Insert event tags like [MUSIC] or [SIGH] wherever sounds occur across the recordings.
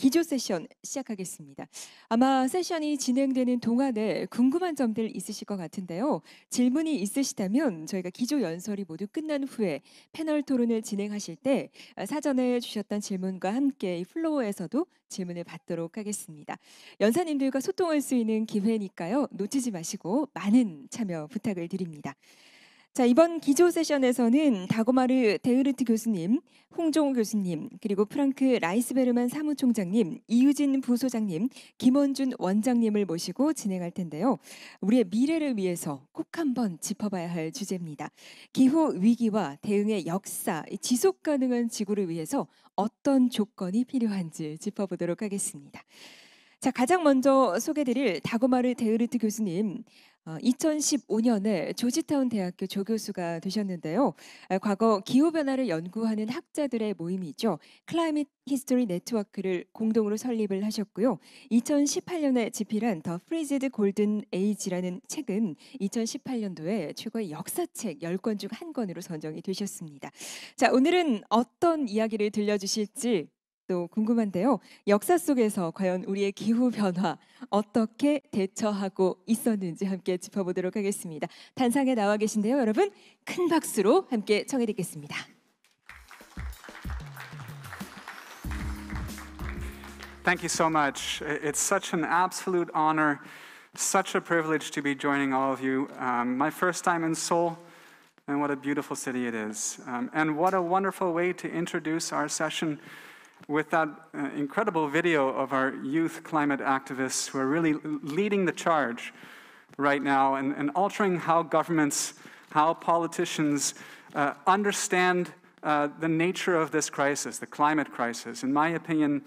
기조 세션 시작하겠습니다. 아마 세션이 진행되는 동안에 궁금한 점들 있으실 것 같은데요. 질문이 있으시다면 저희가 기조 연설이 모두 끝난 후에 패널 토론을 진행하실 때 아, 사전에 주셨던 질문과 함께 플로어에서도 질문을 받도록 하겠습니다. 연사님들과 소통할 수 있는 기회니까요. 놓치지 마시고 많은 참여 부탁을 드립니다. 자, 이번 기조 세션에서는 다고마르 데흐르트 교수님, 홍종호 교수님, 그리고 프랑크 라이스베르만 사무총장님, 이유진 부소장님, 김원준 원장님을 모시고 진행할 텐데요. 우리의 미래를 위해서 꼭 한번 짚어봐야 할 주제입니다. 기후 위기와 대응의 역사, 지속 가능한 지구를 위해서 어떤 조건이 필요한지 짚어보도록 하겠습니다. 자, 가장 먼저 소개드릴 다고마르 데흐르트 교수님. 어, 2015년에 조지타운 대학교 조교수가 되셨는데요. 과거 기후변화를 연구하는 학자들의 모임이죠. 클라이밋 히스토리 네트워크를 공동으로 설립을 하셨고요. 2018년에 집필한 더 프리즈드 골든 에이지라는 책은 2018년도에 최고의 역사책 10권 중 한 권으로 선정이 되셨습니다. 자, 오늘은 어떤 이야기를 들려주실지 또 궁금한데요. 역사 속에서 과연 우리의 기후 변화 어떻게 대처하고 있었는지 함께 짚어보도록 하겠습니다. 단상에 나와 계신데요, 여러분 큰 박수로 함께 청해 듣겠습니다. Thank you so much. It's such an absolute honor, such a privilege to be joining all of you. Um, my first time in Seoul. And what a beautiful city it is. Um, and what a wonderful way to introduce our session with that uh, incredible video of our youth climate activists who are really leading the charge right now and, and altering how governments, how politicians uh, understand uh, the nature of this crisis, the climate crisis. In my opinion,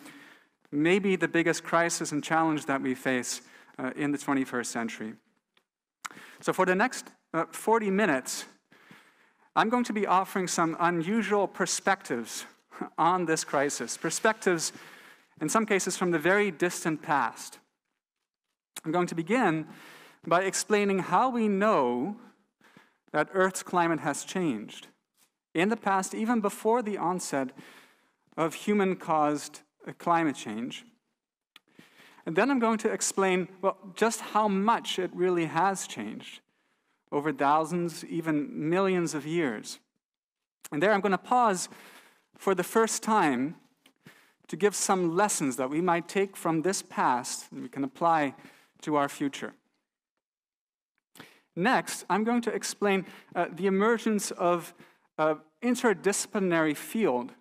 maybe the biggest crisis and challenge that we face uh, in the 21st century. So, for the next uh, 40 minutes, I'm going to be offering some unusual perspectives [LAUGHS] on this crisis, perspectives, in some cases, from the very distant past. I'm going to begin by explaining how we know that Earth's climate has changed in the past, even before the onset of human caused climate change. And then I'm going to explain, well, just how much it really has changed over thousands, even millions of years. And there I'm going to pause for the first time to give some lessons that we might take from this past and we can apply to our future. Next, I'm going to explain uh, the emergence of an interdisciplinary field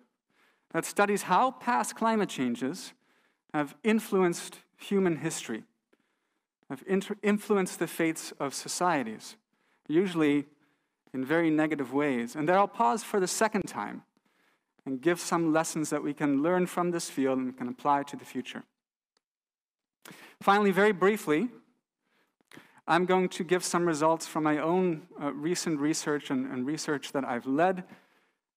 that studies how past climate changes have influenced human history, have influenced the fates of societies, usually in very negative ways. And there I'll pause for the second time and give some lessons that we can learn from this field and can apply to the future. Finally, very briefly, I'm going to give some results from my own uh, recent research and, and research that I've led.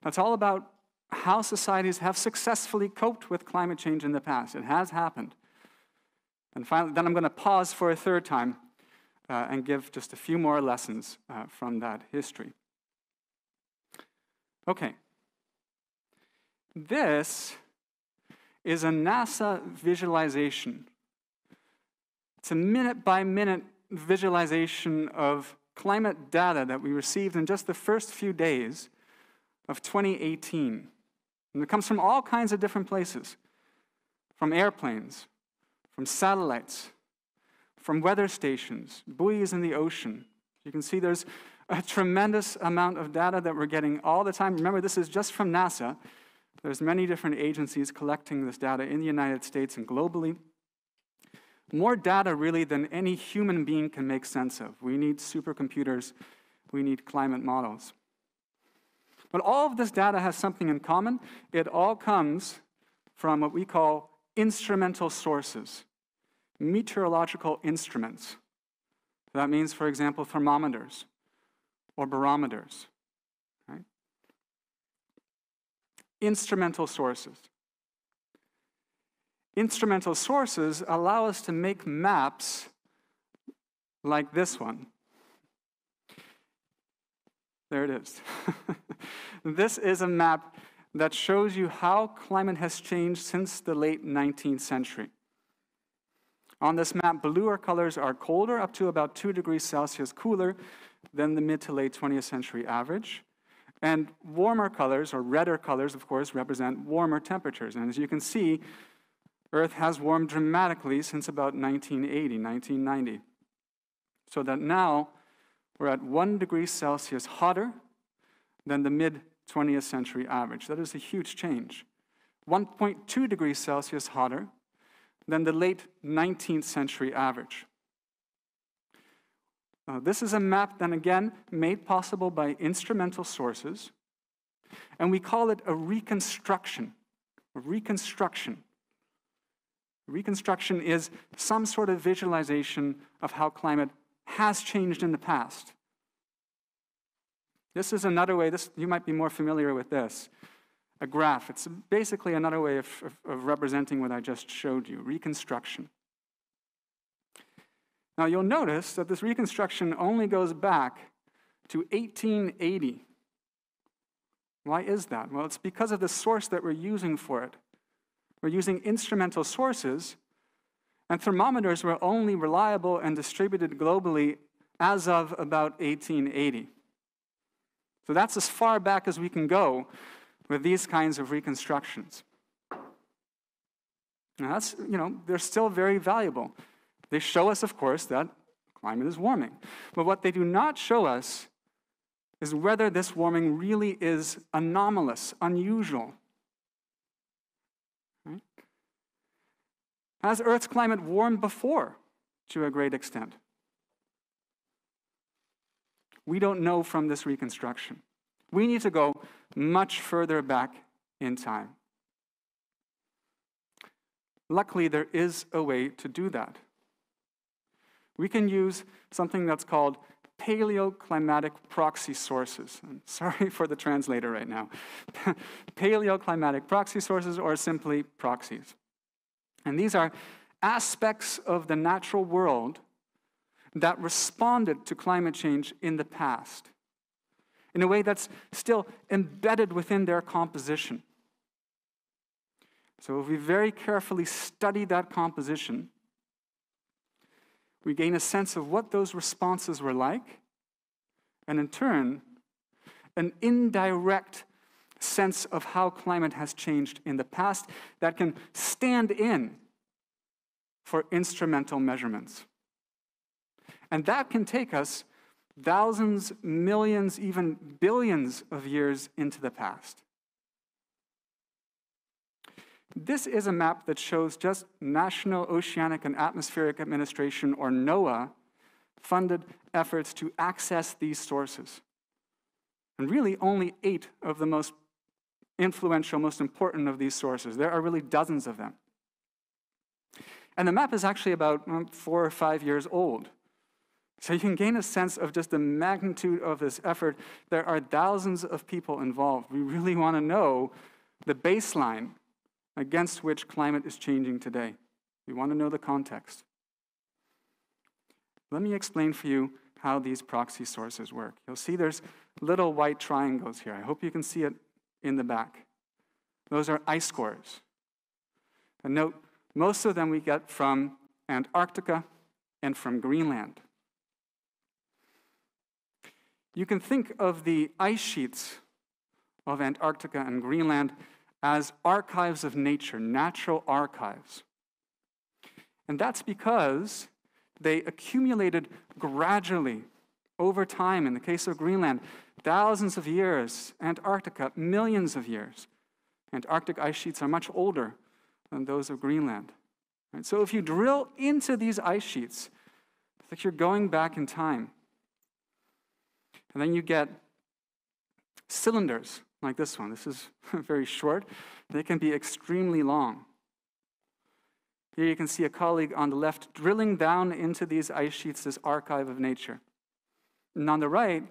That's all about how societies have successfully coped with climate change in the past. It has happened. And finally, then I'm going to pause for a third time uh, and give just a few more lessons uh, from that history. Okay, this is a NASA visualization. It's a minute by minute visualization of climate data that we received in just the first few days of 2018. And it comes from all kinds of different places from airplanes, from satellites, from weather stations, buoys in the ocean. You can see there's a tremendous amount of data that we're getting all the time. Remember, this is just from NASA. There's many different agencies collecting this data in the United States and globally. More data, really, than any human being can make sense of. We need supercomputers. We need climate models. But all of this data has something in common. It all comes from what we call instrumental sources, meteorological instruments. That means, for example, thermometers or barometers instrumental sources. Instrumental sources allow us to make maps like this one. There it is. [LAUGHS] this is a map that shows you how climate has changed since the late 19th century. On this map, bluer colors are colder, up to about 2 degrees Celsius cooler than the mid to late 20th century average. And warmer colors, or redder colors, of course, represent warmer temperatures. And as you can see, Earth has warmed dramatically since about 1980, 1990. So that now we're at one degree Celsius hotter than the mid 20th century average. That is a huge change. 1.2 degrees Celsius hotter than the late 19th century average. Uh, this is a map, then again, made possible by instrumental sources, and we call it a reconstruction. A reconstruction. Reconstruction is some sort of visualization of how climate has changed in the past. This is another way, this, you might be more familiar with this. A graph, it's basically another way of, of, of representing what I just showed you, reconstruction. Now you'll notice that this reconstruction only goes back to 1880. Why is that? Well, it's because of the source that we're using for it. We're using instrumental sources, and thermometers were only reliable and distributed globally as of about 1880. So that's as far back as we can go with these kinds of reconstructions. Now that's, you know, they're still very valuable. They show us, of course, that climate is warming. But what they do not show us is whether this warming really is anomalous, unusual. Right? Has Earth's climate warmed before to a great extent? We don't know from this reconstruction. We need to go much further back in time. Luckily, there is a way to do that. We can use something that's called paleoclimatic proxy sources. [LAUGHS] I'm sorry [LAUGHS] for the translator right now. [LAUGHS] paleoclimatic proxy sources or simply proxies. And these are aspects of the natural world that responded to climate change in the past in a way that's still embedded within their composition. So if we very carefully study that composition, we gain a sense of what those responses were like, and in turn, an indirect sense of how climate has changed in the past that can stand in for instrumental measurements. And that can take us thousands, millions, even billions of years into the past. This is a map that shows just National Oceanic and Atmospheric Administration, or NOAA, funded efforts to access these sources. And really only eight of the most influential, most important of these sources. There are really dozens of them. And the map is actually about um, four or five years old. So you can gain a sense of just the magnitude of this effort. There are thousands of people involved. We really want to know the baseline against which climate is changing today. We want to know the context. Let me explain for you how these proxy sources work. You'll see there's little white triangles here. I hope you can see it in the back. Those are ice cores. And note, most of them we get from Antarctica and from Greenland. You can think of the ice sheets of Antarctica and Greenland as archives of nature, natural archives. And that's because they accumulated gradually over time. In the case of Greenland, thousands of years, Antarctica, millions of years. Antarctic ice sheets are much older than those of Greenland. Right? So if you drill into these ice sheets, it's like you're going back in time. And then you get cylinders like this one. This is [LAUGHS] very short, they can be extremely long. Here you can see a colleague on the left drilling down into these ice sheets, this archive of nature. And on the right,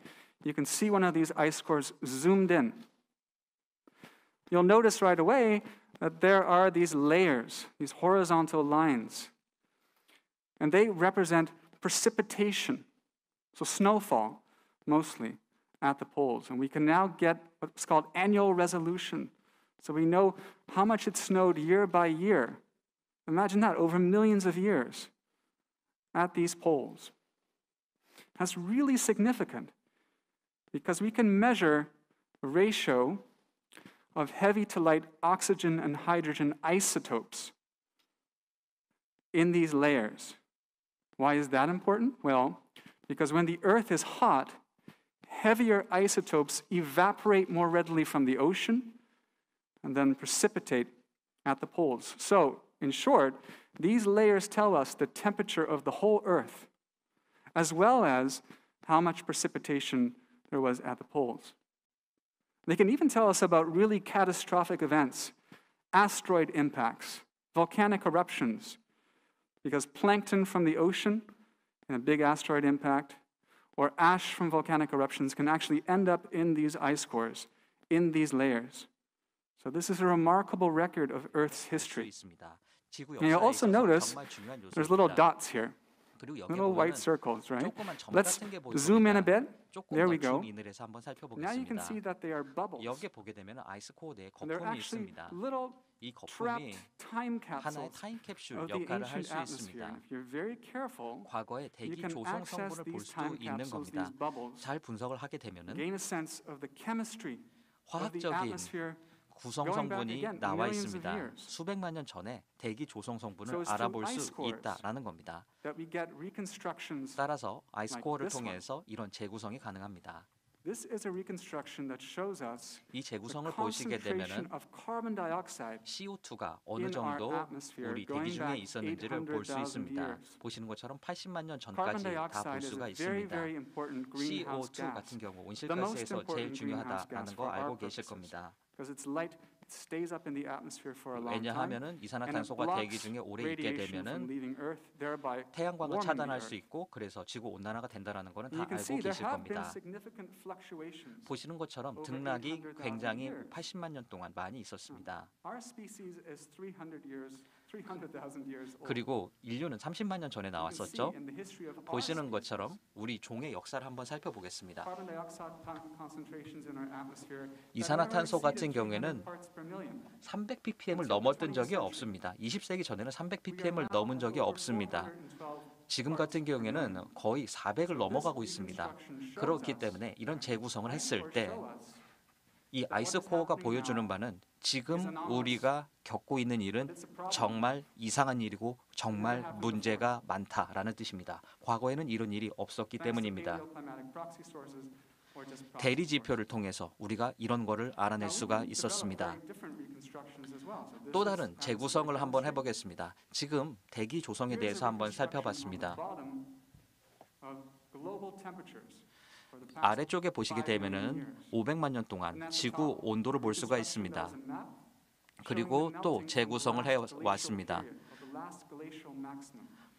you can see one of these ice cores zoomed in. You'll notice right away that there are these layers, these horizontal lines, and they represent precipitation, so snowfall mostly at the polls. And we can now get what's called annual resolution. So we know how much it snowed year by year. Imagine that, over millions of years at these poles. That's really significant because we can measure the ratio of heavy to light oxygen and hydrogen isotopes in these layers. Why is that important? Well, because when the Earth is hot, heavier isotopes evaporate more readily from the ocean and then precipitate at the poles. So, in short, these layers tell us the temperature of the whole Earth, as well as how much precipitation there was at the poles. They can even tell us about really catastrophic events, asteroid impacts, volcanic eruptions, because plankton from the ocean in a big asteroid impact or ash from volcanic eruptions can actually end up in these ice cores, in these layers. So this is a remarkable record of Earth's history. And you'll also notice there's little dots here, little white circles, right? Let's zoom in a bit. There we go. Now you can see that they are bubbles. And they're actually little 이 거품이 하나의 타임캡슐 역할을 할 수 있습니다. 과거의 대기 조성 성분을 볼 수도 있는 겁니다. 잘 분석을 하게 되면 화학적인 구성 성분이 나와 있습니다. 수백만 년 전에 대기 조성 성분을 알아볼 수 있다라는 겁니다. 따라서 아이스코어를 통해서 이런 재구성이 가능합니다. 이 재구성을 보시게 되면 CO2가 어느 정도 우리 대기 중에 있었는지를 볼 수 있습니다. 보시는 것처럼 80만 년 전까지 다 볼 수가 있습니다. CO2 같은 경우 온실가스에서 제일 중요하다는거 알고 계실 겁니다. 왜냐하면은 이산화탄소가 대기 중에 오래 있게 되면은 태양광을 차단할 수 있고 그래서 지구 온난화가 된다라는 것은 다 알고 계실 겁니다. 보시는 것처럼 등락이 굉장히 80만 년 동안 많이 있었습니다. 그리고 인류는 30만 년 전에 나왔었죠. 보시는 것처럼 우리 종의 역사를 한번 살펴보겠습니다. 이산화탄소 같은 경우에는 300ppm을 넘었던 적이 없습니다. 20세기 전에는 300ppm을 넘은 적이 없습니다. 지금 같은 경우에는 거의 400을 넘어가고 있습니다. 그렇기 때문에 이런 재구성을 했을 때이 아이스코어가 보여주는 바는 지금 우리가 겪고 있는 일은 정말 이상한 일이고 정말 문제가 많다라는 뜻입니다. 과거에는 이런 일이 없었기 때문입니다. 대리 지표를 통해서 우리가 이런 거를 알아낼 수가 있었습니다. 또 다른 재구성을 한번 해보겠습니다. 지금 대기 조성에 대해서 한번 살펴봤습니다. 아래쪽에 보시게 되면은 500만 년 동안 지구 온도를 볼 수가 있습니다. 그리고 또 재구성을 해 왔습니다.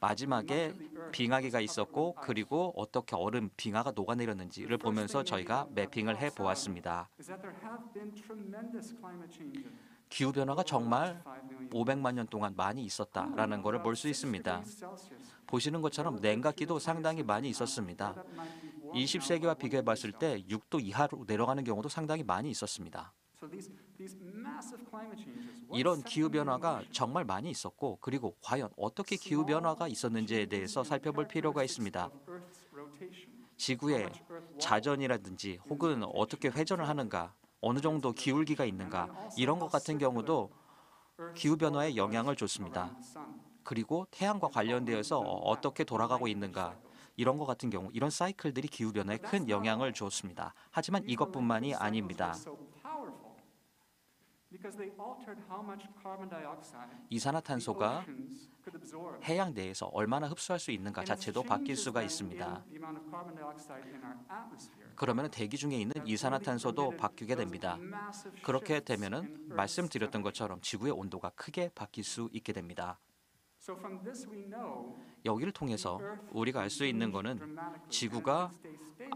마지막에 빙하기가 있었고 그리고 어떻게 얼음 빙하가 녹아내렸는지를 보면서 저희가 매핑을 해 보았습니다. 기후 변화가 정말 500만 년 동안 많이 있었다라는 것을 볼 수 있습니다. 보시는 것처럼 냉각기도 상당히 많이 있었습니다. 20세기와 비교해 봤을 때 6도 이하로 내려가는 경우도 상당히 많이 있었습니다. 이런 기후변화가 정말 많이 있었고 그리고 과연 어떻게 기후변화가 있었는지에 대해서 살펴볼 필요가 있습니다. 지구의 자전이라든지 혹은 어떻게 회전을 하는가, 어느 정도 기울기가 있는가 이런 것 같은 경우도 기후변화에 영향을 줬습니다. 그리고 태양과 관련되어서 어떻게 돌아가고 있는가 이런 것 같은 경우 이런 사이클들이 기후 변화에 큰 영향을 주었습니다. 하지만 이것뿐만이 아닙니다. 이산화탄소가 해양 내에서 얼마나 흡수할 수 있는가 자체도 바뀔 수가 있습니다. 그러면 대기 중에 있는 이산화탄소도 바뀌게 됩니다. 그렇게 되면 말씀드렸던 것처럼 지구의 온도가 크게 바뀔 수 있게 됩니다. 여기를 통해서 우리가 알 수 있는 것은 지구가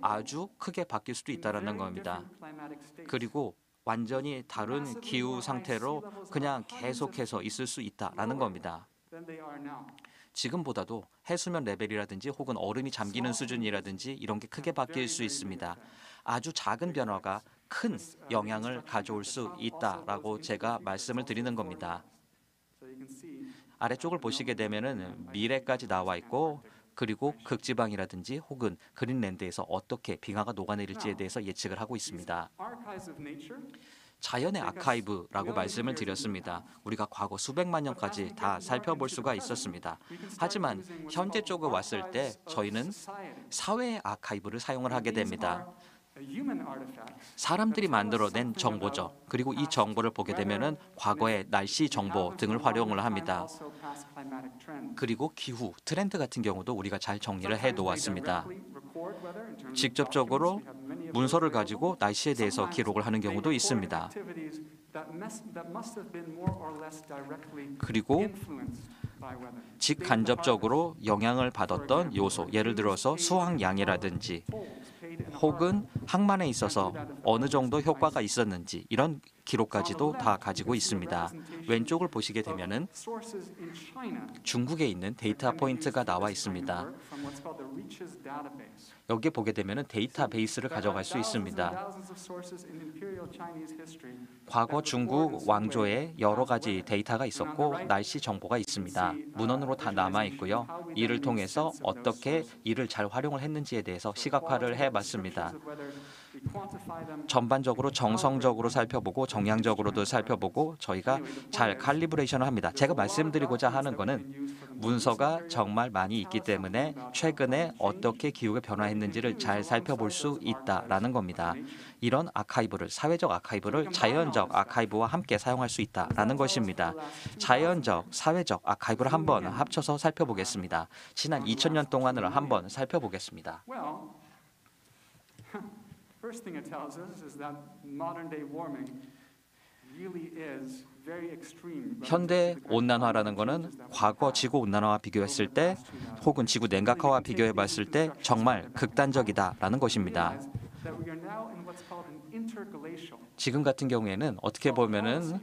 아주 크게 바뀔 수도 있다는 겁니다. 그리고 완전히 다른 기후 상태로 그냥 계속해서 있을 수있다는 겁니다. 지금보다도 해수면 레벨이라든지 혹은 얼음이 잠기는 수준이라든지 이런 게 크게 바뀔 수 있습니다. 아주 작은 변화가 큰 uh, 영향을 가져올 수 있다라고 제가 말씀을 드리는 겁니다. 아래쪽을 보시게 되면은 미래까지 나와 있고 그리고 극지방이라든지 혹은 그린랜드에서 어떻게 빙하가 녹아내릴지에 대해서 예측을 하고 있습니다. 자연의 아카이브라고 말씀을 드렸습니다. 우리가 과거 수백만 년까지 다 살펴볼 수가 있었습니다. 하지만 현재 쪽에 왔을 때 저희는 사회의 아카이브를 사용을 하게 됩니다. 사람들이 만들어낸 정보죠. 그리고 이 정보를 보게 되면 과거의 날씨 정보 등을 활용을 합니다. 그리고 기후 트렌드 같은 경우도 우리가 잘 정리를 해 놓았습니다. 직접적으로 문서를 가지고 날씨에 대해서 기록을 하는 경우도 있습니다. 그리고 직간접적으로 영향을 받았던 요소, 예를 들어서 수확량이라든지 혹은 항만에 있어서 어느 정도 효과가 있었는지 이런 기록까지도 다 가지고 있습니다. 왼쪽을 보시게 되면 중국에 있는 데이터 포인트가 나와 있습니다. 여기에 보게 되면 데이터베이스를 가져갈 수 있습니다. 과거 중국 왕조의 여러 가지 데이터가 있었고 날씨 정보가 있습니다. Uh, 문헌으로 다 남아 있고요. 이를 통해서 어떻게 이를 잘 활용을 했는지에 대해서 시각화를 해봤습니다. 전반적으로 정성적으로 살펴보고 정량적으로도 살펴보고 저희가 잘 칼리브레이션을 합니다. 제가 말씀드리고자 하는 것은 문서가 정말 많이 있기 때문에 최근에 어떻게 기후가 변화했는지를 잘 살펴볼 수 있다라는 겁니다. 이런 아카이브를 사회적 아카이브를 자연적 아카이브와 함께 사용할 수 있다라는 것입니다. 자연적, 사회적 아카이브를 한번 합쳐서 살펴보겠습니다. 지난 2000년 동안을 한번 살펴보겠습니다. first thing it tells us is that modern day warming 현대 온난화라는 것은 과거 지구 온난화와 비교했을 때 혹은 지구 냉각화와 비교해 봤을 때 정말 극단적이다라는 것입니다. 지금 같은 경우에는 어떻게 보면은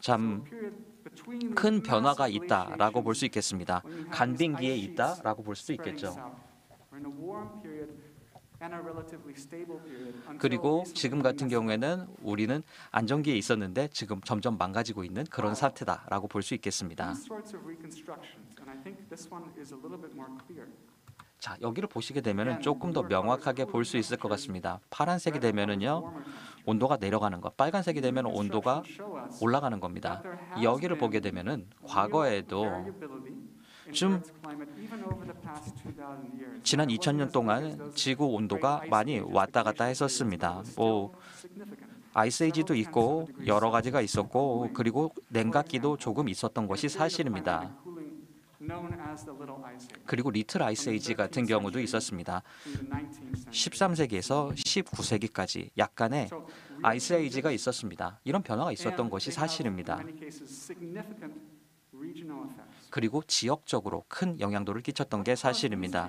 참큰 변화가 있다라고 볼 수 있겠습니다. 간빙기에 있다라고 볼 수 있겠죠. 그리고 지금 같은 경우에는 우리는 안정기에 있었는데 지금 점점 망가지고 있는 그런 사태다라고 볼 수 있겠습니다. 자, 여기를 보시게 되면 조금 더 명확하게 볼 수 있을 것 같습니다. 파란색이 되면은요, 온도가 내려가는 것, 빨간색이 되면 온도가 올라가는 겁니다. 여기를 보게 되면은 과거에도 좀 지난 2000년 동안 지구 온도가 많이 왔다 갔다 했었습니다. 뭐 아이스에이지도 있고 여러 가지가 있었고 그리고 냉각기도 조금 있었던 것이 사실입니다. 그리고 리틀 아이스에이지 같은 경우도 있었습니다. 13세기에서 19세기까지 약간의 아이스에이지가 있었습니다. 이런 변화가 있었던 것이 사실입니다. 그리고 지역적으로 큰 영향도를 끼쳤던 게 사실입니다.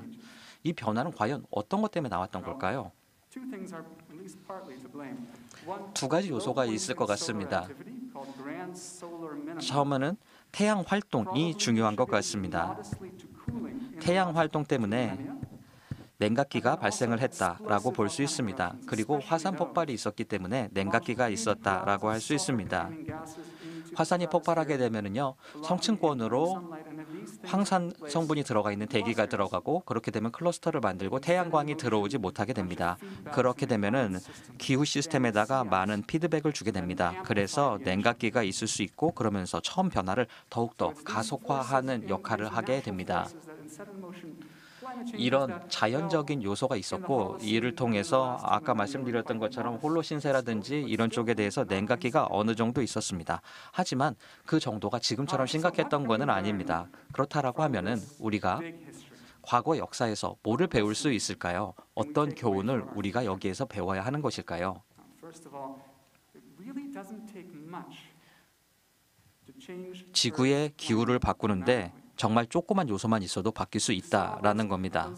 이 변화는 과연 어떤 것 때문에 나왔던 걸까요? 두 가지 요소가 있을 것 같습니다. 처음에는 태양 활동이 중요한 것 같습니다. 태양 활동 때문에 냉각기가 발생을 했다라고 볼 수 있습니다. 그리고 화산 폭발이 있었기 때문에 냉각기가 있었다라고 할 수 있습니다. 화산이 폭발하게 되면은요 성층권으로 황산 성분이 들어가 있는 대기가 들어가고 그렇게 되면 클러스터를 만들고 태양광이 들어오지 못하게 됩니다. 그렇게 되면은 기후 시스템에다가 많은 피드백을 주게 됩니다. 그래서 냉각기가 있을 수 있고 그러면서 처음 변화를 더욱더 가속화하는 역할을 하게 됩니다. 이런 자연적인 요소가 있었고 이를 통해서 아까 말씀드렸던 것처럼 홀로 신세라든지 이런 쪽에 대해서 냉각기가 어느 정도 있었습니다. 하지만 그 정도가 지금처럼 심각했던 것은 아닙니다. 그렇다라고 하면은 우리가 과거 역사에서 뭐를 배울 수 있을까요? 어떤 교훈을 우리가 여기에서 배워야 하는 것일까요? 지구의 기후를 바꾸는데 정말 조그만 요소만 있어도 바뀔 수 있다라는 겁니다.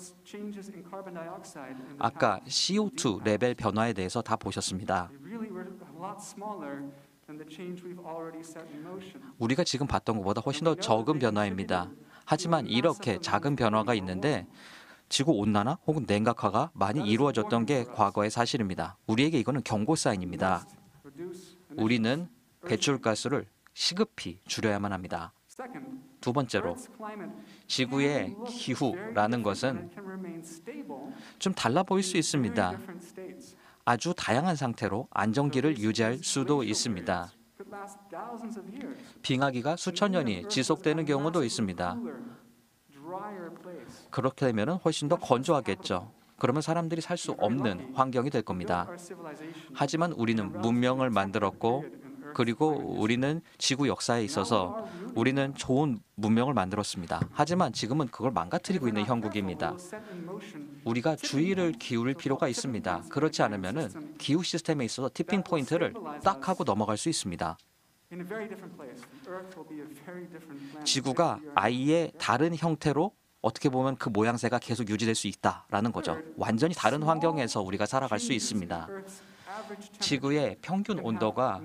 아까 CO2 레벨 변화에 대해서 다 보셨습니다. 우리가 지금 봤던 것보다 훨씬 더 적은 변화입니다. 하지만 이렇게 작은 변화가 있는데 지구 온난화 혹은 냉각화가 많이 이루어졌던 게 과거의 사실입니다. 우리에게 이거는 경고 사인입니다. 우리는 배출가스를 시급히 줄여야만 합니다. 두 번째로 지구의 기후라는 것은 좀 달라 보일 수 있습니다. 아주 다양한 상태로 안정기를 유지할 수도 있습니다. 빙하기가 수천 년이 지속되는 경우도 있습니다. 그렇게 되면 훨씬 더 건조하겠죠. 그러면 사람들이 살 수 없는 환경이 될 겁니다. 하지만 우리는 문명을 만들었고 그리고 우리는 지구 역사에 있어서 우리는 좋은 문명을 만들었습니다. 하지만 지금은 그걸 망가뜨리고 있는 형국입니다. 우리가 주의를 기울일 필요가 있습니다. 그렇지 않으면 기후 시스템에 있어서 티핑 포인트를 딱 하고 넘어갈 수 있습니다. 지구가 아예 다른 형태로 어떻게 보면 그 모양새가 계속 유지될 수 있다라는 거죠. 완전히 다른 환경에서 우리가 살아갈 수 있습니다. 지구의 평균 온도가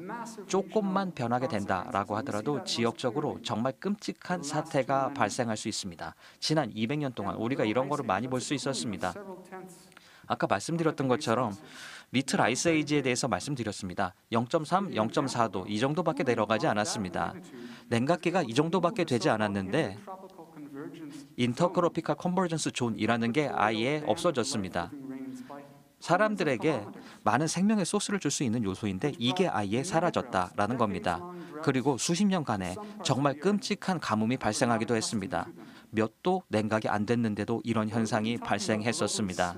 조금만 변하게 된다라고 하더라도 지역적으로 정말 끔찍한 사태가 발생할 수 있습니다. 지난 200년 동안 우리가 이런 거를 많이 볼 수 있었습니다. 아까 말씀드렸던 것처럼 리틀 아이스 에이지에 대해서 말씀드렸습니다. 0.3, 0.4도 이 정도밖에 내려가지 않았습니다. 냉각기가 이 정도밖에 되지 않았는데 인터크로피카 컨버전스 존이라는 게 아예 없어졌습니다. 사람들에게 많은 생명의 소스를 줄 수 있는 요소인데 이게 아예 사라졌다라는 겁니다. 그리고 수십 년간에 정말 끔찍한 가뭄이 발생하기도 했습니다. 몇 도 냉각이 안 됐는데도 이런 현상이 발생했었습니다.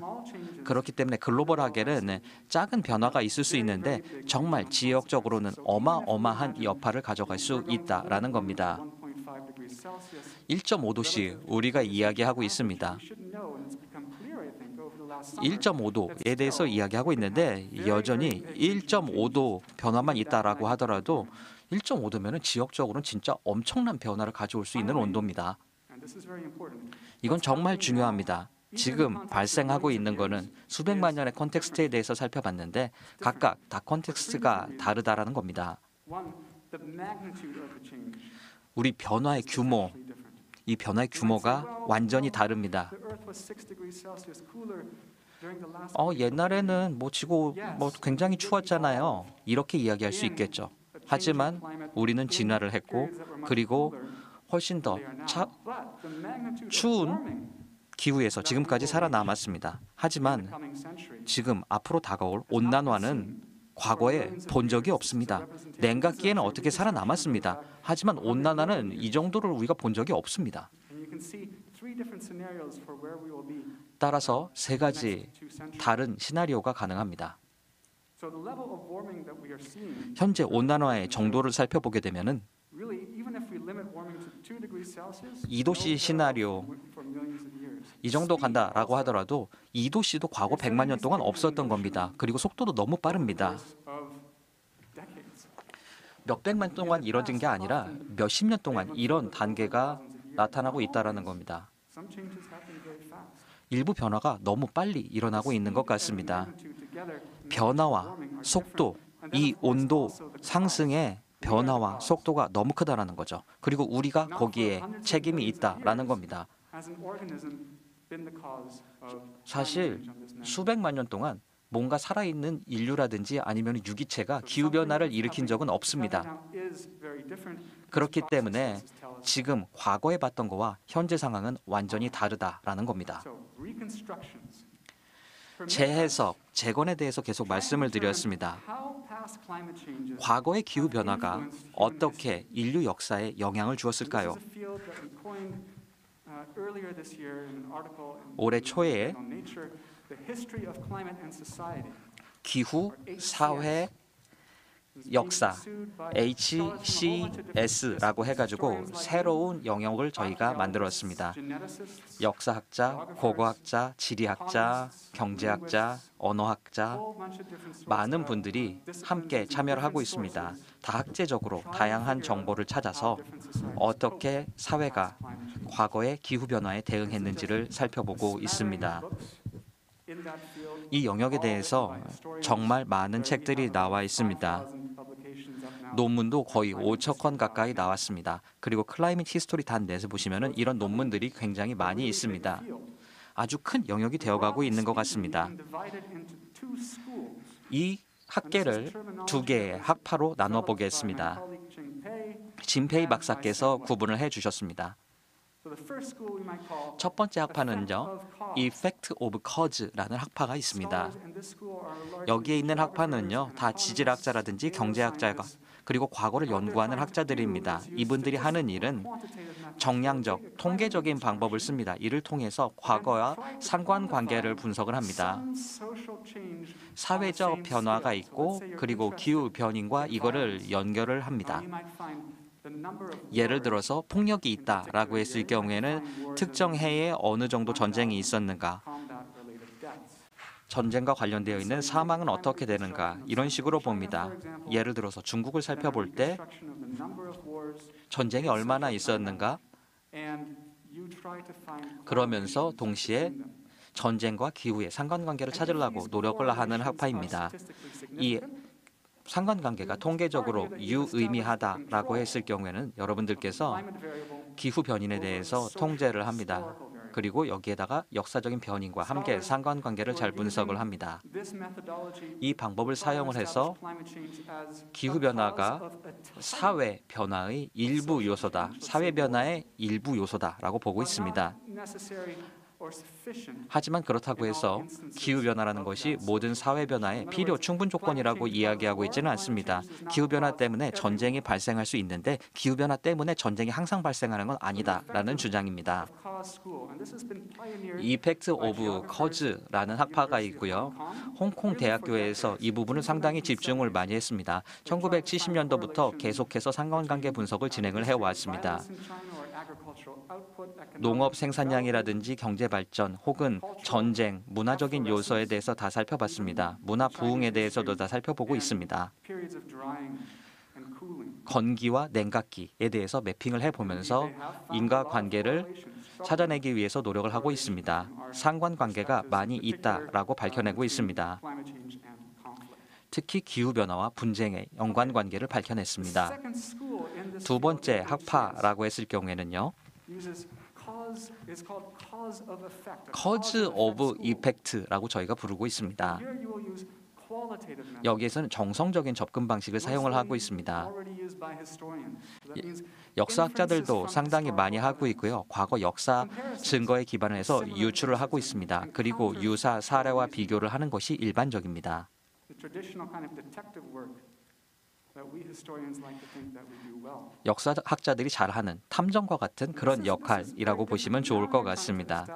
그렇기 때문에 글로벌하게는 작은 변화가 있을 수 있는데 정말 지역적으로는 어마어마한 여파를 가져갈 수 있다라는 겁니다. 1.5도씨 우리가 이야기하고 있습니다. 1.5도에 대해서 이야기하고 있는데 여전히 1.5도 변화만 있다라고 하더라도 1.5도면은 지역적으로는 진짜 엄청난 변화를 가져올 수 있는 온도입니다. 이건 정말 중요합니다. 지금 발생하고 있는 거는 수백만 년의 컨텍스트에 대해서 살펴봤는데 각각 다 컨텍스트가 다르다라는 겁니다. 우리 변화의 규모, 이 변화의 규모가 완전히 다릅니다. 어, 옛날에는 뭐 지구 뭐 굉장히 추웠잖아요. 이렇게 이야기할 수 있겠죠. 하지만 우리는 진화를 했고 그리고 훨씬 더 차, 추운 기후에서 지금까지 살아남았습니다. 하지만 지금 앞으로 다가올 온난화는 과거에 본 적이 없습니다. 냉각기에는 어떻게 살아남았습니다. 하지만 온난화는 이 정도를 우리가 본 적이 없습니다. 따라서 세 가지 다른 시나리오가 가능합니다. 현재 온난화의 정도를 살펴보게 되면은 2도씨 시나리오 이 정도 간다라고 하더라도 2도씨도 과거 100만 년 동안 없었던 겁니다. 그리고 속도도 너무 빠릅니다. 몇백만 동안 이뤄진 게 아니라 몇 십 년 동안 이런 단계가 나타나고 있다는 겁니다. 일부 변화가 너무 빨리 일어나고 있는 것 같습니다. 변화와 속도, 이 온도 상승의 변화와 속도가 너무 크다라는 거죠. 그리고 우리가 거기에 책임이 있다라는 겁니다. 사실 수백만 년 동안 뭔가 살아있는 인류라든지 아니면 유기체가 기후변화를 일으킨 적은 없습니다. 그렇기 때문에 지금 과거에 봤던 거와 현재 상황은 완전히 다르다라는 겁니다. 재해석, 재건에 대해서 계속 말씀을 드렸습니다. 과거의 기후 변화가 어떻게 인류 역사에 영향을 주었을까요? Uh, 올해 초에 기후, 사회, 역사 HCS라고 해가지고 새로운 영역을 저희가 만들었습니다. 역사학자, 고고학자, 지리학자, 경제학자, 언어학자 많은 분들이 함께 참여를 하고 있습니다. 다학제적으로 다양한 정보를 찾아서 어떻게 사회가 과거의 기후변화에 대응했는지를 살펴보고 있습니다. 이 영역에 대해서 정말 많은 책들이 나와 있습니다. 논문도 거의 5천 건 가까이 나왔습니다. 그리고 클라이밋 히스토리 단넷에 보시면 이런 논문들이 굉장히 많이 있습니다. 아주 큰 영역이 되어가고 있는 것 같습니다. 이 학계를 두 개의 학파로 나눠 보겠습니다. 진페이 박사께서 구분을 해 주셨습니다. 첫 번째 학파는요, Effect of Cause라는 학파가 있습니다. 여기에 있는 학파는요, 다 지질학자라든지 경제학자가 그리고 과거를 연구하는 학자들입니다. 이분들이 하는 일은 정량적, 통계적인 방법을 씁니다. 이를 통해서 과거와 상관관계를 분석을 합니다. 사회적 변화가 있고 그리고 기후 변인과 이거를 연결을 합니다. Um, 예를 들어서 폭력이 있다라고 했을 경우에는 특정 해에 어느 정도 전쟁이 있었는가, 전쟁과 관련되어 있는 사망은 어떻게 되는가 이런 식으로 봅니다. 예를 들어서 중국을 살펴볼 때 전쟁이 얼마나 있었는가 그러면서 동시에 전쟁과 기후의 상관관계를 찾으려고 노력을 하는 학파입니다. 이 상관관계가 음, 통계적으로 유의미하다라고 했을 경우에는 여러분들께서 기후 변인에 대해서 통제를 합니다. 그리고 여기에다가 역사적인 변인과 함께 상관관계를 잘 분석을 합니다. 이 방법을 사용을 해서 기후변화가 사회 변화의 일부 요소다, 사회 변화의 일부 요소다라고 보고 있습니다. 하지만 그렇다고 해서 기후변화라는 것이 모든 사회 변화의 필요 충분 조건이라고 이야기하고 있지는 않습니다. 기후변화 때문에 전쟁이 발생할 수 있는데 기후변화 때문에 전쟁이 항상 발생하는 건 아니다라는 주장입니다. 이펙트 오브 커즈라는 학파가 있고요. 홍콩 대학교에서 이 부분을 상당히 집중을 많이 했습니다. 1970년도부터 계속해서 상관관계 분석을 진행을 해왔습니다. 농업 생산량이라든지 경제 발전 혹은 전쟁, 문화적인 요소에 대해서 다 살펴봤습니다. 문화 부흥에 대해서도 다 살펴보고 있습니다. 건기와 냉각기에 대해서 매핑을 해보면서 인과 관계를 찾아내기 위해서 노력을 하고 있습니다. 상관 관계가 많이 있다라고 밝혀내고 있습니다. 특히 기후변화와 분쟁의 연관관계를 밝혀냈습니다. 두 번째 학파라고 했을 경우에는요. cause of effect라고 저희가 부르고 있습니다. 여기에서는 정성적인 접근 방식을 사용을 하고 있습니다. 역사학자들도 상당히 많이 하고 있고요. 과거 역사 증거에 기반 해서 유추를 하고 있습니다. 그리고 유사 사례와 비교를 하는 것이 일반적입니다. 역사학자들이 잘하는 탐정과 같은 그런 역할이라고 보시면 좋을 것 같습니다.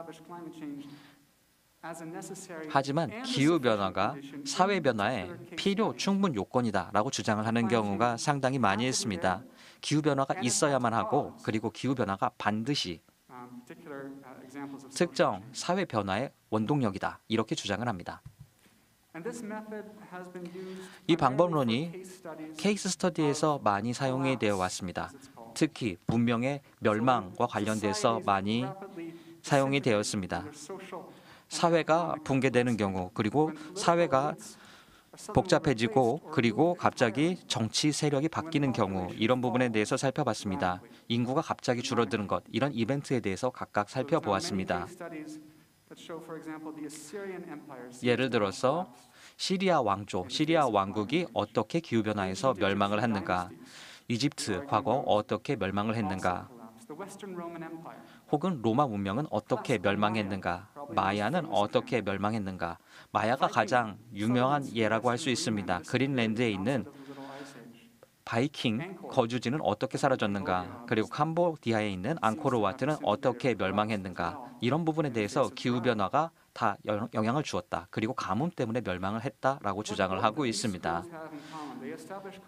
하지만 기후 변화가 사회 변화에 필요 충분 요건이다라고 주장을 하는 경우가 상당히 많이 있습니다. 기후 변화가 있어야만 하고 그리고 기후 변화가 반드시 um, uh, 특정 사회 변화의 원동력이다 이렇게 주장을 합니다. 이 방법론이 케이스 스터디에서 많이 사용이 되어 왔습니다. 특히 문명의 멸망과 관련돼서 많이 사용이 되었습니다. 사회가 붕괴되는 경우 그리고 사회가 복잡해지고 그리고 갑자기 정치 세력이 바뀌는 경우 이런 부분에 대해서 살펴봤습니다. 인구가 갑자기 줄어드는 것 이런 이벤트에 대해서 각각 살펴보았습니다. 예를 들어서 시리아 왕조, 시리아 왕국이 어떻게 기후변화에서 멸망을 했는가, 이집트 과거 어떻게 멸망을 했는가, 혹은 로마 문명은 어떻게 멸망했는가, 마야는 어떻게 멸망했는가, 마야가 가장 유명한 예라고 할 수 있습니다. 그린랜드에 있는 바이킹 거주지는 어떻게 사라졌는가, 그리고 캄보디아에 있는 앙코르와트는 어떻게 멸망했는가, 이런 부분에 대해서 기후변화가 다 영향을 주었다. 그리고 가뭄 때문에 멸망을 했다라고 주장을 하고 있습니다.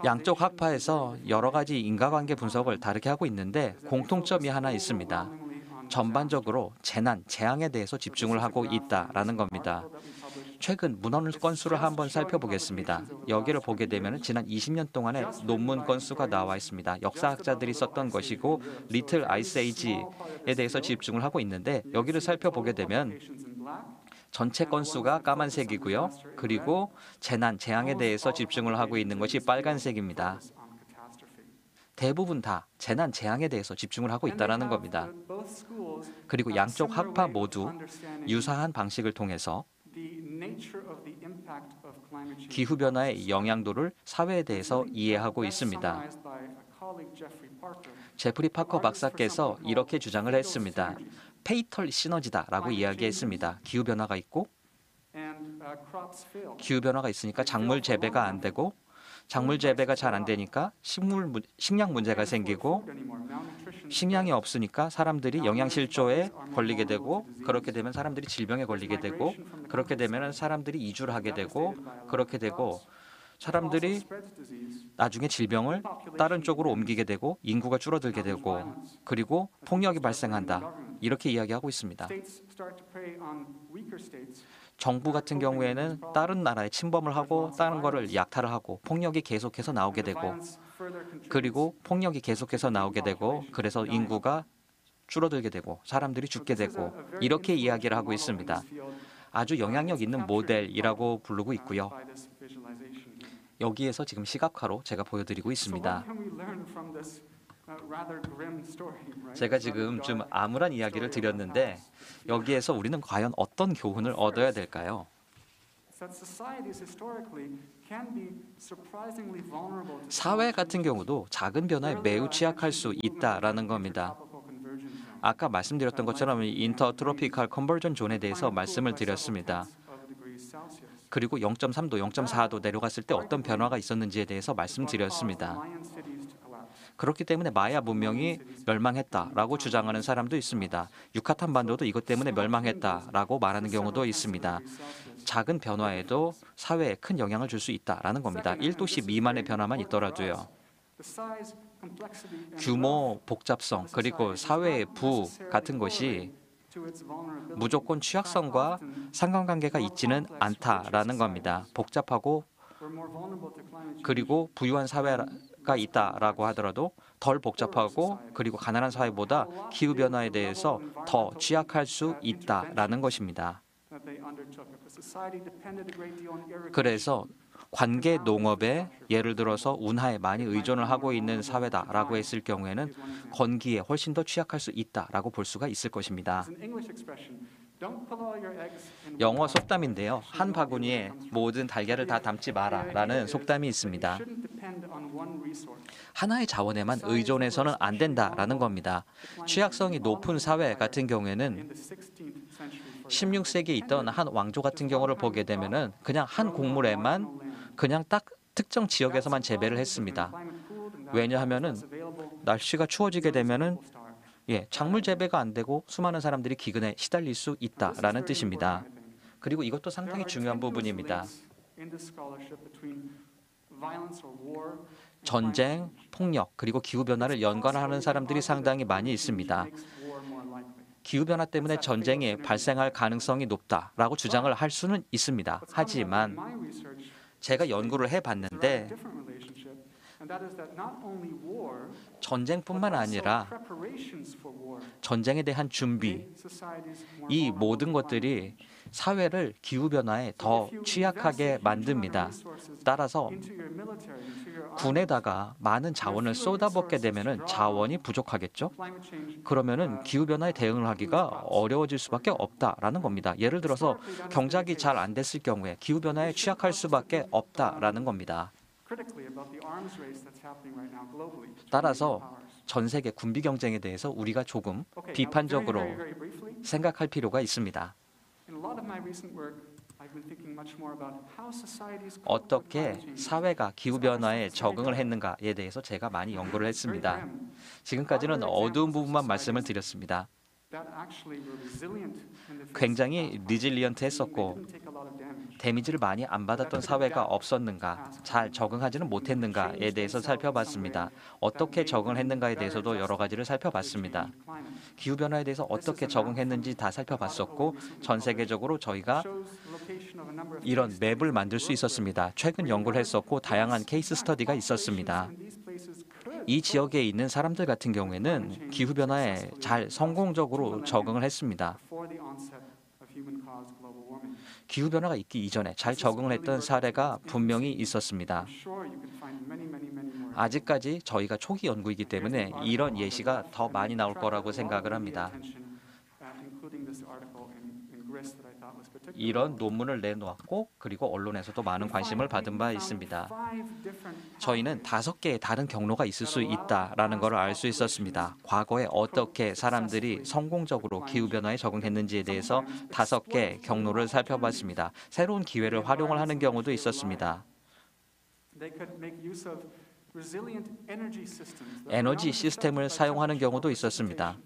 양쪽 학파에서 여러 가지 인과관계 분석을 다르게 하고 있는데 공통점이 하나 있습니다. 전반적으로 재난, 재앙에 대해서 집중을 하고 있다라는 겁니다. 최근 문헌 건수를 한번 살펴보겠습니다. 여기를 보게 되면 지난 20년 동안의 논문 건수가 나와 있습니다. 역사학자들이 썼던 것이고 리틀 아이스 에이지에 대해서 집중을 하고 있는데 여기를 살펴보게 되면 전체 건수가 까만색이고요. 그리고 재난, 재앙에 대해서 집중을 하고 있는 것이 빨간색입니다. 대부분 다 재난 재앙에 대해서 집중을 하고 있다는 겁니다. 그리고 양쪽 학파 모두 유사한 방식을 통해서 기후 변화의 영향도를 사회에 대해서 이해하고 있습니다. 제프리 파커 박사께서 이렇게 주장을 했습니다. 페이털 시너지다라고 이야기했습니다. 기후 변화가 있고 uh, 기후 변화가 있으니까 작물 재배가 안 되고 작물 재배가 잘 안 되니까 식물 식량 문제가 생기고 식량이 없으니까 사람들이 영양실조에 걸리게 되고 그렇게 되면 사람들이 질병에 걸리게 되고 그렇게 되면 사람들이 이주를 하게 되고 그렇게 되고 사람들이 나중에 질병을 다른 쪽으로 옮기게 되고 인구가 줄어들게 되고 그리고 폭력이 발생한다. 이렇게 이야기하고 있습니다. 정부 같은 경우에는 다른 나라에 침범을 하고 다른 거를 약탈을 하고 폭력이 계속해서 나오게 되고 그리고 폭력이 계속해서 나오게 되고 그래서 인구가 줄어들게 되고 사람들이 죽게 되고 이렇게 이야기를 하고 있습니다. 아주 영향력 있는 모델이라고 부르고 있고요. 여기에서 지금 시각화로 제가 보여드리고 있습니다. Uh, 제가 지금 좀 암울한 이야기를 드렸는데 여기에서 우리는 과연 어떤 교훈을 얻어야 될까요? 사회 같은 경우도 작은 변화에 매우 취약할 수 있다라는 겁니다. 아까 말씀드렸던 것처럼 인터트로피칼 컨버전 존에 대해서 말씀을 드렸습니다. 그리고 0.3도, 0.4도 아, 내려갔을 때 어떤 변화가 있었는지에 대해서 말씀드렸습니다. 그렇기 때문에 마야 문명이 멸망했다라고 주장하는 사람도 있습니다. 유카탄 반도도 이것 때문에 멸망했다라고 말하는 경우도 있습니다. 작은 변화에도 사회에 큰 영향을 줄 수 있다라는 겁니다. 1도시 미만의 변화만 있더라도요. 규모, 복잡성, 그리고 사회의 부 같은 것이 무조건 취약성과 상관관계가 있지는 않다라는 겁니다. 복잡하고 그리고 부유한 사회가 있다라고 하더라도 덜 복잡하고 그리고 가난한 사회보다 기후 변화에 대해서 더 취약할 수 있다라는 것입니다. 그래서 관계 농업에 예를 들어서 운하에 많이 의존을 하고 있는 사회다라고 했을 경우에는 건기에 훨씬 더 취약할 수 있다라고 볼 수가 있을 것입니다. 영어 속담인데요. 한 바구니에 모든 달걀을 다 담지 마라라는 속담이 있습니다. 하나의 자원에만 의존해서는 안 된다라는 겁니다. 취약성이 높은 사회 같은 경우에는 16세기에 있던 한 왕조 같은 경우를 보게 되면 그냥 한 곡물에만 그냥 딱 특정 지역에서만 재배를 했습니다. 왜냐하면은 날씨가 추워지게 되면은 예, 작물 재배가 안 되고 수많은 사람들이 기근에 시달릴 수 있다라는 뜻입니다. 그리고 이것도 상당히 중요한 부분입니다. 전쟁, 폭력, 그리고 기후변화를 연관하는 사람들이 상당히 많이 있습니다. 기후변화 때문에 전쟁이 발생할 가능성이 높다라고 주장을 할 수는 있습니다. 하지만 제가 연구를 해봤는데 전쟁뿐만 아니라 전쟁에 대한 준비, 이 모든 것들이 사회를 기후변화에 더 취약하게 만듭니다. 따라서 군에다가 많은 자원을 쏟아붓게 되면 자원이 부족하겠죠? 그러면 uh, 기후변화에 대응을 하기가 어려워질 수밖에 없다라는 겁니다. 예를 들어서 경작이 잘 안 됐을 경우에 기후변화에 취약할 수밖에 없다라는 겁니다. 따라서 전 세계 군비 경쟁에 대해서 우리가 조금 비판적으로 생각할 필요가 있습니다. 어떻게 사회가 기후변화에 적응을 했는가에 대해서 제가 많이 연구를 했습니다. 지금까지는 어두운 부분만 말씀을 드렸습니다. 굉장히 리질리언트 했었고 데미지를 많이 안 받았던 사회가 없었는가, 잘 적응하지는 못했는가에 대해서 살펴봤습니다. 어떻게 적응했는가에 대해서도 여러 가지를 살펴봤습니다. 기후 변화에 대해서 어떻게 적응했는지 다 살펴봤었고 전 세계적으로 저희가 이런 맵을 만들 수 있었습니다. 최근 연구를 했었고 다양한 케이스 스터디가 있었습니다. 이 지역에 있는 사람들 같은 경우에는 기후 변화에 잘 성공적으로 적응을 했습니다. 기후변화가 있기 이전에 잘 적응을 했던 사례가 분명히 있었습니다. 아직까지 저희가 초기 연구이기 때문에 이런 예시가 더 많이 나올 거라고 생각을 합니다. 그렇죠. 이런 논문을 내놓았고 그리고 언론에서도 많은 관심을 받은 바 있습니다. 저희는 다섯 개의 다른 경로가 있을 수 있다라는 것을 알 수 있었습니다. 과거에 어떻게 사람들이 성공적으로 기후변화에 적응했는지에 대해서 다섯 개 경로를 살펴봤습니다. 새로운 기회를 활용을 하는 경우도 있었습니다. 에너지 시스템을 사용하는 경우도 있었습니다.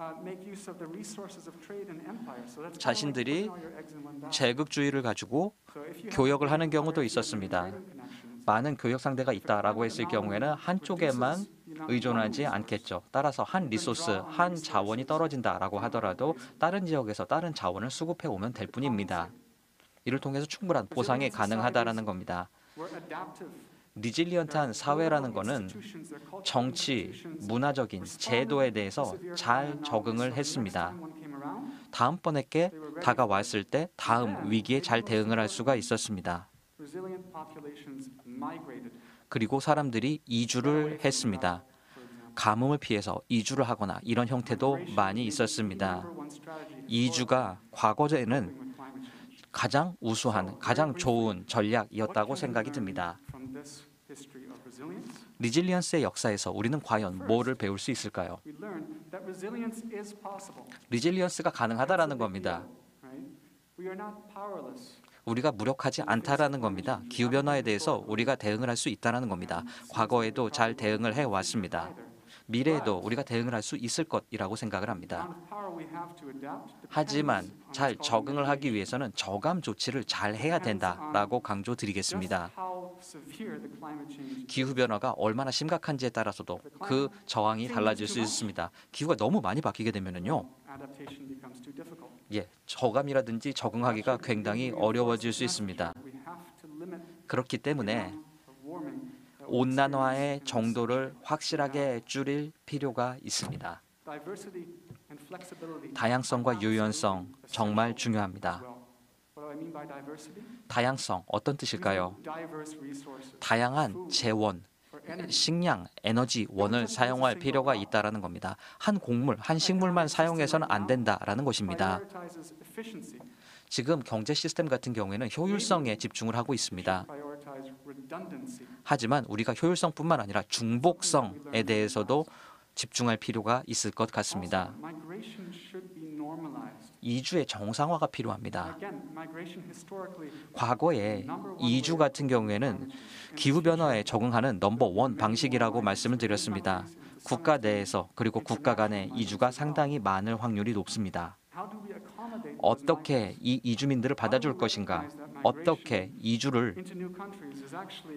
Uh, 자신들이 제국주의를 가지고 교역을 하는 경우도 있었습니다. 많은 교역 상대가 있다라고 했을 경우에는 한쪽에만 의존하지 않겠죠. 따라서 한 리소스, 한 자원이 떨어진다라고 하더라도 다른 지역에서 다른 자원을 수급해 오면 될 뿐입니다. 이를 통해서 충분한 보상이 가능하다라는 겁니다. 리질리언트한 사회라는 것은 정치, 문화적인 제도에 대해서 잘 적응을 했습니다. 다음번에 다가왔을 때 다음 위기에 잘 대응을 할 수가 있었습니다. 그리고 사람들이 이주를 했습니다. 가뭄을 피해서 이주를 하거나 이런 형태도 많이 있었습니다. 이주가 과거에는 가장 우수한, 가장 좋은 전략이었다고 생각이 듭니다. 리질리언스의 역사에서 우리는 과연 뭐를 배울 수 있을까요? 리질리언스가 가능하다라는 겁니다. 우리가 무력하지 않다라는 겁니다. 기후변화에 대해서 우리가 대응을 할 수 있다는 겁니다. 과거에도 잘 대응을 해왔습니다. 미래에도 우리가 대응을 할 수 있을 것이라고 생각을 합니다. 하지만 잘 적응을 하기 위해서는 저감 조치를 잘 해야 된다라고 강조드리겠습니다. 기후 변화가 얼마나 심각한지에 따라서도 그 저항이 달라질 수 있습니다. 기후가 너무 많이 바뀌게 되면은요. 예, 저감이라든지 적응하기가 굉장히 어려워질 수 있습니다. 그렇기 때문에 온난화의 정도를 확실하게 줄일 필요가 있습니다. 다양성과 유연성 정말 중요합니다. 다양성 어떤 뜻일까요? 다양한 재원, 식량, 에너지 원을 사용할 필요가 있다라는 겁니다. 한 곡물, 한 식물만 사용해서는 안 된다라는 것입니다. 지금 경제 시스템 같은 경우에는 효율성에 집중을 하고 있습니다. 하지만 우리가 효율성뿐만 아니라 중복성에 대해서도 집중할 필요가 있을 것 같습니다. 이주의 정상화가 필요합니다. 과거에 이주 같은 경우에는 기후변화에 적응하는 넘버원 방식이라고 말씀을 드렸습니다. 국가 내에서 그리고 국가 간의 이주가 상당히 많을 확률이 높습니다. 어떻게 이 이주민들을 받아줄 것인가? 어떻게 이주를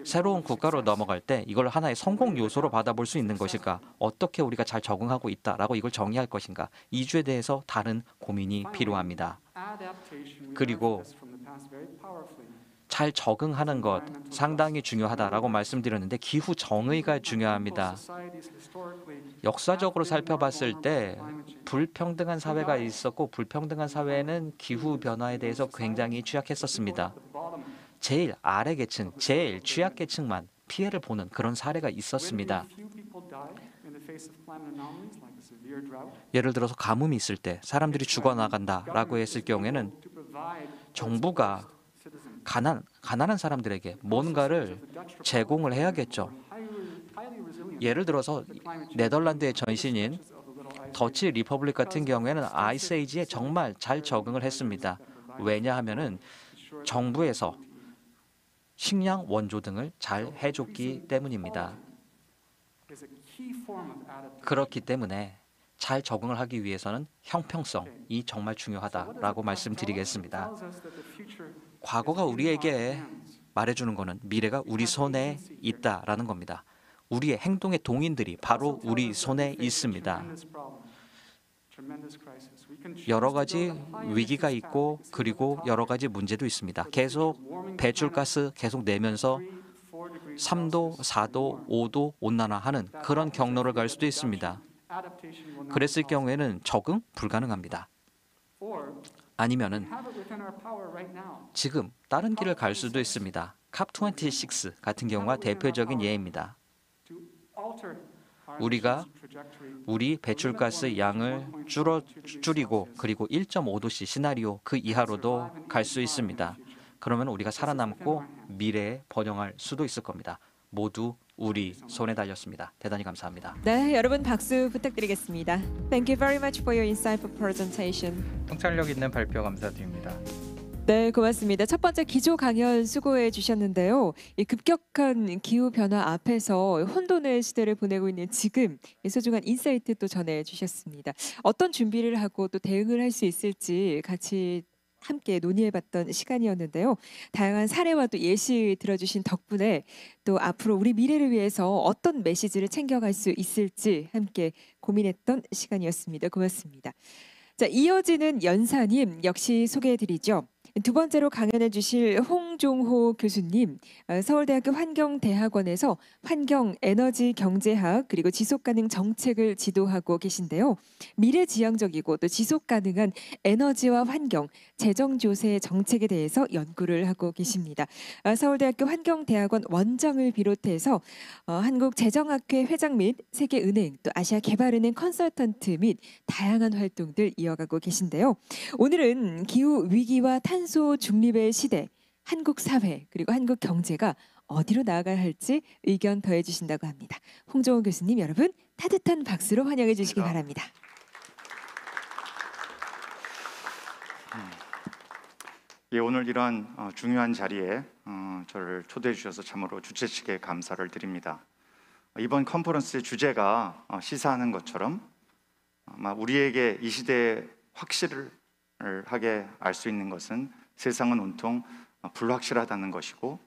새로운 국가로 넘어갈 때 이걸 하나의 성공 요소로 받아볼 수 있는 것일까? 어떻게 우리가 잘 적응하고 있다라고 이걸 정의할 것인가? 이주에 대해서 다른 고민이 필요합니다. 그리고 잘 적응하는 것 상당히 중요하다라고 말씀드렸는데 기후 정의가 중요합니다. 역사적으로 살펴봤을 때 불평등한 사회가 있었고 불평등한 사회는 기후 변화에 대해서 굉장히 취약했었습니다. 제일 아래 계층, 제일 취약 계층만 피해를 보는 그런 사례가 있었습니다. 예를 들어서 가뭄이 있을 때 사람들이 죽어나간다라고 했을 경우에는 정부가 가난, 가난한 사람들에게 뭔가를 제공을 해야겠죠. 예를 들어서 네덜란드의 전신인 더치 리퍼블릭 같은 경우에는 아이스에이지에 정말 잘 적응을 했습니다. 왜냐하면 정부에서 식량 원조 등을 잘 해줬기 때문입니다. 그렇기 때문에 잘 적응을 하기 위해서는 형평성이 정말 중요하다라고 말씀드리겠습니다. 과거가 우리에게 말해주는 것은 미래가 우리 손에 있다라는 겁니다. 우리의 행동의 동인들이 바로 우리 손에 있습니다. 여러 가지 위기가 있고 그리고 여러 가지 문제도 있습니다. 계속 배출가스 계속 내면서 3도, 4도, 5도 온난화하는 그런 경로를 갈 수도 있습니다. 그랬을 경우에는 적응 불가능합니다. 아니면은 지금 다른 길을 갈 수도 있습니다. 캅26 같은 경우가 대표적인 예입니다. 우리가 우리 배출가스 양을 줄어 줄이고 그리고 1.5도씨 시나리오 그 이하로도 갈 수 있습니다. 그러면 우리가 살아남고 미래에 번영할 수도 있을 겁니다. 모두 우리 손에 달렸습니다. 대단히 감사합니다. 네, 여러분 박수 부탁드리겠습니다. Thank you very much for your insightful presentation. 통찰력 있는 발표 감사드립니다. 네, 고맙습니다. 첫 번째 기조 강연 수고해 주셨는데요. 이 급격한 기후 변화 앞에서 혼돈의 시대를 보내고 있는 지금 이 소중한 인사이트 또 전해 주셨습니다. 어떤 준비를 하고 또 대응을 할 수 있을지 같이 함께 논의해봤던 시간이었는데요. 다양한 사례와 또 예시 들어주신 덕분에 또 앞으로 우리 미래를 위해서 어떤 메시지를 챙겨갈 수 있을지 함께 고민했던 시간이었습니다. 고맙습니다. 자, 이어지는 연사님 역시 소개해드리죠. 두 번째로 강연해 주실 홍종호 교수님, 어, 서울대학교 환경대학원에서 환경, 에너지, 경제학 그리고 지속가능 정책을 지도하고 계신데요. 미래지향적이고 또 지속가능한 에너지와 환경, 재정조세 정책에 대해서 연구를 하고 계십니다. 어, 서울대학교 환경대학원 원장을 비롯해서 어, 한국재정학회 회장 및 세계은행 또 아시아개발은행 컨설턴트 및 다양한 활동들 이어가고 계신데요. 오늘은 기후 위기와 탄소 탄소 중립의 시대, 한국 사회 그리고 한국 경제가 어디로 나아가야 할지 의견 더해 주신다고 합니다. 홍정호 교수님 여러분 따뜻한 박수로 환영해 주시기 바랍니다. 음. 예, 오늘 이러한 어, 중요한 자리에 어, 저를 초대해 주셔서 참으로 주최 측에 감사를 드립니다. 이번 컨퍼런스의 주제가 어, 시사하는 것처럼 우리에게 이 시대의 확실을 하게 알 수 있는 것은 세상은 온통 불확실하다는 것이고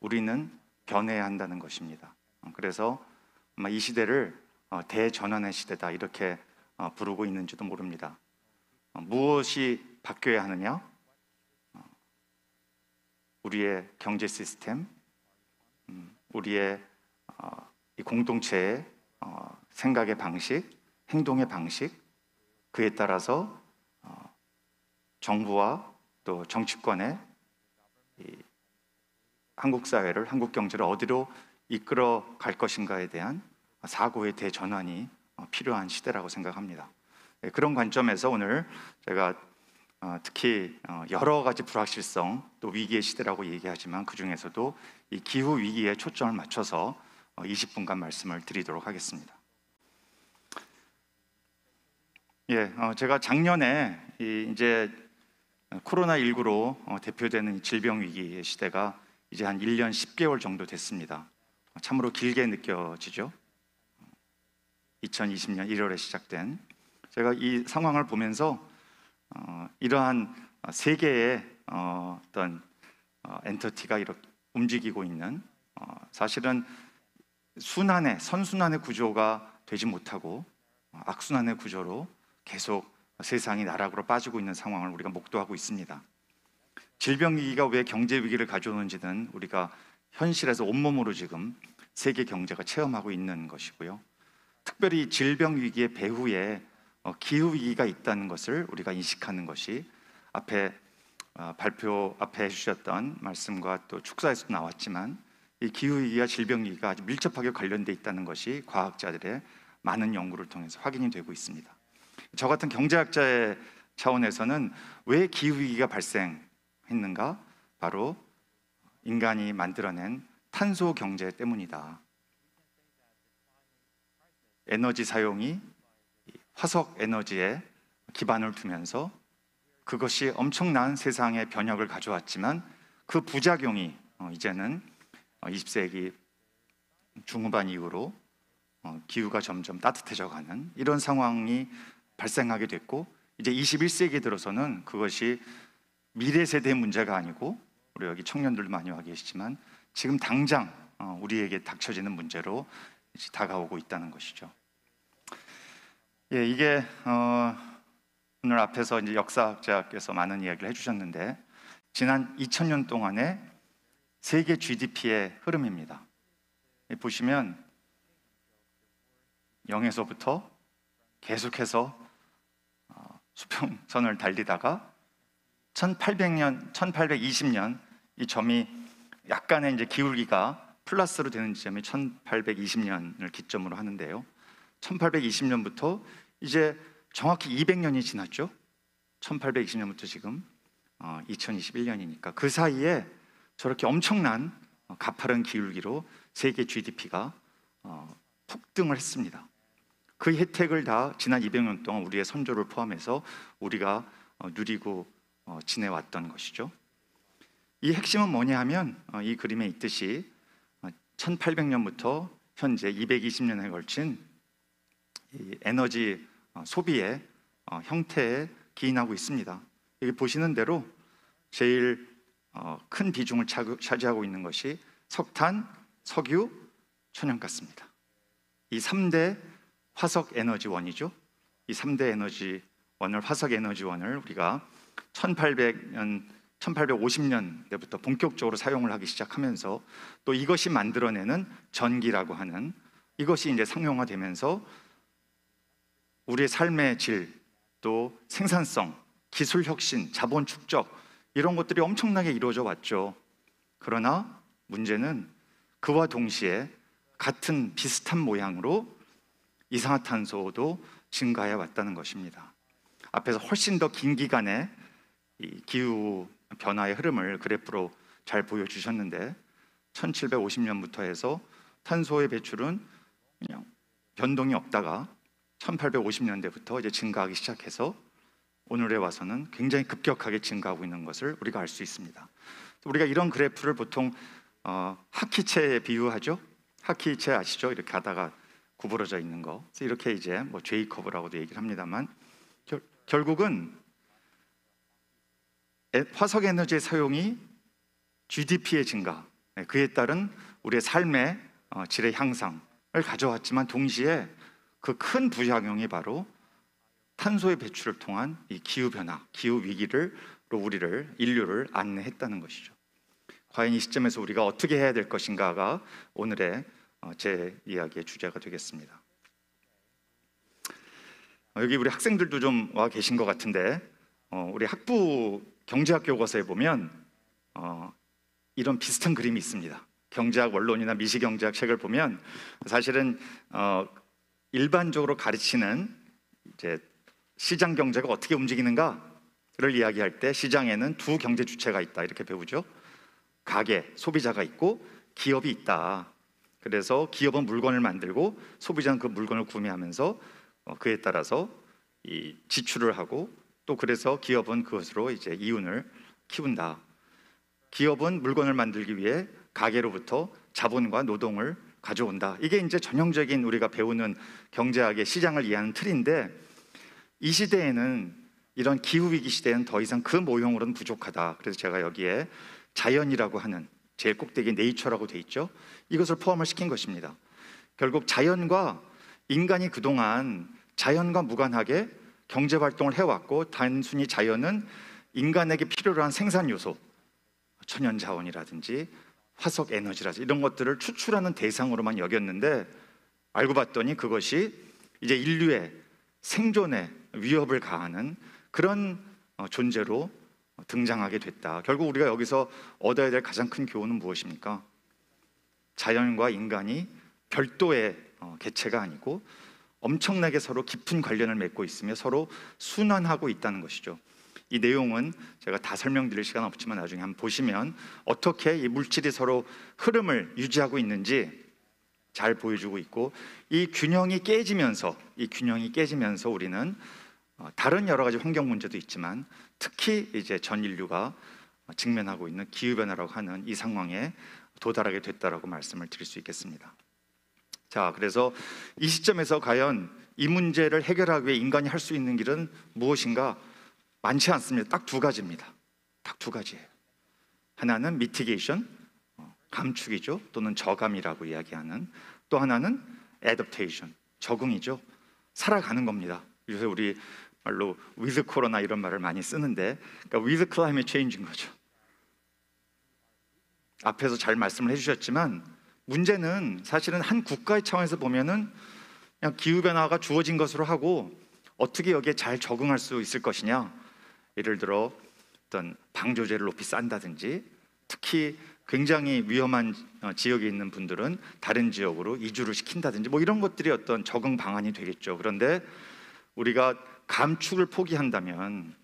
우리는 변해야 한다는 것입니다. 어, 그래서 아마 이 시대를 어, 대전환의 시대다 이렇게 어, 부르고 있는지도 모릅니다. 무엇이 바뀌어야 하느냐? 우리의 경제 시스템, 음, 우리의 이 공동체의 생각의 방식, 행동의 방식, 그에 따라서 정부와 또 정치권의 한국 사회를 한국 경제를 어디로 이끌어 갈 것인가에 대한 사고의 대전환이 어, 필요한 시대라고 생각합니다. 네, 그런 관점에서 오늘 제가 어, 특히 어, 여러 가지 불확실성 또 위기의 시대라고 얘기하지만 그 중에서도 이 기후 위기에 초점을 맞춰서 20분간 말씀을 드리도록 하겠습니다. 예, 제가 작년에 이제 코로나19로 어, 대표되는 질병 위기의 시대가 이제 한 1년 10개월 정도 됐습니다. 어, 참으로 길게 느껴지죠. 2020년 1월에 시작된 제가 이 상황을 보면서 어, 이러한 세 개의 어, 떤 어, 엔터티가 이렇게 움직이고 있는 어, 사실은 순환의 선순환의 구조가 되지 못하고 어, 악순환의 구조로 계속 세상이 나락으로 빠지고 있는 상황을 우리가 목도하고 있습니다. 질병 위기가 왜 경제 위기를 가져오는지는 우리가 현실에서 온몸으로 지금 세계 경제가 체험하고 있는 것이고요. 특별히 질병 위기의 배후에 어, 기후 위기가 있다는 것을 우리가 인식하는 것이 앞에 어, 발표 앞에 해주셨던 말씀과 또 축사에서도 나왔지만 이 기후 위기와 질병 위기가 아주 밀접하게 관련돼 있다는 것이 과학자들의 많은 연구를 통해서 확인이 되고 있습니다. 저 같은 경제학자의 차원에서는 왜 기후위기가 발생했는가? 바로 인간이 만들어낸 탄소 경제 때문이다. 에너지 사용이 화석 에너지에 기반을 두면서 그것이 엄청난 세상의 변혁을 가져왔지만 그 부작용이 어, 이제는 20세기 어, 중후반 이후로 어, 기후가 점점 따뜻해져가는 이런 상황이 발생하게 됐고 이제 21세기 들어서는 그것이 미래 세대 문제가 아니고 우리 여기 청년들도 많이 와 계시지만 지금 당장 어, 우리에게 닥쳐지는 문제로 다가오고 있다는 것이죠. 예, 이게 어, 오늘 앞에서 이제 역사학자께서 많은 이야기를 해주셨는데 지난 2000년 동안의 세계 GDP의 흐름입니다. 보시면 0에서부터 계속해서 수평선을 [LAUGHS] 달리다가 1800년, 1820년 이 점이 약간의 이제 기울기가 플러스로 되는 지점이 1820년을 기점으로 하는데요. 1820년부터 이제 정확히 200년이 지났죠. 1820년부터 지금 어, 2021년이니까 그 사이에 저렇게 엄청난 어, 가파른 기울기로 세계 GDP가 어, 폭등을 했습니다. 그 혜택을 다 지난 200년 동안 우리의 선조를 포함해서 우리가 어, 누리고 어, 지내왔던 것이죠. 이 핵심은 뭐냐 하면 어, 이 그림에 있듯이 1800년부터 현재 220년에 걸친 에너지 소비의 형태에 기인하고 있습니다. 여기 보시는 대로 제일 큰 비중을 차지하고 있는 것이 석탄, 석유, 천연가스입니다. 이 3대 화석 에너지원이죠. 이 3대 에너지원을 화석 에너지원을 우리가 1800년 1850년대부터 본격적으로 사용을 하기 시작하면서 또 이것이 만들어내는 전기라고 하는 이것이 이제 상용화되면서 우리의 삶의 질, 또 생산성, 기술 혁신, 자본 축적 이런 것들이 엄청나게 이루어져 왔죠. 그러나 문제는 그와 동시에 같은 비슷한 모양으로 이산화탄소도 증가해 왔다는 것입니다. 앞에서 훨씬 더 긴 기간의 기후 변화의 흐름을 그래프로 잘 보여주셨는데 1750년부터 해서 탄소의 배출은 그냥 변동이 없다가 1850년대부터 이제 증가하기 시작해서 오늘에 와서는 굉장히 급격하게 증가하고 있는 것을 우리가 알 수 있습니다. 우리가 이런 그래프를 보통 어, 하키체에 비유하죠. 하키체 아시죠? 이렇게 하다가 구부러져 있는 거. 이렇게 이제 뭐 제이커브라고도 얘기를 합니다만 결, 결국은 화석 에너지의 사용이 GDP의 증가, 네, 그에 따른 우리의 삶의 어, 질의 향상을 가져왔지만 동시에 그 큰 부작용이 바로 탄소의 배출을 통한 이 기후 변화, 기후 위기를 우리를 인류를 안내했다는 것이죠. 과연 이 시점에서 우리가 어떻게 해야 될 것인가가 오늘의 어, 제 이야기의 주제가 되겠습니다. 어, 여기 우리 학생들도 좀 와 계신 것 같은데 어, 우리 학부 경제학 교과서에 보면 이런 비슷한 그림이 있습니다. 경제학 원론이나 미시경제학 책을 보면 사실은 일반적으로 가르치는 이제 시장 경제가 어떻게 움직이는가를 이야기할 때 시장에는 두 경제 주체가 있다 이렇게 배우죠. 가게 소비자가 있고 기업이 있다. 그래서 기업은 물건을 만들고 소비자는 그 물건을 구매하면서 어, 그에 따라서 이 지출을 하고 또 그래서 기업은 그것으로 이제 이윤을 키운다. 기업은 물건을 만들기 위해 가게로부터 자본과 노동을 가져온다. 이게 이제 전형적인 우리가 배우는 경제학의 시장을 이해하는 틀인데 이 시대에는 이런 기후 위기 시대에는 더 이상 그 모형으로는 부족하다. 그래서 제가 여기에 자연이라고 하는 제일 꼭대기 네이처라고 돼 있죠. 이것을 포함을 시킨 것입니다. 결국 자연과 인간이 그동안 자연과 무관하게 경제 활동을 해왔고 단순히 자연은 인간에게 필요로 한 생산 요소, 천연 자원이라든지 화석 에너지라든지 이런 것들을 추출하는 대상으로만 여겼는데 알고 봤더니 그것이 이제 인류의 생존에 위협을 가하는 그런 어, 존재로 등장하게 됐다. 결국 우리가 여기서 얻어야 될 가장 큰 교훈은 무엇입니까? 자연과 인간이 별도의 어, 개체가 아니고 엄청나게 서로 깊은 관련을 맺고 있으며 서로 순환하고 있다는 것이죠. 이 내용은 제가 다 설명드릴 시간 없지만 나중에 한번 보시면 어떻게 이 물질이 서로 흐름을 유지하고 있는지 잘 보여주고 있고 이 균형이 깨지면서 이 균형이 깨지면서 우리는 어, 다른 여러 가지 환경 문제도 있지만 특히 이제 전 인류가 직면하고 있는 기후 변화라고 하는 이 상황에 도달하게 됐다라고 말씀을 드릴 수 있겠습니다. 자, 그래서 이 시점에서 과연 이 문제를 해결하기 위해 인간이 할 수 있는 길은 무엇인가? 많지 않습니다. 딱 두 가지입니다. 딱 두 가지예요. 하나는 미티게이션, 어, 감축이죠. 또는 저감이라고 이야기하는 또 하나는 애답테이션, 적응이죠. 살아가는 겁니다. 요새 우리 말로 위드 코로나 이런 말을 많이 쓰는데 그러니까 위드 클라이밋 체인지인 거죠. 앞에서 잘 말씀을 해 주셨지만 문제는 사실은 한 국가의 차원에서 보면은 그냥 기후 변화가 주어진 것으로 하고 어떻게 여기에 잘 적응할 수 있을 것이냐. 예를 들어 어떤 방조제를 높이 싼다든지 특히 굉장히 위험한 어, 지역에 있는 분들은 다른 지역으로 이주를 시킨다든지 뭐 이런 것들이 어떤 적응 방안이 되겠죠. 그런데 우리가 감축을 포기한다면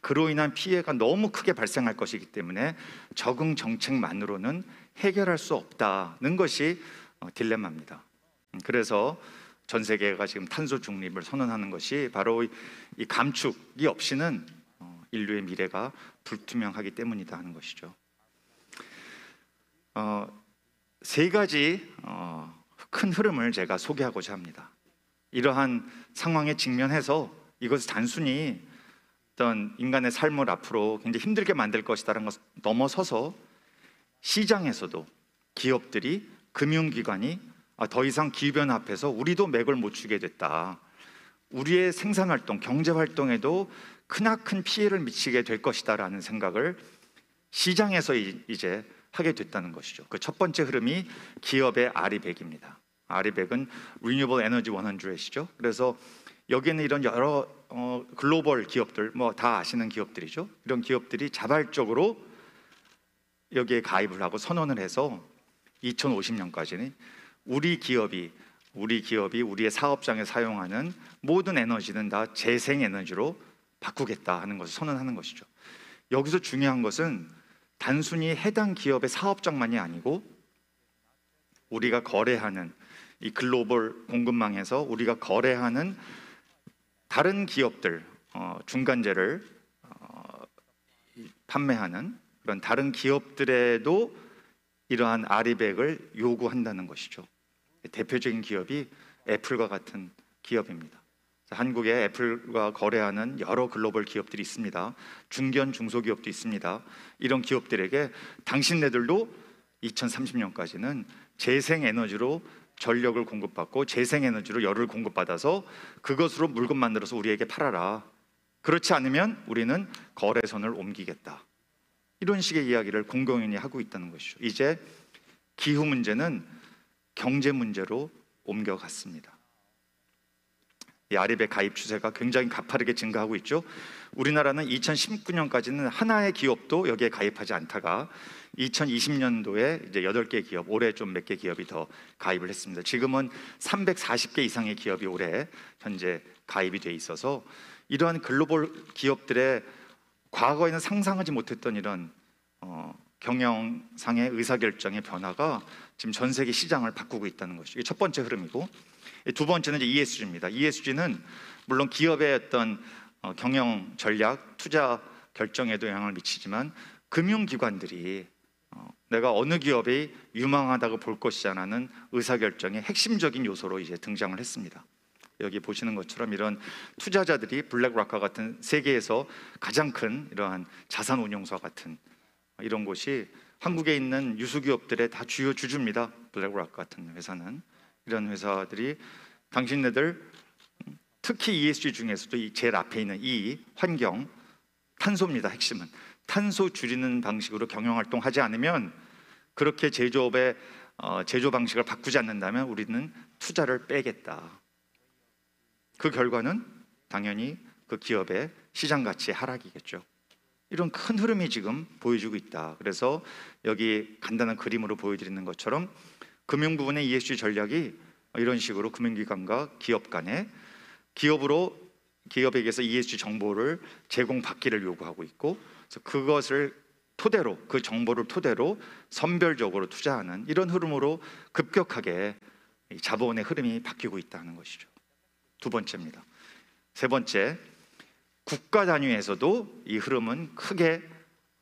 그로 인한 피해가 너무 크게 발생할 것이기 때문에 적응 정책만으로는 해결할 수 없다는 것이 어, 딜레마입니다. 그래서 전 세계가 지금 탄소 중립을 선언하는 것이 바로 이 감축이 없이는 어, 인류의 미래가 불투명하기 때문이다 하는 것이죠. 어, 세 가지 어, 큰 흐름을 제가 소개하고자 합니다. 이러한 상황에 직면해서 이것은 단순히 어떤 인간의 삶을 앞으로 굉장히 힘들게 만들 것이다라는 것을 넘어서서 시장에서도 기업들이 금융기관이 아, 더 이상 기후변화 앞에서 우리도 맥을 못 추게 됐다. 우리의 생산활동, 경제활동에도 크나큰 피해를 미치게 될 것이다라는 생각을 시장에서 이제 하게 됐다는 것이죠. 그 첫 번째 흐름이 기업의 아리백입니다. 아리백은 Renewable Energy 100이시죠. 그래서 여기에는 이런 여러 어, 글로벌 기업들, 뭐 다 아시는 기업들이죠. 이런 기업들이 자발적으로 여기에 가입을 하고 선언을 해서 2050년까지는 우리 기업이 우리 기업이 우리의 사업장에 사용하는 모든 에너지는 다 재생 에너지로 바꾸겠다 하는 것을 선언하는 것이죠. 여기서 중요한 것은 단순히 해당 기업의 사업장만이 아니고 우리가 거래하는 이 글로벌 공급망에서 우리가 거래하는 다른 기업들 어, 중간재를 어, 판매하는 그런 다른 기업들에도 이러한 아리백을 요구한다는 것이죠. 대표적인 기업이 애플과 같은 기업입니다. 한국에 애플과 거래하는 여러 글로벌 기업들이 있습니다. 중견 중소기업도 있습니다. 이런 기업들에게 당신네들도 2030년까지는 재생에너지로 전력을 공급받고 재생에너지로 열을 공급받아서 그것으로 물건 만들어서 우리에게 팔아라. 그렇지 않으면 우리는 거래선을 옮기겠다. 이런 식의 이야기를 공공연히 하고 있다는 것이죠. 이제 기후 문제는 경제 문제로 옮겨갔습니다. 아립의 가입 추세가 굉장히 가파르게 증가하고 있죠. 우리나라는 2019년까지는 하나의 기업도 여기에 가입하지 않다가 2020년도에 이제 8개 기업, 올해 좀 몇 개 기업이 더 가입을 했습니다. 지금은 340개 이상의 기업이 올해 현재 가입이 돼 있어서 이러한 글로벌 기업들의 과거에는 상상하지 못했던 이런 어, 경영상의 의사결정의 변화가 지금 전 세계 시장을 바꾸고 있다는 것이첫 번째 흐름이고 두 번째는 이제 ESG입니다. ESG는 물론 기업의 어떤 어, 경영 전략, 투자 결정에도 영향을 미치지만 금융기관들이 어, 내가 어느 기업이 유망하다고 볼 것이냐는 의사결정의 핵심적인 요소로 이제 등장을 했습니다. 여기 보시는 것처럼 이런 투자자들이 블랙락과 같은 세계에서 가장 큰 이러한 자산 운용사 같은 어, 이런 곳이 한국에 있는 유수 기업들의 다 주요 주주입니다. 블랙락 같은 회사는 이런 회사들이 당신네들 특히 ESG 중에서도 이 제일 앞에 있는 이 환경 탄소입니다. 핵심은 탄소 줄이는 방식으로 경영 활동하지 않으면 그렇게 제조업의 어, 제조 방식을 바꾸지 않는다면 우리는 투자를 빼겠다. 그 결과는 당연히 그 기업의 시장 가치 하락이겠죠. 이런 큰 흐름이 지금 보여주고 있다. 그래서 여기 간단한 그림으로 보여드리는 것처럼 금융 부분의 ESG 전략이 이런 식으로 금융기관과 기업 간에 기업으로 기업에게서 ESG 정보를 제공받기를 요구하고 있고 그래서 그것을 토대로 그 정보를 토대로 선별적으로 투자하는 이런 흐름으로 급격하게 자본의 흐름이 바뀌고 있다는 것이죠. 두 번째입니다. 세 번째 국가 단위에서도 이 흐름은 크게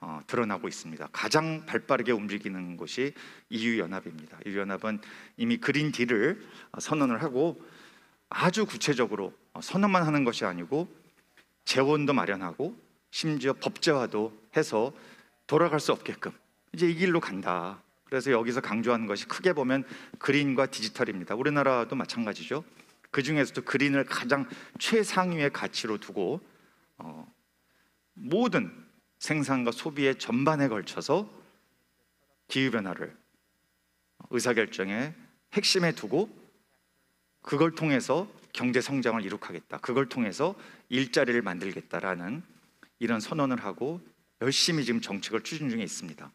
어, 드러나고 있습니다. 가장 발빠르게 움직이는 곳이 EU 연합입니다. EU 연합은 이미 그린 딜을 어, 선언을 하고 아주 구체적으로 어, 선언만 하는 것이 아니고 재원도 마련하고 심지어 법제화도 해서 돌아갈 수 없게끔 이제 이 길로 간다. 그래서 여기서 강조하는 것이 크게 보면 그린과 디지털입니다. 우리나라도 마찬가지죠. 그 중에서도 그린을 가장 최상위의 가치로 두고 어, 모든 생산과 소비의 전반에 걸쳐서 기후변화를 의사결정의 핵심에 두고 그걸 통해서 경제 성장을 이룩하겠다. 그걸 통해서 일자리를 만들겠다라는 이런 선언을 하고 열심히 지금 정책을 추진 중에 있습니다.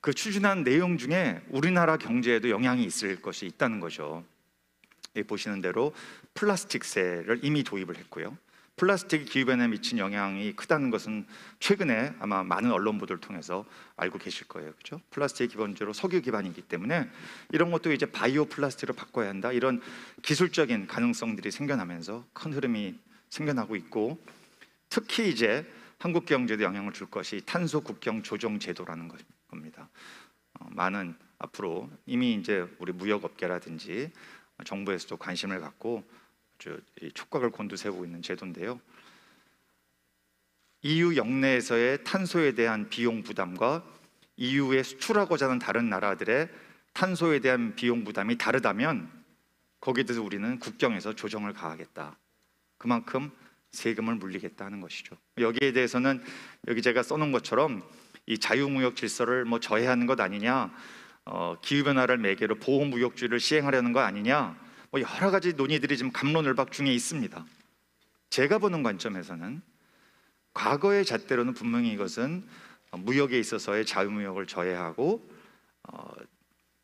그 추진한 내용 중에 우리나라 경제에도 영향이 있을 것이 있다는 거죠. 예, 보시는 대로 플라스틱세를 이미 도입을 했고요. 플라스틱이 기후변화에 미친 영향이 크다는 것은 최근에 아마 많은 언론 보도를 통해서 알고 계실 거예요. 그죠 플라스틱이 기본적으로 석유 기반이기 때문에 이런 것도 이제 바이오 플라스틱으로 바꿔야 한다. 이런 기술적인 가능성들이 생겨나면서 큰 흐름이 생겨나고 있고 특히 이제 한국 경제에 영향을 줄 것이 탄소 국경 조정 제도라는 겁니다. 어, 많은 앞으로 이미 이제 우리 무역 업계라든지 정부에서도 관심을 갖고 촉각을 곤두세우고 있는 제도인데요. EU 역내에서의 탄소에 대한 비용 부담과 EU에 수출하고자 하는 다른 나라들의 탄소에 대한 비용 부담이 다르다면 거기에 대해서 우리는 국경에서 조정을 가하겠다. 그만큼 세금을 물리겠다 하는 것이죠. 여기에 대해서는 여기 제가 써놓은 것처럼 이 자유무역 질서를 뭐 저해하는 것 아니냐, 어, 기후변화를 매개로 보호무역주의를 시행하려는 거 아니냐, 뭐 여러 가지 논의들이 지금 감론을박 중에 있습니다. 제가 보는 관점에서는 과거의 잣대로는 분명히 이것은 무역에 있어서의 자유무역을 저해하고 어,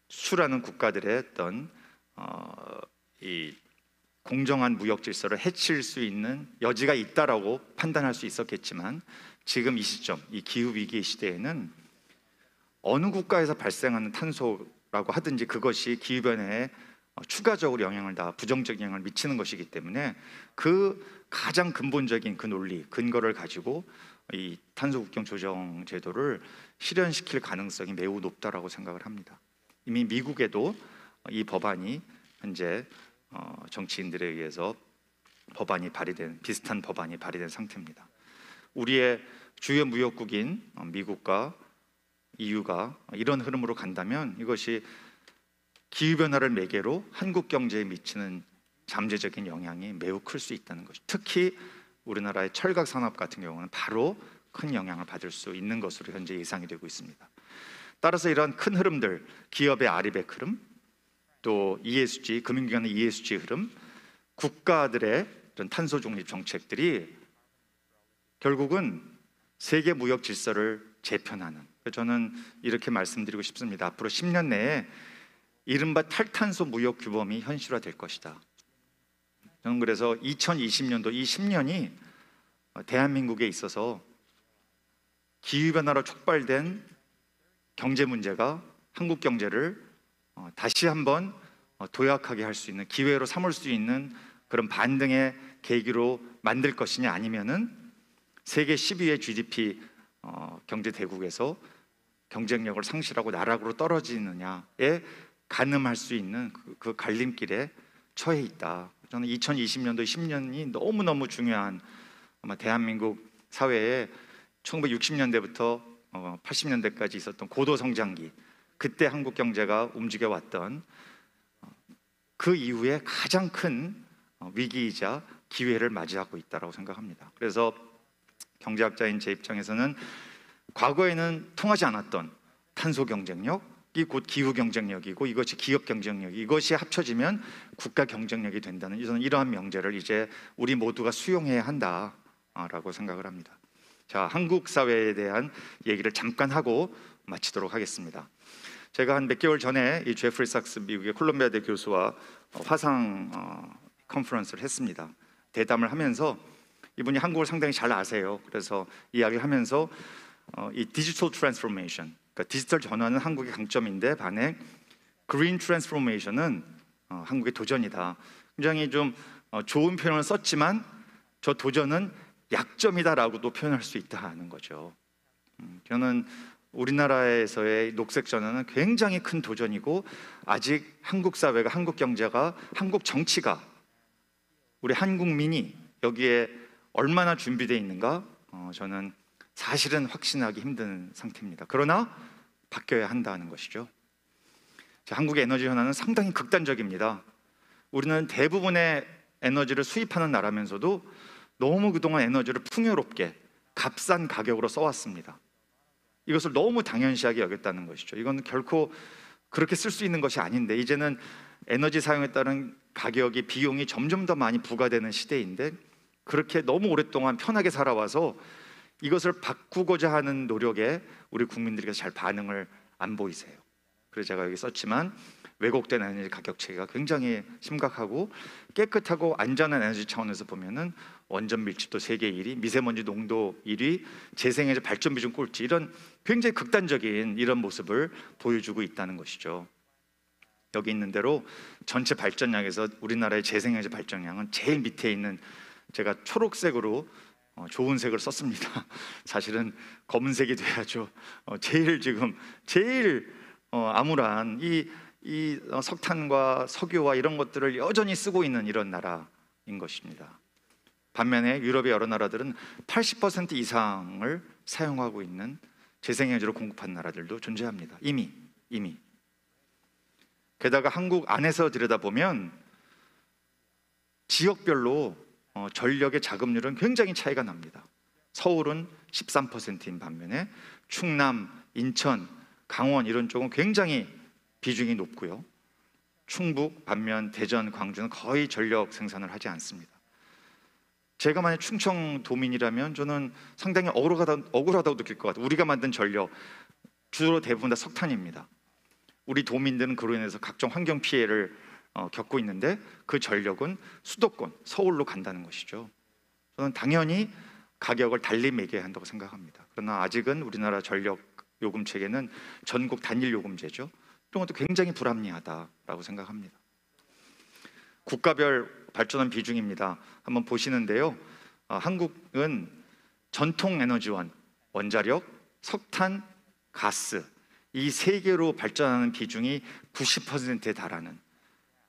수라는 국가들의 어떤 어, 이 공정한 무역 질서를 해칠 수 있는 여지가 있다라고 판단할 수 있었겠지만 지금 이 시점, 이 기후 위기 시대에는 어느 국가에서 발생하는 탄소라고 하든지 그것이 기후 변화에 어, 추가적으로 영향을 다 부정적 영향을 미치는 것이기 때문에 그 가장 근본적인 그 논리 근거를 가지고 이 탄소 국경 조정 제도를 실현시킬 가능성이 매우 높다라고 생각을 합니다. 이미 미국에도 이 법안이 현재 어, 정치인들에 의해서 법안이 발의된 비슷한 법안이 발의된 상태입니다. 우리의 주요 무역국인 어, 미국과 EU가 이런 흐름으로 간다면 이것이 기후변화를 매개로 한국 경제에 미치는 잠재적인 영향이 매우 클 수 있다는 것이 특히 우리나라의 철각 산업 같은 경우는 바로 큰 영향을 받을 수 있는 것으로 현재 예상이 되고 있습니다. 따라서 이러큰 흐름들, 기업의 아리백 흐름, 또 ESG 금융기관의 ESG 흐름, 국가들의 이런 탄소 중립 정책들이 결국은 세계 무역 질서를 재편하는 저는 이렇게 말씀드리고 싶습니다. 앞으로 10년 내에 이른바 탈탄소 무역 규범이 현실화될 것이다. 저는 그래서 2020년도 이 10년이 대한민국에 있어서 기후변화로 촉발된 경제 문제가 한국 경제를 어, 다시 한번 어, 도약하게 할 수 있는 기회로 삼을 수 있는 그런 반등의 계기로 만들 것이냐 아니면은 세계 10위의 GDP 어, 경제 대국에서 경쟁력을 상실하고 나락으로 떨어지느냐에 가늠할 수 있는 그, 그 갈림길에 처해 있다. 저는 2020년도 10년이 너무너무 중요한 아마 대한민국 사회에 1960년대부터 80년대까지 어, 있었던 고도 성장기 그때 한국 경제가 움직여 왔던 어, 그 이후에 가장 큰 어, 위기이자 기회를 맞이하고 있다고 생각합니다. 그래서 경제학자인 제 입장에서는 과거에는 통하지 않았던 탄소 경쟁력 이것이 곧 기후 경쟁력이고 이것이 기업 경쟁력 이것이 합쳐지면 국가 경쟁력이 된다는 저는 이러한 명제를 이제 우리 모두가 수용해야 한다라고 생각을 합니다. 자, 한국 사회에 대한 얘기를 잠깐 하고 마치도록 하겠습니다. 제가 한 몇 개월 전에 이 제프리 삭스 미국의 콜롬비아 대 교수와 어, 화상 어, 컨퍼런스를 했습니다. 대담을 하면서 이분이 한국을 상당히 잘 아세요. 그래서 이야기를 하면서 어, 이 디지털 트랜스포메이션 그러니까 디지털 전환은 한국의 강점인데 반해 그린 트랜스포메이션은 어, 한국의 도전이다. 굉장히 좀 어, 좋은 표현을 썼지만 저 도전은 약점이다라고도 표현할 수 있다는 거죠. 음, 저는 우리나라에서의 녹색 전환은 굉장히 큰 도전이고 아직 한국 사회가 한국 경제가 한국 정치가 우리 한국민이 여기에 얼마나 준비되어 있는가 어, 저는 사실은 확신하기 힘든 상태입니다. 그러나 바뀌어야 한다는 것이죠. 자, 한국의 에너지 현황은 상당히 극단적입니다. 우리는 대부분의 에너지를 수입하는 나라면서도 너무 그동안 에너지를 풍요롭게 값싼 가격으로 써왔습니다. 이것을 너무 당연시하게 여겼다는 것이죠. 이건 결코 그렇게 쓸 수 있는 것이 아닌데 이제는 에너지 사용에 따른 가격이 비용이 점점 더 많이 부과되는 시대인데 그렇게 너무 오랫동안 편하게 살아와서 이것을 바꾸고자 하는 노력에 우리 국민들께서 잘 반응을 안 보이세요. 그래서 제가 여기 썼지만 왜곡된 에너지 가격 체계가 굉장히 심각하고 깨끗하고 안전한 에너지 차원에서 보면은 원전 밀집도 세계 1위, 미세먼지 농도 1위, 재생에너지 발전 비중 꼴찌 이런 굉장히 극단적인 이런 모습을 보여주고 있다는 것이죠. 여기 있는 대로 전체 발전량에서 우리나라의 재생에너지 발전량은 제일 밑에 있는 제가 초록색으로 어, 좋은 색을 썼습니다. [LAUGHS] 사실은 검은색이 돼야죠. 어, 제일 지금 제일 어, 암울한 이, 이 석탄과 석유와 이런 것들을 여전히 쓰고 있는 이런 나라인 것입니다. 반면에 유럽의 여러 나라들은 80% 이상을 사용하고 있는 재생에너지로 공급한 나라들도 존재합니다. 이미 이미 게다가 한국 안에서 들여다보면 지역별로 어, 전력의 자급률은 굉장히 차이가 납니다. 서울은 13%인 반면에 충남, 인천, 강원 이런 쪽은 굉장히 비중이 높고요. 충북 반면 대전, 광주는 거의 전력 생산을 하지 않습니다. 제가 만약 충청도민이라면 저는 상당히 억울하다, 억울하다고 느낄 것 같아요. 우리가 만든 전력 주로 대부분 다 석탄입니다. 우리 도민들은 그로 인해서 각종 환경 피해를 어, 겪고 있는데 그 전력은 수도권 서울로 간다는 것이죠. 저는 당연히 가격을 달리 매겨야 한다고 생각합니다. 그러나 아직은 우리나라 전력 요금 체계는 전국 단일 요금제죠. 이런 것도 굉장히 불합리하다라고 생각합니다. 국가별 발전원 비중입니다. 한번 보시는데요. 어, 한국은 전통 에너지원, 원자력, 석탄, 가스 이 세 개로 발전하는 비중이 90%에 달하는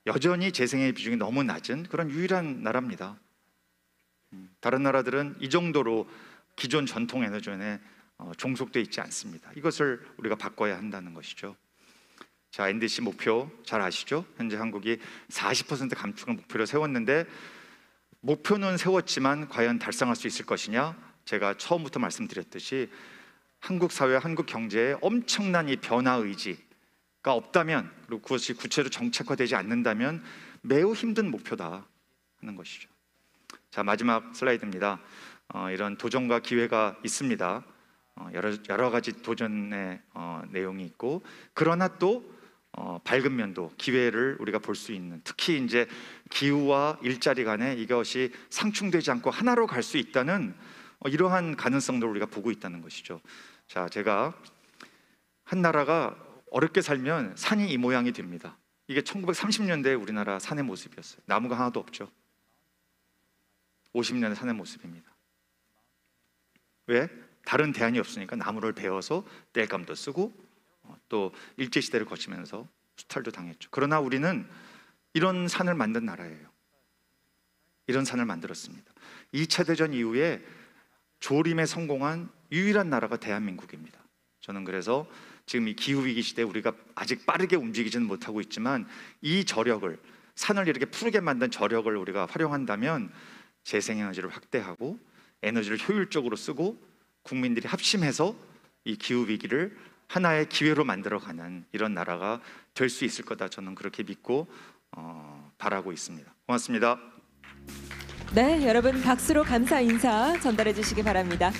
여전히 재생의 비중이 너무 낮은 그런 유일한 나라입니다. 음, 다른 나라들은 이 정도로 기존 전통 에너지원에 어, 종속돼 있지 않습니다. 이것을 우리가 바꿔야 한다는 것이죠. 자, NDC 목표 잘 아시죠? 현재 한국이 40% 감축을 목표로 세웠는데 목표는 세웠지만 과연 달성할 수 있을 것이냐? 제가 처음부터 말씀드렸듯이 한국 사회, 한국 경제에 엄청난 이 변화 의지, 가 없다면 그리고 그것이 구체로 정착화되지 않는다면 매우 힘든 목표다 하는 것이죠. 자 마지막 슬라이드입니다. 어, 이런 도전과 기회가 있습니다. 어, 여러, 여러 가지 도전의 어, 내용이 있고 그러나 또 어, 밝은 면도 기회를 우리가 볼 수 있는 특히 이제 기후와 일자리 간에 이것이 상충되지 않고 하나로 갈 수 있다는 어, 이러한 가능성도 우리가 보고 있다는 것이죠. 자 제가 한 나라가 어렵게 살면 산이 이 모양이 됩니다. 이게 1930년대 우리나라 산의 모습이었어요. 나무가 하나도 없죠. 50년의 산의 모습입니다. 왜? 다른 대안이 없으니까 나무를 베어서 땔감도 쓰고 어, 또 일제 시대를 거치면서 수탈도 당했죠. 그러나 우리는 이런 산을 만든 나라예요. 이런 산을 만들었습니다. 2차 대전 이후에 조림에 성공한 유일한 나라가 대한민국입니다. 저는 그래서 지금 이 기후위기 시대에 우리가 아직 빠르게 움직이지는 못하고 있지만 이 저력을 산을 이렇게 푸르게 만든 저력을 우리가 활용한다면 재생에너지를 확대하고 에너지를 효율적으로 쓰고 국민들이 합심해서 이 기후위기를 하나의 기회로 만들어가는 이런 나라가 될 수 있을 거다 저는 그렇게 믿고 어, 바라고 있습니다. 고맙습니다. 네, 여러분 박수로 감사 인사 전달해 주시기 바랍니다.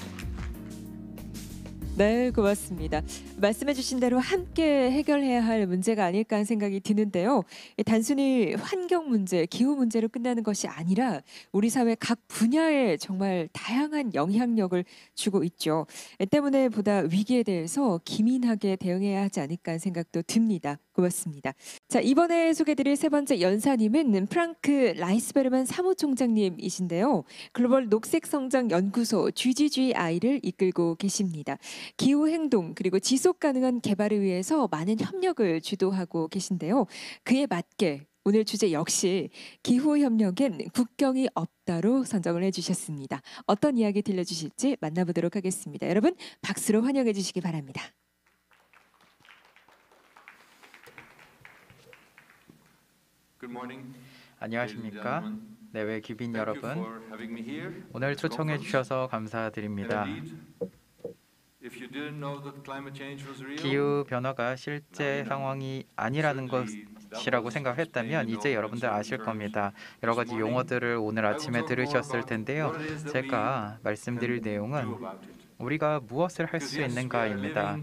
네, 고맙습니다. 말씀해주신 대로 함께 해결해야 할 문제가 아닐까 하는 생각이 드는데요. 단순히 환경 문제, 기후 문제로 끝나는 것이 아니라 우리 사회 각 분야에 정말 다양한 영향력을 주고 있죠. 때문에 보다 위기에 대해서 기민하게 대응해야 하지 않을까 하는 생각도 듭니다. 고맙습니다. 자 이번에 소개드릴 세 번째 연사님은 프랑크 라이스베르만 사무총장님이신데요. 글로벌 녹색성장연구소 GGGI를 이끌고 계십니다. 기후행동 그리고 지속가능한 개발을 위해서 많은 협력을 주도하고 계신데요. 그에 맞게 오늘 주제 역시 기후협력엔 국경이 없다로 선정을 해주셨습니다. 어떤 이야기 들려주실지 만나보도록 하겠습니다. 여러분 박수로 환영해 주시기 바랍니다. 안녕하십니까? 내외 네, 귀빈 여러분, 오늘 초청해 주셔서 감사드립니다. 기후 변화가 실제 상황이 아니라는 것이라고 생각했다면 이제 여러분들 아실 겁니다. 여러 가지 용어들을 오늘 아침에 들으셨을 텐데요. 제가 말씀드릴 내용은 우리가 무엇을 할 수 있는가입니다.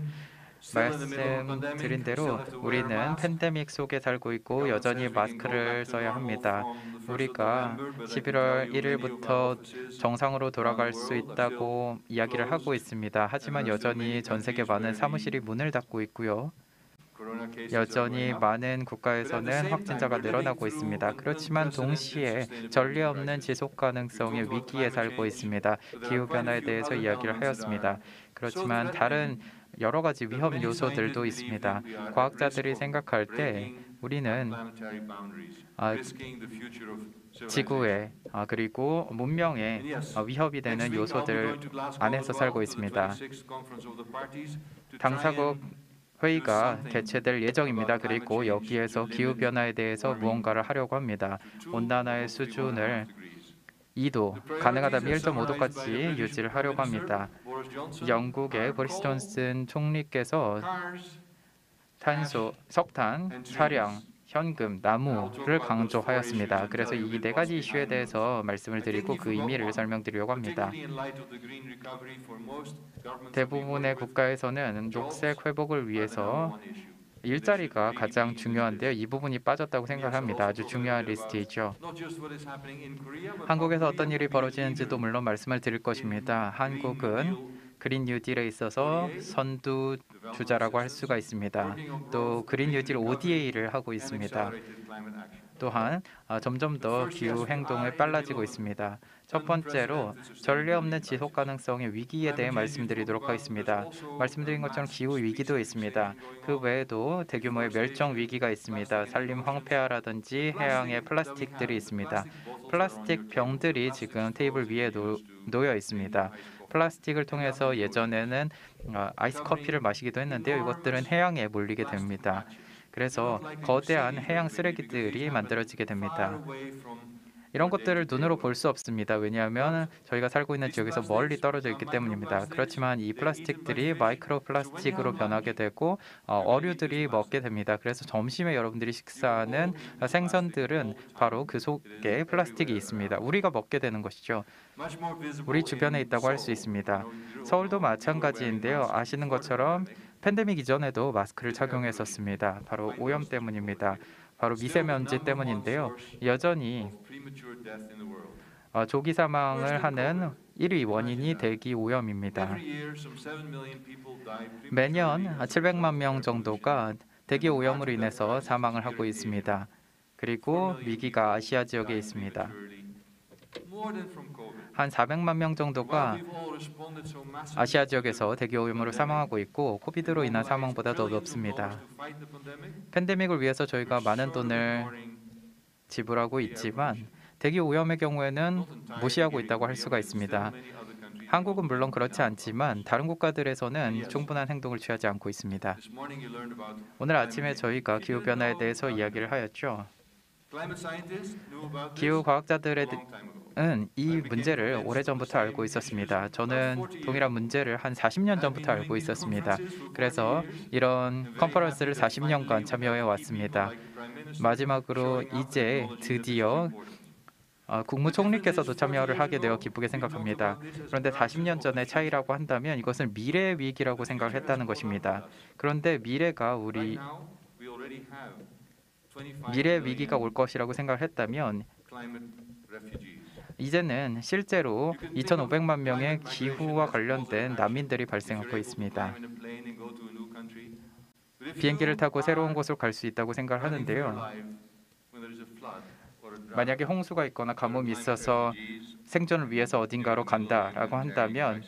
말씀드린 대로 우리는 팬데믹 속에 살고 있고 여전히 마스크를 써야 합니다. 우리가 11월 1일부터 정상으로 돌아갈 수 있다고 이야기를 하고 있습니다. 하지만 여전히 전 세계 많은 사무실이 문을 닫고 있고요. 여전히 많은 국가에서는 확진자가 늘어나고 있습니다. 그렇지만 동시에 전례 없는 지속 가능성의 위기에 살고 있습니다. 기후 변화에 대해서 이야기를 하였습니다. 그렇지만 다른 여러 가지 위험 요소들도 있습니다. 과학자들이 생각할 때 우리는 아, 지구에 아, 그리고 문명에 아, 위협이 되는 요소들 안에서 살고 있습니다. 당사국 회의가 개최될 예정입니다. 그리고 여기에서 기후 변화에 대해서 무언가를 하려고 합니다. 온난화의 수준을 2도, 가능하다면 1.5도까지 유지를 하려고 합니다. 영국의 보리스 존슨 총리께서 탄소, 석탄, 차량, 현금, 나무를 강조하였습니다. 그래서 이 네 가지 이슈에 대해서 말씀을 드리고 그 의미를 설명드리려고 합니다. 대부분의 국가에서는 녹색 회복을 위해서 일자리가 가장 중요한데요. 이 부분이 빠졌다고 생각합니다. 아주 중요한 리스트이죠. 한국에서 어떤 일이 벌어지는지도 물론 말씀을 드릴 것입니다. 한국은 그린 뉴딜에 있어서 선두 주자라고 할 수가 있습니다. 또 그린 뉴딜 ODA를 하고 있습니다. 또한 어, 점점 더 기후 행동을 빨라지고 있습니다. 첫 번째로 전례 없는 지속 가능성의 위기에 대해 말씀드리도록 하겠습니다. 말씀드린 것처럼 기후 위기도 있습니다. 그 외에도 대규모의 멸종 위기가 있습니다. 산림 황폐화라든지 해양의 플라스틱들이 있습니다. 플라스틱 병들이 지금 테이블 위에 놓, 여 있습니다. 플라스틱을 통해서 예전에는 어, 아이스 커피를 마시기도 했는데요. 이것들은 해양에 몰리게 됩니다. 그래서 거대한 해양 쓰레기들이 만들어지게 됩니다. 이런 것들을 눈으로 볼 수 없습니다. 왜냐하면 저희가 살고 있는 지역에서 멀리 떨어져 있기 때문입니다. 그렇지만 이 플라스틱들이 마이크로 플라스틱으로 변하게 되고 어, 어류들이 먹게 됩니다. 그래서 점심에 여러분들이 식사하는 생선들은 바로 그 속에 플라스틱이 있습니다. 우리가 먹게 되는 것이죠. 우리 주변에 있다고 할 수 있습니다. 서울도 마찬가지인데요. 아시는 것처럼 팬데믹 이전에도 마스크를 착용했었습니다. 바로 오염 때문입니다. 바로 미세먼지 때문인데요. 여전히 어, 조기 사망을 하는 1위 원인이 대기 오염입니다. 매년 700만 명 정도가 대기 오염으로 인해서 사망을 하고 있습니다. 그리고 위기가 아시아 지역에 있습니다. 한 400만 명 정도가 아시아 지역에서 대기오염으로 사망하고 있고 코비드로 인한 사망보다 더 높습니다. 팬데믹을 위해서 저희가 많은 돈을 지불하고 있지만 대기 오염의 경우에는 무시하고 있다고 할 수가 있습니다. 한국은 물론 그렇지 않지만 다른 국가들에서는 충분한 행동을 취하지 않고 있습니다. 오늘 아침에 저희가 기후 변화에 대해서 이야기를 하였죠. 기후 과학자들은 이 문제를 오래전부터 알고 있었습니다. 저는 동일한 문제를 한 40년 전부터 알고 있었습니다. 그래서 이런 컨퍼런스를 40년간 참여해 왔습니다. 마지막으로 이제 드디어 어, 국무총리께서도 참여를 하게 되어 기쁘게 생각합니다. 그런데 40년 전의 차이라고 한다면 이것은 미래의 위기라고 생각을 했다는 것입니다. 그런데 미래가 우리 미래 위기가 올 것이라고 생각했다면 을 이제는 실제로 2,500만 명의 기후와 관련된 난민들이 발생하고 있습니다. 비행기를 타고 새로운 곳으로 갈 수 있다고 생각하는데요. 만약에 홍수가 있거나 가뭄이 있어서 생존을 위해서 어딘가로 간다라고 한다면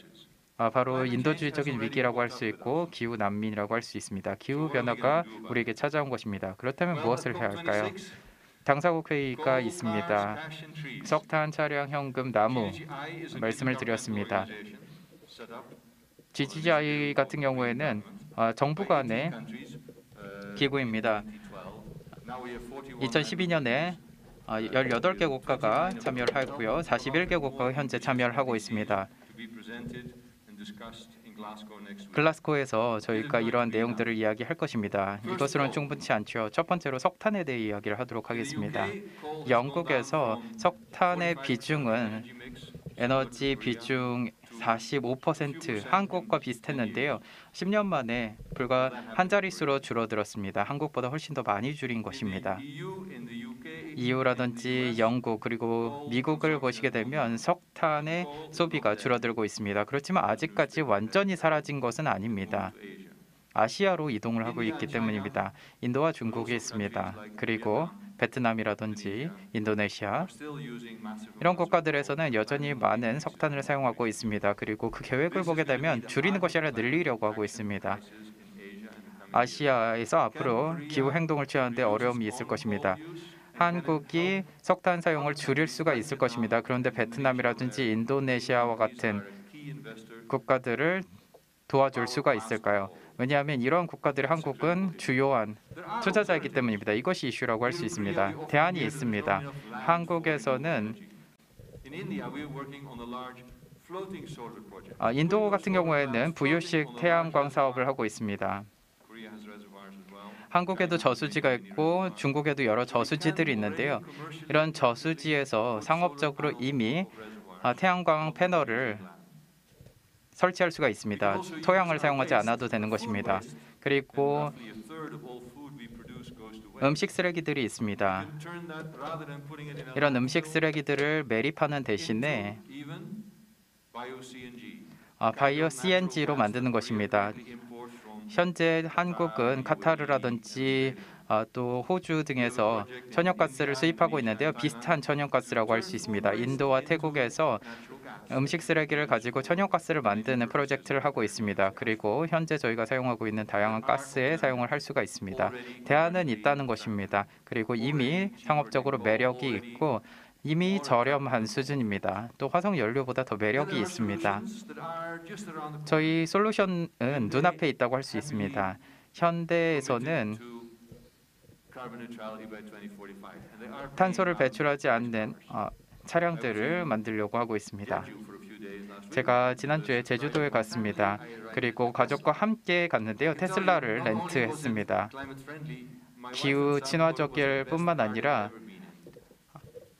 아, 바로 인도주의적인 위기라고 할 수 있고 기후 난민이라고 할 수 있습니다. 기후 변화가 우리에게 찾아온 것입니다. 그렇다면 무엇을 해야 할까요? 당사국 회의가 있습니다. 석탄 차량 현금 나무 말씀을 드렸습니다. GGI 같은 경우에는 아, 정부 간의 uh, 기구입니다. 2012년에 18개 아, 국가가 참여를 하고요. 41개 국가가 현재 참여를 하고 있습니다. 글라스코에서 저희가 이러한 내용들을 이야기할 것입니다. 이것으로는 충분치 않죠. 첫 번째로 석탄에 대해 이야기를 하도록 하겠습니다. 영국에서 석탄의 비중은 에너지 비중 45% 한국과 비슷했는데요. 10년 만에 불과 한 자릿수로 줄어들었습니다. 한국보다 훨씬 더 많이 줄인 것입니다. EU라든지 영국 그리고 미국을 보시게 되면 석탄의 소비가 줄어들고 있습니다. 그렇지만 아직까지 완전히 사라진 것은 아닙니다. 아시아로 이동을 하고 있기 때문입니다. 인도와 중국이 있습니다. 그리고 베트남이라든지 인도네시아 이런 국가들에서는 여전히 많은 석탄을 사용하고 있습니다. 그리고 그 계획을 보게 되면 줄이는 것이 아니라 늘리려고 하고 있습니다. 아시아에서 앞으로 기후 행동을 취하는데 어려움이 있을 것입니다. 한국이 석탄 사용을 줄일 수가 있을 것입니다. 그런데 베트남이라든지 인도네시아와 같은 국가들을 도와줄 수가 있을까요? 왜냐하면 이러한 국가들이 한국은 주요한 투자자이기 때문입니다. 이것이 이슈라고 할 수 있습니다. 대안이 있습니다. 한국에서는 아, 인도 같은 경우에는 부유식 태양광 사업을 하고 있습니다. 한국에도 저수지가 있고 중국에도 여러 저수지들이 있는데요. 이런 저수지에서 상업적으로 이미 아, 태양광 패널을 설치할 수가 있습니다. 토양을 사용하지 않아도 되는 것입니다. 그리고 음식 쓰레기들이 있습니다. 이런 음식 쓰레기들을 매립하는 대신에 바이오 CNG로 아, 만드는 것입니다. 현재 한국은 uh, 카타르라든지 아, 또 호주 등에서 천연가스를 수입하고 있는데요. 비슷한 천연가스라고 할 수 있습니다. 인도와 태국에서 음식 쓰레기를 가지고 천연가스를 만드는 프로젝트를 하고 있습니다. 그리고 현재 저희가 사용하고 있는 다양한 가스에 사용을 할 수가 있습니다. 대안은 있다는 것입니다. 그리고 이미 상업적으로 매력이 있고 이미 저렴한 수준입니다. 또화성 연료보다 더 매력이 있습니다. 저희 솔루션은 눈앞에 있다고 할 수 있습니다. 현대에서는 탄소를 배출하지 않는 어, 차량들을 만들려고 하고 있습니다. 제가 지난주에 제주도에 갔습니다. 그리고 가족과 함께 갔는데요. 테슬라를 렌트했습니다. 기후 친화적일 뿐만 아니라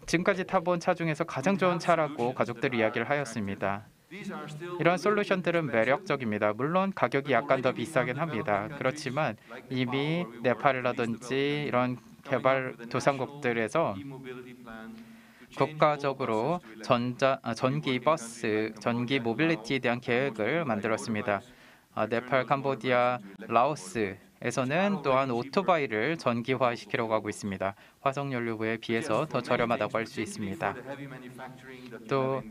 지금까지 타본 차 중에서 가장 좋은 차라고 가족들이 이야기를 하였습니다. 이런 솔루션들은 매력적입니다. 물론 가격이 약간 더 비싸긴 합니다. 그렇지만 이미 네팔이라든지 이런 개발 도상국들에서 국가적으로 전자, 아, 전기 버스, 전기 모빌리티에 대한 계획을 만들었습니다. 아, 네팔, 캄보디아, 라오스에서는 또한 오토바이를 전기화시키려고 하고 있습니다. 화석연료에 비해서 더 저렴하다고 할 수 있습니다. 또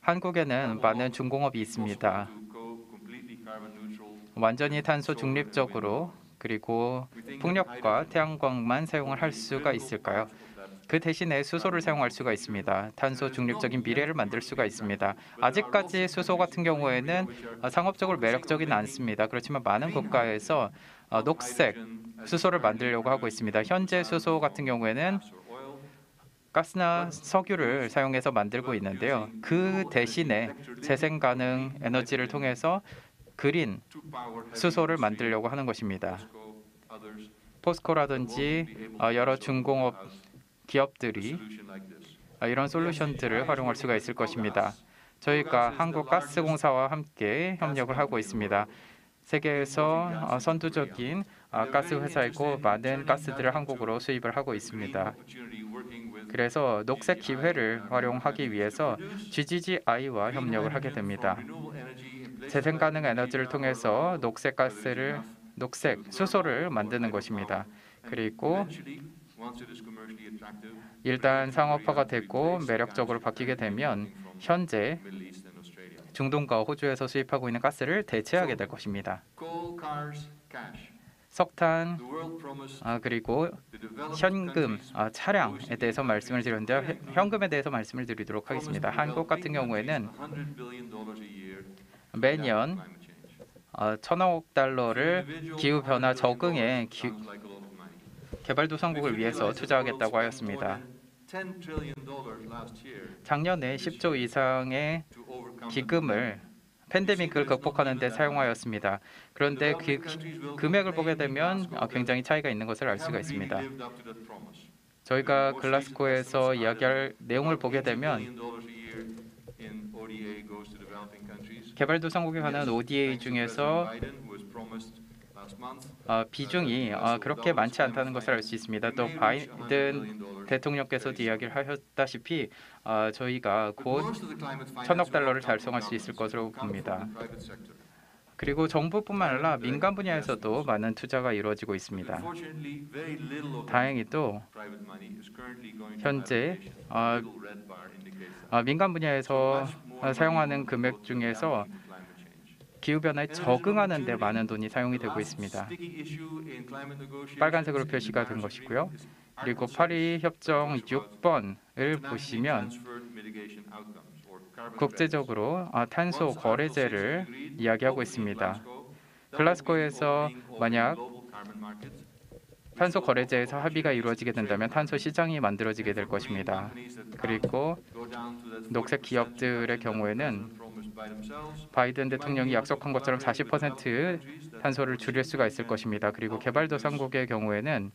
한국에는 많은 중공업이 있습니다. 완전히 탄소 중립적으로 그리고 풍력과 태양광만 사용을 할 수가 있을까요? 그 대신에 수소를 사용할 수가 있습니다. 탄소 중립적인 미래를 만들 수가 있습니다. 아직까지 수소 같은 경우에는 어, 상업적으로 매력적인 않습니다. 그렇지만 많은 국가에서 어, 녹색 수소를 만들려고 하고 있습니다. 현재 수소 같은 경우에는 가스나 석유를 사용해서 만들고 있는데요. 그 대신에 재생 가능 에너지를 통해서 그린 수소를 만들려고 하는 것입니다. 포스코라든지 어, 여러 중공업 기업들이 아, 이런 솔루션들을 활용할 수가 있을 것입니다. 저희가 한국가스공사와 함께 협력을 하고 있습니다. 세계에서 어, 선두적인 어, 가스 회사이고 많은 가스들을 한국으로 수입을 하고 있습니다. 그래서 녹색 기회를 활용하기 위해서 GGGI와 협력을 하게 됩니다. 재생 가능 에너지를 통해서 녹색 가스를 녹색 수소를 만드는 것입니다. 그리고 일단 상업화가 됐고 매력적으로 바뀌게 되면 현재 중동과 호주에서 수입하고 있는 가스를 대체하게 될 것입니다. 석탄 아, 그리고 현금 아, 차량에 대해서 말씀을 드렸는데 현금에 대해서 말씀을 드리도록 하겠습니다. 한국 같은 경우에는 매년 아, 천억 달러를 기후 변화 적응에 기, 개발도상국을 위해서 투자하겠다고 하였습니다. 작년에 10조 이상의 기금을 팬데믹을 극복하는 데 사용하였습니다. 그런데 그 금액을 보게 되면 어, 굉장히 차이가 있는 것을 알 수가 있습니다. 저희가 글라스고에서 이야기할 내용을 보게 되면 개발도상국에 관한 ODA 중에서 어, 비중이 어, 그렇게 많지 않다는 것을 알 수 있습니다. 또 바이든 대통령께서도 이야기를 하셨다시피 어, 저희가 곧 천억 달러를 달성할 수 있을 것으로 봅니다. 그리고 정부뿐만 아니라 민간 분야에서도 많은 투자가 이루어지고 있습니다. 다행히도 현재 어, 민간 분야에서 사용하는 금액 중에서 기후변화에 적응하는 데 많은 돈이 사용이 되고 있습니다. 빨간색으로 표시가 된 것이고요. 그리고 파리 협정 6번을 보시면 국제적으로 아, 탄소 거래제를 이야기하고 있습니다. 글라스고에서 만약 탄소 거래제에서 합의가 이루어지게 된다면 탄소 시장이 만들어지게 될 것입니다. 그리고 녹색 기업들의 경우에는 바이든 대통령이 약속한 것처럼 40% 탄소를 줄일 수가 있을 것입니다. 그리고 개발도상국의 경우에는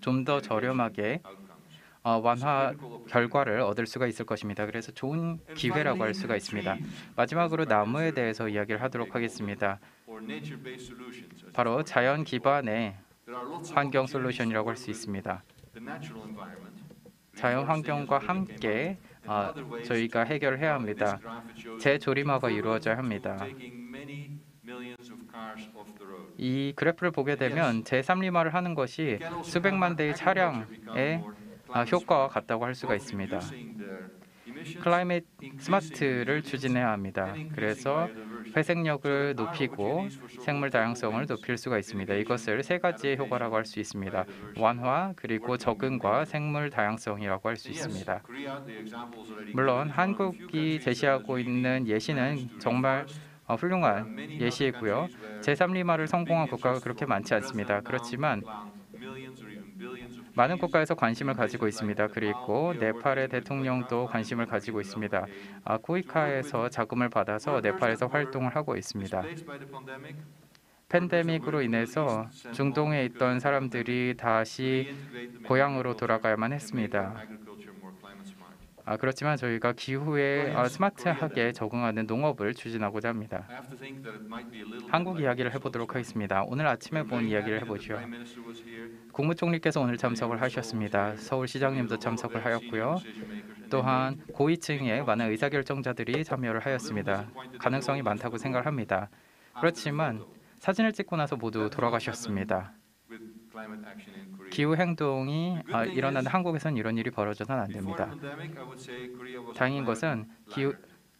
좀 더 저렴하게 어, 완화 결과를 얻을 수가 있을 것입니다. 그래서 좋은 기회라고 할 수가 있습니다. 마지막으로 나무에 대해서 이야기를 하도록 하겠습니다. 바로 자연 기반의 환경 솔루션이라고 할 수 있습니다. 자연 환경과 함께 아, 저희가 해결해야 합니다. 재조림화가 이루어져야 합니다. 이 그래프를 보게 되면 제3리마를 하는 것이 수백만 대의 차량의 아, 효과와 같다고 할 수가 있습니다. 클라이밋 스마트를 추진해야 합니다. 그래서 회생력을 높이고 생물 다양성을 높일 수가 있습니다. 이것을 세 가지의 효과라고 할 수 있습니다. 완화 그리고 적응과 생물 다양성이라고 할 수 있습니다. 물론 한국이 제시하고 있는 예시는 정말 어, 훌륭한 예시이고요. 제3리마를 성공한 국가가 그렇게 많지 않습니다. 그렇지만 많은 국가에서 관심을 가지고 있습니다. 그리고 네팔의 대통령도 관심을 가지고 있습니다. 아, 코이카에서 자금을 받아서 네팔에서 활동을 하고 있습니다. 팬데믹으로 인해서 중동에 있던 사람들이 다시 고향으로 돌아가야만 했습니다. 아, 그렇지만 저희가 기후에 아, 스마트하게 적응하는 농업을 추진하고자 합니다. 한국 이야기를 해보도록 하겠습니다. 오늘 아침에 본 이야기를 해보죠. 국무총리께서 오늘 참석을 하셨습니다. 서울시장님도 참석을 하였고요. 또한 고위층의 많은 의사결정자들이 참여를 하였습니다. 가능성이 많다고 생각합니다. 그렇지만 사진을 찍고 나서 모두 돌아가셨습니다. 기후 행동이 아, 일어난 한국에서는 이런 일이 벌어져선안 됩니다. 다행인 것은 기후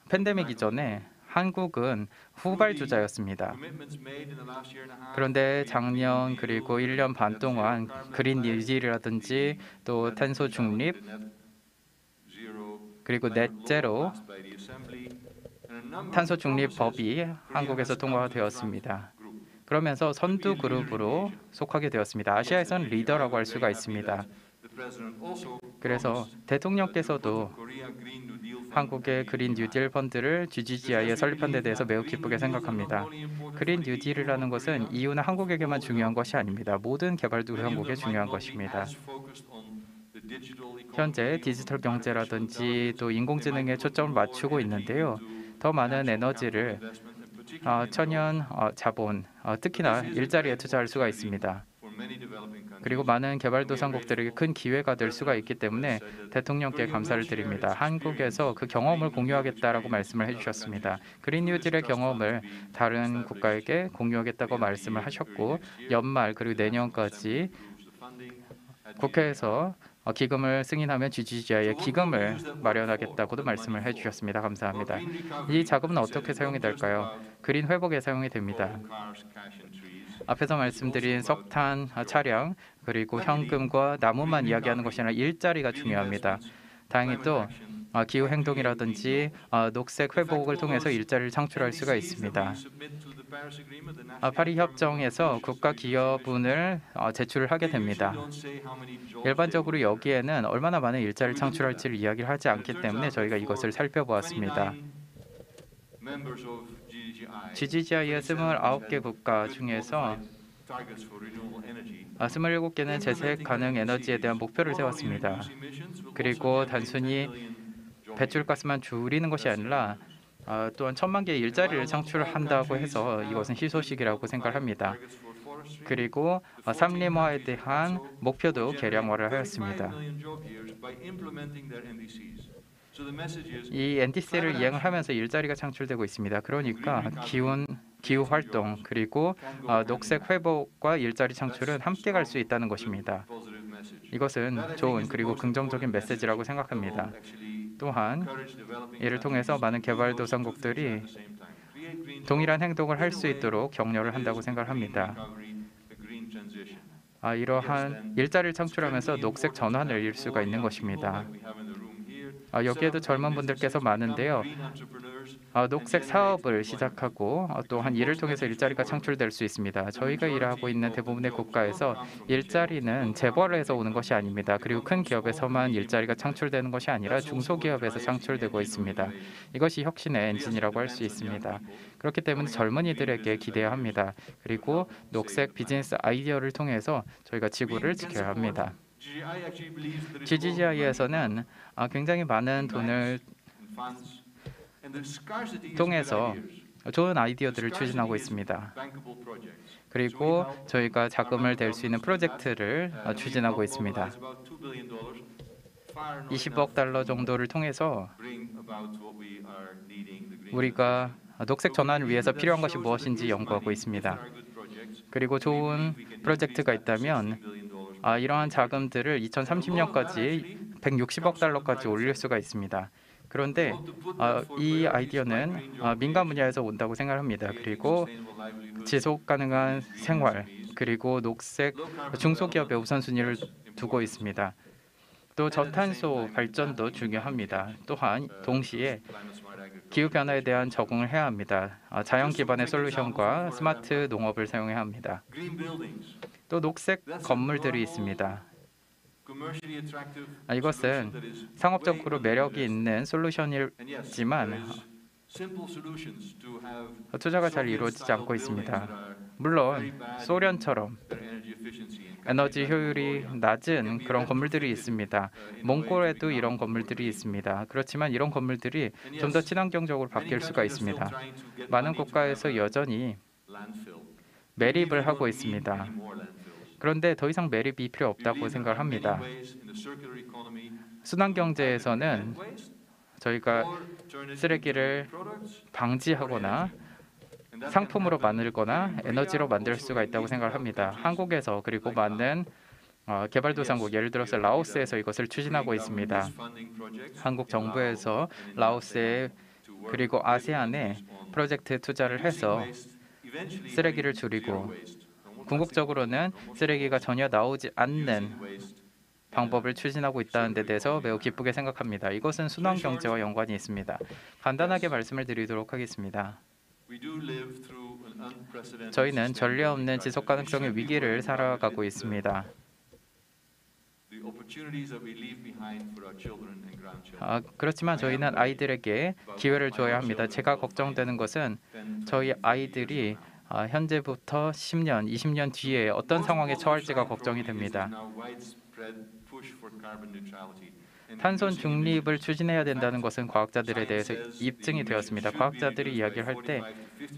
팬데믹 이전에 한국은 후발주자였습니다. 그런데 작년 그리고 1년 반 동안 그린 뉴딜이라든지 또 탄소 중립 그리고 넷제로 탄소 중립 법이 한국에서 통과되었습니다. 그러면서 선두 그룹으로 속하게 되었습니다. 아시아에선 리더라고 할 수가 있습니다. 그래서 대통령께서도 한국의 그린 뉴딜 펀드를 GGGI에 설립한 데 대해서 매우 기쁘게 생각합니다. 그린 뉴딜이라는 것은 EU나 한국에게만 중요한 것이 아닙니다. 모든 개발도상국에 중요한 것입니다. 현재 디지털 경제라든지 또 인공지능에 초점을 맞추고 있는데요. 더 많은 에너지를 어, 천연 어, 자본, 어, 특히나 일자리에 투자할 수가 있습니다. 그리고 많은 개발도상국들에게 큰 기회가 될 수가 있기 때문에 대통령께 감사를 드립니다. 한국에서 그 경험을 공유하겠다라고 말씀을 해주셨습니다. 그린 뉴딜의 경험을 다른 국가에게 공유하겠다고 말씀을 하셨고 연말 그리고 내년까지 국회에서 어, 기금을 승인하면 지지자의 기금을 마련하겠다고도 말씀을 해주셨습니다. 감사합니다. 이 자금은 어떻게 사용이 될까요? 그린 회복에 사용이 됩니다. 앞에서 말씀드린 석탄 아, 차량 그리고 현금과 나무만 이야기하는 것이 아니라 일자리가 중요합니다. 다행히도 아, 기후 행동이라든지 아, 녹색 회복을 통해서 일자리를 창출할 수가 있습니다. 아, 파리 협정에서 국가 기여분을 제출을 하게 됩니다. 일반적으로 여기에는 얼마나 많은 일자리를 창출할지를 이야기를 하지 않기 때문에 저희가 이것을 살펴보았습니다. GGGI의 29개 국가 중에서 27개는 재색 가능 에너지에 대한 목표를 세웠습니다. 그리고 단순히 뭐 배출가스만 줄이는 것이 아니라 어, 또한 천만 개의 일자리를 창출한다고 해서 이것은 희소식이라고 생각합니다. 그리고 어, 삼림화에 대한 목표도 개량화를 하였습니다. 이 NDC를 이행을 하면서 일자리가 창출되고 있습니다. 그러니까 기온 기후 활동 그리고 어, 녹색 회복과 일자리 창출은 함께 갈 수 있다는 것입니다. 이것은 좋은 그리고 긍정적인 메시지라고 생각합니다. 또한 이를 통해서 많은 개발도상국들이 동일한 행동을 할 수 있도록 격려를 한다고 생각합니다. 아, 이러한 일자리를 창출하면서 녹색 전환을 일 수가 있는 것입니다. 아, 여기에도 젊은 분들께서 많은데요. 어, 녹색 사업을 시작하고 어, 또한 이를 통해서 일자리가 창출될 수 있습니다. 저희가 일하고 있는 대부분의 국가에서 일자리는 재벌 에서 오는 것이 아닙니다. 그리고 큰 기업에서만 일자리가 창출되는 것이 아니라 중소기업에서 창출되고 있습니다. 이것이 혁신의 엔진이라고 할 수 있습니다. 그렇기 때문에 젊은이들에게 기대합니다. 그리고 녹색 비즈니스 아이디어를 통해서 저희가 지구를 지켜야 합니다. GGGI에서는 어, 굉장히 많은 돈을 통해서 좋은 아이디어들을 추진하고 있습니다. 그리고 저희가 자금을 댈 수 있는 프로젝트를 uh, 어, 추진하고 있습니다. 20억 달러 정도를 통해서 우리가 녹색 전환을 위해서 필요한 것이 무엇인지 연구하고 있습니다. 그리고 좋은 프로젝트가 있다면 아, 이러한 자금들을 2030년까지 160억 달러까지 올릴 수가 있습니다. 그런데 아, 이 아이디어는 아, 민간 분야에서 온다고 생각합니다. 그리고 지속 가능한 생활 그리고 녹색 중소기업의 우선순위를 두고 있습니다. 또 저탄소 발전도 중요합니다. 또한 동시에 기후 변화에 대한 적응을 해야 합니다. 아, 자연 기반의 솔루션과 스마트 농업을 사용해야 합니다. 또 녹색 건물들이 있습니다. 아, 이것은 상업적으로 매력이 있는 솔루션이지만 어, 투자가 잘 이루어지지 않고 있습니다. 물론 소련처럼 에너지 효율이 낮은 그런 건물들이 있습니다. 몽골에도 이런 건물들이 있습니다. 그렇지만 이런 건물들이 좀 더 친환경적으로 바뀔 수가 있습니다. 많은 국가에서 여전히 매립을 하고 있습니다. 그런데 더 이상 매립이 필요 없다고 생각합니다. 순환 경제에서는 저희가 쓰레기를 방지하거나 상품으로 만들거나 에너지로 만들 수가 있다고 생각합니다. 한국에서 그리고 많은 어, 개발도상국 예를 들어서 라오스에서 이것을 추진하고 있습니다. 한국 정부에서 라오스에 그리고 아세안에 프로젝트 투자를 해서 쓰레기를 줄이고 어, 궁극적으로는 쓰레기가 전혀 나오지 않는 방법을 추진하고 있다는 데 대해서 매우 기쁘게 생각합니다. 이것은 순환 경제와 연관이 있습니다. 간단하게 말씀을 드리도록 하겠습니다. 저희는 전례 없는 지속 가능성의 위기를 살아가고 있습니다. 아, 그렇지만 저희는 아이들에게 기회를 줘야 합니다. 제가 걱정되는 것은 저희 아이들이 어, 현재부터 10년, 20년 뒤에 어떤 상황에 처할지가 걱정이 됩니다. 탄소 중립을 추진해야 된다는 것은 과학자들에 대해서 입증이 되었습니다. 과학자들이 이야기를 할 때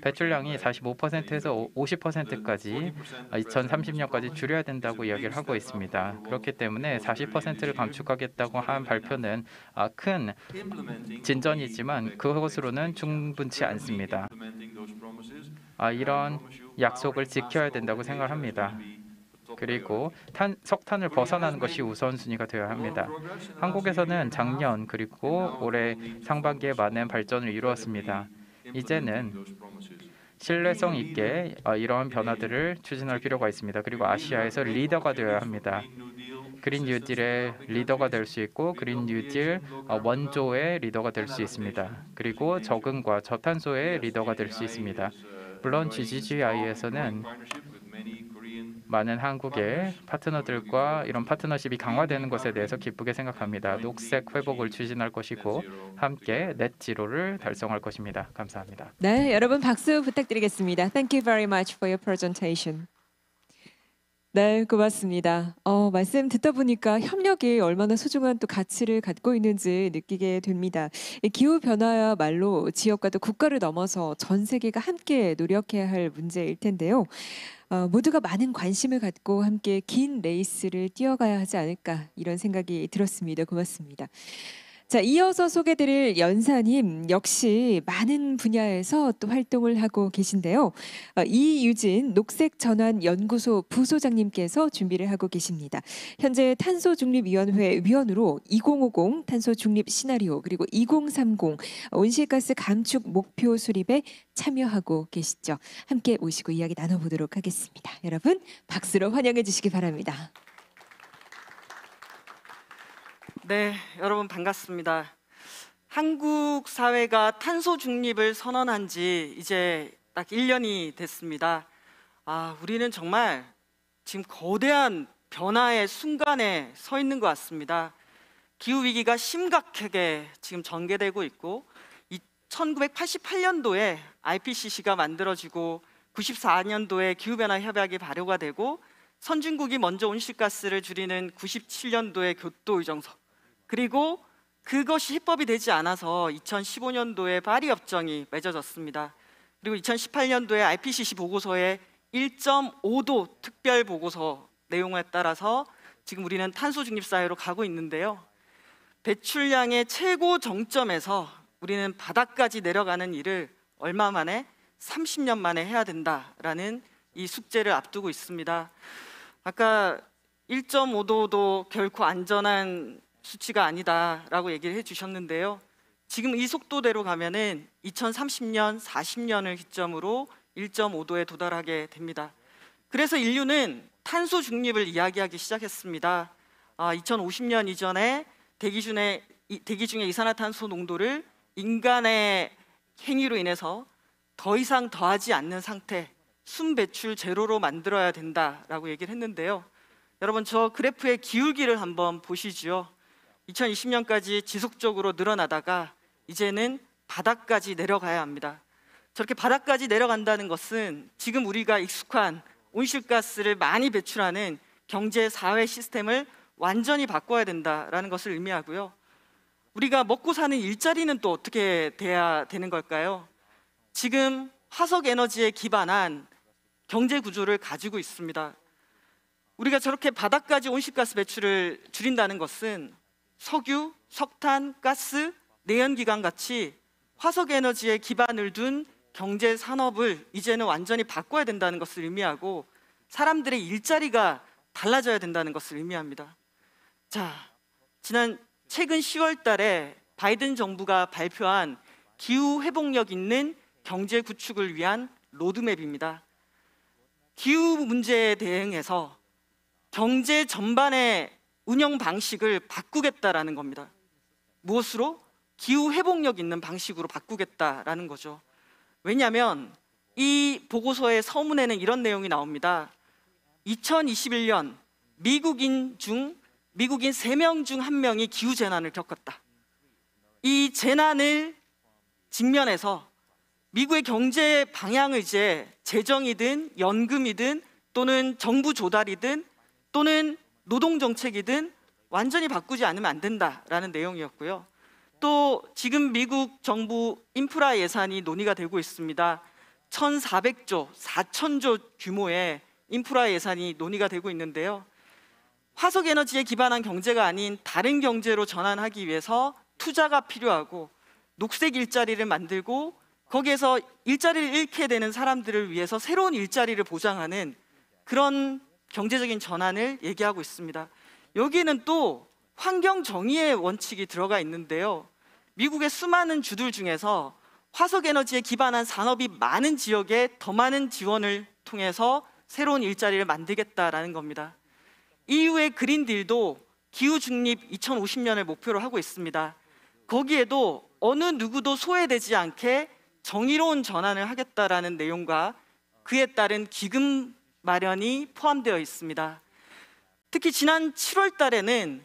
배출량이 45%에서 50%까지 2030년까지 줄여야 된다고 이야기를 하고 있습니다. 그렇기 때문에 40%를 감축하겠다고 한 발표는 아, 큰 진전이지만 그것으로는 충분치 않습니다. 아, 이런 약속을 지켜야 된다고 생각합니다. 그리고 탄, 석탄을 벗어나는 것이 우선순위가 되어야 합니다. 한국에서는 작년 그리고 올해 상반기에 많은 발전을 이루었습니다. 이제는 신뢰성 있게 어, 이러한 변화들을 추진할 필요가 있습니다. 그리고 아시아에서 리더가 되어야 합니다. 그린 뉴딜의 리더가 될 수 있고 그린 뉴딜 어, 원조의 리더가 될 수 있습니다. 그리고 적응과 저탄소의 리더가 될 수 있습니다. 물론 GGGI에서는 많은 한국의 파트너들과 이런 파트너십이 강화되는 것에 대해서 기쁘게 생각합니다. 녹색 회복을 추진할 것이고 함께 넷지로를 달성할 것입니다. 감사합니다. 네, 여러분 박수 부탁드리겠습니다. Thank you very much for your presentation. 네, 고맙습니다. 어, 말씀 듣다 보니까 협력이 얼마나 소중한 또 가치를 갖고 있는지 느끼게 됩니다. 이 기후 변화야말로 지역과 도 국가를 넘어서 전 세계가 함께 노력해야 할 문제일 텐데요. 어, 모두가 많은 관심을 갖고 함께 긴 레이스를 뛰어가야 하지 않을까 이런 생각이 들었습니다. 고맙습니다. 자, 이어서 소개드릴 연사님 역시 많은 분야에서 또 활동을 하고 계신데요. 어, 이유진 녹색전환연구소 부소장님께서 준비를 하고 계십니다. 현재 탄소중립위원회 위원으로 2050 탄소중립 시나리오 그리고 2030 온실가스 감축 목표 수립에 참여하고 계시죠. 함께 오시고 이야기 나눠보도록 하겠습니다. 여러분 박수로 환영해 주시기 바랍니다. 네, 여러분 반갑습니다. 한국 사회가 탄소 중립을 선언한 지 이제 딱 1년이 됐습니다. 아, 우리는 정말 지금 거대한 변화의 순간에 서 있는 것 같습니다. 기후 위기가 심각하게 지금 전개되고 있고 1988년도에 IPCC가 만들어지고 94년도에 기후변화 협약이 발효가 되고 선진국이 먼저 온실가스를 줄이는 97년도에 교토의정서 그리고 그것이 해법이 되지 않아서 2015년도에 파리 협정이 맺어졌습니다. 그리고 2018년도에 IPCC 보고서의 1.5도 특별 보고서 내용에 따라서 지금 우리는 탄소 중립 사회로 가고 있는데요. 배출량의 최고 정점에서 우리는 바닥까지 내려가는 일을 얼마 만에 30년 만에 해야 된다라는 이 숙제를 앞두고 있습니다. 아까 1.5도도 결코 안전한 수치가 아니다라고 얘기를 해주셨는데요. 지금 이 속도대로 가면은 2030년, 40년을 기점으로 1.5도에 도달하게 됩니다. 그래서 인류는 탄소 중립을 이야기하기 시작했습니다. 아, 2050년 이전에 대기 중에 대기 중에 이산화탄소 농도를 인간의 행위로 인해서 더 이상 더하지 않는 상태, 순배출 제로로 만들어야 된다라고 얘기를 했는데요. 여러분 저 그래프의 기울기를 한번 보시죠 2020년까지 지속적으로 늘어나다가 이제는 바닥까지 내려가야 합니다. 저렇게 바닥까지 내려간다는 것은 지금 우리가 익숙한 온실가스를 많이 배출하는 경제 사회 시스템을 완전히 바꿔야 된다라는 것을 의미하고요. 우리가 먹고 사는 일자리는 또 어떻게 돼야 되는 걸까요? 지금 화석 에너지에 기반한 경제 구조를 가지고 있습니다. 우리가 저렇게 바닥까지 온실가스 배출을 줄인다는 것은 석유, 석탄, 가스, 내연기관 같이 화석 에너지에 기반을 둔 경제 산업을 이제는 완전히 바꿔야 된다는 것을 의미하고 사람들의 일자리가 달라져야 된다는 것을 의미합니다. 자, 지난 최근 10월 달에 바이든 정부가 발표한 기후 회복력 있는 경제 구축을 위한 로드맵입니다. 기후 문제에 대응해서 경제 전반에 운영 방식을 바꾸겠다라는 겁니다. 무엇으로? 기후 회복력 있는 방식으로 바꾸겠다라는 거죠. 왜냐하면 이 보고서의 서문에는 이런 내용이 나옵니다. 2021년 미국인 중 미국인 3명 중 1명이 기후 재난을 겪었다. 이 재난을 직면해서 미국의 경제 방향을 이제 재정이든 연금이든 또는 정부 조달이든 또는 노동 정책이든 완전히 바꾸지 않으면 안 된다라는 내용이었고요. 또 지금 미국 정부 인프라 예산이 논의가 되고 있습니다. 1,400조, 4,000조 규모의 인프라 예산이 논의가 되고 있는데요. 화석 에너지에 기반한 경제가 아닌 다른 경제로 전환하기 위해서 투자가 필요하고 녹색 일자리를 만들고 거기에서 일자리를 잃게 되는 사람들을 위해서 새로운 일자리를 보장하는 그런 경제적인 전환을 얘기하고 있습니다. 여기는 또 환경 정의의 원칙이 들어가 있는데요. 미국의 수많은 주들 중에서 화석 에너지에 기반한 산업이 많은 지역에 더 많은 지원을 통해서 새로운 일자리를 만들겠다라는 겁니다. EU의 그린딜도 기후 중립 2050년을 목표로 하고 있습니다. 거기에도 어느 누구도 소외되지 않게 정의로운 전환을 하겠다라는 내용과 그에 따른 기금 마련이 포함되어 있습니다. 특히 지난 7월 달에는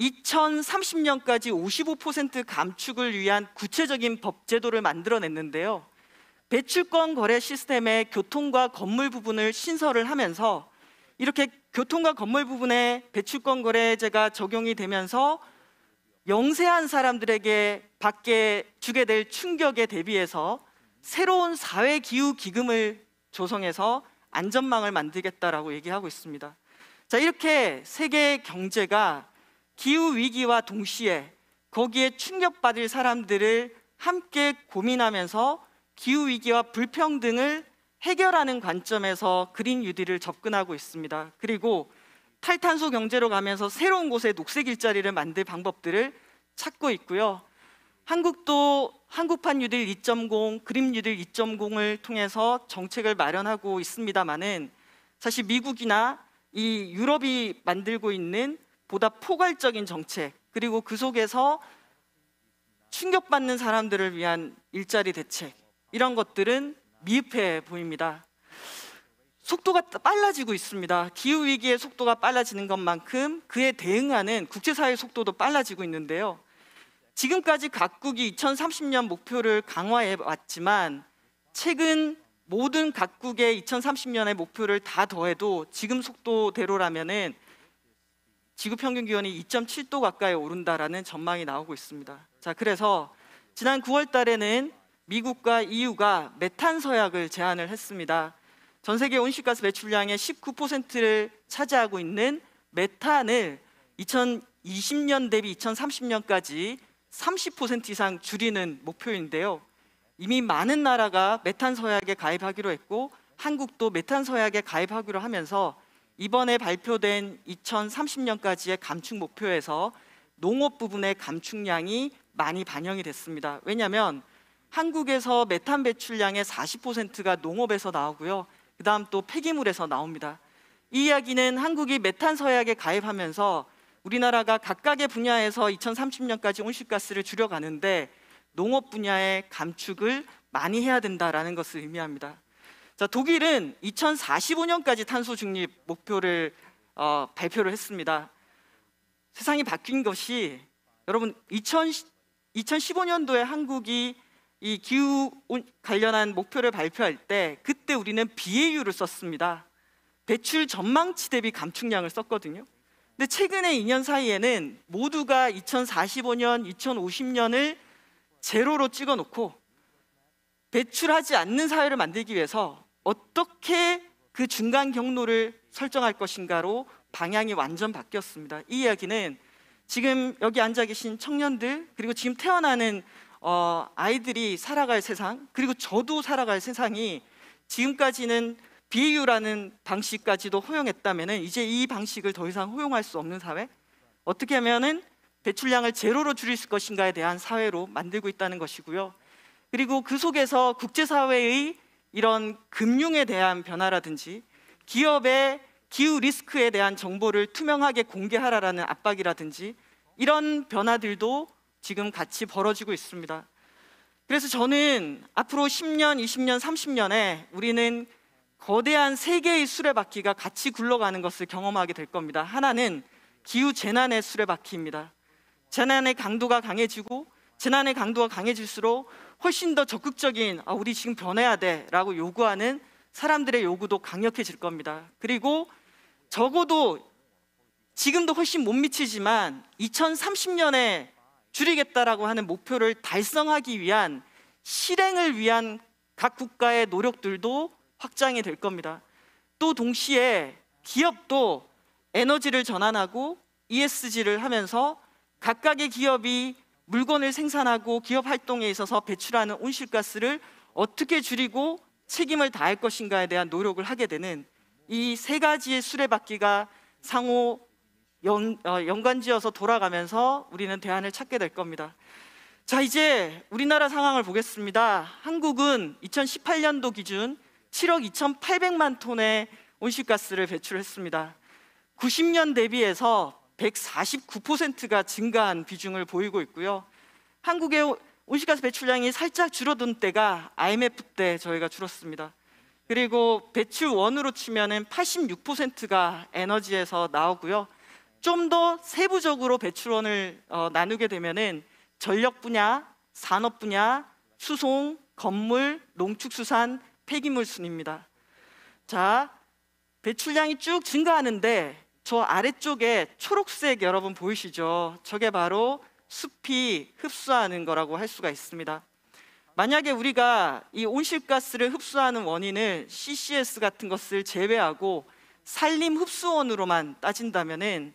2030년까지 55% 감축을 위한 구체적인 법 제도를 만들어냈는데요. 배출권 거래 시스템의 교통과 건물 부분을 신설을 하면서 이렇게 교통과 건물 부분에 배출권 거래제가 적용이 되면서 영세한 사람들에게 밖에 주게 될 충격에 대비해서 새로운 사회 기후 기금을 조성해서 안전망을 만들겠다라고 얘기하고 있습니다. 자, 이렇게 세계 경제가 기후 위기와 동시에 거기에 충격받을 사람들을 함께 고민하면서 기후 위기와 불평등을 해결하는 관점에서 그린 뉴딜을 접근하고 있습니다. 그리고 탈탄소 경제로 가면서 새로운 곳에 녹색 일자리를 만들 방법들을 찾고 있고요. 한국도 한국판 뉴딜 2.0, 그림 뉴딜 2.0을 통해서 정책을 마련하고 있습니다만은 사실 미국이나 이 유럽이 만들고 있는 보다 포괄적인 정책 그리고 그 속에서 충격받는 사람들을 위한 일자리 대책 이런 것들은 미흡해 보입니다. 속도가 빨라지고 있습니다. 기후 위기의 속도가 빨라지는 것만큼 그에 대응하는 국제사회 속도도 빨라지고 있는데요. 지금까지 각국이 2030년 목표를 강화해 왔지만 최근 모든 각국의 2030년의 목표를 다 더해도 지금 속도대로라면 지구 평균 기온이 2.7도 가까이 오른다라는 전망이 나오고 있습니다. 자, 그래서 지난 9월 달에는 미국과 EU가 메탄 서약을 제안을 했습니다. 전 세계 온실가스 배출량의 19%를 차지하고 있는 메탄을 2020년 대비 2030년까지 30% 이상 줄이는 목표인데요. 이미 많은 나라가 메탄 서약에 가입하기로 했고 한국도 메탄 서약에 가입하기로 하면서 이번에 발표된 2030년까지의 감축 목표에서 농업 부분의 감축량이 많이 반영이 됐습니다. 왜냐하면 한국에서 메탄 배출량의 40%가 농업에서 나오고요. 그다음 또 폐기물에서 나옵니다. 이 이야기는 한국이 메탄 서약에 가입하면서 우리나라가 각각의 분야에서 2030년까지 온실가스를 줄여가는데 농업 분야의 감축을 많이 해야 된다라는 것을 의미합니다. 자, 독일은 2045년까지 탄소 중립 목표를 어, 발표를 했습니다. 세상이 바뀐 것이 여러분 2000, 2015년도에 한국이 이 기후 관련한 목표를 발표할 때 그때 우리는 BAU를 썼습니다. 배출 전망치 대비 감축량을 썼거든요. 근데 최근의 2년 사이에는 모두가 2045년, 2050년을 제로로 찍어 놓고 배출하지 않는 사회를 만들기 위해서 어떻게 그 중간 경로를 설정할 것인가로 방향이 완전 바뀌었습니다. 이 이야기는 지금 여기 앉아 계신 청년들 그리고 지금 태어나는 어, 아이들이 살아갈 세상 그리고 저도 살아갈 세상이 지금까지는 비유라는 방식까지도 허용했다면 이제 이 방식을 더 이상 허용할 수 없는 사회 어떻게 하면은 배출량을 제로로 줄일 것인가에 대한 사회로 만들고 있다는 것이고요. 그리고 그 속에서 국제사회의 이런 금융에 대한 변화라든지 기업의 기후 리스크에 대한 정보를 투명하게 공개하라라는 압박이라든지 이런 변화들도 지금 같이 벌어지고 있습니다. 그래서 저는 앞으로 10년, 20년, 30년에 우리는 거대한 세 개의 수레바퀴가 같이 굴러가는 것을 경험하게 될 겁니다. 하나는 기후 재난의 수레바퀴입니다. 재난의 강도가 강해지고 재난의 강도가 강해질수록 훨씬 더 적극적인 아, 우리 지금 변해야 돼라고 요구하는 사람들의 요구도 강력해질 겁니다. 그리고 적어도 지금도 훨씬 못 미치지만 2030년에 줄이겠다라고 하는 목표를 달성하기 위한 실행을 위한 각 국가의 노력들도 확장이 될 겁니다. 또 동시에 기업도 에너지를 전환하고 ESG를 하면서 각각의 기업이 물건을 생산하고 기업 활동에 있어서 배출하는 온실가스를 어떻게 줄이고 책임을 다할 것인가에 대한 노력을 하게 되는 이 세 가지의 수레바퀴가 상호 연, 어, 연관지어서 돌아가면서 우리는 대안을 찾게 될 겁니다. 자, 이제 우리나라 상황을 보겠습니다. 한국은 2018년도 기준 7억 2,800만 톤의 온실가스를 배출했습니다. 90년 대비해서 149%가 증가한 비중을 보이고 있고요. 한국의 온실가스 배출량이 살짝 줄어든 때가 IMF 때 저희가 줄었습니다. 그리고 배출 원으로 치면은 86%가 에너지에서 나오고요. 좀 더 세부적으로 배출원을 어, 나누게 되면은 전력 분야, 산업 분야, 수송, 건물, 농축수산, 폐기물 순입니다. 자, 배출량이 쭉 증가하는데 저 아래쪽에 초록색 여러분 보이시죠? 저게 바로 숲이 흡수하는 거라고 할 수가 있습니다. 만약에 우리가 이 온실가스를 흡수하는 원인을 CCS 같은 것을 제외하고 산림 흡수원으로만 따진다면은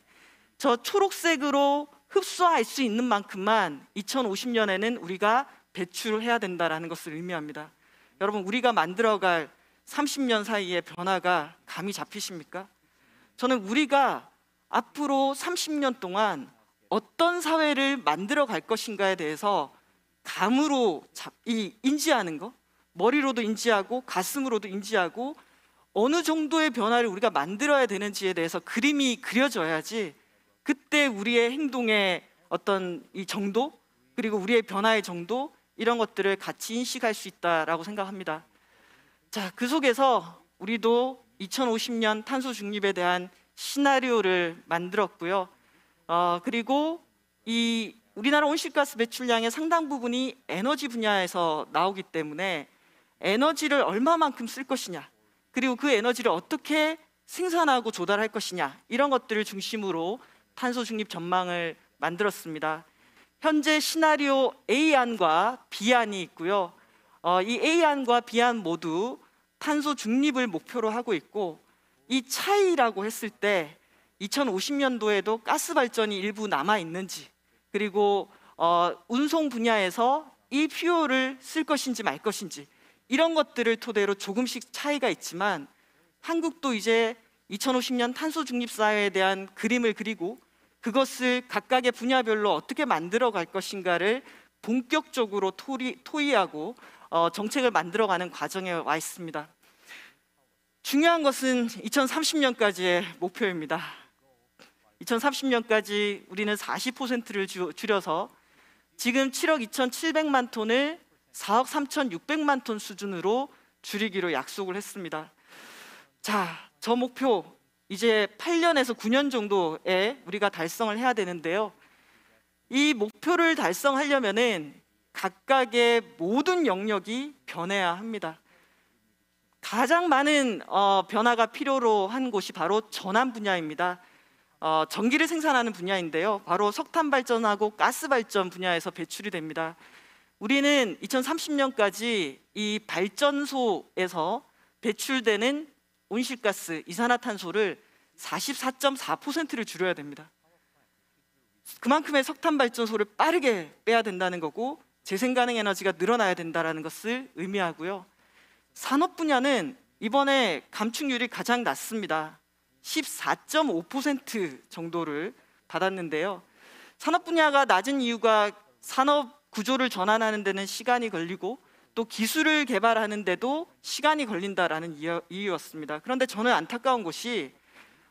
저 초록색으로 흡수할 수 있는 만큼만 2050년에는 우리가 배출을 해야 된다라는 것을 의미합니다. 여러분 우리가 만들어갈 30년 사이의 변화가 감이 잡히십니까? 저는 우리가 앞으로 30년 동안 어떤 사회를 만들어 갈 것인가에 대해서 감으로 잡, 이, 인지하는 거, 머리로도 인지하고 가슴으로도 인지하고 어느 정도의 변화를 우리가 만들어야 되는지에 대해서 그림이 그려져야지 그때 우리의 행동의 어떤 이 정도 그리고 우리의 변화의 정도 이런 것들을 같이 인식할 수 있다라고 생각합니다. 자, 그 속에서 우리도 2050년 탄소 중립에 대한 시나리오를 만들었고요. 어, 그리고 이 우리나라 온실가스 배출량의 상당 부분이 에너지 분야에서 나오기 때문에 에너지를 얼마만큼 쓸 것이냐, 그리고 그 에너지를 어떻게 생산하고 조달할 것이냐 이런 것들을 중심으로 탄소 중립 전망을 만들었습니다. 현재 시나리오 A안과 B안이 있고요. 어, 이 A안과 B안 모두 탄소 중립을 목표로 하고 있고 이 차이라고 했을 때 2050년도에도 가스 발전이 일부 남아 있는지 그리고 어, 운송 분야에서 이 퓨어를 쓸 것인지 말 것인지 이런 것들을 토대로 조금씩 차이가 있지만 한국도 이제 2050년 탄소 중립 사회에 대한 그림을 그리고 그것을 각각의 분야별로 어떻게 만들어 갈 것인가를 본격적으로 토의, 하고 어, 정책을 만들어가는 과정에 와 있습니다. 중요한 것은 2030년까지의 목표입니다. 2030년까지 우리는 40%를 주, 줄여서 지금 7억 2,700만 톤을 4억 3,600만 톤 수준으로 줄이기로 약속을 했습니다. 자, 저 목표 이제 8년에서 9년 정도에 우리가 달성을 해야 되는데요. 이 목표를 달성하려면은 각각의 모든 영역이 변해야 합니다. 가장 많은 어, 변화가 필요로 한 곳이 바로 전환 분야입니다. 어, 전기를 생산하는 분야인데요. 바로 석탄 발전하고 가스 발전 분야에서 배출이 됩니다. 우리는 2030년까지 이 발전소에서 배출되는 온실가스 이산화탄소를 44.4%를 줄여야 됩니다. 그만큼의 석탄 발전소를 빠르게 빼야 된다는 거고 재생 가능 에너지가 늘어나야 된다라는 것을 의미하고요. 산업 분야는 이번에 감축률이 가장 낮습니다. 14.5% 정도를 받았는데요. 산업 분야가 낮은 이유가 산업 구조를 전환하는 데는 시간이 걸리고 또 기술을 개발하는데도 시간이 걸린다라는 이유였습니다. 그런데 저는 안타까운 것이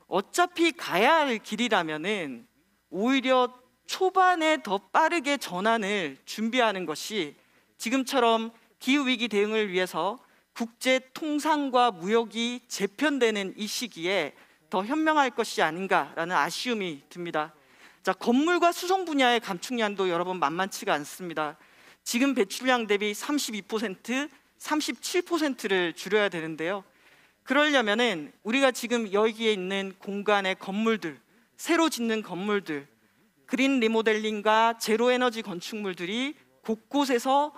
어차피 가야 할 길이라면은 오히려 초반에 더 빠르게 전환을 준비하는 것이 지금처럼 기후위기 대응을 위해서 국제 통상과 무역이 재편되는 이 시기에 더 현명할 것이 아닌가라는 아쉬움이 듭니다. 자, 건물과 수송 분야의 감축량도 여러분 만만치가 않습니다. 지금 배출량 대비 32%, 37%를 줄여야 되는데요. 그러려면은 우리가 지금 여기에 있는 공간의 건물들, 새로 짓는 건물들, 그린 리모델링과 제로 에너지 건축물들이 곳곳에서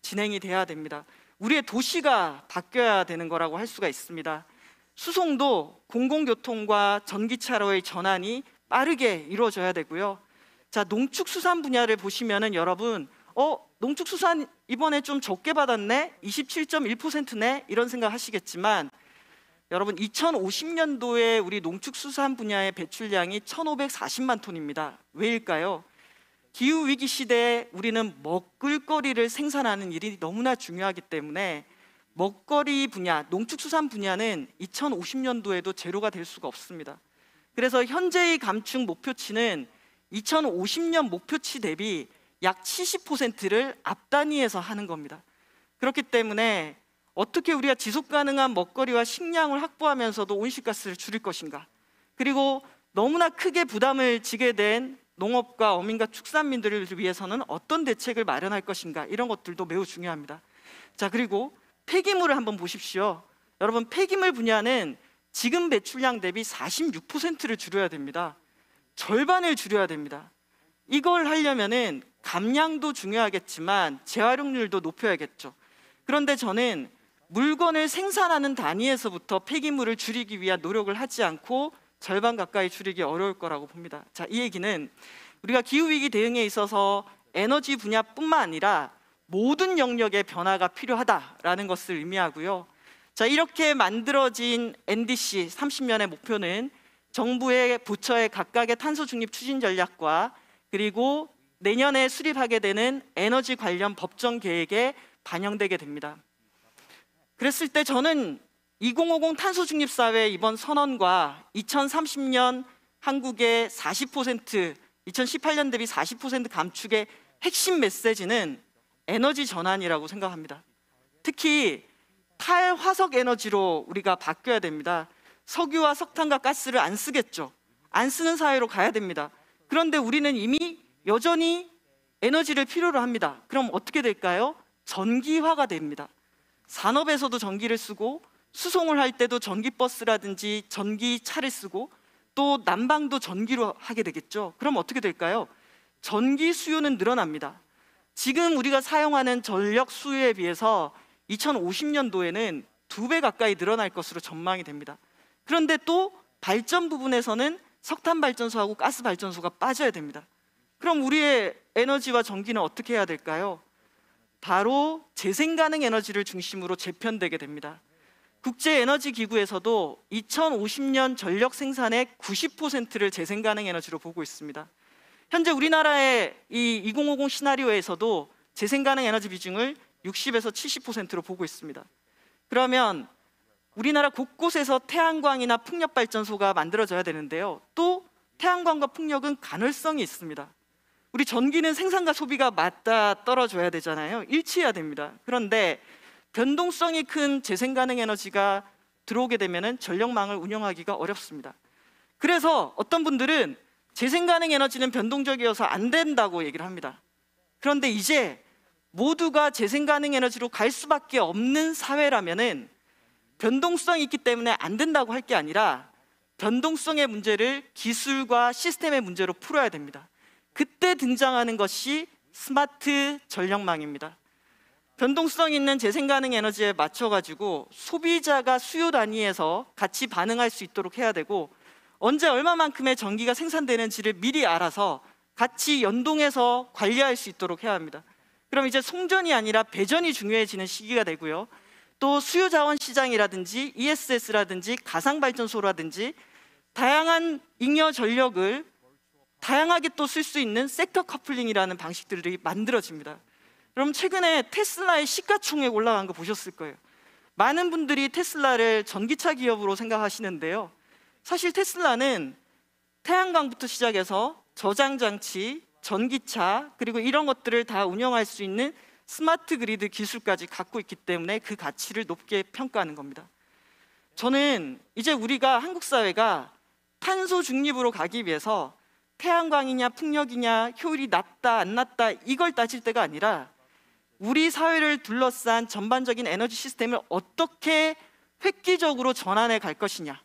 진행이 돼야 됩니다. 우리의 도시가 바뀌어야 되는 거라고 할 수가 있습니다. 수송도 공공교통과 전기차로의 전환이 빠르게 이루어져야 되고요. 자, 농축수산 분야를 보시면은 여러분 어 농축수산 이번에 좀 적게 받았네 27.1%네 이런 생각 하시겠지만 여러분 2050년도에 우리 농축수산 분야의 배출량이 1540만 톤입니다 왜일까요? 기후위기 시대에 우리는 먹을거리를 생산하는 일이 너무나 중요하기 때문에 먹거리 분야, 농축수산 분야는 2050년도에도 제로가 될 수가 없습니다 그래서 현재의 감축 목표치는 2050년 목표치 대비 약 70%를 앞단위에서 하는 겁니다. 그렇기 때문에 어떻게 우리가 지속 가능한 먹거리와 식량을 확보하면서도 온실가스를 줄일 것인가? 그리고 너무나 크게 부담을 지게 된 농업과 어민과 축산민들을 위해서는 어떤 대책을 마련할 것인가? 이런 것들도 매우 중요합니다. 자, 그리고 폐기물을 한번 보십시오. 여러분, 폐기물 분야는 지금 배출량 대비 46%를 줄여야 됩니다. 절반을 줄여야 됩니다. 이걸 하려면은 감량도 중요하겠지만 재활용률도 높여야겠죠. 그런데 저는 물건을 생산하는 단위에서부터 폐기물을 줄이기 위한 노력을 하지 않고 절반 가까이 줄이기 어려울 거라고 봅니다. 자, 이 얘기는 우리가 기후위기 대응에 있어서 에너지 분야뿐만 아니라 모든 영역의 변화가 필요하다라는 것을 의미하고요. 자, 이렇게 만들어진 NDC 30년의 목표는 정부의 부처의 각각의 탄소 중립 추진 전략과 그리고 내년에 수립하게 되는 에너지 관련 법정 계획에 반영되게 됩니다. 그랬을 때 저는 2050 탄소 중립 사회 이번 선언과 2030년 한국의 40% 2018년 대비 40% 감축의 핵심 메시지는 에너지 전환이라고 생각합니다. 특히 탈화석 에너지로 우리가 바뀌어야 됩니다. 석유와 석탄과 가스를 안 쓰겠죠. 안 쓰는 사회로 가야 됩니다. 그런데 우리는 이미 여전히 에너지를 필요로 합니다. 그럼 어떻게 될까요? 전기화가 됩니다. 산업에서도 전기를 쓰고 수송을 할 때도 전기버스라든지 전기차를 쓰고 또 난방도 전기로 하게 되겠죠. 그럼 어떻게 될까요? 전기 수요는 늘어납니다. 지금 우리가 사용하는 전력 수요에 비해서 2050년도에는 두 배 가까이 늘어날 것으로 전망이 됩니다. 그런데 또 발전 부분에서는 석탄 발전소하고 가스 발전소가 빠져야 됩니다. 그럼 우리의 에너지와 전기는 어떻게 해야 될까요? 바로 재생 가능 에너지를 중심으로 재편되게 됩니다. 국제 에너지 기구에서도 2050년 전력 생산의 90%를 재생 가능 에너지로 보고 있습니다. 현재 우리나라의 이 2050 시나리오에서도 재생 가능 에너지 비중을 60에서 70%로 보고 있습니다. 그러면 우리나라 곳곳에서 태양광이나 풍력 발전소가 만들어져야 되는데요. 또 태양광과 풍력은 간헐성이 있습니다. 우리 전기는 생산과 소비가 맞다 떨어져야 되잖아요. 일치해야 됩니다. 그런데 변동성이 큰 재생 가능 에너지가 들어오게 되면 전력망을 운영하기가 어렵습니다. 그래서 어떤 분들은 재생 가능 에너지는 변동적이어서 안 된다고 얘기를 합니다. 그런데 이제 모두가 재생 가능 에너지로 갈 수밖에 없는 사회라면은 변동성이 있기 때문에 안 된다고 할 게 아니라 변동성의 문제를 기술과 시스템의 문제로 풀어야 됩니다. 그때 등장하는 것이 스마트 전력망입니다. 변동성 있는 재생 가능 에너지에 맞춰 가지고 소비자가 수요 단위에서 같이 반응할 수 있도록 해야 되고 언제 얼마만큼의 전기가 생산되는지를 미리 알아서 같이 연동해서 관리할 수 있도록 해야 합니다. 그럼 이제 송전이 아니라 배전이 중요해지는 시기가 되고요. 또 수요 자원 시장이라든지 ESS라든지 가상 발전소라든지 다양한 잉여 전력을 다양하게 또 쓸 수 있는 섹터 커플링이라는 방식들이 만들어집니다. 여러분 최근에 테슬라의 시가총액 올라간 거 보셨을 거예요. 많은 분들이 테슬라를 전기차 기업으로 생각하시는데요. 사실 테슬라는 태양광부터 시작해서 저장 장치, 전기차 그리고 이런 것들을 다 운영할 수 있는 스마트 그리드 기술까지 갖고 있기 때문에 그 가치를 높게 평가하는 겁니다. 저는 이제 우리가 한국 사회가 탄소 중립으로 가기 위해서 태양광이냐 풍력이냐 효율이 낮다 안 낮다 이걸 따질 때가 아니라 우리 사회를 둘러싼 전반적인 에너지 시스템을 어떻게 획기적으로 전환해 갈 것이냐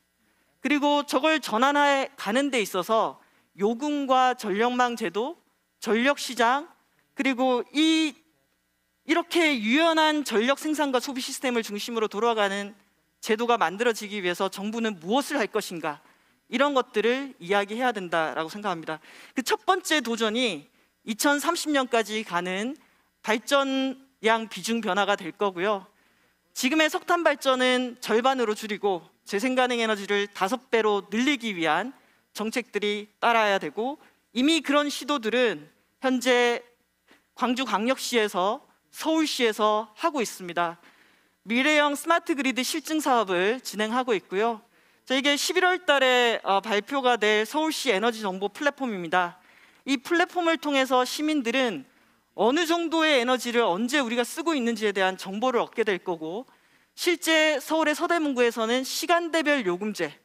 그리고 저걸 전환해 가는 데 있어서 요금과 전력망 제도, 전력시장 그리고 이 이렇게 유연한 전력 생산과 소비 시스템을 중심으로 돌아가는 제도가 만들어지기 위해서 정부는 무엇을 할 것인가 이런 것들을 이야기해야 된다라고 생각합니다. 그 첫 번째 도전이 2030년까지 가는 발전량 비중 변화가 될 거고요. 지금의 석탄 발전은 절반으로 줄이고 재생 가능 에너지를 다섯 배로 늘리기 위한 정책들이 따라야 되고 이미 그런 시도들은 현재 광주광역시에서 서울시에서 하고 있습니다. 미래형 스마트 그리드 실증 사업을 진행하고 있고요. 자, 이게 11월 달에 어, 발표가 될 서울시 에너지 정보 플랫폼입니다. 이 플랫폼을 통해서 시민들은 어느 정도의 에너지를 언제 우리가 쓰고 있는지에 대한 정보를 얻게 될 거고 실제 서울의 서대문구에서는 시간대별 요금제,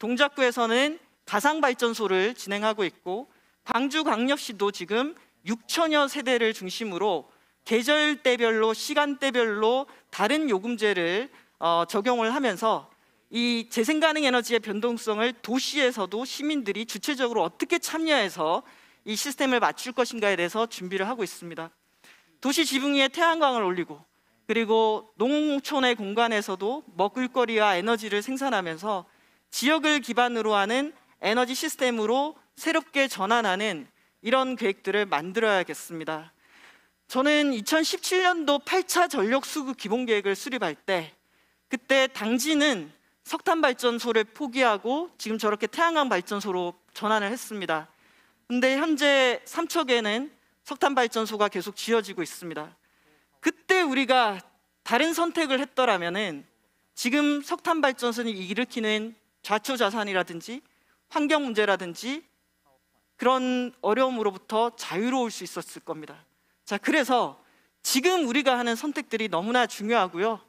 동작구에서는 가상발전소를 진행하고 있고 광주광역시도 지금 6천여 세대를 중심으로 계절대별로 시간대별로 다른 요금제를 어, 적용을 하면서 이 재생 가능 에너지의 변동성을 도시에서도 시민들이 주체적으로 어떻게 참여해서 이 시스템을 맞출 것인가에 대해서 준비를 하고 있습니다. 도시 지붕 위에 태양광을 올리고 그리고 농촌의 공간에서도 먹을거리와 에너지를 생산하면서 지역을 기반으로 하는 에너지 시스템으로 새롭게 전환하는 이런 계획들을 만들어야겠습니다. 저는 2017년도 8차 전력 수급 기본 계획을 수립할 때 그때 당진은 석탄 발전소를 포기하고 지금 저렇게 태양광 발전소로 전환을 했습니다. 근데 현재 삼척에는 석탄 발전소가 계속 지어지고 있습니다. 그때 우리가 다른 선택을 했더라면은 지금 석탄 발전소는 일으키는 좌초 자산이라든지 환경 문제라든지 그런 어려움으로부터 자유로울 수 있었을 겁니다. 자, 그래서 지금 우리가 하는 선택들이 너무나 중요하고요.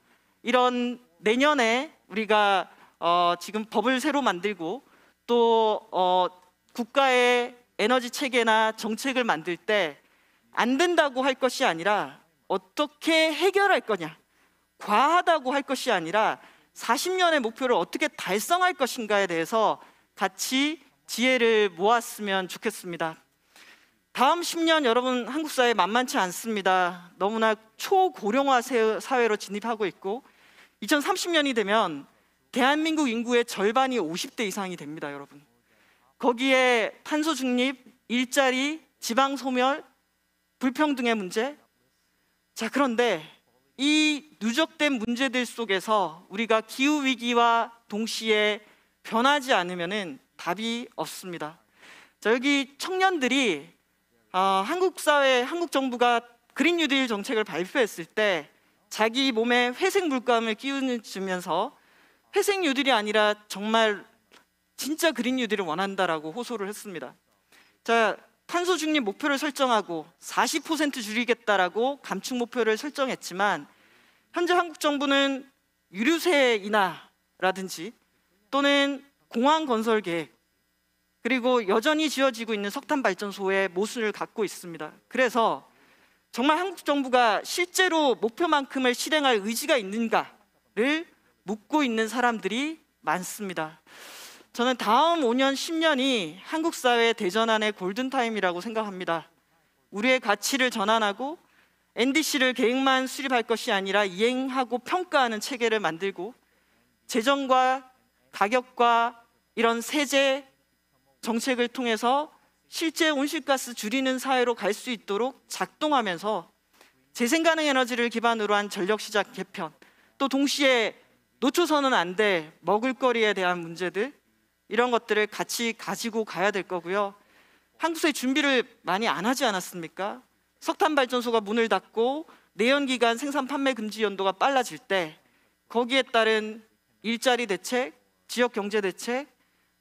이런 내년에 우리가 어, 지금 법을 새로 만들고 또 어, 국가의 에너지 체계나 정책을 만들 때 안 된다고 할 것이 아니라 어떻게 해결할 거냐 과하다고 할 것이 아니라 40년의 목표를 어떻게 달성할 것인가에 대해서 같이 지혜를 모았으면 좋겠습니다. 다음 10년 여러분 한국 사회 만만치 않습니다. 너무나 초고령화 사회로 진입하고 있고 2030년이 되면 대한민국 인구의 절반이 50대 이상이 됩니다, 여러분. 거기에 탄소 중립, 일자리, 지방 소멸, 불평등의 문제. 자, 그런데 이 누적된 문제들 속에서 우리가 기후 위기와 동시에 변하지 않으면은 답이 없습니다. 자, 여기 청년들이 어, 한국 사회, 한국 정부가 그린 뉴딜 정책을 발표했을 때 자기 몸에 회색 물감을 끼우면서 회색 유들이 아니라 정말 진짜 그린 유딜을 원한다라고 호소를 했습니다. 자, 탄소 중립 목표를 설정하고 40% 줄이겠다라고 감축 목표를 설정했지만 현재 한국 정부는 유류세 인하라든지 또는 공항 건설 계획 그리고 여전히 지어지고 있는 석탄 발전소의 모순을 갖고 있습니다. 그래서 정말 한국 정부가 실제로 목표만큼을 실행할 의지가 있는가를 묻고 있는 사람들이 많습니다. 저는 다음 5년, 10년이 한국 사회 대전환의 골든타임이라고 생각합니다. 우리의 가치를 전환하고 NDC를 계획만 수립할 것이 아니라 이행하고 평가하는 체계를 만들고 재정과 가격과 이런 세제 정책을 통해서 실제 온실가스 줄이는 사회로 갈 수 있도록 작동하면서 재생 가능 에너지를 기반으로 한 전력 시장 개편, 또 동시에 놓쳐서는 안될 먹을거리에 대한 문제들 이런 것들을 같이 가지고 가야 될 거고요. 한국에 준비를 많이 안 하지 않았습니까? 석탄 발전소가 문을 닫고 내연 기간 생산 판매 금지 연도가 빨라질 때 거기에 따른 일자리 대책, 지역 경제 대책,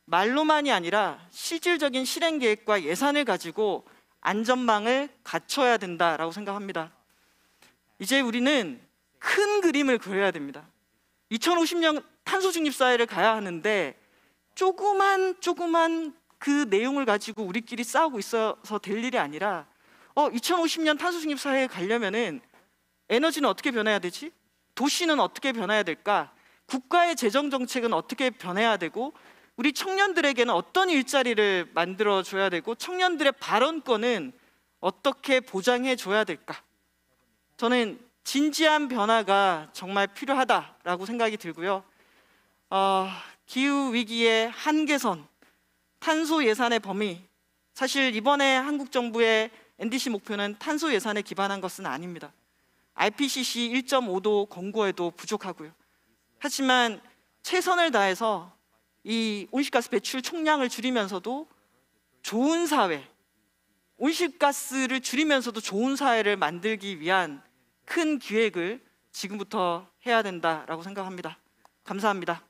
말로만이 아니라 실질적인 실행 계획과 예산을 가지고 안전망을 갖춰야 된다라고 생각합니다. 이제 우리는 큰 그림을 그려야 됩니다. 2050년 탄소 중립 사회를 가야 하는데 조그만 조그만 그 내용을 가지고 우리끼리 싸우고 있어서 될 일이 아니라 어 2050년 탄소 중립 사회에 가려면은 에너지는 어떻게 변해야 되지? 도시는 어떻게 변해야 될까? 국가의 재정 정책은 어떻게 변해야 되고 우리 청년들에게는 어떤 일자리를 만들어 줘야 되고 청년들의 발언권은 어떻게 보장해 줘야 될까? 저는 진지한 변화가 정말 필요하다라고 생각이 들고요. 어, 기후 위기의 한계선, 탄소 예산의 범위. 사실 이번에 한국 정부의 NDC 목표는 탄소 예산에 기반한 것은 아닙니다. IPCC 1.5도 권고에도 부족하고요. 하지만 최선을 다해서 이 온실가스 배출 총량을 줄이면서도 좋은 사회, 온실가스를 줄이면서도 좋은 사회를 만들기 위한 큰 기획을 지금부터 해야 된다라고 생각합니다. 감사합니다.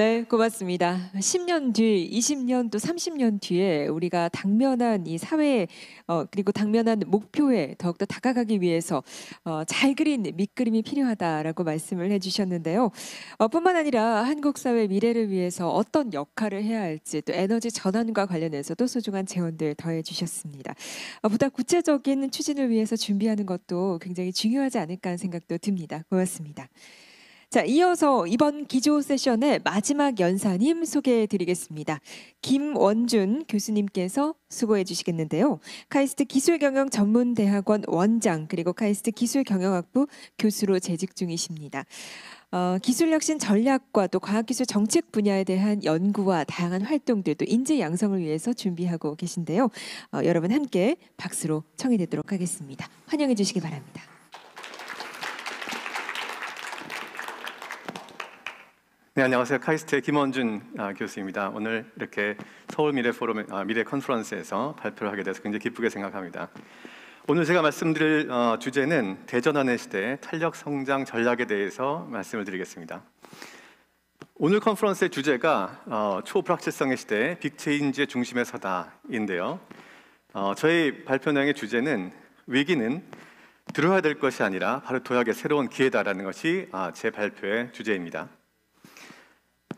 네, 고맙습니다. 10년 뒤, 20년 또 30년 뒤에 우리가 당면한 이 사회에 어, 그리고 당면한 목표에 더욱더 다가가기 위해서 어, 잘 그린 밑그림이 필요하다라고 말씀을 해주셨는데요. 어, 뿐만 아니라 한국 사회 미래를 위해서 어떤 역할을 해야 할지 또 에너지 전환과 관련해서도 소중한 제언들 더해주셨습니다. 어, 보다 구체적인 추진을 위해서 준비하는 것도 굉장히 중요하지 않을까 하는 생각도 듭니다. 고맙습니다. 자, 이어서 이번 기조 세션의 마지막 연사님 소개해 드리겠습니다. 김원준 교수님께서 수고해 주시겠는데요. 카이스트 기술경영 전문대학원 원장 그리고 카이스트 기술경영학부 교수로 재직 중이십니다. 어, 기술혁신 전략과 또 과학기술 정책 분야에 대한 연구와 다양한 활동들 또 인재 양성을 위해서 준비하고 계신데요. 어, 여러분 함께 박수로 청해 듣도록 하겠습니다. 환영해 주시기 바랍니다. 네, 안녕하세요. 카이스트의 김원준 아, 교수입니다. 오늘 이렇게 서울 미래 포럼 아, 미래 컨퍼런스에서 발표를 하게 돼서 굉장히 기쁘게 생각합니다. 오늘 제가 말씀드릴 어, 주제는 대전환의 시대 탄력 성장 전략에 대해서 말씀을 드리겠습니다. 오늘 컨퍼런스의 주제가 어, 초불확실성의 시대 빅체인지의 중심에 서다인데요. 어, 저희 발표 내용의 주제는 위기는 들어야 될 것이 아니라 바로 도약의 새로운 기회다라는 것이 아, 제 발표의 주제입니다.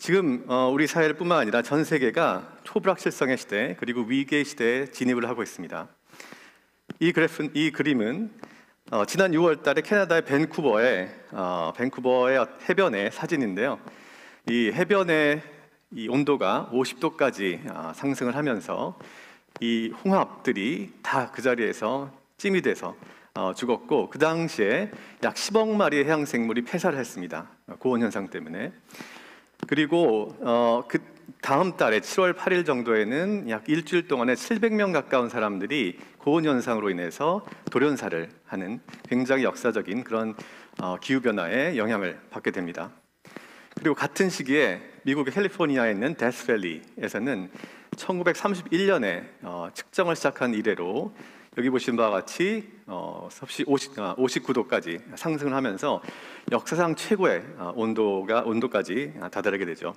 지금 어, 우리 사회뿐만 아니라 전 세계가 초불확실성의 시대 그리고 위기의 시대에 진입을 하고 있습니다. 이 그래프, 이 그림은 어, 지난 6월달에 캐나다의 어, 밴쿠버의 밴쿠버의 해변의 사진인데요. 이 해변의 이 온도가 50도까지 아, 상승을 하면서 이 홍합들이 다 그 자리에서 찜이 돼서 죽었고 그 당시에 약 10억 마리의 해양 생물이 폐사를 했습니다. 고온 현상 때문에. 그리고 어, 그 다음 달에 7월 8일 정도에는 약 일주일 동안에 700명 가까운 사람들이 고온 현상으로 인해서 돌연사를 하는 굉장히 역사적인 그런 어, 기후 변화에 영향을 받게 됩니다. 그리고 같은 시기에 미국 캘리포니아에 있는 데스밸리에서는 1931년에 어, 측정을 시작한 이래로 여기 보신 바와 같이 어, 섭씨 50, 아, 59도까지 상승을 하면서 역사상 최고의 어, 온도가 온도까지 아, 다다르게 되죠.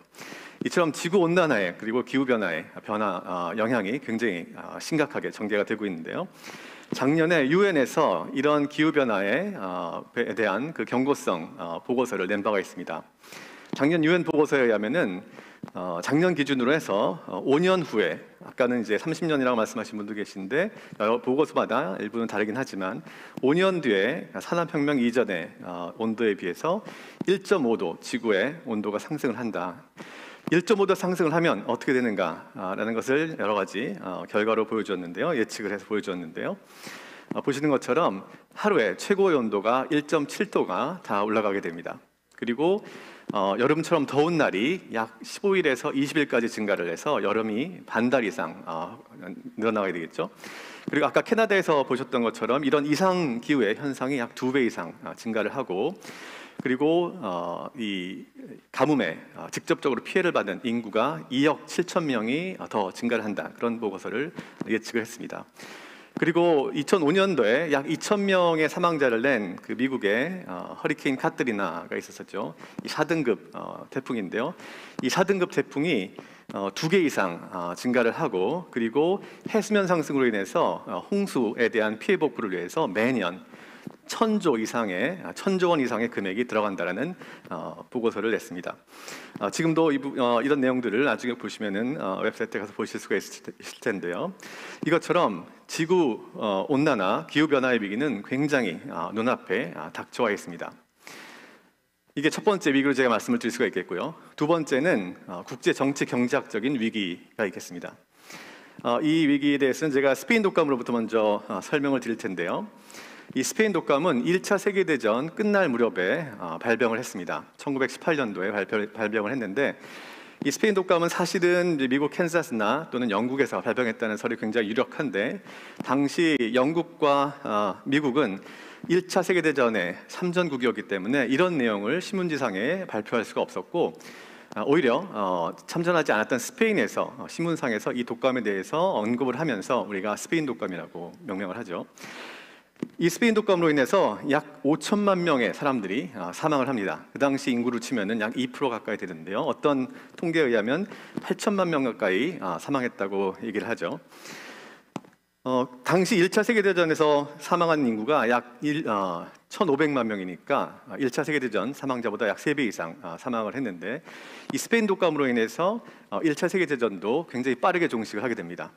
이처럼 지구 온난화에 그리고 기후 변화에 변화 어, 영향이 굉장히 어, 심각하게 전개가 되고 있는데요. 작년에 유엔에서 이런 기후 변화에 어, 대한 그 경고성 어, 보고서를 낸 바가 있습니다. 작년 유엔 보고서에 의하면은 어, 작년 기준으로 해서 5년 어, 후에 아까는 이제 30년이라고 말씀하신 분도 계신데 어, 보고서마다 일부는 다르긴 하지만 5년 뒤에 산업혁명 이전의 어, 온도에 비해서 1.5도 지구의 온도가 상승을 한다. 1.5도 상승을 하면 어떻게 되는가라는 어, 것을 여러 가지 결과로 보여주었는데요. 예측을 해서 보여주었는데요. 보시는 것처럼 하루에 최고의 온도가 1.7도가 다 올라가게 됩니다. 그리고 어, 여름처럼 더운 날이 약 15일에서 20일까지 증가를 해서 여름이 반달 이상 어, 늘어나게 되겠죠. 그리고 아까 캐나다에서 보셨던 것처럼 이런 이상 기후의 현상이 약 두 배 이상 어, 증가를 하고 그리고 어, 이 가뭄에 어, 직접적으로 피해를 받은 인구가 2억 7천 명이 더 증가를 한다 그런 보고서를 예측을 했습니다. 그리고 2005년도에 약 2천 명의 사망자를 낸 그 미국의 어, 허리케인 카트리나가 있었었죠. 이 4등급 어, 태풍인데요. 이 4등급 태풍이 어, 두개 이상 어, 증가를 하고 그리고 해수면 상승으로 인해서 어, 홍수에 대한 피해 복구를 위해서 매년 천조 이상의 아, 천조 원 이상의 금액이 들어간다라는 어, 보고서를 냈습니다. 어, 지금도 이, 어, 이런 내용들을 나중에 보시면은 어, 웹사이트에 가서 보실 수가 있을, 텐데요. 이것처럼 지구 어, 온난화, 기후 변화의 위기는 굉장히 아, 눈앞에 아, 닥쳐와 있습니다. 이게 첫 번째 위기로 제가 말씀을 드릴 수가 있겠고요. 두 번째는 어, 국제 정치 경제학적인 위기가 있겠습니다. 어, 이 위기에 대해서는 제가 스페인 독감으로부터 먼저 설명을 드릴 텐데요. 이 스페인 독감은 1차 세계대전 끝날 무렵에 발병을 했습니다. 1918년도에 발병을 했는데 이 스페인 독감은 사실은 미국 캔자스나 또는 영국에서 발병했다는 설이 굉장히 유력한데 당시 영국과 어, 미국은 1차 세계대전의 삼전국이었기 때문에 이런 내용을 신문지상에 발표할 수가 없었고 어, 오히려 어, 참전하지 않았던 스페인에서 어, 신문상에서 이 독감에 대해서 언급을 하면서 우리가 스페인 독감이라고 명명을 하죠. 이 스페인 독감으로 인해서 약 5천만 명의 사람들이 아, 사망을 합니다. 그 당시 인구로 치면은 약 2% 가까이 되는데요. 어떤 통계에 의하면 8천만 명 가까이 아, 사망했다고 얘기를 하죠. 어, 당시 1차 세계대전에서 사망한 인구가 약 1, 어, 1,500만 명이니까 1차 아, 세계대전 사망자보다 약 3배 이상 사망을 했는데 이 스페인 독감으로 인해서 1차 어, 세계대전도 굉장히 빠르게 종식을 하게 됩니다.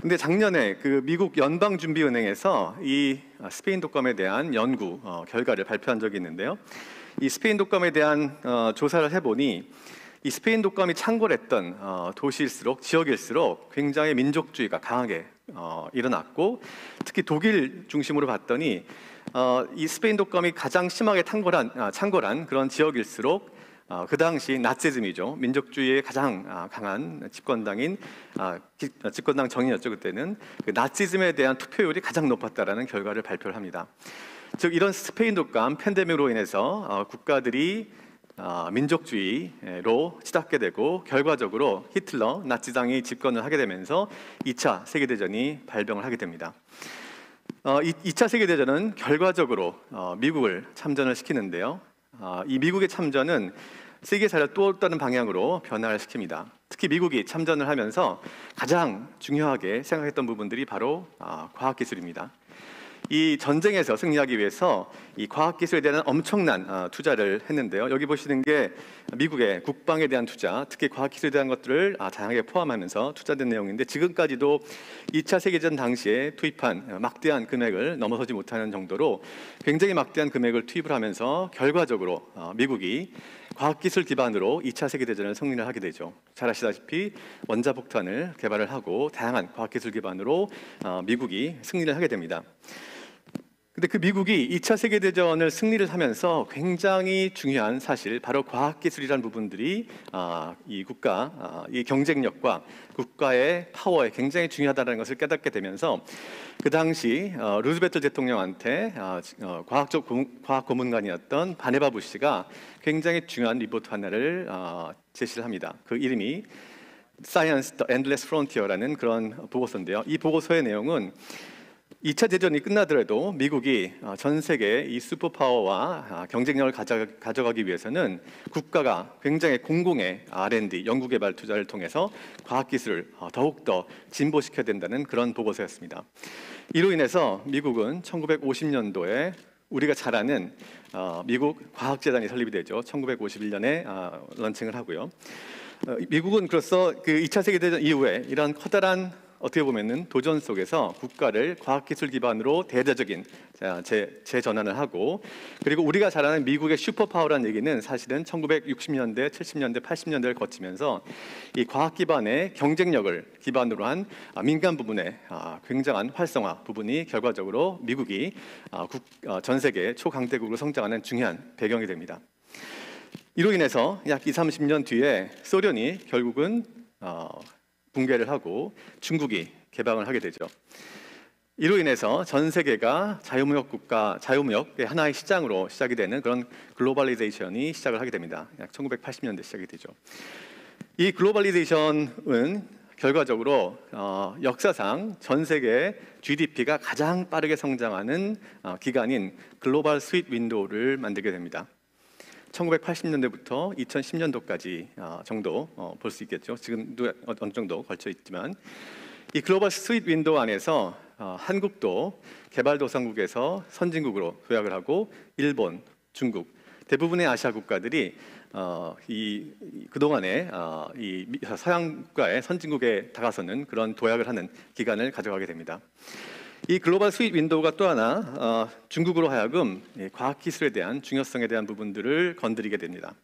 근데 작년에 그 미국 연방준비은행에서 이 아, 스페인 독감에 대한 연구 어, 결과를 발표한 적이 있는데요. 이 스페인 독감에 대한 어, 조사를 해보니 이 스페인 독감이 창궐했던 어, 도시일수록 지역일수록 굉장히 민족주의가 강하게 일어났고 특히 독일 중심으로 봤더니 이 스페인 독감이 가장 심하게 탕걸한, 아, 창궐한 그런 지역일수록 어, 그 당시 나치즘이죠 민족주의의 가장 아, 강한 집권당인 아, 어, 집권당 정인이었죠 그때는 그 나치즘에 대한 투표율이 가장 높았다라는 결과를 발표를 합니다. 즉 이런 스페인 독감 팬데믹으로 인해서 어, 국가들이 민족주의로 치닫게 되고 결과적으로 히틀러 나치당이 집권을 하게 되면서 2차 세계대전이 발병을 하게 됩니다. 2차 세계대전은 결과적으로 미국을 참전을 시키는데요. 이 미국의 참전은 세계사를 또 다른 방향으로 변화를 시킵니다. 특히 미국이 참전을 하면서 가장 중요하게 생각했던 부분들이 바로 아, 과학기술입니다. 이 전쟁에서 승리하기 위해서 이 과학기술에 대한 엄청난 아, 투자를 했는데요. 여기 보시는 게 미국의 국방에 대한 투자, 특히 과학기술에 대한 것들을 아, 다양하게 포함하면서 투자된 내용인데 지금까지도 2차 세계전 당시에 투입한 막대한 금액을 넘어서지 못하는 정도로 굉장히 막대한 금액을 투입을 하면서 결과적으로 미국이 과학기술 기반으로 2차 세계대전을 승리를 하게 되죠. 잘 아시다시피 원자폭탄을 개발을 하고 다양한 과학기술 기반으로 어, 미국이 승리를 하게 됩니다. 근데 그 미국이 2차 세계대전을 승리를 하면서 굉장히 중요한 사실, 바로 과학기술이라는 부분들이 아, 이 국가, 아, 이 경쟁력과 국가의 파워에 굉장히 중요하다는 것을 깨닫게 되면서 그 당시 어, 루즈베트 대통령한테 어, 어, 과학적 과학 고문관이었던 바네바 부시가 굉장히 중요한 리포트 하나를 어, 제시를 합니다. 그 이름이 Science the Endless Frontier라는 그런 보고서인데요. 이 보고서의 내용은 2차 대전이 끝나더라도 미국이 어, 전 세계 이 슈퍼파워와 아, 경쟁력을 가져가기 위해서는 국가가 굉장히 공공의 R&D, 연구개발 투자를 통해서 과학기술을 어, 더욱더 진보시켜야 된다는 그런 보고서였습니다. 이로 인해서 미국은 1950년도에 우리가 잘 아는 어, 미국 과학재단이 설립이 되죠. 1951년에 아, 런칭을 하고요. 미국은 그래서 그 2차 세계대전 이후에 이러 커다란 어떻게 보면은 도전 속에서 국가를 과학기술 기반으로 대대적인 재, 재전환을 하고 그리고 우리가 잘 아는 미국의 슈퍼파워라는 얘기는 사실은 1960년대, 70년대, 80년대를 거치면서 이 과학 기반의 경쟁력을 기반으로 한 아, 민간 부분의 아, 굉장한 활성화 부분이 결과적으로 미국이 아, 전 세계 초강대국으로 성장하는 중요한 배경이 됩니다. 이로 인해서 약 2, 30년 뒤에 소련이 결국은 어, 붕괴를 하고 중국이 개방을 하게 되죠. 이로 인해서 전 세계가 자유무역 국가, 자유무역의 하나의 시장으로 시작이 되는 그런 글로벌리제이션이 시작을 하게 됩니다. 약 1980년대 시작이 되죠. 이 글로벌리제이션은 결과적으로 어, 역사상 전 세계 GDP가 가장 빠르게 성장하는 어, 기간인 글로벌 스윗 윈도우를 만들게 됩니다. 1980년대부터 2010년도까지 어, 정도 어, 볼수 있겠죠. 지금도 어, 어느 정도 걸쳐 있지만 이 글로벌 스윗 윈도 안에서 한국도 개발도상국에서 선진국으로 도약을 하고 일본, 중국 대부분의 아시아 국가들이 이, 그동안에 이 서양 국가의 선진국에 다가서는 그런 도약을 하는 기간을 가져가게 됩니다. 이 글로벌 수입 윈도우가 또 하나 어, 중국으로 하여금 과학기술에 대한 중요성에 대한 부분들을 건드리게 됩니다.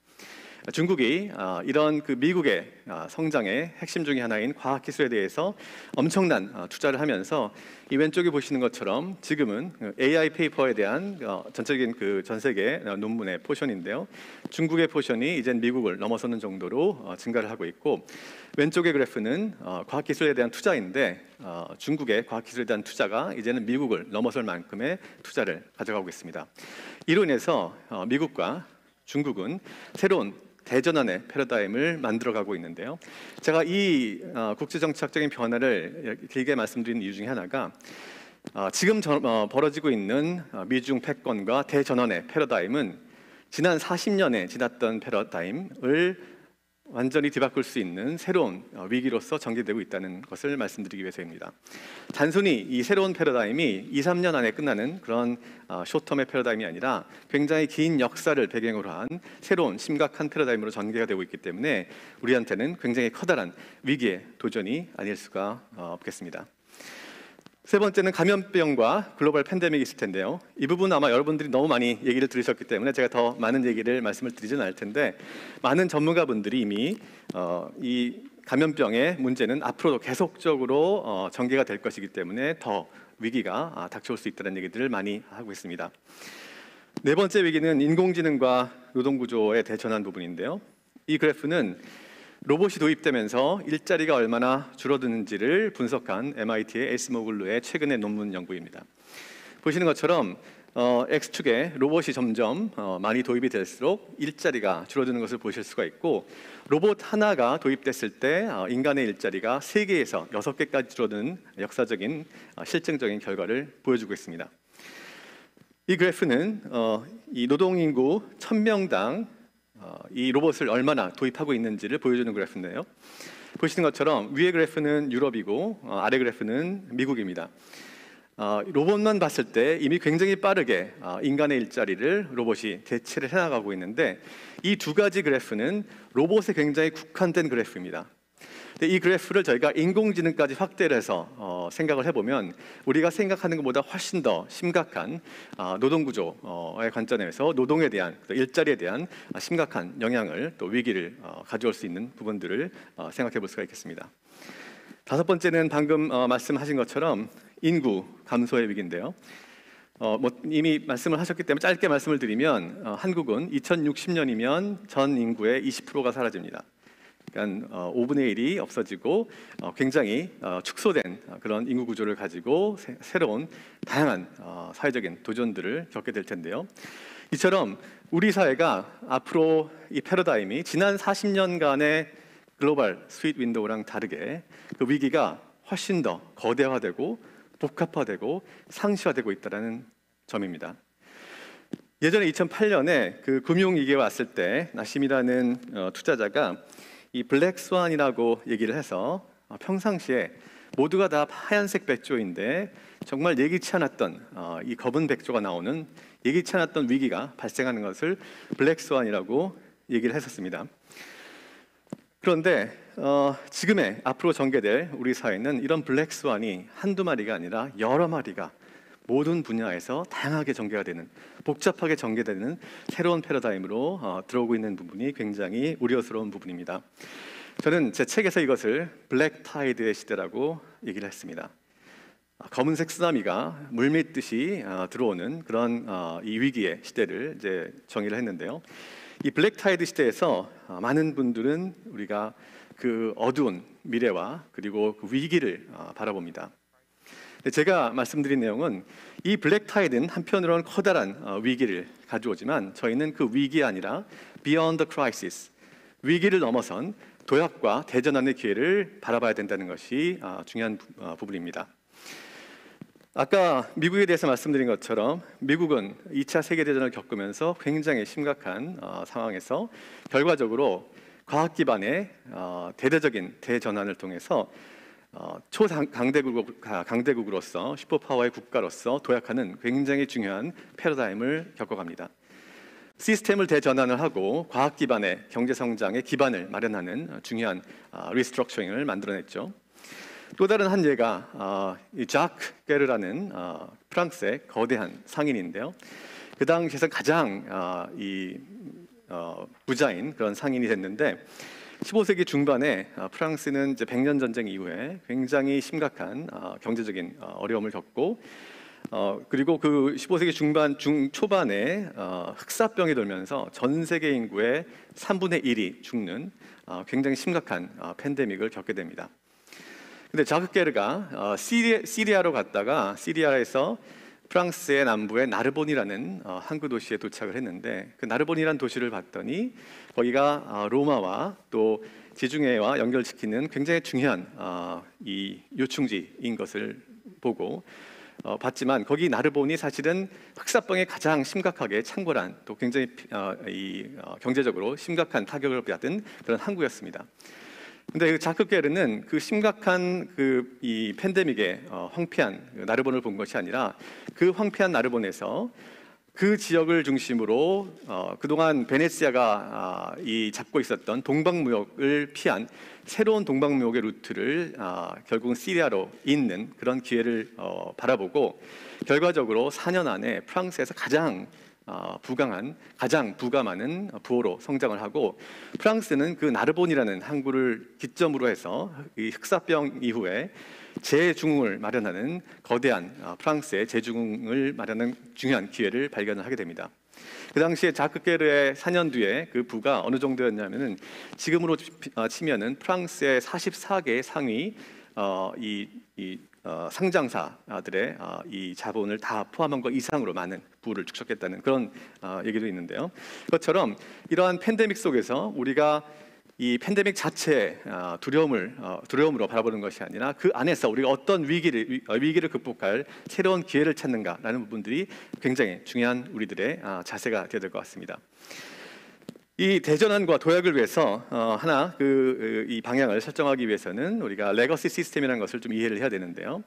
중국이 아, 이런 그 미국의 아, 성장의 핵심 중의 하나인 과학 기술에 대해서 엄청난 어, 투자를 하면서 이 왼쪽에 보시는 것처럼 지금은 AI 그 페이퍼에 대한 어, 전체적인 그 전 세계 어, 논문의 포션인데요. 중국의 포션이 이젠 미국을 넘어서는 정도로 증가를 하고 있고 왼쪽의 그래프는 과학 기술에 대한 투자인데 중국의 과학 기술에 대한 투자가 이제는 미국을 넘어설 만큼의 투자를 가져가고 있습니다. 이로 인해서 미국과 중국은 새로운 대전환의 패러다임을 만들어가고 있는데요. 제가 이 어, 국제정치학적인 변화를 길게 말씀드리 이유 중에 하나가 어, 지금 저, 어, 벌어지고 있는 어, 미중 패권과 대전환의 패러다임은 지난 40년에 지났던 패러다임을 완전히 뒤바꿀 수 있는 새로운 어, 위기로서 전개되고 있다는 것을 말씀드리기 위해서입니다. 단순히 이 새로운 패러다임이 2, 3년 안에 끝나는 그런 쇼텀의 어, 패러다임이 아니라 굉장히 긴 역사를 배경으로 한 새로운 심각한 패러다임으로 전개가 되고 있기 때문에 우리한테는 굉장히 커다란 위기의 도전이 아닐 수가 어, 없겠습니다. 세 번째는 감염병과 글로벌 팬데믹이 있을 텐데요. 이 부분 아마 여러분들이 너무 많이 얘기를 들으셨기 때문에 제가 더 많은 얘기를 말씀을 드리진 않을 텐데 많은 전문가분들이 이미 어, 이 감염병의 문제는 앞으로도 계속적으로 어, 전개가 될 것이기 때문에 더 위기가 아, 닥쳐올 수 있다는 얘기들을 많이 하고 있습니다. 네 번째 위기는 인공지능과 노동구조에 대전한 부분인데요. 이 그래프는 로봇이 도입되면서 일자리가 얼마나 줄어드는지를 분석한 MIT의 에스모글루의 최근의 논문 연구입니다. 보시는 것처럼 어, X축에 로봇이 점점 어, 많이 도입이 될수록 일자리가 줄어드는 것을 보실 수가 있고 로봇 하나가 도입됐을 때 어, 인간의 일자리가 3개에서 6개까지 줄어드는 역사적인 어, 실증적인 결과를 보여주고 있습니다. 이 그래프는 어, 이 노동인구 1000명당 어, 이 로봇을 얼마나 도입하고 있는지를 보여주는 그래프인데요. 보시는 것처럼 위의 그래프는 유럽이고 어, 아래 그래프는 미국입니다. 어, 로봇만 봤을 때 이미 굉장히 빠르게 인간의 일자리를 로봇이 대체를 해나가고 있는데 이 두 가지 그래프는 로봇에 굉장히 국한된 그래프입니다. 근데 이 그래프를 저희가 인공지능까지 확대를 해서 어, 생각을 해보면 우리가 생각하는 것보다 훨씬 더 심각한 어, 노동구조의 관점에서 노동에 대한 일자리에 대한 심각한 영향을 또 위기를 어, 가져올 수 있는 부분들을 어, 생각해 볼 수가 있겠습니다. 다섯 번째는 방금 어, 말씀하신 것처럼 인구 감소의 위기인데요. 어, 뭐 이미 말씀을 하셨기 때문에 짧게 말씀을 드리면 어, 한국은 2060년이면 전 인구의 20%가 사라집니다. 그러니까 5분의 어, 1이 없어지고 어, 굉장히 어, 축소된 그런 인구 구조를 가지고 새로운 다양한 사회적인 도전들을 겪게 될 텐데요. 이처럼 우리 사회가 앞으로 이 패러다임이 지난 40년간의 글로벌 스윗 윈도우랑 다르게 그 위기가 훨씬 더 거대화되고 복합화되고 상시화되고 있다는 점입니다. 예전에 2008년에 그금융위기 왔을 때 나심이라는 투자자가 이 블랙 스완이라고 얘기를 해서 어, 평상시에 모두가 다 하얀색 백조인데 정말 예기치 않았던 어, 이 검은 백조가 나오는 예기치 않았던 위기가 발생하는 것을 블랙 스완이라고 얘기를 했었습니다. 그런데 어, 지금의 앞으로 전개될 우리 사회는 이런 블랙 스완이 한두 마리가 아니라 여러 마리가 모든 분야에서 다양하게 전개가 되는 복잡하게 전개되는 새로운 패러다임으로 어, 들어오고 있는 부분이 굉장히 우려스러운 부분입니다. 저는 제 책에서 이것을 블랙 타이드의 시대라고 얘기를 했습니다. 아, 검은색 쓰나미가 물밀듯이 어, 들어오는 그런 어, 이 위기의 시대를 이제 정의를 했는데요. 이 블랙 타이드 시대에서 어, 많은 분들은 우리가 그 어두운 미래와 그리고 그 위기를 바라봅니다. 네, 제가 말씀드린 내용은 이 블랙타이는 한편으로는 커다란 어, 위기를 가져오지만 저희는 그 위기 아니라 beyond the crisis 위기를 넘어선 도약과 대전환의 기회를 바라봐야 된다는 것이 어, 중요한 어, 부분입니다. 아까 미국에 대해서 말씀드린 것처럼 미국은 2차 세계대전을 겪으면서 굉장히 심각한 상황에서 결과적으로 과학 기반의 대대적인 대전환을 통해서 어, 초강대국 아, 강대국으로서 슈퍼파워의 국가로서 도약하는 굉장히 중요한 패러다임을 겪어갑니다. 시스템을 대전환을 하고 과학 기반의 경제 성장의 기반을 마련하는 중요한 리스트럭처링을 아, 만들어냈죠. 또 다른 한 예가 아, 자크 게르라는 프랑스의 거대한 상인인데요. 그 당시에서 가장 어, 부자인 그런 상인이 됐는데 15세기 중반에 어, 프랑스는 이제 1년 전쟁 이후에 굉장히 심각한 어, 경제적인 어, 어려움을 겪고 그리고 그 15세기 중반 중 초반에 흑사병이 돌면서 전 세계 인구의 3분의 1이 죽는 굉장히 심각한 팬데믹을 겪게 됩니다. 근데 자크게르가 시리아로 갔다가 시리아에서 프랑스의 남부의 나르본이라는 어, 항구 도시에 도착을 했는데 그 나르본이라는 도시를 봤더니 거기가 어, 로마와 또 지중해와 연결시키는 굉장히 중요한 어, 이 요충지인 것을 보고 어, 봤지만 거기 나르본이 사실은 흑사병에 가장 심각하게 창궐한 또 굉장히 어, 이, 어, 경제적으로 심각한 타격을 받은 그런 항구였습니다. 근데 그 자크 게르는 그 심각한 그이 팬데믹의 어, 황폐한 그 나르본을 본 것이 아니라 그 황폐한 나르본에서 그 지역을 중심으로 어, 그동안 베네치아가 아, 이 잡고 있었던 동방무역을 피한 새로운 동방무역의 루트를 아, 결국은 시리아로 잇는 그런 기회를 어, 바라보고 결과적으로 4년 안에 프랑스에서 가장 어, 부강한 가장 부가 많은 부호로 성장을 하고 프랑스는 그 나르본이라는 항구를 기점으로 해서 이 흑사병 이후에 재중흥을 마련하는 거대한 어, 프랑스의 재중흥을 마련하는 중요한 기회를 발견을 하게 됩니다. 그 당시에 자크게르의 4년 뒤에 그 부가 어느 정도였냐면은 지금으로 어, 치면은 프랑스의 44개 상위 어, 이, 이 어, 상장사들의 어, 이 자본을 다 포함한 것 이상으로 많은 부를 축적했다는 그런 어, 얘기도 있는데요. 그것처럼 이러한 팬데믹 속에서 우리가 이 팬데믹 자체의 어, 두려움을 어, 두려움으로 바라보는 것이 아니라 그 안에서 우리가 어떤 위기를 어, 위기를 극복할 새로운 기회를 찾는가라는 부분들이 굉장히 중요한 우리들의 자세가 되야 어될것 같습니다. 이 대전환과 도약을 위해서 어, 하나 그이 그, 방향을 설정하기 위해서는 우리가 레거시 시스템이라는 것을 좀 이해를 해야 되는데요.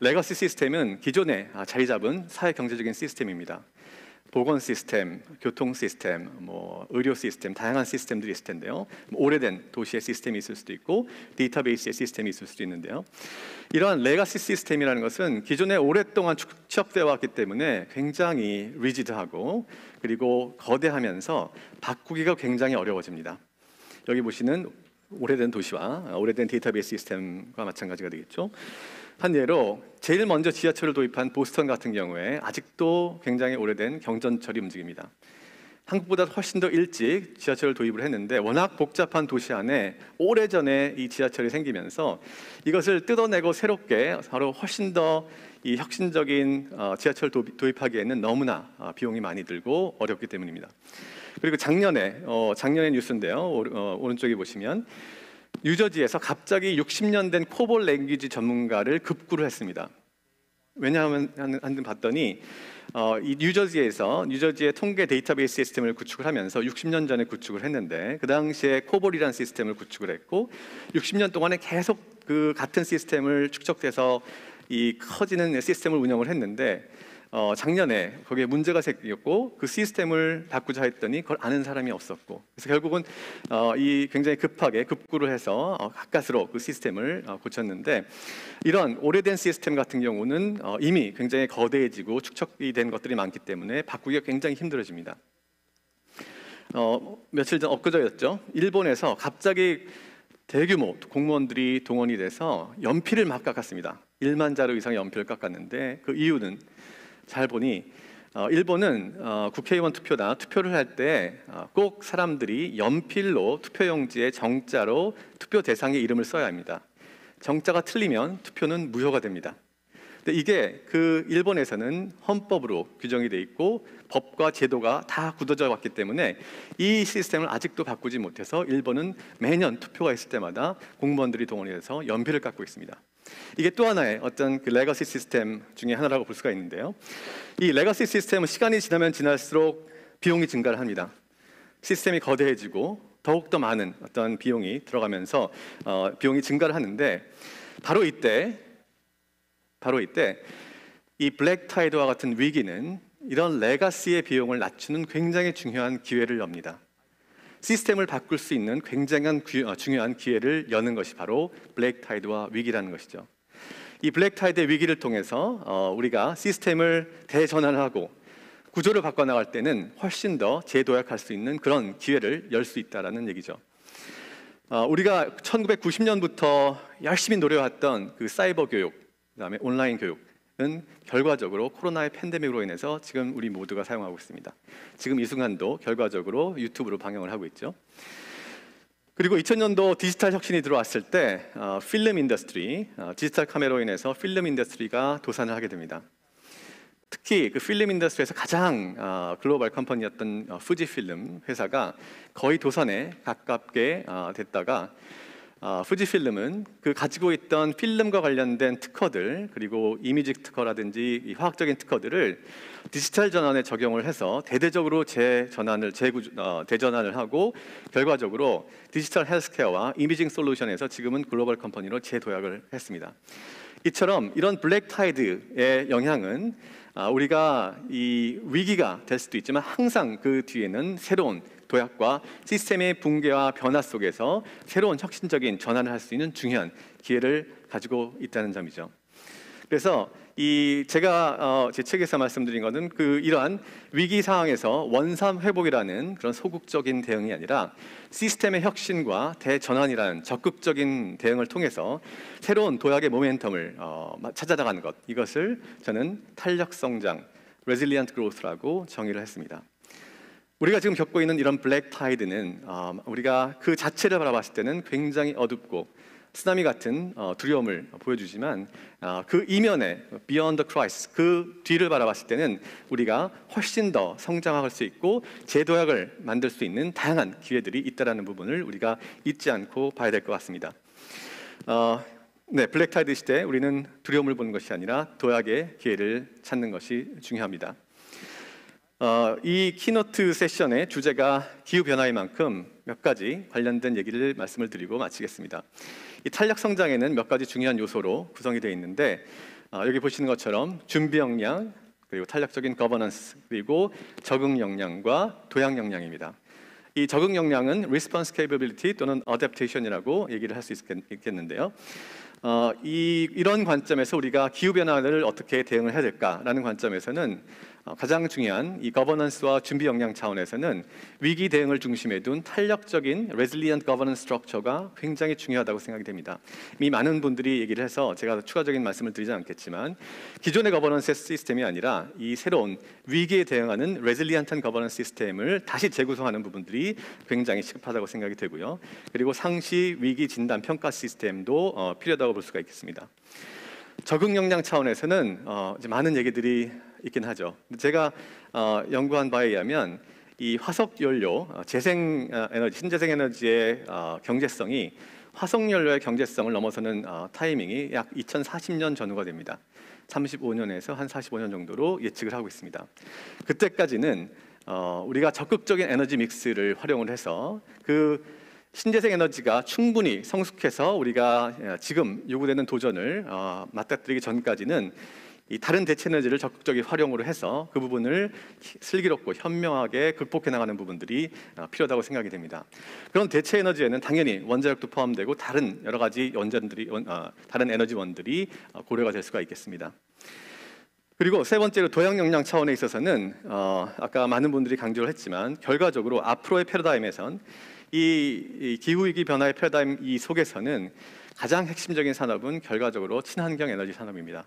레거시 시스템은 기존에 아, 자리 잡은 사회 경제적인 시스템입니다. 보건 시스템, 교통 시스템, 뭐 의료 시스템, 다양한 시스템들이 있을 텐데요. 뭐 오래된 도시의 시스템이 있을 수도 있고 데이터베이스의 시스템이 있을 수도 있는데요. 이러한 레가시 시스템이라는 것은 기존에 오랫동안 축적되어 왔기 때문에 굉장히 리지드하고 그리고 거대하면서 바꾸기가 굉장히 어려워집니다. 여기 보시는 오래된 도시와 오래된 데이터베이스 시스템과 마찬가지가 되겠죠. 한 예로 제일 먼저 지하철을 도입한 보스턴 같은 경우에 아직도 굉장히 오래된 경전철이 움직입니다. 한국보다 훨씬 더 일찍 지하철을 도입을 했는데 워낙 복잡한 도시 안에 오래전에 이 지하철이 생기면서 이것을 뜯어내고 새롭게 바로 훨씬 더이 혁신적인 어, 지하철 도입하기에는 너무나 어, 비용이 많이 들고 어렵기 때문입니다. 그리고 작년에 어, 작년의 뉴스인데요. 오른쪽에 보시면 유저지에서 갑자기 60년 된 코볼 랭귀지 전문가를 급구를 했습니다. 왜냐하면 한번 봤더니 이 뉴저지에서 뉴저지의 통계 데이터베이스 시스템을 구축을 하면서 60년 전에 구축을 했는데 그 당시에 코볼이라는 시스템을 구축을 했고 60년 동안에 계속 그 같은 시스템을 축적돼서 이 커지는 시스템을 운영을 했는데 어, 작년에 거기에 문제가 생겼고 그 시스템을 바꾸자 했더니 그걸 아는 사람이 없었고 그래서 결국은 어, 이 굉장히 급하게 급구를 해서 어, 가까스로 그 시스템을 어, 고쳤는데 이런 오래된 시스템 같은 경우는 어, 이미 굉장히 거대해지고 축적이 된 것들이 많기 때문에 바꾸기가 굉장히 힘들어집니다. 어, 며칠 전 엊그저였죠. 일본에서 갑자기 대규모 공무원들이 동원이 돼서 연필을 막 깎았습니다. 1만 자루 이상의 연필을 깎았는데 그 이유는 잘 보니 어, 일본은 어, 국회의원 투표나 투표를 할 때꼭 어, 사람들이 연필로 투표용지에 정자로 투표 대상의 이름을 써야 합니다. 정자가 틀리면 투표는 무효가 됩니다. 근데 이게 그 일본에서는 헌법으로 규정이 돼 있고 법과 제도가 다 굳어져 왔기 때문에 이 시스템을 아직도 바꾸지 못해서 일본은 매년 투표가 있을 때마다 공무원들이 동원이 돼서 연필을 깎고 있습니다. 이게 또 하나의 어떤 그 레거시 시스템 중에 하나라고 볼 수가 있는데요. 이 레거시 시스템은 시간이 지나면 지날수록 비용이 증가를 합니다. 시스템이 거대해지고 더욱 더 많은 어떤 비용이 들어가면서 어, 비용이 증가를 하는데 바로 이때 바로 이때 이 블랙 타이드와 같은 위기는 이런 레가시의 비용을 낮추는 굉장히 중요한 기회를 엽니다. 시스템을 바꿀 수 있는 굉장한 귀, 어, 중요한 기회를 여는 것이 바로 블랙 타이드와 위기라는 것이죠. 이 블랙 타이드의 위기를 통해서 어, 우리가 시스템을 대전환하고 구조를 바꿔 나갈 때는 훨씬 더 재도약할 수 있는 그런 기회를 열 수 있다라는 얘기죠. 어, 우리가 1990년부터 열심히 노려왔던 그 사이버 교육, 그다음에 온라인 교육 은 결과적으로 코로나의 팬데믹으로 인해서 지금 우리 모두가 사용하고 있습니다. 지금 이 순간도 결과적으로 유튜브로 방영을 하고 있죠. 그리고 2000년도 디지털 혁신이 들어왔을 때 어, 필름 인더스트리, 어, 디지털 카메라로 인해서 필름 인더스트리가 도산을 하게 됩니다. 특히 그 필름 인더스트리에서 가장 어, 글로벌 컴퍼니였던 어, 푸지필름 회사가 거의 도산에 가깝게 어, 됐다가 후지필름은 어, 그 가지고 있던 필름과 관련된 특허들 그리고 이미지 특허라든지 화학적인 특허들을 디지털 전환에 적용을 해서 대대적으로 재전환을 재구 어, 대전환을 하고 결과적으로 디지털 헬스케어와 이미징 솔루션에서 지금은 글로벌 컴퍼니로 재도약을 했습니다. 이처럼 이런 블랙 타이드의 영향은 아, 우리가 이 위기가 될 수도 있지만 항상 그 뒤에는 새로운 도약과 시스템의 붕괴와 변화 속에서 새로운 혁신적인 전환을 할 수 있는 중요한 기회를 가지고 있다는 점이죠. 그래서 이 제가 어제 책에서 말씀드린 것은 그 이러한 위기 상황에서 원삼 회복이라는 그런 소극적인 대응이 아니라 시스템의 혁신과 대전환이라는 적극적인 대응을 통해서 새로운 도약의 모멘텀을 어 찾아나가는 것 이것을 저는 탄력 성장 (resilient growth)라고 정의를 했습니다. 우리가 지금 겪고 있는 이런 블랙 타이드는 어, 우리가 그 자체를 바라봤을 때는 굉장히 어둡고 쓰나미 같은 어, 두려움을 보여주지만 어, 그 이면에 Beyond the Christ 그 뒤를 바라봤을 때는 우리가 훨씬 더 성장할 수 있고 제도약을 만들 수 있는 다양한 기회들이 있다라는 부분을 우리가 잊지 않고 봐야 될 것 같습니다. 네, 블랙타이드 시대 우리는 두려움을 보는 것이 아니라 도약의 기회를 찾는 것이 중요합니다. 어, 이 키노트 세션의 주제가 기후 변화인 만큼 몇 가지 관련된 얘기를 말씀을 드리고 마치겠습니다. 이 탄력 성장에는 몇 가지 중요한 요소로 구성이 되어 있는데 어, 여기 보시는 것처럼 준비 역량 그리고 탄력적인 거버넌스 그리고 적응 역량과 도약 역량입니다. 이 적응 역량은 response capability 또는 adaptation이라고 얘기를 할 수 있겠는데요. 어, 이, 이런 관점에서 우리가 기후 변화를 어떻게 대응을 해야 될까라는 관점에서는 가장 중요한 이 거버넌스와 준비 역량 차원에서는 위기 대응을 중심에 둔 탄력적인 레질리언트 거버넌스 스트럭처가 굉장히 중요하다고 생각이 됩니다. 이미 많은 분들이 얘기를 해서 제가 추가적인 말씀을 드리지 않겠지만 기존의 거버넌스 시스템이 아니라 이 새로운 위기에 대응하는 레질리언트한 거버넌스 시스템을 다시 재구성하는 부분들이 굉장히 시급하다고 생각이 되고요. 그리고 상시 위기 진단 평가 시스템도 어, 필요하다고 볼 수가 있겠습니다. 적응 역량 차원에서는 어, 이제 많은 얘기들이 있긴 하죠. 제가 어, 연구한 바에 의하면 이 화석 연료, 어, 재생 어, 에너지, 신재생 에너지의 경제성이 화석 연료의 경제성을 넘어서는 타이밍이 약 2040년 전후가 됩니다. 35년에서 한 45년 정도로 예측을 하고 있습니다. 그때까지는 우리가 적극적인 에너지 믹스를 활용을 해서 그 신재생 에너지가 충분히 성숙해서 우리가 지금 요구되는 도전을 맞닥뜨리기 전까지는 이 다른 대체 에너지를 적극적인 활용으로 해서 그 부분을 슬기롭고 현명하게 극복해 나가는 부분들이 아, 필요하다고 생각이 됩니다. 그런 대체 에너지에는 당연히 원자력도 포함되고 다른 여러 가지 원전들이 아, 다른 에너지원들이 아, 고려가 될 수가 있겠습니다. 그리고 세 번째로 도약 역량 차원에 있어서는 어, 아까 많은 분들이 강조를 했지만 결과적으로 앞으로의 패러다임에선 이, 이 기후 위기 변화의 패러다임 이 속에서는 가장 핵심적인 산업은 결과적으로 친환경 에너지 산업입니다.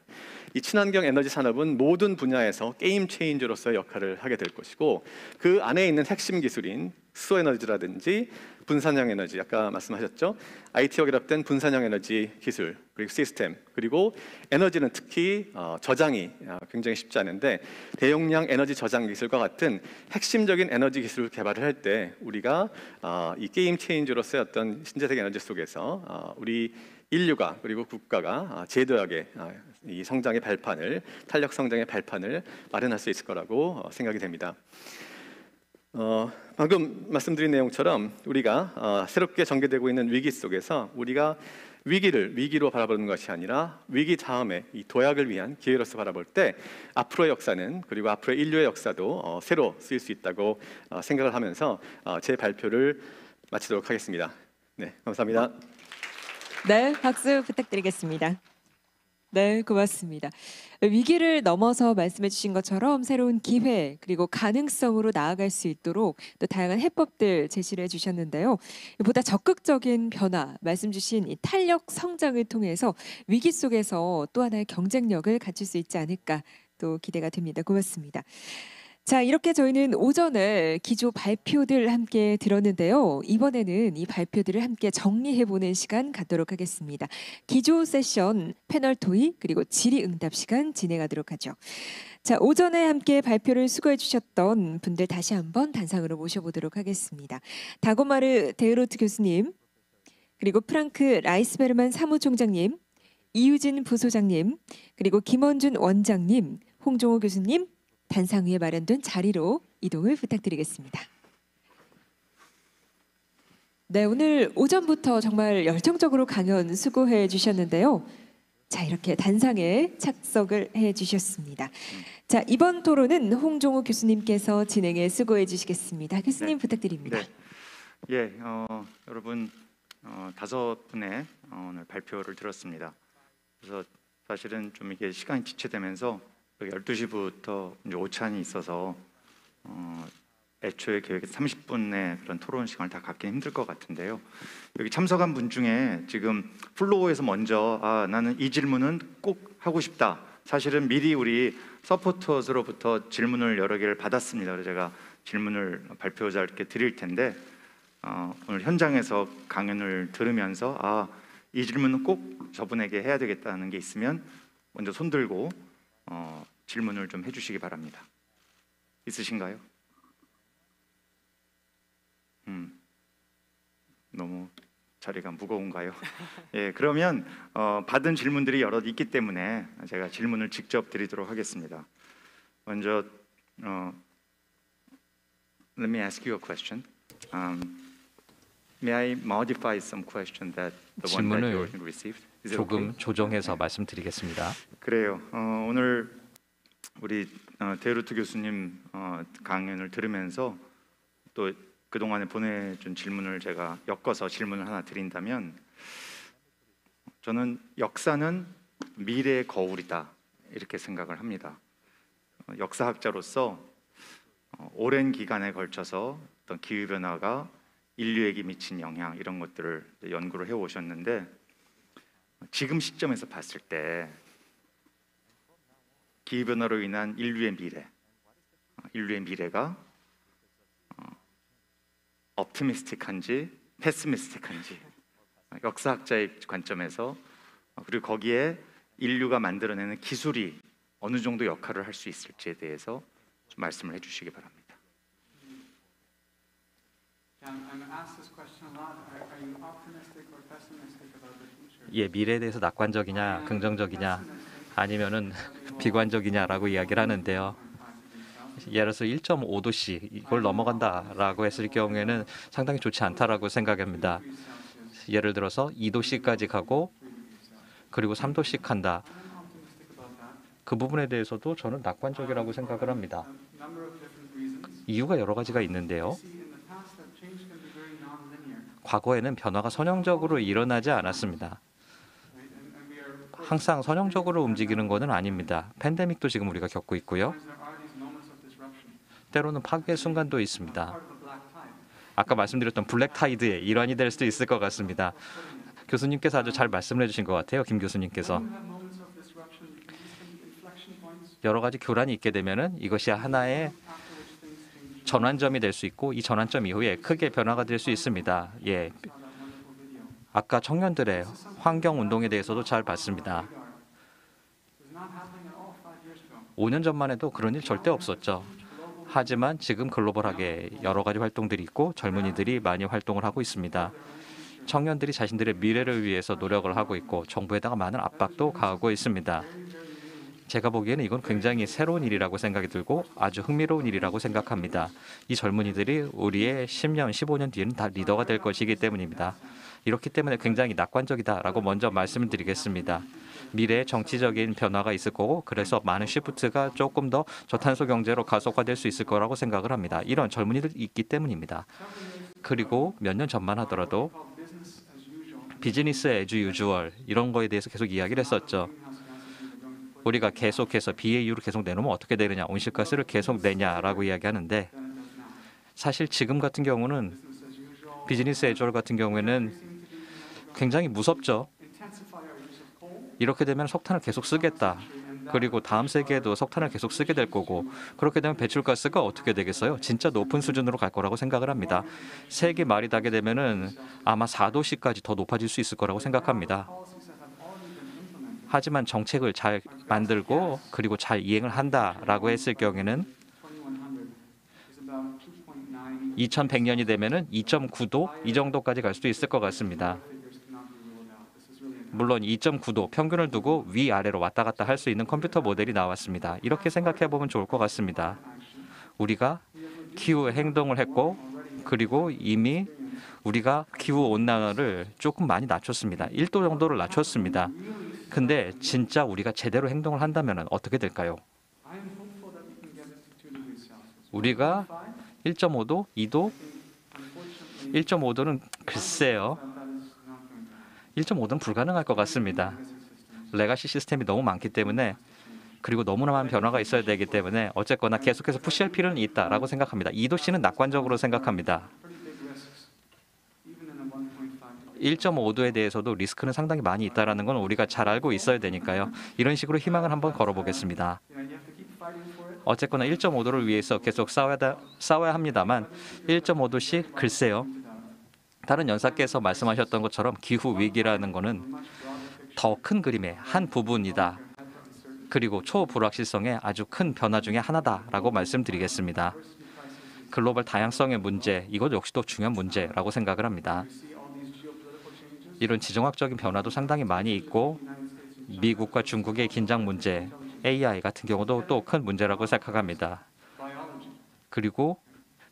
이 친환경 에너지 산업은 모든 분야에서 게임 체인저로서의 역할을 하게 될 것이고 그 안에 있는 핵심 기술인 수소 에너지라든지 분산형 에너지 아까 말씀하셨죠? IT와 결합된 분산형 에너지 기술 그리고 시스템 그리고 에너지는 특히 어, 저장이 어, 굉장히 쉽지 않은데 대용량 에너지 저장 기술과 같은 핵심적인 에너지 기술을 개발을 할 때 우리가 어, 이 게임 체인저로서의 어 신재생 에너지 속에서 어, 우리 인류가 그리고 국가가 어, 제도하게 어, 이 성장의 발판을 탄력 성장의 발판을 마련할 수 있을 거라고 생각이 됩니다. 어, 방금 말씀드린 내용처럼 우리가 어, 새롭게 전개되고 있는 위기 속에서 우리가 위기를 위기로 바라보는 것이 아니라 위기 다음에 이 도약을 위한 기회로서 바라볼 때 앞으로의 역사는 그리고 앞으로의 인류의 역사도 어, 새로 쓰일 수 있다고 어, 생각을 하면서 어, 제 발표를 마치도록 하겠습니다. 네, 감사합니다. 네, 박수 부탁드리겠습니다. 네, 고맙습니다. 위기를 넘어서 말씀해 주신 것처럼 새로운 기회 그리고 가능성으로 나아갈 수 있도록 또 다양한 해법들 제시를 해 주셨는데요. 보다 적극적인 변화, 말씀 주신 이 탄력 성장을 통해서 위기 속에서 또 하나의 경쟁력을 갖출 수 있지 않을까 또 기대가 됩니다. 고맙습니다. 자, 이렇게 저희는 오전에 기조 발표들 함께 들었는데요. 이번에는 이 발표들을 함께 정리해보는 시간 갖도록 하겠습니다. 기조 세션 패널 토의 그리고 질의응답 시간 진행하도록 하죠. 자, 오전에 함께 발표를 수고해 주셨던 분들 다시 한번 단상으로 모셔보도록 하겠습니다. 다고마르 데으로트 교수님, 그리고 프랑크 라이스베르만 사무총장님, 이유진 부소장님, 그리고 김원준 원장님, 홍종호 교수님, 단상 위에 마련된 자리로 이동을 부탁드리겠습니다. 네, 오늘 오전부터 정말 열정적으로 강연 수고해 주셨는데요. 자, 이렇게 단상에 착석을 해 주셨습니다. 자, 이번 토론은 홍종호 교수님께서 진행에 수고해 주시겠습니다. 교수님 네. 부탁드립니다. 네. 예, 어, 여러분 어, 다섯 분의 어, 오늘 발표를 들었습니다. 그래서 사실은 좀 이게 시간이 지체되면서 12시부터 그 오찬이 있어서 어, 애초에 계획에 30분의 그런 토론 시간을 다 갖기 힘들 것 같은데요. 여기 참석한 분 중에 지금 플로어에서 먼저 아, 나는 이 질문은 꼭 하고 싶다. 사실은 미리 우리 서포터로부터 스 질문을 여러 개를 받았습니다. 그래서 제가 질문을 발표자께 드릴 텐데 어, 오늘 현장에서 강연을 들으면서 아, 이 질문은 꼭 저분에게 해야 되겠다는 게 있으면 먼저 손 들고 어, 질문을 좀 해주시기 바랍니다. 있으신가요? 음, 너무 자리가 무거운가요? [LAUGHS] 예, 그러면 어, 받은 질문들이 여러 있기 때문에 제가 질문을 직접 드리도록 하겠습니다. 먼저 어, Let me ask you a question. Um, may I modify some question that the one that you received? 조금 okay? 조정해서 말씀드리겠습니다. 그래요. 어, 오늘 우리 데루트 어, 교수님 어, 강연을 들으면서 또 그동안에 보내준 질문을 제가 엮어서 질문을 하나 드린다면 저는 역사는 미래의 거울이다 이렇게 생각을 합니다. 어, 역사학자로서 오랜 기간에 걸쳐서 어떤 기후 변화가 인류에게 미친 영향 이런 것들을 연구를 해 오셨는데 지금 시점에서 봤을 때 기후변화로 인한 인류의 미래, 어, 인류의 미래가 업티미스틱한지 어, 패스미스틱한지 어, 역사학자의 관점에서 그리고 거기에 인류가 만들어내는 기술이 어느 정도 역할을 할 수 있을지에 대해서 좀 말씀을 해주시기 바랍니다. 예, 미래에 대해서 낙관적이냐 긍정적이냐 아니면은 비관적이냐라고 이야기를 하는데요. 예를 들어서 1 5도씨 이걸 넘어간다라고 했을 경우에는 상당히 좋지 않다라고 생각합니다. 예를 들어서 2도씨까지 가고 그리고 3도씩 한다. 그 부분에 대해서도 저는 낙관적이라고 생각을 합니다. 이유가 여러 가지가 있는데요. 과거에는 변화가 선형적으로 일어나지 않았습니다. 항상 선형적으로 움직이는 것은 아닙니다. 팬데믹도 지금 우리가 겪고 있고요. 때로는 파괴 순간도 있습니다. 아까 말씀드렸던 블랙타이드의 일환이 될 수도 있을 것 같습니다. 교수님께서 아주 잘 말씀해 주신 것 같아요. 김 교수님께서. 여러 가지 교란이 있게 되면 이것이 하나의 전환점이 될 수 있고 이 전환점 이후에 크게 변화가 될 수 있습니다. 예. 아까 청년들의 환경 운동에 대해서도 잘 봤습니다. 5년 전만 해도 그런 일 절대 없었죠. 하지만 지금 글로벌하게 여러 가지 활동들이 있고 젊은이들이 많이 활동을 하고 있습니다. 청년들이 자신들의 미래를 위해서 노력을 하고 있고 정부에다가 많은 압박도 가하고 있습니다. 제가 보기에는 이건 굉장히 새로운 일이라고 생각이 들고 아주 흥미로운 일이라고 생각합니다. 이 젊은이들이 우리의 10년, 15년 뒤에는 다 리더가 될 것이기 때문입니다. 이렇기 때문에 굉장히 낙관적이다라고 먼저 말씀드리겠습니다. 미래에 정치적인 변화가 있을 거고 그래서 많은 시프트가 조금 더 저탄소 경제로 가속화될 수 있을 거라고 생각을 합니다. 이런 젊은이들 있기 때문입니다. 그리고 몇 년 전만 하더라도 비즈니스 애주 유주얼 이런 거에 대해서 계속 이야기를 했었죠. 우리가 계속해서 BAU를 계속 내놓으면 어떻게 되느냐, 온실가스를 계속 내냐라고 이야기하는데 사실 지금 같은 경우는 비즈니스 애주얼 같은 경우에는 굉장히 무섭죠. 이렇게 되면 석탄을 계속 쓰겠다. 그리고 다음 세기에도 석탄을 계속 쓰게 될 거고 그렇게 되면 배출가스가 어떻게 되겠어요? 진짜 높은 수준으로 갈 거라고 생각을 합니다. 세기 말이 닿게 되면은 아마 4도씨까지 더 높아질 수 있을 거라고 생각합니다. 하지만 정책을 잘 만들고 그리고 잘 이행을 한다라고 했을 경우에는 2100년이 되면은 2.9도 이 정도까지 갈 수도 있을 것 같습니다. 물론 2.9도 평균을 두고 위아래로 왔다 갔다 할 수 있는 컴퓨터 모델이 나왔습니다. 이렇게 생각해 보면 좋을 것 같습니다. 우리가 기후 행동을 했고 그리고 이미 우리가 기후 온난화를 조금 많이 낮췄습니다. 1도 정도를 낮췄습니다. 근데 진짜 우리가 제대로 행동을 한다면 어떻게 될까요? 우리가 1.5도, 2도, 1.5도는 글쎄요. 1.5는 불가능할 것 같습니다. 레가시 시스템이 너무 많기 때문에 그리고 너무나 많은 변화가 있어야 되기 때문에 어쨌거나 계속해서 푸시할 필요는 있다라고 생각합니다. 이도 씨는 낙관적으로 생각합니다. 1.5도에 대해서도 리스크는 상당히 많이 있다라는 건 우리가 잘 알고 있어야 되니까요. 이런 식으로 희망을 한번 걸어보겠습니다. 어쨌거나 1.5도를 위해서 계속 싸워야, 싸워야 합니다만 1.5도씩 글쎄요. 다른 연사께서 말씀하셨던 것처럼 기후 위기라는 것은 더 큰 그림의 한 부분이다. 그리고 초불확실성의 아주 큰 변화 중의 하나다라고 말씀드리겠습니다. 글로벌 다양성의 문제, 이것 역시도 중요한 문제라고 생각을 합니다. 이런 지정학적인 변화도 상당히 많이 있고 미국과 중국의 긴장 문제, AI 같은 경우도 또 큰 문제라고 생각합니다. 그리고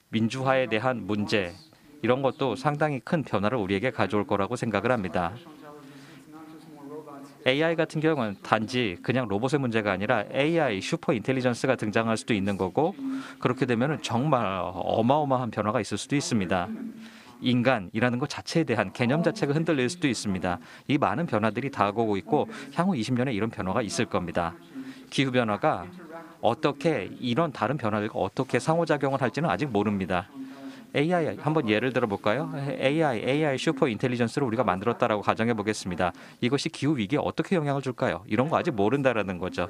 민주화에 대한 문제, 이런 것도 상당히 큰 변화를 우리에게 가져올 거라고 생각을 합니다. AI 같은 경우는 단지 그냥 로봇의 문제가 아니라 AI 슈퍼 인텔리전스가 등장할 수도 있는 거고 그렇게 되면 정말 어마어마한 변화가 있을 수도 있습니다. 인간이라는 것 자체에 대한 개념 자체가 흔들릴 수도 있습니다. 이 많은 변화들이 다가오고 있고 향후 20년에 이런 변화가 있을 겁니다. 기후 변화가 어떻게 이런 다른 변화들과 어떻게 상호작용을 할지는 아직 모릅니다. AI 한번 예를 들어 볼까요? AI, AI 슈퍼 인텔리전스를 우리가 만들었다라고 가정해 보겠습니다. 이것이 기후 위기에 어떻게 영향을 줄까요? 이런 거 아직 모른다라는 거죠.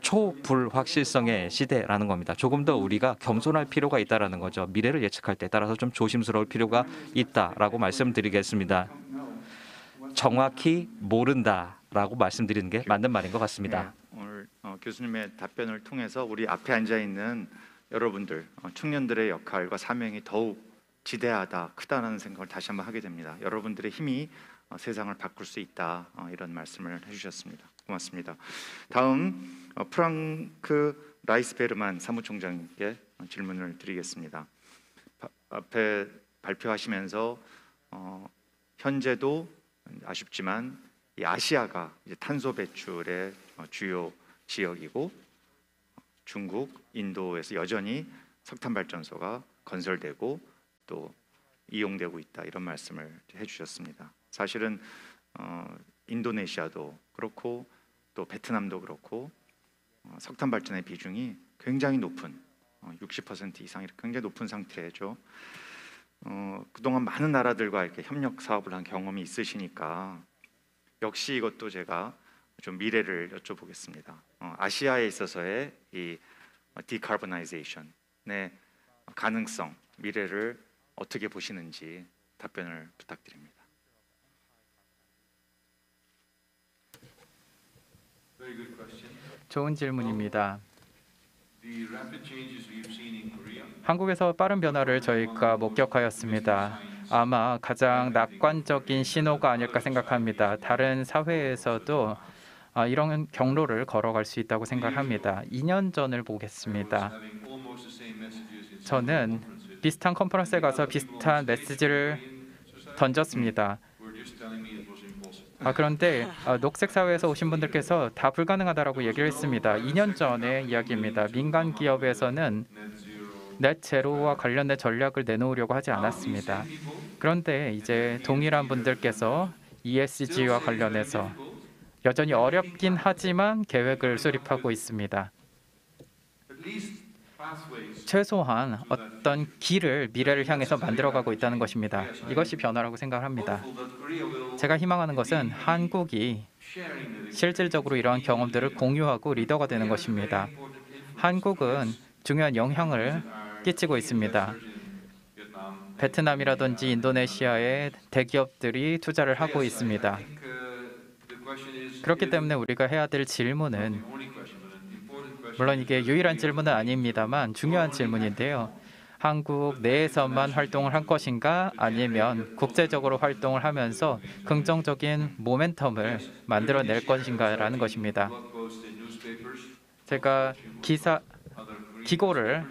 초불확실성의 시대라는 겁니다. 조금 더 우리가 겸손할 필요가 있다라는 거죠. 미래를 예측할 때 따라서 좀 조심스러울 필요가 있다라고 말씀드리겠습니다. 정확히 모른다라고 말씀드리는 게 맞는 말인 것 같습니다. 네, 오늘 어, 교수님의 답변을 통해서 우리 앞에 앉아 있는 여러분들 어, 청년들의 역할과 사명이 더욱 지대하다 크다라는 생각을 다시 한번 하게 됩니다. 여러분들의 힘이 어, 세상을 바꿀 수 있다 어, 이런 말씀을 해주셨습니다. 고맙습니다. 다음 프랑크 라이스베르만 사무총장님께 질문을 드리겠습니다. 앞에 발표하시면서 어, 현재도 아쉽지만 아시아가 탄소 배출의 주요 지역이고 중국, 인도에서 여전히 석탄 발전소가 건설되고 또 이용되고 있다 이런 말씀을 해주셨습니다. 사실은 어, 인도네시아도 그렇고 또 베트남도 그렇고 어, 석탄 발전의 비중이 굉장히 높은 어, 60% 이상 이렇게 굉장히 높은 상태죠. 어, 그동안 많은 나라들과 이렇게 협력 사업을 한 경험이 있으시니까 역시 이것도 제가 좀 미래를 여쭤보겠습니다. 어, 아시아에 있어서의 이 디카보나이제이션의 가능성, 미래를 어떻게 보시는지 답변을 부탁드립니다. 좋은 질문입니다. 한국에서 빠른 변화를 저희가 목격하였습니다. 아마 가장 낙관적인 신호가 아닐까 생각합니다. 다른 사회에서도 아, 이런 경로를 걸어갈 수 있다고 생각합니다. 2년 전을 보겠습니다. 저는 비슷한 컨퍼런스에 가서 비슷한 메시지를 던졌습니다. 아, 그런데 아, 녹색 사회에서 오신 분들께서 다 불가능하다라고 얘기를 했습니다. 2년 전의 이야기입니다. 민간 기업에서는 넷 제로와 관련된 전략을 내놓으려고 하지 않았습니다. 그런데 이제 동일한 분들께서 ESG와 관련해서 여전히 어렵긴 하지만 계획을 수립하고 있습니다. 최소한 어떤 길을 미래를 향해서 만들어가고 있다는 것입니다. 이것이 변화라고 생각합니다. 제가 희망하는 것은 한국이 실질적으로 이러한 경험들을 공유하고 리더가 되는 것입니다. 한국은 중요한 영향을 끼치고 있습니다. 베트남이라든지 인도네시아의 대기업들이 투자를 하고 있습니다. 그렇기 때문에 우리가 해야 될 질문은 물론 이게 유일한 질문은 아닙니다만 중요한 질문인데요. 한국 내에서만 활동을 한 것인가 아니면 국제적으로 활동을 하면서 긍정적인 모멘텀을 만들어낼 것인가라는 것입니다. 제가 기사 기고를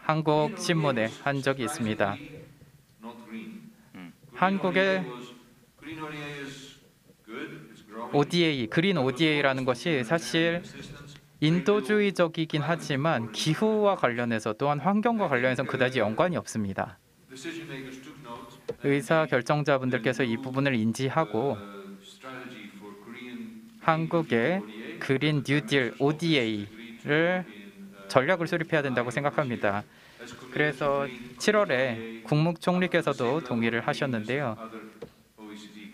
한국 신문에 한 적이 있습니다. 한국의 ODA, 그린 ODA라는 것이 사실 인도주의적이긴 하지만 기후와 관련해서 또한 환경과 관련해서 그다지 연관이 없습니다. 의사 결정자분들께서 이 부분을 인지하고 한국의 그린 뉴딜 ODA를 전략을 수립해야 된다고 생각합니다. 그래서 7월에 국무총리께서도 동의를 하셨는데요.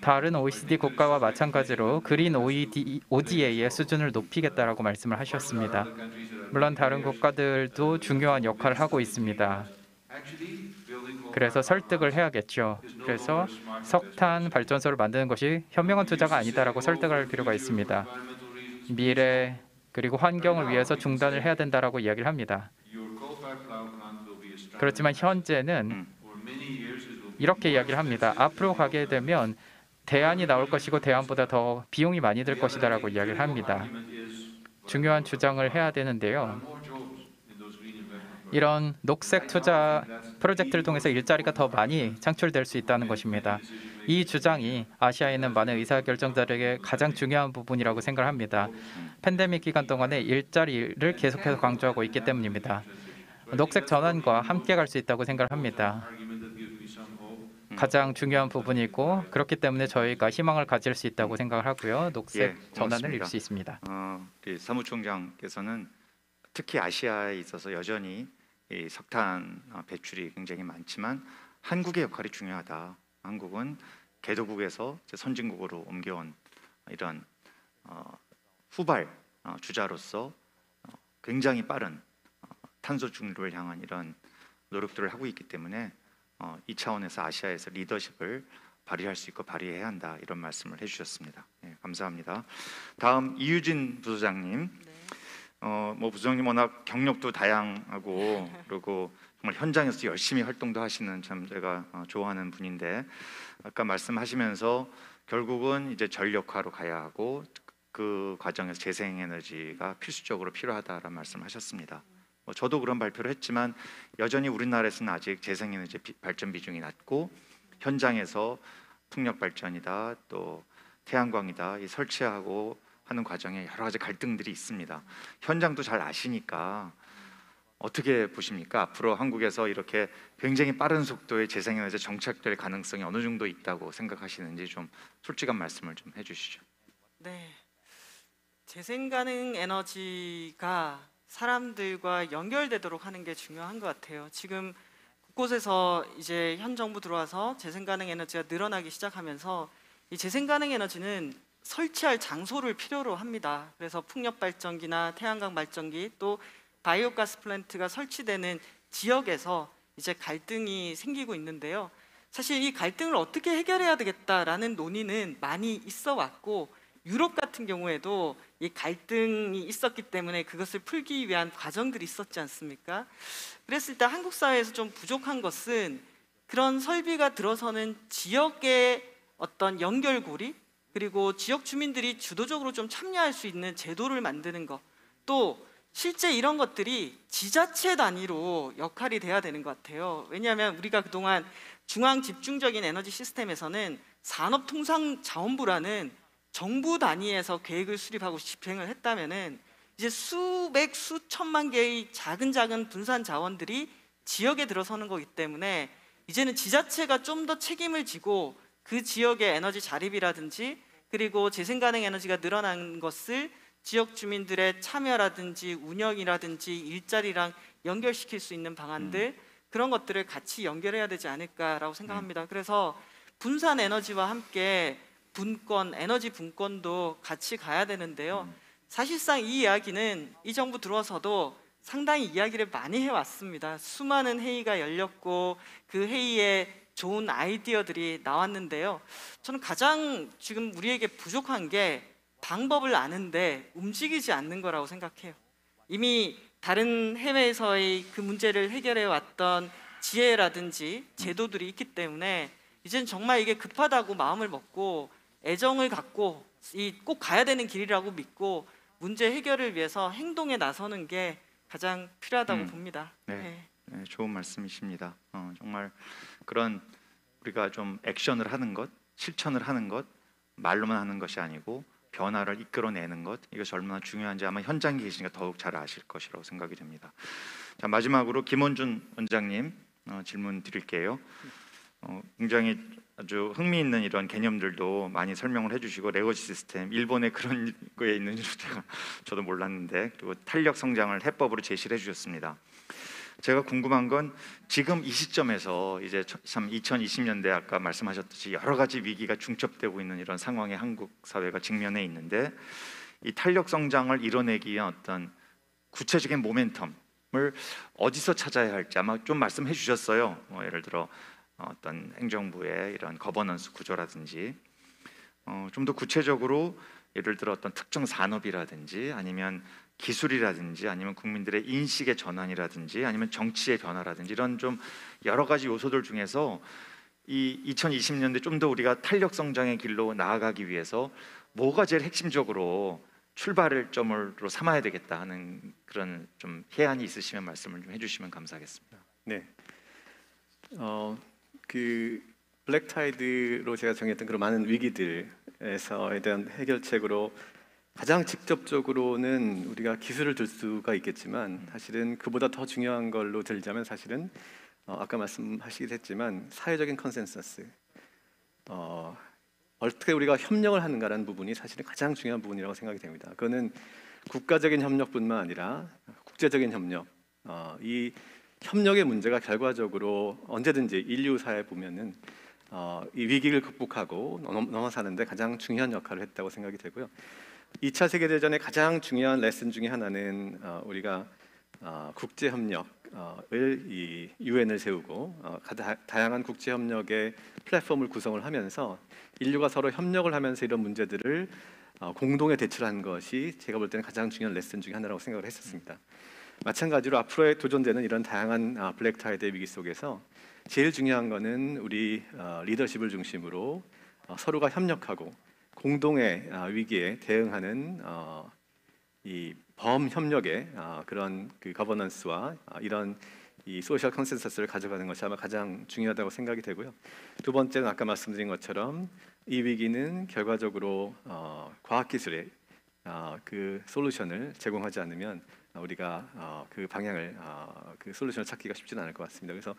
다른 OECD 국가와 마찬가지로 그린 ODA의 수준을 높이겠다라고 말씀을 하셨습니다. 물론 다른 국가들도 중요한 역할을 하고 있습니다. 그래서 설득을 해야겠죠. 그래서 석탄 발전소를 만드는 것이 현명한 투자가 아니다라고 설득할 필요가 있습니다. 미래 그리고 환경을 위해서 중단을 해야 된다라고 이야기를 합니다. 그렇지만 현재는 이렇게 이야기를 합니다. 앞으로 가게 되면 대안이 나올 것이고 대안보다 더 비용이 많이 들 것이다라고 이야기를 합니다. 중요한 주장을 해야 되는데요. 이런 녹색 투자 프로젝트를 통해서 일자리가 더 많이 창출될 수 있다는 것입니다. 이 주장이 아시아에 있는 많은 의사결정자들에게 가장 중요한 부분이라고 생각합니다. 팬데믹 기간 동안에 일자리를 계속해서 강조하고 있기 때문입니다. 녹색 전환과 함께 갈 수 있다고 생각합니다. 가장 중요한 부분이고 그렇기 때문에 저희가 희망을 가질 수 있다고 생각을 하고요. 녹색 예, 전환을 읽을 수 있습니다. 어, 우리 사무총장께서는 특히 아시아에 있어서 여전히 석탄 어, 배출이 굉장히 많지만 한국의 역할이 중요하다. 한국은 개도국에서 선진국으로 옮겨온 이런 어, 후발 어, 주자로서 어, 굉장히 빠른 어, 탄소 중립을 향한 이런 노력들을 하고 있기 때문에 어, 이 차원에서 아시아에서 리더십을 발휘할 수 있고 발휘해야 한다 이런 말씀을 해주셨습니다. 네, 감사합니다. 다음 이유진 부소장님, 네. 어, 뭐 부소장님 워낙 경력도 다양하고 [LAUGHS] 그리고 정말 현장에서 열심히 활동도 하시는 참 제가 어, 좋아하는 분인데 아까 말씀하시면서 결국은 이제 전력화로 가야 하고 그 과정에서 재생에너지가 필수적으로 필요하다라는 말씀하셨습니다. 뭐 저도 그런 발표를 했지만 여전히 우리나라에서는 아직 재생에너지 발전 비중이 낮고 현장에서 풍력 발전이다 또 태양광이다 이 설치하고 하는 과정에 여러 가지 갈등들이 있습니다. 현장도 잘 아시니까 어떻게 보십니까? 앞으로 한국에서 이렇게 굉장히 빠른 속도의 재생에너지 정착될 가능성이 어느 정도 있다고 생각하시는지 좀 솔직한 말씀을 좀 해주시죠. 네, 재생 가능 에너지가 사람들과 연결되도록 하는 게 중요한 것 같아요. 지금 곳에서 곳 이제 현 정부 들어와서 재생 가능 에너지가 늘어나기 시작하면서 이 재생 가능 에너지는 설치할 장소를 필요로 합니다. 그래서 풍력 발전기나 태양광 발전기 또 바이오 가스 플랜트가 설치되는 지역에서 이제 갈등이 생기고 있는데요. 사실 이 갈등을 어떻게 해결해야 되겠다라는 논의는 많이 있어 왔고 유럽 같은 경우에도 이 갈등이 있었기 때문에 그것을 풀기 위한 과정들이 있었지 않습니까? 그랬을 때 한국 사회에서 좀 부족한 것은 그런 설비가 들어서는 지역의 어떤 연결고리 그리고 지역 주민들이 주도적으로 좀 참여할 수 있는 제도를 만드는 것 또 실제 이런 것들이 지자체 단위로 역할이 돼야 되는 것 같아요. 왜냐하면 우리가 그동안 중앙 집중적인 에너지 시스템에서는 산업통상자원부라는 정부 단위에서 계획을 수립하고 집행을 했다면은 이제 수백 수천만 개의 작은 작은 분산 자원들이 지역에 들어서는 거기 때문에 이제는 지자체가 좀 더 책임을 지고 그 지역의 에너지 자립이라든지 그리고 재생 가능 에너지가 늘어난 것을 지역 주민들의 참여라든지 운영이라든지 일자리랑 연결시킬 수 있는 방안들 음. 그런 것들을 같이 연결해야 되지 않을까라고 생각합니다. 음. 그래서 분산 에너지와 함께 분권, 에너지 분권도 같이 가야 되는데요. 음. 사실상 이 이야기는 이 정부 들어서도 상당히 이야기를 많이 해왔습니다. 수많은 회의가 열렸고 그 회의에 좋은 아이디어들이 나왔는데요. 저는 가장 지금 우리에게 부족한 게 방법을 아는데 움직이지 않는 거라고 생각해요. 이미 다른 해외에서의 그 문제를 해결해 왔던 지혜라든지 제도들이 있기 때문에 이젠 정말 이게 급하다고 마음을 먹고 애정을 갖고 이 꼭 가야 되는 길이라고 믿고 문제 해결을 위해서 행동에 나서는 게 가장 필요하다고 음, 봅니다. 네, 네. 네, 좋은 말씀이십니다. 어, 정말 그런 우리가 좀 액션을 하는 것, 실천을 하는 것, 말로만 하는 것이 아니고 변화를 이끌어내는 것 이것이 얼마나 중요한지 아마 현장에 계시니까 더욱 잘 아실 것이라고 생각이 됩니다. 자 마지막으로 김원준 원장님 어, 질문 드릴게요. 어, 굉장히 아주 흥미있는 이런 개념들도 많이 설명을 해주시고 레거시 시스템 일본에 그런 [LAUGHS] 거에 있는 줄 제가 저도 몰랐는데 그리고 탄력 성장을 해법으로 제시를 해주셨습니다. 제가 궁금한 건 지금 이 시점에서 이제 참 2020년대 아까 말씀하셨듯이 여러 가지 위기가 중첩되고 있는 이런 상황에 한국 사회가 직면해 있는데 이 탄력 성장을 이뤄내기 위한 어떤 구체적인 모멘텀을 어디서 찾아야 할지 아마 좀 말씀해 주셨어요. 뭐 예를 들어 어, 어떤 행정부의 이런 거버넌스 구조라든지 어, 좀더 구체적으로 예를 들어 어떤 특정 산업이라든지 아니면 기술이라든지 아니면 국민들의 인식의 전환이라든지 아니면 정치의 변화라든지 이런 좀 여러 가지 요소들 중에서 이 2020년대 좀 더 우리가 탄력 성장의 길로 나아가기 위해서 뭐가 제일 핵심적으로 출발점으로 을 삼아야 되겠다 하는 그런 좀 해안이 있으시면 말씀을 좀 해주시면 감사하겠습니다. 네. 어, 그 블랙타이드로 제가 정했던 그런 많은 위기들에서에 대한 해결책으로 가장 직접적으로는 우리가 기술을 들 수가 있겠지만 사실은 그보다 더 중요한 걸로 들자면 사실은 어, 아까 말씀하시긴 했지만 사회적인 컨센서스 어, 어떻게 우리가 협력을 하는가라는 부분이 사실은 가장 중요한 부분이라고 생각이 됩니다. 그거는 국가적인 협력뿐만 아니라 국제적인 협력 어, 이 협력의 문제가 결과적으로 언제든지 인류 사회 보면은 어, 이 위기를 극복하고 넘어서는데 가장 중요한 역할을 했다고 생각이 되고요. 2차 세계 대전의 가장 중요한 레슨 중의 하나는 어, 우리가 어, 국제 협력을 이 유엔을 세우고 어, 다, 양한 국제 협력의 플랫폼을 구성을 하면서 인류가 서로 협력을 하면서 이런 문제들을 어, 공동의 대처를 한 것이 제가 볼 때는 가장 중요한 레슨 중에 하나라고 생각을 했었습니다. 음. 마찬가지로 앞으로의 도전되는 이런 다양한 아, 블랙타이드 위기 속에서 제일 중요한 것은 우리 어, 리더십을 중심으로 어, 서로가 협력하고 공동의 아, 위기에 대응하는 어, 이 범협력의 아, 그런 그 거버넌스와 이런 이 소셜 컨센서스를 가져가는 것이 아마 가장 중요하다고 생각이 되고요. 두 번째는 아까 말씀드린 것처럼 이 위기는 결과적으로 과학기술의 그 솔루션을 제공하지 않으면 우리가 어, 그 방향을 어, 그 솔루션을 찾기가 쉽지는 않을 것 같습니다. 그래서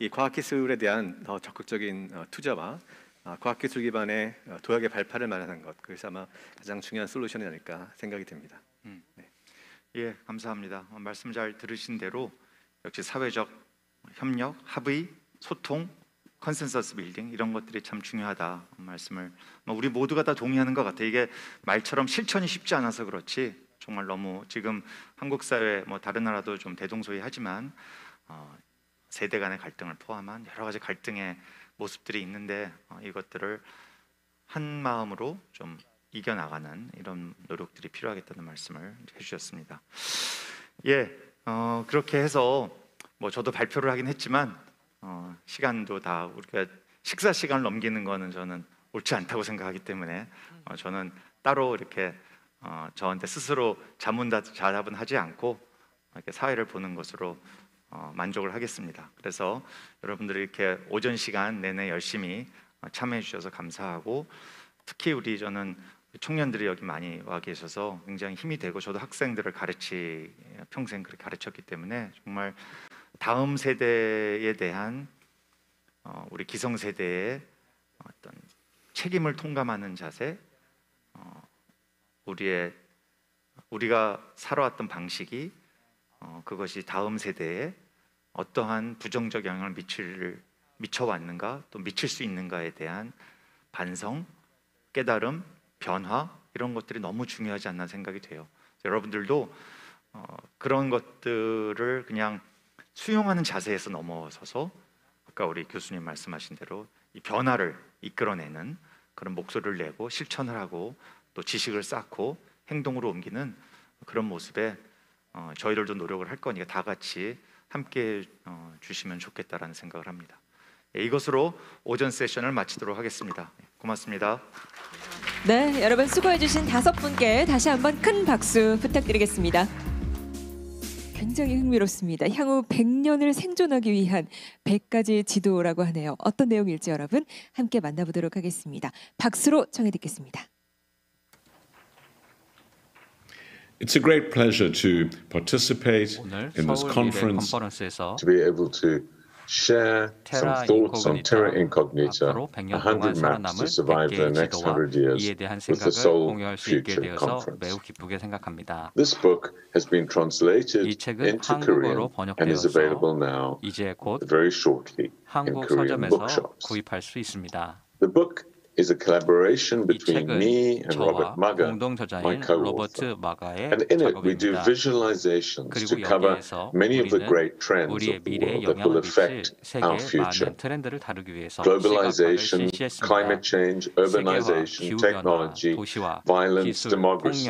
이 과학기술에 대한 더 적극적인 어, 투자와 아, 과학기술 기반의 도약의 발판을 마련한 것 그것이 아마 가장 중요한 솔루션이 아닐까 생각이 됩니다. 음. 네. 예, 감사합니다. 말씀 잘 들으신 대로 역시 사회적 협력, 합의, 소통, 컨센서스 빌딩 이런 것들이 참 중요하다 말씀을 뭐 우리 모두가 다 동의하는 것 같아요. 이게 말처럼 실천이 쉽지 않아서 그렇지 정말 너무 지금 한국 사회 뭐 다른 나라도 좀 대동소이하지만 어, 세대 간의 갈등을 포함한 여러 가지 갈등의 모습들이 있는데 어, 이것들을 한 마음으로 좀 이겨 나가는 이런 노력들이 필요하겠다는 말씀을 해주셨습니다. 예, 어, 그렇게 해서 뭐 저도 발표를 하긴 했지만 어, 시간도 다 우리가 식사 시간을 넘기는 거는 저는 옳지 않다고 생각하기 때문에 어, 저는 따로 이렇게 어, 저한테 스스로 자문자답은 하지 않고 이렇게 사회를 보는 것으로 어, 만족을 하겠습니다. 그래서 여러분들이 이렇게 오전 시간 내내 열심히 어, 참여해 주셔서 감사하고 특히 우리 저는 청년들이 여기 많이 와 계셔서 굉장히 힘이 되고 저도 학생들을 가르치 평생 그렇게 가르쳤기 때문에 정말 다음 세대에 대한 어, 우리 기성 세대의 어떤 책임을 통감하는 자세, 어, 우리의 우리가 살아왔던 방식이 어, 그것이 다음 세대에 어떠한 부정적 영향을 미칠 미쳐왔는가 또 미칠 수 있는가에 대한 반성, 깨달음, 변화 이런 것들이 너무 중요하지 않나 생각이 돼요. 여러분들도 어, 그런 것들을 그냥 수용하는 자세에서 넘어서서 아까 우리 교수님 말씀하신 대로 이 변화를 이끌어내는 그런 목소리를 내고 실천을 하고 또 지식을 쌓고 행동으로 옮기는 그런 모습에 어, 저희들도 노력을 할 거니까 다 같이 함께 어, 주시면 좋겠다라는 생각을 합니다. 예, 이것으로 오전 세션을 마치도록 하겠습니다. 예, 고맙습니다. 네, 여러분 수고해주신 다섯 분께 다시 한번 큰 박수 부탁드리겠습니다. 굉장히 흥미롭습니다. 향후 100년을 생존하기 위한 100가지 지도라고 하네요. 어떤 내용일지 여러분 함께 만나보도록 하겠습니다. 박수로 청해 듣겠습니다. It's a great pleasure to participate in this conference, to be able to share some thoughts on Terra Incognita, 100 maps to survive the next 100 years with the Seoul Future Conference. This book has been translated into Korean and is available now very shortly in Korean bookshops. The book is a collaboration between me and Robert Maga, my co-author. And in it, we do visualizations to cover many of the great trends of the world that will affect our future. Globalization, climate change, urbanization, technology, violence, democracy,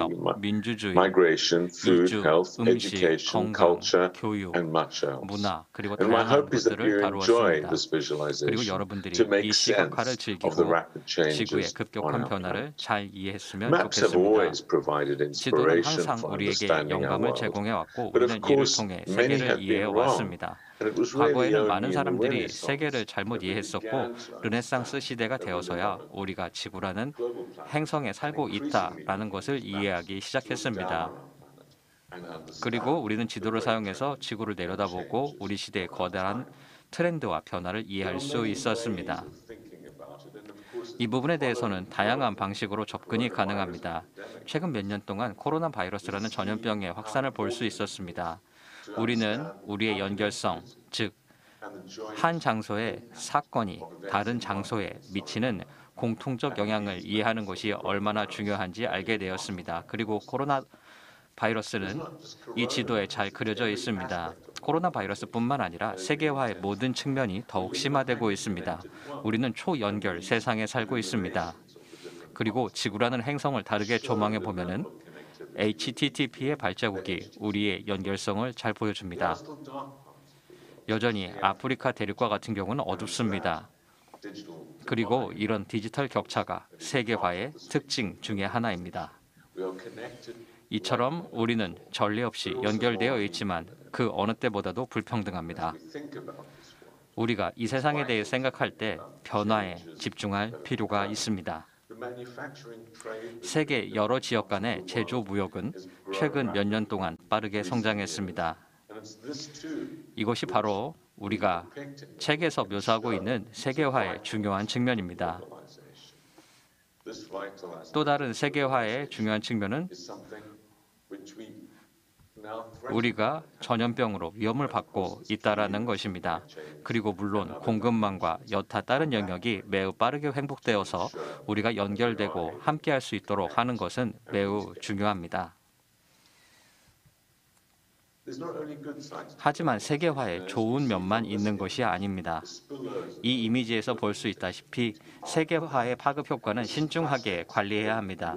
migration, food, health, education, culture, and much else. And my hope is that you enjoy this visualization to make sense of the rapid 지구의 급격한 변화를 잘 이해했으면 좋겠습니다. 지도는 항상 우리에게 영감을 제공해왔고 우리는 이를 통해 세계를 이해해왔습니다. 과거에는 많은 사람들이 세계를 잘못 이해했었고 르네상스 시대가 되어서야 우리가 지구라는 행성에 살고 있다라는 것을 이해하기 시작했습니다. 그리고 우리는 지도를 사용해서 지구를 내려다보고 우리 시대의 거대한 트렌드와 변화를 이해할 수 있었습니다. 이 부분에 대해서는 다양한 방식으로 접근이 가능합니다. 최근 몇 년 동안 코로나 바이러스라는 전염병의 확산을 볼 수 있었습니다. 우리는 우리의 연결성, 즉, 한 장소의 사건이 다른 장소에 미치는 공통적 영향을 이해하는 것이 얼마나 중요한지 알게 되었습니다. 그리고 코로나 바이러스는 이 지도에 잘 그려져 있습니다. 코로나 바이러스뿐만 아니라 네, 네, 세계화의 모든 측면이 더욱 심화되고 있습니다. 우리는 초연결 세상에 살고 있습니다. 그리고 지구라는 행성을 다르게 조망해 보면은 HTTP의 발자국이 우리의 연결성을 잘 보여줍니다. 여전히 아프리카 대륙과 같은 경우는 어둡습니다. 그리고 이런 디지털 격차가 세계화의 특징 중의 하나입니다. 이처럼 우리는 전례 없이 연결되어 있지만 그 어느 때보다도 불평등합니다. 우리가 이 세상에 대해 생각할 때 변화에 집중할 필요가 있습니다. 세계 여러 지역 간의 제조 무역은 최근 몇 년 동안 빠르게 성장했습니다. 이것이 바로 우리가 책에서 묘사하고 있는 세계화의 중요한 측면입니다. 또 다른 세계화의 중요한 측면은 우리가 전염병으로 위험을 받고 있다라는 것입니다. 그리고 물론 공급망과 여타 다른 영역이 매우 빠르게 횡복되어서 우리가 연결되고 함께할 수 있도록 하는 것은 매우 중요합니다. 하지만 세계화에 좋은 면만 있는 것이 아닙니다. 이 이미지에서 볼 수 있다시피 세계화의 파급 효과는 신중하게 관리해야 합니다.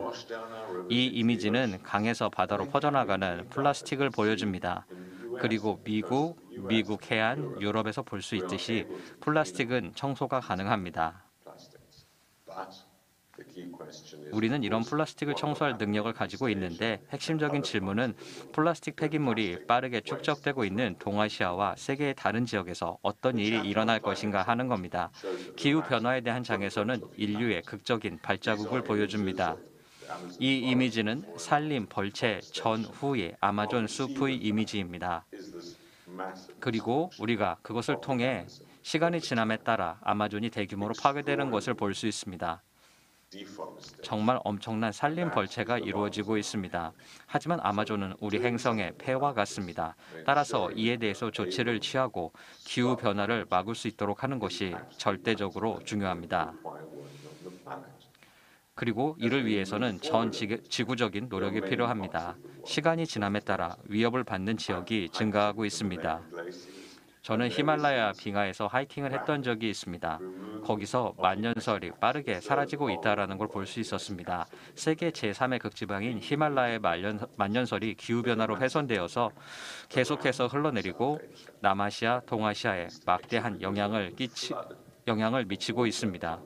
이 이미지는 강에서 바다로 퍼져나가는 플라스틱을 보여줍니다. 그리고 미국, 미국 해안, 유럽에서 볼 수 있듯이 플라스틱은 청소가 가능합니다. 우리는 이런 플라스틱을 청소할 능력을 가지고 있는데 핵심적인 질문은 플라스틱 폐기물이 빠르게 축적되고 있는 동아시아와 세계의 다른 지역에서 어떤 일이 일어날 것인가 하는 겁니다. 기후 변화에 대한 장에서는 인류의 극적인 발자국을 보여줍니다. 이 이미지는 산림 벌채 전후의 아마존 숲의 이미지입니다. 그리고 우리가 그것을 통해 시간이 지남에 따라 아마존이 대규모로 파괴되는 것을 볼 수 있습니다. 정말 엄청난 산림 벌채가 이루어지고 있습니다. 하지만 아마존은 우리 행성의 폐와 같습니다. 따라서 이에 대해서 조치를 취하고 기후 변화를 막을 수 있도록 하는 것이 절대적으로 중요합니다. 그리고 이를 위해서는 전 지구적인 노력이 필요합니다. 시간이 지남에 따라 위협을 받는 지역이 증가하고 있습니다. 저는 히말라야 빙하에서 하이킹을 했던 적이 있습니다. 거기서 만년설이 빠르게 사라지고 있다라는 걸 볼 수 있었습니다. 세계 제3의 극지방인 히말라야 만년, 만년설이 기후변화로 훼손되어서 계속해서 흘러내리고 남아시아, 동아시아에 막대한 영향을 끼치 영향을 미치고 있습니다.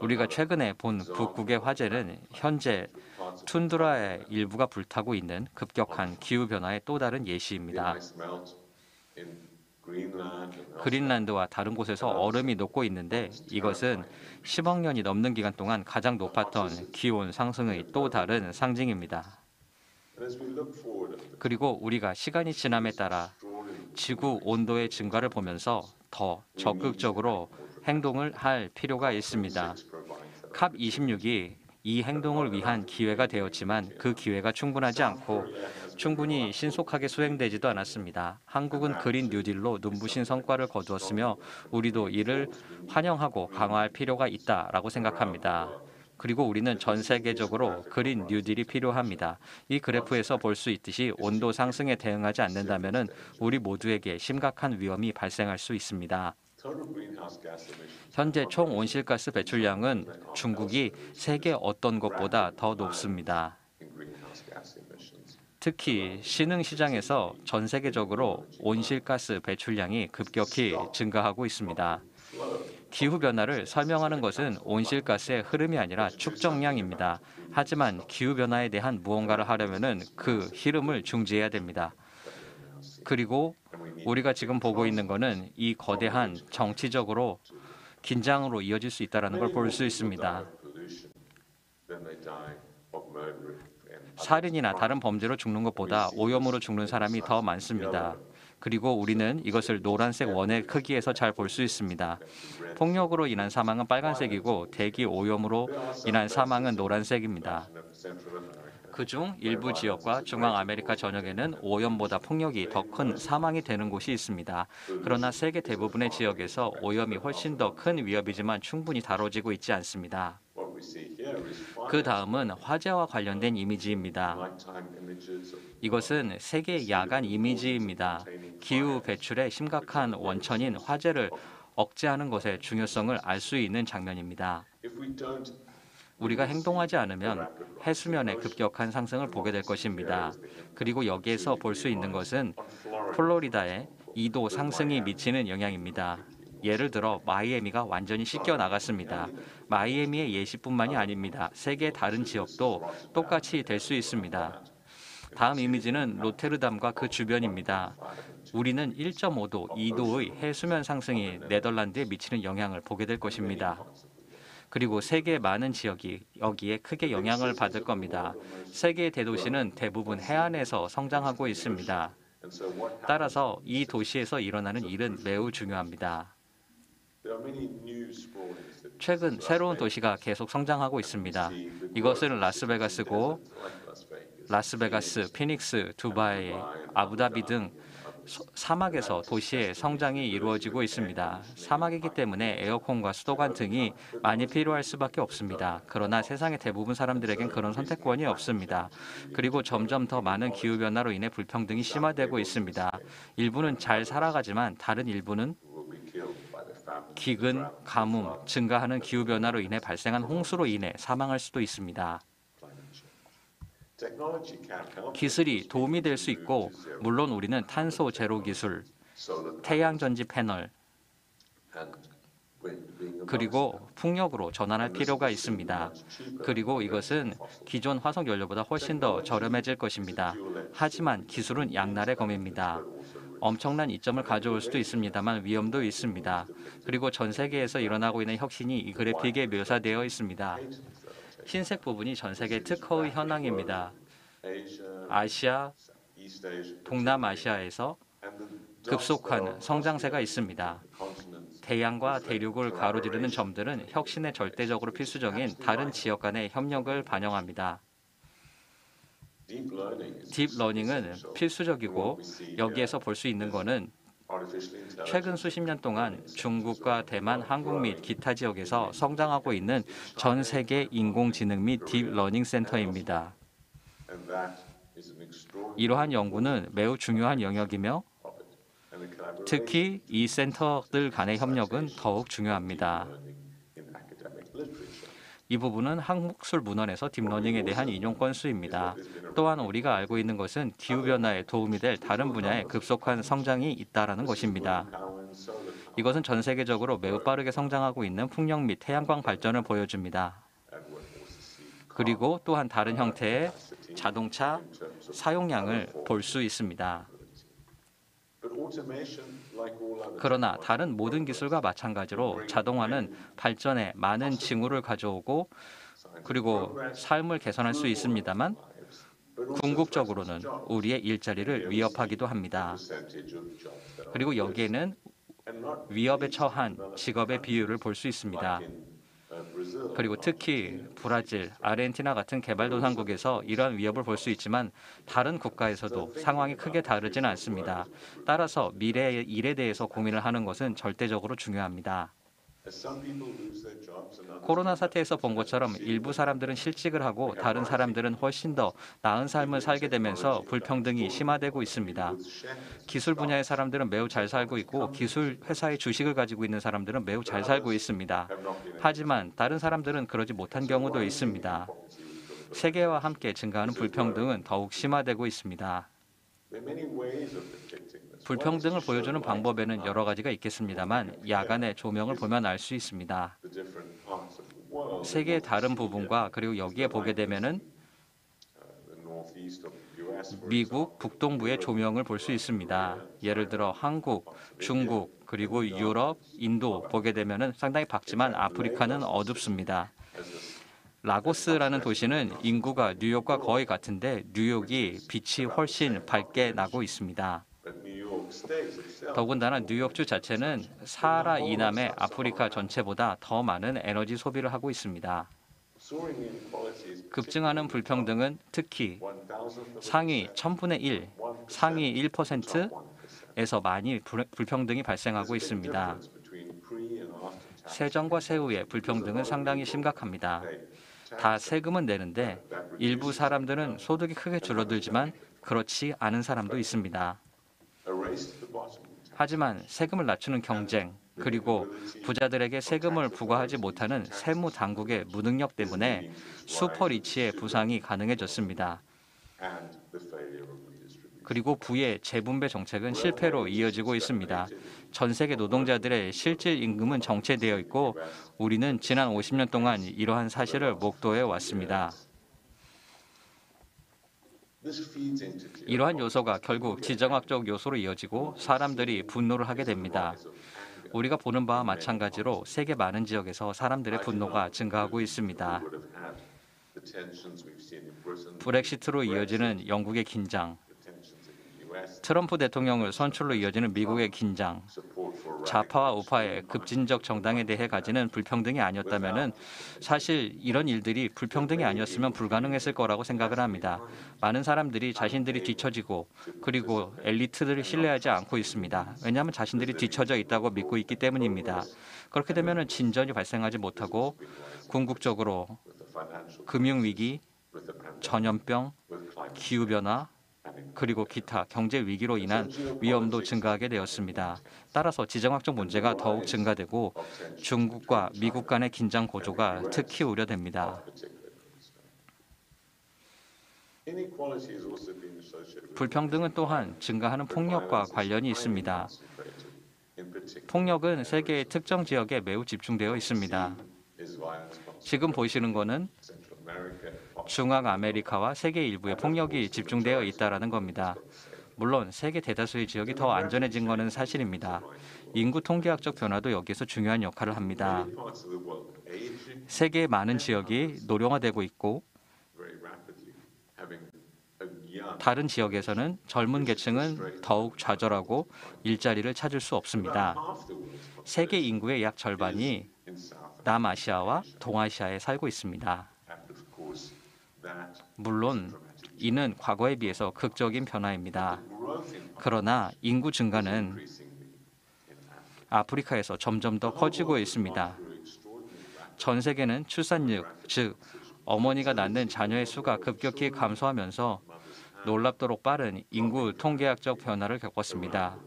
우리가 최근에 본 북극의 화재는 현재 툰드라의 일부가 불타고 있는 급격한 기후 변화의 또 다른 예시입니다. 그린란드와 다른 곳에서 얼음이 녹고 있는데 이것은 10억 년이 넘는 기간 동안 가장 높았던 기온 상승의 또 다른 상징입니다. 그리고 우리가 시간이 지남에 따라 지구 온도의 증가를 보면서 더 적극적으로 행동을 할 필요가 있습니다. COP26이 이 행동을 위한 기회가 되었지만 그 기회가 충분하지 않고 충분히 신속하게 수행되지도 않았습니다. 한국은 그린 뉴딜로 눈부신 성과를 거두었으며 우리도 이를 환영하고 강화할 필요가 있다라고 생각합니다. 그리고 우리는 전 세계적으로 그린 뉴딜이 필요합니다. 이 그래프에서 볼 수 있듯이 온도 상승에 대응하지 않는다면 우리 모두에게 심각한 위험이 발생할 수 있습니다. 현재 총 온실가스 배출량은 중국이 세계 어떤 것보다더 높습니다. 특히 신흥 시장에서 전 세계적으로 온실가스 배출량이 급격히 증가하고 있습니다. 기후 변화를 설명하는 것은 온실가스의 흐름이 아니라 축적량입니다. 하지만 기후 변화에 대한 무언가를 하려면그 흐름을 중지해야 됩니다. 그리고 우리가 지금 보고 있는 것은 이 거대한 정치적으로 긴장으로 이어질 수 있다는 걸 볼 수 있습니다. 살인이나 다른 범죄로 죽는 것보다 오염으로 죽는 사람이 더 많습니다. 그리고 우리는 이것을 노란색 원의 크기에서 잘 볼 수 있습니다. 폭력으로 인한 사망은 빨간색이고 대기 오염으로 인한 사망은 노란색입니다. 그중 일부 지역과 중앙아메리카 전역에는 오염보다 폭력이 더 큰 사망이 되는 곳이 있습니다. 그러나 세계 대부분의 지역에서 오염이 훨씬 더 큰 위협이지만 충분히 다뤄지고 있지 않습니다. 그 다음은 화재와 관련된 이미지입니다. 이것은 세계 야간 이미지입니다. 기후 배출의 심각한 원천인 화재를 억제하는 것의 중요성을 알 수 있는 장면입니다. 우리가 행동하지 않으면 해수면의 급격한 상승을 보게 될 것입니다. 그리고 여기에서 볼 수 있는 것은 플로리다의 2도 상승이 미치는 영향입니다. 예를 들어 마이애미가 완전히 씻겨 나갔습니다. 마이애미의 예시뿐만이 아닙니다. 세계 다른 지역도 똑같이 될 수 있습니다. 다음 이미지는 로테르담과 그 주변입니다. 우리는 1.5도, 2도의 해수면 상승이 네덜란드에 미치는 영향을 보게 될 것입니다. 그리고 세계 많은 지역이 여기에 크게 영향을 받을 겁니다. 세계 대도시는 대부분 해안에서 성장하고 있습니다. 따라서 이 도시에서 일어나는 일은 매우 중요합니다. 최근 새로운 도시가 계속 성장하고 있습니다. 이것은 라스베가스고 라스베가스, 피닉스, 두바이, 아부다비 등 사막에서 도시의 성장이 이루어지고 있습니다. 사막이기 때문에 에어컨과 수도관 등이 많이 필요할 수밖에 없습니다. 그러나 세상의 대부분 사람들에겐 그런 선택권이 없습니다. 그리고 점점 더 많은 기후 변화로 인해 불평등이 심화되고 있습니다. 일부는 잘 살아가지만 다른 일부는 기근, 가뭄, 증가하는 기후 변화로 인해 발생한 홍수로 인해 사망할 수도 있습니다. 기술이 도움이 될 수 있고 물론 우리는 탄소 제로 기술, 태양 전지 패널 그리고 풍력으로 전환할 필요가 있습니다. 그리고 이것은 기존 화석 연료보다 훨씬 더 저렴해질 것입니다. 하지만 기술은 양날의 검입니다. 엄청난 이점을 가져올 수도 있습니다만 위험도 있습니다. 그리고 전 세계에서 일어나고 있는 혁신이 이 그래픽에 묘사되어 있습니다. 흰색 부분이 전 세계 특허의 현황입니다. 아시아, 동남아시아에서 급속한 성장세가 있습니다. 대양과 대륙을 가로지르는 점들은 혁신의 절대적으로 필수적인 다른 지역 간의 협력을 반영합니다. 딥러닝은 필수적이고 여기에서 볼 수 있는 것은 최근 수십 년 동안 중국과 대만, 한국 및 기타 지역에서 성장하고 있는 전 세계 인공지능 및 딥러닝 센터입니다. 이러한 연구는 매우 중요한 영역이며 특히 이 센터들 간의 협력은 더욱 중요합니다. 이 부분은 한국술 문헌에서 딥러닝에 대한 인용 건수입니다. 또한 우리가 알고 있는 것은 기후변화에 도움이 될 다른 분야의 급속한 성장이 있다라는 것입니다. 이것은 전 세계적으로 매우 빠르게 성장하고 있는 풍력 및 태양광 발전을 보여줍니다. 그리고 또한 다른 형태의 자동차 사용량을 볼 수 있습니다. 그러나 다른 모든 기술과 마찬가지로 자동화는 발전에 많은 징후를 가져오고 그리고 삶을 개선할 수 있습니다만 궁극적으로는 우리의 일자리를 위협하기도 합니다. 그리고 여기에는 위협에 처한 직업의 비율을 볼 수 있습니다. 그리고 특히 브라질, 아르헨티나 같은 개발도상국에서 이러한 위협을 볼 수 있지만 다른 국가에서도 상황이 크게 다르지는 않습니다. 따라서 미래의 일에 대해서 고민을 하는 것은 절대적으로 중요합니다. 코로나 사태에서 본 것처럼 일부 사람들은 실직을 하고 다른 사람들은 훨씬 더 나은 삶을 살게 되면서 불평등이 심화되고 있습니다. 기술 분야의 사람들은 매우 잘 살고 있고 기술 회사의 주식을 가지고 있는 사람들은 매우 잘 살고 있습니다. 하지만 다른 사람들은 그러지 못한 경우도 있습니다. 세계와 함께 증가하는 불평등은 더욱 심화되고 있습니다. 불평등을 보여주는 방법에는 여러 가지가 있겠습니다만 야간에 조명을 보면 알 수 있습니다. 세계의 다른 부분과 그리고 여기에 보게 되면은 미국 북동부의 조명을 볼 수 있습니다. 예를 들어 한국, 중국, 그리고 유럽, 인도 보게 되면 상당히 밝지만 아프리카는 어둡습니다. 라고스라는 도시는 인구가 뉴욕과 거의 같은데 뉴욕이 빛이 훨씬 밝게 나고 있습니다. 더군다나 뉴욕주 자체는 사하라 이남의 아프리카 전체보다 더 많은 에너지 소비를 하고 있습니다. 급증하는 불평등은 특히 상위 1000분의 1, 상위 1%에서 많이 불, 평등이 발생하고 있습니다. 세전과 세후의 불평등은 상당히 심각합니다. 다 세금은 내는데 일부 사람들은 소득이 크게 줄어들지만 그렇지 않은 사람도 있습니다. 하지만 세금을 낮추는 경쟁 그리고 부자들에게 세금을 부과하지 못하는 세무 당국의 무능력 때문에 슈퍼 리치의 부상이 가능해졌습니다. 그리고 부의 재분배 정책은 실패로 이어지고 있습니다. 전 세계 노동자들의 실질 임금은 정체되어 있고 우리는 지난 50년 동안 이러한 사실을 목도해 왔습니다. 이러한 요소가 결국 지정학적 요소로 이어지고 사람들이 분노를 하게 됩니다. 우리가 보는 바와 마찬가지로 세계 많은 지역에서 사람들의 분노가 증가하고 있습니다. 브렉시트로 이어지는 영국의 긴장, 트럼프 대통령을 선출로 이어지는 미국의 긴장, 좌파와 우파의 급진적 정당에 대해 가지는 불평등이 아니었다면은 사실 이런 일들이 불평등이 아니었으면 불가능했을 거라고 생각을 합니다. 많은 사람들이 자신들이 뒤처지고 그리고 엘리트들을 신뢰하지 않고 있습니다. 왜냐하면 자신들이 뒤처져 있다고 믿고 있기 때문입니다. 그렇게 되면은 진전이 발생하지 못하고 궁극적으로 금융 위기, 전염병, 기후 변화 그리고 기타 경제 위기로 인한 위험도 증가하게 되었습니다. 따라서 지정학적 문제가 더욱 증가되고 중국과 미국 간의 긴장 고조가 특히 우려됩니다. 불평등은 또한 증가하는 폭력과 관련이 있습니다. 폭력은 세계의 특정 지역에 매우 집중되어 있습니다. 지금 보시는 것은 중앙 아메리카와 세계 일부의 폭력이 집중되어 있다라는 겁니다. 물론 세계 대다수의 지역이 더 안전해진 것은 사실입니다. 인구 통계학적 변화도 여기에서 중요한 역할을 합니다. 세계의 많은 지역이 노령화되고 있고 다른 지역에서는 젊은 계층은 더욱 좌절하고 일자리를 찾을 수 없습니다. 세계 인구의 약 절반이 남아시아와 동아시아에 살고 있습니다. 물론 이는 과거에 비해서 극적인 변화입니다. 그러나 인구 증가는 아프리카에서 점점 더 커지고 있습니다. 전 세계는 출산율, 즉 어머니가 낳는 자녀의 수가 급격히 감소하면서 놀랍도록 빠른 인구 통계학적 변화를 겪었습니다.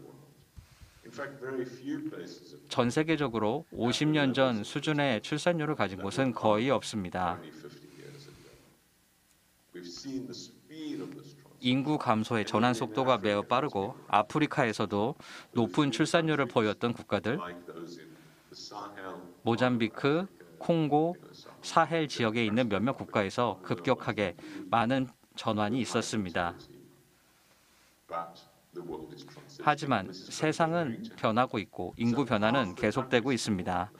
전 세계적으로 50년 전 수준의 출산율을 가진 곳은 거의 없습니다. 인구 감소의 전환 속도가 매우 빠르고 아프리카에서도 높은 출산율을 보였던 국가들 모잠비크, 콩고, 사헬 지역에 있는 몇몇 국가에서 급격하게 많은 전환이 있었습니다. 하지만 세상은 변하고 있고 인구 변화는 계속되고 있습니다.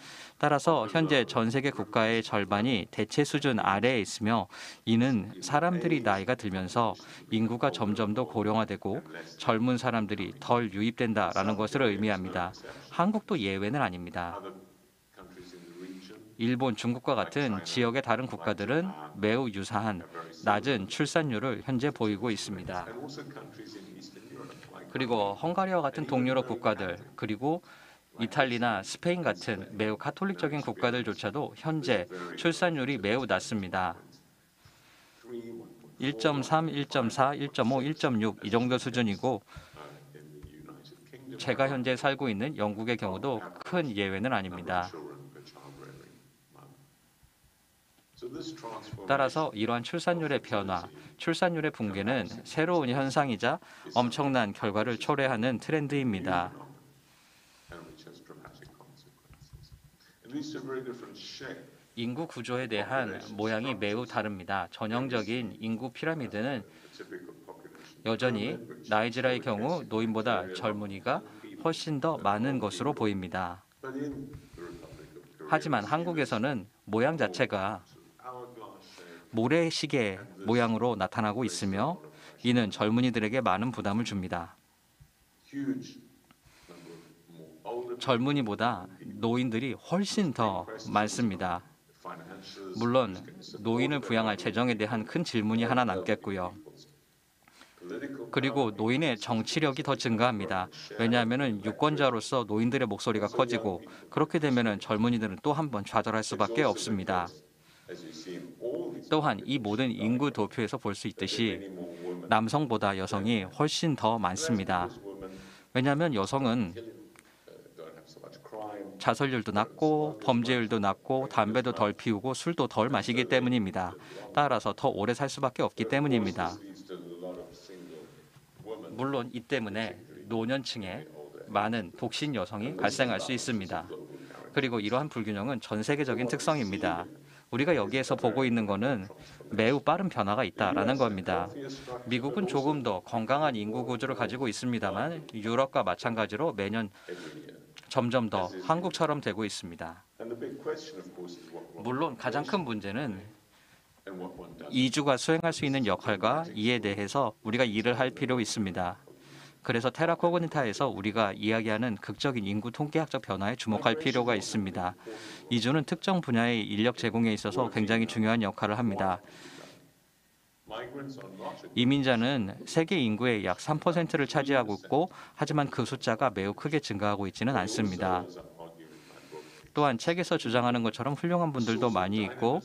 따라서 현재 전 세계 국가의 절반이 대체 수준 아래에 있으며 이는 사람들이 나이가 들면서 인구가 점점 더 고령화되고 젊은 사람들이 덜 유입된다라는 것을 의미합니다. 한국도 예외는 아닙니다. 일본, 중국과 같은 지역의 다른 국가들은 매우 유사한 낮은 출산율을 현재 보이고 있습니다. 그리고 헝가리와 같은 동유럽 국가들, 그리고 이탈리나 스페인 같은 매우 카톨릭적인 국가들조차도 현재 출산율이 매우 낮습니다. 1.3, 1.4, 1.5, 1.6 이 정도 수준이고 제가 현재 살고 있는 영국의 경우도 큰 예외는 아닙니다. 따라서 이러한 출산율의 변화, 출산율의 붕괴는 새로운 현상이자 엄청난 결과를 초래하는 트렌드입니다. 인구 구조에 대한 모양이 매우 다릅니다. 전형적인 인구 피라미드는 여전히 나이지라의 경우 노인보다 젊은이가 훨씬 더 많은 것으로 보입니다. 하지만 한국에서는 모양 자체가 모래시계 모양으로 나타나고 있으며 이는 젊은이들에게 많은 부담을 줍니다. 젊은이보다 노인들이 훨씬 더 많습니다. 물론 노인을 부양할 재정에 대한 큰 질문이 하나 남겠고요. 그리고 노인의 정치력이 더 증가합니다. 왜냐하면 유권자로서 노인들의 목소리가 커지고 그렇게 되면 젊은이들은 또 한 번 좌절할 수밖에 없습니다. 또한 이 모든 인구 도표에서 볼 수 있듯이 남성보다 여성이 훨씬 더 많습니다. 왜냐하면 여성은 자살률도 낮고 범죄율도 낮고 담배도 덜 피우고 술도 덜 마시기 때문입니다. 따라서 더 오래 살 수밖에 없기 때문입니다. 물론 이 때문에 노년층에 많은 독신 여성이 발생할 수 있습니다. 그리고 이러한 불균형은 전 세계적인 특성입니다. 우리가 여기에서 보고 있는 것은 매우 빠른 변화가 있다라는 겁니다. 미국은 조금 더 건강한 인구 구조를 가지고 있습니다만 유럽과 마찬가지로 매년 점점 더 한국처럼 되고 있습니다. 물론 가장 큰 문제는 이주가 수행할 수 있는 역할과 이에 대해서 우리가 일을 할 필요 있습니다. 그래서 테라코그니타에서 우리가 이야기하는 극적인 인구 통계학적 변화에 주목할 필요가 있습니다. 이주는 특정 분야의 인력 제공에 있어서 굉장히 중요한 역할을 합니다. 이민자는 세계 인구의 약 3%를 차지하고 있고 하지만 그 숫자가 매우 크게 증가하고 있지는 않습니다. 또한 책에서 주장하는 것처럼 훌륭한 분들도 많이 있고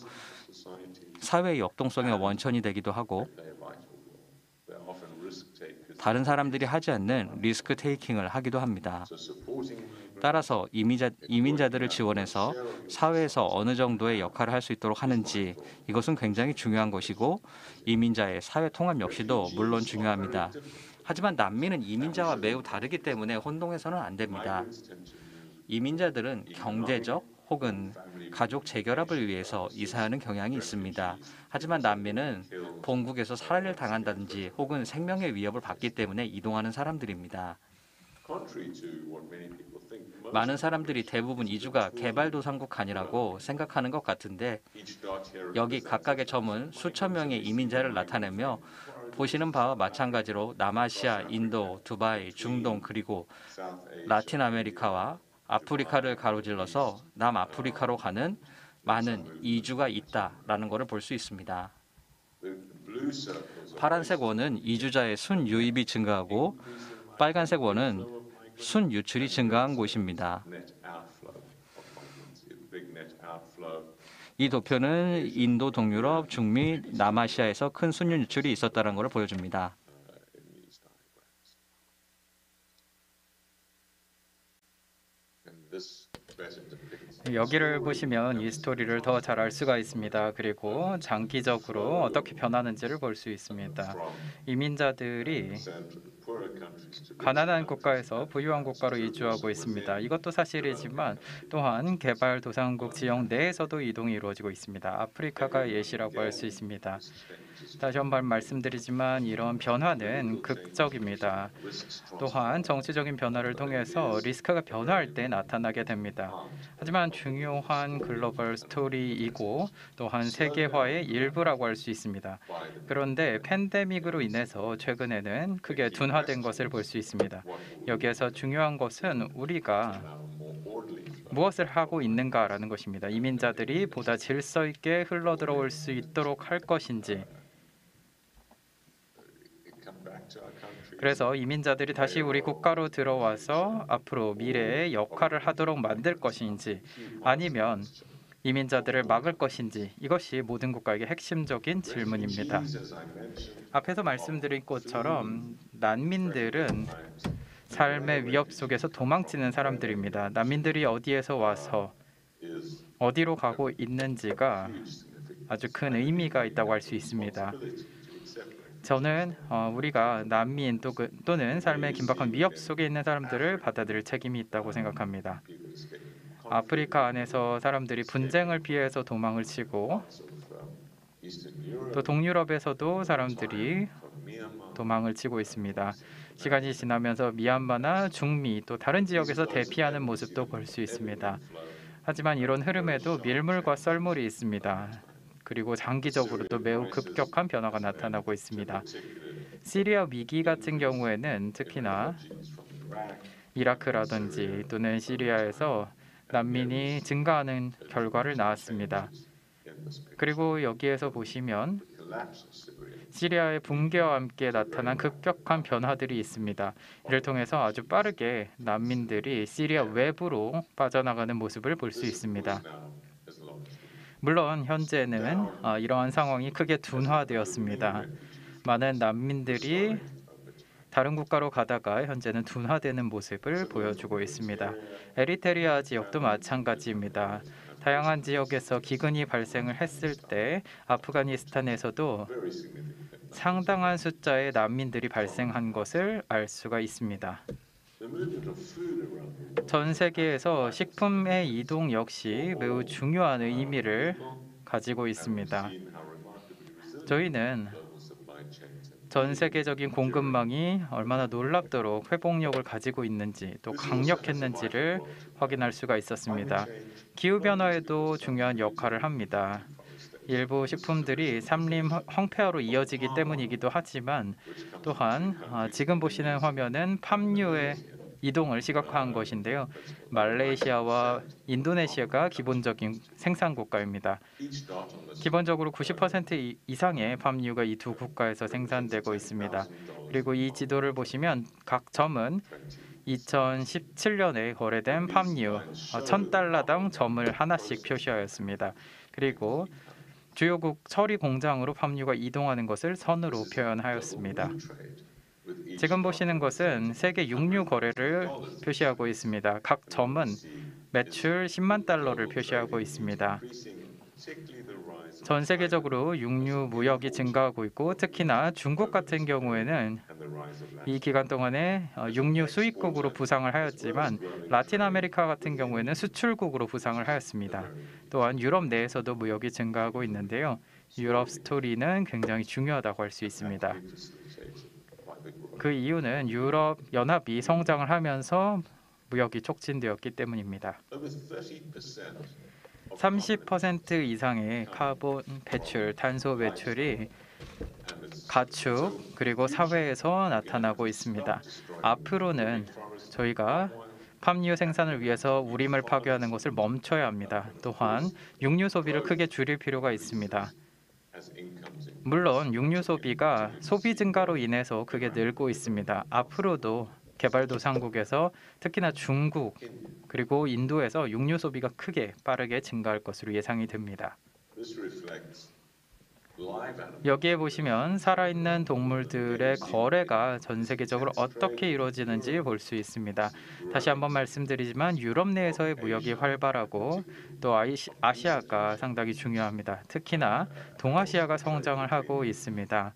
사회의 역동성의 원천이 되기도 하고 다른 사람들이 하지 않는 리스크 테이킹을 하기도 합니다. 따라서 이민자, 이민자들을 지원해서 사회에서 어느 정도의 역할을 할 수 있도록 하는지 이것은 굉장히 중요한 것이고 이민자의 사회 통합 역시도 물론 중요합니다. 하지만 난민은 이민자와 매우 다르기 때문에 혼동해서는 안 됩니다. 이민자들은 경제적 혹은 가족 재결합을 위해서 이사하는 경향이 있습니다. 하지만 난민은 본국에서 살해를 당한다든지 혹은 생명의 위협을 받기 때문에 이동하는 사람들입니다. 많은 사람들이 대부분 이주가 개발도상국 아니라고 생각하는 것 같은데 여기 각각의 점은 수천 명의 이민자를 나타내며 보시는 바와 마찬가지로 남아시아, 인도, 두바이, 중동 그리고 라틴 아메리카와 아프리카를 가로질러서 남아프리카로 가는 많은 이주가 있다라는 것을 볼 수 있습니다. 파란색 원은 이주자의 순유입이 증가하고 빨간색 원은 순유출이 증가한 곳입니다. 이 도표는 인도, 동유럽, 중미, 남아시아에서 큰 순유 출이 있었다는 것을 보여줍니다. 여기를 보시면 이 스토리를 더 잘 알 수가 있습니다. 그리고 장기적으로 어떻게 변하는지를 볼 수 있습니다. 이민자들이 가난한 국가에서 부유한 국가로 이주하고 있습니다. 이것도 사실이지만 또한 개발도상국 지역 내에서도 이동이 이루어지고 있습니다. 아프리카가 예시라고 할 수 있습니다. 다시 한 번 말씀드리지만 이런 변화는 극적입니다. 또한 정치적인 변화를 통해서 리스크가 변화할 때 나타나게 됩니다. 하지만 중요한 글로벌 스토리이고 또한 세계화의 일부라고 할 수 있습니다. 그런데 팬데믹으로 인해서 최근에는 크게 둔화 강화된 것을 볼 수 있습니다. 여기에서 중요한 것은 우리가 무엇을 하고 있는가라는 것입니다. 이민자들이 보다 질서 있게 흘러들어올 수 있도록 할 것인지 그래서 이민자들이 다시 우리 국가로 들어와서 앞으로 미래의 역할을 하도록 만들 것인지 아니면 이민자들을 막을 것인지 이것이 모든 국가에게 핵심적인 질문입니다. 앞에서 말씀드린 것처럼 난민들은 삶의 위협 속에서 도망치는 사람들입니다. 난민들이 어디에서 와서 어디로 가고 있는지가 아주 큰 의미가 있다고 할 수 있습니다. 저는 어, 우리가 난민 그, 또는 삶의 긴박한 위협 속에 있는 사람들을 받아들일 책임이 있다고 생각합니다. 아프리카 안에서 사람들이 분쟁을 피해서 도망을 치고 또 동유럽에서도 사람들이 도망을 치고 있습니다. 시간이 지나면서 미얀마나 중미 또 다른 지역에서 대피하는 모습도 볼 수 있습니다. 하지만 이런 흐름에도 밀물과 썰물이 있습니다. 그리고 장기적으로도 매우 급격한 변화가 나타나고 있습니다. 시리아 위기 같은 경우에는 특히나 이라크라든지 또는 시리아에서 난민이 증가하는 결과를 낳았습니다. 그리고 여기에서 보시면 시리아의 붕괴와 함께 나타난 급격한 변화들이 있습니다. 이를 통해서 아주 빠르게 난민들이 시리아 외부로 빠져나가는 모습을 볼 수 있습니다. 물론 현재는 어, 이러한 상황이 크게 둔화되었습니다. 많은 난민들이 다른 국가로 가다가 현재는 둔화되는 모습을 보여주고 있습니다. 에리테리아 지역도 마찬가지입니다. 다양한 지역에서 기근이 발생을 했을 때 아프가니스탄에서도 상당한 숫자의 난민들이 발생한 것을 알 수가 있습니다. 전 세계에서 식품의 이동 역시 매우 중요한 의미를 가지고 있습니다. 저희는 전 음, 세계적인 그렇죠. 공급망이 얼마나 놀랍도록 회복력을 가지고 있는지 또 그렇죠. 강력했는지를 뭐 확인할 수가 있었습니다. 아, 그렇죠. 기후 변화에도 중요한 역할을 합니다. 일부 식품들이 삼림 황폐화로 이어지기 아, 때문이기도 하지만 또한 아, 지금 보시는 화면은 팜유의 이동을 시각화한 것인데요. 말레이시아와 인도네시아가 기본적인 생산 국가입니다. 기본적으로 90% 이상의 밤유가 이 두 국가에서 생산되고 있습니다. 그리고 이 지도를 보시면 각 점은 2017년에 거래된 팜유 1000달러당 어, 점을 하나씩 표시하였습니다. 그리고 주요국 처리 공장으로 팜유가 이동하는 것을 선으로 표현하였습니다. 지금 보시는 것은 세계 육류 거래를 표시하고 있습니다. 각 점은 매출 10만 달러를 표시하고 있습니다. 전 세계적으로 육류 무역이 증가하고 있고 특히나 중국 같은 경우에는 이 기간 동안에 어, 육류 수입국으로 부상을 하였지만 라틴 아메리카 같은 경우에는 수출국으로 부상을 하였습니다. 또한 유럽 내에서도 무역이 증가하고 있는데요. 유럽 스토리는 굉장히 중요하다고 할 수 있습니다. 그 이유는 유럽 연합이 성장을 하면서 무역이 촉진되었기 때문입니다. 30% 이상의 카본 배출, 탄소 배출이 가축 그리고 사회에서 나타나고 있습니다. 앞으로는 저희가 팜유 생산을 위해서 우림을 파괴하는 것을 멈춰야 합니다. 또한 육류 소비를 크게 줄일 필요가 있습니다. 물론 육류 소비가 소비 증가로 인해서 그게 늘고 있습니다. 앞으로도 개발도상국에서 특히나 중국 그리고 인도에서 육류 소비가 크게 빠르게 증가할 것으로 예상이 됩니다. 여기에 보시면 살아있는 동물들의 거래가 전 세계적으로 어떻게 이루어지는지 볼 수 있습니다. 다시 한번 말씀드리지만 유럽 내에서의 무역이 활발하고 또 아시아가 상당히 중요합니다. 특히나 동아시아가 성장을 하고 있습니다.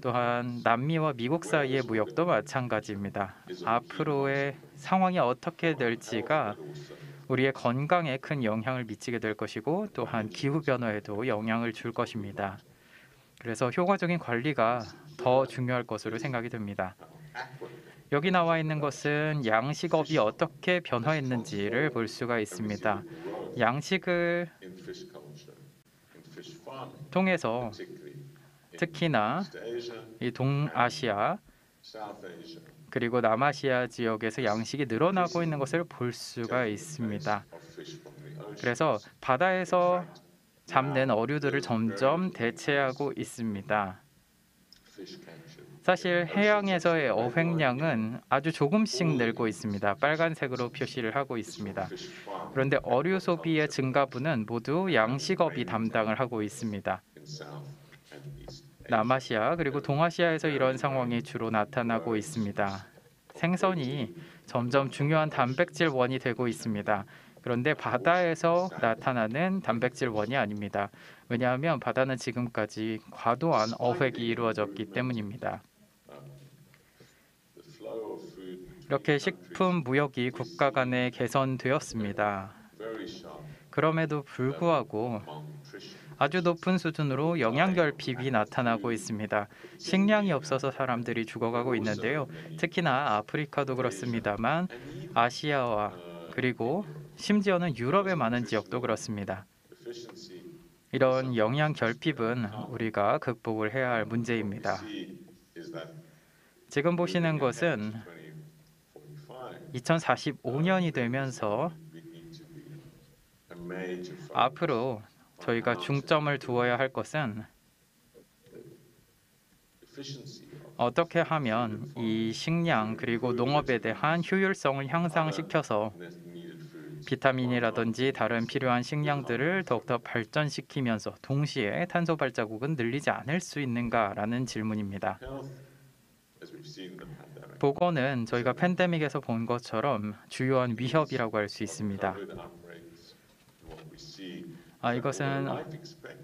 또한 남미와 미국 사이의 무역도 마찬가지입니다. 앞으로의 상황이 어떻게 될지가 우리의 건강에 큰 영향을 미치게 될 것이고 또한 기후 변화에도 영향을 줄 것입니다. 그래서 효과적인 관리가 더 중요할 것으로 생각이 됩니다. 여기 나와 있는 것은 양식업이 어떻게 변화했는지를 볼 수가 있습니다. 양식을 통해서 특히나 이 동아시아 그리고 남아시아 지역에서 양식이 늘어나고 있는 것을 볼 수가 있습니다. 그래서 바다에서 잠든 어류들을 점점 대체하고 있습니다. 사실 해양에서의 어획량은 아주 조금씩 늘고 있습니다. 빨간색으로 표시를 하고 있습니다. 그런데 어류 소비의 증가분은 모두 양식업이 담당을 하고 있습니다. 남아시아 그리고 동아시아에서 이런 상황이 주로 나타나고 있습니다. 생선이 점점 중요한 단백질 원이 되고 있습니다. 그런데 바다에서 나타나는 단백질 원이 아닙니다. 왜냐하면 바다는 지금까지 과도한 어획이 이루어졌기 때문입니다. 이렇게 식품 무역이 국가 간에 개선되었습니다. 그럼에도 불구하고 아주 높은 수준으로 영양결핍이 나타나고 있습니다. 식량이 없어서 사람들이 죽어가고 있는데요. 특히나 아프리카도 그렇습니다만 아시아와 그리고 심지어는 유럽의 많은 지역도 그렇습니다. 이런 영양 결핍은 우리가 극복을 해야 할 문제입니다. 지금 보시는 것은 2045년이 되면서 앞으로 저희가 중점을 두어야 할 것은 어떻게 하면 이 식량 그리고 농업에 대한 효율성을 향상시켜서 비타민이라든지 다른 필요한 식량들을 더욱더 발전시키면서 동시에 탄소 발자국은 늘리지 않을 수 있는가라는 질문입니다. 보건은 저희가 팬데믹에서 본 것처럼 주요한 위협이라고 할 수 있습니다. 아, 이것은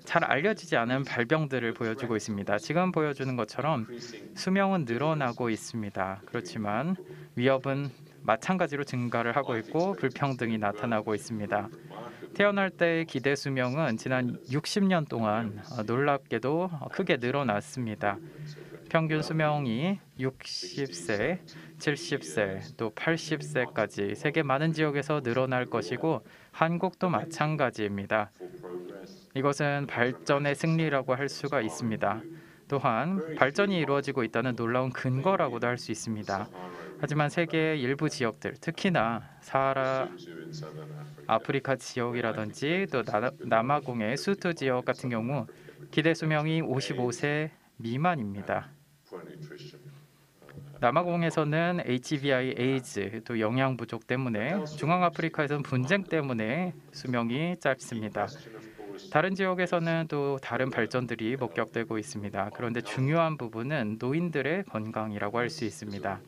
잘 알려지지 않은 발병들을 보여주고 있습니다. 지금 보여주는 것처럼 수명은 늘어나고 있습니다. 그렇지만 위협은 마찬가지로 증가를 하고 있고 불평등이 나타나고 있습니다. 태어날 때의 기대 수명은 지난 60년 동안 어, 놀랍게도 크게 늘어났습니다. 평균 수명이 60세, 70세, 또 80세까지 세계 많은 지역에서 늘어날 것이고 한국도 마찬가지입니다. 이것은 발전의 승리라고 할 수가 있습니다. 또한 발전이 이루어지고 있다는 놀라운 근거라고도 할 수 있습니다. 하지만 세계의 일부 지역들, 특히나 사하라 아프리카 지역이라든지 또 남아공의 수투 지역 같은 경우 기대 수명이 55세 미만입니다. 남아공에서는 HBI 에이즈 또 영양 부족 때문에 중앙 아프리카에서는 분쟁 때문에 수명이 짧습니다. 다른 지역에서는 또 다른 발전들이 목격되고 있습니다. 그런데 중요한 부분은 노인들의 건강이라고 할 수 있습니다.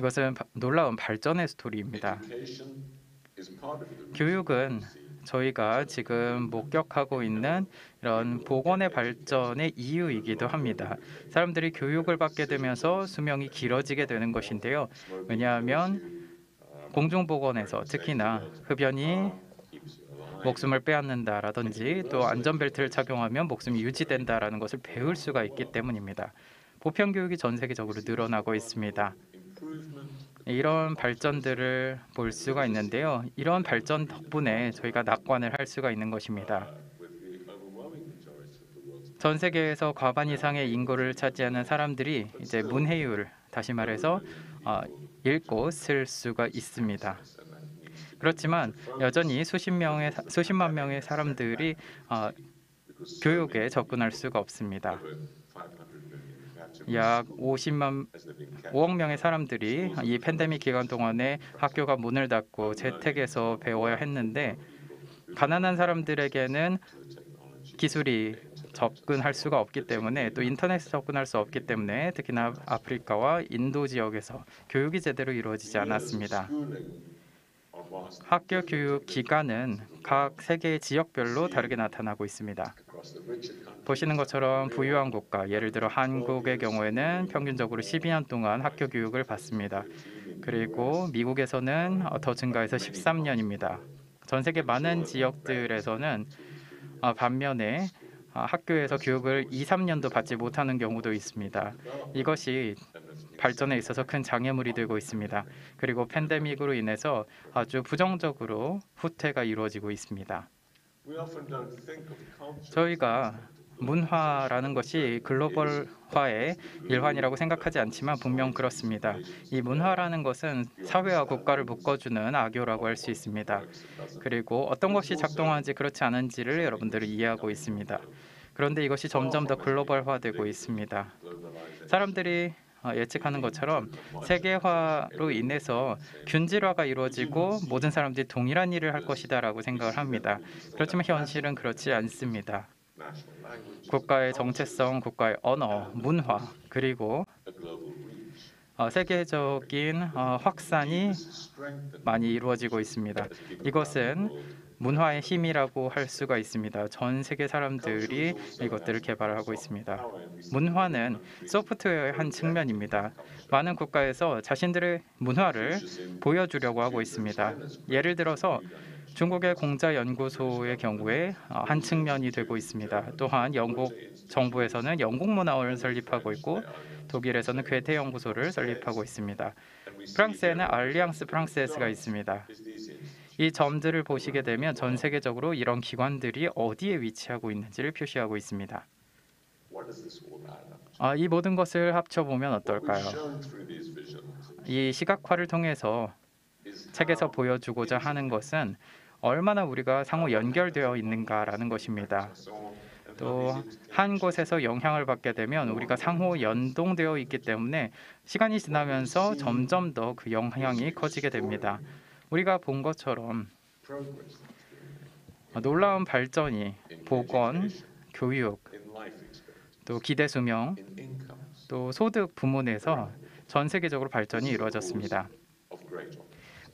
이것은 놀라운 발전의 스토리입니다. 교육은 저희가 지금 목격하고 있는 이런 보건의 발전의 이유이기도 합니다. 사람들이 교육을 받게 되면서 수명이 길어지게 되는 것인데요. 왜냐하면 공중보건에서 특히나 흡연이 목숨을 빼앗는다라든지 또 안전벨트를 착용하면 목숨이 유지된다라는 것을 배울 수가 있기 때문입니다. 보편 교육이 전 세계적으로 늘어나고 있습니다. 이런 발전들을 볼 수가 있는데요. 이런 발전 덕분에 저희가 낙관을 할 수가 있는 것입니다. 전 세계에서 과반 이상의 인구를 차지하는 사람들이 이제 문해율 다시 말해서 어, 읽고 쓸 수가 있습니다. 그렇지만 여전히 수십 명의 수십만 명의 사람들이 어, 교육에 접근할 수가 없습니다. 약 50만 5억 명의 사람들이 이 팬데믹 기간 동안에 학교가 문을 닫고 재택에서 배워야 했는데 가난한 사람들에게는 기술이 접근할 수가 없기 때문에 또 인터넷에 접근할 수 없기 때문에 특히나 아프리카와 인도 지역에서 교육이 제대로 이루어지지 않았습니다. 학교 교육 기간은 각 세계의 지역별로 다르게 나타나고 있습니다. 보시는 것처럼 부유한 국가, 예를 들어 한국의 경우에는 평균적으로 12년 동안 학교 교육을 받습니다. 그리고 미국에서는 더 증가해서 13년입니다. 전 세계 많은 지역들에서는 어, 반면에 아, 학교에서 교육을 2, 3년도 받지 못하는 경우도 있습니다. 이것이 발전에 있어서 큰 장애물이 되고 있습니다. 그리고 팬데믹으로 인해서 아주 부정적으로 후퇴가 이루어지고 있습니다. 저희가 문화라는 것이 글로벌화의 일환이라고 생각하지 않지만 분명 그렇습니다. 이 문화라는 것은 사회와 국가를 묶어주는 악요라고 할 수 있습니다. 그리고 어떤 것이 작동하는지 그렇지 않은지를 여러분들이 이해하고 있습니다. 그런데 이것이 점점 더 글로벌화되고 있습니다. 사람들이 어, 예측하는 것처럼 세계화로 인해서 균질화가 이루어지고 모든 사람들이 동일한 일을 할 것이다라고 생각을 합니다. 그렇지만 현실은 그렇지 않습니다. 국가의 정체성, 국가의 언어, 문화, 그리고 어, 세계적인 어, 확산이 많이 이루어지고 있습니다. 이것은 문화의 힘이라고 할 수가 있습니다. 전 세계 사람들이 이것들을 개발하고 있습니다. 문화는 소프트웨어의 한 측면입니다. 많은 국가에서 자신들의 문화를 보여주려고 하고 있습니다. 예를 들어서 중국의 공자 연구소의 경우에 어, 한 측면이 되고 있습니다. 또한 영국 정부에서는 영국 문화원을 설립하고 있고 독일에서는 괴테 연구소를 설립하고 있습니다. 프랑스에는 알리앙스 프랑세스가 있습니다. 이 점들을 보시게 되면 전 세계적으로 이런 기관들이 어디에 위치하고 있는지를 표시하고 있습니다. 아, 이 모든 것을 합쳐보면 어떨까요? 이 시각화를 통해서 책에서 보여주고자 하는 것은 얼마나 우리가 상호 연결되어 있는가라는 것입니다. 또 한 곳에서 영향을 받게 되면 우리가 상호 연동되어 있기 때문에 시간이 지나면서 점점 더 그 영향이 커지게 됩니다. 우리가 본 것처럼 아, 놀라운 발전이 보건, 교육, 또 기대 수명, 또 소득 부문에서 전 세계적으로 발전이 이루어졌습니다.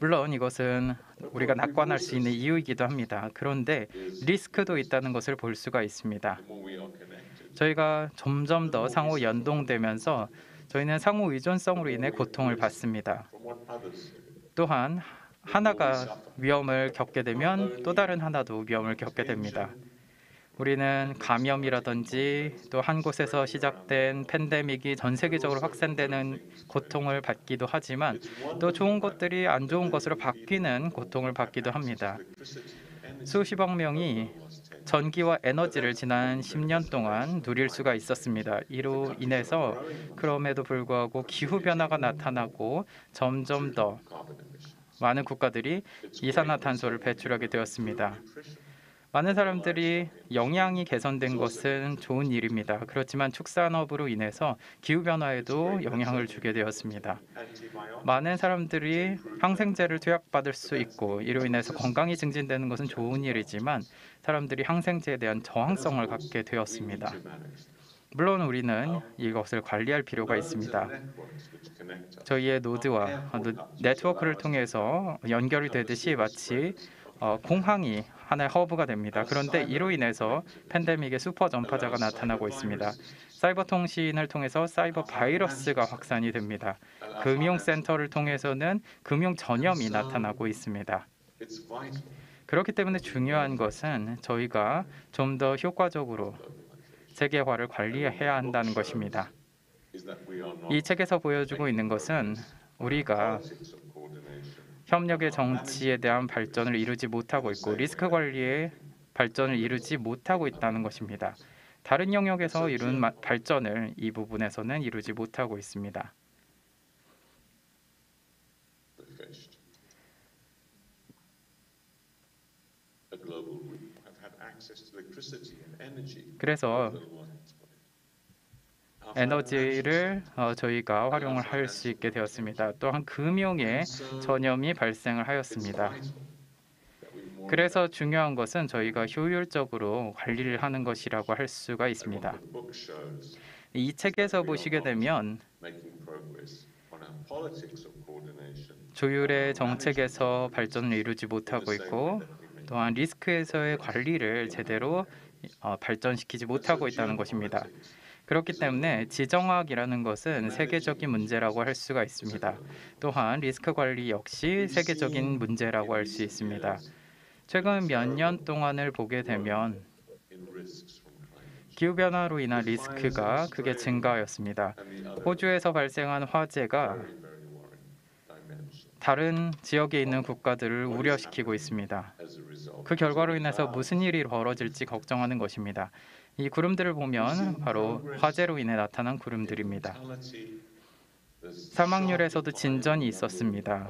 물론 이것은 우리가 낙관할 수 있는 이유이기도 합니다. 그런데 리스크도 있다는 것을 볼 수가 있습니다. 저희가 점점 더 상호 연동되면서 저희는 상호 의존성으로 인해 고통을 받습니다. 또한 하나가 위험을 겪게 되면 또 다른 하나도 위험을 겪게 됩니다. 우리는 감염이라든지 또 한 곳에서 시작된 팬데믹이 전 세계적으로 확산되는 고통을 받기도 하지만 또 좋은 것들이 안 좋은 것으로 바뀌는 고통을 받기도 합니다. 수십억 명이 전기와 에너지를 지난 10년 동안 누릴 수가 있었습니다. 이로 인해서 그럼에도 불구하고 기후 변화가 나타나고 점점 더 많은 국가들이 이산화탄소를 배출하게 되었습니다. 많은 사람들이 영양이 개선된 것은 좋은 일입니다. 그렇지만 축산업으로 인해서 기후변화에도 영향을 주게 되었습니다. 많은 사람들이 항생제를 투약받을 수 있고 이로 인해서 건강이 증진되는 것은 좋은 일이지만 사람들이 항생제에 대한 저항성을 갖게 되었습니다. 물론 우리는 이것을 관리할 필요가 있습니다. 저희의 노드와 어, 네트워크를 통해서 연결이 되듯이 마치 어, 공항이 하나의 허브가 됩니다. 그런데 이로 인해서 팬데믹의 슈퍼 전파자가 나타나고 있습니다. 사이버 통신을 통해서 사이버 바이러스가 확산이 됩니다. 금융 센터를 통해서는 금융 전염이 나타나고 있습니다. 그렇기 때문에 중요한 것은 저희가 좀 더 효과적으로 세계화를 관리해야 한다는 것입니다. 이 책에서 보여주고 있는 것은 우리가 협력의 정치에 대한 발전을 이루지 못하고 있고 리스크 관리의 발전을 이루지 못하고 있다는 것입니다. 다른 영역에서 이룬 발전을 이 부분에서는 이루지 못하고 있습니다. 그래서 에너지를 어, 저희가 활용을 할 수 있게 되었습니다. 또한 금융의 전염이 발생을 하였습니다. 그래서 중요한 것은 저희가 효율적으로 관리를 하는 것이라고 할 수가 있습니다. 이 책에서 보시게 되면 조율의 정책에서 발전을 이루지 못하고 있고 또한 리스크에서의 관리를 제대로 어, 발전시키지 못하고 있다는 것입니다. 그렇기 때문에 지정학이라는 것은 네, 네, 세계적인 네. 문제라고 할 수가 있습니다. 또한 리스크 관리 역시 세계적인 문제라고 할 수 있습니다. 최근 몇 년 동안을 보게 뭐 되면 기후변화로 인한 리스크가 크게 증가하였습니다. 호주에서 발생한 화재가 다른 지역에 있는 국가들을 우려시키고 있습니다. 그 결과로 인해서 무슨 일이 벌어질지 걱정하는 것입니다. 이 구름들을 보면 바로 화재로 인해 나타난 구름들입니다. 사망률에서도 진전이 있었습니다.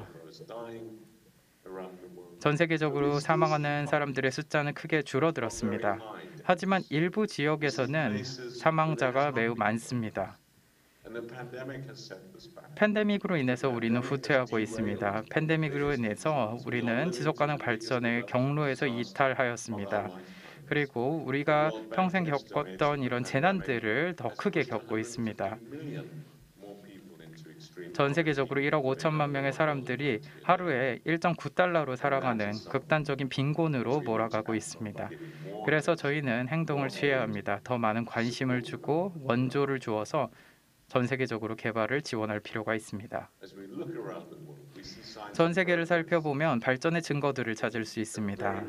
전 세계적으로 사망하는 사람들의 숫자는 크게 줄어들었습니다. 하지만 일부 지역에서는 사망자가 매우 많습니다. 팬데믹으로 인해서 우리는 후퇴하고 있습니다. 팬데믹으로 인해서 우리는 지속가능 발전의 경로에서 이탈하였습니다. 그리고 우리가 평생 겪었던 이런 재난들을 더 크게 겪고 있습니다. 전 세계적으로 1억 5천만 명의 사람들이 하루에 1.9달러로 살아가는 극단적인 빈곤으로 몰아가고 있습니다. 그래서 저희는 행동을 취해야 합니다. 더 많은 관심을 주고 원조를 주어서 전 세계적으로 개발을 지원할 필요가 있습니다. 전 세계를 살펴보면 발전의 증거들을 찾을 수 있습니다.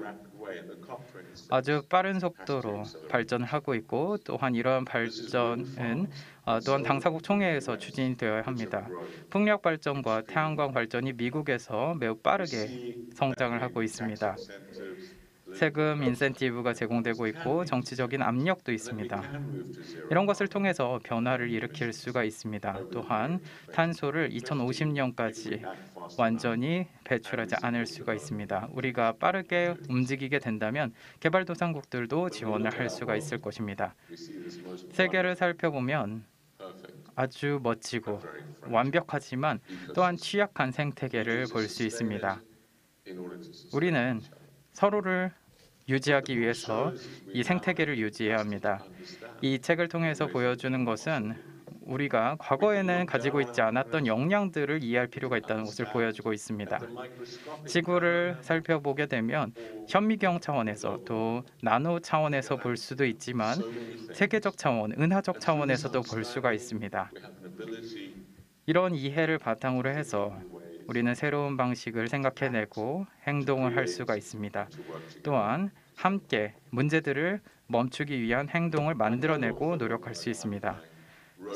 아주 빠른 속도로 발전하고 있고 또한 이러한 발전은 어, 또한 당사국 총회에서 추진되어야 합니다. 풍력 발전과 태양광 발전이 미국에서 매우 빠르게 성장을 하고 있습니다. 세금 인센티브가 제공되고 있고 정치적인 압력도 있습니다. 이런 것을 통해서 변화를 일으킬 수가 있습니다. 또한 탄소를 2050년까지 완전히 배출하지 않을 수가 있습니다. 우리가 빠르게 움직이게 된다면 개발도상국들도 지원을 할 수가 있을 것입니다. 세계를 살펴보면 아주 멋지고 완벽하지만 또한 취약한 생태계를 볼 수 있습니다. 우리는 서로를 유지하기 위해서 이 생태계를 유지해야 합니다. 이 책을 통해서 보여주는 것은 우리가 과거에는 가지고 있지 않았던 역량들을 이해할 필요가 있다는 것을 보여주고 있습니다. 지구를 살펴보게 되면 현미경 차원에서 또 나노 차원에서 볼 수도 있지만 세계적 차원, 은하적 차원에서도 볼 수가 있습니다. 이런 이해를 바탕으로 해서 우리는 새로운 방식을 생각해내고 행동을 할 수가 있습니다. 또한 함께 문제들을 멈추기 위한 행동을 만들어내고 노력할 수 있습니다.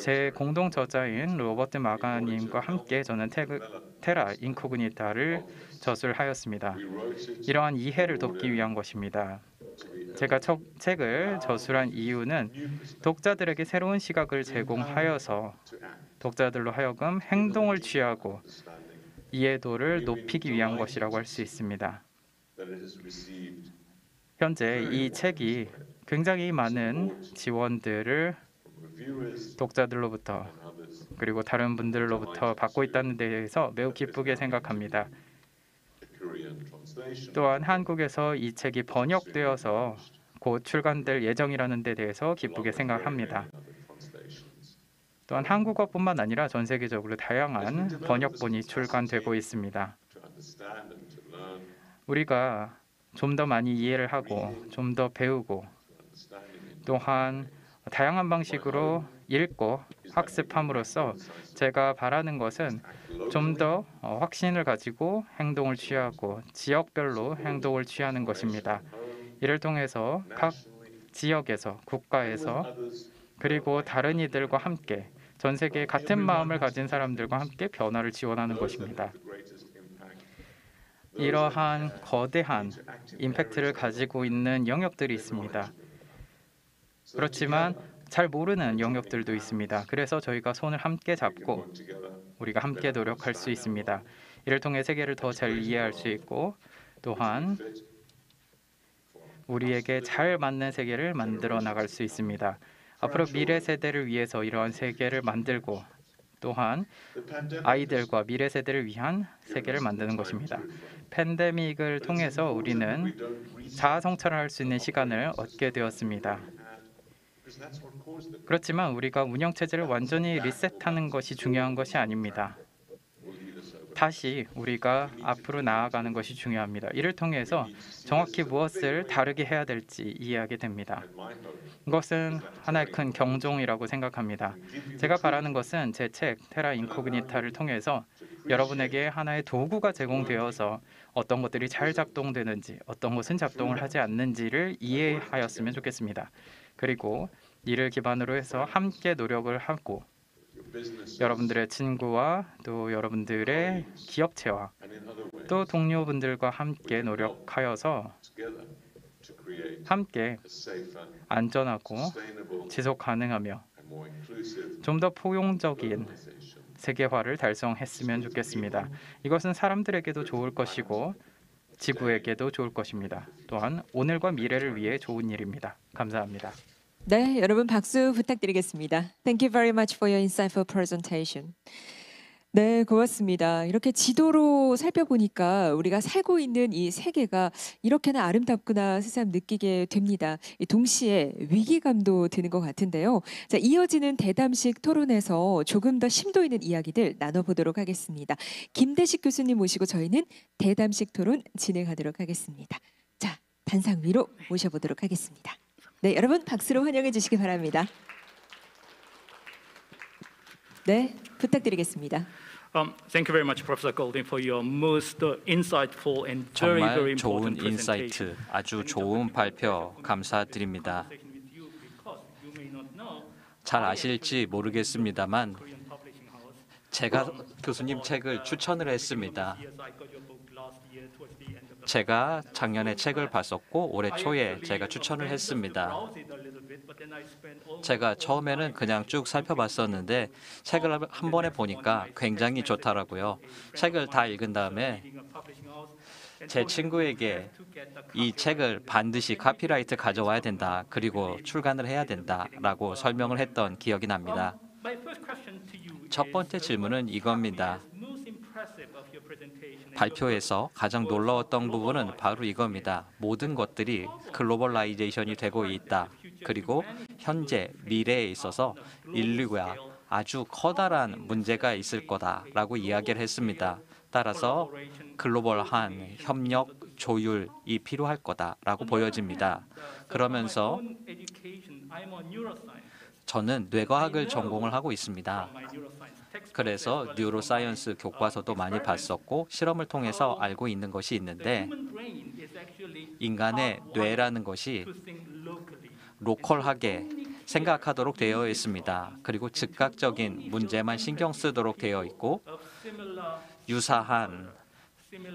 제 공동 저자인 로버트 마가님과 함께 저는 테, 테라 인코그니타를 저술하였습니다. 이러한 이해를 돕기 위한 것입니다. 제가 첫 책을 저술한 이유는 독자들에게 새로운 시각을 제공하여서 독자들로 하여금 행동을 취하고 이해도를 높이기 위한 것이라고 할 수 있습니다. 현재 이 책이 굉장히 많은 지원들을 독자들로부터 그리고 다른 분들로부터 받고 있다는 데에서 매우 기쁘게 생각합니다. 또한 한국에서 이 책이 번역되어서 곧 출간될 예정이라는 데 대해서 기쁘게 생각합니다. 또한 한국어뿐만 아니라 전 세계적으로 다양한 번역본이 출간되고 있습니다. 우리가 좀 더 많이 이해를 하고 좀 더 배우고 또한 다양한 방식으로 읽고 학습함으로써 제가 바라는 것은 좀더 어, 확신을 가지고 행동을 취하고 지역별로 행동을 취하는 것입니다. 이를 통해서 각 지역에서 국가에서 그리고 다른 이들과 함께 전 세계 같은 마음을 가진 사람들과 함께 변화를 지원하는 것입니다. 이러한 거대한 임팩트를 가지고 있는 영역들이 있습니다. 그렇지만 잘 모르는 영역들도 있습니다. 그래서 저희가 손을 함께 잡고 우리가 함께 노력할 수 있습니다. 이를 통해 세계를 더 잘 이해할 수 있고 또한 우리에게 잘 맞는 세계를 만들어 나갈 수 있습니다. 앞으로 미래 세대를 위해서 이러한 세계를 만들고 또한 그 아이들과 미래 세대를 위한 세계를 만드는 것입니다. 팬데믹을 통해서 우리는 자아 성찰할 수 있는 시간을 얻게 되었습니다. 그렇지만 우리가 운영 체제를 완전히 리셋하는 것이 중요한 것이 아닙니다. 다시 우리가 앞으로 나아가는 것이 중요합니다. 이를 통해서 정확히 무엇을 다르게 해야 될지 이해하게 됩니다. 이것은 하나의 큰 경종이라고 생각합니다. 제가 바라는 것은 제 책 테라 인코그니타를 통해서 여러분에게 하나의 도구가 제공되어서 어떤 것들이 잘 작동되는지 어떤 것은 작동을 하지 않는지를 이해하였으면 좋겠습니다. 그리고 이를 기반으로 해서 함께 노력을 하고 여러분들의 친구와 또 여러분들의 기업체와 또 동료분들과 함께 노력하여서 함께 안전하고 지속 가능하며 좀 더 포용적인 세계화를 달성했으면 좋겠습니다. 이것은 사람들에게도 좋을 것이고 지구에게도 좋을 것입니다. 또한 오늘과 미래를 위해 좋은 일입니다. 감사합니다. 네, 여러분 박수 부탁드리겠습니다. Thank you very much for your insightful presentation. 네, 고맙습니다. 이렇게 지도로 살펴보니까 우리가 살고 있는 이 세계가 이렇게나 아름답구나 새삼 느끼게 됩니다. 동시에 위기감도 드는 것 같은데요. 자, 이어지는 대담식 토론에서 조금 더 심도 있는 이야기들 나눠보도록 하겠습니다. 김대식 교수님 모시고 저희는 대담식 토론 진행하도록 하겠습니다. 자, 단상 위로 모셔보도록 하겠습니다. 네, 여러분 박수로 환영해 주시기 바랍니다. 네, 부탁드리겠습니다. Um, thank you very much, Professor Golding, for your most insightful and very, very important 좋은 인사이트, 아주 좋은 발표 감사드립니다. 잘 아실지 모르겠습니다만 제가 교수님 책을 추천을 했습니다. 제가 작년에 책을 봤었고 올해 초에 제가 추천을 했습니다. 제가 처음에는 그냥 쭉 살펴봤었는데 책을 한 번에 보니까 굉장히 좋더라고요. 책을 다 읽은 다음에 제 친구에게 이 책을 반드시 카피라이트 가져와야 된다. 그리고 출간을 해야 된다라고 설명을 했던 기억이 납니다. 첫 번째 질문은 이겁니다. 발표에서 가장 놀라웠던 부분은 바로 이겁니다. 모든 것들이 글로벌라이제이션이 되고 있다. 그리고 현재, 미래에 있어서 인류가 아주 커다란 문제가 있을 거다라고 이야기를 했습니다. 따라서 글로벌한 협력, 조율이 필요할 거다라고 보여집니다. 그러면서 저는 뇌과학을 전공을 하고 있습니다. 그래서 뉴로사이언스 교과서도 많이 봤었고 실험을 통해서 알고 있는 것이 있는데 인간의 뇌라는 것이 로컬하게 생각하도록 되어 있습니다. 그리고 즉각적인 문제만 신경 쓰도록 되어 있고 유사한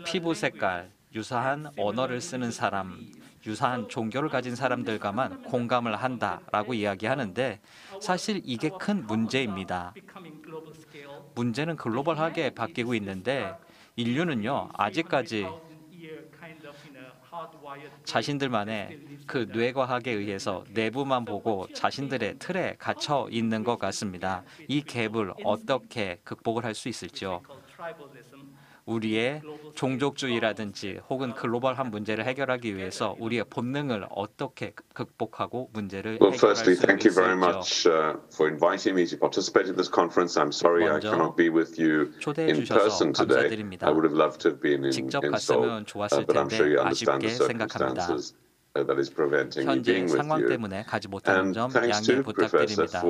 피부 색깔, 유사한 언어를 쓰는 사람, 유사한 종교를 가진 사람들과만 공감을 한다라고 이야기하는데 사실 이게 큰 문제입니다. 문제는 글로벌하게 바뀌고 있는데 인류는요 아직까지 자신들만의 그 뇌과학에 의해서 내부만 보고 자신들의 틀에 갇혀 있는 것 같습니다. 이 갭을 어떻게 극복을 할 수 있을지요. 우리의 종족주의라든지 혹은 글로벌한 문제를 해결하기 위해서 우리의 본능을 어떻게 극복하고 문제를 well, 해결할 firstly, 수 thank you very much uh, for inviting me to participate in this conference. I'm sorry I cannot be with you in person today. 감사드립니다. I would have loved to have been in, 직접 in 갔으면 Seoul, 좋았을 텐데 uh, but I'm sure you understand 아쉽게 the circumstances. 생각합니다. that is preventing 현재 상황 때문에 가지 못하는 점 양해 부탁드립니다.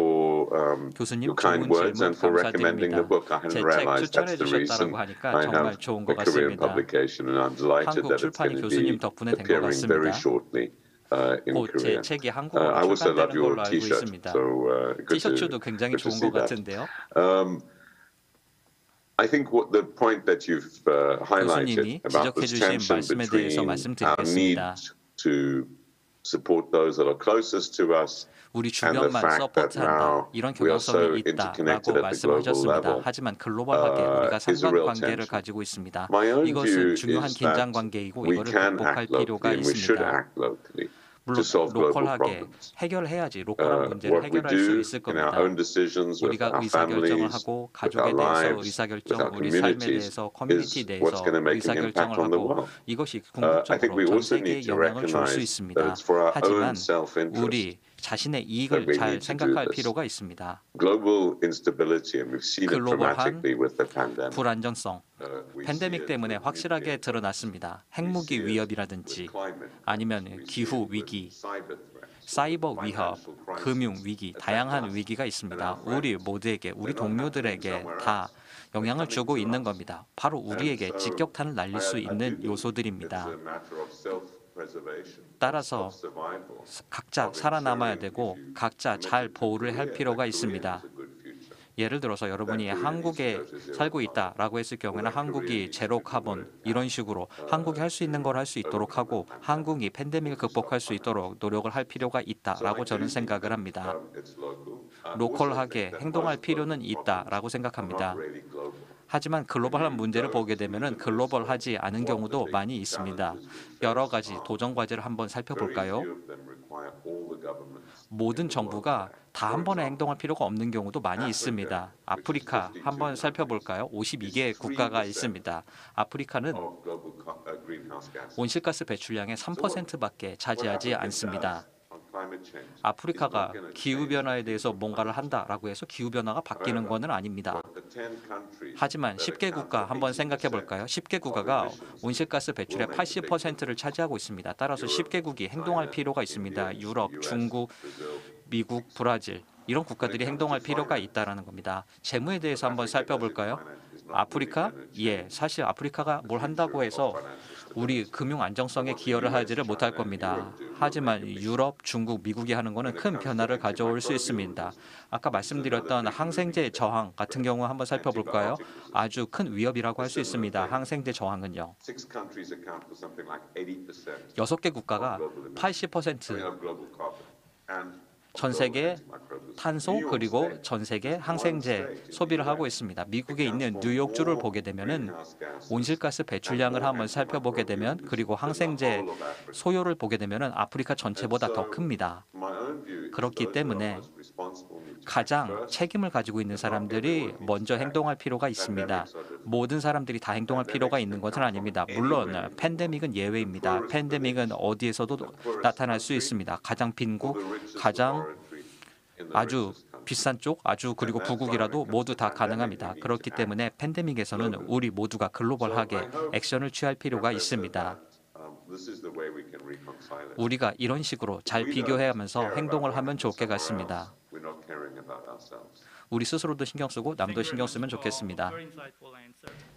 교수님 좋은 질문 감사드립니다. 제책 추천해 주셨다고 하니까 정말 좋은 것 같습니다. 한국 출판이 교수님 덕분에 된것 같습니다. Uh, in Korea. Uh, I also love your T-shirt. So uh, good to, good to see that. Um, I think what the point that you've uh, highlighted about this tension between our need s to support those that are closest to us. 우리 주변만 서포트한다. 이런 경향성이 있다라고 말씀하셨습니다. 하지만 글로벌하게 uh, 우리가 상관관계를 가지고 있습니다. 이것은 중요한 긴장관계이고 이거를 극복할 필요가 있습니다. 물론 로컬하게 해결해야지 uh, 로컬한 문제를 해결할 수 있을 겁니다. 우리가 의사결정을 하고 가족에 대해서 의사결정, 우리 삶에 대해서 커뮤니티 내에서 의사결정을 하고 이것이 uh, 궁극적으로 전 세계에 영향을 줄 수 있습니다. 하지만 우리 자신의 이익을 잘 생각할 필요가 있습니다. 글로벌한 불안정성, 팬데믹 uh, 때문에 확실하게 드러났습니다. 핵무기 위협이라든지 아니면 기후 위기, 사이버 위협, 금융 위기, 다양한 위기가 있습니다. 우리 모두에게, 우리 동료들에게 다 영향을 주고 있는 겁니다. 바로 우리에게 직격탄을 날릴 수 있는 요소들입니다. 따라서 각자 살아남아야 되고 각자 잘 보호를 할 필요가 있습니다. 예를 들어서 여러분이 한국에 살고 있다라고 했을 경우에는 한국이 제로 카본 이런 식으로 uh, 한국이 할 수 있는 걸 할 수 있도록 하고 한국이 팬데믹을 극복할 수 있도록 노력을 할 필요가 있다라고 저는 생각을 합니다. Uh, 로컬하게 행동할 필요는 있다라고 생각합니다. 하지만 글로벌한 문제를 보게 되면 글로벌하지 않은 경우도 많이 있습니다. 여러 가지 도전 과제를 한번 살펴볼까요? 모든 정부가 다 한 번에 행동할 필요가 없는 경우도 많이 있습니다. 아프리카 한번 살펴볼까요? 52개 국가가 있습니다. 아프리카는 온실가스 배출량의 3%밖에 차지하지 않습니다. 아프리카가 기후 변화에 대해서 뭔가를 한다라고 해서 기후 변화가 바뀌는 것은 아닙니다. 하지만 10개 국가 한번 생각해 볼까요? 10개 국가가 온실가스 배출의 80%를 차지하고 있습니다. 따라서 10개국이 행동할 필요가 있습니다. 유럽, 중국, 미국, 브라질 이런 국가들이 행동할 필요가 있다는 겁니다. 재무에 대해서 한번 살펴볼까요? 아프리카? 예, 사실 아프리카가 뭘 한다고 해서 우리 금융 안정성에 기여를 하지를 못할 겁니다. 하지만 유럽, 중국, 미국이 하는 것은 큰 변화를 가져올 수 있습니다. 아까 말씀드렸던 항생제 저항 같은 경우 한번 살펴볼까요? 아주 큰 위협이라고 할 수 있습니다. 항생제 저항은요. 여섯 개 국가가 80%전 세계 탄소 그리고 전 세계 항생제 소비를 하고 있습니다. 미국에 있는 뉴욕주를 보게 되면은 온실가스 배출량을 한번 살펴보게 되면 그리고 항생제 소요를 보게 되면은 아프리카 전체보다 더 큽니다. 그렇기 때문에 가장 그렇죠. 책임을 가지고 있는 사람들이 먼저 행동할 필요가 있습니다. 모든 사람들이 다 행동할 필요가 있는 것은 아닙니다. 물론 어, 그 팬데믹은 예외입니다. 그 팬데믹은 그 어디에서도 나타날 수 있습니다. 가장 빈국, 가장 아주 비싼 쪽, 아주 그리고 부국이라도 모두 다 가능합니다. 그렇기 때문에 팬데믹에서는 우리 모두가 글로벌하게 액션을 취할 필요가 있습니다. 우리가 이런 식으로 잘 비교해하면서 행동을 하면 좋을것 같습니다. 우리 스스로도 신경 쓰고 남도 신경 쓰면 좋겠습니다.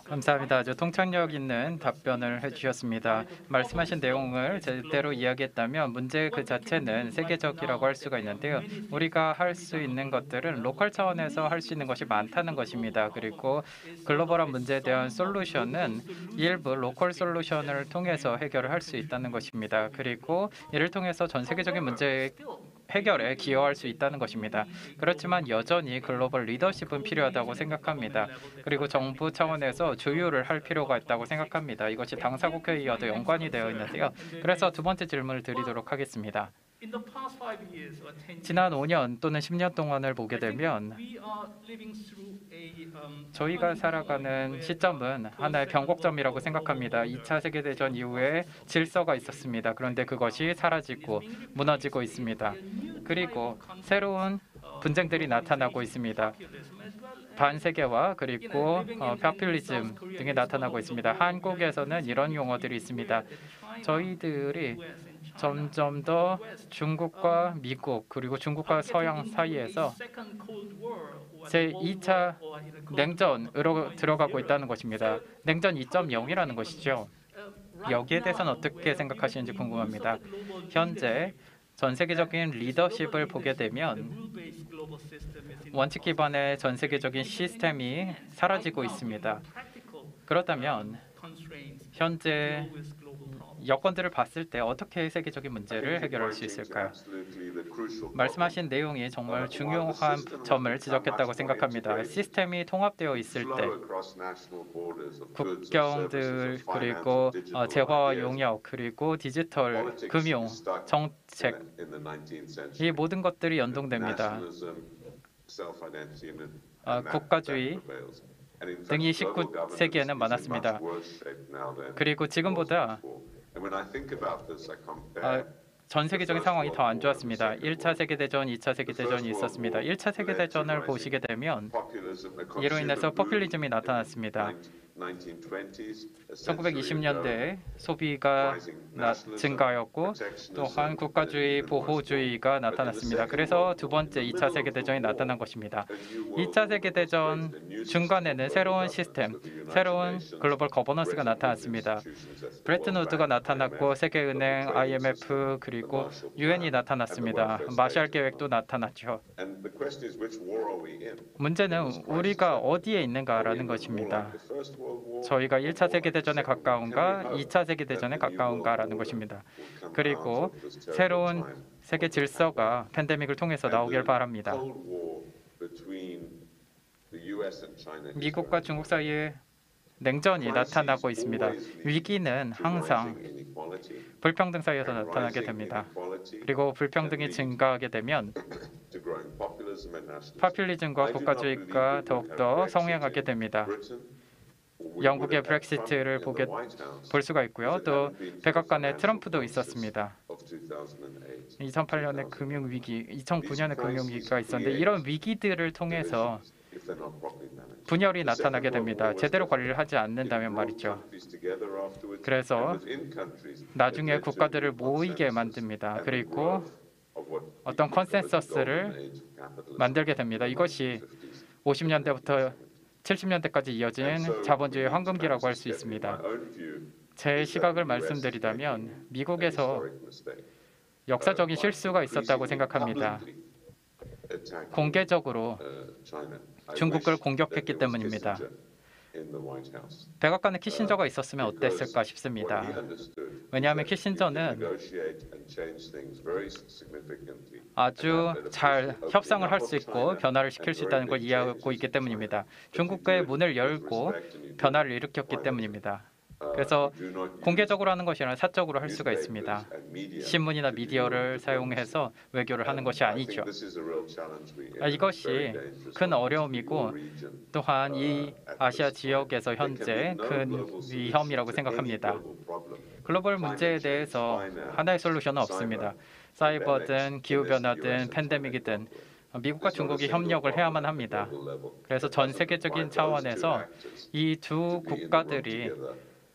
감사합니다. 아주 통찰력 있는 답변을 해주셨습니다. 말씀하신 내용을 제대로 이야기했다면 문제 그 자체는 세계적이라고 할 수가 있는데요. 우리가 할 수 있는 것들은 로컬 차원에서 할 수 있는 것이 많다는 것입니다. 그리고 글로벌한 문제에 대한 솔루션은 일부 로컬 솔루션을 통해서 해결을 할 수 있다는 것입니다. 그리고 이를 통해서 전 세계적인 문제 해결에 기여할 수 있다는 것입니다. 그렇지만 여전히 글로벌 리더십은 필요하다고 생각합니다. 그리고 정부 차원에서 조율을 할 필요가 있다고 생각합니다. 이것이 당사 국회의와도 연관이 되어 있는데요. 그래서 두 번째 질문을 드리도록 하겠습니다. 지난 5년 또는 10년 동안을 보게 되면 저희가 살아가는 시점은 하나의 변곡점이라고 생각합니다. 2차 세계대전 이후에 질서가 있었습니다. 그런데 그것이 사라지고 무너지고 있습니다. 그리고 새로운 분쟁들이 나타나고 있습니다. 반세계화 그리고 어, 파퓰리즘 등이 나타나고 있습니다. 한국에서는 이런 용어들이 있습니다. 저희들이 점점 더 중국과 미국 그리고 중국과 서양 사이에서 제2차 냉전으로 들어가고 있다는 것입니다. 냉전 2.0이라는 것이죠. 여기에 대해서는 어떻게 생각하시는지 궁금합니다. 현재 전 세계적인 리더십을 보게 되면 원칙 기반의 전 세계적인 시스템이 사라지고 있습니다. 그렇다면 현재 여건들을 봤을 때 어떻게 세계적인 문제를 해결할 수 있을까요? 말씀하신 내용이 정말 중요한 점을 지적했다고 생각합니다. 시스템이 통합되어 있을 때 국경들 그리고 어, 재화 용역 그리고 디지털 금융 정책 이 모든 것들이 연동됩니다. 어, 국가주의 등이 19세기에는 많았습니다. 그리고 지금보다 아, 전 세계적인 상황이 더 안 좋았습니다. 1차 세계대전, 2차 세계대전이 있었습니다. 1차 세계대전을 보시게 되면 이로 인해서 포퓰리즘이 나타났습니다. 1920년대 소비가 증가였고 또한 국가주의, 보호주의가 나타났습니다. 그래서 두 번째 2차 세계대전이 나타난 것입니다. 2차 세계대전 중간에는 새로운 시스템, 새로운 글로벌 거버넌스가 나타났습니다. 브레튼 우드가 나타났고 세계은행, IMF 그리고 유엔이 나타났습니다. 마샬 계획도 나타났죠. 문제는 우리가 어디에 있는가라는 것입니다. 저희가 1차 세계대 세계대전에 가까운가 2차 세계대전에 가까운가라는 것입니다. 그리고 새로운 세계 질서가 팬데믹을 통해서 나오길 바랍니다. 미국과 중국 사이에 냉전이 나타나고 있습니다. 위기는 항상 불평등 사이에서 나타나게 됩니다. 그리고 불평등이 증가하게 되면 파퓰리즘과 국가주의가 더욱더 성행하게 됩니다. 영국의 브렉시트를 보게 볼 수가 있고요. 또 백악관에 트럼프도 있었습니다. 2008년에 금융 위기, 2009년에 금융 위기가 있었는데 이런 위기들을 통해서 분열이 나타나게 됩니다. 제대로 관리를 하지 않는다면 말이죠. 그래서 나중에 국가들을 모이게 만듭니다. 그리고 어떤 컨센서스를 만들게 됩니다. 이것이 50년대부터 70년대까지 이어진 자본주의 황금기라고 할 수 있습니다. 제 시각을 말씀드리자면 미국에서 역사적인 uh, 실수가 있었다고 생각합니다. Uh, 공개적으로 중국을 공격했기 때문입니다. 백악관에 키신저가 uh, 있었으면 어땠을까 싶습니다. 왜냐하면 키신저는 아주 잘 협상을 할 수 있고 변화를 시킬 수 있다는 걸 이해하고 있기 때문입니다. 중국과의 문을 열고 변화를 일으켰기 때문입니다. 그래서 어, 공개적으로 하는 것이 아니라 사적으로 할 수가 있습니다. 신문이나 미디어를 사용해서 외교를 하는 것이 아니죠. 아, 이것이 큰 어려움이고 또한 이 uh, 아시아 지역에서 현재 큰 위험이라고 생각합니다. 글로벌 문제에 대해서 하나의 솔루션은 없습니다. 사이버든 기후변화든 팬데믹이든 미국과 중국이 협력을 해야만 합니다. 그래서 전 세계적인 차원에서 이 두 국가들이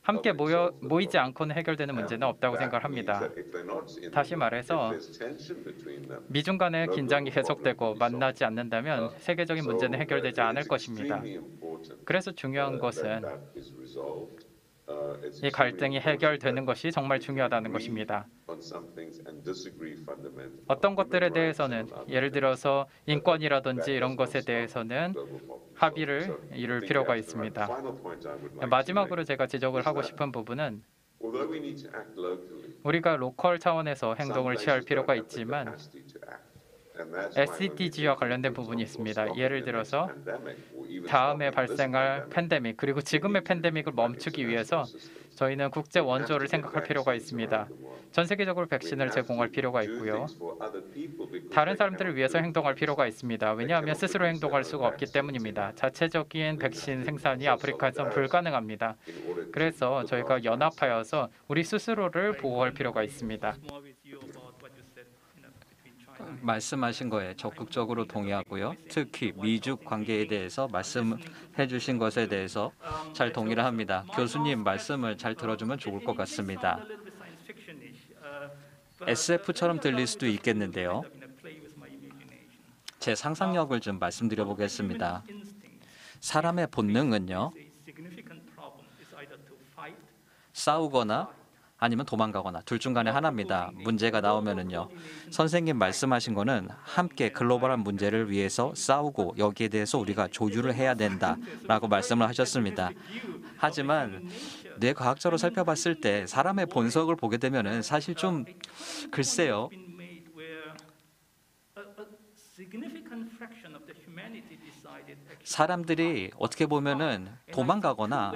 함께 모여 모이지 않고는 해결되는 문제는 없다고 생각합니다. 다시 말해서 미중 간의 긴장이 계속되고 만나지 않는다면 uh, 세계적인 문제는 해결되지 않을 것입니다. 그래서 중요한 uh, 것은 이 갈등이 해결되는 것이 정말 중요하다는 것입니다. 어떤 것들에 대해서는 예를 들어서 인권이라든지 이런 것에 대해서는 합의를 이룰 필요가 있습니다. 마지막으로 제가 지적을 하고 싶은 부분은 우리가 로컬 차원에서 행동을 취할 필요가 있지만 SDG와 e 관련된 부분이 있습니다. 예를 들어서 다음에 발생할 팬데믹 그리고 지금의 팬데믹을 멈추기 위해서 저희는 국제 원조를 생각할 필요가 있습니다. 전 세계적으로 백신을 제공할 필요가 있고요. 다른 사람들을 위해서 행동할 필요가 있습니다. 왜냐하면 스스로 행동할 수가 없기 때문입니다. 자체적인 백신 생산이 아프리카에선 불가능합니다. 그래서 저희가 연합하여서 우리 스스로를 보호할 필요가 있습니다. 말씀하신 거에 적극적으로 동의하고요. 특히 미중 관계에 대해서 말씀해 주신 것에 대해서 잘 동의를 합니다. 교수님 말씀을 잘 들어주면 좋을 것 같습니다. SF처럼 들릴 수도 있겠는데요. 제 상상력을 좀 말씀드려 보겠습니다. 사람의 본능은요. 싸우거나 아니면 도망가거나 둘중 간에 하나입니다. 네, 네. 문제가 나오면은요. 선생님 말씀하신 거는 함께 글로벌한 문제를 위해서 싸우고 여기에 대해서 우리가 조율을 해야 된다라고 말씀을 하셨습니다. 하지만 뇌과학자로 살펴봤을 때 사람의 본성을 보게 되면은 사실 좀 글쎄요. 사람들이 어떻게 보면은 도망가거나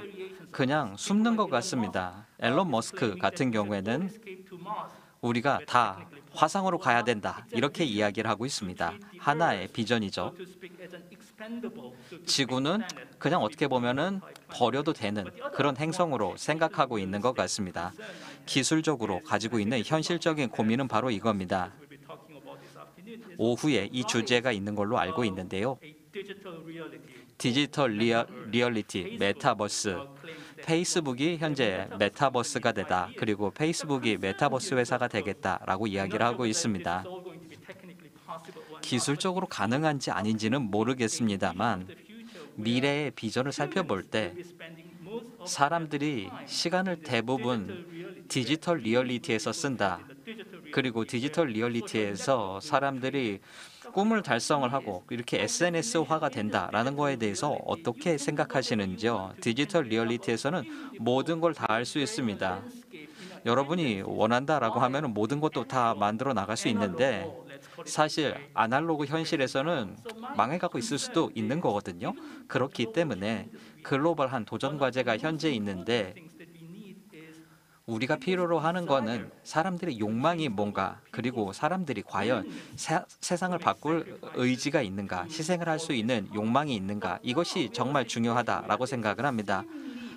그냥 숨는 것 같습니다. 앨런 머스크 같은 경우에는 우리가 다 화상으로 가야 된다 이렇게 이야기를 하고 있습니다. 하나의 비전이죠. 지구는 그냥 어떻게 보면은 버려도 되는 그런 행성으로 생각하고 있는 것 같습니다. 기술적으로 가지고 있는 현실적인 고민은 바로 이겁니다. 오후에 이 주제가 있는 걸로 알고 있는데요. 디지털 리얼, 리얼리티, 메타버스, 페이스북이 현재 메타버스가 되다. 그리고 페이스북이 메타버스 회사가 되겠다라고 이야기를 하고 있습니다. 기술적으로 가능한지 아닌지는 모르겠습니다만 미래의 비전을 살펴볼 때 사람들이 시간을 대부분 디지털 리얼리티에서 쓴다. 그리고 디지털 리얼리티에서 사람들이 꿈을 달성을 하고 이렇게 SNS화가 된다라는 거에 대해서 어떻게 생각하시는지요? 디지털 리얼리티에서는 모든 걸 다 할 수 있습니다. 여러분이 원한다라고 하면 모든 것도 다 만들어 나갈 수 있는데 사실 아날로그 현실에서는 망해가고 있을 수도 있는 거거든요. 그렇기 때문에 글로벌한 도전 과제가 현재 있는데 우리가 필요로 하는 거는 사람들의 욕망이 뭔가 그리고 사람들이 과연 사, 세상을 바꿀 의지가 있는가 희생을 할 수 있는 욕망이 있는가 이것이 정말 중요하다라고 생각을 합니다.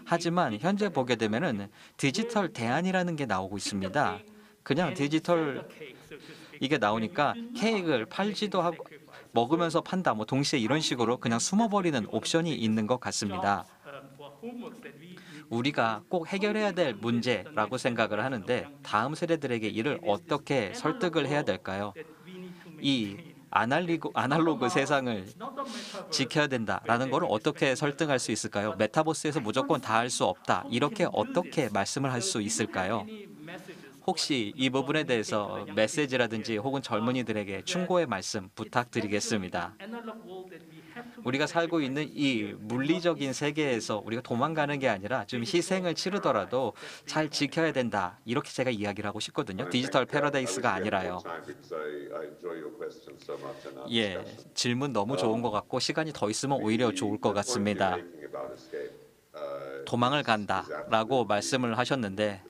하지만 현재 보게 되면은 디지털 대안이라는 게 나오고 있습니다. 그냥 디지털 이게 나오니까 케이크를 팔지도 하고 먹으면서 판다 뭐 동시에 이런 식으로 그냥 숨어버리는 옵션이 있는 것 같습니다. 우리가 꼭 해결해야 될 문제라고 생각을 하는데 다음 세대들에게 이를 어떻게 설득을 해야 될까요? 이 아날리고, 아날로그 세상을 지켜야 된다라는 것을 어떻게 설득할 수 있을까요? 메타버스에서 무조건 다 할 수 없다. 이렇게 어떻게 말씀을 할 수 있을까요? 혹시 이 부분에 대해서 메시지라든지 혹은 젊은이들에게 충고의 말씀 부탁드리겠습니다. 우리가 살고 있는 이 물리적인 세계에서 우리가 도망가는 게 아니라 좀 희생을 치르더라도 잘 지켜야 된다. 이렇게 제가 이야기를 하고 싶거든요. 디지털 패러데이스가 아니라요. 예, 질문 너무 좋은 것 같고 시간이 더 있으면 오히려 좋을 것 같습니다. 도망을 간다라고 말씀을 하셨는데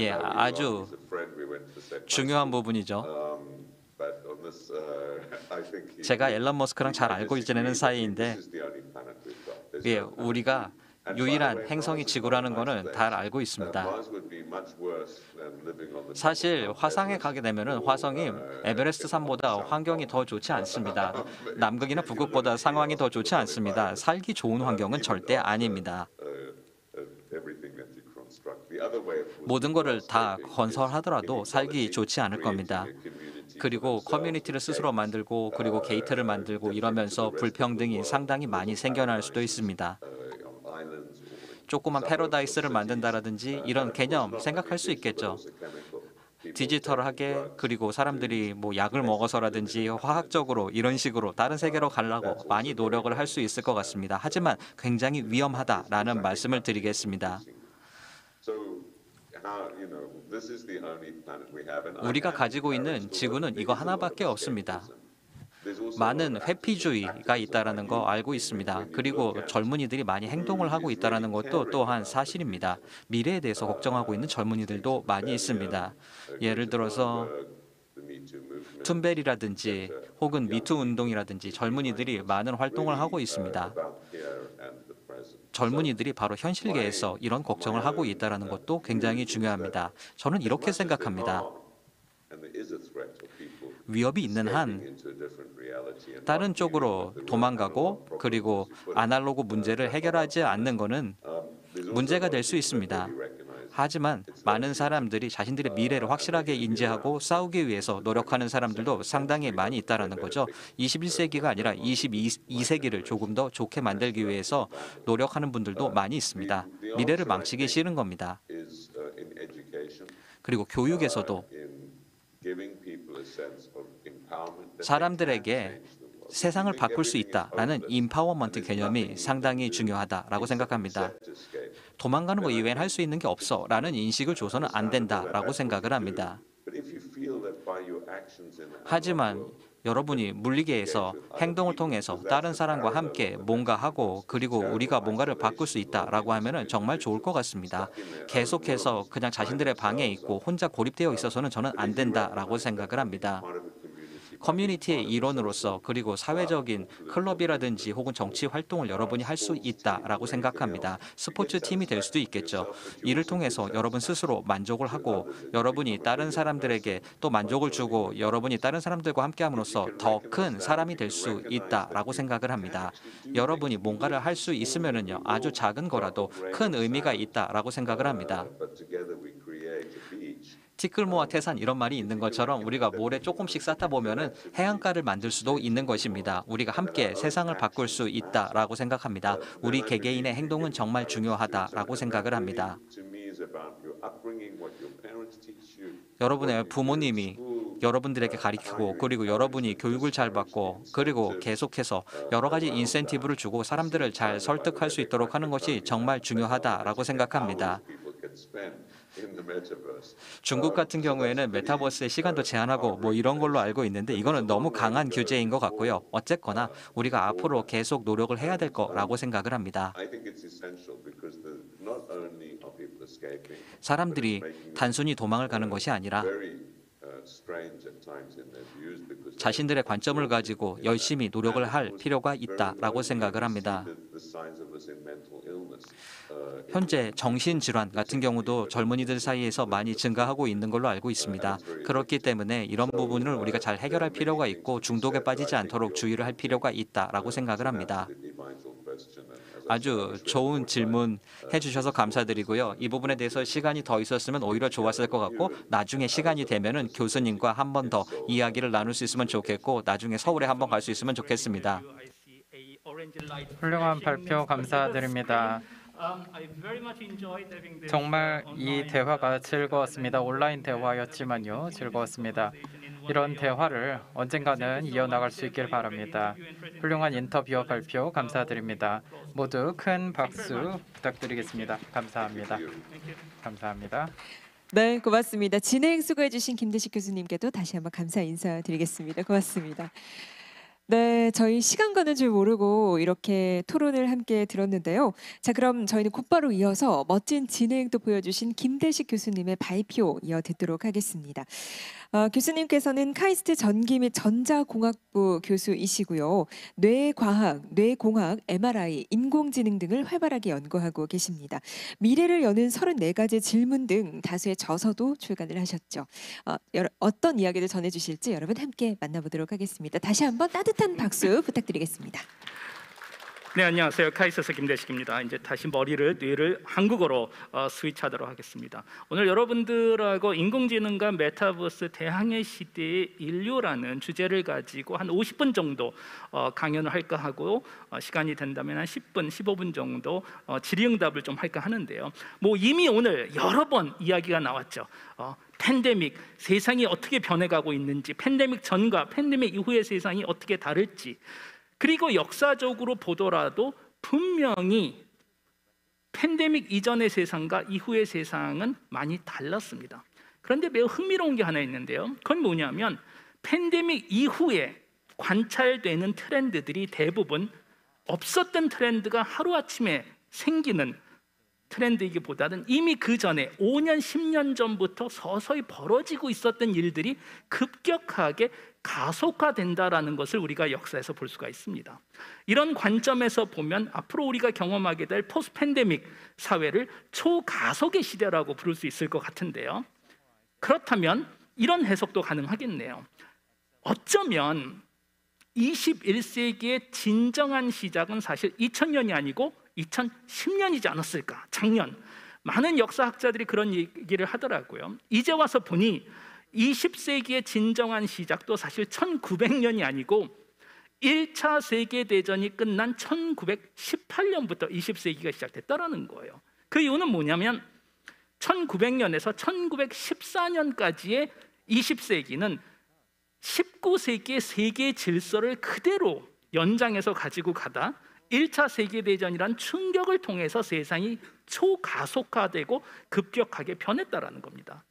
예, 아주 중요한 부분이죠. Uh, 제가 앨런 머스크랑 잘 알고 지내는 사이인데 예, 우리가 유일한 행성이 지구라는 것은 다 알고 있습니다. 사실 화성에 가게 되면 화성이 uh, 에베레스트 산보다 [LAUGHS] 환경이 더 좋지 않습니다. [LAUGHS] 남극이나 북극보다 상황이 더 좋지 않습니다. Uh, 살기 좋은 환경은 절대 아닙니다. 모든 것을 다 건설하더라도 살기 좋지 않을 겁니다. 그리고 커뮤니티를 스스로 만들고 그리고 게이트를 만들고 이러면서 불평등이 상당히 많이 생겨날 수도 있습니다. 조그만 패러다이스를 만든다라든지 이런 개념 생각할 수 있겠죠. 디지털하게 그리고 사람들이 뭐 약을 먹어서라든지 화학적으로 이런 식으로 다른 세계로 가려고 많이 노력을 할 수 있을 것 같습니다. 하지만 굉장히 위험하다라는 말씀을 드리겠습니다. 우리가 가지고 있는 지구는 이거 하나밖에 없습니다. 많은 회피주의가 있다라는 거 알고 있습니다. 그리고 젊은이들이 많이 행동을 하고 있다라는 것도 또한 사실입니다. 미래에 대해서 걱정하고 있는 젊은이들도 많이 있습니다. 예를 들어서 툰벨이라든지 혹은 미투 운동이라든지 젊은이들이 많은 활동을 하고 있습니다. 젊은이들이 바로 현실계에서 이런 걱정을 하고 있다는 것도 굉장히 중요합니다. 저는 이렇게 생각합니다. 위협이 있는 한 다른 쪽으로 도망가고 그리고 아날로그 문제를 해결하지 않는 것은 문제가 될 수 있습니다. 하지만 많은 사람들이 자신들의 미래를 확실하게 인지하고 싸우기 위해서 노력하는 사람들도 상당히 많이 있다라는 거죠. 21세기가 아니라 22세기를 조금 더 좋게 만들기 위해서 노력하는 분들도 많이 있습니다. 미래를 망치기 싫은 겁니다. 그리고 교육에서도 사람들에게 세상을 바꿀 수 있다라는 인파워먼트 개념이 상당히 중요하다라고 생각합니다. 도망가는 거 이외엔 할 수 있는 게 없어라는 인식을 줘서는 안 된다라고 생각을 합니다. 하지만 여러분이 물리계에서 행동을 통해서 다른 사람과 함께 뭔가 하고 그리고 우리가 뭔가를 바꿀 수 있다라고 하면은 정말 좋을 것 같습니다. 계속해서 그냥 자신들의 방에 있고 혼자 고립되어 있어서는 저는 안 된다라고 생각을 합니다. 커뮤니티의 일원으로서 그리고 사회적인 클럽이라든지 혹은 정치 활동을 여러분이 할 수 있다라고 생각합니다. 스포츠 팀이 될 수도 있겠죠. 이를 통해서 여러분 스스로 만족을 하고 여러분이 다른 사람들에게 또 만족을 주고 여러분이 다른 사람들과 함께함으로써 더 큰 사람이 될 수 있다라고 생각을 합니다. 여러분이 뭔가를 할 수 있으면은요 아주 작은 거라도 큰 의미가 있다라고 생각을 합니다. 티끌모아 태산 이런 말이 있는 것처럼 우리가 모래 조금씩 쌓다 보면은 해안가를 만들 수도 있는 것입니다. 우리가 함께 세상을 바꿀 수 있다라고 생각합니다. 우리 개개인의 행동은 정말 중요하다라고 생각을 합니다. 여러분의 부모님이 여러분들에게 가르치고 그리고 여러분이 교육을 잘 받고 그리고 계속해서 여러 가지 인센티브를 주고 사람들을 잘 설득할 수 있도록 하는 것이 정말 중요하다라고 생각합니다. 중국 uh, 같은 경우에는 메타버스의 시간도 uh, 제한하고 뭐 uh, 이런 걸로 알고 있는데 이거는 너무 강한 규제인 것 같고요. 어쨌거나 우리가 앞으로 계속 노력을 해야 될 거라고 생각을 합니다. 사람들이 단순히 도망을 가는 것이 아니라 자신들의 관점을 가지고 열심히 노력을 할 필요가 있다라고 생각을 합니다. 현재 정신질환 같은 경우도 젊은이들 사이에서 많이 증가하고 있는 걸로 알고 있습니다. 그렇기 때문에 이런 부분을 우리가 잘 해결할 필요가 있고 중독에 빠지지 않도록 주의를 할 필요가 있다라고 생각을 합니다. 아주 좋은 질문 해주셔서 감사드리고요. 이 부분에 대해서 시간이 더 있었으면 오히려 좋았을 것 같고 나중에 시간이 되면 교수님과 한 번 더 이야기를 나눌 수 있으면 좋겠고 나중에 서울에 한번 갈 수 있으면 좋겠습니다. 훌륭한 발표 감사드립니다. Um, uh, 정말 이 uh, 대화가 즐거웠습니다. 온라인 대화였지만요. 즐거웠습니다. 이런 대화를 언젠가는 이어나갈 수 있길 바랍니다. 훌륭한 인터뷰와 발표 um, 감사드립니다. 모두 큰 박수 부탁드리겠습니다. 감사합니다. 감사합니다. 네, 고맙습니다. 진행 수고해 주신 김대식 교수님께도 다시 한번 감사 인사드리겠습니다. 고맙습니다. 네, 저희 시간 가는 줄 모르고 이렇게 토론을 함께 들었는데요. 자, 그럼 저희는 곧바로 이어서 멋진 진행도 보여주신 김대식 교수님의 발표 이어 듣도록 하겠습니다. 어, 교수님께서는 카이스트 전기 및 전자공학부 교수이시고요. 뇌과학, 뇌공학, MRI, 인공지능 등을 활발하게 연구하고 계십니다. 미래를 여는 34가지 질문 등 다수의 저서도 출간을 하셨죠. 어, 여러, 어떤 이야기를 전해주실지 여러분 함께 만나보도록 하겠습니다. 다시 한번 따뜻한 박수 부탁드리겠습니다. 네 안녕하세요 카이스스 김대식입니다. 이제 다시 머리를 뇌를 한국어로 어, 스위치하도록 하겠습니다. 오늘 여러분들하고 인공지능과 메타버스 대항해 시대의 인류라는 주제를 가지고 한 50분 정도 어, 강연을 할까 하고 어, 시간이 된다면 한 10분, 15분 정도 어, 질의응답을 좀 할까 하는데요. 뭐 이미 오늘 여러 번 이야기가 나왔죠. 어, 팬데믹 세상이 어떻게 변해가고 있는지 팬데믹 전과 팬데믹 이후의 세상이 어떻게 다를지 그리고 역사적으로 보더라도 분명히 팬데믹 이전의 세상과 이후의 세상은 많이 달랐습니다. 그런데 매우 흥미로운 게 하나 있는데요. 그건 뭐냐면 팬데믹 이후에 관찰되는 트렌드들이 대부분 없었던 트렌드가 하루아침에 생기는 트렌드이기보다는 이미 그 전에 5년, 10년 전부터 서서히 벌어지고 있었던 일들이 급격하게 가속화된다라는 것을 우리가 역사에서 볼 수가 있습니다. 이런 관점에서 보면 앞으로 우리가 경험하게 될 포스 팬데믹 사회를 초가속의 시대라고 부를 수 있을 것 같은데요. 그렇다면 이런 해석도 가능하겠네요. 어쩌면 21세기의 진정한 시작은 사실 2000년이 아니고 2010년이지 않았을까? 작년. 많은 역사학자들이 그런 얘기를 하더라고요. 이제 와서 보니 20세기의 진정한 시작도 사실 1900년이 아니고 1차 세계대전이 끝난 1918년부터 20세기가 시작됐다라는 거예요. 그 이유는 뭐냐면 1900년에서 1914년까지의 20세기는 19세기의 세계 질서를 그대로 연장해서 가지고 가다 1차 세계대전이란 충격을 통해서 세상이 초가속화되고 급격하게 변했다라는 겁니다.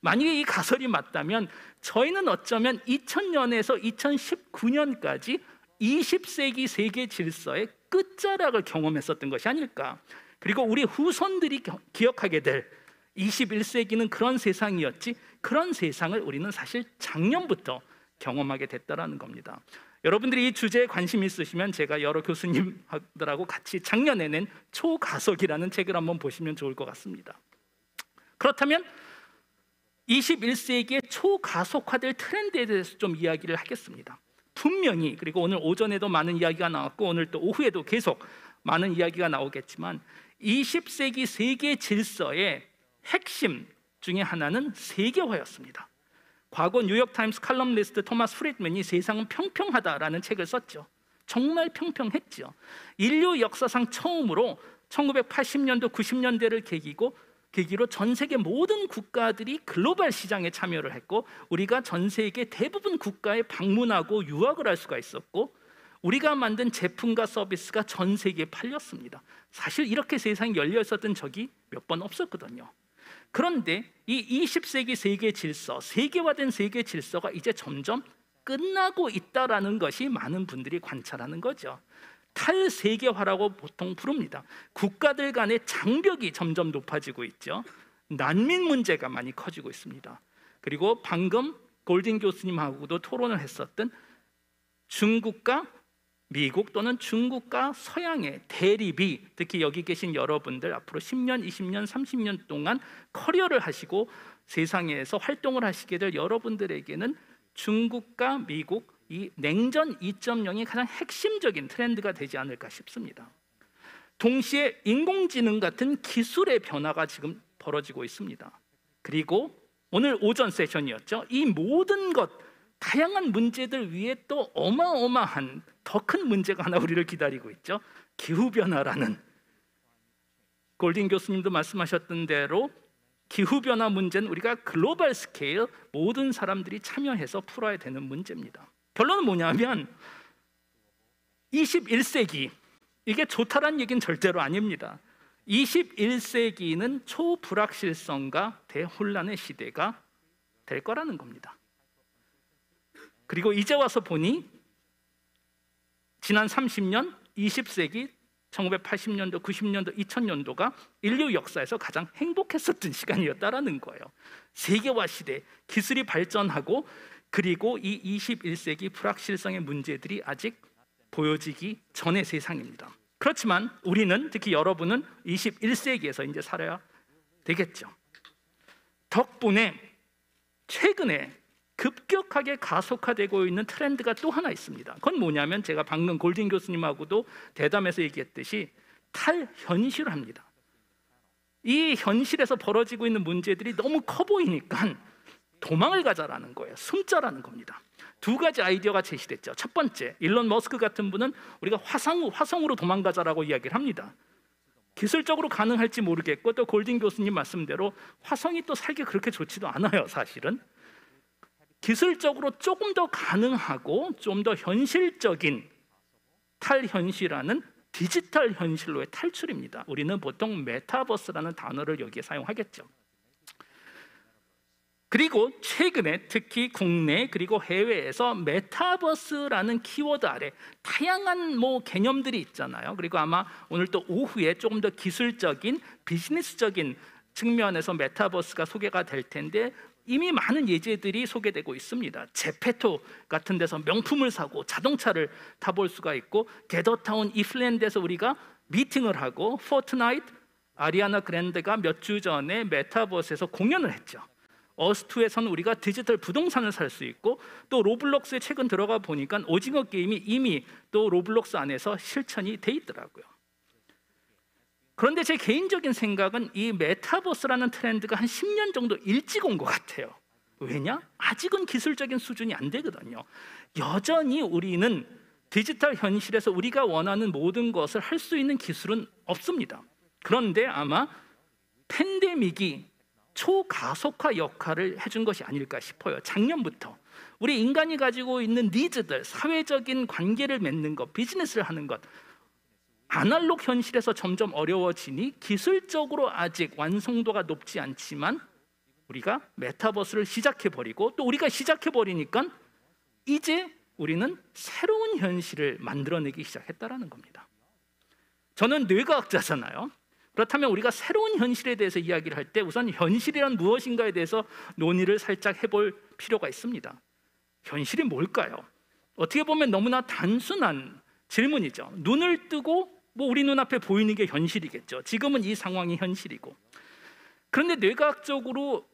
만약에 이 가설이 맞다면 저희는 어쩌면 2000년에서 2019년까지 20세기 세계 질서의 끝자락을 경험했었던 것이 아닐까. 그리고 우리 후손들이 기억하게 될 21세기는 그런 세상이었지. 그런 세상을 우리는 사실 작년부터 경험하게 됐다라는 겁니다. 여러분들이 이 주제에 관심 있으시면 제가 여러 교수님들하고 같이 작년에 낸 초가속이라는 책을 한번 보시면 좋을 것 같습니다. 그렇다면 21세기의 초가속화될 트렌드에 대해서 좀 이야기를 하겠습니다. 분명히 그리고 오늘 오전에도 많은 이야기가 나왔고 오늘 또 오후에도 계속 많은 이야기가 나오겠지만 20세기 세계 질서의 핵심 중에 하나는 세계화였습니다. 과거 뉴욕타임스 칼럼니스트 토마스 프리드맨이 세상은 평평하다라는 책을 썼죠. 정말 평평했죠. 인류 역사상 처음으로 1980년도 90년대를 계기고 계기로 전 세계 모든 국가들이 글로벌 시장에 참여를 했고 우리가 전 세계 대부분 국가에 방문하고 유학을 할 수가 있었고 우리가 만든 제품과 서비스가 전 세계에 팔렸습니다. 사실 이렇게 세상이 열려 있었던 적이 몇 번 없었거든요. 그런데 이 20세기 세계 질서, 세계화된 세계 질서가 이제 점점 끝나고 있다라는 것이 많은 분들이 관찰하는 거죠. 탈세계화라고 보통 부릅니다. 국가들 간의 장벽이 점점 높아지고 있죠. 난민 문제가 많이 커지고 있습니다. 그리고 방금 골딘 교수님하고도 토론을 했었던 중국과 미국 또는 중국과 서양의 대립이 특히 여기 계신 여러분들 앞으로 10년, 20년, 30년 동안 커리어를 하시고 세상에서 활동을 하시게 될 여러분들에게는 중국과 미국 이 냉전 2.0이 가장 핵심적인 트렌드가 되지 않을까 싶습니다. 동시에 인공지능 같은 기술의 변화가 지금 벌어지고 있습니다. 그리고 오늘 오전 세션이었죠. 이 모든 것 다양한 문제들 위에 또 어마어마한 더 큰 문제가 하나 우리를 기다리고 있죠. 기후 변화라는 골딩 교수님도 말씀하셨던 대로 기후 변화 문제는 우리가 글로벌 스케일 모든 사람들이 참여해서 풀어야 되는 문제입니다. 결론은 뭐냐면 21세기 이게 좋다란 얘기는 절대로 아닙니다. 21세기는 초불확실성과 대혼란의 시대가 될 거라는 겁니다. 그리고 이제 와서 보니 지난 30년, 20세기 1980년도, 90년도, 2000년도가 인류 역사에서 가장 행복했었던 시간이었다라는 거예요. 세계화 시대, 기술이 발전하고 그리고 이 21세기 불확실성의 문제들이 아직 보여지기 전의 세상입니다. 그렇지만 우리는 특히 여러분은 21세기에서 이제 살아야 되겠죠. 덕분에 최근에 급격하게 가속화되고 있는 트렌드가 또 하나 있습니다. 그건 뭐냐면 제가 방금 골딩 교수님하고도 대담해서 얘기했듯이 탈현실화입니다. 이 현실에서 벌어지고 있는 문제들이 너무 커 보이니까 도망을 가자라는 거예요. 숨자라는 겁니다. 두 가지 아이디어가 제시됐죠. 첫 번째, 일론 머스크 같은 분은 우리가 화상, 화성으로 도망가자라고 이야기를 합니다. 기술적으로 가능할지 모르겠고 또 골딩 교수님 말씀대로 화성이 또 살기 그렇게 좋지도 않아요, 사실은. 기술적으로 조금 더 가능하고 좀 더 현실적인 탈현실이라는 디지털 현실로의 탈출입니다. 우리는 보통 메타버스라는 단어를 여기에 사용하겠죠. 그리고 최근에 특히 국내 그리고 해외에서 메타버스라는 키워드 아래 다양한 뭐 개념들이 있잖아요. 그리고 아마 오늘 또 오후에 조금 더 기술적인 비즈니스적인 측면에서 메타버스가 소개가 될 텐데 이미 많은 예제들이 소개되고 있습니다. 제페토 같은 데서 명품을 사고 자동차를 타볼 수가 있고 게더타운 이플랜드에서 우리가 미팅을 하고 포트나이트 아리아나 그랜드가 몇 주 전에 메타버스에서 공연을 했죠. 어스투에서는 우리가 디지털 부동산을 살 수 있고 또 로블록스에 최근 들어가 보니까 오징어 게임이 이미 또 로블록스 안에서 실천이 돼 있더라고요. 그런데 제 개인적인 생각은 이 메타버스라는 트렌드가 한 10년 정도 일찍 온 것 같아요. 왜냐? 아직은 기술적인 수준이 안 되거든요. 여전히 우리는 디지털 현실에서 우리가 원하는 모든 것을 할 수 있는 기술은 없습니다. 그런데 아마 팬데믹이 초가속화 역할을 해준 것이 아닐까 싶어요. 작년부터 우리 인간이 가지고 있는 니즈들, 사회적인 관계를 맺는 것, 비즈니스를 하는 것, 아날로그 현실에서 점점 어려워지니 기술적으로 아직 완성도가 높지 않지만 우리가 메타버스를 시작해 버리고 또 우리가 시작해 버리니까 이제 우리는 새로운 현실을 만들어내기 시작했다라는 겁니다. 저는 뇌과학자잖아요. 그렇다면 우리가 새로운 현실에 대해서 이야기를 할 때 우선 현실이란 무엇인가에 대해서 논의를 살짝 해볼 필요가 있습니다. 현실이 뭘까요? 어떻게 보면 너무나 단순한 질문이죠. 눈을 뜨고 뭐 우리 눈앞에 보이는 게 현실이겠죠. 지금은 이 상황이 현실이고. 그런데 뇌과학적으로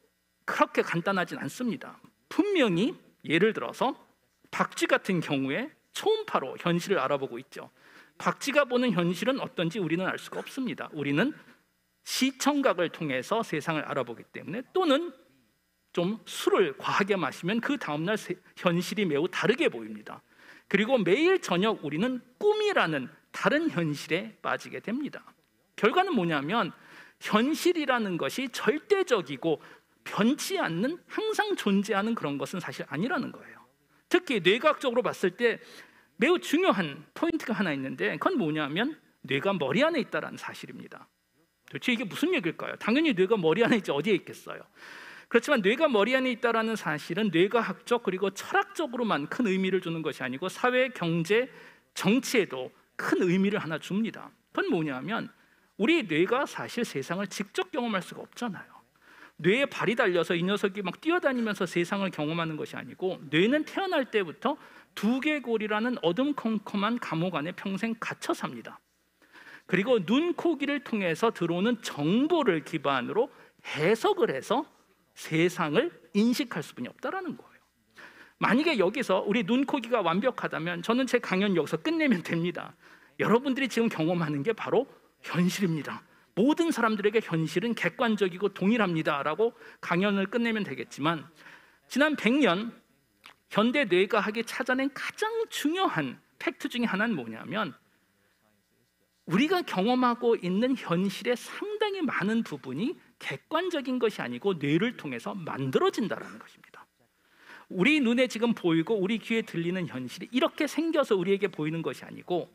그렇게 간단하진 않습니다. 분명히 예를 들어서 박쥐 같은 경우에 초음파로 현실을 알아보고 있죠. 박쥐가 보는 현실은 어떤지 우리는 알 수가 없습니다. 우리는 시청각을 통해서 세상을 알아보기 때문에 또는 좀 술을 과하게 마시면 그 다음날 현실이 매우 다르게 보입니다. 그리고 매일 저녁 우리는 꿈이라는 다른 현실에 빠지게 됩니다. 결과는 뭐냐면 현실이라는 것이 절대적이고 변치 않는 항상 존재하는 그런 것은 사실 아니라는 거예요. 특히 뇌과학적으로 봤을 때 매우 중요한 포인트가 하나 있는데 그건 뭐냐면 뇌가 머리 안에 있다라는 사실입니다. 도대체 이게 무슨 얘기일까요? 당연히 뇌가 머리 안에 있지 어디에 있겠어요? 그렇지만 뇌가 머리 안에 있다라는 사실은 뇌과학적 그리고 철학적으로만 큰 의미를 주는 것이 아니고 사회, 경제, 정치에도 큰 의미를 하나 줍니다. 그건 뭐냐면 우리 뇌가 사실 세상을 직접 경험할 수가 없잖아요. 뇌에 발이 달려서 이 녀석이 막 뛰어다니면서 세상을 경험하는 것이 아니고 뇌는 태어날 때부터 두개골이라는 어둠컴컴한 감옥 안에 평생 갇혀 삽니다. 그리고 눈, 코, 귀를 통해서 들어오는 정보를 기반으로 해석을 해서 세상을 인식할 수뿐이 없다라는 거예요. 만약에 여기서 우리 눈, 코, 귀가 완벽하다면 저는 제 강연 여기서 끝내면 됩니다. 여러분들이 지금 경험하는 게 바로 현실입니다. 모든 사람들에게 현실은 객관적이고 동일합니다라고 강연을 끝내면 되겠지만 지난 100년 현대 뇌과학이 찾아낸 가장 중요한 팩트 중에 하나는 뭐냐면 우리가 경험하고 있는 현실의 상당히 많은 부분이 객관적인 것이 아니고 뇌를 통해서 만들어진다라는 것입니다. 우리 눈에 지금 보이고 우리 귀에 들리는 현실이 이렇게 생겨서 우리에게 보이는 것이 아니고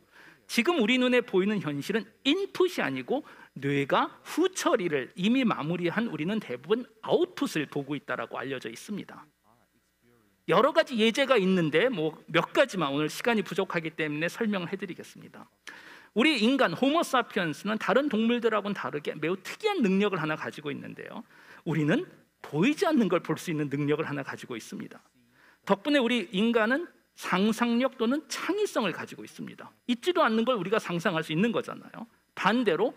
지금 우리 눈에 보이는 현실은 인풋이 아니고 뇌가 후처리를 이미 마무리한 우리는 대부분 아웃풋을 보고 있다라고 알려져 있습니다. 여러 가지 예제가 있는데 뭐 몇 가지만 오늘 시간이 부족하기 때문에 설명을 해드리겠습니다. 우리 인간 호모사피언스는 다른 동물들하고는 다르게 매우 특이한 능력을 하나 가지고 있는데요. 우리는 보이지 않는 걸 볼 수 있는 능력을 하나 가지고 있습니다. 덕분에 우리 인간은 상상력 또는 창의성을 가지고 있습니다. 있지도 않는 걸 우리가 상상할 수 있는 거잖아요. 반대로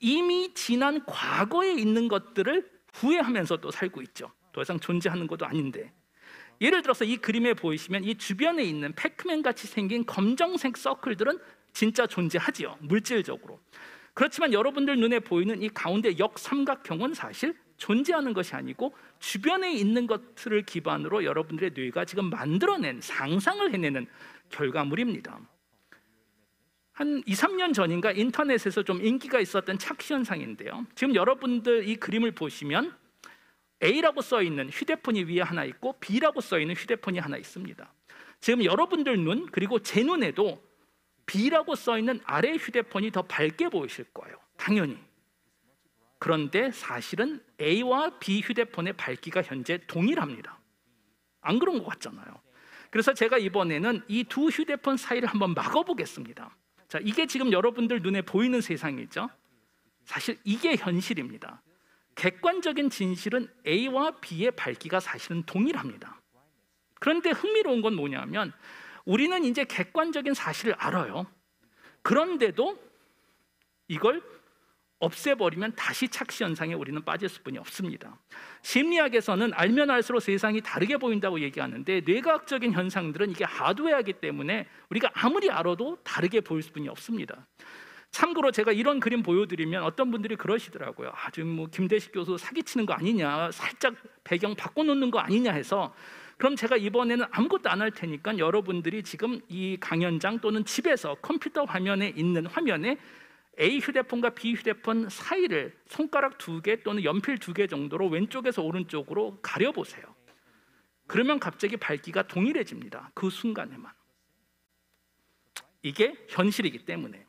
이미 지난 과거에 있는 것들을 후회하면서 또 살고 있죠. 더 이상 존재하는 것도 아닌데. 예를 들어서 이 그림에 보이시면 이 주변에 있는 패크맨 같이 생긴 검정색 서클들은 진짜 존재하지요. 물질적으로. 그렇지만 여러분들 눈에 보이는 이 가운데 역삼각형은 사실 존재하는 것이 아니고 주변에 있는 것들을 기반으로 여러분들의 뇌가 지금 만들어낸 상상을 해내는 결과물입니다. 한 2, 3년 전인가 인터넷에서 좀 인기가 있었던 착시현상인데요. 지금 여러분들 이 그림을 보시면 A라고 써 있는 휴대폰이 위에 하나 있고 B라고 써 있는 휴대폰이 하나 있습니다. 지금 여러분들 눈 그리고 제 눈에도 B라고 써 있는 아래 휴대폰이 더 밝게 보이실 거예요. 당연히. 그런데 사실은 A와 B 휴대폰의 밝기가 현재 동일합니다. 안 그런 것 같잖아요. 그래서 제가 이번에는 이 두 휴대폰 사이를 한번 막아보겠습니다. 자, 이게 지금 여러분들 눈에 보이는 세상이죠. 사실 이게 현실입니다. 객관적인 진실은 A와 B의 밝기가 사실은 동일합니다. 그런데 흥미로운 건 뭐냐면 우리는 이제 객관적인 사실을 알아요. 그런데도 이걸 없애버리면 다시 착시 현상에 우리는 빠질 수뿐이 없습니다. 심리학에서는 알면 알수록 세상이 다르게 보인다고 얘기하는데 뇌과학적인 현상들은 이게 하드웨어이기 때문에 우리가 아무리 알아도 다르게 보일 수뿐이 없습니다. 참고로 제가 이런 그림 보여드리면 어떤 분들이 그러시더라고요. 아, 주뭐 김대식 교수 사기치는 거 아니냐, 살짝 배경 바꿔놓는 거 아니냐 해서 그럼 제가 이번에는 아무것도 안 할 테니까 여러분들이 지금 이 강연장 또는 집에서 컴퓨터 화면에 있는 화면에 A 휴대폰과 B 휴대폰 사이를 손가락 두 개 또는 연필 두 개 정도로 왼쪽에서 오른쪽으로 가려 보세요. 그러면 갑자기 밝기가 동일해집니다. 그 순간에만. 이게 현실이기 때문에.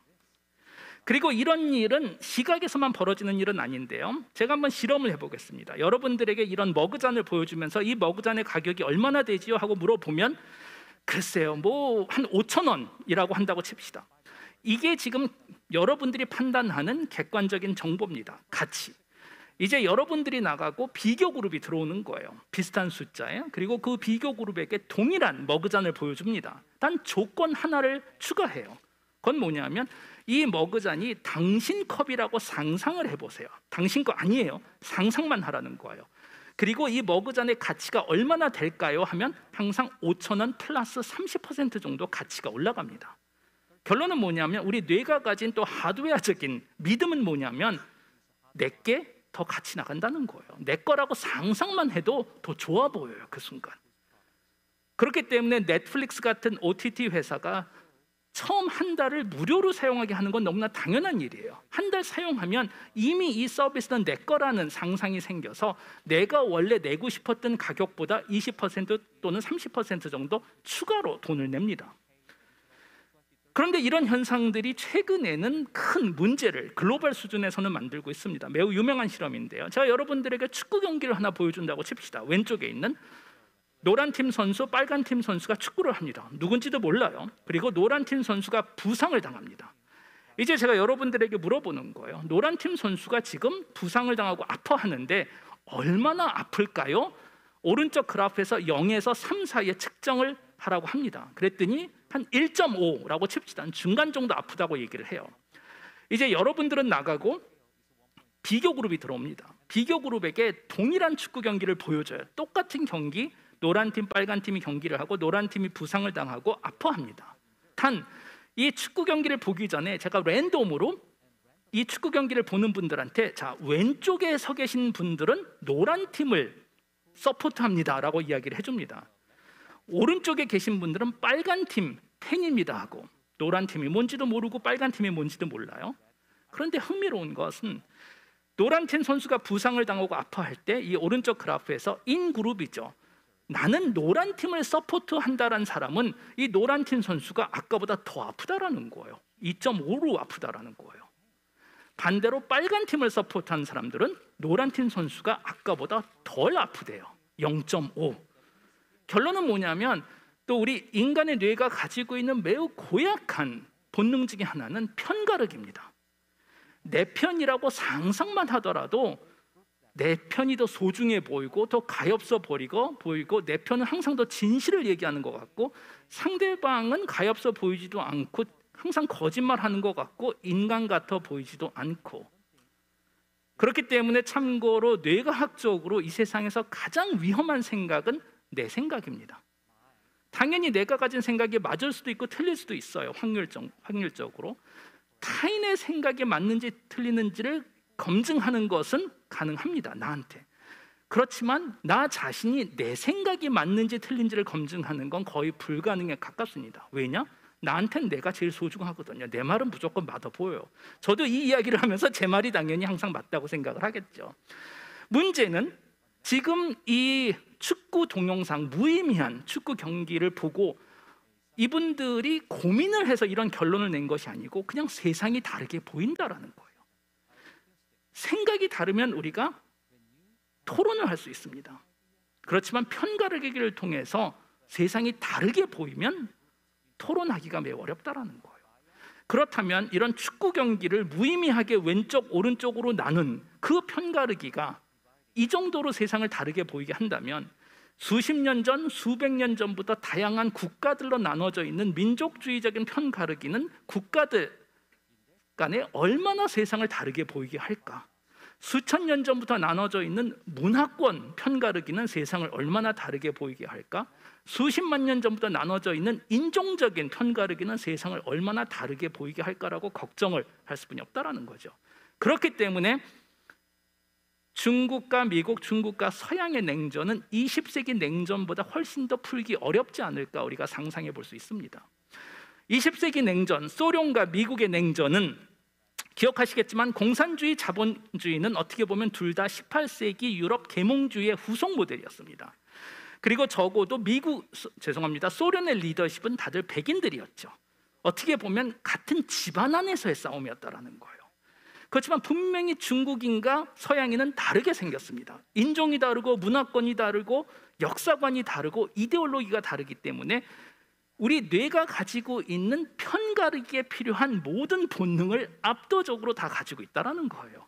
그리고 이런 일은 시각에서만 벌어지는 일은 아닌데요. 제가 한번 실험을 해보겠습니다. 여러분들에게 이런 머그잔을 보여주면서 이 머그잔의 가격이 얼마나 되지요? 하고 물어보면 글쎄요, 뭐 한 5천 원이라고 한다고 칩시다. 이게 지금 여러분들이 판단하는 객관적인 정보입니다. 가치. 이제 여러분들이 나가고 비교 그룹이 들어오는 거예요. 비슷한 숫자에. 그리고 그 비교 그룹에게 동일한 머그잔을 보여줍니다. 단 조건 하나를 추가해요. 그건 뭐냐면 이 머그잔이 당신 컵이라고 상상을 해보세요. 당신 거 아니에요. 상상만 하라는 거예요. 그리고 이 머그잔의 가치가 얼마나 될까요? 하면 항상 5천 원 플러스 30% 정도 가치가 올라갑니다. 결론은 뭐냐면 우리 뇌가 가진 또 하드웨어적인 믿음은 뭐냐면 내게 더 같이 나간다는 거예요. 내 거라고 상상만 해도 더 좋아 보여요. 그 순간. 그렇기 때문에 넷플릭스 같은 OTT 회사가 처음 한 달을 무료로 사용하게 하는 건 너무나 당연한 일이에요. 한 달 사용하면 이미 이 서비스는 내 거라는 상상이 생겨서 내가 원래 내고 싶었던 가격보다 20% 또는 30% 정도 추가로 돈을 냅니다. 그런데 이런 현상들이 최근에는 큰 문제를 글로벌 수준에서는 만들고 있습니다. 매우 유명한 실험인데요. 제가 여러분들에게 축구 경기를 하나 보여준다고 칩시다. 왼쪽에 있는 노란 팀 선수, 빨간 팀 선수가 축구를 합니다. 누군지도 몰라요. 그리고 노란 팀 선수가 부상을 당합니다. 이제 제가 여러분들에게 물어보는 거예요. 노란 팀 선수가 지금 부상을 당하고 아파하는데 얼마나 아플까요? 오른쪽 그래프에서 0에서 3 사이에 측정을 하라고 합니다. 그랬더니 한 1.5라고 칩시다. 중간 정도 아프다고 얘기를 해요. 이제 여러분들은 나가고 비교 그룹이 들어옵니다. 비교 그룹에게 동일한 축구 경기를 보여줘요. 똑같은 경기, 노란 팀, 빨간 팀이 경기를 하고 노란 팀이 부상을 당하고 아파합니다. 단 이 축구 경기를 보기 전에 제가 랜덤으로 이 축구 경기를 보는 분들한테 자 왼쪽에 서 계신 분들은 노란 팀을 서포트합니다라고 이야기를 해줍니다. 오른쪽에 계신 분들은 빨간 팀 팬입니다 하고 노란 팀이 뭔지도 모르고 빨간 팀이 뭔지도 몰라요. 그런데 흥미로운 것은 노란 팀 선수가 부상을 당하고 아파할 때 이 오른쪽 그래프에서 인그룹이죠. 나는 노란 팀을 서포트한다라는 사람은 이 노란 팀 선수가 아까보다 더 아프다라는 거예요. 2.5로 아프다라는 거예요. 반대로 빨간 팀을 서포트한 사람들은 노란 팀 선수가 아까보다 덜 아프대요. 0.5. 결론은 뭐냐면 또 우리 인간의 뇌가 가지고 있는 매우 고약한 본능 중의 하나는 편가르기입니다. 내 편이라고 상상만 하더라도 내 편이 더 소중해 보이고 더 가엾어 보이고 보이고 내 편은 항상 더 진실을 얘기하는 것 같고 상대방은 가엾어 보이지도 않고 항상 거짓말하는 것 같고 인간 같아 보이지도 않고 그렇기 때문에 참고로 뇌과학적으로 이 세상에서 가장 위험한 생각은 내 생각입니다. 당연히 내가 가진 생각이 맞을 수도 있고 틀릴 수도 있어요. 확률적, 확률적으로 타인의 생각이 맞는지 틀리는지를 검증하는 것은 가능합니다. 나한테. 그렇지만 나 자신이 내 생각이 맞는지 틀린지를 검증하는 건 거의 불가능에 가깝습니다. 왜냐? 나한텐 내가 제일 소중하거든요. 내 말은 무조건 맞아 보여요. 저도 이 이야기를 하면서 제 말이 당연히 항상 맞다고 생각을 하겠죠. 문제는 지금 이 축구 동영상 무의미한 축구 경기를 보고 이분들이 고민을 해서 이런 결론을 낸 것이 아니고 그냥 세상이 다르게 보인다라는 거예요. 생각이 다르면 우리가 토론을 할 수 있습니다. 그렇지만 편가르기를 통해서 세상이 다르게 보이면 토론하기가 매우 어렵다라는 거예요. 그렇다면 이런 축구 경기를 무의미하게 왼쪽 오른쪽으로 나눈 그 편가르기가 이 정도로 세상을 다르게 보이게 한다면 수십 년 전, 수백 년 전부터 다양한 국가들로 나눠져 있는 민족주의적인 편가르기는 국가들 간에 얼마나 세상을 다르게 보이게 할까? 수천 년 전부터 나눠져 있는 문화권 편가르기는 세상을 얼마나 다르게 보이게 할까? 수십만 년 전부터 나눠져 있는 인종적인 편가르기는 세상을 얼마나 다르게 보이게 할까라고 걱정을 할 수뿐이 없다라는 거죠. 그렇기 때문에 중국과 미국, 중국과 서양의 냉전은 20세기 냉전보다 훨씬 더 풀기 어렵지 않을까 우리가 상상해 볼 수 있습니다. 20세기 냉전, 소련과 미국의 냉전은 기억하시겠지만 공산주의 자본주의는 어떻게 보면 둘 다 18세기 유럽 계몽주의의 후속 모델이었습니다. 그리고 적어도 미국 죄송합니다. 소련의 리더십은 다들 백인들이었죠. 어떻게 보면 같은 집안 안에서의 싸움이었다라는 거예요. 그렇지만 분명히 중국인과 서양인은 다르게 생겼습니다. 인종이 다르고 문화권이 다르고 역사관이 다르고 이데올로기가 다르기 때문에 우리 뇌가 가지고 있는 편가르기에 필요한 모든 본능을 압도적으로 다 가지고 있다라는 거예요.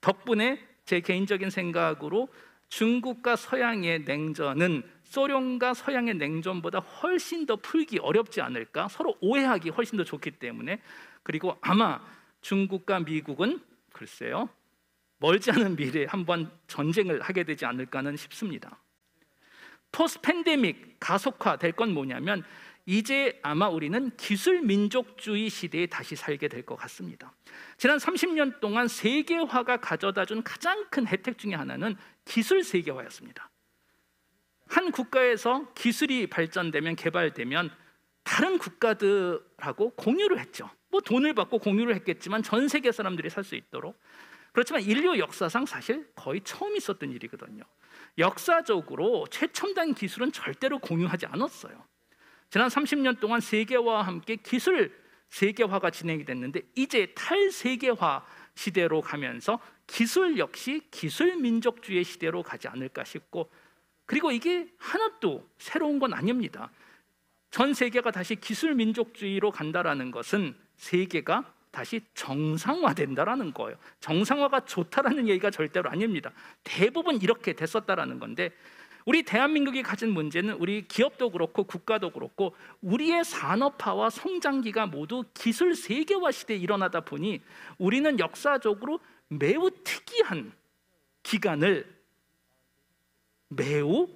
덕분에 제 개인적인 생각으로 중국과 서양의 냉전은 소련과 서양의 냉전보다 훨씬 더 풀기 어렵지 않을까? 서로 오해하기 훨씬 더 좋기 때문에 그리고 아마 중국과 미국은 글쎄요 멀지 않은 미래에 한번 전쟁을 하게 되지 않을까는 싶습니다. 포스 팬데믹 가속화 될 건 뭐냐면 이제 아마 우리는 기술 민족주의 시대에 다시 살게 될 것 같습니다. 지난 30년 동안 세계화가 가져다 준 가장 큰 혜택 중에 하나는 기술 세계화였습니다. 한 국가에서 기술이 발전되면 개발되면 다른 국가들하고 공유를 했죠. 뭐 돈을 받고 공유를 했겠지만 전 세계 사람들이 살 수 있도록 그렇지만 인류 역사상 사실 거의 처음 있었던 일이거든요. 역사적으로 최첨단 기술은 절대로 공유하지 않았어요. 지난 30년 동안 세계화와 함께 기술 세계화가 진행이 됐는데 이제 탈세계화 시대로 가면서 기술 역시 기술 민족주의 시대로 가지 않을까 싶고 그리고 이게 하나도 새로운 건 아닙니다. 전 세계가 다시 기술 민족주의로 간다라는 것은 세계가 다시 정상화된다라는 거예요. 정상화가 좋다라는 얘기가 절대로 아닙니다. 대부분 이렇게 됐었다라는 건데 우리 대한민국이 가진 문제는 우리 기업도 그렇고 국가도 그렇고 우리의 산업화와 성장기가 모두 기술 세계화 시대에 일어나다 보니 우리는 역사적으로 매우 특이한 기간을 매우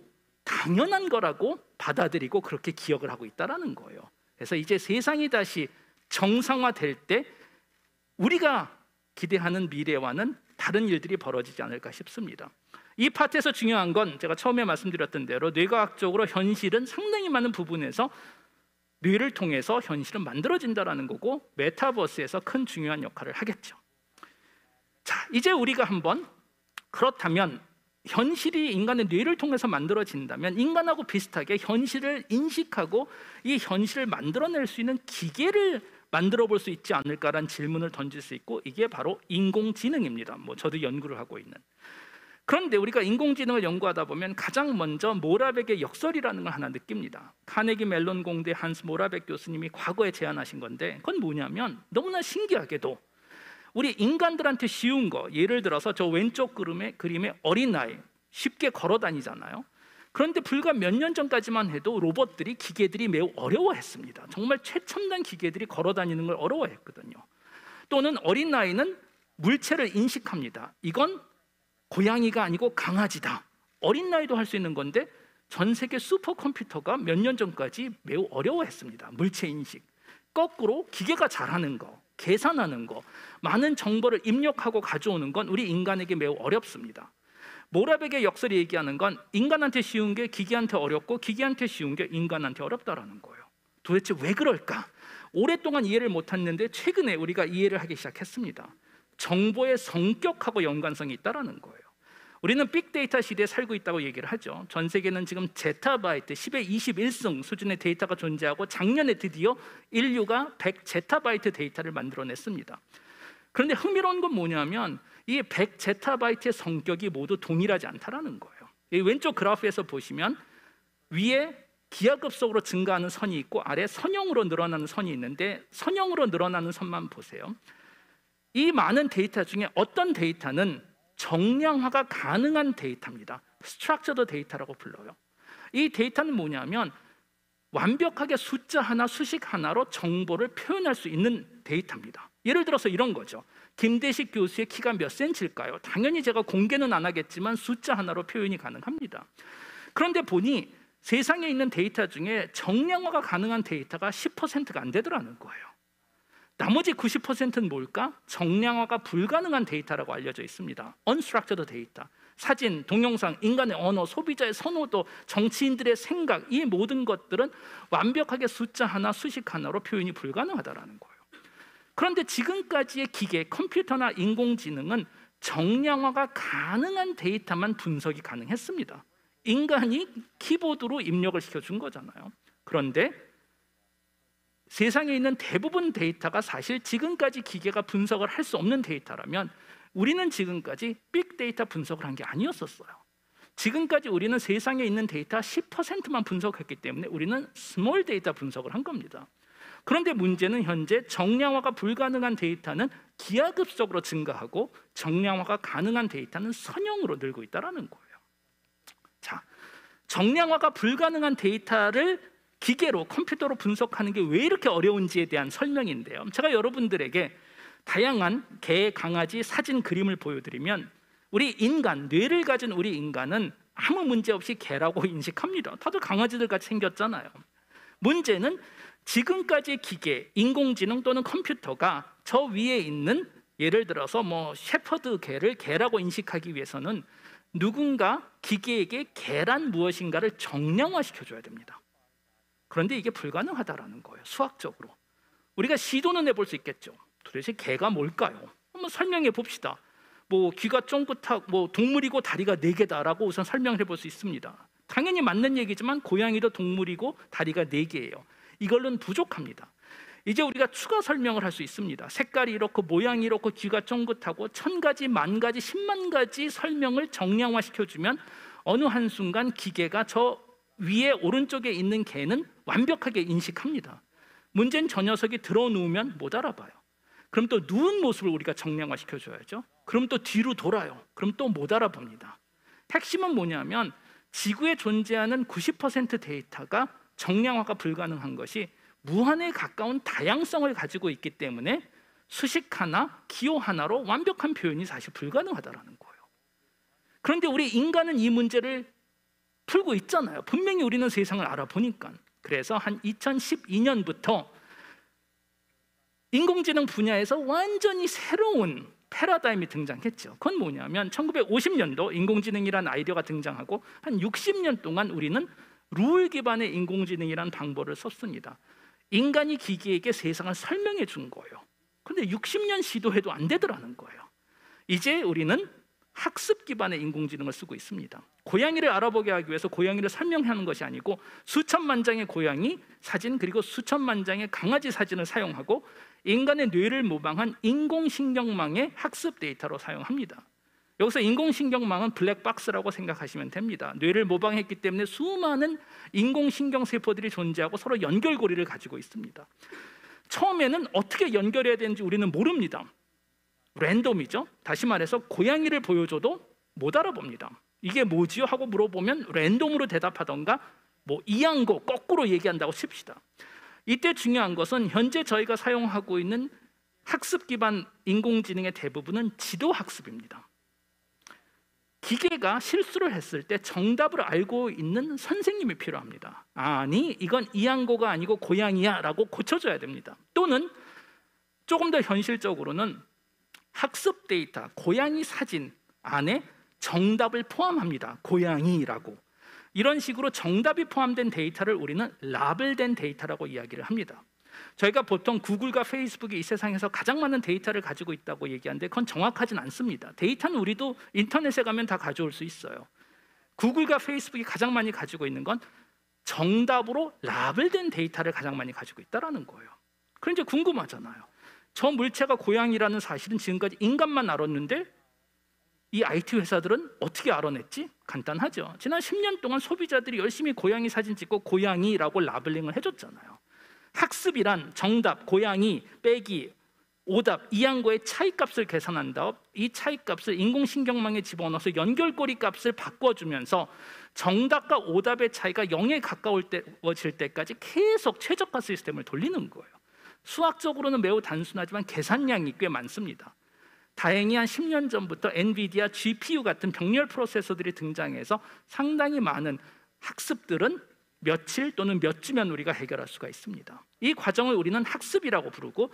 당연한 거라고 받아들이고 그렇게 기억을 하고 있다라는 거예요. 그래서 이제 세상이 다시 정상화될 때 우리가 기대하는 미래와는 다른 일들이 벌어지지 않을까 싶습니다. 이 파트에서 중요한 건 제가 처음에 말씀드렸던 대로 뇌과학적으로 현실은 상당히 많은 부분에서 뇌를 통해서 현실은 만들어진다라는 거고 메타버스에서 큰 중요한 역할을 하겠죠. 자, 이제 우리가 한번 그렇다면 현실이 인간의 뇌를 통해서 만들어진다면 인간하고 비슷하게 현실을 인식하고 이 현실을 만들어낼 수 있는 기계를 만들어 볼수 있지 않을까란 질문을 던질 수 있고 이게 바로 인공지능입니다. 뭐 저도 연구를 하고 있는. 그런데 우리가 인공지능을 연구하다 보면 가장 먼저 모라백의 역설이라는 걸 하나 느낍니다. 카네기 멜론 공대 한스 모라백 교수님이 과거에 제안하신 건데 그건 뭐냐면 너무나 신기하게도 우리 인간들한테 쉬운 거 예를 들어서 저 왼쪽 그림의, 그림의 어린아이 쉽게 걸어 다니잖아요. 그런데 불과 몇 년 전까지만 해도 로봇들이 기계들이 매우 어려워했습니다. 정말 최첨단 기계들이 걸어 다니는 걸 어려워했거든요. 또는 어린 나이는 물체를 인식합니다. 이건 고양이가 아니고 강아지다. 어린 나이도 할 수 있는 건데 전 세계 슈퍼컴퓨터가 몇 년 전까지 매우 어려워했습니다. 물체 인식. 거꾸로 기계가 잘하는 거, 계산하는 거, 많은 정보를 입력하고 가져오는 건 우리 인간에게 매우 어렵습니다. 모라백의 역설이 얘기하는 건 인간한테 쉬운 게 기계한테 어렵고 기계한테 쉬운 게 인간한테 어렵다라는 거예요. 도대체 왜 그럴까? 오랫동안 이해를 못했는데 최근에 우리가 이해를 하기 시작했습니다. 정보의 성격하고 연관성이 있다라는 거예요. 우리는 빅데이터 시대에 살고 있다고 얘기를 하죠. 전 세계는 지금 제타바이트 10의 21승 수준의 데이터가 존재하고 작년에 드디어 인류가 100 제타바이트 데이터를 만들어냈습니다. 그런데 흥미로운 건 뭐냐면 이 100제타바이트의 성격이 모두 동일하지 않다라는 거예요. 이 왼쪽 그래프에서 보시면 위에 기하급속으로 증가하는 선이 있고 아래 선형으로 늘어나는 선이 있는데 선형으로 늘어나는 선만 보세요. 이 많은 데이터 중에 어떤 데이터는 정량화가 가능한 데이터입니다. 스트럭처드 데이터라고 불러요. 이 데이터는 뭐냐면 완벽하게 숫자 하나, 수식 하나로 정보를 표현할 수 있는 데이터입니다. 예를 들어서 이런 거죠. 김대식 교수의 키가 몇 센치일까요? 당연히 제가 공개는 안 하겠지만 숫자 하나로 표현이 가능합니다. 그런데 보니 세상에 있는 데이터 중에 정량화가 가능한 데이터가 10%가 안 되더라는 거예요. 나머지 90%는 뭘까? 정량화가 불가능한 데이터라고 알려져 있습니다. unstructured 데이터. 사진, 동영상, 인간의 언어, 소비자의 선호도, 정치인들의 생각 이 모든 것들은 완벽하게 숫자 하나, 수식 하나로 표현이 불가능하다라는 거예요. 그런데 지금까지의 기계, 컴퓨터나 인공지능은 정량화가 가능한 데이터만 분석이 가능했습니다. 인간이 키보드로 입력을 시켜준 거잖아요. 그런데 세상에 있는 대부분 데이터가 사실 지금까지 기계가 분석을 할 수 없는 데이터라면 우리는 지금까지 빅데이터 분석을 한 게 아니었었어요. 지금까지 우리는 세상에 있는 데이터 10%만 분석했기 때문에 우리는 스몰 데이터 분석을 한 겁니다. 그런데 문제는 현재 정량화가 불가능한 데이터는 기하급적으로 증가하고 정량화가 가능한 데이터는 선형으로 늘고 있다라는 거예요. 자, 정량화가 불가능한 데이터를 기계로 컴퓨터로 분석하는 게 왜 이렇게 어려운지에 대한 설명인데요. 제가 여러분들에게 다양한 개, 강아지 사진 그림을 보여드리면 우리 인간 뇌를 가진 우리 인간은 아무 문제 없이 개라고 [LAUGHS] 인식합니다. 다들 강아지들 같이 생겼잖아요. 문제는 지금까지의 기계, 인공지능 또는 컴퓨터가 저 위에 있는 예를 들어서 뭐 셰퍼드 개를 개라고 인식하기 위해서는 누군가 기계에게 개란 무엇인가를 정량화시켜 줘야 됩니다. 그런데 이게 불가능하다라는 거예요. 수학적으로. 우리가 시도는 해볼 수 있겠죠. 도대체 개가 뭘까요? 한번 설명해 봅시다. 뭐 귀가 쫑긋하고 뭐 동물이고 다리가 네 개다라고 우선 설명해 볼 수 있습니다. 당연히 맞는 얘기지만 고양이도 동물이고 다리가 네 개예요. 이걸로는 부족합니다. 이제 우리가 추가 설명을 할 수 있습니다. 색깔이 이렇고 모양이 이렇고 귀가 쫑긋하고 천 가지, 만 가지, 십만 가지 설명을 정량화 시켜주면 어느 한 순간 기계가 저 위에 오른쪽에 있는 개는 완벽하게 인식합니다. 문제는 저 녀석이 들어 누우면 못 알아봐요. 그럼 또 누운 모습을 우리가 정량화 시켜줘야죠. 그럼 또 뒤로 돌아요. 그럼 또 못 알아봅니다. 핵심은 뭐냐면 지구에 존재하는 90% 데이터가 정량화가 불가능한 것이 무한에 가까운 다양성을 가지고 있기 때문에 수식 하나, 기호 하나로 완벽한 표현이 사실 불가능하다라는 거예요. 그런데 우리 인간은 이 문제를 풀고 있잖아요. 분명히 우리는 세상을 알아보니까. 그래서 한 2012년부터 인공지능 분야에서 완전히 새로운 패러다임이 등장했죠. 그건 뭐냐면 1950년도 인공지능이란 아이디어가 등장하고 한 60년 동안 우리는 룰 기반의 인공지능이란 방법을 썼습니다. 인간이 기기에게 세상을 설명해 준 거예요. 근데 60년 시도해도 안 되더라는 거예요. 이제 우리는 학습 기반의 인공지능을 쓰고 있습니다. 고양이를 알아보게 하기 위해서 고양이를 설명하는 것이 아니고 수천만 장의 고양이 사진 그리고 수천만 장의 강아지 사진을 사용하고 인간의 뇌를 모방한 인공신경망의 학습 데이터로 사용합니다. 여기서 인공신경망은 블랙박스라고 생각하시면 됩니다. 뇌를 모방했기 때문에 수많은 인공신경 세포들이 존재하고 서로 연결고리를 가지고 있습니다. 처음에는 어떻게 연결해야 되는지 우리는 모릅니다. 랜덤이죠. 다시 말해서 고양이를 보여줘도 못 알아봅니다. 이게 뭐지요? 하고 물어보면 랜덤으로 대답하던가 뭐 이양고 거꾸로 얘기한다고 칩시다. 이때 중요한 것은 현재 저희가 사용하고 있는 학습 기반 인공지능의 대부분은 지도 학습입니다. 기계가 실수를 했을 때 정답을 알고 있는 선생님이 필요합니다. 아니, 이건 이양고가 아니고 고양이야라고 고쳐줘야 됩니다. 또는 조금 더 현실적으로는 학습 데이터, 고양이 사진 안에 정답을 포함합니다. 고양이라고. 이런 식으로 정답이 포함된 데이터를 우리는 라벨된 데이터라고 이야기를 합니다. 저희가 보통 구글과 페이스북이 이 세상에서 가장 많은 데이터를 가지고 있다고 얘기하는데 그건 정확하진 않습니다. 데이터는 우리도 인터넷에 가면 다 가져올 수 있어요. 구글과 페이스북이 가장 많이 가지고 있는 건 정답으로 라벨된 데이터를 가장 많이 가지고 있다라는 거예요. 그런데 궁금하잖아요. 저 물체가 고양이라는 사실은 지금까지 인간만 알았는데 이 IT 회사들은 어떻게 알아냈지? 간단하죠. 지난 10년 동안 소비자들이 열심히 고양이 사진 찍고 고양이라고 라벨링을 해줬잖아요. 학습이란 정답, 고양이, 빼기, 오답, 이항고의 차이값을 계산한다. 이 차이값을 인공신경망에 집어넣어서 연결고리 값을 바꿔주면서 정답과 오답의 차이가 0에 가까울 때, 어질 때까지 계속 최적화 시스템을 돌리는 거예요. 수학적으로는 매우 단순하지만 계산량이 꽤 많습니다. 다행히 한 10년 전부터 엔비디아 GPU 같은 병렬 프로세서들이 등장해서 상당히 많은 학습들은 며칠 또는 몇 주면 우리가 해결할 수가 있습니다. 이 과정을 우리는 학습이라고 부르고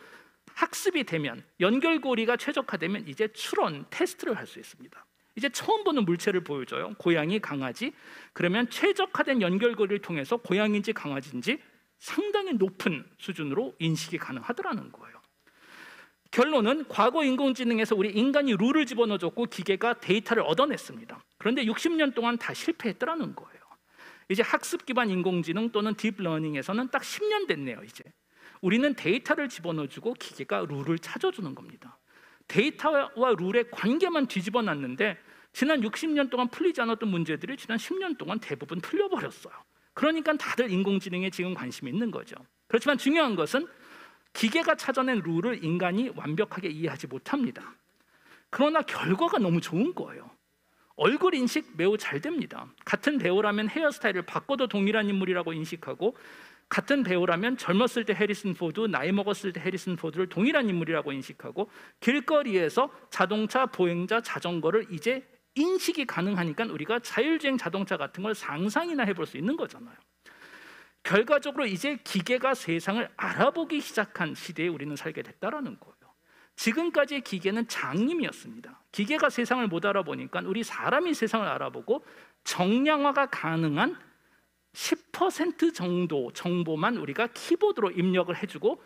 학습이 되면 연결고리가 최적화되면 이제 추론 테스트를 할 수 있습니다. 이제 처음 보는 물체를 보여줘요. 고양이, 강아지. 그러면 최적화된 연결고리를 통해서 고양인지 강아지인지 상당히 높은 수준으로 인식이 가능하더라는 거예요. 결론은 과거 인공지능에서 우리 인간이 룰을 집어넣어줬고 기계가 데이터를 얻어냈습니다. 그런데 60년 동안 다 실패했더라는 거예요. 이제 학습 기반 인공지능 또는 딥러닝에서는 딱 10년 됐네요, 이제. 우리는 데이터를 집어넣어주고 기계가 룰을 찾아주는 겁니다. 데이터와 룰의 관계만 뒤집어 놨는데 지난 60년 동안 풀리지 않았던 문제들이 지난 10년 동안 대부분 풀려버렸어요. 그러니까 다들 인공지능에 지금 관심이 있는 거죠. 그렇지만 중요한 것은 기계가 찾아낸 룰을 인간이 완벽하게 이해하지 못합니다. 그러나 결과가 너무 좋은 거예요. 얼굴 인식 매우 잘 됩니다. 같은 배우라면 헤어스타일을 바꿔도 동일한 인물이라고 인식하고 같은 배우라면 젊었을 때 해리슨 포드, 나이 먹었을 때 해리슨 포드를 동일한 인물이라고 인식하고 길거리에서 자동차, 보행자, 자전거를 이제 인식이 가능하니까 우리가 자율주행 자동차 같은 걸 상상이나 해볼 수 있는 거잖아요. 결과적으로 이제 기계가 세상을 알아보기 시작한 시대에 우리는 살게 됐다라는 거예요. 지금까지의 기계는 장님이었습니다. 기계가 세상을 못 알아보니까 우리 사람이 세상을 알아보고 정량화가 가능한 10% 정도 정보만 우리가 키보드로 입력을 해주고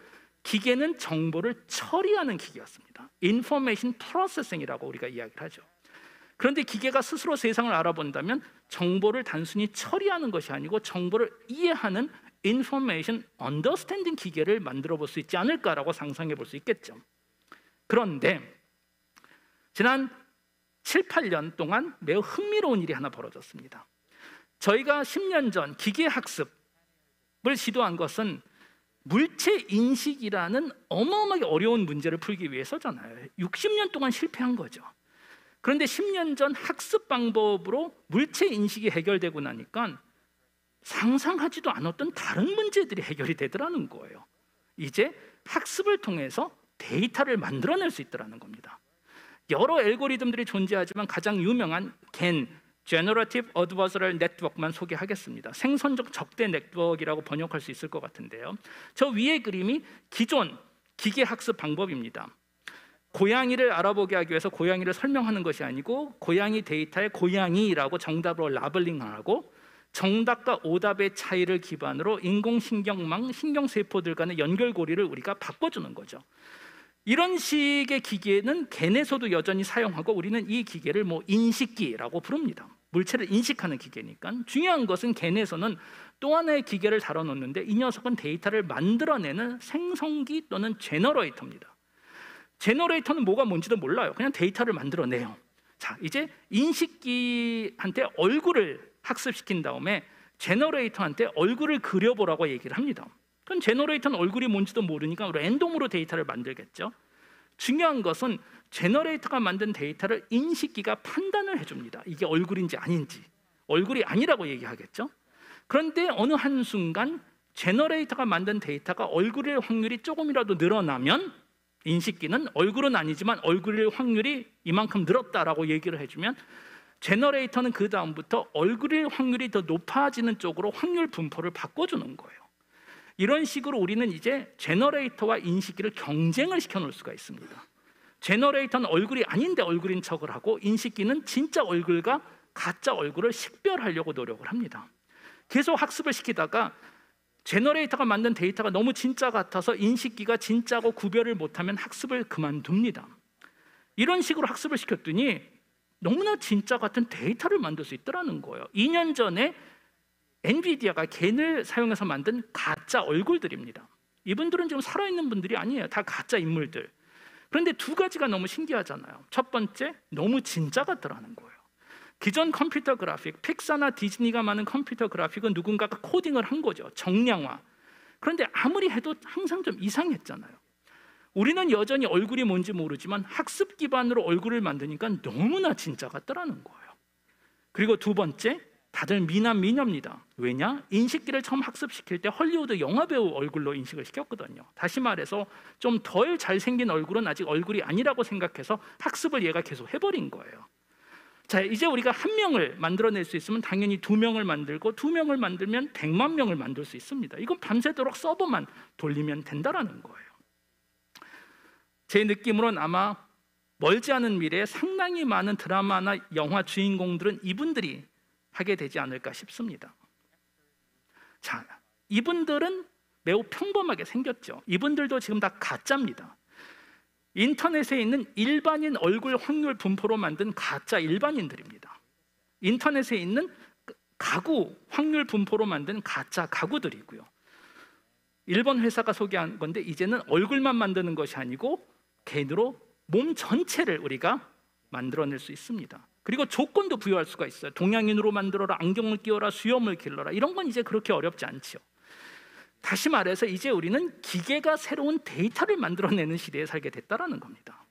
기계는 정보를 처리하는 기계였습니다. 인포메이션 프로세싱이라고 우리가 이야기를 하죠. 그런데 기계가 스스로 세상을 알아본다면 정보를 단순히 처리하는 것이 아니고 정보를 이해하는 인포메이션 언더스탠딩 기계를 만들어 볼 수 있지 않을까라고 상상해 볼 수 있겠죠. 그런데 지난 7, 8년 동안 매우 흥미로운 일이 하나 벌어졌습니다. 저희가 10년 전 기계학습을 시도한 것은 물체 인식이라는 어마어마하게 어려운 문제를 풀기 위해서잖아요. 60년 동안 실패한 거죠. 그런데 10년 전 학습 방법으로 물체 인식이 해결되고 나니까 상상하지도 않았던 다른 문제들이 해결이 되더라는 거예요. 이제 학습을 통해서 데이터를 만들어낼 수 있더라는 겁니다. 여러 알고리즘들이 존재하지만 가장 유명한 겐 Generative Adversarial Network만 소개하겠습니다. 생선적 적대 네트워크라고 번역할 수 있을 것 같은데요. 저 위의 그림이 기존 기계 학습 방법입니다. 고양이를 알아보게 하기 위해서 고양이를 설명하는 것이 아니고 고양이 데이터에 고양이라고 정답으로 라벨링하고 정답과 오답의 차이를 기반으로 인공신경망, 신경세포들 간의 연결고리를 우리가 바꿔주는 거죠. 이런 식의 기계는 겐에서도 여전히 사용하고 우리는 이 기계를 뭐 인식기라고 부릅니다. 물체를 인식하는 기계니까 중요한 것은 겐에서는 또 하나의 기계를 달아놓는데이 녀석은 데이터를 만들어내는 생성기 또는 제너레이터입니다. 제너레이터는 뭐가 뭔지도 몰라요. 그냥 데이터를 만들어내요. 자, 이제 인식기한테 얼굴을 학습시킨 다음에 제너레이터한테 얼굴을 그려보라고 얘기를 합니다. 그럼 제너레이터는 얼굴이 뭔지도 모르니까 랜덤으로 데이터를 만들겠죠. 중요한 것은 제너레이터가 만든 데이터를 인식기가 판단을 해줍니다. 이게 얼굴인지 아닌지 얼굴이 아니라고 얘기하겠죠. 그런데 어느 한 순간 제너레이터가 만든 데이터가 얼굴일 확률이 조금이라도 늘어나면 인식기는 얼굴은 아니지만 얼굴일 확률이 이만큼 늘었다라고 얘기를 해주면 제너레이터는 그 다음부터 얼굴일 확률이 더 높아지는 쪽으로 확률 분포를 바꿔주는 거예요. 이런 식으로 우리는 이제 제너레이터와 인식기를 경쟁을 시켜놓을 수가 있습니다. 제너레이터는 얼굴이 아닌데 얼굴인 척을 하고 인식기는 진짜 얼굴과 가짜 얼굴을 식별하려고 노력을 합니다. 계속 학습을 시키다가 제너레이터가 만든 데이터가 너무 진짜 같아서 인식기가 진짜고 구별을 못하면 학습을 그만둡니다. 이런 식으로 학습을 시켰더니 너무나 진짜 같은 데이터를 만들 수 있더라는 거예요. 2년 전에 엔비디아가 겐을 사용해서 만든 가짜 얼굴들입니다. 이분들은 지금 살아있는 분들이 아니에요. 다 가짜 인물들. 그런데 두 가지가 너무 신기하잖아요. 첫 번째, 너무 진짜 같더라는 거예요. 기존 컴퓨터 그래픽, 픽사나 디즈니가 많은 컴퓨터 그래픽은 누군가가 코딩을 한 거죠. 정량화. 그런데 아무리 해도 항상 좀 이상했잖아요. 우리는 여전히 얼굴이 뭔지 모르지만 학습 기반으로 얼굴을 만드니까 너무나 진짜 같더라는 거예요. 그리고 두 번째, 다들 미남 미녀입니다. 왜냐? 인식기를 처음 학습시킬 때 헐리우드 영화배우 얼굴로 인식을 시켰거든요. 다시 말해서 좀 덜 잘생긴 얼굴은 아직 얼굴이 아니라고 생각해서 학습을 얘가 계속 해버린 거예요. 자, 이제 우리가 한 명을 만들어낼 수 있으면 당연히 두 명을 만들고 두 명을 만들면 백만 명을 만들 수 있습니다. 이건 밤새도록 서버만 돌리면 된다라는 거예요. 제 느낌으로는 아마 멀지 않은 미래에 상당히 많은 드라마나 영화 주인공들은 이분들이 하게 되지 않을까 싶습니다. 자, 이분들은 매우 평범하게 생겼죠. 이분들도 지금 다 가짜입니다. 인터넷에 있는 일반인 얼굴 확률 분포로 만든 가짜 일반인들입니다. 인터넷에 있는 가구 확률 분포로 만든 가짜 가구들이고요. 일본 회사가 소개한 건데 이제는 얼굴만 만드는 것이 아니고 개인으로 몸 전체를 우리가 만들어낼 수 있습니다. 그리고 조건도 부여할 수가 있어요. 동양인으로 만들어라, 안경을 끼워라, 수염을 길러라. 이런 건 이제 그렇게 어렵지 않죠 다시 말해서 이제 우리는 기계가 새로운 데이터를 만들어내는 시대에 살게 됐다라는 겁니다.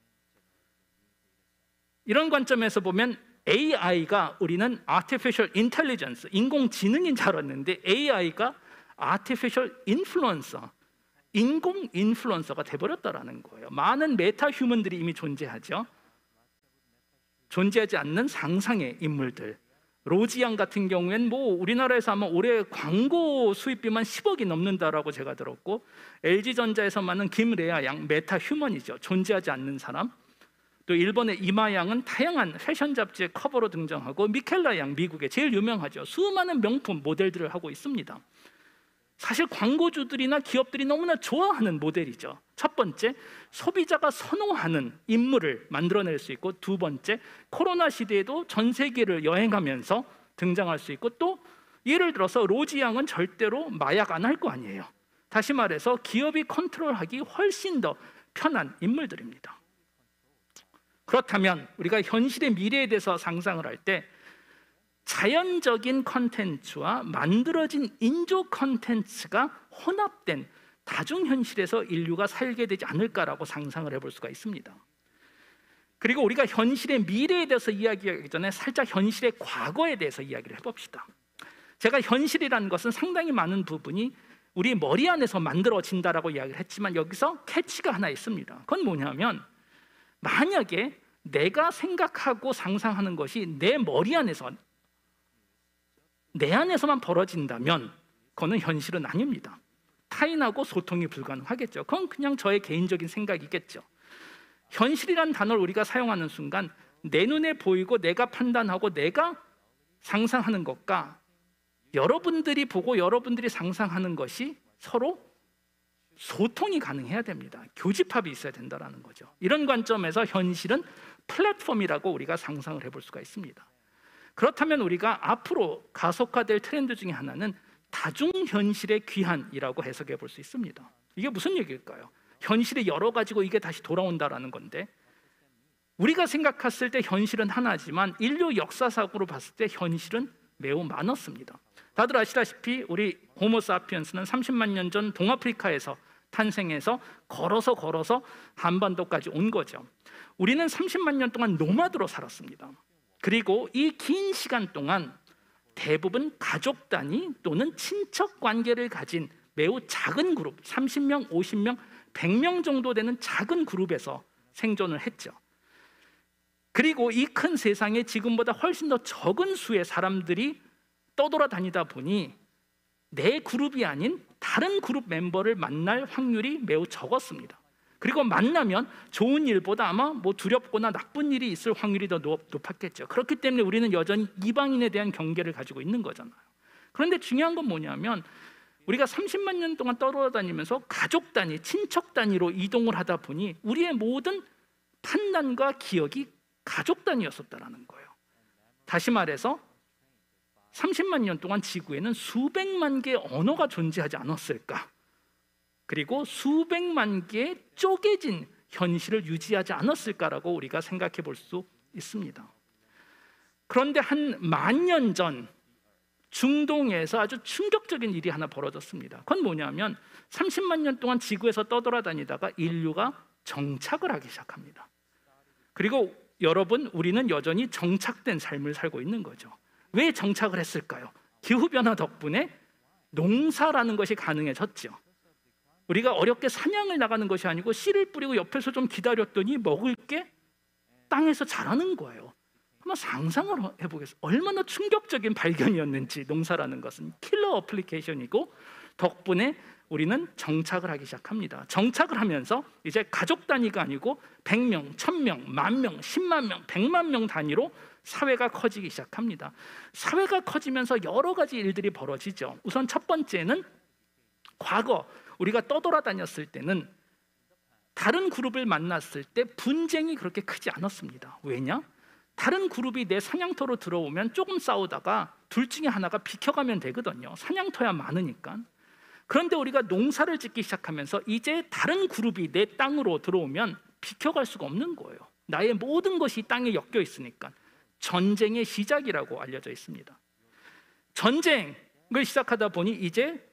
이런 관점에서 보면 AI가 우리는 artificial intelligence 인공지능인 줄 알았는데 AI가 artificial influencer 인공 인플루언서가 돼버렸다라는 거예요. 많은 메타 휴먼들이 이미 존재하죠. 존재하지 않는 상상의 인물들. 로지양 같은 경우엔 뭐 우리나라에서 아마 올해 광고 수입비만 10억이 넘는다라고 제가 들었고 LG 전자에서만든 김레아 양 메타 휴먼이죠. 존재하지 않는 사람. 또 일본의 이마 양은 다양한 패션 잡지의 커버로 등장하고 미켈라 양 미국의 제일 유명하죠. 수많은 명품 모델들을 하고 있습니다. 사실 광고주들이나 기업들이 너무나 좋아하는 모델이죠. 첫 번째, 소비자가 선호하는 인물을 만들어낼 수 있고, 두 번째, 코로나 시대에도 전 세계를 여행하면서 등장할 수 있고, 또 예를 들어서 로지 양은 절대로 마약 안 할 거 아니에요. 다시 말해서 기업이 컨트롤하기 훨씬 더 편한 인물들입니다. 그렇다면 우리가 현실의 미래에 대해서 상상을 할때 자연적인 컨텐츠와 만들어진 인조 컨텐츠가 혼합된 다중현실에서 인류가 살게 되지 않을까라고 상상을 해볼 수가 있습니다. 그리고 우리가 현실의 미래에 대해서 이야기하기 전에 살짝 현실의 과거에 대해서 이야기를 해봅시다. 제가 현실이라는 것은 상당히 많은 부분이 우리 머리 안에서 만들어진다라고 이야기를 했지만 여기서 캐치가 하나 있습니다. 그건 뭐냐면 만약에 내가 생각하고 상상하는 것이 내 머리 안에서 내 안에서만 벌어진다면 그거는 현실은 아닙니다. 타인하고 소통이 불가능하겠죠. 그건 그냥 저의 개인적인 생각이겠죠. 현실이란 단어를 우리가 사용하는 순간 내 눈에 보이고 내가 판단하고 내가 상상하는 것과 여러분들이 보고 여러분들이 상상하는 것이 서로 소통이 가능해야 됩니다. 교집합이 있어야 된다라는 거죠. 이런 관점에서 현실은 플랫폼이라고 우리가 상상을 해볼 수가 있습니다. 그렇다면 우리가 앞으로 가속화될 트렌드 중에 하나는 다중현실의 귀환이라고 해석해 볼 수 있습니다. 이게 무슨 얘기일까요? 현실의 여러 가지고 이게 다시 돌아온다라는 건데 우리가 생각했을 때 현실은 하나지만 인류 역사사고로 봤을 때 현실은 매우 많았습니다. 다들 아시다시피 우리 호모사피엔스는 30만 년 전 동아프리카에서 탄생해서 걸어서 걸어서 한반도까지 온 거죠. 우리는 30만 년 동안 노마드로 살았습니다. 그리고 이 긴 시간 동안 대부분 가족 단위 또는 친척 관계를 가진 매우 작은 그룹, 30명, 50명, 100명 정도 되는 작은 그룹에서 생존을 했죠. 그리고 이 큰 세상에 지금보다 훨씬 더 적은 수의 사람들이 떠돌아다니다 보니 내 그룹이 아닌 다른 그룹 멤버를 만날 확률이 매우 적었습니다. 그리고 만나면 좋은 일보다 아마 뭐 두렵거나 나쁜 일이 있을 확률이 더 높았겠죠. 그렇기 때문에 우리는 여전히 이방인에 대한 경계를 가지고 있는 거잖아요. 그런데 중요한 건 뭐냐면 우리가 30만 년 동안 떨어다니면서 가족 단위, 친척 단위로 이동을 하다 보니 우리의 모든 판단과 기억이 가족 단위였었다라는 거예요. 다시 말해서 30만 년 동안 지구에는 수백만 개의 언어가 존재하지 않았을까? 그리고 수백만 개의 쪼개진 현실을 유지하지 않았을까라고 우리가 생각해 볼 수 있습니다. 그런데 한 만 년 전 중동에서 아주 충격적인 일이 하나 벌어졌습니다. 그건 뭐냐면 30만 년 동안 지구에서 떠돌아다니다가 인류가 정착을 하기 시작합니다. 그리고 여러분, 우리는 여전히 정착된 삶을 살고 있는 거죠. 왜 정착을 했을까요? 기후변화 덕분에 농사라는 것이 가능해졌죠. 우리가 어렵게 사냥을 나가는 것이 아니고 씨를 뿌리고 옆에서 좀 기다렸더니 먹을 게 땅에서 자라는 거예요. 한번 상상을 해보겠습니다. 얼마나 충격적인 발견이었는지 농사라는 것은 킬러 어플리케이션이고 덕분에 우리는 정착을 하기 시작합니다. 정착을 하면서 이제 가족 단위가 아니고 100명, 1000명, 만 명, 10만 명, 100만 명 단위로 사회가 커지기 시작합니다. 사회가 커지면서 여러 가지 일들이 벌어지죠. 우선 첫 번째는 과거 우리가 떠돌아다녔을 때는 다른 그룹을 만났을 때 분쟁이 그렇게 크지 않았습니다. 왜냐? 다른 그룹이 내 사냥터로 들어오면 조금 싸우다가 둘 중에 하나가 비켜가면 되거든요. 사냥터야 많으니까. 그런데 우리가 농사를 짓기 시작하면서 이제 다른 그룹이 내 땅으로 들어오면 비켜갈 수가 없는 거예요. 나의 모든 것이 땅에 엮여 있으니까 전쟁의 시작이라고 알려져 있습니다. 전쟁을 시작하다 보니 이제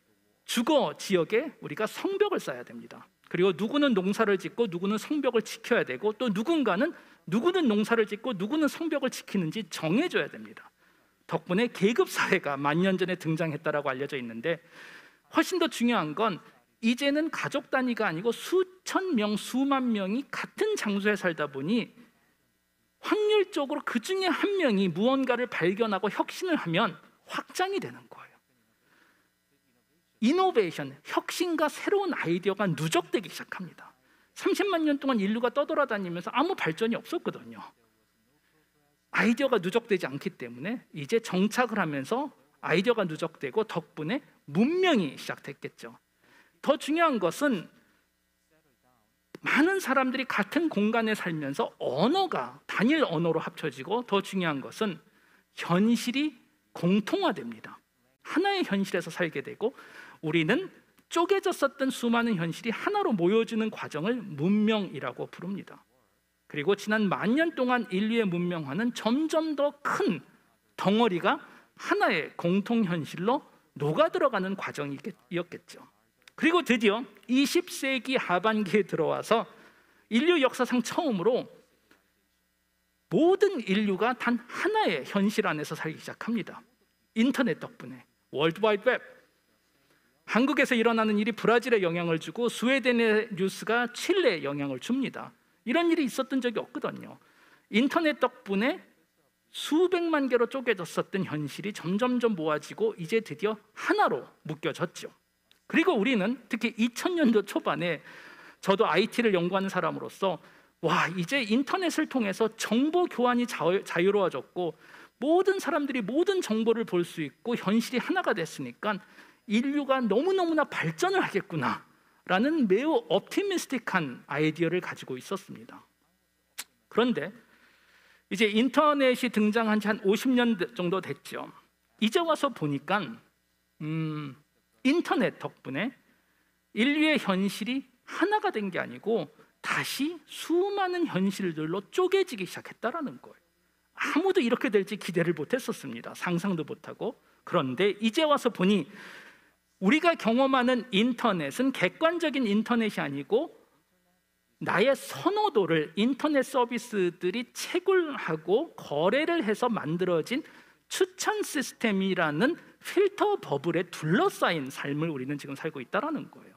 주거 지역에 우리가 성벽을 쌓아야 됩니다. 그리고 누구는 농사를 짓고 누구는 성벽을 지켜야 되고 또 누군가는 누구는 농사를 짓고 누구는 성벽을 지키는지 정해줘야 됩니다. 덕분에 계급 사회가 만년 전에 등장했다라고 알려져 있는데 훨씬 더 중요한 건 이제는 가족 단위가 아니고 수천 명, 수만 명이 같은 장소에 살다 보니 확률적으로 그 중에 한 명이 무언가를 발견하고 혁신을 하면 확장이 되는 거예요. 이노베이션, 혁신과 새로운 아이디어가 누적되기 시작합니다. 30만 년 동안 인류가 떠돌아다니면서 아무 발전이 없었거든요. 아이디어가 누적되지 않기 때문에 이제 정착을 하면서 아이디어가 누적되고 덕분에 문명이 시작됐겠죠. 더 중요한 것은 많은 사람들이 같은 공간에 살면서 언어가 단일 언어로 합쳐지고 더 중요한 것은 현실이 공통화됩니다. 하나의 현실에서 살게 되고 우리는 쪼개졌었던 수많은 현실이 하나로 모여지는 과정을 문명이라고 부릅니다. 그리고 지난 만년 동안 인류의 문명화는 점점 더 큰 덩어리가 하나의 공통 현실로 녹아들어가는 과정이었겠죠. 그리고 드디어 20세기 하반기에 들어와서 인류 역사상 처음으로 모든 인류가 단 하나의 현실 안에서 살기 시작합니다. 인터넷 덕분에 월드와이드 웹, 한국에서 일어나는 일이 브라질에 영향을 주고 스웨덴의 뉴스가 칠레에 영향을 줍니다. 이런 일이 있었던 적이 없거든요. 인터넷 덕분에 수백만 개로 쪼개졌었던 현실이 점점점 모아지고 이제 드디어 하나로 묶여졌죠. 그리고 우리는 특히 2000년도 초반에 저도 IT를 연구하는 사람으로서 와, 이제 인터넷을 통해서 정보 교환이 자유, 로워졌고 모든 사람들이 모든 정보를 볼 수 있고 현실이 하나가 됐으니까 인류가 너무너무나 발전을 하겠구나 라는 매우 업티미스틱한 아이디어를 가지고 있었습니다. 그런데 이제 인터넷이 등장한 지 한 50년 정도 됐죠. 이제 와서 보니까 음, 인터넷 덕분에 인류의 현실이 하나가 된 게 아니고 다시 수많은 현실들로 쪼개지기 시작했다라는 거예요. 아무도 이렇게 될지 기대를 못 했었습니다. 상상도 못 하고. 그런데 이제 와서 보니 우리가 경험하는 인터넷은 객관적인 인터넷이 아니고 나의 선호도를 인터넷 서비스들이 채굴하고 거래를 해서 만들어진 추천 시스템이라는 필터 버블에 둘러싸인 삶을 우리는 지금 살고 있다라는 거예요.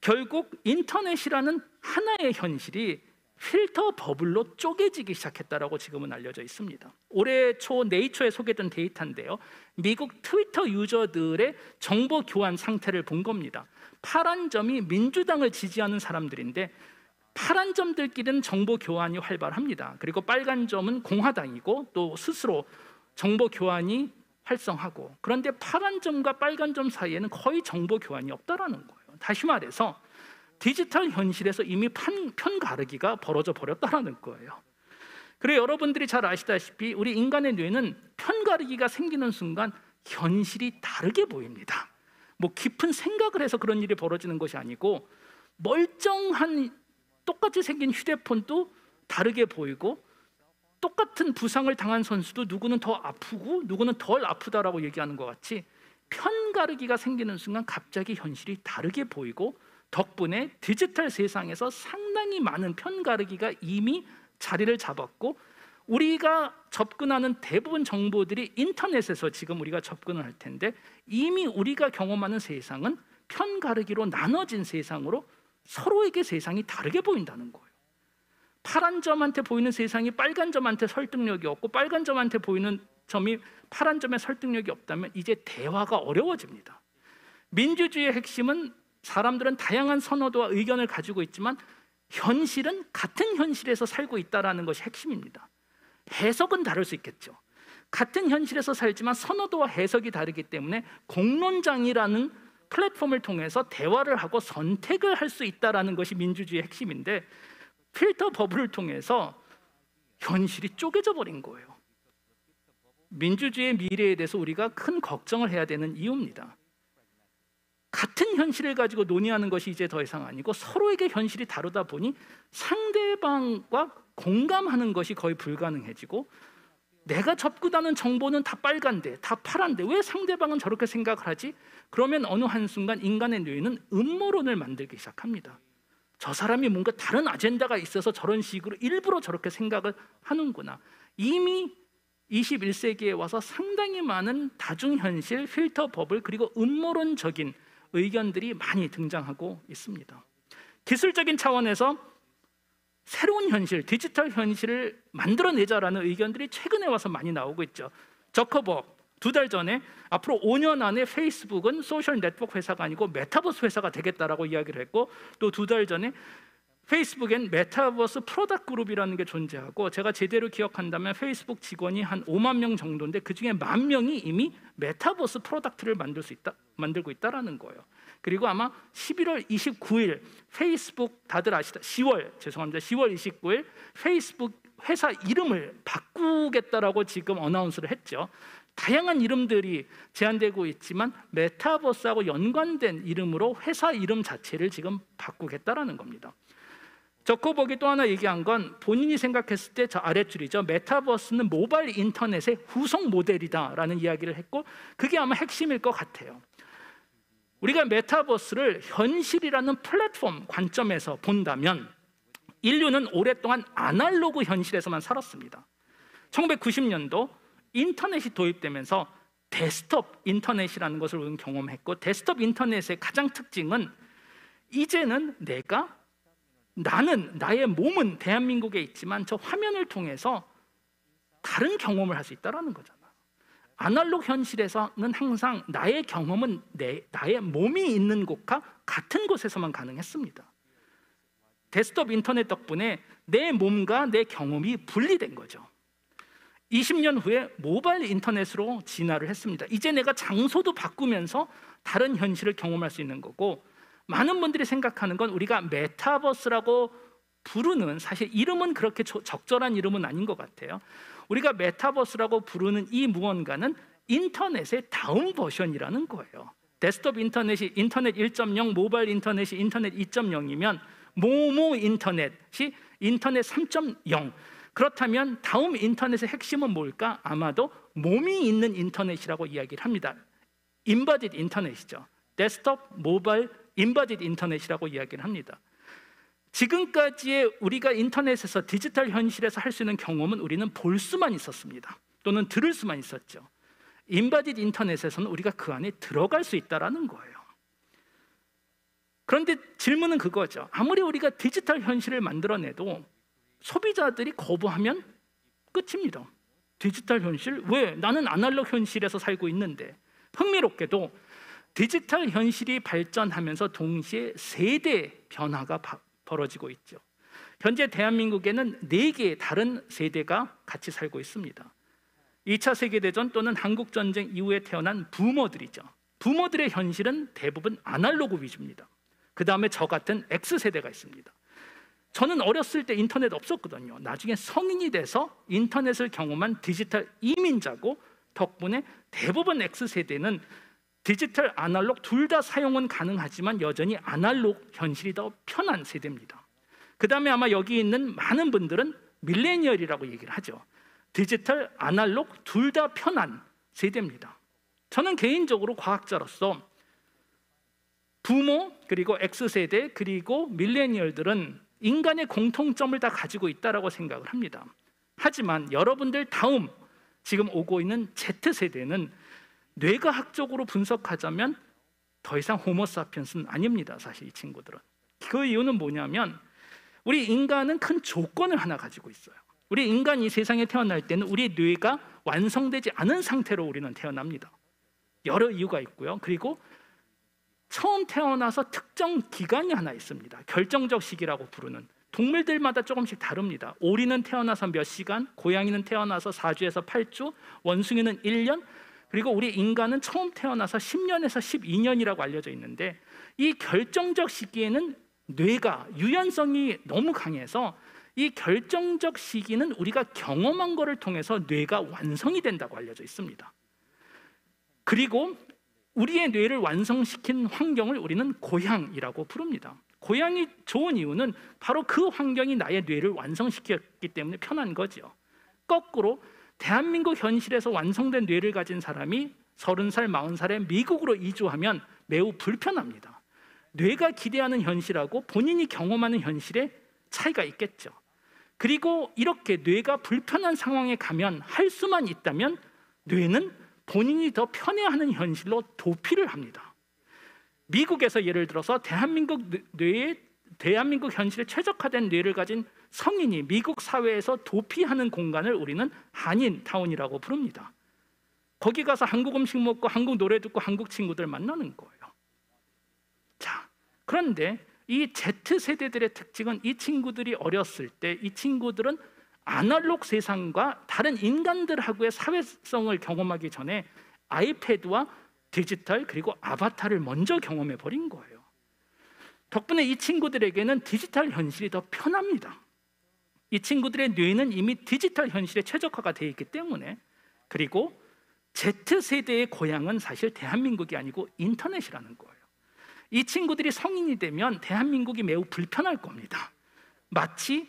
결국 인터넷이라는 하나의 현실이 필터 버블로 쪼개지기 시작했다라고 지금은 알려져 있습니다. 올해 초 네이처에 소개된 데이터인데요. 미국 트위터 유저들의 정보 교환 상태를 본 겁니다. 파란 점이 민주당을 지지하는 사람들인데 파란 점들끼리는 정보 교환이 활발합니다. 그리고 빨간 점은 공화당이고 또 스스로 정보 교환이 활성하고 그런데 파란 점과 빨간 점 사이에는 거의 정보 교환이 없다라는 거예요. 다시 말해서 디지털 현실에서 이미 판, 편가르기가 벌어져 버렸다라는 거예요. 그래 여러분들이 잘 아시다시피 우리 인간의 뇌는 편가르기가 생기는 순간 현실이 다르게 보입니다. 뭐 깊은 생각을 해서 그런 일이 벌어지는 것이 아니고 멀쩡한 똑같이 생긴 휴대폰도 다르게 보이고 똑같은 부상을 당한 선수도 누구는 더 아프고 누구는 덜 아프다라고 얘기하는 것 같이 편가르기가 생기는 순간 갑자기 현실이 다르게 보이고 덕분에 디지털 세상에서 상당히 많은 편가르기가 이미 자리를 잡았고 우리가 접근하는 대부분 정보들이 인터넷에서 지금 우리가 접근을 할 텐데 이미 우리가 경험하는 세상은 편가르기로 나눠진 세상으로 서로에게 세상이 다르게 보인다는 거예요. 파란 점한테 보이는 세상이 빨간 점한테 설득력이 없고 빨간 점한테 보이는 점이 파란 점에 설득력이 없다면 이제 대화가 어려워집니다. 민주주의의 핵심은 사람들은 다양한 선호도와 의견을 가지고 있지만 현실은 같은 현실에서 살고 있다라는 것이 핵심입니다. 해석은 다를 수 있겠죠. 같은 현실에서 살지만 선호도와 해석이 다르기 때문에 공론장이라는 플랫폼을 통해서 대화를 하고 선택을 할 수 있다라는 것이 민주주의의 핵심인데 필터 버블을 통해서 현실이 쪼개져 버린 거예요. 민주주의의 미래에 대해서 우리가 큰 걱정을 해야 되는 이유입니다. 같은 현실을 가지고 논의하는 것이 이제 더 이상 아니고 서로에게 현실이 다르다 보니 상대방과 공감하는 것이 거의 불가능해지고 내가 접근하는 정보는 다 빨간데 다 파란데 왜 상대방은 저렇게 생각을 하지? 그러면 어느 한순간 인간의 뇌는 음모론을 만들기 시작합니다. 저 사람이 뭔가 다른 아젠다가 있어서 저런 식으로 일부러 저렇게 생각을 하는구나. 이미 21세기에 와서 상당히 많은 다중현실, 필터법을 그리고 음모론적인 의견들이 많이 등장하고 있습니다. 기술적인 차원에서 새로운 현실, 디지털 현실을 만들어내자라는 의견들이 최근에 와서 많이 나오고 있죠. 저커버 두달 전에 앞으로 5년 안에 페이스북은 소셜 네트워크 회사가 아니고 메타버스 회사가 되겠다라고 이야기를 했고 또 두 달 전에 페이스북엔 메타버스 프로덕트 그룹이라는 게 존재하고 제가 제대로 기억한다면 페이스북 직원이 한 5만 명 정도인데 그 중에 만 명이 이미 메타버스 프로덕트를 만들 수 있다 만들고 있다라는 거예요. 그리고 아마 11월 29일 페이스북 다들 아시다 10월 죄송합니다 10월 29일 페이스북 회사 이름을 바꾸겠다라고 지금 어나운스를 했죠. 다양한 이름들이 제한되고 있지만 메타버스하고 연관된 이름으로 회사 이름 자체를 지금 바꾸겠다라는 겁니다. 저커버기또 하나 얘기한 건 본인이 생각했을 때 저 아래줄이죠. 메타버스는 모바일 인터넷의 후속 모델이다라는 이야기를 했고 그게 아마 핵심일 것 같아요. 우리가 메타버스를 현실이라는 플랫폼 관점에서 본다면 인류는 오랫동안 아날로그 현실에서만 살았습니다. 1990년도 인터넷이 도입되면서 데스톱 인터넷이라는 것을 우리는 경험했고 데스톱 인터넷의 가장 특징은 이제는 내가 나는 나의 몸은 대한민국에 있지만 저 화면을 통해서 다른 경험을 할 수 있다라는 거잖아. 아날로그 현실에서는 항상 나의 경험은 내 나의 몸이 있는 곳과 같은 곳에서만 가능했습니다. 데스톱 인터넷 덕분에 내 몸과 내 경험이 분리된 거죠. 20년 후에 모바일 인터넷으로 진화를 했습니다. 이제 내가 장소도 바꾸면서 다른 현실을 경험할 수 있는 거고 많은 분들이 생각하는 건 우리가 메타버스라고 부르는 사실 이름은 그렇게 적절한 이름은 아닌 것 같아요. 우리가 메타버스라고 부르는 이 무언가는 인터넷의 다음 버전이라는 거예요. 데스톱 인터넷이 인터넷 1.0, 모바일 인터넷이 인터넷 2.0이면 모모 인터넷이 인터넷 3.0. 그렇다면 다음 인터넷의 핵심은 뭘까? 아마도 몸이 있는 인터넷이라고 이야기를 합니다. 인바짓 인터넷이죠. 데스톱, 모바일, 인바짓 인터넷이라고 이야기를 합니다. 지금까지의 우리가 인터넷에서 디지털 현실에서 할 수 있는 경험은 우리는 볼 수만 있었습니다. 또는 들을 수만 있었죠. 인바짓 인터넷에서는 우리가 그 안에 들어갈 수 있다라는 거예요. 그런데 질문은 그거죠. 아무리 우리가 디지털 현실을 만들어내도 소비자들이 거부하면 끝입니다. 디지털 현실? 왜? 나는 아날로그 현실에서 살고 있는데 흥미롭게도 디지털 현실이 발전하면서 동시에 세대 변화가 벌어지고 있죠. 현재 대한민국에는 네 개의 다른 세대가 같이 살고 있습니다. 2차 세계대전 또는 한국전쟁 이후에 태어난 부모들이죠. 부모들의 현실은 대부분 아날로그 위주입니다. 그 다음에 저 같은 X세대가 있습니다. 저는 어렸을 때 인터넷 없었거든요. 나중에 성인이 돼서 인터넷을 경험한 디지털 이민자고 덕분에 대부분 X세대는 디지털, 아날록 둘다 사용은 가능하지만 여전히 아날록 현실이 더 편한 세대입니다. 그 다음에 아마 여기 있는 많은 분들은 밀레니얼이라고 얘기를 하죠. 디지털, 아날록 둘다 편한 세대입니다. 저는 개인적으로 과학자로서 부모 그리고 X세대 그리고 밀레니얼들은 인간의 공통점을 다 가지고 있다라고 생각을 합니다. 하지만 여러분들 다음 지금 오고 있는 Z세대는 뇌과학적으로 분석하자면 더 이상 호모사피엔스는 아닙니다. 사실 이 친구들은. 그 이유는 뭐냐면 우리 인간은 큰 조건을 하나 가지고 있어요. 우리 인간이 세상에 태어날 때는 우리 뇌가 완성되지 않은 상태로 우리는 태어납니다. 여러 이유가 있고요. 그리고 처음 태어나서 특정 기간이 하나 있습니다. 결정적 시기라고 부르는 동물들마다 조금씩 다릅니다. 오리는 태어나서 몇 시간, 고양이는 태어나서 4주에서 8주, 원숭이는 1년, 그리고 우리 인간은 처음 태어나서 10년에서 12년이라고 알려져 있는데 이 결정적 시기에는 뇌가 유연성이 너무 강해서 이 결정적 시기는 우리가 경험한 것을 통해서 뇌가 완성이 된다고 알려져 있습니다. 그리고 우리의 뇌를 완성시킨 환경을 우리는 고향이라고 부릅니다. 고향이 좋은 이유는 바로 그 환경이 나의 뇌를 완성시켰기 때문에 편한 거죠. 거꾸로 대한민국 현실에서 완성된 뇌를 가진 사람이 30살, 40살에 미국으로 이주하면 매우 불편합니다. 뇌가 기대하는 현실하고 본인이 경험하는 현실에 차이가 있겠죠. 그리고 이렇게 뇌가 불편한 상황에 가면 할 수만 있다면 뇌는 본인이 더 편애하는 현실로 도피를 합니다. 미국에서 예를 들어서 대한민국 뇌의 대한민국 현실에 최적화된 뇌를 가진 성인이 미국 사회에서 도피하는 공간을 우리는 한인 타운이라고 부릅니다. 거기 가서 한국 음식 먹고 한국 노래 듣고 한국 친구들 만나는 거예요. 자, 그런데 이 Z 세대들의 특징은 이 친구들이 어렸을 때 이 친구들은 아날록 세상과 다른 인간들하고의 사회성을 경험하기 전에 아이패드와 디지털 그리고 아바타를 먼저 경험해 버린 거예요. 덕분에 이 친구들에게는 디지털 현실이 더 편합니다. 이 친구들의 뇌는 이미 디지털 현실에 최적화가 되어 있기 때문에 그리고 Z 세대의 고향은 사실 대한민국이 아니고 인터넷이라는 거예요. 이 친구들이 성인이 되면 대한민국이 매우 불편할 겁니다. 마치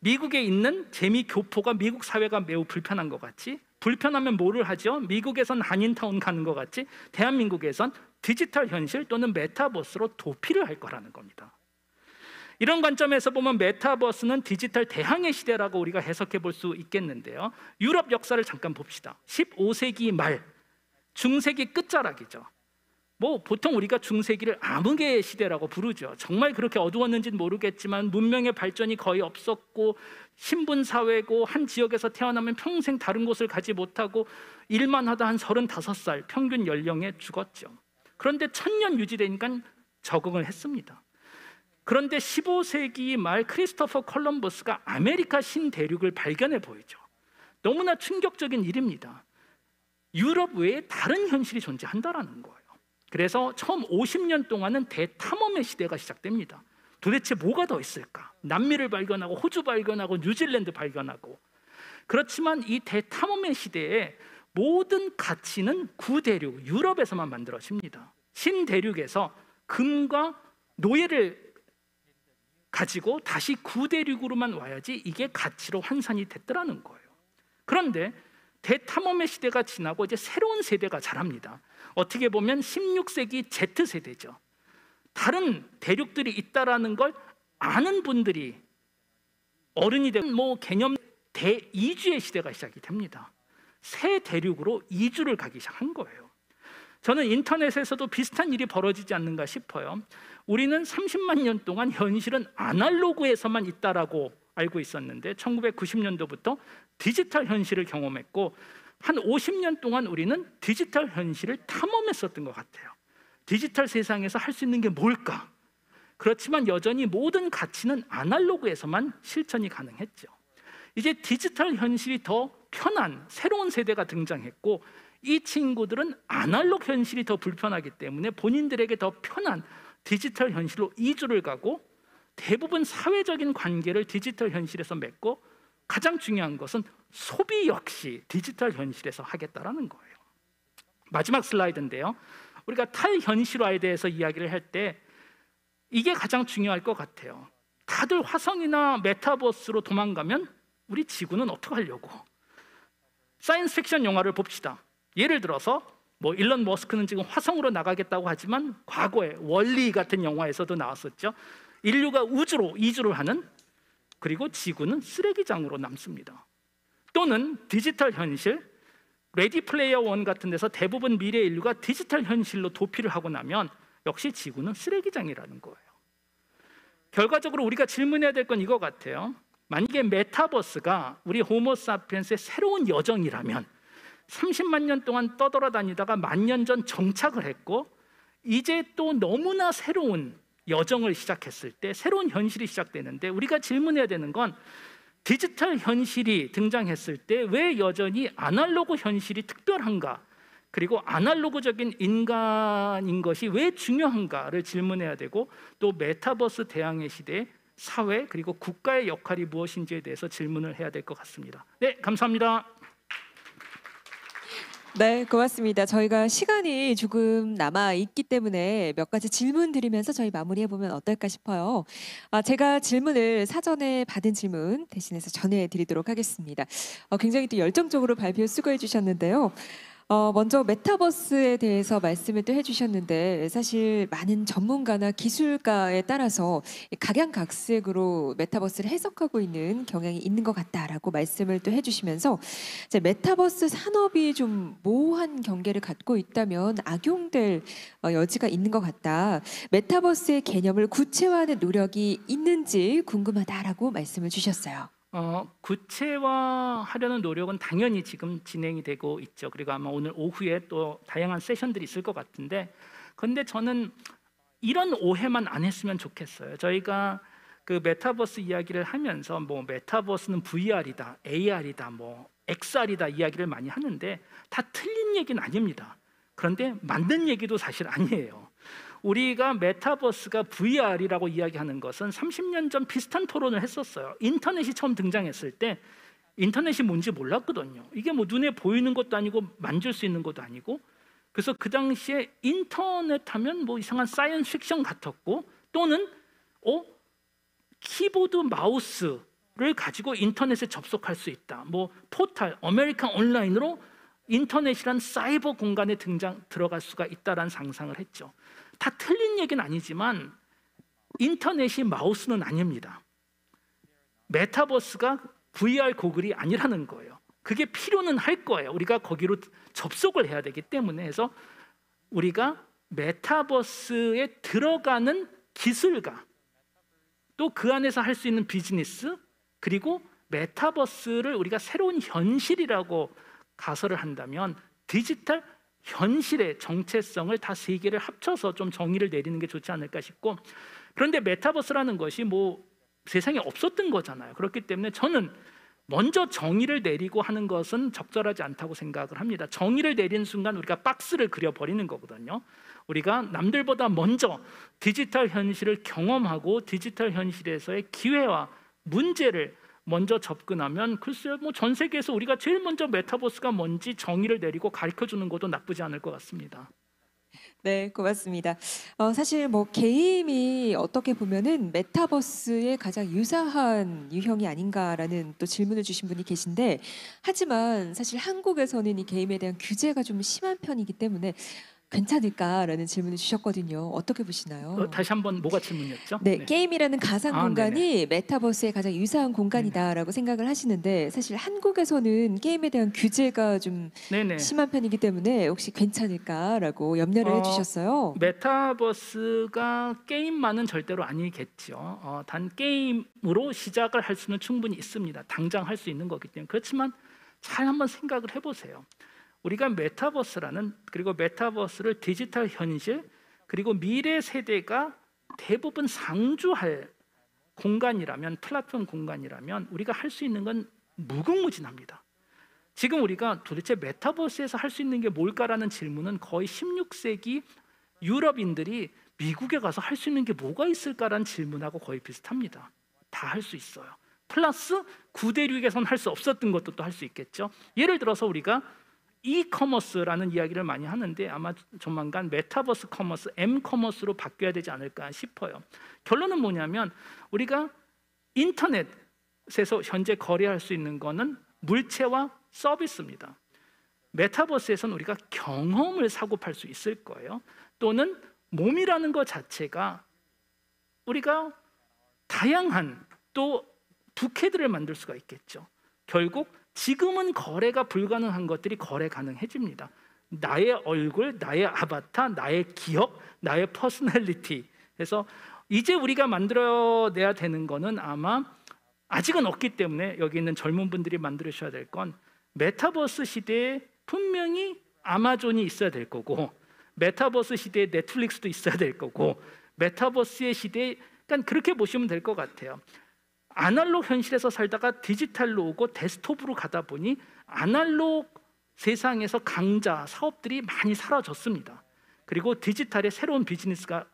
미국에 있는 재미 교포가 미국 사회가 매우 불편한 것 같이 불편하면 뭐를 하죠? 미국에선 한인타운 가는 것 같이 대한민국에선 디지털 현실 또는 메타버스로 도피를 할 거라는 겁니다. 이런 관점에서 보면 메타버스는 디지털 대항해 시대라고 우리가 해석해 볼 수 있겠는데요. 유럽 역사를 잠깐 봅시다. 15세기 말 중세기 끝자락이죠. 뭐 보통 우리가 중세기를 암흑의 시대라고 부르죠. 정말 그렇게 어두웠는지는 모르겠지만 문명의 발전이 거의 없었고 신분 사회고 한 지역에서 태어나면 평생 다른 곳을 가지 못하고 일만 하다 한 35살 평균 연령에 죽었죠. 그런데 천년 유지되니까 적응을 했습니다. 그런데 15세기 말 크리스토퍼 컬럼버스가 아메리카 신대륙을 발견해 보이죠. 너무나 충격적인 일입니다. 유럽 외에 다른 현실이 존재한다라는 거예요. 그래서 처음 50년 동안은 대탐험의 시대가 시작됩니다. 도대체 뭐가 더 있을까? 남미를 발견하고 호주 발견하고 뉴질랜드 발견하고 그렇지만 이 대탐험의 시대에 모든 가치는 구대륙 유럽에서만 만들어집니다. 신대륙에서 금과 노예를 가지고 다시 구대륙으로만 와야지 이게 가치로 환산이 됐더라는 거예요. 그런데 대탐험의 시대가 지나고 이제 새로운 세대가 자랍니다. 어떻게 보면 16세기 Z 세대죠. 다른 대륙들이 있다라는 걸 아는 분들이 어른이 된 뭐 개념 대이주의 시대가 시작이 됩니다. 새 대륙으로 이주를 가기 시작한 거예요. 저는 인터넷에서도 비슷한 일이 벌어지지 않는가 싶어요. 우리는 30만 년 동안 현실은 아날로그에서만 있다라고 알고 있었는데 1990년도부터 디지털 현실을 경험했고 한 50년 동안 우리는 디지털 현실을 탐험했었던 것 같아요. 디지털 세상에서 할 수 있는 게 뭘까? 그렇지만 여전히 모든 가치는 아날로그에서만 실천이 가능했죠. 이제 디지털 현실이 더 편한 새로운 세대가 등장했고 이 친구들은 아날로그 현실이 더 불편하기 때문에 본인들에게 더 편한 디지털 현실로 이주를 가고 대부분 사회적인 관계를 디지털 현실에서 맺고 가장 중요한 것은 소비 역시 디지털 현실에서 하겠다라는 거예요. 마지막 슬라이드인데요. 우리가 탈현실화에 대해서 이야기를 할 때 이게 가장 중요할 것 같아요. 다들 화성이나 메타버스로 도망가면 우리 지구는 어떻게 하려고? 사이언스 픽션 영화를 봅시다. 예를 들어서 뭐 일론 머스크는 지금 화성으로 나가겠다고 하지만 과거에 원리 같은 영화에서도 나왔었죠. 인류가 우주로 이주를 하는 그리고 지구는 쓰레기장으로 남습니다. 또는 디지털 현실 레디 플레이어 원 같은 데서 대부분 미래 인류가 디지털 현실로 도피를 하고 나면 역시 지구는 쓰레기장이라는 거예요. 결과적으로 우리가 질문해야 될 건 이거 같아요. 만약에 메타버스가 우리 호모 사피엔스의 새로운 여정이라면 30만 년 동안 떠돌아다니다가 만 년 전 정착을 했고 이제 또 너무나 새로운 여정을 시작했을 때 새로운 현실이 시작되는데 우리가 질문해야 되는 건 디지털 현실이 등장했을 때 왜 여전히 아날로그 현실이 특별한가? 그리고 아날로그적인 인간인 것이 왜 중요한가를 질문해야 되고 또 메타버스 대항해 시대 사회 그리고 국가의 역할이 무엇인지에 대해서 질문을 해야 될 것 같습니다. 네, 감사합니다. 네, 고맙습니다. 저희가 시간이 조금 남아 있기 때문에 몇 가지 질문 드리면서 저희 마무리해 보면 어떨까 싶어요. 아, 제가 질문을 사전에 받은 질문 대신해서 전해 드리도록 하겠습니다. 어, 굉장히 또 열정적으로 발표 수고해 주셨는데요. 어, 먼저 메타버스에 대해서 말씀을 또 해주셨는데 사실 많은 전문가나 기술가에 따라서 각양각색으로 메타버스를 해석하고 있는 경향이 있는 것 같다라고 말씀을 또 해주시면서 이제 메타버스 산업이 좀 모호한 경계를 갖고 있다면 악용될 어, 여지가 있는 것 같다. 메타버스의 개념을 구체화하는 노력이 있는지 궁금하다라고 말씀을 주셨어요. 어, 구체화하려는 노력은 당연히 지금 진행이 되고 있죠. 그리고 아마 오늘 오후에 또 다양한 세션들이 있을 것 같은데, 근데 저는 이런 오해만 안 했으면 좋겠어요. 저희가 그 메타버스 이야기를 하면서 뭐 메타버스는 VR이다, AR이다, 뭐 XR이다 이야기를 많이 하는데 다 틀린 얘기는 아닙니다. 그런데 만든 얘기도 사실 아니에요. 우리가 메타버스가 VR이라고 이야기하는 것은 30년 전 비슷한 토론을 했었어요. 인터넷이 처음 등장했을 때 인터넷이 뭔지 몰랐거든요. 이게 뭐 눈에 보이는 것도 아니고 만질 수 있는 것도 아니고 그래서 그 당시에 인터넷 하면 뭐 이상한 사이언스 픽션 같았고 또는 어 키보드 마우스를 가지고 인터넷에 접속할 수 있다. 뭐 포탈 아메리칸 온라인으로 인터넷이란 사이버 공간에 등장 들어갈 수가 있다라는 상상을 했죠. 다 틀린 얘기는 아니지만 인터넷이 마우스는 아닙니다. 메타버스가 VR 고글이 아니라는 거예요. 그게 필요는 할 거예요. 우리가 거기로 접속을 해야 되기 때문에 해서 우리가 메타버스에 들어가는 기술과 또그 안에서 할 수 있는 비즈니스 그리고 메타버스를 우리가 새로운 현실이라고 가설을 한다면 디지털 현실의 정체성을 다세계를 합쳐서 좀 정의를 내리는 게 좋지 않을까 싶고 그런데 메타버스라는 것이 뭐 세상에 없었던 거잖아요. 그렇기 때문에 저는 먼저 정의를 내리고 하는 것은 적절하지 않다고 생각을 합니다. 정의를 내리는 순간 우리가 박스를 그려버리는 거거든요. 우리가 남들보다 먼저 디지털 현실을 경험하고 디지털 현실에서의 기회와 문제를 먼저 접근하면 글쎄요 뭐전 세계에서 우리가 제일 먼저 메타버스가 뭔지 정의를 내리고 가르쳐 주는 것도 나쁘지 않을 것 같습니다. 네, 고맙습니다. 어, 사실 뭐 게임이 어떻게 보면은 메타버스에 가장 유사한 유형이 아닌가라는 또 질문을 주신 분이 계신데 하지만 사실 한국에서는 이 게임에 대한 규제가 좀 심한 편이기 때문에 괜찮을까라는 질문을 주셨거든요. 어떻게 보시나요? 어, 다시 한 번 뭐가 질문이었죠? 네, 네. 게임이라는 가상 아, 공간이 메타버스의 가장 유사한 공간이다라고 음. 생각을 하시는데 사실 한국에서는 게임에 대한 규제가 좀 네네. 심한 편이기 때문에 혹시 괜찮을까라고 염려를 어, 해주셨어요. 메타버스가 게임만은 절대로 아니겠죠. 어, 단 게임으로 시작을 할 수는 충분히 있습니다. 당장 할 수 있는 거기 때문에 그렇지만 잘 한번 생각을 해보세요. 우리가 메타버스라는 그리고 메타버스를 디지털 현실 그리고 미래 세대가 대부분 상주할 공간이라면 플랫폼 공간이라면 우리가 할 수 있는 건 무궁무진합니다. 지금 우리가 도대체 메타버스에서 할 수 있는 게 뭘까라는 질문은 거의 16세기 유럽인들이 미국에 가서 할 수 있는 게 뭐가 있을까라는 질문하고 거의 비슷합니다. 다 할 수 있어요. 플러스 구대륙에선 할수 없었던 것도 또 할 수 있겠죠. 예를 들어서 우리가 이커머스라는 이야기를 많이 하는데 아마 조만간 메타버스 커머스, M 커머스로 바뀌어야 되지 않을까 싶어요. 결론은 뭐냐면 우리가 인터넷에서 현재 거래할 수 있는 것은 물체와 서비스입니다. 메타버스에서는 우리가 경험을 사고 팔 수 있을 거예요. 또는 몸이라는 것 자체가 우리가 다양한 또 부캐들을 만들 수가 있겠죠. 결국 지금은 거래가 불가능한 것들이 거래 가능해집니다. 나의 얼굴, 나의 아바타, 나의 기억, 나의 퍼스널리티. 그래서 이제 우리가 만들어내야 되는 거는 아마 아직은 없기 때문에 여기 있는 젊은 분들이 만들으셔야 될 건 메타버스 시대에 분명히 아마존이 있어야 될 거고 메타버스 시대에 넷플릭스도 있어야 될 거고 메타버스의 시대에 그러니까 그렇게 보시면 될 것 같아요. 아날로그 현실에서 살다가 디지털로 오고 데스톱으로 가다 보니 아날로그 세상에서 강자 사업들이 많이 사라졌습니다. 그리고 디지털의 새로운 비즈니스가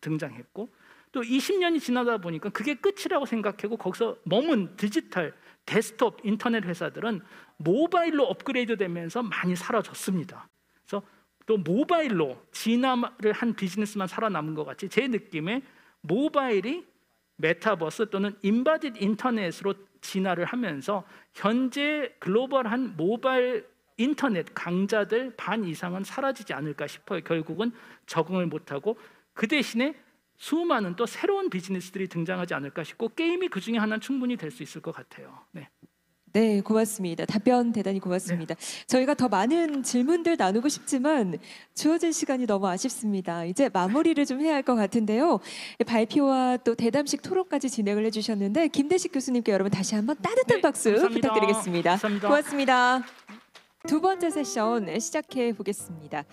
등장했고 또 20년이 지나다 보니까 그게 끝이라고 생각하고 거기서 머문 디지털 데스톱 인터넷 회사들은 모바일로 업그레이드 되면서 많이 사라졌습니다. 그래서 또 모바일로 진화를 한 비즈니스만 살아남은 것 같이 제 느낌에 모바일이 메타버스 또는 인바짓 인터넷으로 진화를 하면서 현재 글로벌한 모바일 인터넷 강자들 반 이상은 사라지지 않을까 싶어요. 결국은 적응을 못하고 그 대신에 수많은 또 새로운 비즈니스들이 등장하지 않을까 싶고 게임이 그 중에 하나 충분히 될 수 있을 것 같아요. 네. 네, 고맙습니다. 답변 대단히 네. 고맙습니다. 저희가 더 많은 질문들 나누고 싶지만 주어진 시간이 너무 아쉽습니다. 이제 마무리를 좀 해야 할 것 같은데요. 발표와 또 대담식 토론까지 진행을 해주셨는데 김대식 교수님께 여러분 다시 한번 따뜻한 네, 박수 감사합니다. 부탁드리겠습니다 감사합니다. 고맙습니다. 두 번째 세션 시작해 보겠습니다.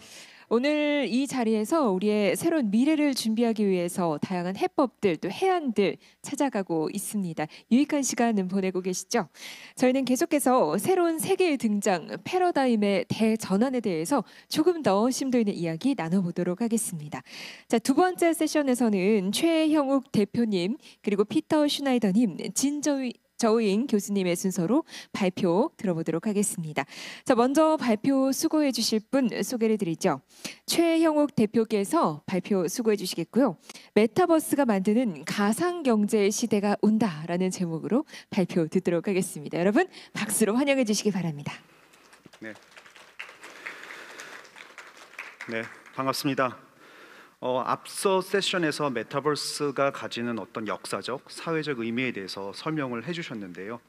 오늘 이 자리에서 우리의 새로운 미래를 준비하기 위해서 다양한 해법들 또 해안들 찾아가고 있습니다. 유익한 시간은 보내고 계시죠? 저희는 계속해서 새로운 세계의 등장, 패러다임의 대전환에 대해서 조금 더 심도 있는 이야기 나눠보도록 하겠습니다. 자, 두 번째 세션에서는 최형욱 대표님, 그리고 피터 슈나이더님, 진저 저우인 교수님의 순서로 발표 들어보도록 하겠습니다. 자, 먼저 발표 수고해 주실 분 소개를 드리죠. 최형욱 대표께서 발표 수고해 주시겠고요. 메타버스가 만드는 가상경제 시대가 온다라는 제목으로 발표 듣도록 하겠습니다. 여러분 박수로 환영해 주시기 바랍니다. 네. 네, 반갑습니다. 어, 앞서 세션에서 메타버스가 가지는 어떤 역사적, 사회적 의미에 대해서 설명을 해주셨는데요.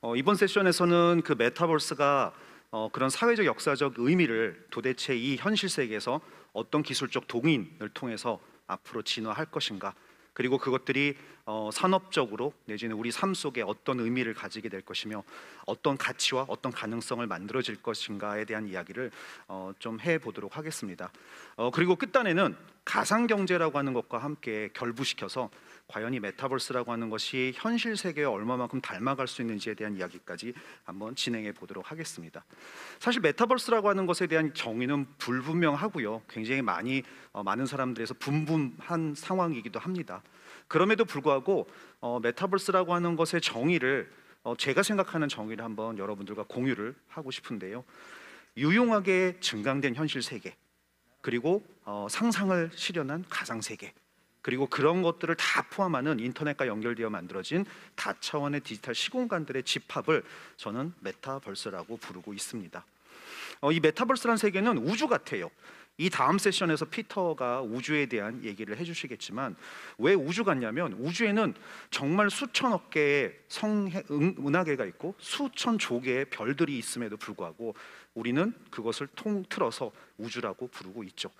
어, 이번 세션에서는 그 메타버스가 어, 그런 사회적 역사적 의미를 도대체 이 현실 세계에서 어떤 기술적 동인을 통해서 앞으로 진화할 것인가 그리고 그것들이 어, 산업적으로 내지는 우리 삶 속에 어떤 의미를 가지게 될 것이며 어떤 가치와 어떤 가능성을 만들어질 것인가에 대한 이야기를 어, 좀 해보도록 하겠습니다. 어, 그리고 끝단에는 가상 경제라고 하는 것과 함께 결부시켜서 과연 이 메타버스라고 하는 것이 현실 세계에 얼마만큼 닮아갈 수 있는지에 대한 이야기까지 한번 진행해 보도록 하겠습니다. 사실 메타버스라고 하는 것에 대한 정의는 불분명하고요. 굉장히 많이 어, 많은 사람들에서 분분한 상황이기도 합니다. 그럼에도 불구하고 어, 메타버스라고 하는 것의 정의를 어, 제가 생각하는 정의를 한번 여러분들과 공유를 하고 싶은데요. 유용하게 증강된 현실 세계 그리고 어, 상상을 실현한 가상 세계 그리고 그런 것들을 다 포함하는 인터넷과 연결되어 만들어진 다차원의 디지털 시공간들의 집합을 저는 메타버스라고 부르고 있습니다. 어, 이 메타버스란 세계는 우주 같아요. 이 다음 세션에서 피터가 우주에 대한 얘기를 해주시겠지만 왜 우주 같냐면 우주에는 정말 수천억 개의 성 은하계가 있고 수천 조개의 별들이 있음에도 불구하고 우리는 그것을 통틀어서 우주라고 부르고 있죠.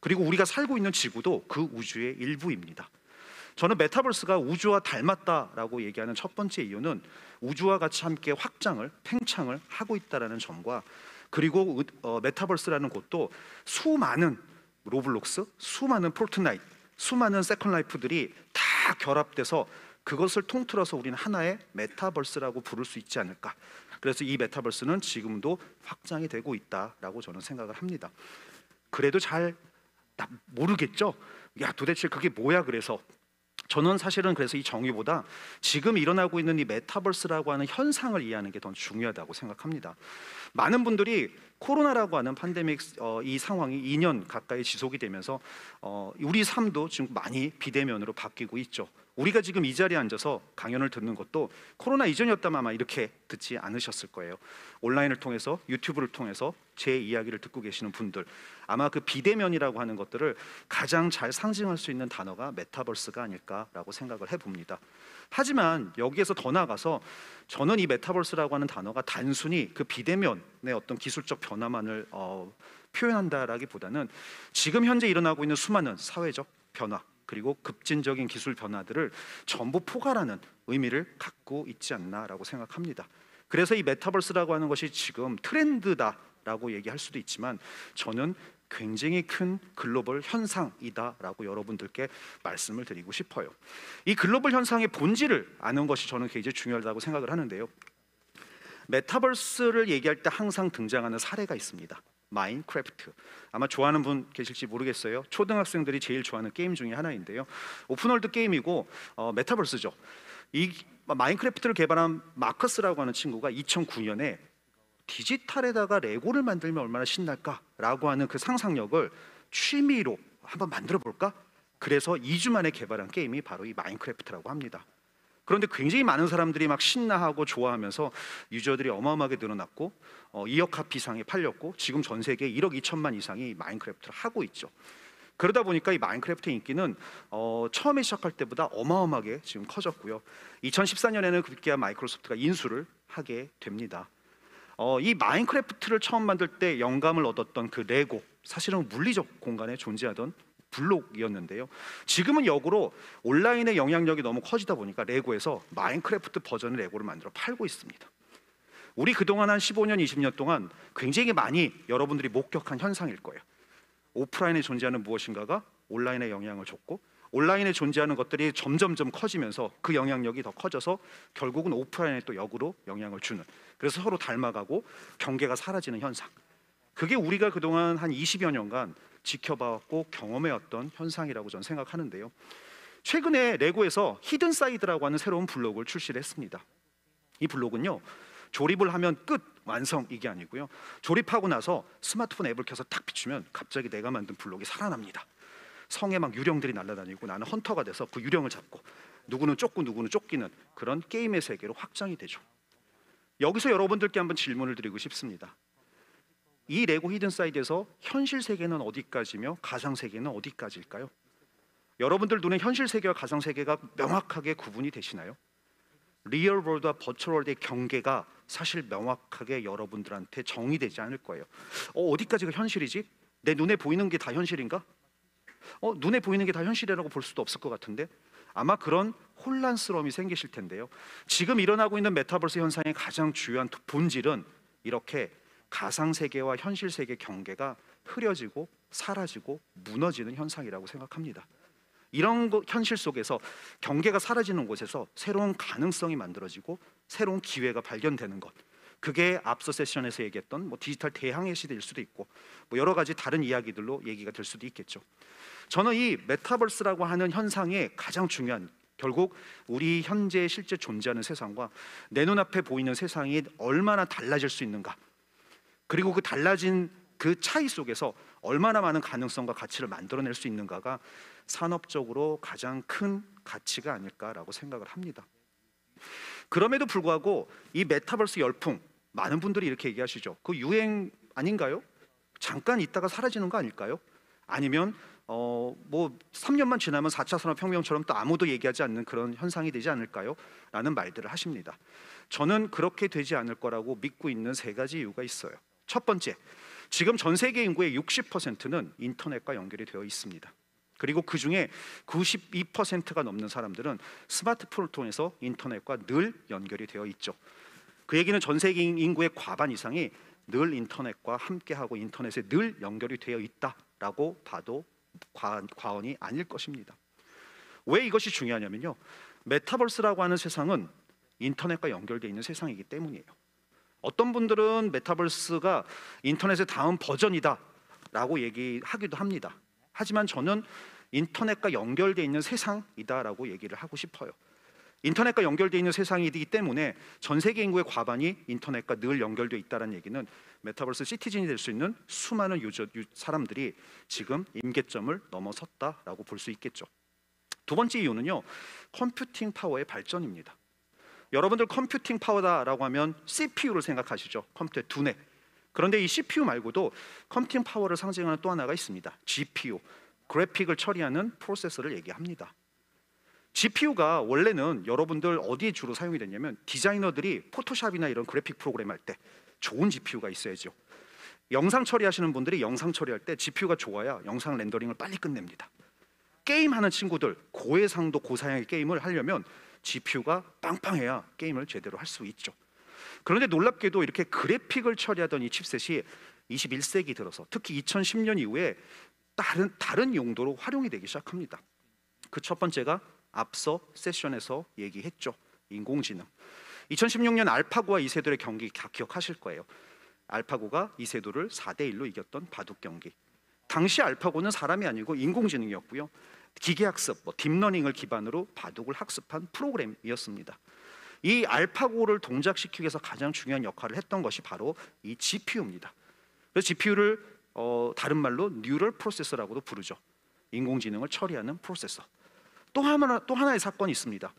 그리고 우리가 살고 있는 지구도 그 우주의 일부입니다. 저는 메타버스가 우주와 닮았다라고 얘기하는 첫 번째 이유는 우주와 같이 함께 확장을 팽창을 하고 있다라는 점과 그리고 어, 메타버스라는 곳도 수많은 로블록스, 수많은 포트나이트, 수많은 세컨라이프들이 다 결합돼서 그것을 통틀어서 우리는 하나의 메타버스라고 부를 수 있지 않을까 그래서 이 메타버스는 지금도 확장이 되고 있다라고 저는 생각을 합니다. 그래도 잘 모르겠죠. 야 도대체 그게 뭐야 그래서 저는 사실은 그래서 이 정의보다 지금 일어나고 있는 이 메타버스라고 하는 현상을 이해하는 게 더 중요하다고 생각합니다. 많은 분들이 코로나라고 하는 팬데믹 어, 이 상황이 2년 가까이 지속이 되면서 어, 우리 삶도 지금 많이 비대면으로 바뀌고 있죠. 우리가 지금 이 자리에 앉아서 강연을 듣는 것도 코로나 이전이었다면 아마 이렇게 듣지 않으셨을 거예요. 온라인을 통해서 유튜브를 통해서 제 이야기를 듣고 계시는 분들 아마 그 비대면이라고 하는 것들을 가장 잘 상징할 수 있는 단어가 메타버스가 아닐까라고 생각을 해봅니다. 하지만 여기에서 더 나아가서 저는 이 메타버스라고 하는 단어가 단순히 그 비대면의 어떤 기술적 변화만을 어, 표현한다라기보다는 지금 현재 일어나고 있는 수많은 사회적 변화 그리고 급진적인 기술 변화들을 전부 포괄하는 의미를 갖고 있지 않나라고 생각합니다. 그래서 이 메타버스라고 하는 것이 지금 트렌드다라고 얘기할 수도 있지만 저는 굉장히 큰 글로벌 현상이다라고 여러분들께 말씀을 드리고 싶어요. 이 글로벌 현상의 본질을 아는 것이 저는 굉장히 중요하다고 생각을 하는데요. 메타버스를 얘기할 때 항상 등장하는 사례가 있습니다. 마인크래프트. 아마 좋아하는 분 계실지 모르겠어요. 초등학생들이 제일 좋아하는 게임 중에 하나인데요. 오픈월드 게임이고 어, 메타버스죠. 이 마인크래프트를 개발한 마커스라고 하는 친구가 2009년에 디지털에다가 레고를 만들면 얼마나 신날까라고 하는 그 상상력을 취미로 한번 만들어 볼까? 그래서 2주 만에 개발한 게임이 바로 이 마인크래프트라고 합니다. 그런데 굉장히 많은 사람들이 막 신나하고 좋아하면서 유저들이 어마어마하게 늘어났고 어, 2억 카피 이상이 팔렸고 지금 전 세계 1억 2천만 이상이 마인크래프트를 하고 있죠. 그러다 보니까 이 마인크래프트 인기는 어, 처음에 시작할 때보다 어마어마하게 지금 커졌고요. 2014년에는 급기야 마이크로소프트가 인수를 하게 됩니다. 어, 이 마인크래프트를 처음 만들 때 영감을 얻었던 그 레고 네 사실은 물리적 공간에 존재하던 블록이었는데요. 지금은 역으로 온라인의 영향력이 너무 커지다 보니까 레고에서 마인크래프트 버전의 레고를 만들어 팔고 있습니다. 우리 그동안 한 15년, 20년 동안 굉장히 많이 여러분들이 목격한 현상일 거예요. 오프라인에 존재하는 무엇인가가 온라인에 영향을 줬고 온라인에 존재하는 것들이 점점점 커지면서 그 영향력이 더 커져서 결국은 오프라인에 또 역으로 영향을 주는 그래서 서로 닮아가고 경계가 사라지는 현상. 그게 우리가 그동안 한 20여 년간 지켜봐왔고 경험해왔던 현상이라고 저는 생각하는데요. 최근에 레고에서 히든 사이드라고 하는 새로운 블록을 출시를 했습니다. 이 블록은요. 조립을 하면 끝 완성 이게 아니고요. 조립하고 나서 스마트폰 앱을 켜서 탁 비추면 갑자기 내가 만든 블록이 살아납니다. 성에 막 유령들이 날아다니고 나는 헌터가 돼서 그 유령을 잡고 누구는 쫓고 누구는 쫓기는 그런 게임의 세계로 확장이 되죠. 여기서 여러분들께 한번 질문을 드리고 싶습니다. 이 레고 히든사이드에서 현실 세계는 어디까지며 가상 세계는 어디까지일까요? 여러분들 눈에 현실 세계와 가상 세계가 명확하게 구분이 되시나요? 리얼 월드와 버추얼 월드의 경계가 사실 명확하게 여러분들한테 정의되지 않을 거예요. 어, 디까지가 현실이지? 내 눈에 보이는 게 다 현실인가? 어, 눈에 보이는 게 다 현실이라고 볼 수도 없을 것 같은데 아마 그런 혼란스러움이 생기실 텐데요. 지금 일어나고 있는 메타버스 현상의 가장 주요한 본질은 이렇게 가상 세계와 현실 세계 경계가 흐려지고 사라지고 무너지는 현상이라고 생각합니다. 이런 현실 속에서 경계가 사라지는 곳에서 새로운 가능성이 만들어지고 새로운 기회가 발견되는 것. 그게 앞서 세션에서 얘기했던 뭐 디지털 대항해 시대일 수도 있고 뭐 여러 가지 다른 이야기들로 얘기가 될 수도 있겠죠. 저는 이 메타버스라고 하는 현상의 가장 중요한 결국 우리 현재 실제 존재하는 세상과 내 눈앞에 보이는 세상이 얼마나 달라질 수 있는가 그리고 그 달라진 그 차이 속에서 얼마나 많은 가능성과 가치를 만들어낼 수 있는가가 산업적으로 가장 큰 가치가 아닐까라고 생각을 합니다. 그럼에도 불구하고 이 메타버스 열풍 많은 분들이 이렇게 얘기하시죠. 그 유행 아닌가요? 잠깐 있다가 사라지는 거 아닐까요? 아니면 어, 뭐 3년만 지나면 4차 산업혁명처럼 또 아무도 얘기하지 않는 그런 현상이 되지 않을까요? 라는 말들을 하십니다. 저는 그렇게 되지 않을 거라고 믿고 있는 세 가지 이유가 있어요. 첫 번째, 지금 전 세계 인구의 60%는 인터넷과 연결이 되어 있습니다. 그리고 그 중에 92%가 넘는 사람들은 스마트폰을 통해서 인터넷과 늘 연결이 되어 있죠. 그 얘기는 전 세계 인구의 과반 이상이 늘 인터넷과 함께하고 인터넷에 늘 연결이 되어 있다라고 봐도 과언이 아닐 것입니다. 왜 이것이 중요하냐면요. 메타버스라고 하는 세상은 인터넷과 연결되어 있는 세상이기 때문이에요. 어떤 분들은 메타버스가 인터넷의 다음 버전이다라고 얘기하기도 합니다. 하지만 저는 인터넷과 연결되어 있는 세상이다라고 얘기를 하고 싶어요. 인터넷과 연결되어 있는 세상이기 때문에 전 세계 인구의 과반이 인터넷과 늘 연결되어 있다는 얘기는 메타버스 시티즌이 될 수 있는 수많은 유저, 유, 사람들이 지금 임계점을 넘어섰다라고 볼 수 있겠죠. 두 번째 이유는요. 컴퓨팅 파워의 발전입니다. 여러분들 컴퓨팅 파워다라고 하면 CPU를 생각하시죠. 컴퓨터의 두뇌. 그런데 이 CPU 말고도 컴퓨팅 파워를 상징하는 또 하나가 있습니다. GPU. 그래픽을 처리하는 프로세서를 얘기합니다. GPU가 원래는 여러분들 어디에 주로 사용이 됐냐면 디자이너들이 포토샵이나 이런 그래픽 프로그램 할 때 좋은 GPU가 있어야죠. 영상 처리하시는 분들이 영상 처리할 때 GPU가 좋아야 영상 렌더링을 빨리 끝냅니다. 게임하는 친구들 고해상도 고사양의 게임을 하려면 GPU가 빵빵해야 게임을 제대로 할 수 있죠. 그런데 놀랍게도 이렇게 그래픽을 처리하던 이 칩셋이 21세기 들어서 특히 2010년 이후에 다른 다른 용도로 활용이 되기 시작합니다. 그 첫 번째가 앞서 세션에서 얘기했죠. 인공지능. 2016년 알파고와 이세돌의 경기 다 기억하실 거예요. 알파고가 이세돌을 4대 1로 이겼던 바둑 경기. 당시 알파고는 사람이 아니고 인공지능이었고요. 기계학습, 뭐 딥러닝을 기반으로 바둑을 학습한 프로그램이었습니다. 이 알파고를 동작시키기 위해서 가장 중요한 역할을 했던 것이 바로 이 GPU입니다. 그래서 GPU를 어, 다른 말로 뉴럴 프로세서라고도 부르죠. 인공지능을 처리하는 프로세서. 또 하나 또 하나의 사건이 있습니다.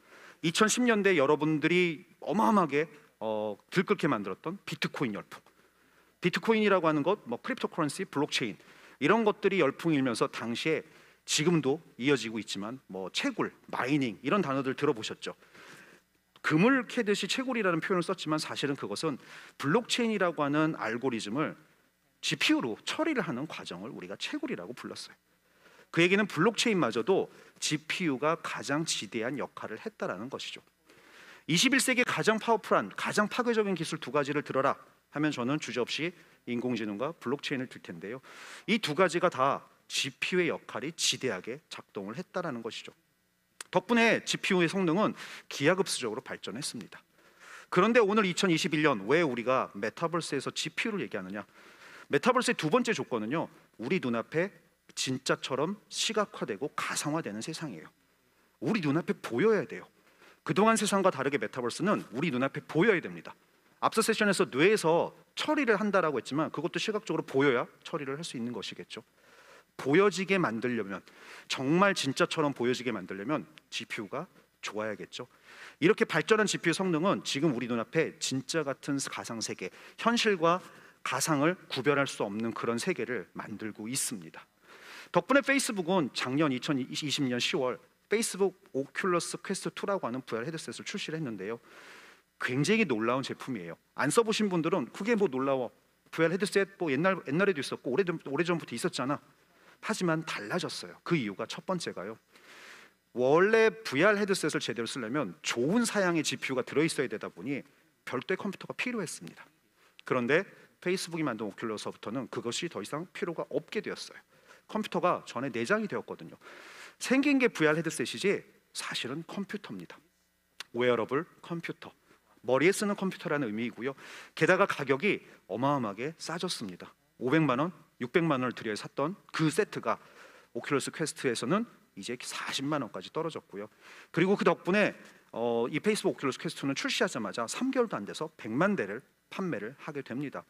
2010년대 여러분들이 어마어마하게 어, 들끓게 만들었던 비트코인 열풍. 비트코인이라고 하는 것, 뭐 크립토커런시, 블록체인 이런 것들이 열풍이 면서 당시에 지금도 이어지고 있지만 뭐 채굴, 마이닝 이런 단어들 들어보셨죠. 금을 캐듯이 채굴이라는 표현을 썼지만 사실은 그것은 블록체인이라고 하는 알고리즘을 GPU로 처리를 하는 과정을 우리가 채굴이라고 불렀어요. 그에게는 블록체인마저도 GPU가 가장 지대한 역할을 했다라는 것이죠. 21세기 가장 파워풀한, 가장 파괴적인 기술 두 가지를 들어라 하면 저는 주저없이 인공지능과 블록체인을 들 텐데요. 이 두 가지가 다 GPU의 역할이 지대하게 작동을 했다라는 것이죠. 덕분에 GPU의 성능은 기하급수적으로 발전했습니다. 그런데 오늘 2021년 왜 우리가 메타버스에서 GPU를 얘기하느냐? 메타버스의 두 번째 조건은요. 우리 눈앞에 진짜처럼 시각화되고 가상화되는 세상이에요. 우리 눈앞에 보여야 돼요. 그동안 세상과 다르게 메타버스는 우리 눈앞에 보여야 됩니다. 앞서 세션에서 뇌에서 처리를 한다라고 했지만 그것도 시각적으로 보여야 처리를 할 수 있는 것이겠죠. 보여지게 만들려면 정말 진짜처럼 보여지게 만들려면 GPU가 좋아야겠죠. 이렇게 발전한 GPU 성능은 지금 우리 눈앞에 진짜 같은 가상 세계, 현실과 가상을 구별할 수 없는 그런 세계를 만들고 있습니다. 덕분에 페이스북은 작년 2020년 10월 페이스북 오큘러스 퀘스트 2라고 하는 VR 헤드셋을 출시를 했는데요. 굉장히 놀라운 제품이에요. 안 써보신 분들은 그게 뭐 놀라워. VR 헤드셋 뭐 옛날 옛날에도 있었고 오래 오래 전부터 있었잖아. 하지만 달라졌어요. 그 이유가 첫 번째가요. 원래 VR 헤드셋을 제대로 쓰려면 좋은 사양의 GPU가 들어 있어야 되다 보니 별도의 컴퓨터가 필요했습니다. 그런데 페이스북이 만든 오큘러서부터는 그것이 더 이상 필요가 없게 되었어요. 컴퓨터가 전에 내장이 되었거든요. 생긴 게 VR 헤드셋이지 사실은 컴퓨터입니다. 웨어러블 컴퓨터. 머리에 쓰는 컴퓨터라는 의미이고요. 게다가 가격이 어마어마하게 싸졌습니다. 500만 원, 600만 원을 들여 샀던 그 세트가 오큘러스 퀘스트에서는 이제 40만 원까지 떨어졌고요. 그리고 그 덕분에 어, 이 페이스북 오큘러스 퀘스트는 출시하자마자 3개월도 안 돼서 100만 대를 판매를 하게 됩니다.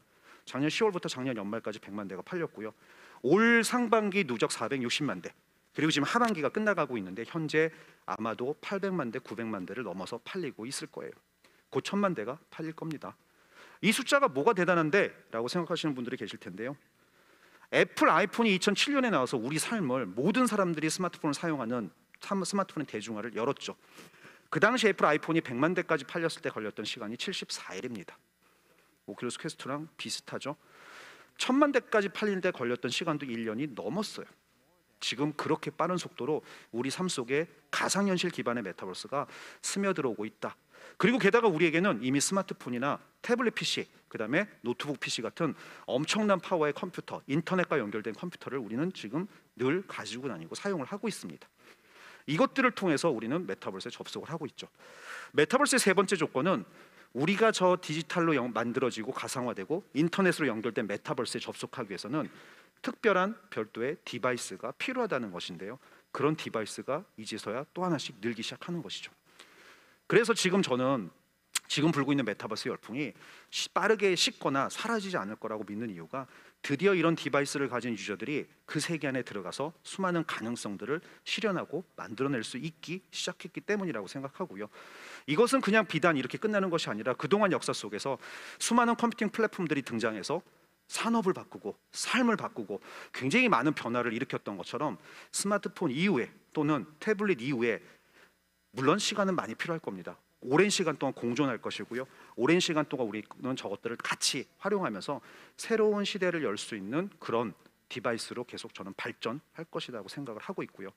작년 10월부터 작년 연말까지 100만 대가 팔렸고요. 올 상반기 누적 460만 대. 그리고 지금 하반기가 끝나가고 있는데 현재 아마도 800만 대, 900만 대를 넘어서 팔리고 있을 거예요. 곧 천만 대가 팔릴 겁니다. 이 숫자가 뭐가 대단한데라고 생각하시는 분들이 계실 텐데요. 애플 아이폰이 2007년에 나와서 우리 삶을 모든 사람들이 스마트폰을 사용하는 스마트폰의 대중화를 열었죠. 그 당시 애플 아이폰이 100만 대까지 팔렸을 때 걸렸던 시간이 74일입니다. 오큘러스 퀘스트랑 비슷하죠. 천만 대까지 팔릴 때 걸렸던 시간도 1년이 넘었어요. 지금 그렇게 빠른 속도로 우리 삶 속에 가상현실 기반의 메타버스가 스며들어오고 있다. 그리고 게다가 우리에게는 이미 스마트폰이나 태블릿 PC, 그다음에 노트북 PC 같은 엄청난 파워의 컴퓨터, 인터넷과 연결된 컴퓨터를 우리는 지금 늘 가지고 다니고 사용을 하고 있습니다. 이것들을 통해서 우리는 메타버스에 접속을 하고 있죠. 메타버스의 세 번째 조건은 우리가 저 디지털로 만들어지고 가상화되고 인터넷으로 연결된 메타버스에 접속하기 위해서는 특별한 별도의 디바이스가 필요하다는 것인데요. 그런 디바이스가 이제서야 또 하나씩 늘기 시작하는 것이죠. 그래서 지금 저는 지금 불고 있는 메타버스 열풍이 빠르게 식거나 사라지지 않을 거라고 믿는 이유가 드디어 이런 디바이스를 가진 유저들이 그 세계 안에 들어가서 수많은 가능성들을 실현하고 만들어낼 수 있기 시작했기 때문이라고 생각하고요. 이것은 그냥 비단 이렇게 끝나는 것이 아니라 그동안 역사 속에서 수많은 컴퓨팅 플랫폼들이 등장해서 산업을 바꾸고 삶을 바꾸고 굉장히 많은 변화를 일으켰던 것처럼 스마트폰 이후에 또는 태블릿 이후에 물론 시간은 많이 필요할 겁니다. 오랜 시간 동안 공존할 것이고요. 오랜 시간 동안 우리는 저것들을 같이 활용하면서 새로운 시대를 열 수 있는 그런 디바이스로 계속 저는 발전할 것이라고 생각을 하고 있고요.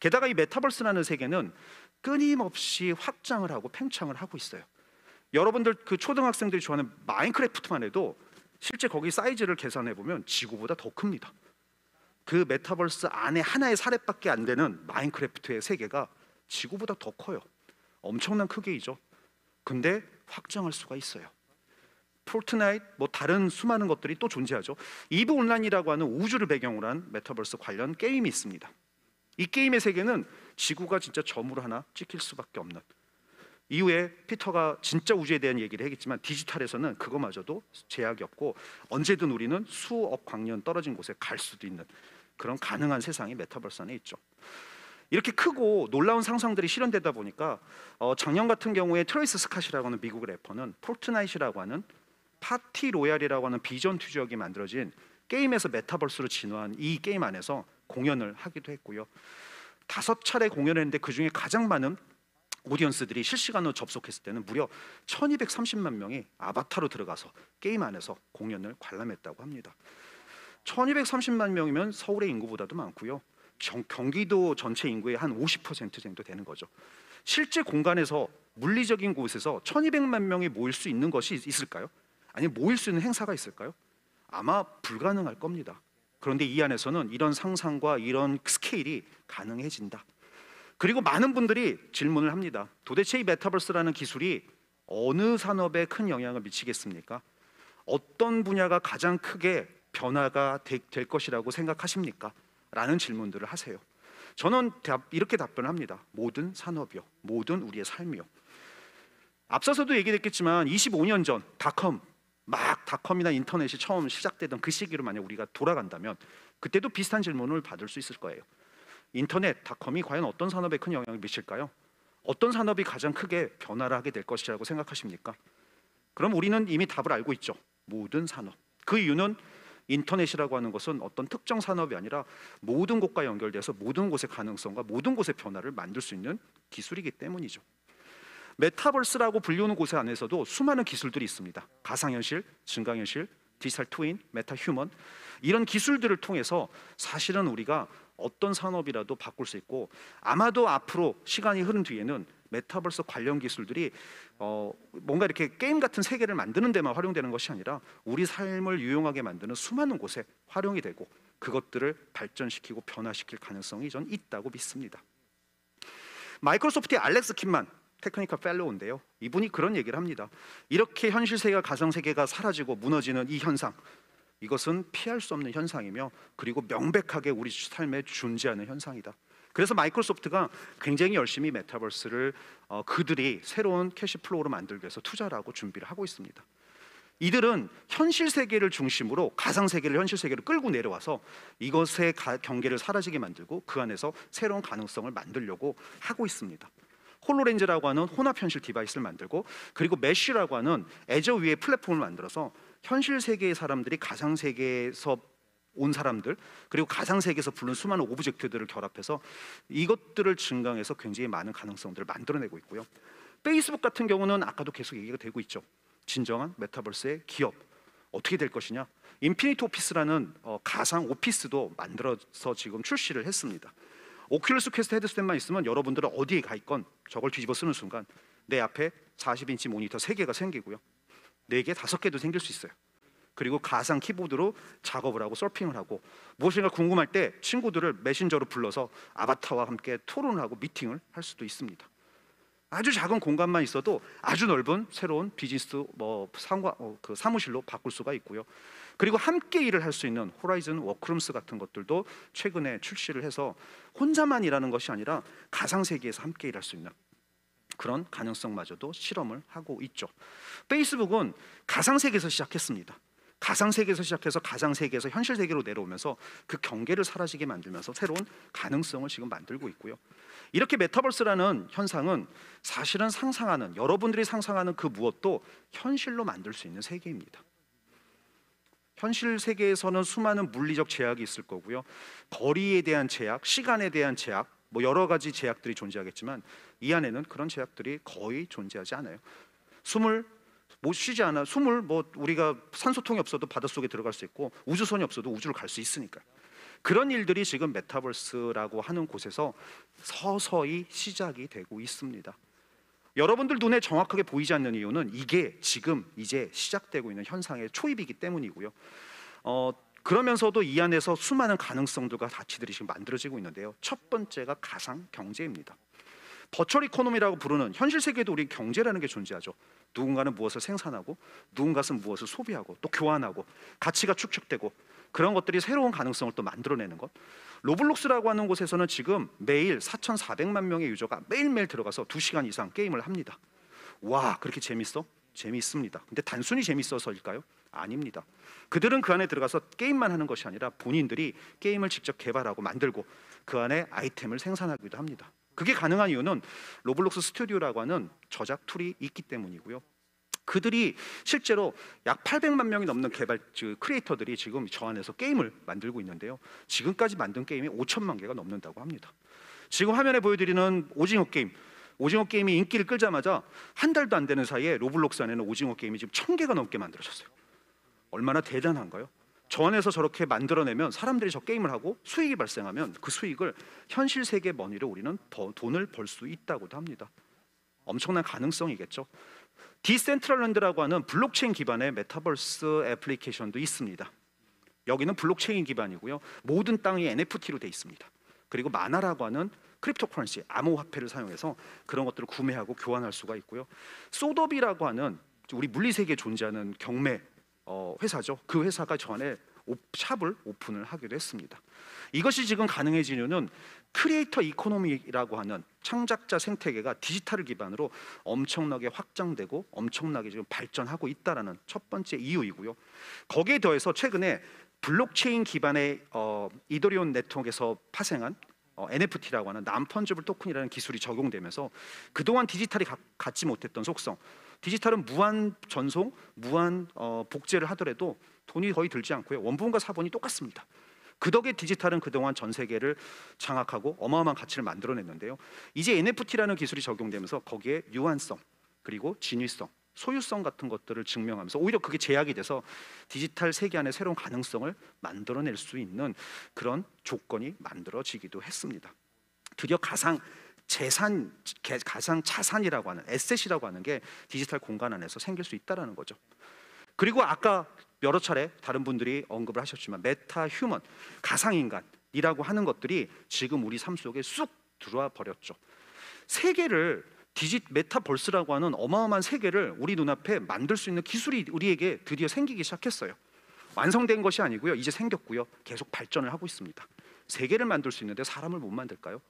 게다가 이 메타버스라는 세계는 끊임없이 확장을 하고 팽창을 하고 있어요. 여러분들 그 초등학생들이 좋아하는 마인크래프트만 해도 실제 거기 사이즈를 계산해 보면 지구보다 더 큽니다. 그 메타버스 안에 하나의 사례밖에 안 되는 마인크래프트의 세계가 지구보다 더 커요. 엄청난 크기이죠. 근데 확장할 수가 있어요. 폴트나잇 뭐 다른 수많은 것들이 또 존재하죠. 이브 온라인이라고 하는 우주를 배경으로 한 메타버스 관련 게임이 있습니다. 이 게임의 세계는 지구가 진짜 점으로 하나 찍힐 수밖에 없는 이후에 피터가 진짜 우주에 대한 얘기를 했겠지만 디지털에서는 그거마저도 제약이 없고 언제든 우리는 수억 광년 떨어진 곳에 갈 수도 있는 그런 가능한 세상이 메타버스 안에 있죠. 이렇게 크고 놀라운 상상들이 실현되다 보니까 어, 작년 같은 경우에 트레이스 스카시라고 하는 미국 래퍼는 폴트나잇이라고 하는 파티 로얄이라고 하는 비전 투저역이 만들어진 게임에서 메타버스로 진화한 이 게임 안에서 공연을 하기도 했고요. 다섯 차례 공연을 했는데 그 중에 가장 많은 오디언스들이 실시간으로 접속했을 때는 무려 1230만 명이 아바타로 들어가서 게임 안에서 공연을 관람했다고 합니다. 1230만 명이면 서울의 인구보다도 많고요. 정, 경기도 전체 인구의 한 50% 정도 되는 거죠. 실제 공간에서 물리적인 곳에서 1200만 명이 모일 수 있는 것이 있을까요? 아니 면 모일 수 있는 행사가 있을까요? 아마 불가능할 겁니다. 그런데 이 안에서는 이런 상상과 이런 스케일이 가능해진다. 그리고 많은 분들이 질문을 합니다. 도대체 이 메타버스라는 기술이 어느 산업에 큰 영향을 미치겠습니까? 어떤 분야가 가장 크게 변화가 되, 될 것이라고 생각하십니까? 라는 질문들을 하세요. 저는 답 이렇게 답변합니다. 모든 산업이요. 모든 우리의 삶이요. 앞서서도 얘기했겠지만 25년 전 닷컴 막 닷컴이나 인터넷이 처음 시작되던 그 시기로 만약 우리가 돌아간다면 그때도 비슷한 질문을 받을 수 있을 거예요. 인터넷, 닷컴이 과연 어떤 산업에 큰 영향을 미칠까요? 어떤 산업이 가장 크게 변화를 하게 될 것이라고 생각하십니까? 그럼 우리는 이미 답을 알고 있죠. 모든 산업. 그 이유는 인터넷이라고 하는 것은 어떤 특정 산업이 아니라 모든 곳과 연결돼서 모든 곳의 가능성과 모든 곳의 변화를 만들 수 있는 기술이기 때문이죠. 메타버스라고 불리우는 곳에 안에서도 수많은 기술들이 있습니다. 가상현실, 증강현실, 디지털 트윈, 메타 휴먼 이런 기술들을 통해서 사실은 우리가 어떤 산업이라도 바꿀 수 있고 아마도 앞으로 시간이 흐른 뒤에는 메타버스 관련 기술들이 어, 뭔가 이렇게 게임 같은 세계를 만드는 데만 활용되는 것이 아니라 우리 삶을 유용하게 만드는 수많은 곳에 활용이 되고 그것들을 발전시키고 변화시킬 가능성이 전 있다고 믿습니다. 마이크로소프트의 알렉스 킴만 테크니컬 펠로우인데요. 이분이 그런 얘기를 합니다. 이렇게 현실 세계가 가상 세계가 사라지고 무너지는 이 현상, 이것은 피할 수 없는 현상이며 그리고 명백하게 우리 삶에 존재하는 현상이다. 그래서 마이크로소프트가 굉장히 열심히 메타버스를 어, 그들이 새로운 캐시플로우로 만들기 위해서 투자를 하고 준비를 하고 있습니다. 이들은 현실 세계를 중심으로 가상 세계를 현실 세계로 끌고 내려와서 이것의 가, 경계를 사라지게 만들고 그 안에서 새로운 가능성을 만들려고 하고 있습니다. 홀로렌즈라고 하는 혼합 현실 디바이스를 만들고 그리고 메쉬라고 하는 애저 위에 플랫폼을 만들어서 현실 세계의 사람들이 가상 세계에서 온 사람들 그리고 가상 세계에서 부른 수많은 오브젝트들을 결합해서 이것들을 증강해서 굉장히 많은 가능성들을 만들어내고 있고요. 페이스북 같은 경우는 아까도 계속 얘기가 되고 있죠. 진정한 메타버스의 기업 어떻게 될 것이냐? 인피니트 오피스라는 어, 가상 오피스도 만들어서 지금 출시를 했습니다. 오큘러스 퀘스트 헤드셋만 있으면 여러분들은 어디에 가 있건 저걸 뒤집어 쓰는 순간 내 앞에 40인치 모니터 3개가 생기고요. 4개, 5개도 생길 수 있어요. 그리고 가상 키보드로 작업을 하고 서핑을 하고 무엇인가 궁금할 때 친구들을 메신저로 불러서 아바타와 함께 토론을 하고 미팅을 할 수도 있습니다. 아주 작은 공간만 있어도 아주 넓은 새로운 비즈니스 뭐 상과 어, 그 사무실로 바꿀 수가 있고요. 그리고 함께 일을 할 수 있는 호라이즌 워크룸스 같은 것들도 최근에 출시를 해서 혼자만 일하는 것이 아니라 가상 세계에서 함께 일할 수 있는 그런 가능성마저도 실험을 하고 있죠. 페이스북은 가상 세계에서 시작했습니다. 가상 세계에서 시작해서 가상 세계에서 현실 세계로 내려오면서 그 경계를 사라지게 만들면서 새로운 가능성을 지금 만들고 있고요. 이렇게 메타버스라는 현상은 사실은 상상하는 여러분들이 상상하는 그 무엇도 현실로 만들 수 있는 세계입니다. 현실 세계에서는 수많은 물리적 제약이 있을 거고요. 거리에 대한 제약, 시간에 대한 제약, 뭐 여러 가지 제약들이 존재하겠지만 이 안에는 그런 제약들이 거의 존재하지 않아요. 숨을 못 뭐 쉬지 않아 숨을 뭐 우리가 산소통이 없어도 바닷속에 들어갈 수 있고 우주선이 없어도 우주를 갈 수 있으니까 그런 일들이 지금 메타버스라고 하는 곳에서 서서히 시작이 되고 있습니다. 여러분들 눈에 정확하게 보이지 않는 이유는 이게 지금 이제 시작되고 있는 현상의 초입이기 때문이고요. 어, 그러면서도 이 안에서 수많은 가능성들과 가치들이 지금 만들어지고 있는데요. 첫 번째가 가상 경제입니다. 버츄얼 이코노미라고 부르는 현실 세계도 우리 경제라는 게 존재하죠. 누군가는 무엇을 생산하고 누군가는 무엇을 소비하고 또 교환하고 가치가 축적되고 그런 것들이 새로운 가능성을 또 만들어내는 것. 로블록스라고 하는 곳에서는 지금 매일 4,400만 명의 유저가 매일매일 들어가서 2시간 이상 게임을 합니다. 와, 그렇게 재밌어? 재미있습니다. 근데 단순히 재밌어서일까요? 아닙니다. 그들은 그 안에 들어가서 게임만 하는 것이 아니라 본인들이 게임을 직접 개발하고 만들고 그 안에 아이템을 생산하기도 합니다. 그게 가능한 이유는 로블록스 스튜디오라고 하는 저작 툴이 있기 때문이고요. 그들이 실제로 약 800만 명이 넘는 개발 즉 크리에이터들이 지금 저 안에서 게임을 만들고 있는데요. 지금까지 만든 게임이 5천만 개가 넘는다고 합니다. 지금 화면에 보여드리는 오징어 게임 오징어 게임이 인기를 끌자마자 한 달도 안 되는 사이에 로블록스 안에는 오징어 게임이 지금 천 개가 넘게 만들어졌어요. 얼마나 대단한가요? 저 안에서 저렇게 만들어내면 사람들이 저 게임을 하고 수익이 발생하면 그 수익을 현실 세계 머니로 우리는 더 돈을 벌 수 있다고도 합니다. 엄청난 가능성이겠죠. 디센트럴랜드라고 하는 블록체인 기반의 메타버스 애플리케이션도 있습니다. 여기는 블록체인 기반이고요. 모든 땅이 NFT로 돼 있습니다. 그리고 마나라고 하는 크립토커런시 암호화폐를 사용해서 그런 것들을 구매하고 교환할 수가 있고요. 소더비라고 하는 우리 물리 세계에 존재하는 경매 어, 회사죠. 그 회사가 전에 샵을 오픈을 하기로 했습니다. 이것이 지금 가능해지는 크리에이터 이코노미라고 하는 창작자 생태계가 디지털을 기반으로 엄청나게 확장되고 엄청나게 지금 발전하고 있다라는 첫 번째 이유이고요. 거기에 더해서 최근에 블록체인 기반의 어, 이더리온 네트워크에서 파생한 어, NFT라고 하는 남펀저블 토큰이라는 기술이 적용되면서 그동안 디지털이 가, 갖지 못했던 속성, 디지털은 무한 전송, 무한 어, 복제를 하더라도 돈이 거의 들지 않고요. 원본과 사본이 똑같습니다. 그 덕에 디지털은 그동안 전 세계를 장악하고 어마어마한 가치를 만들어냈는데요. 이제 NFT라는 기술이 적용되면서 거기에 유한성 그리고 진위성 소유성 같은 것들을 증명하면서 오히려 그게 제약이 돼서 디지털 세계 안에 새로운 가능성을 만들어낼 수 있는 그런 조건이 만들어지기도 했습니다. 드디어 가상 재산, 가상 자산이라고 하는 에셋이라고 하는 게 디지털 공간 안에서 생길 수 있다라는 거죠. 그리고 아까 여러 차례 다른 분들이 언급을 하셨지만 메타 휴먼, 가상인간이라고 하는 것들이 지금 우리 삶 속에 쑥 들어와 버렸죠. 세계를 디짓 메타버스라고 하는 어마어마한 세계를 우리 눈앞에 만들 수 있는 기술이 우리에게 드디어 생기기 시작했어요. 완성된 것이 아니고요. 이제 생겼고요. 계속 발전을 하고 있습니다. 세계를 만들 수 있는데 사람을 못 만들까요?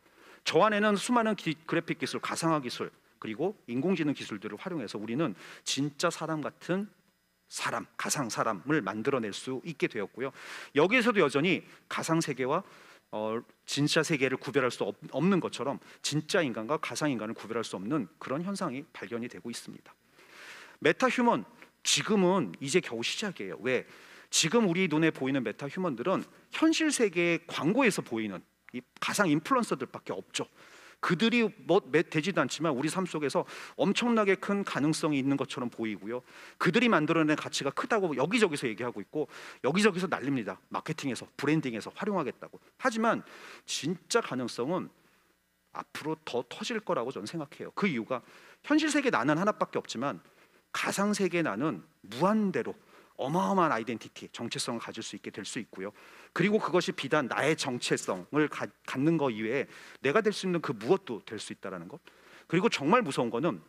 저 안에는 수많은 기, 그래픽 기술, 가상화 기술, 그리고 인공지능 기술들을 활용해서 우리는 진짜 사람 같은 사람, 가상 사람을 만들어낼 수 있게 되었고요. 여기에서도 여전히 가상 세계와 어, 진짜 세계를 구별할 수 없, 없는 것처럼 진짜 인간과 가상 인간을 구별할 수 없는 그런 현상이 발견이 되고 있습니다. 메타 휴먼 지금은 이제 겨우 시작이에요. 왜? 지금 우리 눈에 보이는 메타 휴먼들은 현실 세계의 광고에서 보이는 이 가상 인플루언서들밖에 없죠. 그들이 뭐 되지도 않지만 우리 삶 속에서 엄청나게 큰 가능성이 있는 것처럼 보이고요. 그들이 만들어낸 가치가 크다고 여기저기서 얘기하고 있고 여기저기서 날립니다. 마케팅에서 브랜딩에서 활용하겠다고. 하지만 진짜 가능성은 앞으로 더 터질 거라고 저는 생각해요. 그 이유가 현실 세계 나는 하나밖에 없지만 가상 세계 나는 무한대로 어마어마한 아이덴티티, 정체성을 가질 수 있게 될 수 있고요. 그리고 그것이 비단 나의 정체성을 가, 갖는 거 이외에 내가 될 수 있는 그 무엇도 될 수 있다라는 것. 그리고 정말 무서운 거는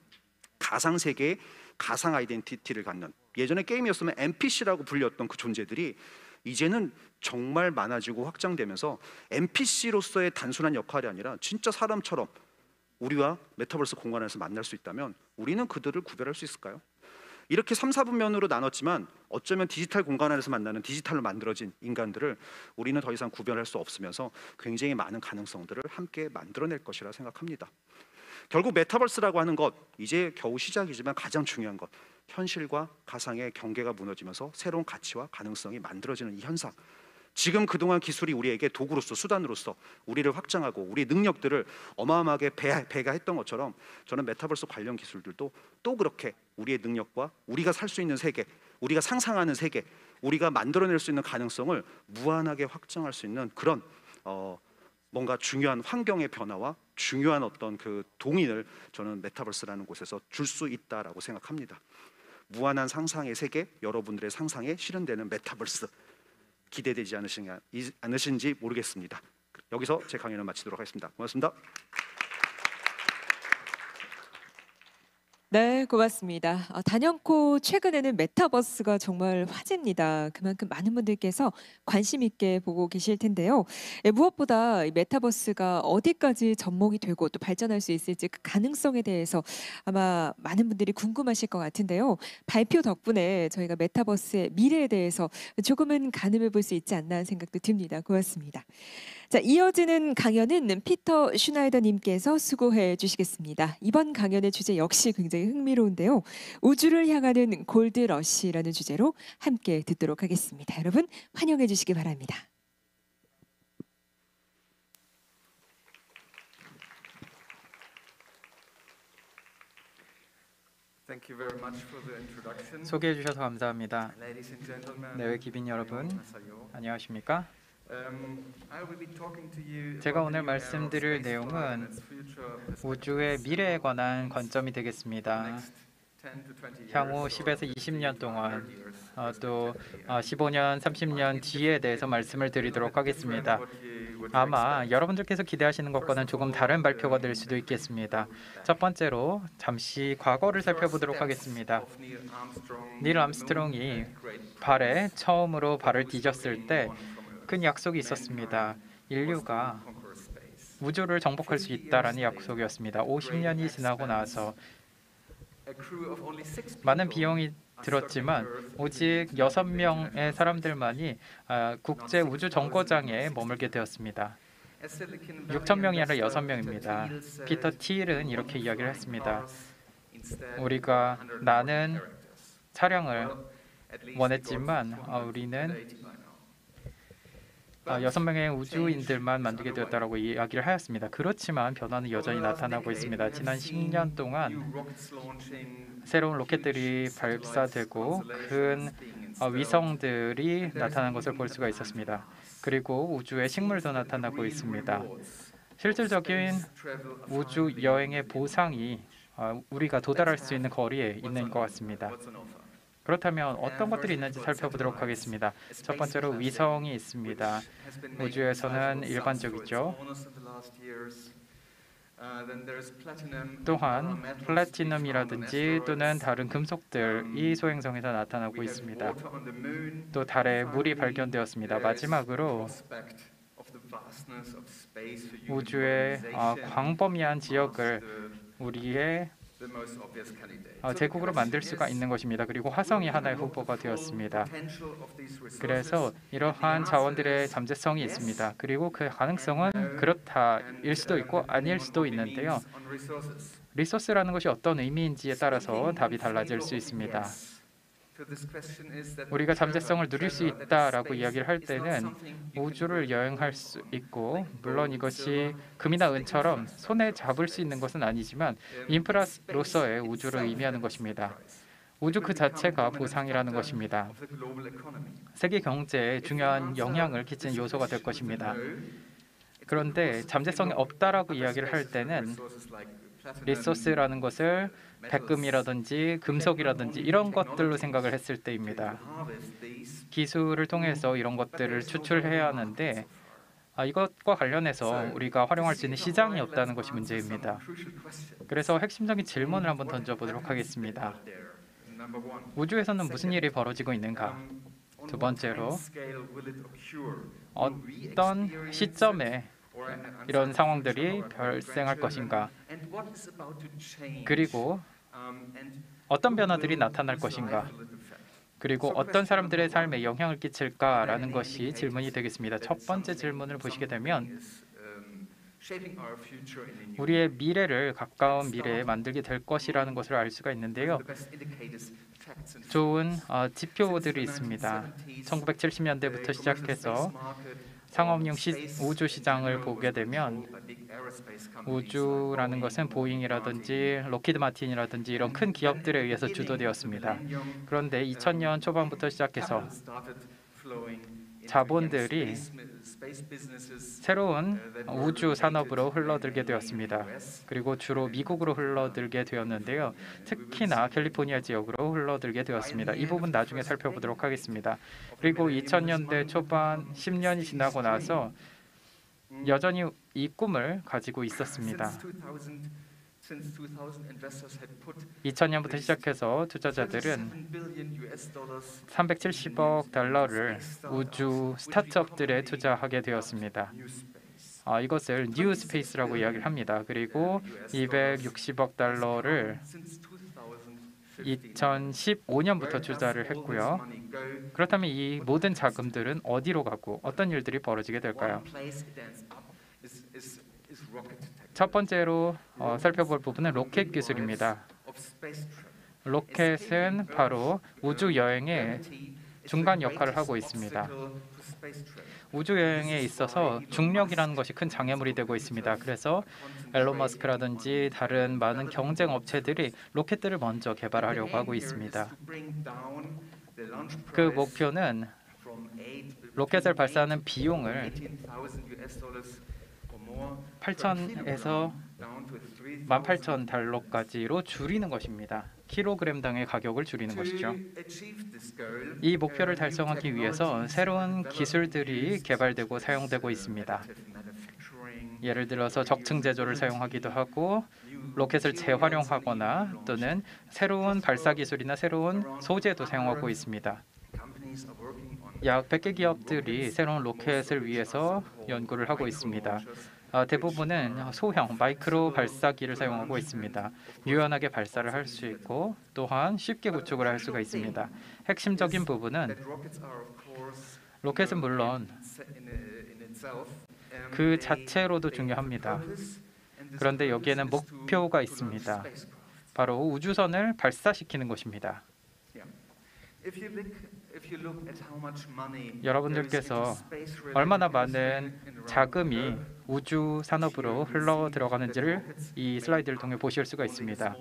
가상 세계에 가상 아이덴티티를 갖는 예전에 게임이었으면 NPC라고 불렸던 그 존재들이 이제는 정말 많아지고 확장되면서 NPC로서의 단순한 역할이 아니라 진짜 사람처럼 우리와 메타버스 공간에서 만날 수 있다면 우리는 그들을 구별할 수 있을까요? 이렇게 3, 4분면으로 나눴지만 어쩌면 디지털 공간 안에서 만나는 디지털로 만들어진 인간들을 우리는 더 이상 구별할 수 없으면서 굉장히 많은 가능성들을 함께 만들어낼 것이라 생각합니다. 결국 메타버스라고 하는 것 이제 겨우 시작이지만 가장 중요한 것 현실과 가상의 경계가 무너지면서 새로운 가치와 가능성이 만들어지는 이 현상 지금 그동안 기술이 우리에게 도구로서 수단으로서 우리를 확장하고 우리 능력들을 어마어마하게 배, 배가 했던 것처럼 저는 메타버스 관련 기술들도 또 그렇게 우리의 능력과 우리가 살 수 있는 세계, 우리가 상상하는 세계, 우리가 만들어낼 수 있는 가능성을 무한하게 확장할 수 있는 그런 어, 뭔가 중요한 환경의 변화와 중요한 어떤 그 동인을 저는 메타버스라는 곳에서 줄 수 있다라고 생각합니다. 무한한 상상의 세계, 여러분들의 상상에 실현되는 메타버스. 기대되지 않으신지 모르겠습니다. 여기서 제 강연을 마치도록 하겠습니다. 고맙습니다. 네, 고맙습니다. 아, 단연코 최근에는 메타버스가 정말 화제입니다. 그만큼 많은 분들께서 관심 있게 보고 계실 텐데요. 예, 무엇보다 이 메타버스가 어디까지 접목이 되고 또 발전할 수 있을지 그 가능성에 대해서 아마 많은 분들이 궁금하실 것 같은데요. 발표 덕분에 저희가 메타버스의 미래에 대해서 조금은 가늠해 볼 수 있지 않나 하는 생각도 듭니다. 고맙습니다. 자, 이어지는 강연은 피터 슈나이더님께서 수고해 주시겠습니다. 이번 강연의 주제 역시 굉장히 흥미로운데요. 우주를 향하는 골드러시라는 주제로 함께 듣도록 하겠습니다. 여러분 환영해 주시기 바랍니다. 소개해 주셔서 감사합니다. 내외 네, 기빈 여러분, 안녕하십니까? Um, 제가 오늘 말씀드릴 내용은 우주의 미래에 관한 관점이 되겠습니다. 향후 10에서 20년 동안 어, 또 15년, 어, 30년 뒤에 대해서 말씀을 드리도록 하겠습니다. 아마 여러분들께서 기대하시는 것과는 조금 다른 발표가 될 수도 있겠습니다. 첫 번째로 잠시 과거를 살펴보도록 하겠습니다. 닐 암스트롱이 발에 처음으로 발을 디졌을때 큰 약속이 있었습니다. 인류가 우주를 정복할 수 있다라는 약속이었습니다. 50년이 지나고 나서 많은 비용이 들었지만 오직 6명의 사람들만이 아, 국제 우주 정거장에 머물게 되었습니다. 6천 명이 아니라 6명입니다. 피터 티은 이렇게 이야기를 했습니다. 우리가 나는 차량을 원했지만 아, 우리는 아, 여섯 명의 우주인들만 만들게 되었다고 이야기를 하였습니다. 그렇지만 변화는 여전히 나타나고 있습니다. 지난 10년 동안 새로운 로켓들이 발사되고 큰 어, 위성들이 나타난 것을 볼 수가 있었습니다. 그리고 우주의 식물도 나타나고 있습니다. 실질적인 우주 여행의 보상이 어, 우리가 도달할 수 있는 거리에 있는 것 같습니다. 그렇다면 어떤 것들이 있는지 살펴보도록 하겠습니다. 첫 번째로 위성이 있습니다. 우주에서는 일반적이죠. Uh, 또한 플래티넘이라든지 또는 다른 금속들이 um, 소행성에서 나타나고 있습니다. 또 달에 물이 발견되었습니다. 마지막으로 우주의 아, 광범위한 지역을 우리의 어, 제국으로 만들 수가 있는 것입니다. 그리고 화성이 하나의 후보가 되었습니다. 그래서 이러한 자원들의 잠재성이 있습니다. 그리고 그 가능성은 그렇다일 수도 있고 아닐 수도 있는데요. 리소스라는 것이 어떤 의미인지에 따라서 답이 달라질 수 있습니다. 우리가 잠재성을 누릴 수 있다라고 이야기를 할 때는 우주를 여행할 수 있고 물론 이것이 금이나 은처럼 손에 잡을 수 있는 것은 아니지만 인프라로서의 우주를 의미하는 것입니다. 우주 그 자체가 보상이라는 것입니다. 세계 경제에 중요한 영향을 끼친 요소가 될 것입니다. 그런데 잠재성이 없다라고 이야기를 할 때는 리소스라는 것을 백금이라든지 금속이라든지 이런 것들로 생각을 했을 때입니다. 기술을 통해서 이런 것들을 추출해야 하는데 아, 이것과 관련해서 우리가 활용할 수 있는 시장이 없다는 것이 문제입니다. 그래서 핵심적인 질문을 한번 던져보도록 하겠습니다. 우주에서는 무슨 일이 벌어지고 있는가? 두 번째로 어떤 시점에 이런 상황들이 발생할 것인가? 그리고 Um, 어떤 변화들이 나타날 것인가 그리고 어떤 사람들의 삶에 영향을 끼칠까라는 것이 질문이 되겠습니다. 첫 번째 질문을 보시게 되면 um, 우리의 미래를 가까운 미래에 만들게 될 것이라는 것을 알 수가 있는데요. 좋은 어, 지표들이 있습니다. 1970년대부터 시작해서 상업용 시, 우주 시장을 보게 되면 우주라는 것은 보잉이라든지 로키드 마틴이라든지 이런 큰 기업들에 의해서 주도되었습니다. 그런데 2000년 초반부터 시작해서 자본들이 새로운 우주 산업으로 흘러들게 되었습니다. 그리고 주로 미국으로 흘러들게 되었는데요. 특히나 캘리포니아 지역으로 흘러들게 되었습니다. 이 부분 나중에 살펴보도록 하겠습니다. 그리고 2000년대 초반 10년이 지나고 나서 음. 여전히 이 꿈을 가지고 있었습니다. 2000년부터 시작해서 투자자들은 370억 달러를 우주 스타트업들에 투자하게 되었습니다. 아, 이것을 뉴 스페이스라고 이야기를 합니다. 그리고 260억 달러를 2015년부터 투자를 했고요. 그렇다면 이 모든 자금들은 어디로 가고 어떤 일들이 벌어지게 될까요? 첫 번째로 어, 살펴볼 부분은 로켓 기술입니다. 로켓은 바로 우주 여행의 중간 역할을 하고 있습니다. 우주 여행에 있어서 중력이라는 것이 큰 장애물이 되고 있습니다. 그래서 앨런 머스크라든지 다른 많은 경쟁 업체들이 로켓들을 먼저 개발하려고 하고 있습니다. 그 목표는 로켓을 발사하는 비용을 8천에서 18,000달러까지로 줄이는 것입니다. 킬로그램당의 가격을 줄이는 것이죠. 이 목표를 달성하기 위해서 새로운 기술들이 개발되고 사용되고 있습니다. 예를 들어서 적층 제조를 사용하기도 하고 로켓을 재활용하거나 또는 새로운 발사 기술이나 새로운 소재도 사용하고 있습니다. 약 100개 기업들이 새로운 로켓을 위해서 연구를 하고 있습니다. 어, 대부분은 소형 마이크로 발사기를 사용하고 있습니다. 유연하게 발사를 할 수 있고 또한 쉽게 구축을 할 수가 있습니다. 핵심적인 부분은 로켓은 물론 그 자체로도 중요합니다. 그런데 여기에는 목표가 있습니다. 바로 우주선을 발사시키는 것입니다. 여러분들께서 얼마나 많은 자금이 우주 산업으로 흘러 들어가는지를 이 슬라이드를 통해 보실 수가 있습니다.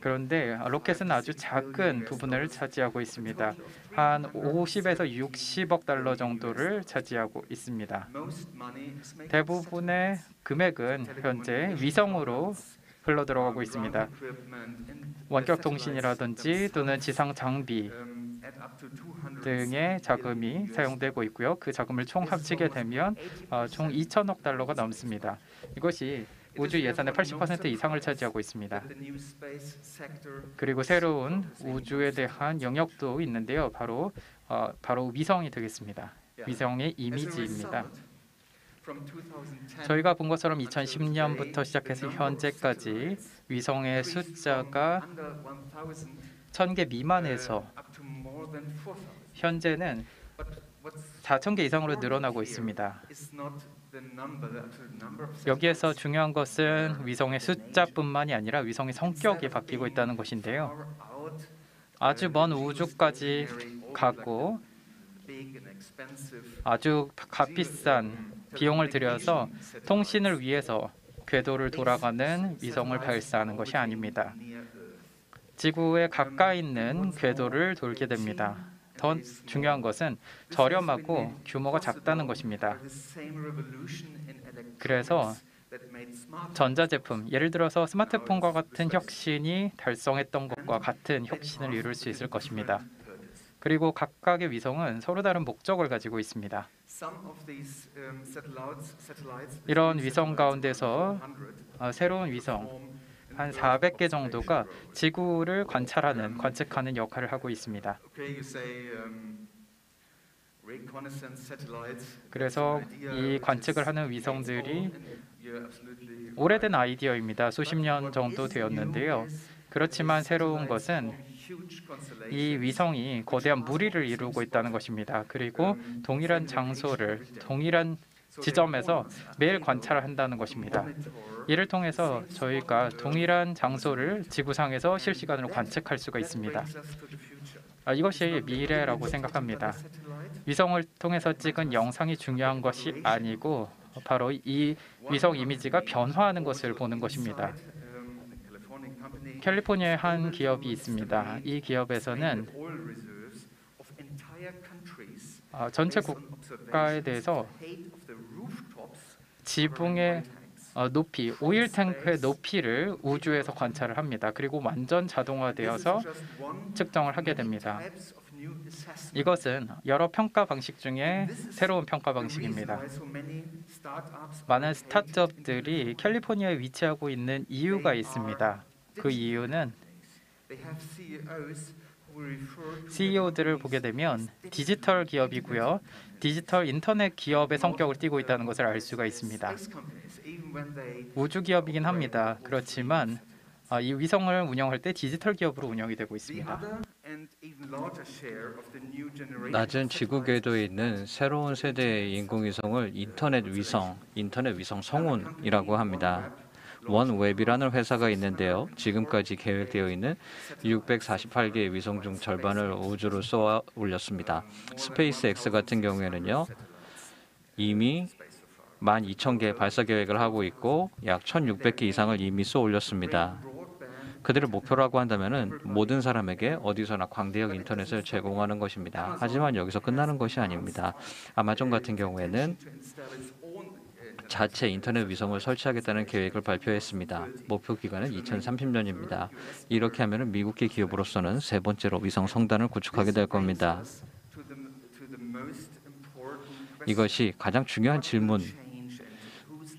그런데 로켓은 아주 작은 부분을 차지하고 있습니다. 한 50에서 60억 달러 정도를 차지하고 있습니다. 대부분의 금액은 현재 위성으로 흘러 들어가고 있습니다. 원격 통신이라든지 또는 지상 장비 등의 자금이 사용되고 있고요. 그 자금을 총 합치게 되면 어, 총 2천억 달러가 넘습니다. 이것이 우주 예산의 80% 이상을 차지하고 있습니다. 그리고 새로운 우주에 대한 영역도 있는데요. 바로 어, 바로 위성이 되겠습니다. 위성의 이미지입니다. 저희가 본 것처럼 2010년부터 시작해서 현재까지 위성의 숫자가 1000개 미만에서 uh, 현재는 4천 개 이상으로 늘어나고 있습니다. 여기에서 중요한 것은 위성의 숫자뿐만이 아니라 위성의 성격이 바뀌고 있다는 것인데요. 아주 먼 우주까지 가고 아주 값비싼 비용을 들여서 통신을 위해서 궤도를 돌아가는 위성을 발사하는 것이 아닙니다. 지구에 음, 가까이 있는 음, 궤도를 음, 돌게 됩니다. 더 중요한 것은 저렴하고 규모가 작다는 것입니다. 그래서 전자제품, 예를 들어서 스마트폰과 같은 혁신이 달성했던 것과 같은 혁신을 이룰 수 있을 것입니다. 그리고 각각의 위성은 서로 다른 목적을 가지고 있습니다. Um, 이런 위성 가운데서 어, 새로운 위성, 한 400개 정도가 지구를 관찰하는 관측하는 역할을 하고 있습니다. Um, 그래서 이 관측을 하는 위성들이 오래된 아이디어입니다. 수십 년 정도 되었는데요. 그렇지만 새로운 것은 이 위성이 거대한 무리를 이루고 있다는 것입니다. 그리고 um, 동일한 장소를 동일한 지점에서 매일 관찰한다는 것입니다. 이를 통해서 저희가 동일한 장소를 지구상에서 실시간으로 관측할 수가 있습니다. 아, 이것이 미래라고 생각합니다. 위성을 통해서 찍은 영상이 중요한 것이 아니고 바로 이 위성 이미지가 변화하는 것을 보는 것입니다. 캘리포니아의 한 기업이 있습니다. 이 기업에서는 아, 전체 국가에 대해서 지붕의 어, 높이 오일 탱크의 높이를 우주에서 관찰을 합니다. 그리고 완전 자동화되어서 측정을 하게 됩니다. 이것은 여러 평가 방식 중에 새로운 평가 방식입니다. 많은 스타트업들이 캘리포니아에 위치하고 있는 이유가 있습니다. 그 이유는 CEO들을 보게 되면 디지털 기업이고요. 디지털 인터넷 기업의 성격을 띠고 있다는 것을 알 수가 있습니다. 우주 기업이긴 합니다. 그렇지만 아, 이 위성을 운영할 때 디지털 기업으로 운영이 되고 있습니다. 낮은 지구 궤도에 있는 새로운 세대의 인공위성을 인터넷 위성, 인터넷 위성 성운이라고 합니다. 원웹이라는 회사가 있는데요. 지금까지 계획되어 있는 648개의 위성 중 절반을 우주로 쏘아 올렸습니다. 스페이스X 같은 경우에는요. 이미 1 2,000개 발사 계획을 하고 있고 약 1,600개 이상을 이미 쏘 올렸습니다. 그들의 목표라고 한다면 모든 사람에게 어디서나 광대역 인터넷을 제공하는 것입니다. 하지만 여기서 끝나는 것이 아닙니다. 아마존 같은 경우에는 자체 인터넷 위성을 설치하겠다는 계획을 발표했습니다. 목표 기간은 2030년입니다. 이렇게 하면 미국계 기업으로서는 세 번째로 위성 성단을 구축하게 될 겁니다. 이것이 가장 중요한 질문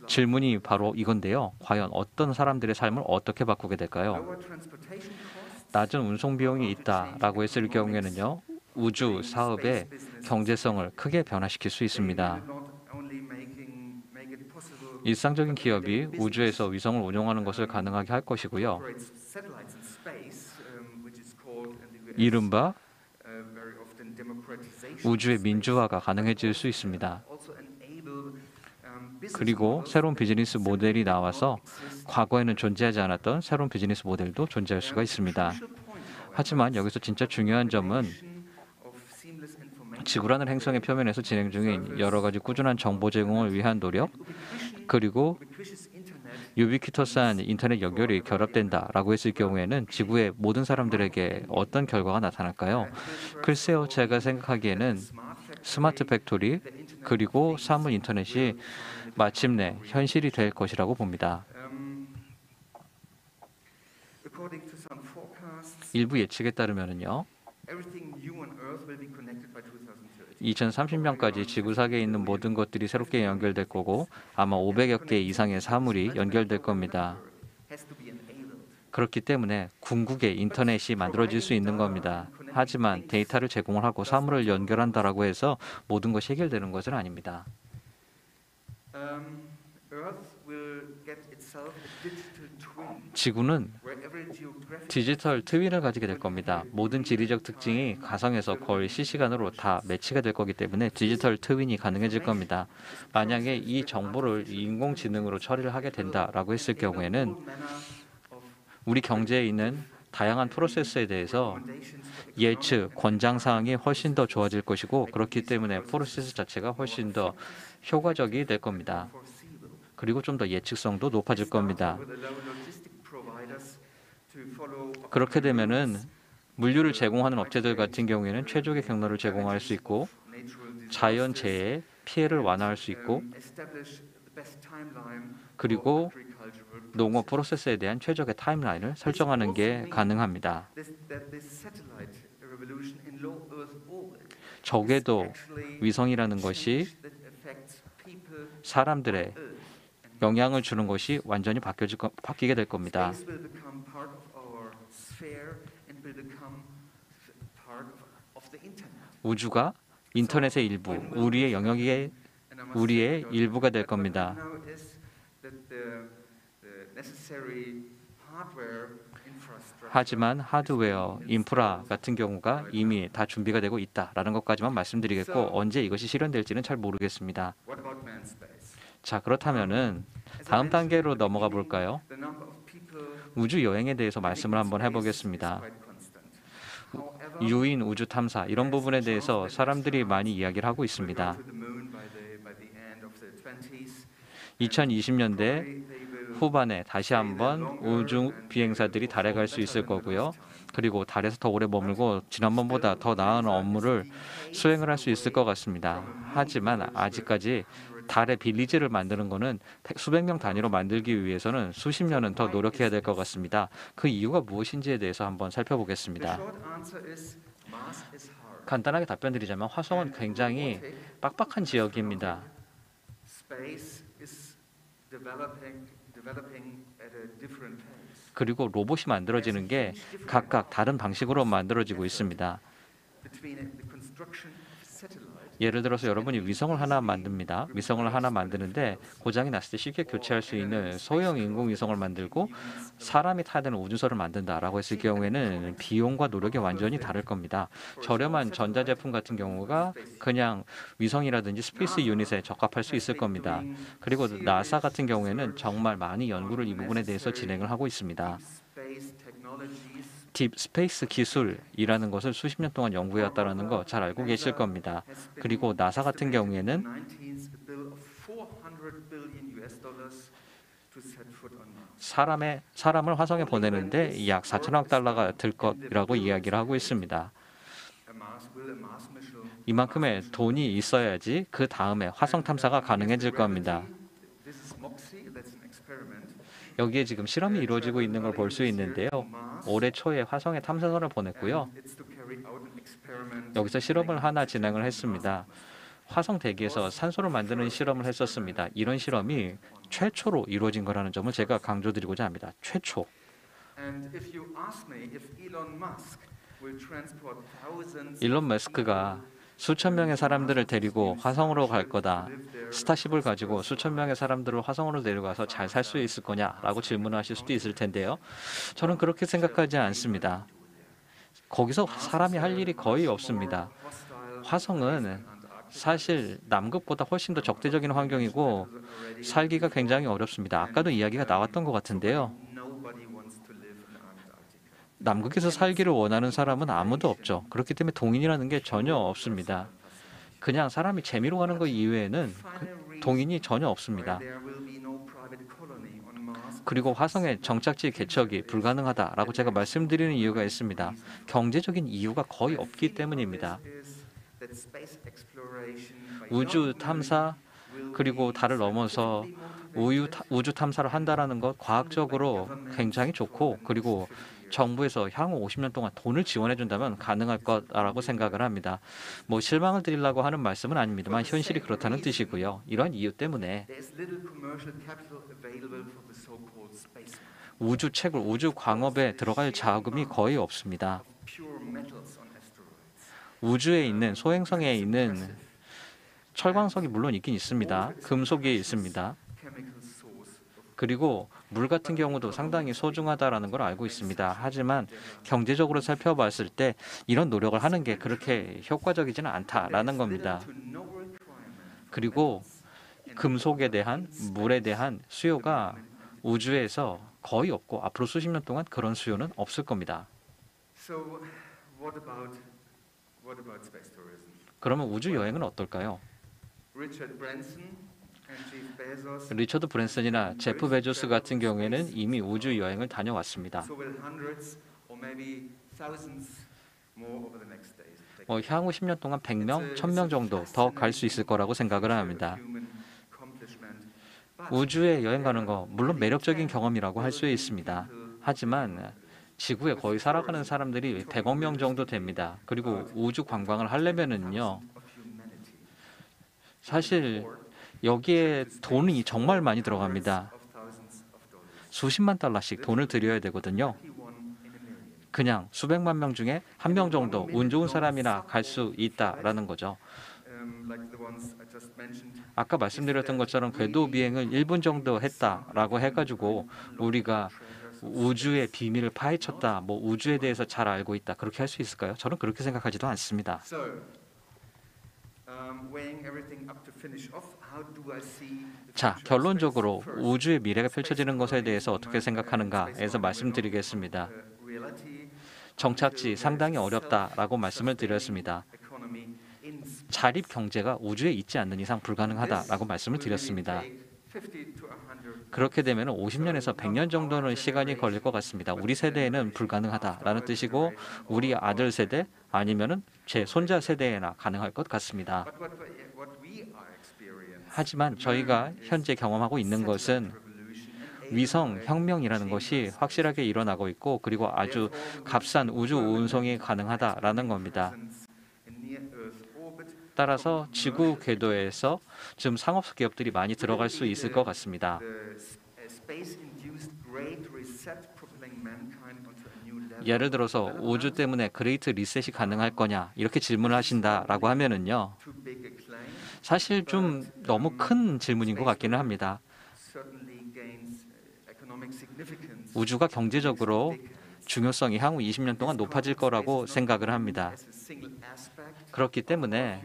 질문이 바로 이건데요. 과연 어떤 사람들의 삶을 어떻게 바꾸게 될까요? 낮은 운송 비용이 있다라고 했을 경우에는요. 우주 사업의 경제성을 크게 변화시킬 수 있습니다. 일상적인 기업이 우주에서 위성을 운용하는 것을 가능하게 할 것이고요. 이른바 우주의 민주화가 가능해질 수 있습니다. 그리고 새로운 비즈니스 모델이 나와서 과거에는 존재하지 않았던 새로운 비즈니스 모델도 존재할 수가 있습니다. 하지만 여기서 진짜 중요한 점은 지구라는 행성의 표면에서 진행 중인 여러 가지 꾸준한 정보 제공을 위한 노력 그리고 유비퀴터스한 인터넷 연결이 결합된다라고 했을 경우에는 지구의 모든 사람들에게 어떤 결과가 나타날까요? 글쎄요, 제가 생각하기에는 스마트 팩토리 그리고 사물 인터넷이 마침내 현실이 될 것이라고 봅니다. 일부 예측에 따르면요. 2030년까지 지구상에 있는 모든 것들이 새롭게 연결될 거고 아마 500여 개 이상의 사물이 연결될 겁니다. 그렇기 때문에 궁극의 인터넷이 만들어질 수 있는 겁니다. 하지만 데이터를 제공을 하고 사물을 연결한다라고 해서 모든 것이 해결되는 것은 아닙니다. Um, 지구는 디지털 트윈을 가지게 될 겁니다. 모든 지리적 특징이 가상에서 거의 실시간으로 다 매치가 될 거기 때문에 디지털 트윈이 가능해질 겁니다. 만약에 이 정보를 인공지능으로 처리를 하게 된다라고 했을 경우에는 우리 경제에 있는 다양한 프로세스에 대해서 예측, 권장 사항이 훨씬 더 좋아질 것이고 그렇기 때문에 프로세스 자체가 훨씬 더 효과적이 될 겁니다. 그리고 좀 더 예측성도 높아질 겁니다. 그렇게 되면은 물류를 제공하는 업체들 같은 경우에는 최적의 경로를 제공할 수 있고 자연 재해 피해를 완화할 수 있고 그리고 농업 프로세스에 대한 최적의 타임라인을 설정하는 게 가능합니다. 적외도 위성이라는 것이 사람들의 영향을 주는 것이 완전히 바뀌어질 거, 바뀌게 될 겁니다. 우주가 인터넷의 일부, 우리의 영역의 우리의 일부가 될 겁니다. 하지만 하드웨어, 인프라 같은 경우가 이미 다 준비가 되고 있다라는 것까지만 말씀드리겠고 언제 이것이 실현될지는 잘 모르겠습니다. 자, 그렇다면은 다음 단계로 넘어가 볼까요? 우주 여행에 대해서 말씀을 한번 해보겠습니다. 유인 우주 탐사 이런 부분에 대해서 사람들이 많이 이야기를 하고 있습니다. 2020년대 후반에 다시 한번 우주 비행사들이 달에 갈 수 있을 거고요. 그리고 달에서 더 오래 머물고 지난번보다 더 나은 업무를 수행을 할 수 있을 것 같습니다. 하지만 아직까지 달의 빌리지를 만드는 것은 수백 명 단위로 만들기 위해서는 수십 년은 더 노력해야 될 것 같습니다. 그 이유가 무엇인지에 대해서 한번 살펴보겠습니다. 간단하게 답변드리자면 화성은 굉장히 빡빡한 지역입니다. 그리고 로봇이 만들어지는 게 각각 다른 방식으로 만들어지고 있습니다. 예를 들어서 여러분이 위성을 하나 만듭니다. 위성을 하나 만드는데 고장이 났을 때 쉽게 교체할 수 있는 소형 인공위성을 만들고 사람이 타야 되는 우주선을 만든다라고 했을 경우에는 비용과 노력이 완전히 다를 겁니다. 저렴한 전자제품 같은 경우가 그냥 위성이라든지 스페이스 유닛에 적합할 수 있을 겁니다. 그리고 나사 같은 경우에는 정말 많이 연구를 이 부분에 대해서 진행을 하고 있습니다. 액 스페이스 기술이라는 것을 수십 년 동안 연구해왔다는 거 잘 알고 계실 겁니다. 그리고 나사 같은 경우에는 사람의 사람을 화성에 보내는데 약 4천억 달러가 들 것이라고 이야기를 하고 있습니다. 이만큼의 돈이 있어야지 그 다음에 화성 탐사가 가능해질 겁니다. 여기에 지금 실험이 이루어지고 있는 걸 볼 수 있는데요. 올해 초에 화성에 탐사선을 보냈고요. 여기서 실험을 하나 진행을 했습니다. 화성 대기에서 산소를 만드는 실험을 했었습니다. 이런 실험이 최초로 이루어진 거라는 점을 제가 강조드리고자 합니다. 최초. 일론 머스크가 수천 명의 사람들을 데리고 화성으로 갈 거다. 스타쉽을 가지고 수천 명의 사람들을 화성으로 데려가서잘 살 수 있을 거냐라고 질문하실 수도 있을 텐데요. 저는 그렇게 생각하지 않습니다. 거기서 사람이 할 일이 거의 없습니다. 화성은 사실 남극보다 훨씬 더 적대적인 환경이고 살기가 굉장히 어렵습니다. 아까도 이야기가 나왔던 것 같은데요. 남극에서 네. 살기를 원하는 사람은 아무도 없죠. 그렇기 때문에 동인이라는 게 전혀 없습니다. 그냥 사람이 재미로 가는 것 이외에는 그 동인이 전혀 없습니다. 그리고 화성의 정착지 개척이 불가능하다라고 제가 말씀드리는 이유가 있습니다. 경제적인 이유가 거의 없기 때문입니다. 우주 탐사 그리고 달을 넘어서 우유, 우주 탐사를 한다라는 것 과학적으로 굉장히 좋고 그리고 예. 정부에서 향후 50년 동안 돈을 지원해 준다면 가능할 거라고 생각을 합니다. 뭐 실망을 드리려고 하는 말씀은 아닙니다만 현실이 그렇다는 뜻이고요. 이러한 이유 때문에 우주 채굴, 우주 광업에 들어갈 자금이 거의 없습니다. 우주에 있는 소행성에 있는 철광석이 물론 있긴 있습니다. 금속이 있습니다. 그리고 물 같은 경우도 상당히 소중하다라는 걸 알고 있습니다. 하지만 경제적으로 살펴봤을 때 이런 노력을 하는 게 그렇게 효과적이지는 않다라는 겁니다. 그리고 금속에 대한 물에 대한 수요가 우주에서 거의 없고 앞으로 수십 년 동안 그런 수요는 없을 겁니다. 그러면 우주 여행은 어떨까요? 리처드 브랜슨이나 제프 베조스 같은 경우에는 이미 우주 여행을 다녀왔습니다. 어, 향후 10년 동안 100명, 1000명 정도 더 갈 수 있을 거라고 생각을 합니다. 우주에 여행 가는 거 물론 매력적인 경험이라고 할 수 있습니다. 하지만 지구에 거의 살아가는 사람들이 100억 명 정도 됩니다. 그리고 우주 관광을 하려면은요. 사실 여기에 돈이 정말 많이 들어갑니다. 수십만 달러씩 돈을 들여야 되거든요. 그냥 수백만 명 중에 한 명 정도 운 좋은 사람이나 갈 수 있다라는 거죠. 아까 말씀드렸던 것처럼 궤도 비행을 1분 정도 했다라고 해가지고 우리가 우주의 비밀을 파헤쳤다, 뭐 우주에 대해서 잘 알고 있다 그렇게 할 수 있을까요? 저는 그렇게 생각하지도 않습니다. Um, 자, 결론적으로 우주의 미래가 펼쳐지는 것에 대해서 어떻게 생각하는가에서 말씀드리겠습니다. 정착지 상당히 어렵다라고 말씀을 드렸습니다. 자립 경제가 우주에 있지 않는 이상 불가능하다라고 말씀을 드렸습니다. 그렇게 되면 50년에서 100년 정도는 시간이 걸릴 것 같습니다. 우리 세대에는 불가능하다라는 뜻이고 우리 아들 세대 아니면제 손자 세대에나 가능할 것 같습니다. 하지만 저희가 현재 경험하고 있는 것은 위성 혁명이라는 것이 확실하게 일어나고 있고 그리고 아주 값싼 우주 운송이 가능하다라는 겁니다. 따라서 지구 궤도에서 지금 상업 기업들이 많이 들어갈 수 있을 것 같습니다. 예를 들어서 우주 때문에 그레이트 리셋이 가능할 거냐 이렇게 질문을 하신다라고 하면은요. 사실 좀 너무 큰 질문인 것 같기는 합니다. 우주가 경제적으로 중요성이 향후 20년 동안 높아질 거라고 생각을 합니다. 그렇기 때문에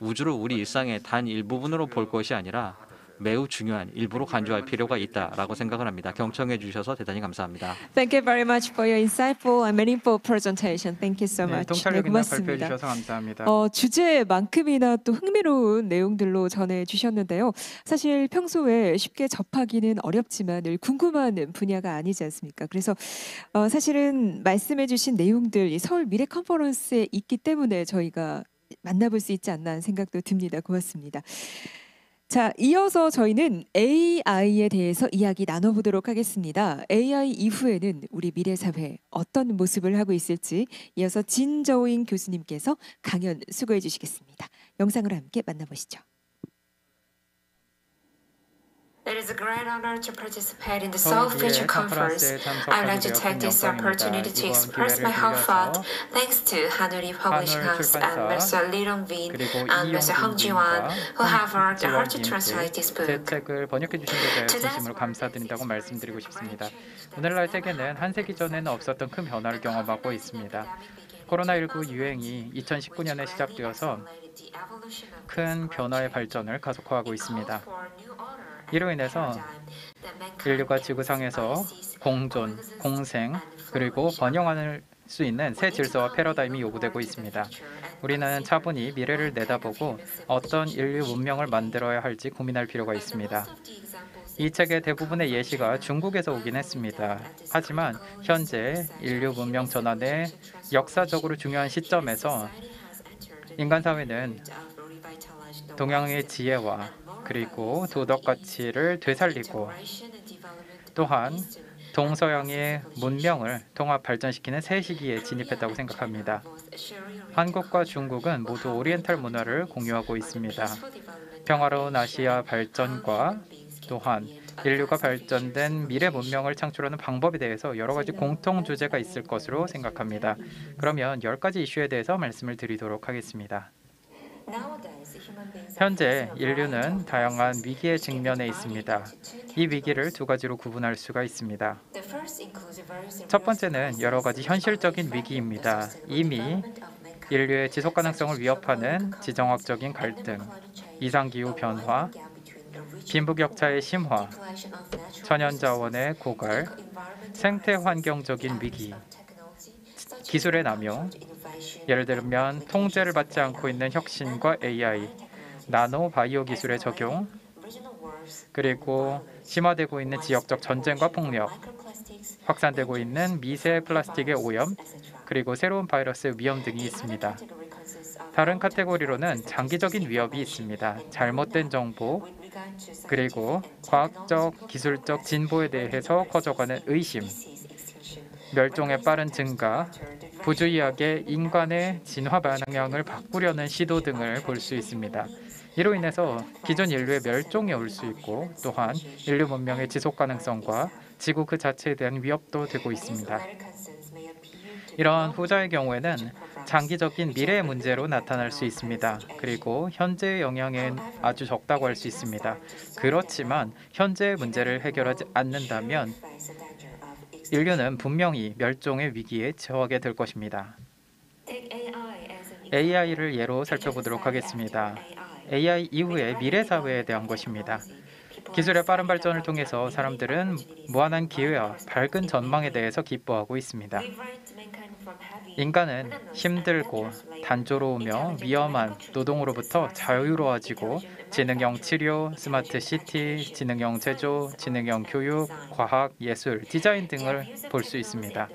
우주를 우리 일상의 단 일부분으로 볼 것이 아니라 매우 중요한 일부로 간주할 필요가 있다라고 생각을 합니다. 경청해 주셔서 대단히 감사합니다. Thank you very much for your insightful and meaningful presentation. Thank you so 네, much. 네, 통찰력이나 발표해 주셔서 감사합니다. 어, 주제만큼이나 또 흥미로운 내용들로 전해 주셨는데요. 사실 평소에 쉽게 접하기는 어렵지만 늘 궁금한 분야가 아니지 않습니까? 그래서 어, 사실은 말씀해 주신 내용들 서울 미래 컨퍼런스에 있기 때문에 저희가 만나볼 수 있지 않나 하는 생각도 듭니다. 고맙습니다. 자, 이어서 저희는 AI에 대해서 이야기 나눠보도록 하겠습니다. AI 이후에는 우리 미래 사회 어떤 모습을 하고 있을지 이어서 진저우인 교수님께서 강연 수고해 주시겠습니다. 영상을 함께 만나보시죠. It is a great honor to participate in the Soul Future Conference. I would like to take this opportunity to express my heartfelt thanks to Hanuri Publishing House and Mr. Lee Dong Bin and Mr. Hong Ji-wan who have worked hard to translate this book. 책을 번역해 주신 것에 진심으로 감사드린다고 말씀드리고 싶습니다. 오늘날 세계는 한 세기 전에는 없었던 큰 변화를 경험하고 있습니다. 코로나19 유행이 2019년에 시작되어서 큰 변화의 발전을 가속화하고 있습니다. 이로 인해서 인류가 지구상에서 공존, 공생, 그리고 번영할 수 있는 새 질서와 패러다임이 요구되고 있습니다. 우리는 차분히 미래를 내다보고 어떤 인류 문명을 만들어야 할지 고민할 필요가 있습니다. 이 책의 대부분의 예시가 중국에서 오긴 했습니다. 하지만 현재 인류 문명 전환의 역사적으로 중요한 시점에서 인간 사회는 동양의 지혜와 그리고 도덕 가치를 되살리고 또한 동서양의 문명을 통합 발전시키는 새 시기에 진입했다고 생각합니다. 한국과 중국은 모두 오리엔탈 문화를 공유하고 있습니다. 평화로운 아시아 발전과 또한 인류가 발전된 미래 문명을 창출하는 방법에 대해서 여러 가지 공통 주제가 있을 것으로 생각합니다. 그러면 열 가지 이슈에 대해서 말씀을 드리도록 하겠습니다. 현재 인류는 다양한 위기에 직면해 있습니다. 이 위기를 두 가지로 구분할 수가 있습니다. 첫 번째는 여러 가지 현실적인 위기입니다. 이미 인류의 지속 가능성을 위협하는 지정학적인 갈등, 이상기후 변화, 빈부격차의 심화, 천연자원의 고갈, 생태 환경적인 위기, 기술의 남용, 예를 들면 통제를 받지 않고 있는 혁신과 AI, 나노 바이오 기술의 적용, 그리고 심화되고 있는 지역적 전쟁과 폭력, 확산되고 있는 미세 플라스틱의 오염, 그리고 새로운 바이러스 위험 등이 있습니다. 다른 카테고리로는 장기적인 위협이 있습니다. 잘못된 정보, 그리고 과학적, 기술적 진보에 대해서 커져가는 의심, 멸종의 빠른 증가, 부주의하게 인간의 진화 방향을 바꾸려는 시도 등을 볼 수 있습니다. 이로 인해서 기존 인류의 멸종에올 수 있고 또한 인류 문명의 지속 가능성과 지구 그 자체에 대한 위협도 되고 있습니다. 이러한 후자의 경우에는 장기적인 미래의 문제로 나타날 수 있습니다. 그리고 현재의 영향은 아주 적다고 할 수 있습니다. 그렇지만 현재의 문제를 해결하지 않는다면 인류는 분명히 멸종의 위기에 처하게 될 것입니다. AI를 예로 살펴보도록 하겠습니다. AI 이후의 미래 사회에 대한 것입니다. 기술의 빠른 발전을 통해서 사람들은 무한한 기회와 밝은 전망에 대해서 기뻐하고 있습니다. 인간은 힘들고 단조로우며 위험한 노동으로부터 자유로워지고 지능형 치료, 스마트 시티, 지능형 제조, 지능형 교육, 과학, 예술, 디자인 등을 볼 수 있습니다.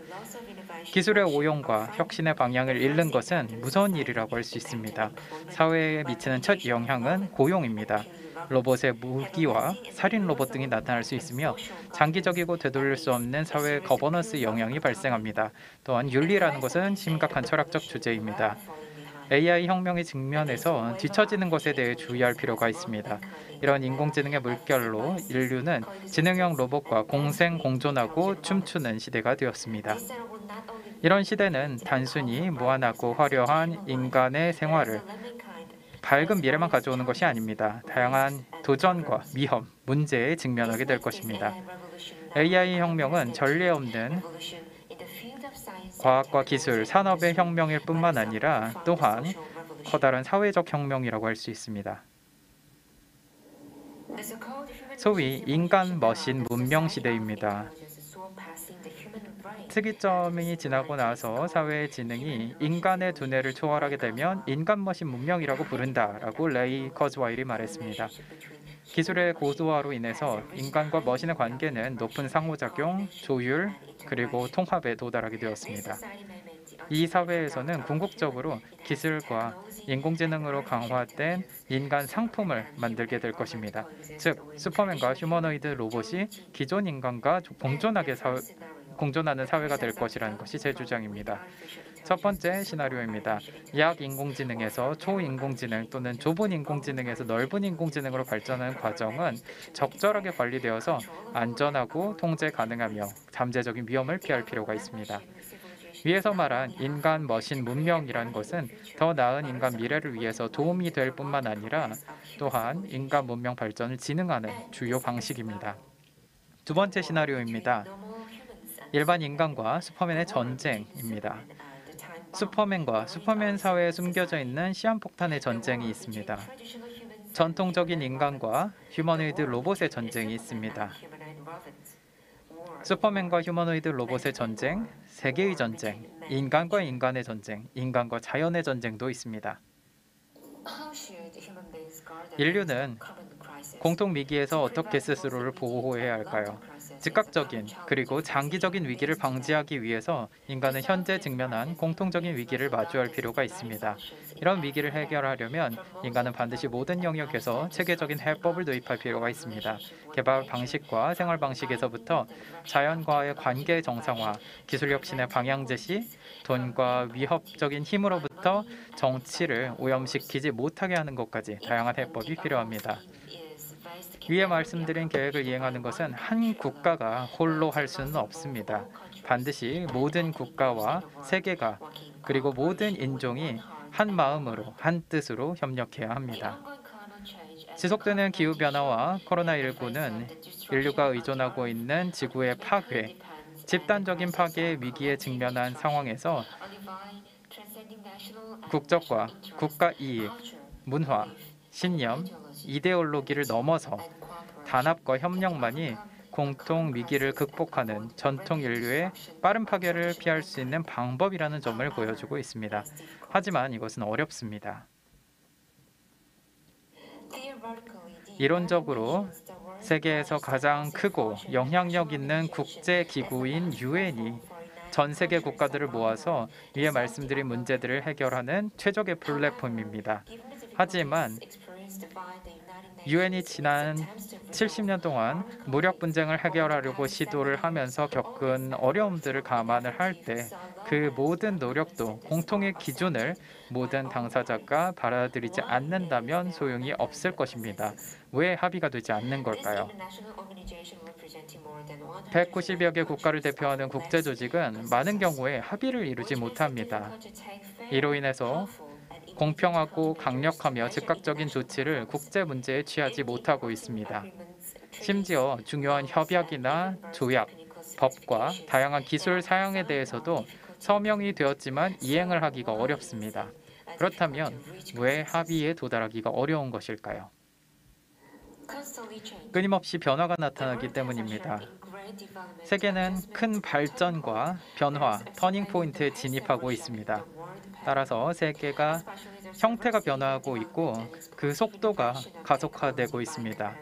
기술의 오용과 혁신의 방향을 잃는 것은 무서운 일이라고 할 수 있습니다. 사회에 미치는 첫 영향은 고용입니다. 로봇의 무기와 살인 로봇 등이 나타날 수 있으며 장기적이고 되돌릴 수 없는 사회 거버넌스 영향이 발생합니다. 또한 윤리라는 것은 심각한 철학적 주제입니다. AI 혁명의 직면에서 뒤처지는 것에 대해 주의할 필요가 있습니다. 이런 인공지능의 물결로 인류는 지능형 로봇과 공생 공존하고 춤추는 시대가 되었습니다. 이런 시대는 단순히 무한하고 화려한 인간의 생활을 밝은 미래만 가져오는 것이 아닙니다. 다양한 도전과 위험, 문제에 직면하게 될 것입니다. AI 혁명은 전례 없는 과학과 기술, 산업의 혁명일 뿐만 아니라 또한 커다란 사회적 혁명이라고 할 수 있습니다. 소위 인간 머신 문명 시대입니다. 특이점이 지나고 나서 사회의 지능이 인간의 두뇌를 초월하게 되면 인간 머신 문명이라고 부른다라고 레이 커즈와일이 말했습니다. 기술의 고도화로 인해서 인간과 머신의 관계는 높은 상호작용, 조율, 그리고 통합에 도달하게 되었습니다. 이 사회에서는 궁극적으로 기술과 인공지능으로 강화된 인간 상품을 만들게 될 것입니다. 즉, 슈퍼맨과 휴머노이드 로봇이 기존 인간과 공존하게 공존하는 사회가 될 것이라는 것이 제 주장입니다. 첫 번째 시나리오입니다. 약 인공지능에서 초인공지능 또는 좁은 인공지능에서 넓은 인공지능으로 발전하는 과정은 적절하게 관리되어서 안전하고 통제 가능하며 잠재적인 위험을 피할 필요가 있습니다. 위에서 말한 인간 머신 문명이라는 것은 더 나은 인간 미래를 위해서 도움이 될 뿐만 아니라 또한 인간 문명 발전을 진흥하는 주요 방식입니다. 두 번째 시나리오입니다. 일반 인간과 슈퍼맨의 전쟁입니다. 슈퍼맨과 슈퍼맨 사회에 숨겨져 있는 시한폭탄의 전쟁이 있습니다. 전통적인 인간과 휴머노이드 로봇의 전쟁이 있습니다. 슈퍼맨과 휴머노이드 로봇의 전쟁, 세계의 전쟁, 인간과 인간의 전쟁, 인간과 자연의 전쟁도 있습니다. 인류는 공통 위기에서 어떻게 스스로를 보호해야 할까요? 즉각적인 그리고 장기적인 위기를 방지하기 위해서 인간은 현재 직면한 공통적인 위기를 마주할 필요가 있습니다. 이런 위기를 해결하려면 인간은 반드시 모든 영역에서 체계적인 해법을 도입할 필요가 있습니다. 개발 방식과 생활 방식에서부터 자연과의 관계 정상화, 기술 혁신의 방향 제시, 돈과 위협적인 힘으로부터 정치를 오염시키지 못하게 하는 것까지 다양한 해법이 필요합니다. 위에 말씀드린 계획을 이행하는 것은 한 국가가 홀로 할 수는 없습니다. 반드시 모든 국가와 세계가 그리고 모든 인종이 한 마음으로 한 뜻으로 협력해야 합니다. 지속되는 기후 변화와 코로나19는 인류가 의존하고 있는 지구의 파괴, 집단적인 파괴의 위기에 직면한 상황에서 국적과 국가 이익, 문화, 신념, 이데올로기를 넘어서 단합과 협력만이 공통 위기를 극복하는 전통 인류의 빠른 파괴를 피할 수 있는 방법이라는 점을 보여주고 있습니다. 하지만 이것은 어렵습니다. 이론적으로 세계에서 가장 크고 영향력 있는 국제 기구인 유엔이 전 세계 국가들을 모아서 위에 말씀드린 문제들을 해결하는 최적의 플랫폼입니다. 하지만 유엔이 지난 70년 동안 무력 분쟁을 해결하려고 시도를 하면서 겪은 어려움들을 감안을 할때 그 모든 노력도 공통의 기준을 모든 당사자가 받아들이지 않는다면 소용이 없을 것입니다. 왜 합의가 되지 않는 걸까요? 190여 개 국가를 대표하는 국제조직은 많은 경우에 합의를 이루지 못합니다. 이로 인해서 공평하고 강력하며 즉각적인 조치를 국제 문제에 취하지 못하고 있습니다. 심지어 중요한 협약이나 조약, 법과 다양한 기술 사용에 대해서도 서명이 되었지만 이행을 하기가 어렵습니다. 그렇다면 왜 합의에 도달하기가 어려운 것일까요? 끊임없이 변화가 나타나기 때문입니다. 세계는 큰 발전과 변화, 터닝 포인트에 진입하고 있습니다. 따라서 세계가 형태가 변화하고 있고 그 속도가 가속화되고 있습니다.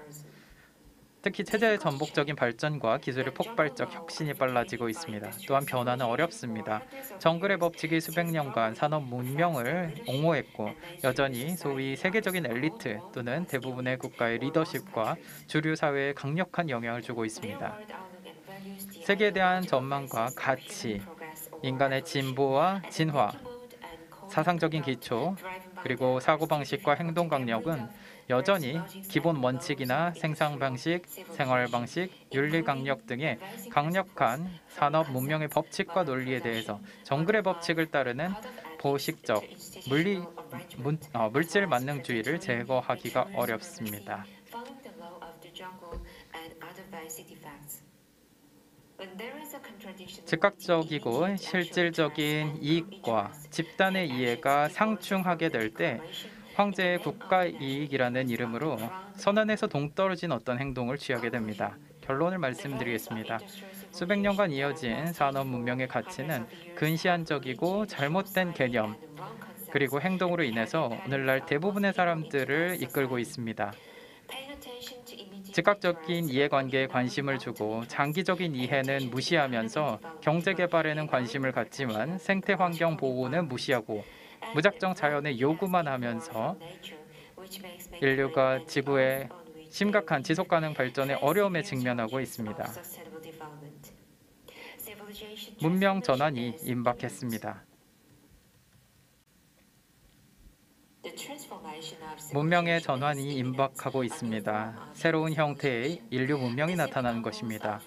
특히 체제의 전복적인 발전과 기술의 폭발적 혁신이 빨라지고 있습니다. 또한 변화는 어렵습니다. 정글의 법칙이 수백 년간 산업 문명을 옹호했고 여전히 소위 세계적인 엘리트 또는 대부분의 국가의 리더십과 주류 사회에 강력한 영향을 주고 있습니다. 세계에 대한 전망과 가치, 인간의 진보와 진화, 사상적인 기초, 그리고 사고방식과 행동강력은 여전히 기본 원칙이나 생산방식, 생활방식, 윤리강력 등의 강력한 산업 문명의 법칙과 논리에 대해서 정글의 법칙을 따르는 보식적 물리, 문, 어, 물질 만능주의를 제거하기가 어렵습니다. 즉각적이고 실질적인 이익과 집단의 이해가 상충하게 될 때 황제의 국가 이익이라는 이름으로 선언에서 동떨어진 어떤 행동을 취하게 됩니다. 결론을 말씀드리겠습니다. 수백 년간 이어진 산업 문명의 가치는 근시안적이고 잘못된 개념 그리고 행동으로 인해서 오늘날 대부분의 사람들을 이끌고 있습니다. 즉각적인 이해관계에 관심을 주고 장기적인 이해는 무시하면서 경제 개발에는 관심을 갖지만 생태 환경 보호는 무시하고 무작정 자연의 요구만 하면서 인류가 지구의 심각한 지속 가능 발전에 어려움에 직면하고 있습니다. 문명 전환이 임박했습니다. 문명의 전환이 임박하고 있습니다. 새로운 형태의 인류 문명이 나타나는 것입니다.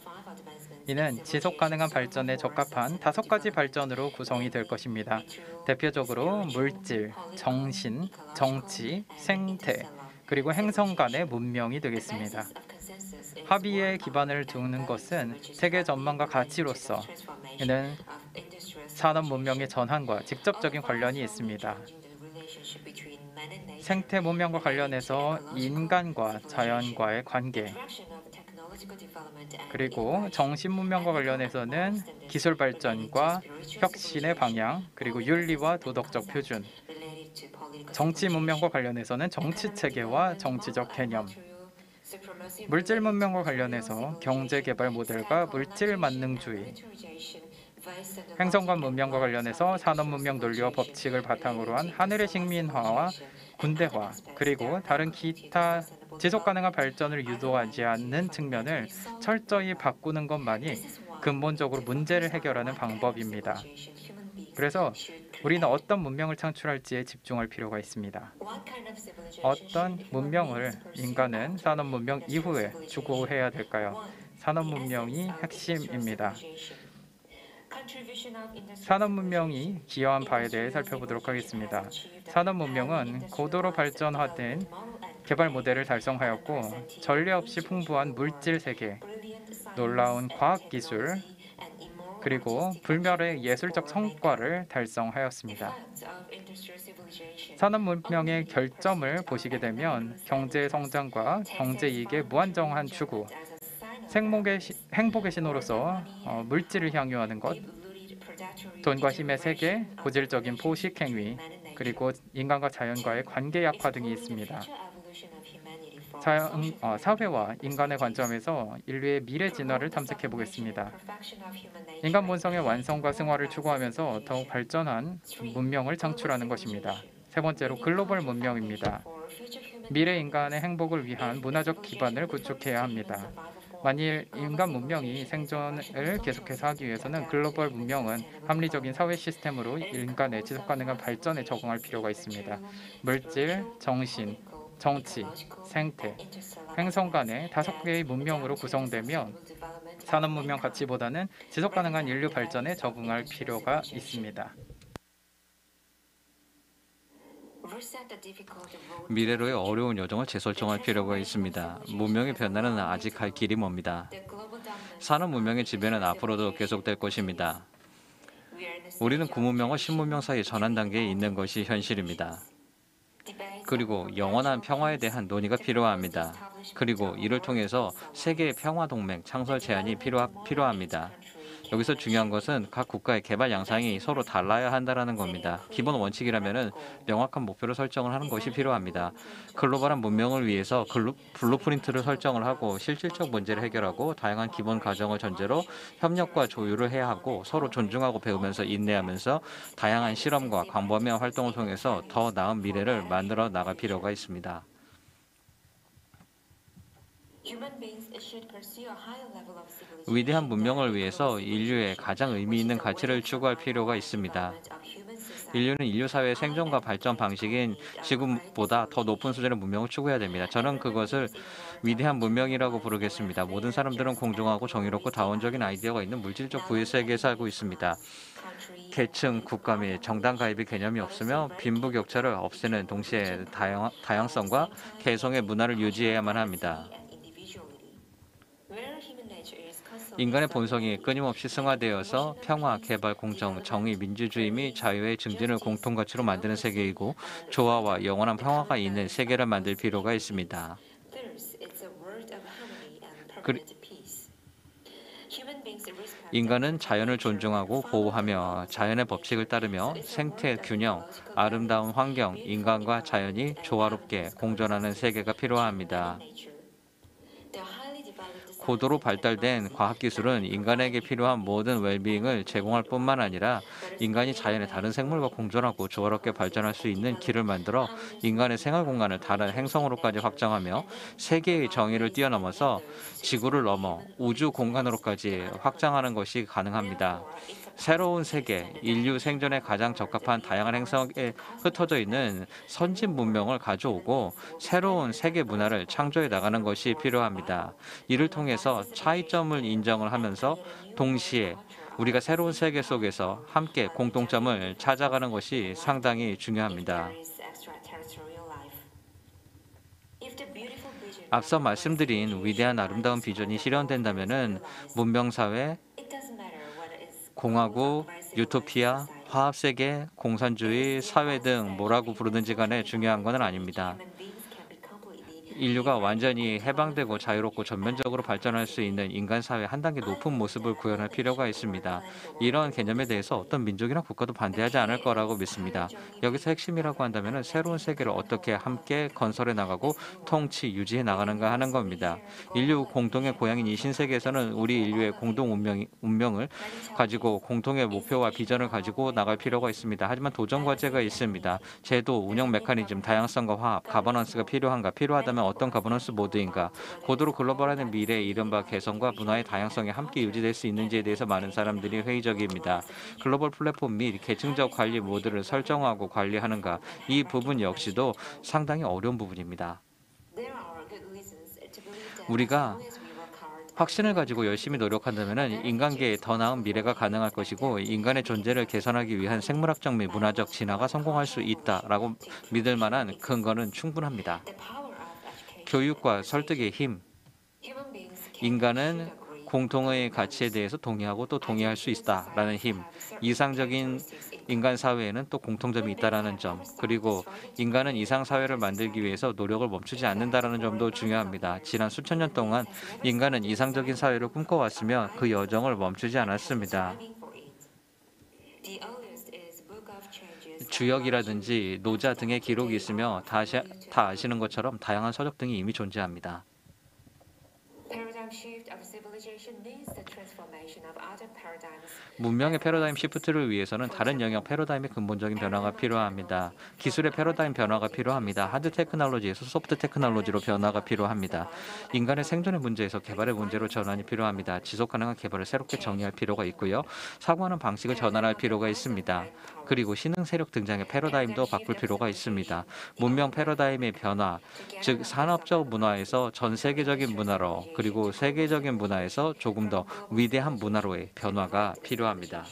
이는 지속 가능한 발전에 적합한 다섯 가지 발전으로 구성이 될 것입니다. 대표적으로 물질, 정신, 정치, 생태, 그리고 행성 간의 문명이 되겠습니다. 합의에 기반을 두는 것은 세계 전망과 가치로서 이는 산업 문명의 전환과 직접적인 관련이 있습니다. 생태 문명과 관련해서 인간과 자연과의 관계 그리고 정신 문명과 관련해서는 기술 발전과 혁신의 방향 그리고 윤리와 도덕적 표준 정치 문명과 관련해서는 정치 체계와 정치적 개념 물질 문명과 관련해서 경제 개발 모델과 물질 만능주의 행성과 문명과 관련해서 산업 문명 논리와 법칙을 바탕으로 한 하늘의 식민화와 군대화 그리고 다른 기타 지속 가능한 발전을 유도하지 않는 측면을 철저히 바꾸는 것만이 근본적으로 문제를 해결하는 방법입니다. 그래서 우리는 어떤 문명을 창출할지에 집중할 필요가 있습니다. 어떤 문명을 인간은 산업 문명 이후에 추구해야 될까요? 산업 문명이 핵심입니다. 산업 문명이 기여한 바에 대해 살펴보도록 하겠습니다. 산업 문명은 고도로 발전화된 개발 모델을 달성하였고 전례 없이 풍부한 물질 세계, 놀라운 과학 기술, 그리고 불멸의 예술적 성과를 달성하였습니다. 산업 문명의 결점을 보시게 되면 경제 성장과 경제 이익의 무한정한 추구, 행복의, 시, 행복의 신호로서 어, 물질을 향유하는 것, 돈과 힘의 세계, 고질적인 포식 행위, 그리고 인간과 자연과의 관계 약화 등이 있습니다. 자연, 어, 사회와 인간의 관점에서 인류의 미래 진화를 탐색해 보겠습니다. 인간 본성의 완성과 승화를 추구하면서 더욱 발전한 문명을 창출하는 것입니다. 세 번째로 글로벌 문명입니다. 미래 인간의 행복을 위한 문화적 기반을 구축해야 합니다. 만일 인간 문명이 생존을 계속해서 하기 위해서는 글로벌 문명은 합리적인 사회 시스템으로 인간의 지속 가능한 발전에 적응할 필요가 있습니다. 물질, 정신, 정치, 생태, 행성 간의 다섯 개의 문명으로 구성되면 산업 문명 가치보다는 지속 가능한 인류 발전에 적응할 필요가 있습니다. 미래로의 어려운 여정을 재설정할 필요가 있습니다. 문명의 변화는 아직 갈 길이 멉니다. 산업 문명의 지배는 앞으로도 계속될 것입니다. 우리는 구문명과 신문명 사이 전환 단계에 있는 것이 현실입니다. 그리고 영원한 평화에 대한 논의가 필요합니다. 그리고 이를 통해서 세계의 평화 동맹 창설 제안이 필요합니다. 여기서 중요한 것은 각 국가의 개발 양상이 서로 달라야 한다는 겁니다. 기본 원칙이라면 명확한 목표를 설정을 하는 것이 필요합니다. 글로벌한 문명을 위해서 글루, 블루프린트를 설정을 하고 실질적 문제를 해결하고 다양한 기본 과정을 전제로 협력과 조율을 해야 하고 서로 존중하고 배우면서 인내하면서 다양한 실험과 광범위한 활동을 통해서 더 나은 미래를 만들어 나갈 필요가 있습니다. 위대한 문명을 위해서 인류에 가장 의미 있는 가치를 추구할 필요가 있습니다. 인류는 인류 사회의 생존과 발전 방식인 지금보다더 높은 수준의 문명을 추구해야 됩니다. 저는 그것을 위대한 문명이라고 부르겠습니다. 모든 사람들은 공정하고 정의롭고 다원적인 아이디어가 있는 물질적 부의 세계에 살고 있습니다. 계층, 국가 및 정당 가입의 개념이 없으며 빈부격차를 없애는 동시에 다양, 다양성과 개성의 문화를 유지해야만 합니다. 인간의 본성이 끊임없이 승화되어서 평화, 개발, 공정, 정의, 민주주의 및 자유의 증진을 공통가치로 만드는 세계이고 조화와 영원한 평화가 있는 세계를 만들 필요가 있습니다. 인간은 자연을 존중하고 보호하며 자연의 법칙을 따르며 생태 균형, 아름다운 환경, 인간과 자연이 조화롭게 공존하는 세계가 필요합니다. 고도로 발달된 과학기술은 인간에게 필요한 모든 웰빙을 제공할 뿐만 아니라 인간이 자연의 다른 생물과 공존하고 조화롭게 발전할 수 있는 길을 만들어 인간의 생활 공간을 다른 행성으로까지 확장하며 세계의 정의를 뛰어넘어서 지구를 넘어 우주 공간으로까지 확장하는 것이 가능합니다. 새로운 세계, 인류 생존에 가장 적합한 다양한 행성에 흩어져 있는 선진 문명을 가져오고 새로운 세계 문화를 창조해 나가는 것이 필요합니다. 이를 통해서 차이점을 인정을 하면서 동시에 우리가 새로운 세계 속에서 함께 공통점을 찾아가는 것이 상당히 중요합니다. 앞서 말씀드린 위대한 아름다운 비전이 실현된다면 문명사회, 공화국, 유토피아, 화합세계, 공산주의, 사회 등 뭐라고 부르든지 간에 중요한 것은 아닙니다. 인류가 완전히 해방되고 자유롭고 전면적으로 발전할 수 있는 인간 사회 한 단계 높은 모습을 구현할 필요가 있습니다. 이런 개념에 대해서 어떤 민족이나 국가도 반대하지 않을 거라고 믿습니다. 여기서 핵심이라고 한다면 새로운 세계를 어떻게 함께 건설해 나가고 통치 유지해 나가는가 하는 겁니다. 인류 공동의 고향인 이 신세계에서는 우리 인류의 공동 운명, 운명을 가지고 공통의 목표와 비전을 가지고 나갈 필요가 있습니다. 하지만 도전 과제가 있습니다. 제도, 운영 메커니즘, 다양성과 화합, 가버넌스가 필요한가 필요하다면 어떤 가버넌스 모드인가, 고도로 글로벌화된 미래의 이른바 개성과 문화의 다양성이 함께 유지될 수 있는지에 대해서 많은 사람들이 회의적입니다. 글로벌 플랫폼 및 계층적 관리 모드를 설정하고 관리하는가, 이 부분 역시도 상당히 어려운 부분입니다. 우리가 확신을 가지고 열심히 노력한다면 인간계에 더 나은 미래가 가능할 것이고 인간의 존재를 개선하기 위한 생물학적 및 문화적 진화가 성공할 수 있다라고 믿을 만한 근거는 충분합니다. 교육과 설득의 힘. 인간은 공통의 가치에 대해서 동의하고 또 동의할 수 있다라는 힘, 이상적인 인간 사회에는 또 공통점이 있다라는 점, 그리고 인간은 이상 사회를 만들기 위해서 노력을 멈추지 않는다라는 점도 중요합니다. 지난 수천 년 동안 인간은 이상적인 사회를 꿈꿔왔으며 그 여정을 멈추지 않았습니다. 주역이라든지 노자 등의 기록이 있으며 다, 아시, 다 아시는 것처럼 다양한 서적 등이 이미 존재합니다. 문명의 패러다임 시프트를 위해서는 다른 영역 패러다임의 근본적인 변화가 필요합니다. 기술의 패러다임 변화가 필요합니다. 하드 테크놀로지에서 소프트 테크놀로지로 변화가 필요합니다. 인간의 생존의 문제에서 개발의 문제로 전환이 필요합니다. 지속 가능한 개발을 새롭게 정의할 필요가 있고요. 사고하는 방식을 전환할 필요가 있습니다. 그리고 신흥 세력 등장의 패러다임도 그러니까 바꿀 필요가 있습니다. 문명 패러다임의 변화, 즉 산업적 문화에서 전 세계적인 문화로 그리고 세계적인 문화에서 조금 더 위대한 문화로의 변화가 필요합니다.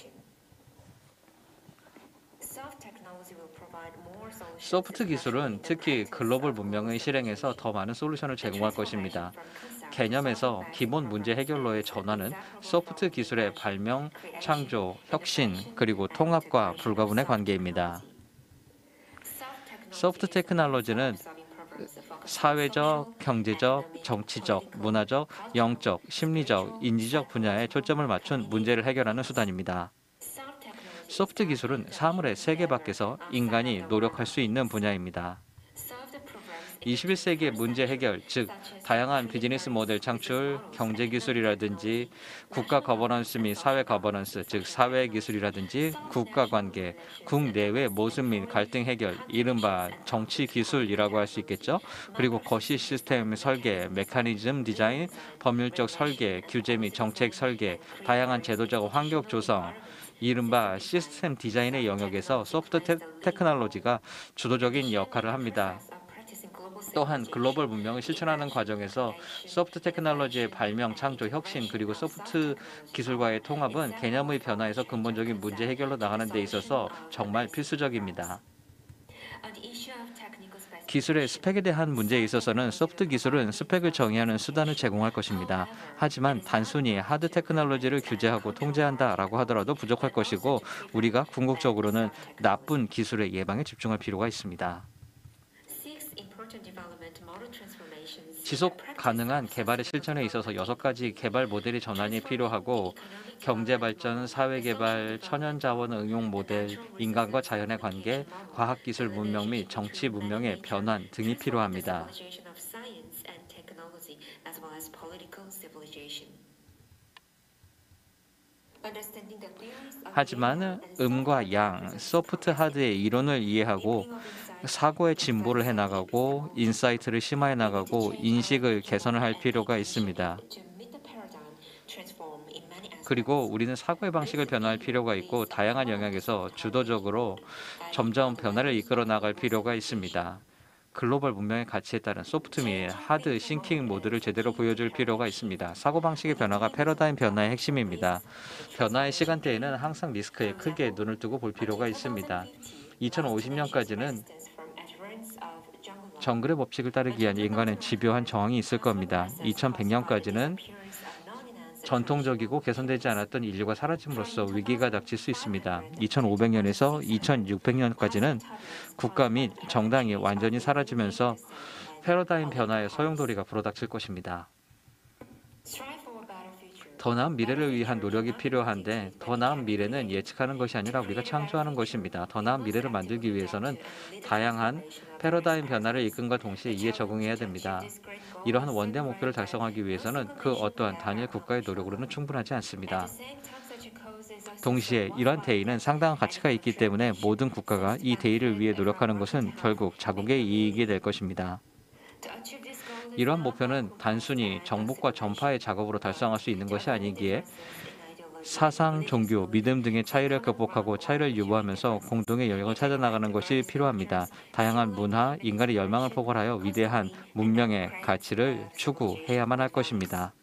소프트 기술은 특히 글로벌 문명의 실행에서 더 많은 솔루션을 제공할 것입니다. 개념에서 기본 문제 해결로의 전환은 소프트 기술의 발명, 창조, 혁신, 그리고 통합과 불가분의 관계입니다. 소프트 테크놀로지는 사회적, 경제적, 정치적, 문화적, 영적, 심리적, 인지적 분야에 초점을 맞춘 문제를 해결하는 수단입니다. 소프트 기술은 사물의 세계 밖에서 인간이 노력할 수 있는 분야입니다. 21세기의 문제 해결, 즉 다양한 비즈니스 모델 창출, 경제 기술이라든지 국가 거버넌스 및 사회 거버넌스, 즉 사회 기술이라든지 국가 관계, 국내외 모순 및 갈등 해결, 이른바 정치 기술이라고 할 수 있겠죠. 그리고 거시 시스템 설계, 메커니즘 디자인, 법률적 설계, 규제 및 정책 설계, 다양한 제도적 환경 조성, 이른바 시스템 디자인의 영역에서 소프트 테, 테크놀로지가 주도적인 역할을 합니다. 또한 글로벌 문명을 실천하는 과정에서 소프트 테크놀로지의 발명, 창조, 혁신 그리고 소프트 기술과의 통합은 개념의 변화에서 근본적인 문제 해결로 나가는 데 있어서 정말 필수적입니다. 기술의 스펙에 대한 문제에 있어서는 소프트 기술은 스펙을 정의하는 수단을 제공할 것입니다. 하지만 단순히 하드 테크놀로지를 규제하고 통제한다라고 하더라도 부족할 것이고 우리가 궁극적으로는 나쁜 기술의 예방에 집중할 필요가 있습니다. 지속 가능한 개발의 실천에 있어서 여섯 가지 개발 모델의 전환이 필요하고 경제 발전, 사회 개발, 천연 자원 응용 모델, 인간과 자연의 관계, 과학 기술 문명 및 정치 문명의 변환 등이 필요합니다. 하지만 음과 양, 소프트 하드의 이론을 이해하고 사고의 진보를 해나가고 인사이트를 심화해 나가고 인식을 개선을 할 필요가 있습니다. 그리고 우리는 사고의 방식을 변화할 필요가 있고 다양한 영역에서 주도적으로 점점 변화를 이끌어 나갈 필요가 있습니다. 글로벌 문명의 가치에 따른 소프트및 하드 싱킹 모드를 제대로 보여줄 필요가 있습니다. 사고방식의 변화가 패러다임 변화의 핵심입니다. 변화의 시간대에는 항상 리스크에 크게 눈을 뜨고 볼 필요가 있습니다. 2050년까지는 정글의 법칙을 따르기 위한 인간의 집요한 정황이 있을 겁니다. 2100년까지는 전통적이고 개선되지 않았던 인류가 사라짐으로써 위기가 닥칠 수 있습니다. 2500년에서 2600년까지는 국가 및 정당이 완전히 사라지면서 패러다임 변화의 소용돌이가 불어닥칠 것입니다. 더 나은 미래를 위한 노력이 필요한데 더 나은 미래는 예측하는 것이 아니라 우리가 창조하는 것입니다. 더 나은 미래를 만들기 위해서는 다양한 패러다임 변화를 이끈과 동시에 이에 적응해야 됩니다. 이러한 원대 목표를 달성하기 위해서는 그 어떠한 단일 국가의 노력으로는 충분하지 않습니다. 동시에 이러한 대의는 상당한 가치가 있기 때문에 모든 국가가 이 대의를 위해 노력하는 것은 결국 자국의 이익이 될 것입니다. 이러한 목표는 단순히 정복과 전파의 작업으로 달성할 수 있는 것이 아니기에 사상, 종교, 믿음 등의 차이를 극복하고 차이를 유보하면서 공동의 영역을 찾아 나가는 것이 필요합니다. 다양한 문화, 인간의 열망을 포괄하여 위대한 문명의 가치를 추구해야만 할 것입니다.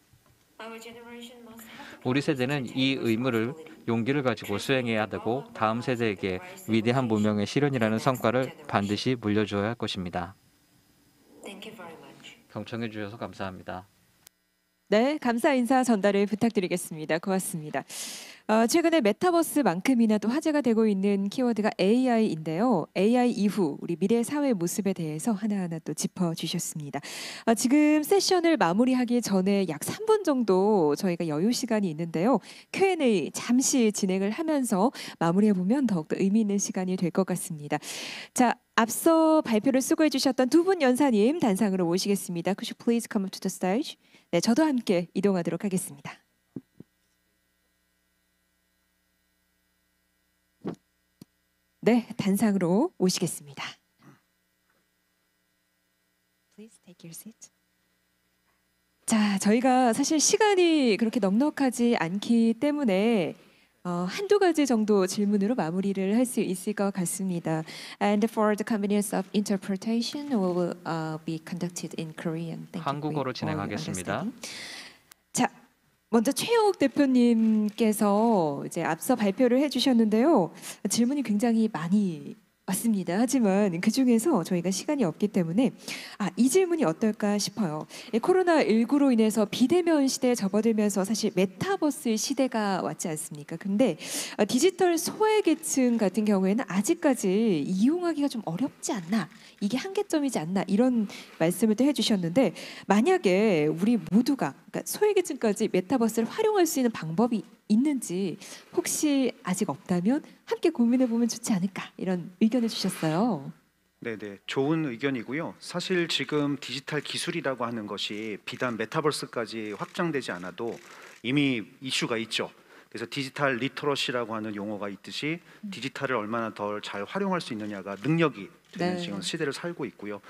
우리 세대는 이 의무를 용기를 가지고 수행해야 되고 다음 세대에게 위대한 문명의 실현이라는 성과를 반드시 물려줘야 할 것입니다. 경청해 주셔서 감사합니다. 네, 감사 인사 전달을 부탁드리겠습니다. 고맙습니다. 어, 최근에 메타버스만큼이나도 화제가 되고 있는 키워드가 AI인데요. AI 이후 우리 미래 사회 모습에 대해서 하나하나 또 짚어주셨습니다. 어, 지금 세션을 마무리하기 전에 약 3분 정도 저희가 여유 시간이 있는데요. Q&A 잠시 진행을 하면서 마무리해보면 더욱더 의미 있는 시간이 될 것 같습니다. 자, 앞서 발표를 수고해주셨던 두 분 연사님 단상으로 모시겠습니다. Could you please come up to the stage? 네, 저도 함께 이동하도록 하겠습니다. 네, 단상으로 오시겠습니다. Please take your seat. 자, 저희가 사실 시간이 그렇게 넉넉하지 않기 때문에 어, 한두 가지 정도 질문으로 마무리를 할 수 있을 것 같습니다. And for the convenience of interpretation, we will uh, be conducted in Korean. Thank 한국어로 you for your 진행하겠습니다. understanding. 자, 먼저 최영욱 대표님께서 이제 앞서 발표를 해주셨는데요. 질문이 굉장히 많이 맞습니다. 하지만 그 중에서 저희가 시간이 없기 때문에 아, 이 질문이 어떨까 싶어요. 예, 코로나19로 인해서 비대면 시대에 접어들면서 사실 메타버스의 시대가 왔지 않습니까? 근데 어, 디지털 소외계층 같은 경우에는 아직까지 이용하기가 좀 어렵지 않나? 이게 한계점이지 않나? 이런 말씀을 또 해주셨는데 만약에 우리 모두가 그러니까 소외계층까지 메타버스를 활용할 수 있는 방법이 있는지 혹시 아직 없다면 함께 고민해 보면 좋지 않을까 이런 의견을 주셨어요. 네네 좋은 의견이고요. 사실 지금 디지털 기술이라고 하는 것이 비단 메타버스까지 확장되지 않아도 이미 이슈가 있죠. 그래서 디지털 리터러시라고 하는 용어가 있듯이 음. 디지털을 얼마나 덜잘 활용할 수 있느냐가 능력이 되는 네. 지금 시대를 살고 있고요.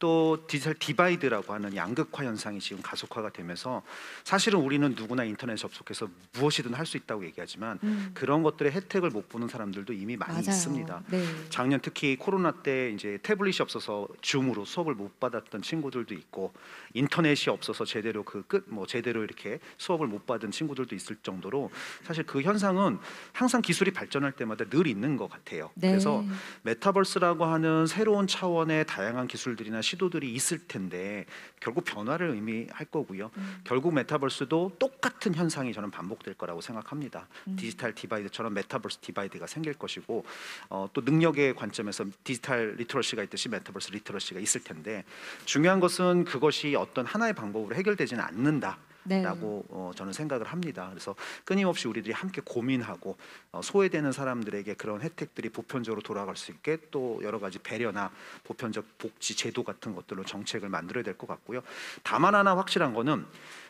또 디지털 디바이드라고 하는 양극화 현상이 지금 가속화가 되면서 사실은 우리는 누구나 인터넷 접속해서 무엇이든 할 수 있다고 얘기하지만 음. 그런 것들의 혜택을 못 보는 사람들도 이미 많이 맞아요. 있습니다. 네. 작년 특히 코로나 때 이제 태블릿이 없어서 줌으로 수업을 못 받았던 친구들도 있고 인터넷이 없어서 제대로 그 끝 뭐 제대로 이렇게 수업을 못 받은 친구들도 있을 정도로 사실 그 현상은 항상 기술이 발전할 때마다 늘 있는 것 같아요. 네. 그래서 메타버스라고 하는 새로운 차원의 다양한 기술들이나 시도들이 있을 텐데 결국 변화를 의미할 거고요. 음. 결국 메타버스도 똑같은 현상이 저는 반복될 거라고 생각합니다. 음. 디지털 디바이드처럼 메타버스 디바이드가 생길 것이고 어, 또 능력의 관점에서 디지털 리터러시가 있듯이 메타버스 리터러시가 있을 텐데 중요한 것은 그것이 어떤 하나의 방법으로 해결되지는 않는다. 않라고 네. 어, 저는 생각을 합니다. 그래서 끊임없이 우리들이 함께 고민하고 어, 소외되는 사람들에게 그런 혜택들이 보편적으로 돌아갈 수 있게 또 여러 가지 배려나 보편적 복지 제도 같은 것들로 정책을 만들어야 될 것 같고요. 다만 하나 확실한 거는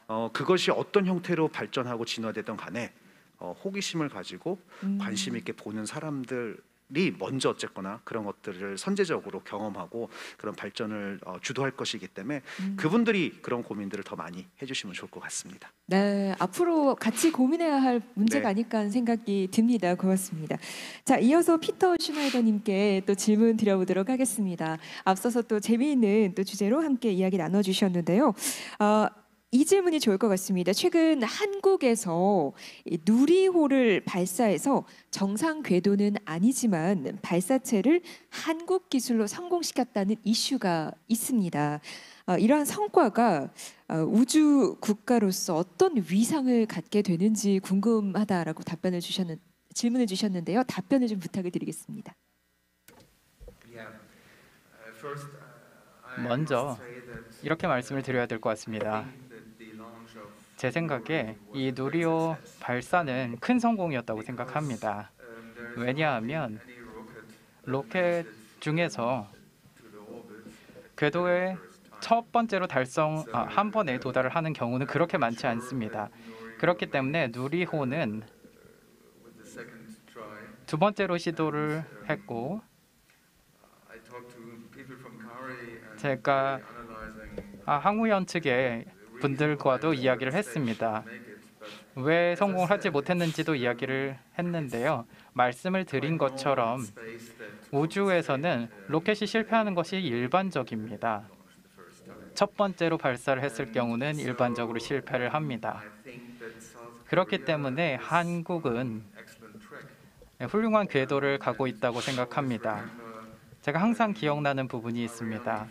어, 그것이 어떤 형태로 발전하고 진화되던 간에 어, 호기심을 가지고 음. 관심 있게 보는 사람들 이 먼저 어쨌거나 그런 것들을 선제적으로 경험하고 그런 발전을 어, 주도할 것이기 때문에 음. 그분들이 그런 고민들을 더 많이 해주시면 좋을 것 같습니다. 네, 앞으로 같이 고민해야 할 문제가 네. 아닐까 생각이 듭니다. 고맙습니다. 자, 이어서 피터 슈나이더님께 또 질문 드려보도록 하겠습니다. 앞서서 또 재미있는 또 주제로 함께 이야기 나눠주셨는데요. 어, 이 질문이 좋을 것 같습니다. 최근 한국에서 누리호를 발사해서 정상 궤도는 아니지만 발사체를 한국 기술로 성공시켰다는 이슈가 있습니다. 어, 이러한 성과가 어, 우주 국가로서 어떤 위상을 갖게 되는지 궁금하다라고 답변을 주셨는 질문을 주셨는데요. 답변을 좀 부탁을 드리겠습니다. Uh, uh, 먼저 이렇게 말씀을 드려야 될 것 같습니다. 제 생각에 이 누리호 발사는 큰 성공이었다고 생각합니다. 왜냐하면 로켓 중에서 궤도에 첫 번째로 달성 아, 한 번에 도달을 하는 경우는 그렇게 많지 않습니다. 그렇기 때문에 누리호는 두 번째로 시도를 했고 제가 아, 항우연 측에 분들과도 이야기를 했습니다. 왜 성공을 하지 못했는지도 이야기를 했는데요. 말씀을 드린 것처럼 우주에서는 로켓이 실패하는 것이 일반적입니다. 첫 번째로 발사를 했을 경우는 일반적으로 실패를 합니다. 그렇기 때문에 한국은 훌륭한 궤도를 가고 있다고 생각합니다. 제가 항상 기억나는 부분이 있습니다.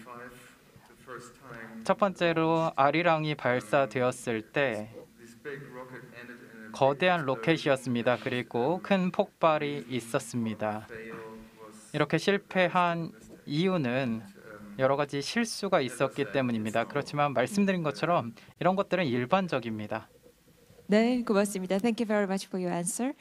첫 번째로 아리랑이 발사되었을 때 거대한 로켓이었습니다. 그리고 큰 폭발이 있었습니다. 이렇게 실패한 이유는 여러 가지 실수가 있었기 때문입니다. 그렇지만 말씀드린 것처럼 이런 것들은 일반적입니다. 네, 고맙습니다. Thank you very much for your answer.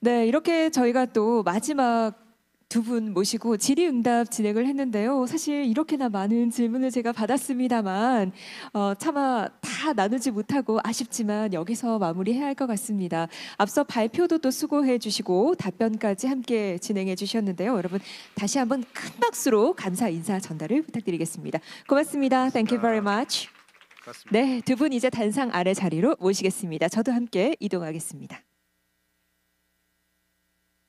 네, 이렇게 저희가 또 마지막 두분 모시고 질의응답 진행을 했는데요. 사실 이렇게나 많은 질문을 제가 받았습니다만 어, 차마 다 나누지 못하고 아쉽지만 여기서 마무리해야 할 것 같습니다. 앞서 발표도 또 수고해 주시고 답변까지 함께 진행해 주셨는데요. 여러분 다시 한번 큰 박수로 감사 인사 전달을 부탁드리겠습니다. 고맙습니다. Thank you very much. 네, 두 분 이제 단상 아래 자리로 모시겠습니다. 저도 함께 이동하겠습니다.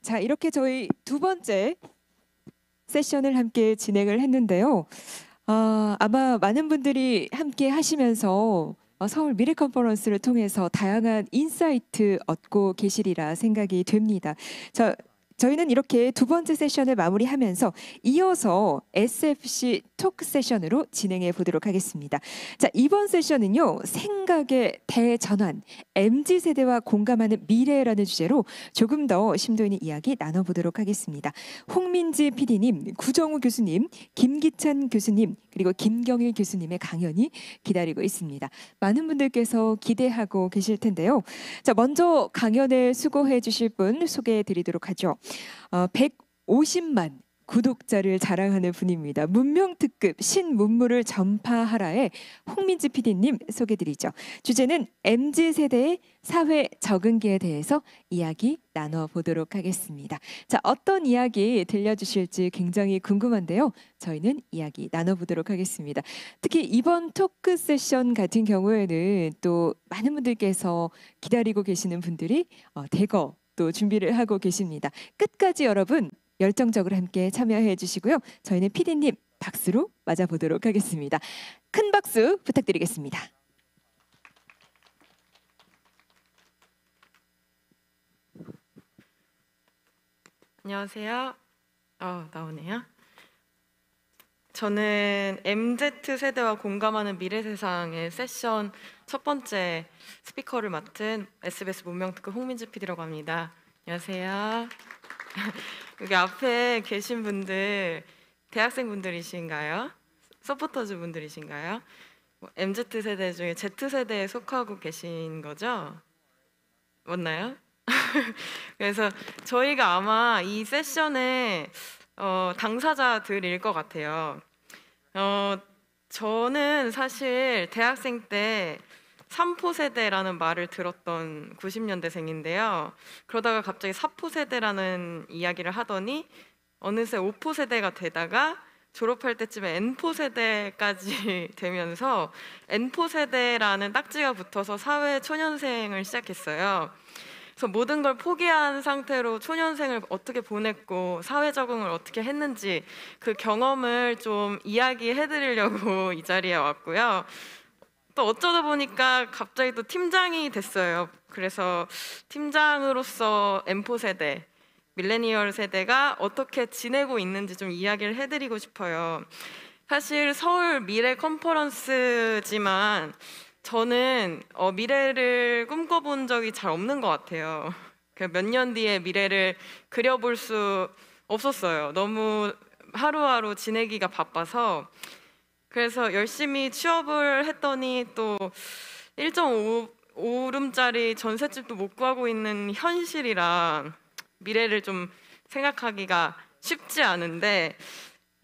자, 이렇게 저희 두 번째 세션을 함께 진행을 했는데요. 어, 아마 많은 분들이 함께 하시면서 어, 서울 미래 컨퍼런스를 통해서 다양한 인사이트 얻고 계시리라 생각이 됩니다. 저 저희는 이렇게 두 번째 세션을 마무리하면서 이어서 SFC 토크 세션으로 진행해 보도록 하겠습니다. 자, 이번 세션은요. 생각의 대전환, MZ 세대와 공감하는 미래라는 주제로 조금 더 심도 있는 이야기 나눠 보도록 하겠습니다. 홍민지 PD님, 구정우 교수님, 김기찬 교수님, 그리고 김경일 교수님의 강연이 기다리고 있습니다. 많은 분들께서 기대하고 계실 텐데요. 자, 먼저 강연에 수고해 주실 분 소개해 드리도록 하죠. 어, 150만 구독자를 자랑하는 분입니다. 문명특급 신문물을 전파하라에 홍민지 PD님 소개드리죠. 주제는 MZ세대의 사회 적응기에 대해서 이야기 나눠보도록 하겠습니다. 자, 어떤 이야기 들려주실지 굉장히 궁금한데요. 저희는 이야기 나눠보도록 하겠습니다. 특히 이번 토크 세션 같은 경우에는 또 많은 분들께서 기다리고 계시는 분들이 어, 대거 또 준비를 하고 계십니다. 끝까지 여러분 열정적으로 함께 참여해 주시고요. 저희는 피디님 박수로 맞아보도록 하겠습니다. 큰 박수 부탁드리겠습니다. 안녕하세요. 어, 나오네요. 저는 MZ 세대와 공감하는 미래 세상의 세션 첫 번째 스피커를 맡은 SBS 문명 특급 홍민지 PD라고 합니다. 안녕하세요. [LAUGHS] 여기 앞에 계신 분들 대학생 분들이신가요? 서포터즈 분들이신가요? 뭐 MZ 세대 중에 Z 세대에 속하고 계신 거죠? 맞나요? [LAUGHS] 그래서 저희가 아마 이 세션에 어, 당사자들일 것 같아요. 어, 저는 사실 대학생 때 삼포 세대라는 말을 들었던 90년대생인데요. 그러다가 갑자기 사포 세대라는 이야기를 하더니 어느새 오포 세대가 되다가 졸업할 때쯤에 N포 세대까지 [LAUGHS] 되면서 N포 세대라는 딱지가 붙어서 사회 초년생을 시작했어요. 그래서 모든 걸 포기한 상태로 초년생을 어떻게 보냈고 사회 적응을 어떻게 했는지 그 경험을 좀 이야기해 드리려고 [LAUGHS] 이 자리에 왔고요. 또 어쩌다 보니까 갑자기 또 팀장이 됐어요. 그래서 팀장으로서 엠포 세대 밀레니얼 세대가 어떻게 지내고 있는지 좀 이야기를 해드리고 싶어요. 사실 서울 미래 컨퍼런스지만 저는 어, 미래를 꿈꿔본 적이 잘 없는 것 같아요. 그 몇년 뒤에 미래를 그려볼 수 없었어요. 너무 하루하루 지내기가 바빠서 그래서 열심히 취업을 했더니 또 1.5룸짜리 전셋집도 못 구하고 있는 현실이라 미래를 좀 생각하기가 쉽지 않은데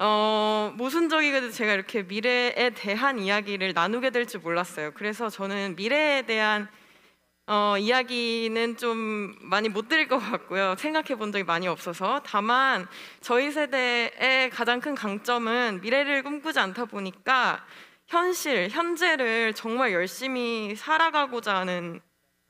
어, 모순적이게도 제가 이렇게 미래에 대한 이야기를 나누게 될 줄 몰랐어요. 그래서 저는 미래에 대한 어, 이야기는 좀 많이 못 드릴 것 같고요. 생각해 본 적이 많이 없어서. 다만, 저희 세대의 가장 큰 강점은 미래를 꿈꾸지 않다 보니까 현실, 현재를 정말 열심히 살아가고자 하는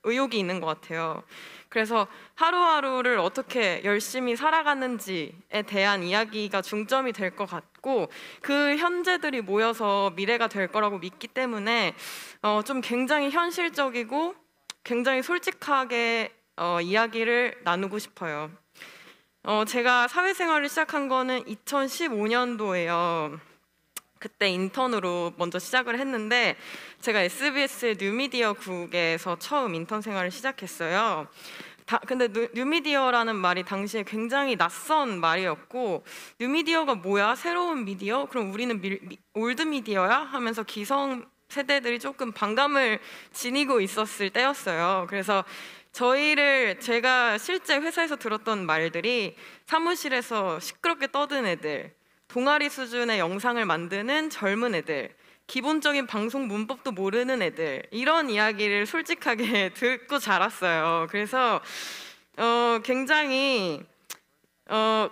의욕이 있는 것 같아요. 그래서 하루하루를 어떻게 열심히 살아가는지에 대한 이야기가 중점이 될 것 같고 그 현재들이 모여서 미래가 될 거라고 믿기 때문에 어, 좀 굉장히 현실적이고 굉장히 솔직하게 어, 이야기를 나누고 싶어요. 어, 제가 사회생활을 시작한 거는 2015년도예요. 그때 인턴으로 먼저 시작을 했는데 제가 SBS 뉴미디어 국에서 처음 인턴 생활을 시작했어요. 다, 근데 뉴, 뉴미디어라는 말이 당시에 굉장히 낯선 말이었고 뉴미디어가 뭐야? 새로운 미디어? 그럼 우리는 미, 미, 올드 미디어야? 하면서 기성 세대들이 조금 반감을 지니고 있었을 때였어요. 그래서 저희를 제가 실제 회사에서 들었던 말들이 사무실에서 시끄럽게 떠든 애들, 동아리 수준의 영상을 만드는 젊은 애들, 기본적인 방송 문법도 모르는 애들 이런 이야기를 솔직하게 [LAUGHS] 듣고 자랐어요. 그래서 어, 굉장히 어,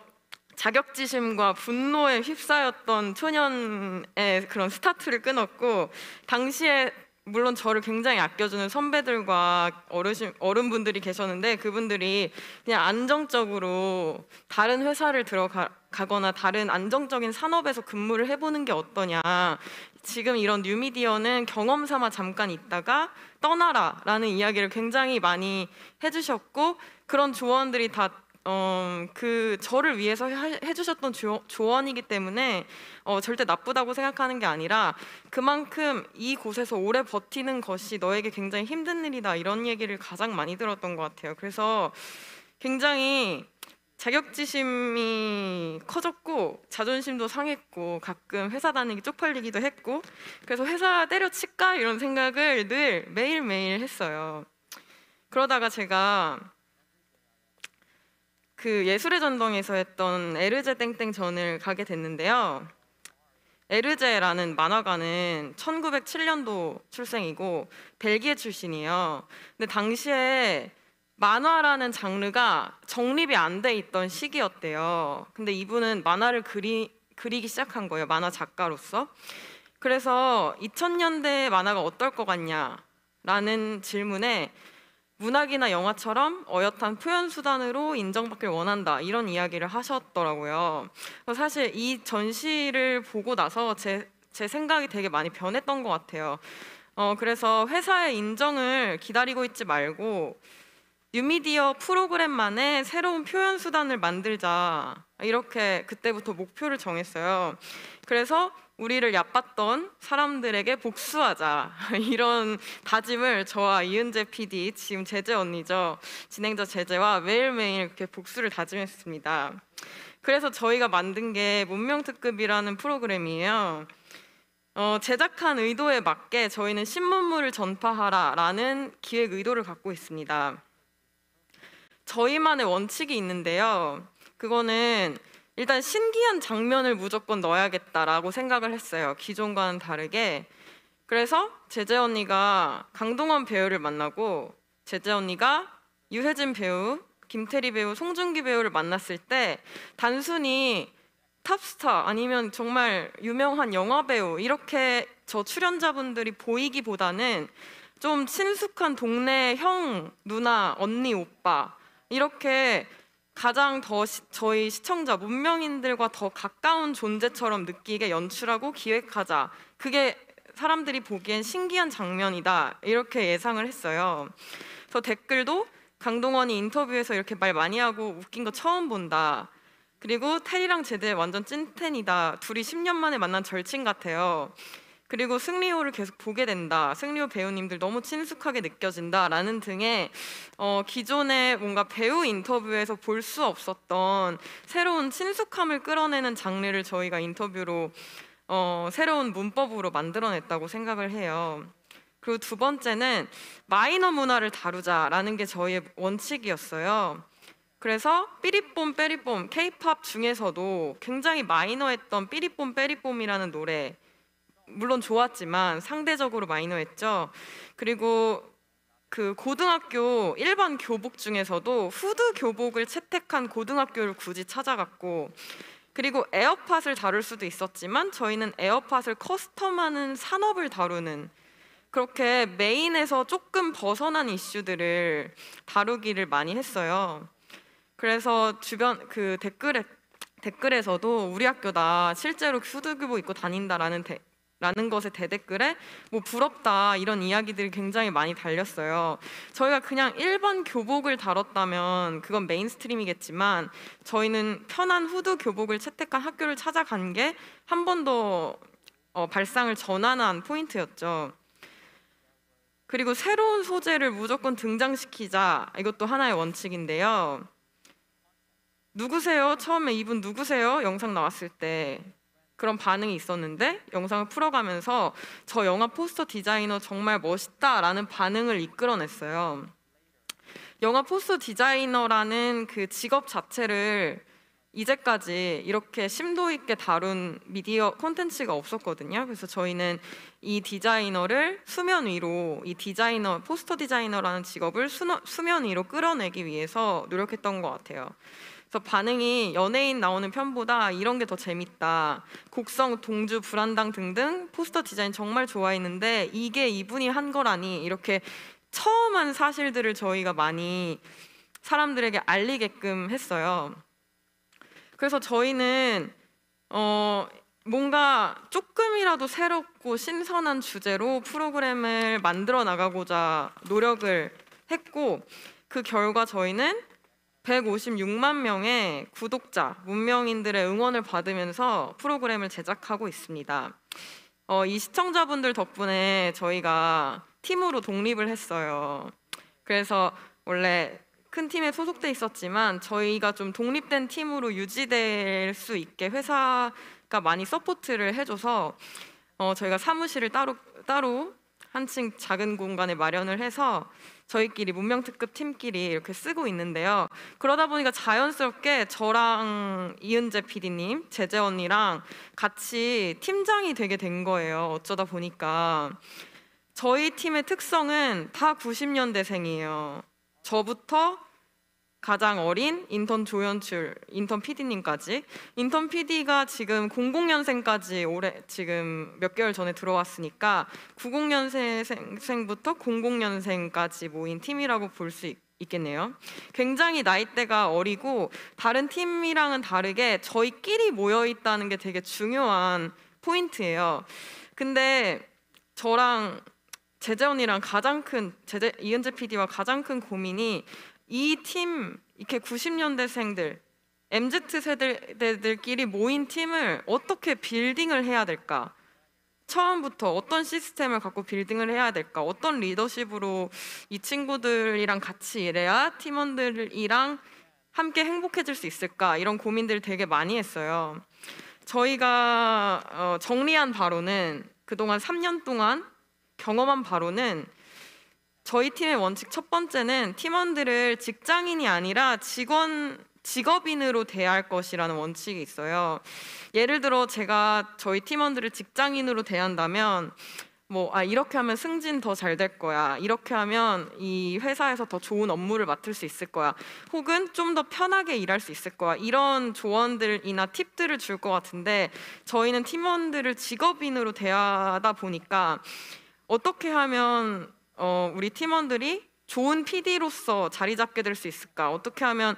자격지심과 분노에 휩싸였던 초년의 그런 스타트를 끊었고 당시에 물론 저를 굉장히 아껴주는 선배들과 어르신 어른분들이 계셨는데 그분들이 그냥 안정적으로 다른 회사를 들어가 가거나 다른 안정적인 산업에서 근무를 해보는 게 어떠냐. 지금 이런 뉴미디어는 경험 삼아 잠깐 있다가 떠나라라는 이야기를 굉장히 많이 해주셨고 그런 조언들이 다. 어, 그 저를 위해서 해주셨던 조, 언이기 때문에 어, 절대 나쁘다고 생각하는 게 아니라 그만큼 이 곳에서 오래 버티는 것이 너에게 굉장히 힘든 일이다 이런 얘기를 가장 많이 들었던 것 같아요. 그래서 굉장히 자격지심이 커졌고 자존심도 상했고 가끔 회사 다니기 쪽팔리기도 했고 그래서 회사 때려칠까 이런 생각을 늘 매일매일 했어요. 그러다가 제가 그 예술의 전당에서 했던 에르제 땡땡 전을 가게 됐는데요. 에르제라는 만화가는 1907년도 출생이고 벨기에 출신이에요. 근데 당시에 만화라는 장르가 정립이 안 돼 있던 시기였대요. 근데 이분은 만화를 그리, 그리기 시작한 거예요. 만화 작가로서. 그래서 2000년대 만화가 어떨 것 같냐라는 질문에 문학이나 영화처럼 어엿한 표현 수단으로 인정받길 원한다 이런 이야기를 하셨더라고요. 사실 이 전시를 보고 나서 제, 제 생각이 되게 많이 변했던 것 같아요. 어, 그래서 회사의 인정을 기다리고 있지 말고 뉴미디어 프로그램만의 새로운 표현 수단을 만들자 이렇게 그때부터 목표를 정했어요. 그래서 우리를 얕봤던 사람들에게 복수하자 [LAUGHS] 이런 다짐을 저와 이은재 PD 지금 제재 언니죠 진행자 제재와 매일매일 이렇게 복수를 다짐했습니다. 그래서 저희가 만든 게 문명특급이라는 프로그램이에요. 어, 제작한 의도에 맞게 저희는 신문물을 전파하라라는 기획 의도를 갖고 있습니다. 저희만의 원칙이 있는데요. 그거는 일단 신기한 장면을 무조건 넣어야겠다라고 생각을 했어요. 기존과는 다르게. 그래서 제재 언니가 강동원 배우를 만나고 제재 언니가 유해진 배우, 김태리 배우, 송중기 배우를 만났을 때 단순히 탑스타 아니면 정말 유명한 영화 배우 이렇게 저 출연자분들이 보이기보다는 좀 친숙한 동네 형, 누나, 언니, 오빠 이렇게 가장 더 시, 저희 시청자 문명인들과 더 가까운 존재처럼 느끼게 연출하고 기획하자. 그게 사람들이 보기엔 신기한 장면이다. 이렇게 예상을 했어요. 저 댓글도 강동원이 인터뷰에서 이렇게 말 많이 하고 웃긴 거 처음 본다. 그리고 테리랑 제대 완전 찐텐이다. 둘이 10년 만에 만난 절친 같아요. 그리고 승리호를 계속 보게 된다. 승리호 배우님들 너무 친숙하게 느껴진다라는 등의 어, 기존의 뭔가 배우 인터뷰에서 볼 수 없었던 새로운 친숙함을 끌어내는 장르를 저희가 인터뷰로 어, 새로운 문법으로 만들어냈다고 생각을 해요. 그리고 두 번째는 마이너 문화를 다루자라는 게 저희의 원칙이었어요. 그래서 삐리뽐 빼리뽐 케이팝 중에서도 굉장히 마이너했던 삐리뽐 빼리뽐이라는 노래 물론 좋았지만 상대적으로 마이너했죠. 그리고 그 고등학교 일반 교복 중에서도 후드 교복을 채택한 고등학교를 굳이 찾아갔고 그리고 에어팟을 다룰 수도 있었지만 저희는 에어팟을 커스텀하는 산업을 다루는 그렇게 메인에서 조금 벗어난 이슈들을 다루기를 많이 했어요. 그래서 주변 그 댓글에 댓글에서도 우리 학교 나 실제로 후드 교복 입고 다닌다라는 데, 라는 것의 대댓글에 뭐 부럽다 이런 이야기들이 굉장히 많이 달렸어요. 저희가 그냥 일반 교복을 다뤘다면 그건 메인스트림이겠지만 저희는 편한 후드 교복을 채택한 학교를 찾아간 게 한 번더 어, 발상을 전환한 포인트였죠. 그리고 새로운 소재를 무조건 등장시키자 이것도 하나의 원칙인데요. 누구세요? 처음에 이분 누구세요? 영상 나왔을 때 그런 반응이 있었는데 영상을 풀어가면서 저 영화 포스터 디자이너 정말 멋있다라는 반응을 이끌어냈어요. 영화 포스터 디자이너라는 그 직업 자체를 이제까지 이렇게 심도 있게 다룬 미디어 콘텐츠가 없었거든요. 그래서 저희는 이 디자이너를 수면 위로 이 디자이너 포스터 디자이너라는 직업을 수면 위로 끌어내기 위해서 노력했던 것 같아요. 그래서 반응이 연예인 나오는 편보다 이런 게 더 재밌다. 곡성, 동주, 불안당 등등 포스터 디자인 정말 좋아했는데 이게 이분이 한 거라니 이렇게 처음 한 사실들을 저희가 많이 사람들에게 알리게끔 했어요. 그래서 저희는 어, 뭔가 조금이라도 새롭고 신선한 주제로 프로그램을 만들어 나가고자 노력을 했고 그 결과 저희는 156만 명의 구독자, 문명인들의 응원을 받으면서 프로그램을 제작하고 있습니다. 어, 이 시청자분들 덕분에 저희가 팀으로 독립을 했어요. 그래서 원래 큰 팀에 소속돼 있었지만 저희가 좀 독립된 팀으로 유지될 수 있게 회사가 많이 서포트를 해줘서 어, 저희가 사무실을 따로 따로 한층 작은 공간에 마련을 해서 저희끼리 문명특급 팀끼리 이렇게 쓰고 있는데요. 그러다 보니까 자연스럽게 저랑 이은재 PD님, 제재 언니랑 같이 팀장이 되게 된 거예요. 어쩌다 보니까 저희 팀의 특성은 다 90년대생이에요. 저부터 가장 어린 인턴 조연출, 인턴 PD님까지 인턴 PD가 지금 00년생까지 올해 지금 몇 개월 전에 들어왔으니까 90년생부터 00년생까지 모인 팀이라고 볼 수있겠네요 굉장히 나이대가 어리고 다른 팀이랑은 다르게 저희끼리 모여 있다는 게 되게 중요한 포인트예요. 근데 저랑 제재 언니랑 가장 큰 제재 이은재 PD와 가장 큰 고민이 이팀 이렇게 90년대생들 MZ 세대들끼리 모인 팀을 어떻게 빌딩을 해야 될까? 처음부터 어떤 시스템을 갖고 빌딩을 해야 될까? 어떤 리더십으로 이 친구들이랑 같이 일해야 팀원들이랑 함께 행복해질 수 있을까? 이런 고민들을 되게 많이 했어요. 저희가 어, 정리한 바로는 그동안 3년 동안 경험한 바로는 저희 팀의 원칙 첫 번째는 팀원들을 직장인이 아니라 직원 직업인으로 대할 것이라는 원칙이 있어요. 예를 들어 제가 저희 팀원들을 직장인으로 대한다면 뭐 아 이렇게 하면 승진 더 잘 될 거야. 이렇게 하면 이 회사에서 더 좋은 업무를 맡을 수 있을 거야. 혹은 좀 더 편하게 일할 수 있을 거야. 이런 조언들이나 팁들을 줄 것 같은데 저희는 팀원들을 직업인으로 대하다 보니까 어떻게 하면 어, 우리 팀원들이 좋은 PD로서 자리 잡게 될 수 있을까? 어떻게 하면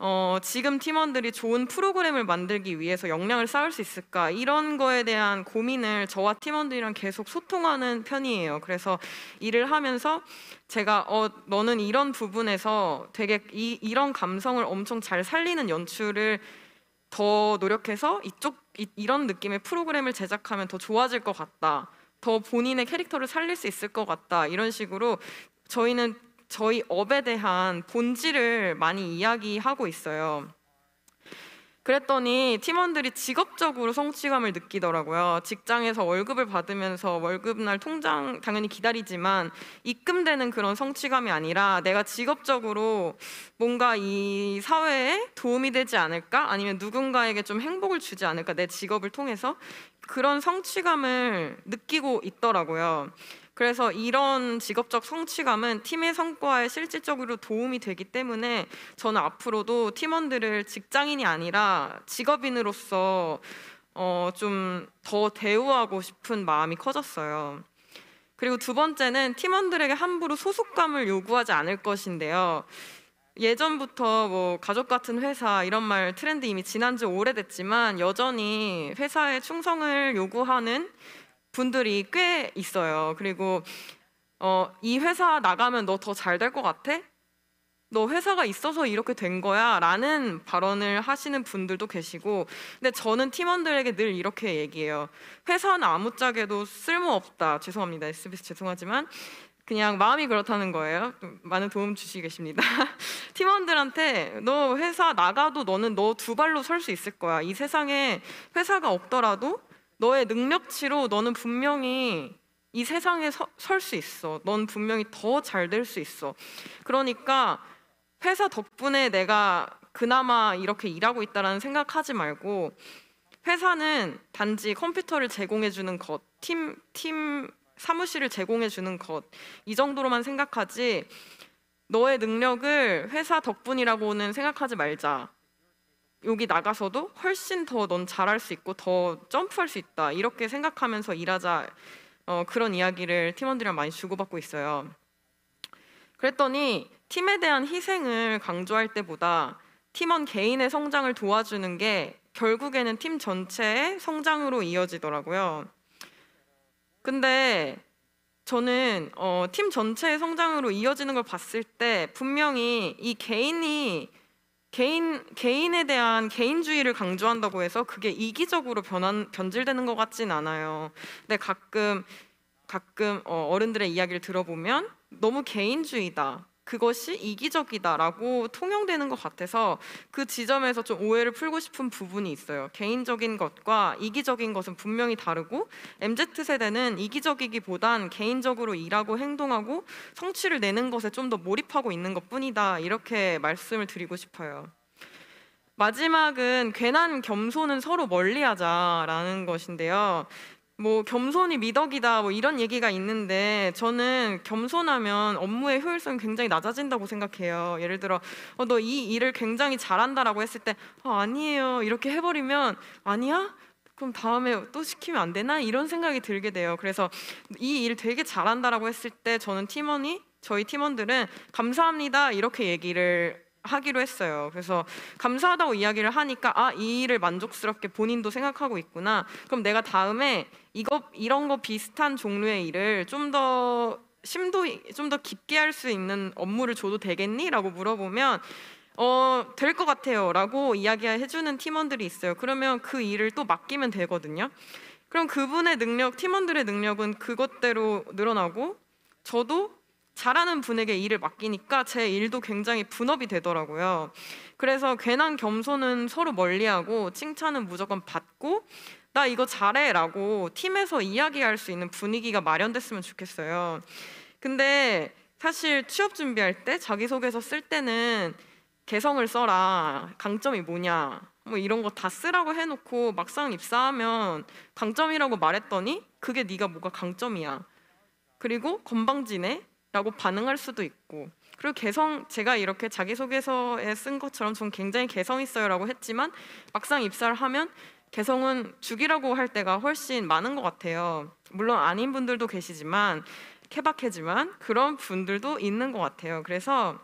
어, 지금 팀원들이 좋은 프로그램을 만들기 위해서 역량을 쌓을 수 있을까? 이런 거에 대한 고민을 저와 팀원들이랑 계속 소통하는 편이에요. 그래서 일을 하면서 제가 어, 너는 이런 부분에서 되게 이, 이런 감성을 엄청 잘 살리는 연출을 더 노력해서 이쪽 이, 이런 느낌의 프로그램을 제작하면 더 좋아질 것 같다. 더 본인의 캐릭터를 살릴 수 있을 것 같다 이런 식으로 저희는 저희 업에 대한 본질을 많이 이야기하고 있어요. 그랬더니 팀원들이 직업적으로 성취감을 느끼더라고요. 직장에서 월급을 받으면서 월급날 통장 당연히 기다리지만 입금되는 그런 성취감이 아니라 내가 직업적으로 뭔가 이 사회에 도움이 되지 않을까? 아니면 누군가에게 좀 행복을 주지 않을까? 내 직업을 통해서 그런 성취감을 느끼고 있더라고요. 그래서 이런 직업적 성취감은 팀의 성과에 실질적으로 도움이 되기 때문에 저는 앞으로도 팀원들을 직장인이 아니라 직업인으로서 어, 좀더 대우하고 싶은 마음이 커졌어요. 그리고 두 번째는 팀원들에게 함부로 소속감을 요구하지 않을 것인데요. 예전부터 뭐 가족 같은 회사 이런 말 트렌드 이미 지난 지 오래됐지만 여전히 회사에 충성을 요구하는 분들이 꽤 있어요. 그리고 어, 이 회사 나가면 너 더 잘 될 것 같아? 너 회사가 있어서 이렇게 된 거야? 라는 발언을 하시는 분들도 계시고 근데 저는 팀원들에게 늘 이렇게 얘기해요. 회사는 아무짝에도 쓸모없다. 죄송합니다. SBS 죄송하지만 그냥 마음이 그렇다는 거예요. 많은 도움 주시 계십니다. [LAUGHS] 팀원들한테 너 회사 나가도 너는 너 두 발로 설 수 있을 거야. 이 세상에 회사가 없더라도 너의 능력치로 너는 분명히 이 세상에 설 수 있어. 넌 분명히 더 잘 될 수 있어. 그러니까 회사 덕분에 내가 그나마 이렇게 일하고 있다라는 생각하지 말고 회사는 단지 컴퓨터를 제공해 주는 것, 팀, 팀 사무실을 제공해 주는 것 이 정도로만 생각하지 너의 능력을 회사 덕분이라고는 생각하지 말자. 여기 나가서도 훨씬 더 넌 잘할 수 있고 더 점프할 수 있다 이렇게 생각하면서 일하자 어, 그런 이야기를 팀원들이랑 많이 주고받고 있어요. 그랬더니 팀에 대한 희생을 강조할 때보다 팀원 개인의 성장을 도와주는 게 결국에는 팀 전체의 성장으로 이어지더라고요. 근데 저는 어, 팀 전체의 성장으로 이어지는 걸 봤을 때 분명히 이 개인이 개인 개인에 대한 개인주의를 강조한다고 해서 그게 이기적으로 변한 변질되는 것 같진 않아요. 근데 가끔 가끔 어, 른들의 이야기를 들어보면 너무 개인주의다. 그것이 이기적이다라고 통용되는 것 같아서 그 지점에서 좀 오해를 풀고 싶은 부분이 있어요. 개인적인 것과 이기적인 것은 분명히 다르고 MZ 세대는 이기적이기보단 개인적으로 일하고 행동하고 성취를 내는 것에 좀 더 몰입하고 있는 것뿐이다 이렇게 말씀을 드리고 싶어요. 마지막은 괜한 겸손은 서로 멀리하자라는 것인데요. 뭐 겸손이 미덕이다 뭐 이런 얘기가 있는데 저는 겸손하면 업무의 효율성이 굉장히 낮아진다고 생각해요. 예를 들어 어, 너 이 일을 굉장히 잘한다라고 했을 때 어, 아니에요 이렇게 해버리면 아니야? 그럼 다음에 또 시키면 안 되나? 이런 생각이 들게 돼요. 그래서 이 일 되게 잘한다라고 했을 때 저는 팀원이 저희 팀원들은 감사합니다 이렇게 얘기를 하기로 했어요. 그래서 감사하다고 이야기를 하니까 아, 이 일을 만족스럽게 본인도 생각하고 있구나. 그럼 내가 다음에 이거 이런 거 비슷한 종류의 일을 좀 더 심도 좀 더 깊게 할 수 있는 업무를 줘도 되겠니?라고 물어보면 어, 될 것 같아요라고 이야기해 주는 팀원들이 있어요. 그러면 그 일을 또 맡기면 되거든요. 그럼 그분의 능력, 팀원들의 능력은 그것대로 늘어나고 저도 잘하는 분에게 일을 맡기니까 제 일도 굉장히 분업이 되더라고요. 그래서 괜한 겸손은 서로 멀리하고 칭찬은 무조건 받고 나 이거 잘해라고 팀에서 이야기할 수 있는 분위기가 마련됐으면 좋겠어요. 근데 사실 취업 준비할 때 자기소개서 쓸 때는 개성을 써라, 강점이 뭐냐, 뭐 이런 거 다 쓰라고 해놓고 막상 입사하면 강점이라고 말했더니 그게 네가 뭐가 강점이야. 그리고 건방지네, 라고 반응할 수도 있고 그리고 개성 제가 이렇게 자기소개서에 쓴 것처럼 좀 굉장히 개성 있어요라고 했지만 막상 입사를 하면 개성은 죽이라고 할 때가 훨씬 많은 것 같아요. 물론 아닌 분들도 계시지만 케바케지만 그런 분들도 있는 것 같아요. 그래서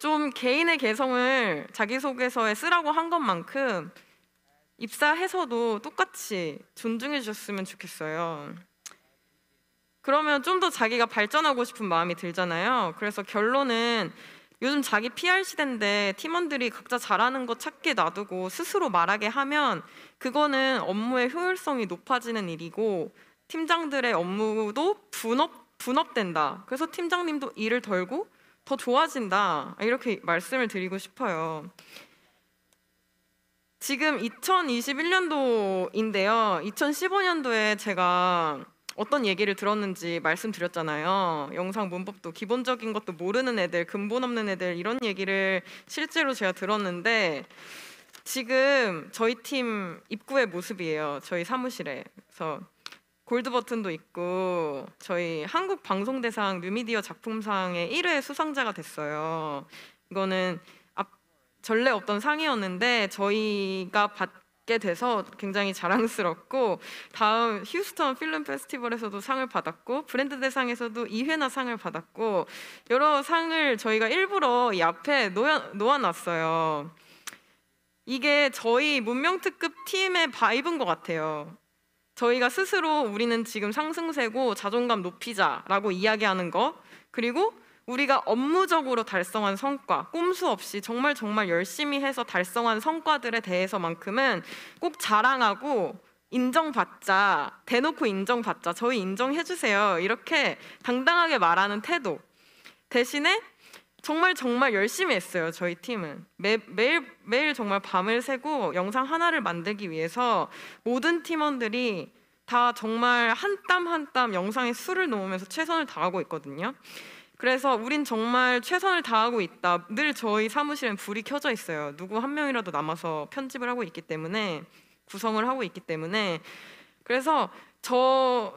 좀 개인의 개성을 자기소개서에 쓰라고 한 것만큼 입사해서도 똑같이 존중해 주셨으면 좋겠어요. 그러면 좀 더 자기가 발전하고 싶은 마음이 들잖아요. 그래서 결론은 요즘 자기 PR 시대인데 팀원들이 각자 잘하는 거 찾게 놔두고 스스로 말하게 하면 그거는 업무의 효율성이 높아지는 일이고 팀장들의 업무도 분업 분업된다. 그래서 팀장님도 일을 덜고 더 좋아진다. 이렇게 말씀을 드리고 싶어요. 지금 2021년도인데요. 2015년도에 제가 어떤 얘기를 들었는지 말씀드렸잖아요. 영상 문법도 기본적인 것도 모르는 애들, 근본 없는 애들 이런 얘기를 실제로 제가 들었는데 지금 저희 팀 입구의 모습이에요. 저희 사무실에. 그래서 골드 버튼도 있고 저희 한국 방송 대상 뉴미디어 작품상의 1회 수상자가 됐어요. 이거는 전례 없던 상이었는데 저희가 받 받게 돼서 굉장히 자랑스럽고 다음 휴스턴 필름 페스티벌에서도 상을 받았고 브랜드 대상에서도 2회나 상을 받았고 여러 상을 저희가 일부러 이 앞에 놓여, 놓아놨어요. 이게 저희 문명특급 팀의 바이브인 것 같아요. 저희가 스스로 우리는 지금 상승세고 자존감 높이자라고 이야기하는 거 그리고 우리가 업무적으로 달성한 성과, 꼼수 없이 정말 정말 열심히 해서 달성한 성과들에 대해서만큼은 꼭 자랑하고 인정받자, 대놓고 인정받자, 저희 인정해주세요. 이렇게 당당하게 말하는 태도. 대신에 정말 정말 열심히 했어요, 저희 팀은. 매, 매일, 매일 정말 밤을 새고 영상 하나를 만들기 위해서 모든 팀원들이 다 정말 한 땀 한 땀 영상에 수를 놓으면서 최선을 다하고 있거든요. 그래서 우린 정말 최선을 다하고 있다. 늘 저희 사무실엔 불이 켜져 있어요. 누구 한 명이라도 남아서 편집을 하고 있기 때문에 구성을 하고 있기 때문에 그래서 저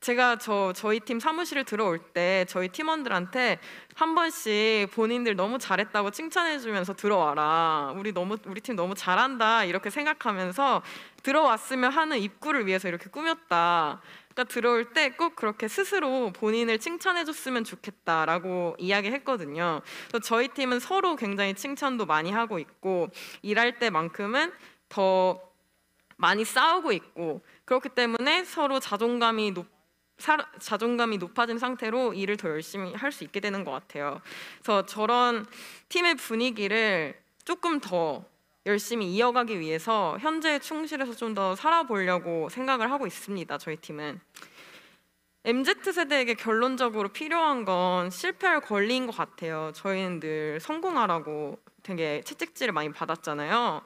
제가 저 저희 팀 사무실을 들어올 때 저희 팀원들한테 한 번씩 본인들 너무 잘했다고 칭찬해 주면서 들어와라. 우리 너무 우리 팀 너무 잘한다. 이렇게 생각하면서 들어왔으면 하는 입구를 위해서 이렇게 꾸몄다. 그러니까 들어올 때 꼭 그렇게 스스로 본인을 칭찬해줬으면 좋겠다라고 이야기했거든요. 그래서 저희 팀은 서로 굉장히 칭찬도 많이 하고 있고 일할 때만큼은 더 많이 싸우고 있고 그렇기 때문에 서로 자존감이 높 사, 자존감이 높아진 상태로 일을 더 열심히 할 수 있게 되는 것 같아요. 그래서 저런 팀의 분위기를 조금 더 열심히 이어가기 위해서 현재에 충실해서 좀 더 살아보려고 생각을 하고 있습니다. 저희 팀은 MZ 세대에게 결론적으로 필요한 건 실패할 권리인 것 같아요. 저희는 늘 성공하라고 되게 채찍질을 많이 받았잖아요.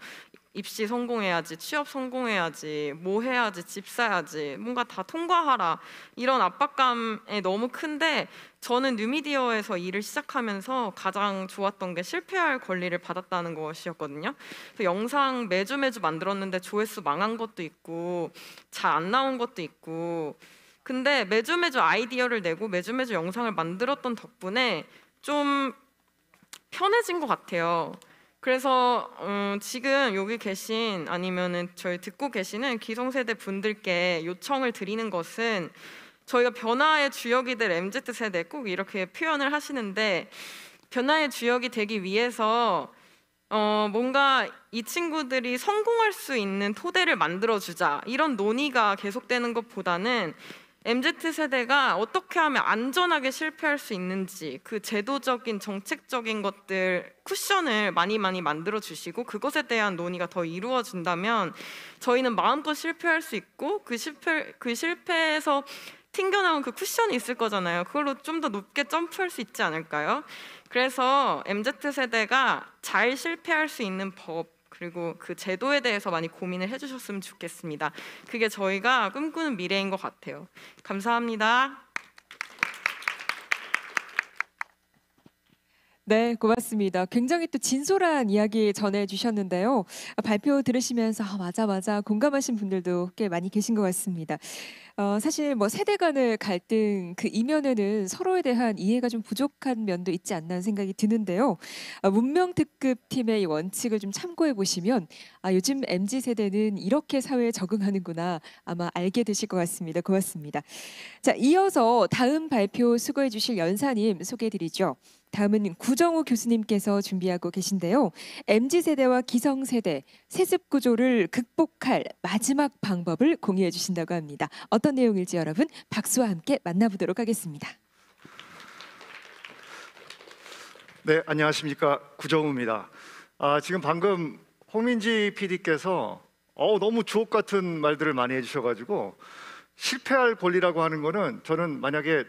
입시 성공해야지, 취업 성공해야지, 뭐 해야지, 집 사야지, 뭔가 다 통과하라 이런 압박감에 너무 큰데 저는 뉴미디어에서 일을 시작하면서 가장 좋았던 게 실패할 권리를 받았다는 것이었거든요. 영상 매주 매주 만들었는데 조회수 망한 것도 있고 잘 안 나온 것도 있고 근데 매주 매주 아이디어를 내고 매주 매주 영상을 만들었던 덕분에 좀 편해진 것 같아요. 그래서 음, 지금 여기 계신 아니면은 저희 듣고 계시는 기성세대 분들께 요청을 드리는 것은 저희가 변화의 주역이 될 MZ 세대 꼭 이렇게 표현을 하시는데 변화의 주역이 되기 위해서 어, 뭔가 이 친구들이 성공할 수 있는 토대를 만들어 주자 이런 논의가 계속되는 것보다는 MZ 세대가 어떻게 하면 안전하게 실패할 수 있는지 그 제도적인 정책적인 것들 쿠션을 많이 많이 만들어 주시고 그것에 대한 논의가 더 이루어진다면 저희는 마음껏 실패할 수 있고 그 실패 그 실패에서 튕겨나온 그 쿠션이 있을 거잖아요. 그걸로 좀 더 높게 점프할 수 있지 않을까요? 그래서 MZ 세대가 잘 실패할 수 있는 법 그리고 그 제도에 대해서 많이 고민을 해주셨으면 좋겠습니다. 그게 저희가 꿈꾸는 미래인 것 같아요. 감사합니다. 네, 고맙습니다. 굉장히 또 진솔한 이야기 전해주셨는데요. 발표 들으시면서 아, 맞아 맞아 공감하신 분들도 꽤 많이 계신 것 같습니다. 어, 사실 뭐 세대 간의 갈등 그 이면에는 서로에 대한 이해가 좀 부족한 면도 있지 않나 생각이 드는데요. 아, 문명 특급 팀의 원칙을 좀 참고해 보시면 아, 요즘 MZ 세대는 이렇게 사회에 적응하는구나 아마 알게 되실 것 같습니다. 고맙습니다. 자, 이어서 다음 발표 수고해 주실 연사님 소개해 드리죠. 다음은 구정우 교수님께서 준비하고 계신데요. MZ 세대와 기성 세대 세습 구조를 극복할 마지막 방법을 공유해 주신다고 합니다. 어떤 내용일지 여러분 박수와 함께 만나보도록 하겠습니다. 네, 안녕하십니까 구정우입니다. 아, 지금 방금 홍민지 PD께서 어 너무 주옥 같은 말들을 많이 해주셔가지고 실패할 권리라고 하는 거는 저는 만약에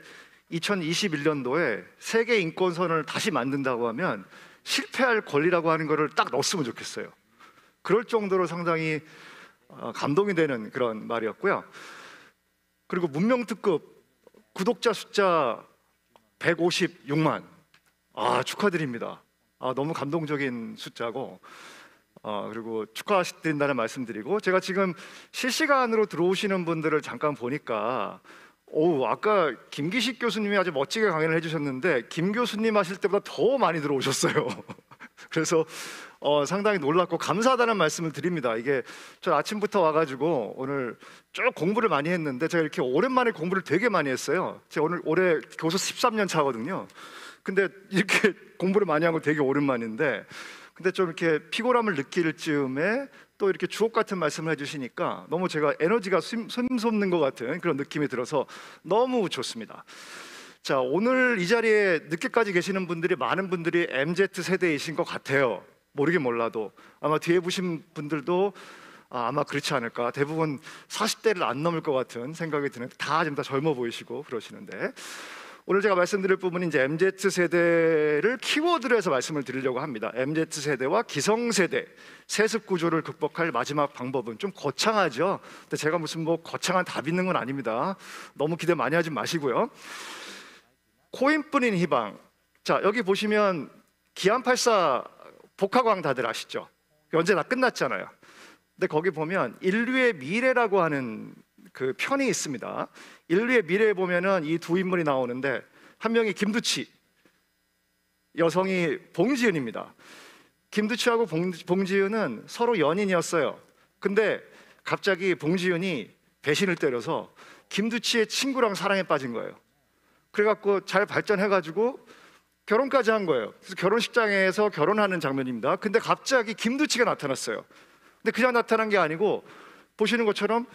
2021년도에 세계 인권선을 다시 만든다고 하면 실패할 권리라고 하는 것을 딱 넣었으면 좋겠어요. 그럴 정도로 상당히 어, 감동이 되는 그런 말이었고요. 그리고 문명특급 구독자 숫자 156만. 아, 축하드립니다. 아, 너무 감동적인 숫자고. 어, 그리고 축하드린다는 말씀드리고 제가 지금 실시간으로 들어오시는 분들을 잠깐 보니까 오, 아까 김기식 교수님이 아주 멋지게 강연을 해주셨는데 김 교수님 하실 때보다 더 많이 들어오셨어요. [LAUGHS] 그래서 어, 상당히 놀랐고 감사하다는 말씀을 드립니다. 이게 저 아침부터 와가지고 오늘 쭉 공부를 많이 했는데 제가 이렇게 오랜만에 공부를 되게 많이 했어요. 제가 오늘 올해 교수 13년 차거든요. 근데 이렇게 [LAUGHS] 공부를 많이 한 거 되게 오랜만인데 근데 좀 이렇게 피곤함을 느낄 즈음에 또 이렇게 주옥 같은 말씀을 해주시니까 너무 제가 에너지가 샘솟는 것 같은 그런 느낌이 들어서 너무 좋습니다. 자, 오늘 이 자리에 늦게까지 계시는 분들이 많은 분들이 MZ 세대이신 것 같아요. 모르게 몰라도 아마 뒤에 보신 분들도 아, 마 그렇지 않을까. 대부분 40대를 안 넘을 것 같은 생각이 드는 다 지금 다 젊어 보이시고 그러시는데 오늘 제가 말씀드릴 부분은 이제 MZ 세대를 키워드로 해서 말씀을 드리려고 합니다. MZ 세대와 기성 세대 세습 구조를 극복할 마지막 방법은 좀 거창하죠. 근데 제가 무슨 뭐 거창한 답 있는 건 아닙니다. 너무 기대 많이 하지 마시고요. 코인뿐인 희망. 자 여기 보시면 기안84 복화광 다들 아시죠? 언제나 끝났잖아요. 근데 거기 보면 인류의 미래라고 하는 그 편이 있습니다. 인류의 미래에 보면은 이 두 인물이 나오는데 한 명이 김두치 여성이 봉지은입니다. 김두치하고 봉, 봉지은은 서로 연인이었어요. 근데 갑자기 봉지은이 배신을 때려서 김두치의 친구랑 사랑에 빠진 거예요. 그래갖고 잘 발전해가지고 결혼까지 한 거예요. 그래서 결혼식장에서 결혼하는 장면입니다. 근데 갑자기 김두치가 나타났어요. 근데 그냥 나타난 게 아니고 보시는 것처럼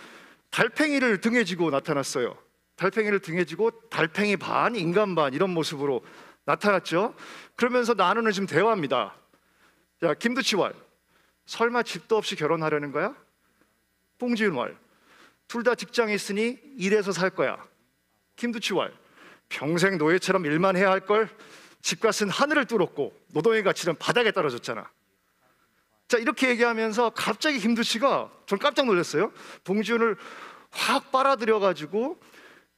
달팽이를 등에 지고 나타났어요. 달팽이를 등에 지고 달팽이 반, 인간 반 이런 모습으로 나타났죠. 그러면서 나누는 지금 대화입니다. 야, 김두치왈. 설마 집도 없이 결혼하려는 거야? 뽕지윤왈. 둘 다 직장에 있으니 일해서 살 거야. 김두치왈. 평생 노예처럼 일만 해야 할 걸. 집값은 하늘을 뚫었고 노동의 가치는 바닥에 떨어졌잖아. 자, 이렇게 얘기하면서 갑자기 김두 씨가 전 깜짝 놀랐어요. 봉준을확 빨아들여가지고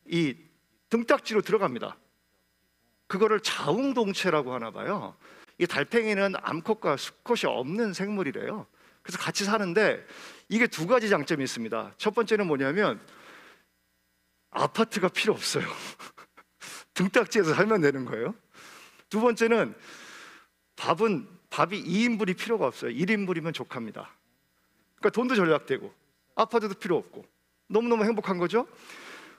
이 등딱지로 들어갑니다. 그거를 자웅동체라고 하나 봐요. 이 달팽이는 암컷과 수컷이 없는 생물이래요. 그래서 같이 사는데 이게 두 가지 장점이 있습니다. 첫 번째는 뭐냐면 아파트가 필요 없어요. [LAUGHS] 등딱지에서 살면 되는 거예요. 두 번째는 밥은 밥이 2인분이 필요가 없어요. 1인분이면 족합니다. 그러니까 돈도 절약되고 아파트도 필요 없고 너무너무 행복한 거죠.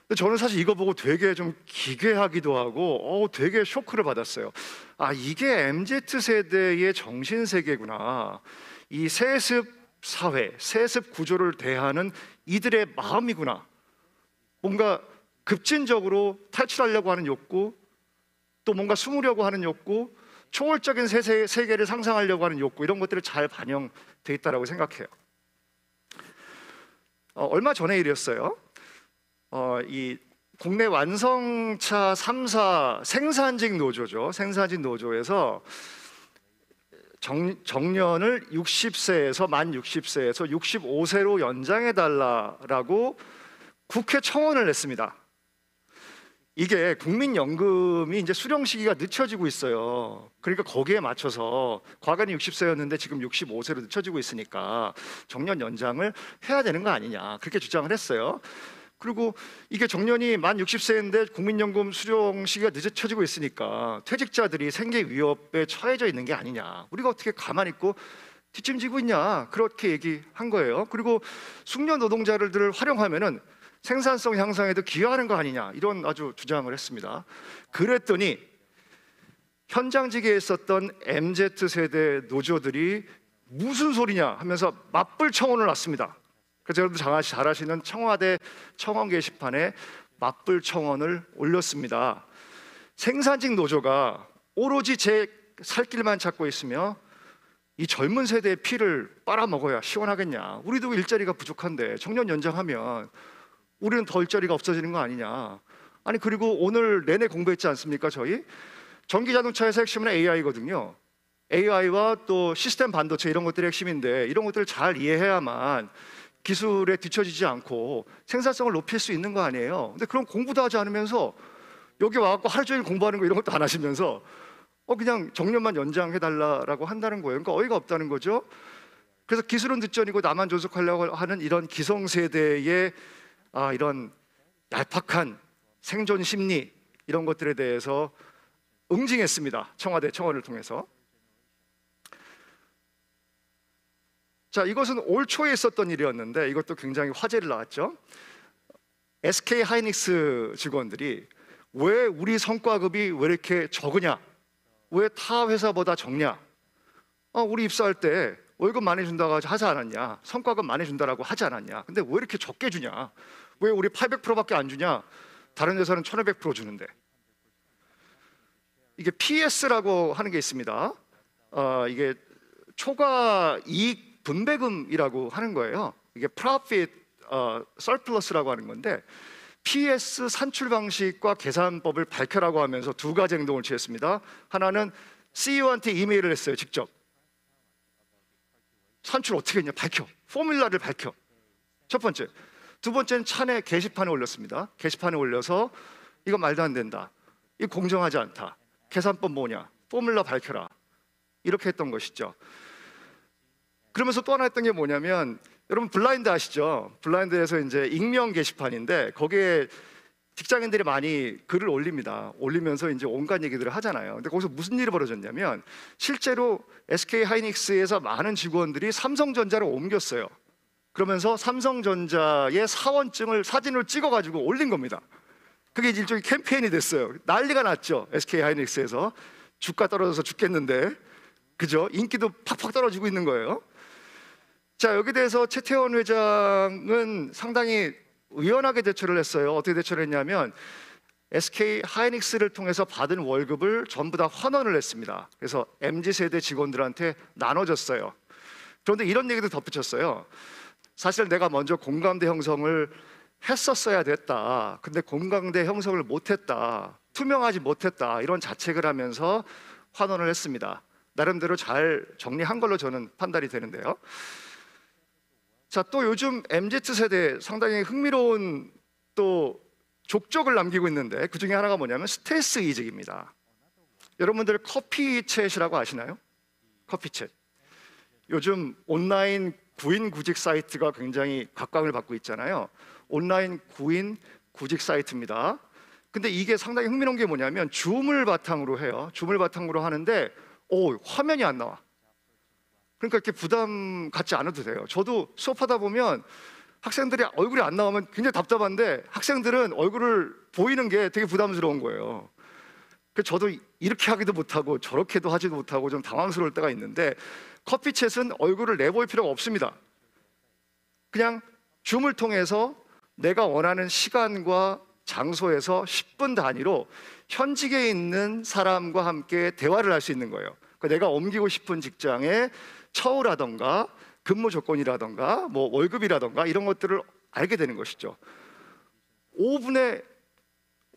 근데 저는 사실 이거 보고 되게 좀 기괴하기도 하고 어, 되게 쇼크를 받았어요. 아, 이게 MZ 세대의 정신 세계구나. 이 세습 사회, 세습 구조를 대하는 이들의 마음이구나. 뭔가 급진적으로 탈출하려고 하는 욕구, 또 뭔가 숨으려고 하는 욕구, 초월적인 세계, 를 상상하려고 하는 욕구 이런 것들을 잘 반영돼 있다라고 생각해요. 어, 얼마 전에 일이었어요. 어, 이 국내 완성차 3사 생산직 노조죠. 생산직 노조에서 정, 정년을 60세에서 만 60세에서 65세로 연장해 달라라고 국회 청원을 냈습니다. 이게 국민연금이 이제 수령 시기가 늦춰지고 있어요. 그러니까 거기에 맞춰서 과거는 60세였는데 지금 65세로 늦춰지고 있으니까 정년 연장을 해야 되는 거 아니냐 그렇게 주장을 했어요. 그리고 이게 정년이 만 60세인데 국민연금 수령 시기가 늦어지고 있으니까 퇴직자들이 생계 위협에 처해져 있는 게 아니냐. 우리가 어떻게 가만히 있고 뒷짐지고 있냐. 그렇게 얘기한 거예요. 그리고 숙련 노동자를 활용하면은 생산성 향상에도 기여하는 거 아니냐 이런 아주 주장을 했습니다. 그랬더니 현장직에 있었던 MZ 세대 노조들이 무슨 소리냐 하면서 맞불 청원을 놨습니다. 그래서 여러분 잘 아시는 청와대 청원 게시판에 맞불 청원을 올렸습니다. 생산직 노조가 오로지 제 살길만 찾고 있으며 이 젊은 세대의 피를 빨아먹어야 시원하겠냐. 우리도 일자리가 부족한데 청년 연장하면 우리는 덜 자리가 없어지는 거 아니냐. 아니 그리고 오늘 내내 공부했지 않습니까 저희? 전기 자동차에서 핵심은 AI거든요. AI와 또 시스템 반도체 이런 것들이 핵심인데 이런 것들을 잘 이해해야만 기술에 뒤처지지 않고 생산성을 높일 수 있는 거 아니에요. 근데 그런 공부도 하지 않으면서 여기 와갖고 하루 종일 공부하는 거 이런 것도 안 하시면서 어 그냥 정년만 연장해 달라라고 한다는 거예요. 그러니까 어이가 없다는 거죠. 그래서 기술은 뒷전이고 나만 존속하려고 하는 이런 기성세대의 아, 이런 얄팍한 생존 심리 이런 것들에 대해서 응징했습니다. 청와대 청원을 통해서. 자, 이것은 올 초에 있었던 일이었는데 이것도 굉장히 화제를 낳았죠. SK 하이닉스 직원들이 왜 우리 성과급이 왜 이렇게 적으냐? 왜 타 회사보다 적냐? 아, 우리 입사할 때 월급 많이 준다고 하지 않았냐? 성과급 많이 준다라고 하지 않았냐? 근데 왜 이렇게 적게 주냐? 왜 우리 800%밖에 안 주냐? 다른 회사는 1,500% 주는데. 이게 PS라고 하는 게 있습니다. 어, 이게 초과 이익 분배금이라고 하는 거예요. 이게 profit 어, surplus라고 하는 건데 PS 산출 방식과 계산법을 밝혀라고 하면서 두 가지 행동을 취했습니다. 하나는 CEO한테 이메일을 했어요, 직접. 산출 어떻게 했냐, 밝혀. 포뮬라를 밝혀. 첫 번째. 두 번째는 찬의 게시판에 올렸습니다. 게시판에 올려서 이거 말도 안 된다. 이 공정하지 않다. 계산법 뭐냐? 포뮬라 밝혀라. 이렇게 했던 것이죠. 그러면서 또 하나 했던 게 뭐냐면 여러분 블라인드 아시죠? 블라인드에서 이제 익명 게시판인데 거기에 직장인들이 많이 글을 올립니다. 올리면서 이제 온갖 얘기들을 하잖아요. 근데 거기서 무슨 일이 벌어졌냐면 실제로 SK 하이닉스에서 많은 직원들이 삼성전자를 옮겼어요. 그러면서 삼성전자의 사원증을 사진으로 찍어가지고 올린 겁니다. 그게 일종의 캠페인이 됐어요. 난리가 났죠. SK 하이닉스에서 주가 떨어져서 죽겠는데, 그죠? 인기도 팍팍 떨어지고 있는 거예요. 자 여기 대해서 최태원 회장은 상당히 의연하게 대처를 했어요. 어떻게 대처를 했냐면 SK 하이닉스를 통해서 받은 월급을 전부 다 환원을 했습니다. 그래서 MZ 세대 직원들한테 나눠줬어요. 그런데 이런 얘기도 덧붙였어요. 사실 내가 먼저 공감대 형성을 했었어야 됐다. 근데 공감대 형성을 못했다. 투명하지 못했다. 이런 자책을 하면서 환원을 했습니다. 나름대로 잘 정리한 걸로 저는 판단이 되는데요. 자, 또 요즘 MZ 세대 상당히 흥미로운 또 족적을 남기고 있는데 그 중에 하나가 뭐냐면 스트레스 이직입니다. 여러분들 커피챗이라고 아시나요? 커피챗. 요즘 온라인 구인 구직 사이트가 굉장히 각광을 받고 있잖아요. 온라인 구인 구직 사이트입니다. 근데 이게 상당히 흥미로운 게 뭐냐면 줌을 바탕으로 해요. 줌을 바탕으로 하는데 오 화면이 안 나와. 그러니까 이렇게 부담 갖지 않아도 돼요. 저도 수업하다 보면 학생들이 얼굴이 안 나오면 굉장히 답답한데 학생들은 얼굴을 보이는 게 되게 부담스러운 거예요. 그 저도 이렇게 하기도 못하고 저렇게도 하지도 못하고 좀 당황스러울 때가 있는데 커피챗은 얼굴을 내보일 필요가 없습니다. 그냥 줌을 통해서 내가 원하는 시간과 장소에서 10분 단위로 현직에 있는 사람과 함께 대화를 할 수 있는 거예요. 그러니까 내가 옮기고 싶은 직장의 처우라던가 근무 조건이라던가 뭐 월급이라던가 이런 것들을 알게 되는 것이죠. 5분에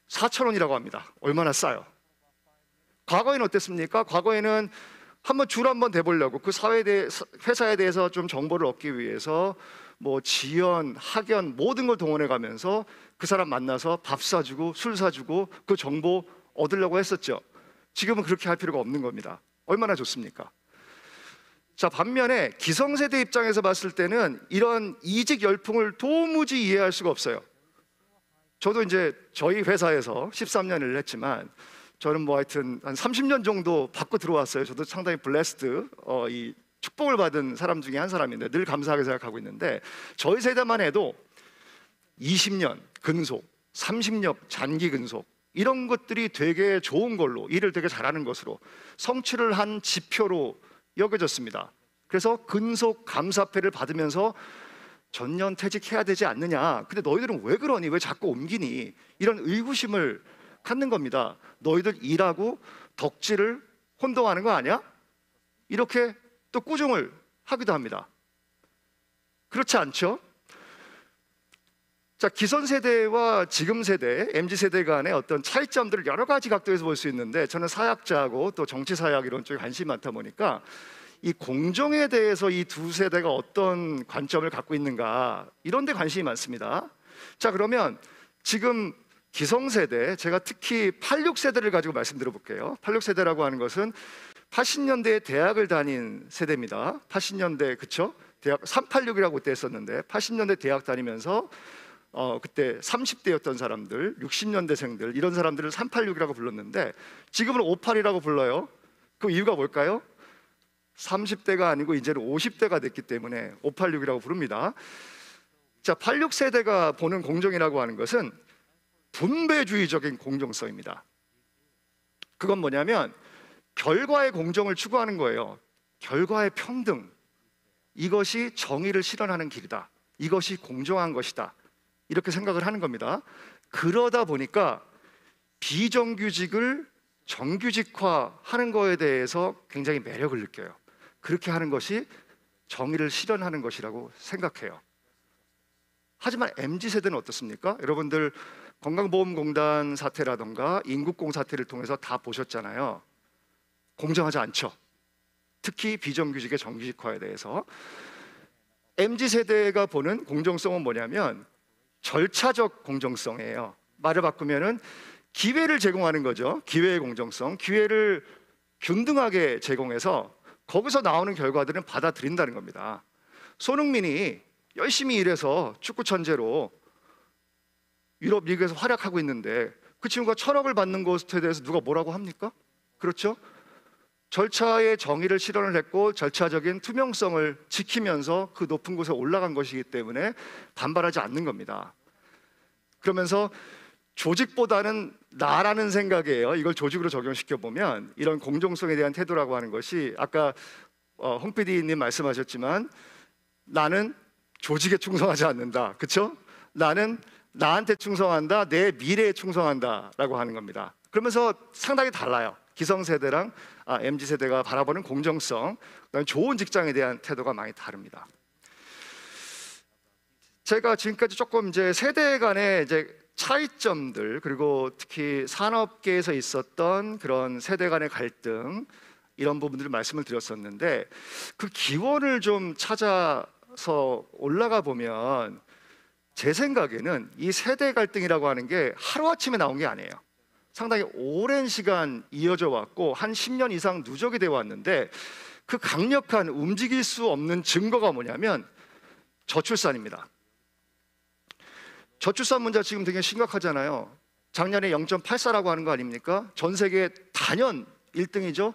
4천 원이라고 합니다. 얼마나 싸요? 과거에는 어땠습니까? 과거에는 한번 줄 한번 대보려고 그 사회에 대해 회사에 대해서 좀 정보를 얻기 위해서 뭐 지연, 학연 모든 걸 동원해 가면서 그 사람 만나서 밥 사주고 술 사주고 그 정보 얻으려고 했었죠. 지금은 그렇게 할 필요가 없는 겁니다. 얼마나 좋습니까? 자, 반면에 기성세대 입장에서 봤을 때는 이런 이직 열풍을 도무지 이해할 수가 없어요. 저도 이제 저희 회사에서 13년을 했지만 저는 뭐 하여튼 한 30년 정도 받고 들어왔어요. 저도 상당히 블레스트 어, 이 축복을 받은 사람 중에 한 사람인데 늘 감사하게 생각하고 있는데 저희 세대만 해도 20년 근속, 30년 잔기 근속 이런 것들이 되게 좋은 걸로 일을 되게 잘하는 것으로 성취를 한 지표로 여겨졌습니다. 그래서 근속 감사패를 받으면서 전년 퇴직해야 되지 않느냐. 근데 너희들은 왜 그러니? 왜 자꾸 옮기니? 이런 의구심을 갖는 겁니다. 너희들 일하고 덕질을 혼동하는 거 아니야? 이렇게 또 꾸중을 하기도 합니다. 그렇지 않죠? 자, 기선 세대와 지금 세대, MZ 세대 간의 어떤 차이점들을 여러 가지 각도에서 볼 수 있는데 저는 사학자하고 또 정치 사학 이런 쪽에 관심이 많다 보니까 이 공정에 대해서 이 두 세대가 어떤 관점을 갖고 있는가 이런 데 관심이 많습니다. 자, 그러면 지금 기성세대, 제가 특히 86세대를 가지고 말씀드려 볼게요. 86세대라고 하는 것은 80년대에 대학을 다닌 세대입니다. 80년대, 그쵸? 대학 386이라고 그때 했었는데 80년대 대학 다니면서 어, 그때 30대였던 사람들, 60년대생들 이런 사람들을 386이라고 불렀는데 지금은 58이라고 불러요. 그 이유가 뭘까요? 30대가 아니고 이제는 50대가 됐기 때문에 586이라고 부릅니다. 자, 86세대가 보는 공정이라고 하는 것은 분배주의적인 공정성입니다. 그건 뭐냐면 결과의 공정을 추구하는 거예요. 결과의 평등. 이것이 정의를 실현하는 길이다. 이것이 공정한 것이다. 이렇게 생각을 하는 겁니다. 그러다 보니까 비정규직을 정규직화하는 거에 대해서 굉장히 매력을 느껴요. 그렇게 하는 것이 정의를 실현하는 것이라고 생각해요. 하지만 MZ 세대는 어떻습니까? 여러분들 건강보험공단 사태라던가 인국공 사태를 통해서 다 보셨잖아요. 공정하지 않죠. 특히 비정규직의 정규직화에 대해서 MZ 세대가 보는 공정성은 뭐냐면 절차적 공정성이에요. 말을 바꾸면은 기회를 제공하는 거죠. 기회의 공정성, 기회를 균등하게 제공해서 거기서 나오는 결과들은 받아들인다는 겁니다. 손흥민이 열심히 일해서 축구 천재로 유럽 미국에서 활약하고 있는데 그 친구가 천억을 받는 것에 대해서 누가 뭐라고 합니까? 그렇죠? 절차의 정의를 실현을 했고 절차적인 투명성을 지키면서 그 높은 곳에 올라간 것이기 때문에 반발하지 않는 겁니다. 그러면서 조직보다는 나라는 생각이에요. 이걸 조직으로 적용시켜 보면 이런 공정성에 대한 태도라고 하는 것이 아까 어, 홍 PD님 말씀하셨지만 나는 조직에 충성하지 않는다. 그렇죠? 나는 나한테 충성한다, 내 미래에 충성한다라고 하는 겁니다. 그러면서 상당히 달라요. 기성세대랑 아, MZ세대가 바라보는 공정성, 좋은 직장에 대한 태도가 많이 다릅니다. 제가 지금까지 조금 이제 세대 간의 이제 차이점들 그리고 특히 산업계에서 있었던 그런 세대 간의 갈등 이런 부분들을 말씀을 드렸었는데 그 기원을 좀 찾아서 올라가 보면 제 생각에는 이 세대 갈등이라고 하는 게 하루아침에 나온 게 아니에요. 상당히 오랜 시간 이어져 왔고 한 10년 이상 누적이 되어 왔는데 그 강력한 움직일 수 없는 증거가 뭐냐면 저출산입니다. 저출산 문제 지금 되게 심각하잖아요. 작년에 0.84라고 하는 거 아닙니까? 전 세계 단연 1등이죠.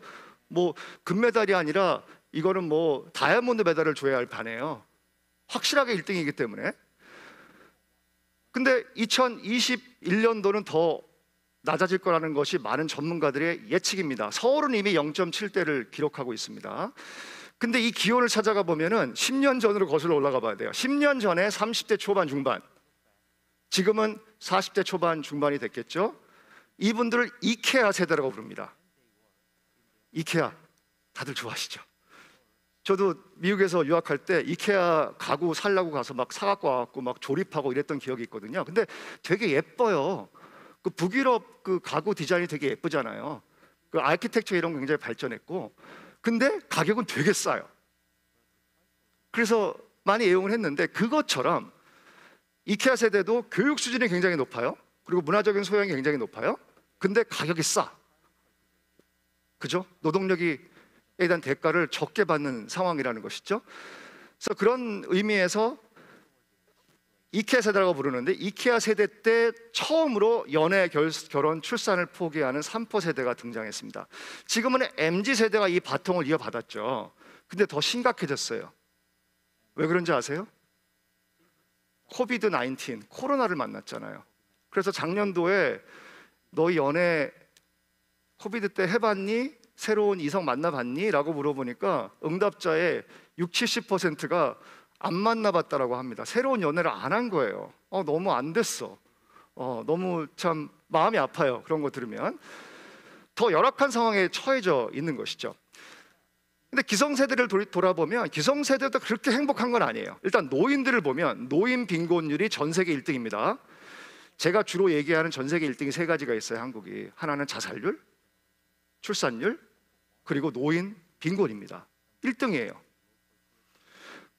뭐 금메달이 아니라 이거는 뭐 다이아몬드 메달을 줘야 할판이에요 확실하게 1등이기 때문에 근데 2021년도는 더 낮아질 거라는 것이 많은 전문가들의 예측입니다. 서울은 이미 0.7대를 기록하고 있습니다. 근데 이 기온을 찾아가 보면은 10년 전으로 거슬러 올라가 봐야 돼요. 10년 전에 30대 초반 중반. 지금은 40대 초반 중반이 됐겠죠? 이분들을 이케아 세대라고 부릅니다. 이케아 다들 좋아하시죠? 저도 미국에서 유학할 때 이케아 가구 살라고 가서 막 사갖고 와갖고 막 조립하고 이랬던 기억이 있거든요. 근데 되게 예뻐요. 그 북유럽 그 가구 디자인이 되게 예쁘잖아요. 그 아키텍처 이런 거 굉장히 발전했고, 근데 가격은 되게 싸요. 그래서 많이 애용을 했는데 그것처럼 이케아 세대도 교육 수준이 굉장히 높아요. 그리고 문화적인 소양이 굉장히 높아요. 근데 가격이 싸. 그죠? 노동력이 대한 대가를 적게 받는 상황이라는 것이죠. 그래서 그런 의미에서 이케아 세대라고 부르는데 이케아 세대 때 처음으로 연애, 결, 결혼, 출산을 포기하는 삼포 세대가 등장했습니다. 지금은 MZ 세대가 이 바통을 이어받았죠. 근데 더 심각해졌어요. 왜 그런지 아세요? 코비드 19, 코로나를 만났잖아요. 그래서 작년도에 너희 연애 코비드 때 해봤니? 새로운 이성 만나봤니? 라고 물어보니까 응답자의 60, 70%가 안 만나봤다라고 합니다. 새로운 연애를 안 한 거예요. 어, 너무 안 됐어. 어, 너무 참 마음이 아파요. 그런 거 들으면. 더 열악한 상황에 처해져 있는 것이죠. 근데 기성세대를 돌아보면 기성세대도 그렇게 행복한 건 아니에요. 일단 노인들을 보면 노인 빈곤율이 전 세계 1등입니다. 제가 주로 얘기하는 전 세계 1등이 세 가지가 있어요, 한국이. 하나는 자살률, 출산율, 그리고 노인 빈곤입니다. 1등이에요.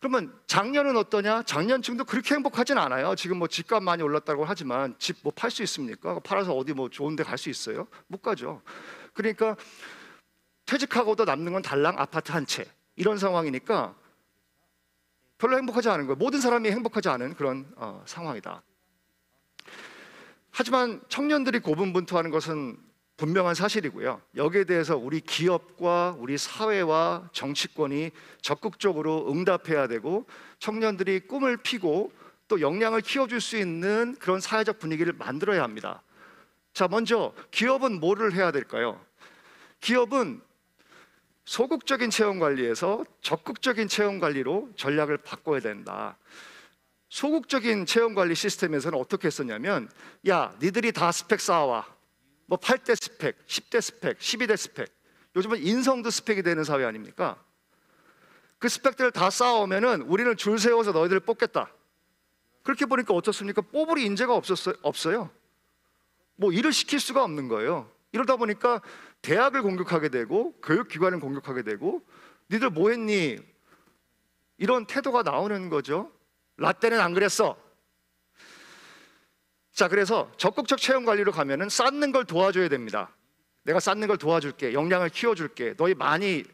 그러면 작년은 어떠냐? 작년쯤도 그렇게 행복하진 않아요. 지금 뭐 집값 많이 올랐다고 하지만 집 뭐 팔 수 있습니까? 팔아서 어디 뭐 좋은 데 갈 수 있어요? 못 가죠. 그러니까 퇴직하고도 남는 건 달랑 아파트 한 채. 이런 상황이니까 별로 행복하지 않은 거예요. 모든 사람이 행복하지 않은 그런 어, 상황이다. 하지만 청년들이 고분분투하는 것은 분명한 사실이고요. 여기에 대해서 우리 기업과 우리 사회와 정치권이 적극적으로 응답해야 되고 청년들이 꿈을 피고 또 역량을 키워줄 수 있는 그런 사회적 분위기를 만들어야 합니다. 자, 먼저 기업은 뭐를 해야 될까요? 기업은 소극적인 채용 관리에서 적극적인 채용 관리로 전략을 바꿔야 된다. 소극적인 채용 관리 시스템에서는 어떻게 했었냐면, 야, 니들이 다 스펙 쌓아와. 뭐 8대 스펙, 10대 스펙, 12대 스펙. 요즘은 인성도 스펙이 되는 사회 아닙니까? 그 스펙들을 다 쌓아오면은 우리는 줄 세워서 너희들을 뽑겠다. 그렇게 보니까 어떻습니까? 뽑을 인재가 없었어 없어요. 뭐 일을 시킬 수가 없는 거예요. 이러다 보니까 대학을 공격하게 되고 교육기관을 공격하게 되고 니들 뭐 했니? 이런 태도가 나오는 거죠. 라떼는 안 그랬어. 자, 그래서 적극적 체험 관리로 가면은 쌓는 걸 도와줘야 됩니다. 내가 쌓는 걸 도와줄게. 역량을 키워줄게. 너희 많이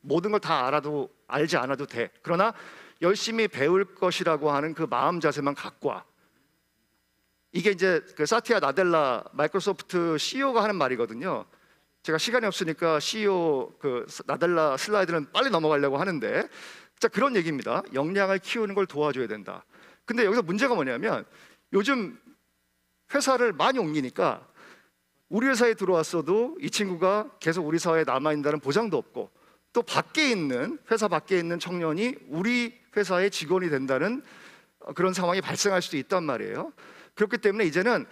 모든 걸 다 알아도 알지 않아도 돼. 그러나 열심히 배울 것이라고 하는 그 마음 자세만 갖고 와. 이게 이제 그 사티아 나델라 마이크로소프트 CEO가 하는 말이거든요. 제가 시간이 없으니까 CEO 그 나델라 슬라이드는 빨리 넘어가려고 하는데 자 그런 얘기입니다. 역량을 키우는 걸 도와줘야 된다. 근데 여기서 문제가 뭐냐면 요즘 회사를 많이 옮기니까 우리 회사에 들어왔어도 이 친구가 계속 우리 사회에 남아있다는 보장도 없고 또 밖에 있는 회사 밖에 있는 청년이 우리 회사의 직원이 된다는 그런 상황이 발생할 수도 있단 말이에요. 그렇기 때문에 이제는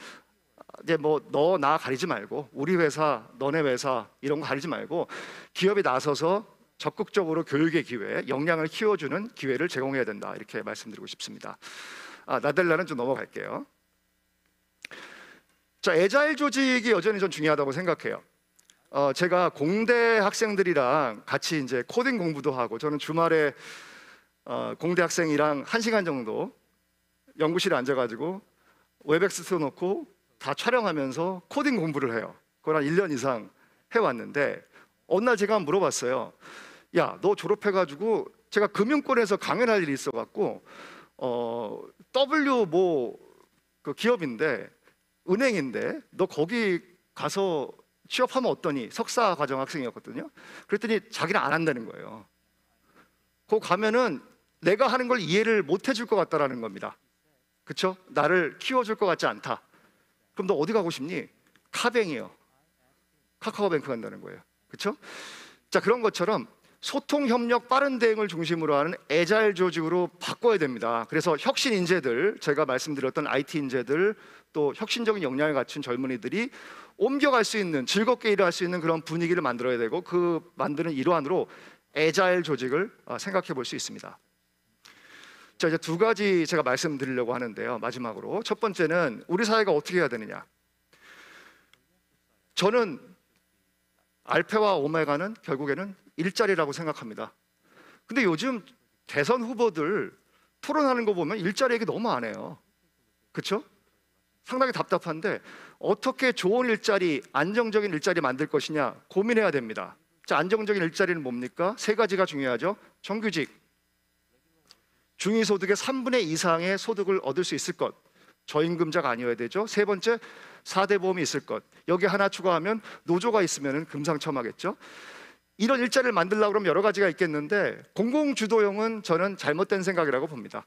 이제 뭐 너 나 가리지 말고 우리 회사 너네 회사 이런 거 가리지 말고 기업이 나서서 적극적으로 교육의 기회, 역량을 키워주는 기회를 제공해야 된다 이렇게 말씀드리고 싶습니다. 아 나델라는 좀 넘어갈게요. 자, 에자일 조직이 여전히 전 중요하다고 생각해요. 어, 제가 공대 학생들이랑 같이 이제 코딩 공부도 하고 저는 주말에 어, 공대 학생이랑 한 시간 정도 연구실에 앉아가지고 웹엑스 틀어놓고 다 촬영하면서 코딩 공부를 해요. 그걸 한 1년 이상 해왔는데 어느 날 제가 물어봤어요. 야, 너 졸업해가지고 제가 금융권에서 강연할 일이 있어갖고 어, W 뭐 그 기업인데 은행인데 너 거기 가서 취업하면 어떠니? 석사 과정 학생이었거든요. 그랬더니 자기는 안 한다는 거예요. 거 가면은 내가 하는 걸 이해를 못 해줄 것 같다라는 겁니다. 그쵸? 나를 키워줄 것 같지 않다. 그럼 너 어디 가고 싶니? 카뱅이요. 카카오뱅크 간다는 거예요. 그쵸? 자, 그런 것처럼 소통 협력 빠른 대응을 중심으로 하는 애자일 조직으로 바꿔야 됩니다. 그래서 혁신 인재들, 제가 말씀드렸던 IT 인재들, 또 혁신적인 역량을 갖춘 젊은이들이 옮겨갈 수 있는 즐겁게 일할 수 있는 그런 분위기를 만들어야 되고 그 만드는 일환으로 애자일 조직을 어, 생각해 볼 수 있습니다. 자, 이제 두 가지 제가 말씀드리려고 하는데요. 마지막으로 첫 번째는 우리 사회가 어떻게 해야 되느냐. 저는 알페와 오메가는 결국에는 일자리라고 생각합니다. 근데 요즘 대선 후보들 토론하는 거 보면 일자리 얘기 너무 안 해요. 그렇죠? 상당히 답답한데 어떻게 좋은 일자리, 안정적인 일자리 만들 것이냐 고민해야 됩니다. 자, 안정적인 일자리는 뭡니까? 세 가지가 중요하죠. 정규직, 중위소득의 3분의 이상의 소득을 얻을 수 있을 것. 저임금자가 아니어야 되죠. 세 번째, 4대 보험이 있을 것. 여기 하나 추가하면 노조가 있으면 금상첨화겠죠. 이런 일자리를 만들려고 그러면 여러 가지가 있겠는데 공공주도형은 저는 잘못된 생각이라고 봅니다.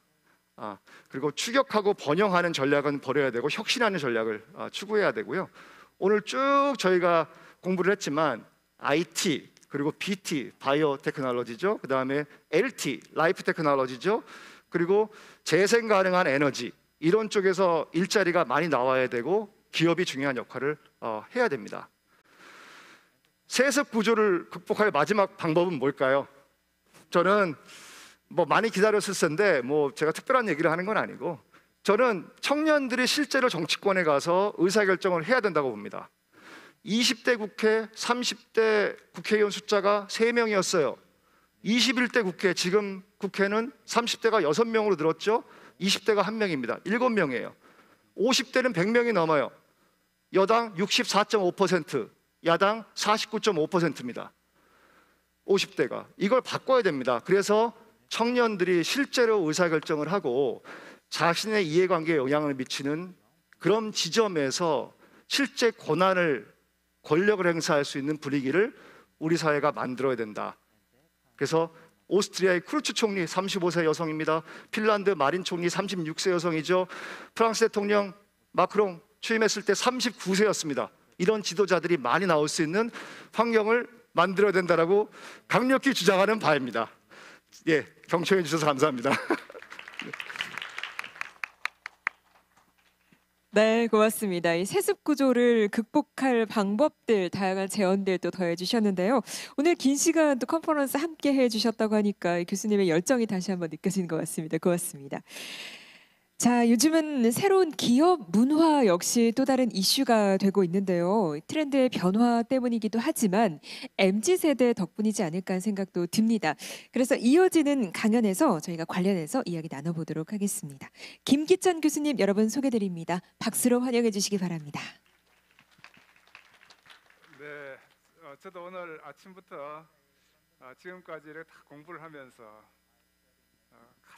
아, 그리고 추격하고 번영하는 전략은 버려야 되고 혁신하는 전략을 아, 추구해야 되고요. 오늘 쭉 저희가 공부를 했지만 IT 그리고 BT 바이오 테크놀로지죠. 그다음에 LT 라이프 테크놀로지죠. 그리고 재생 가능한 에너지 이런 쪽에서 일자리가 많이 나와야 되고 기업이 중요한 역할을 어, 해야 됩니다. 세습 구조를 극복할 마지막 방법은 뭘까요? 저는 뭐 많이 기다렸을 텐데 뭐 제가 특별한 얘기를 하는 건 아니고 저는 청년들이 실제로 정치권에 가서 의사결정을 해야 된다고 봅니다. 20대 국회, 30대 국회의원 숫자가 3명이었어요. 21대 국회, 지금 국회는 30대가 6명으로 늘었죠. 20대가 1명입니다. 7명이에요. 50대는 100명이 넘어요. 여당 64.5%, 야당 49.5%입니다. 50대가. 이걸 바꿔야 됩니다. 그래서 청년들이 실제로 의사결정을 하고 자신의 이해관계에 영향을 미치는 그런 지점에서 실제 권한을 권력을 행사할 수 있는 분위기를 우리 사회가 만들어야 된다. 그래서 오스트리아의 크루츠 총리 35세 여성입니다. 핀란드 마린 총리 36세 여성이죠. 프랑스 대통령 마크롱 취임했을 때 39세였습니다. 이런 지도자들이 많이 나올 수 있는 환경을 만들어야 된다라고 강력히 주장하는 바입니다. 예, 경청해 주셔서 감사합니다. [LAUGHS] 네, 고맙습니다. 이 세습 구조를 극복할 방법들, 다양한 제언들도 더해 주셨는데요. 오늘 긴 시간 또 컨퍼런스 함께 해 주셨다고 하니까 교수님의 열정이 다시 한번 느껴지는 것 같습니다. 고맙습니다. 자, 요즘은 새로운 기업 문화 역시 또 다른 이슈가 되고 있는데요. 트렌드의 변화 때문이기도 하지만 MZ 세대 덕분이지 않을까 생각도 듭니다. 그래서 이어지는 강연에서 저희가 관련해서 이야기 나눠보도록 하겠습니다. 김기찬 교수님 여러분 소개드립니다. 박수로 환영해 주시기 바랍니다. 네, 어, 저도 오늘 아침부터 어, 지금까지 를다 공부를 하면서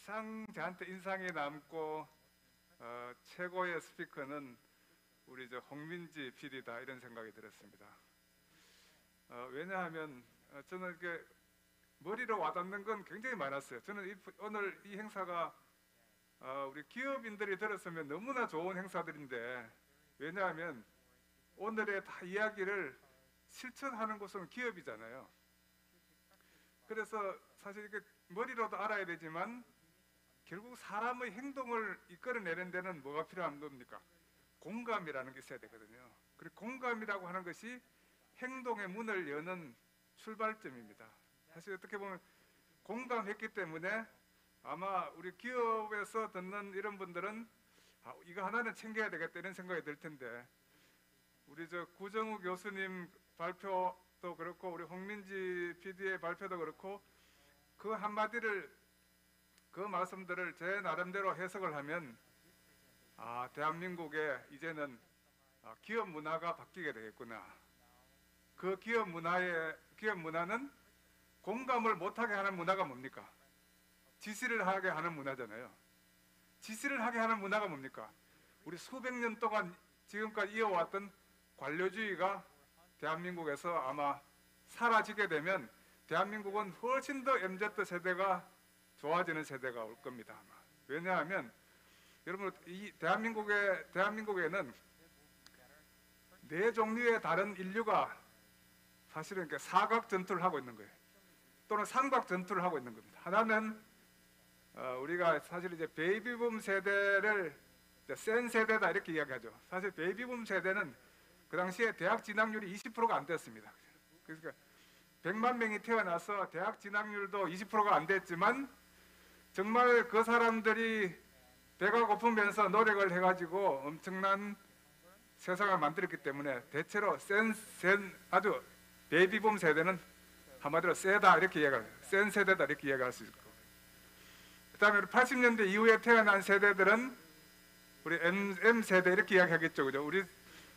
가장 저한테 인상이 남고 어, 최고의 스피커는 우리 저 홍민지 PD다 이런 생각이 들었습니다. 어, 왜냐하면 어, 저는 이게 머리로 와닿는 건 굉장히 많았어요. 저는 이, 오늘 이 행사가 어, 우리 기업인들이 들었으면 너무나 좋은 행사들인데 왜냐하면 오늘의 다 이야기를 실천하는 곳은 기업이잖아요. 그래서 사실 이게 머리로도 알아야 되지만 결국 사람의 행동을 이끌어내는 데는 뭐가 필요한 겁니까? 공감이라는 게 있어야 되거든요. 그리고 공감이라고 하는 것이 행동의 문을 여는 출발점입니다. 사실 어떻게 보면 공감했기 때문에 아마 우리 기업에서 듣는 이런 분들은 아, 이거 하나는 챙겨야 되겠다 이런 생각이 들 텐데 우리 저 구정우 교수님 발표도 그렇고 우리 홍민지 PD의 발표도 그렇고 그 한마디를 그 말씀들을 제 나름대로 해석을 하면 아 대한민국에 이제는 아, 기업 문화가 바뀌게 되겠구나. 그 기업 문화의 기업 문화는 공감을 못하게 하는 문화가 뭡니까? 지시를 하게 하는 문화잖아요. 지시를 하게 하는 문화가 뭡니까? 우리 수백 년 동안 지금까지 이어왔던 관료주의가 대한민국에서 아마 사라지게 되면 대한민국은 훨씬 더 MZ 세대가 좋아지는 세대가 올 겁니다. 아마. 왜냐하면 여러분 이 대한민국에 대한민국에는 네 종류의 다른 인류가 사실은 사각 전투를 하고 있는 거예요. 또는 삼각 전투를 하고 있는 겁니다. 하나는 어, 우리가 사실 이제 베이비붐 세대를 이제 센 세대다 이렇게 이야기하죠. 사실 베이비붐 세대는 그 당시에 대학 진학률이 20%가 안 됐습니다. 그러니까 100만 명이 태어나서 대학 진학률도 20%가 안 됐지만 정말 그 사람들이 배가 고프면서 노력을 해가지고 엄청난 세상을 만들었기 때문에 대체로 센, 센 아주 베이비붐 세대는 한마디로 세다 이렇게 이야기할 센 세대다 이렇게 이야기할 수 있고 그 다음에 80년대 이후에 태어난 세대들은 우리 M, M 세대 이렇게 이야기하겠죠 그죠 우리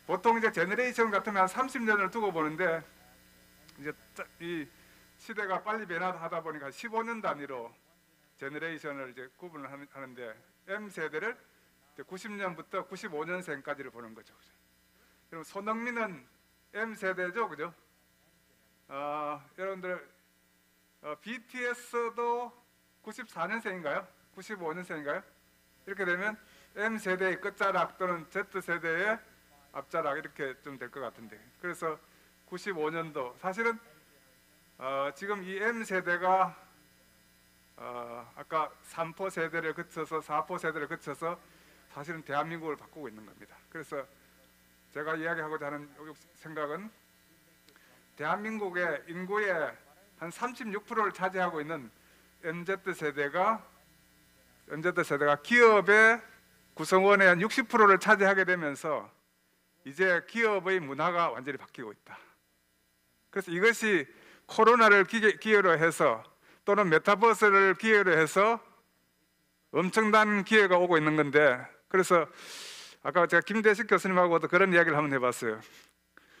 보통 이제 제너레이션 같으면 한 30년을 두고 보는데 이제 이 시대가 빨리 변화하다 보니까 15년 단위로 제너레이션을 이제 구분을 하는데 M 세대를 90년부터 95년생까지를 보는 거죠. 그죠? 여러 손흥민은 M 세대죠, 그죠? 어, 여러분들 어, BTS도 94년생인가요? 95년생인가요? 이렇게 되면 M 세대의 끝자락 또는 Z 세대의 앞자락 이렇게 좀될것 같은데 그래서 95년도 사실은 어, 지금 이 M 세대가 어, 아까 3포 세대를 거쳐서 4포 세대를 거쳐서 사실은 대한민국을 바꾸고 있는 겁니다. 그래서 제가 이야기하고자 하는 생각은 대한민국의 인구의 한 36%를 차지하고 있는 MZ 세대가 MZ 세대가 기업의 구성원의 한 60%를 차지하게 되면서 이제 기업의 문화가 완전히 바뀌고 있다. 그래서 이것이 코로나를 기계로 해서 또는 메타버스를 기회로 해서 엄청난 기회가 오고 있는 건데 그래서 아까 제가 김대식 교수님하고도 그런 이야기를 한번 해봤어요.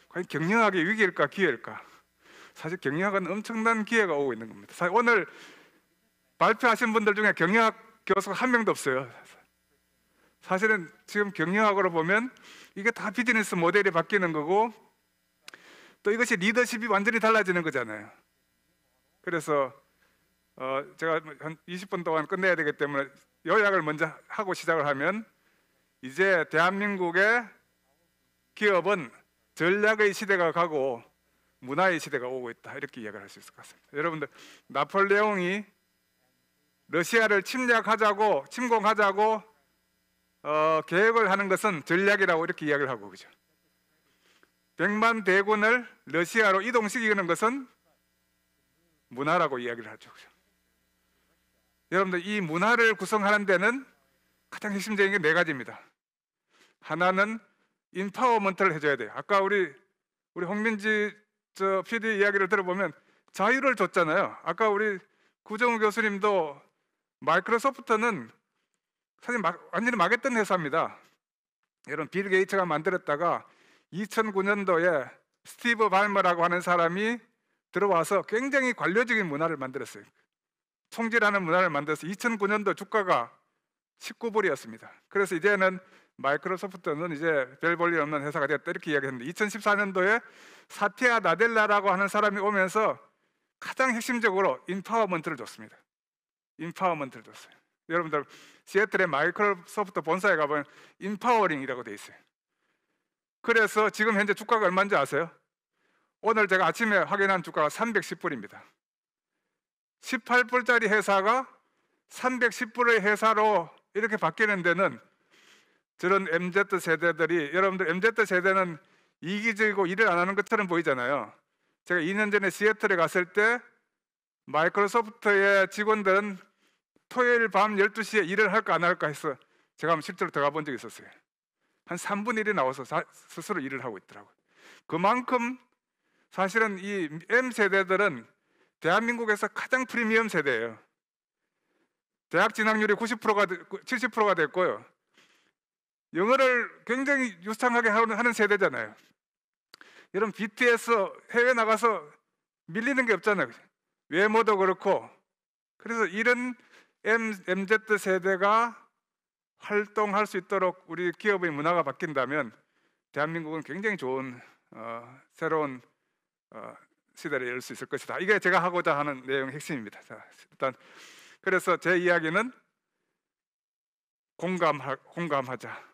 과연 경영학이 위기일까 기회일까? 사실 경영학은 엄청난 기회가 오고 있는 겁니다. 사실 오늘 발표하신 분들 중에 경영학 교수가 한 명도 없어요. 사실은 지금 경영학으로 보면 이게 다 비즈니스 모델이 바뀌는 거고 또 이것이 리더십이 완전히 달라지는 거잖아요. 그래서 어, 제가 한 20분 동안 끝내야 되기 때문에 요약을 먼저 하고 시작을 하면 이제 대한민국의 기업은 전략의 시대가 가고 문화의 시대가 오고 있다 이렇게 이야기를 할 수 있을 것 같습니다. 여러분들 나폴레옹이 러시아를 침략하자고 침공하자고 어, 계획을 하는 것은 전략이라고 이렇게 이야기를 하고 그죠. 백만 대군을 러시아로 이동시키는 것은 문화라고 이야기를 하죠. 그죠? 여러분들 이 문화를 구성하는 데는 가장 핵심적인 게 네 가지입니다. 하나는 인파워먼트를 해줘야 돼요. 아까 우리 우리 홍민지 저 PD 이야기를 들어보면 자유를 줬잖아요. 아까 우리 구정우 교수님도 마이크로소프트는 사실 막, 완전히 망했던 회사입니다. 여러분 빌 게이츠가 만들었다가 2009년도에 스티브 발머라고 하는 사람이 들어와서 굉장히 관료적인 문화를 만들었어요. 총질하는 문화를 만들어서 2009년도 주가가 19불이었습니다. 그래서 이제는 마이크로소프트는 이제 별 볼일 없는 회사가 되었다 이렇게 이야기했는데 2014년도에 사티아 나델라라고 하는 사람이 오면서 가장 핵심적으로 인파워먼트를 줬습니다. 인파워먼트를 줬어요. 여러분들 시애틀의 마이크로소프트 본사에 가보면 인파워링이라고 돼 있어요. 그래서 지금 현재 주가가 얼마인지 아세요? 오늘 제가 아침에 확인한 주가가 310불입니다. 18불짜리 회사가 310불의 회사로 이렇게 바뀌는 데는 저런 MZ 세대들이 여러분들 MZ 세대는 이기적이고 일을 안 하는 것처럼 보이잖아요. 제가 2년 전에 시애틀에 갔을 때 마이크로소프트의 직원들은 토요일 밤 12시에 일을 할까 안 할까 해서 제가 한번 실제로 들어가 본 적이 있었어요. 한 3분 1이 나와서 사, 스스로 일을 하고 있더라고요. 그만큼 사실은 이 M 세대들은 대한민국에서 가장 프리미엄 세대예요. 대학 진학률이 90%가 70%가 됐고요. 영어를 굉장히 유창하게 하는 세대잖아요. 여러분 BTS 해외 나가서 밀리는 게 없잖아요. 외모도 그렇고. 그래서 이런 M, z 세대가 활동할 수 있도록 우리 기업의 문화가 바뀐다면 대한민국은 굉장히 좋은 어, 새로운 어, 시대를 열 수 있을 것이다. 이게 제가 하고자 하는 내용 의 핵심입니다. 자, 일단 그래서 제 이야기는 공감하, 공감하자.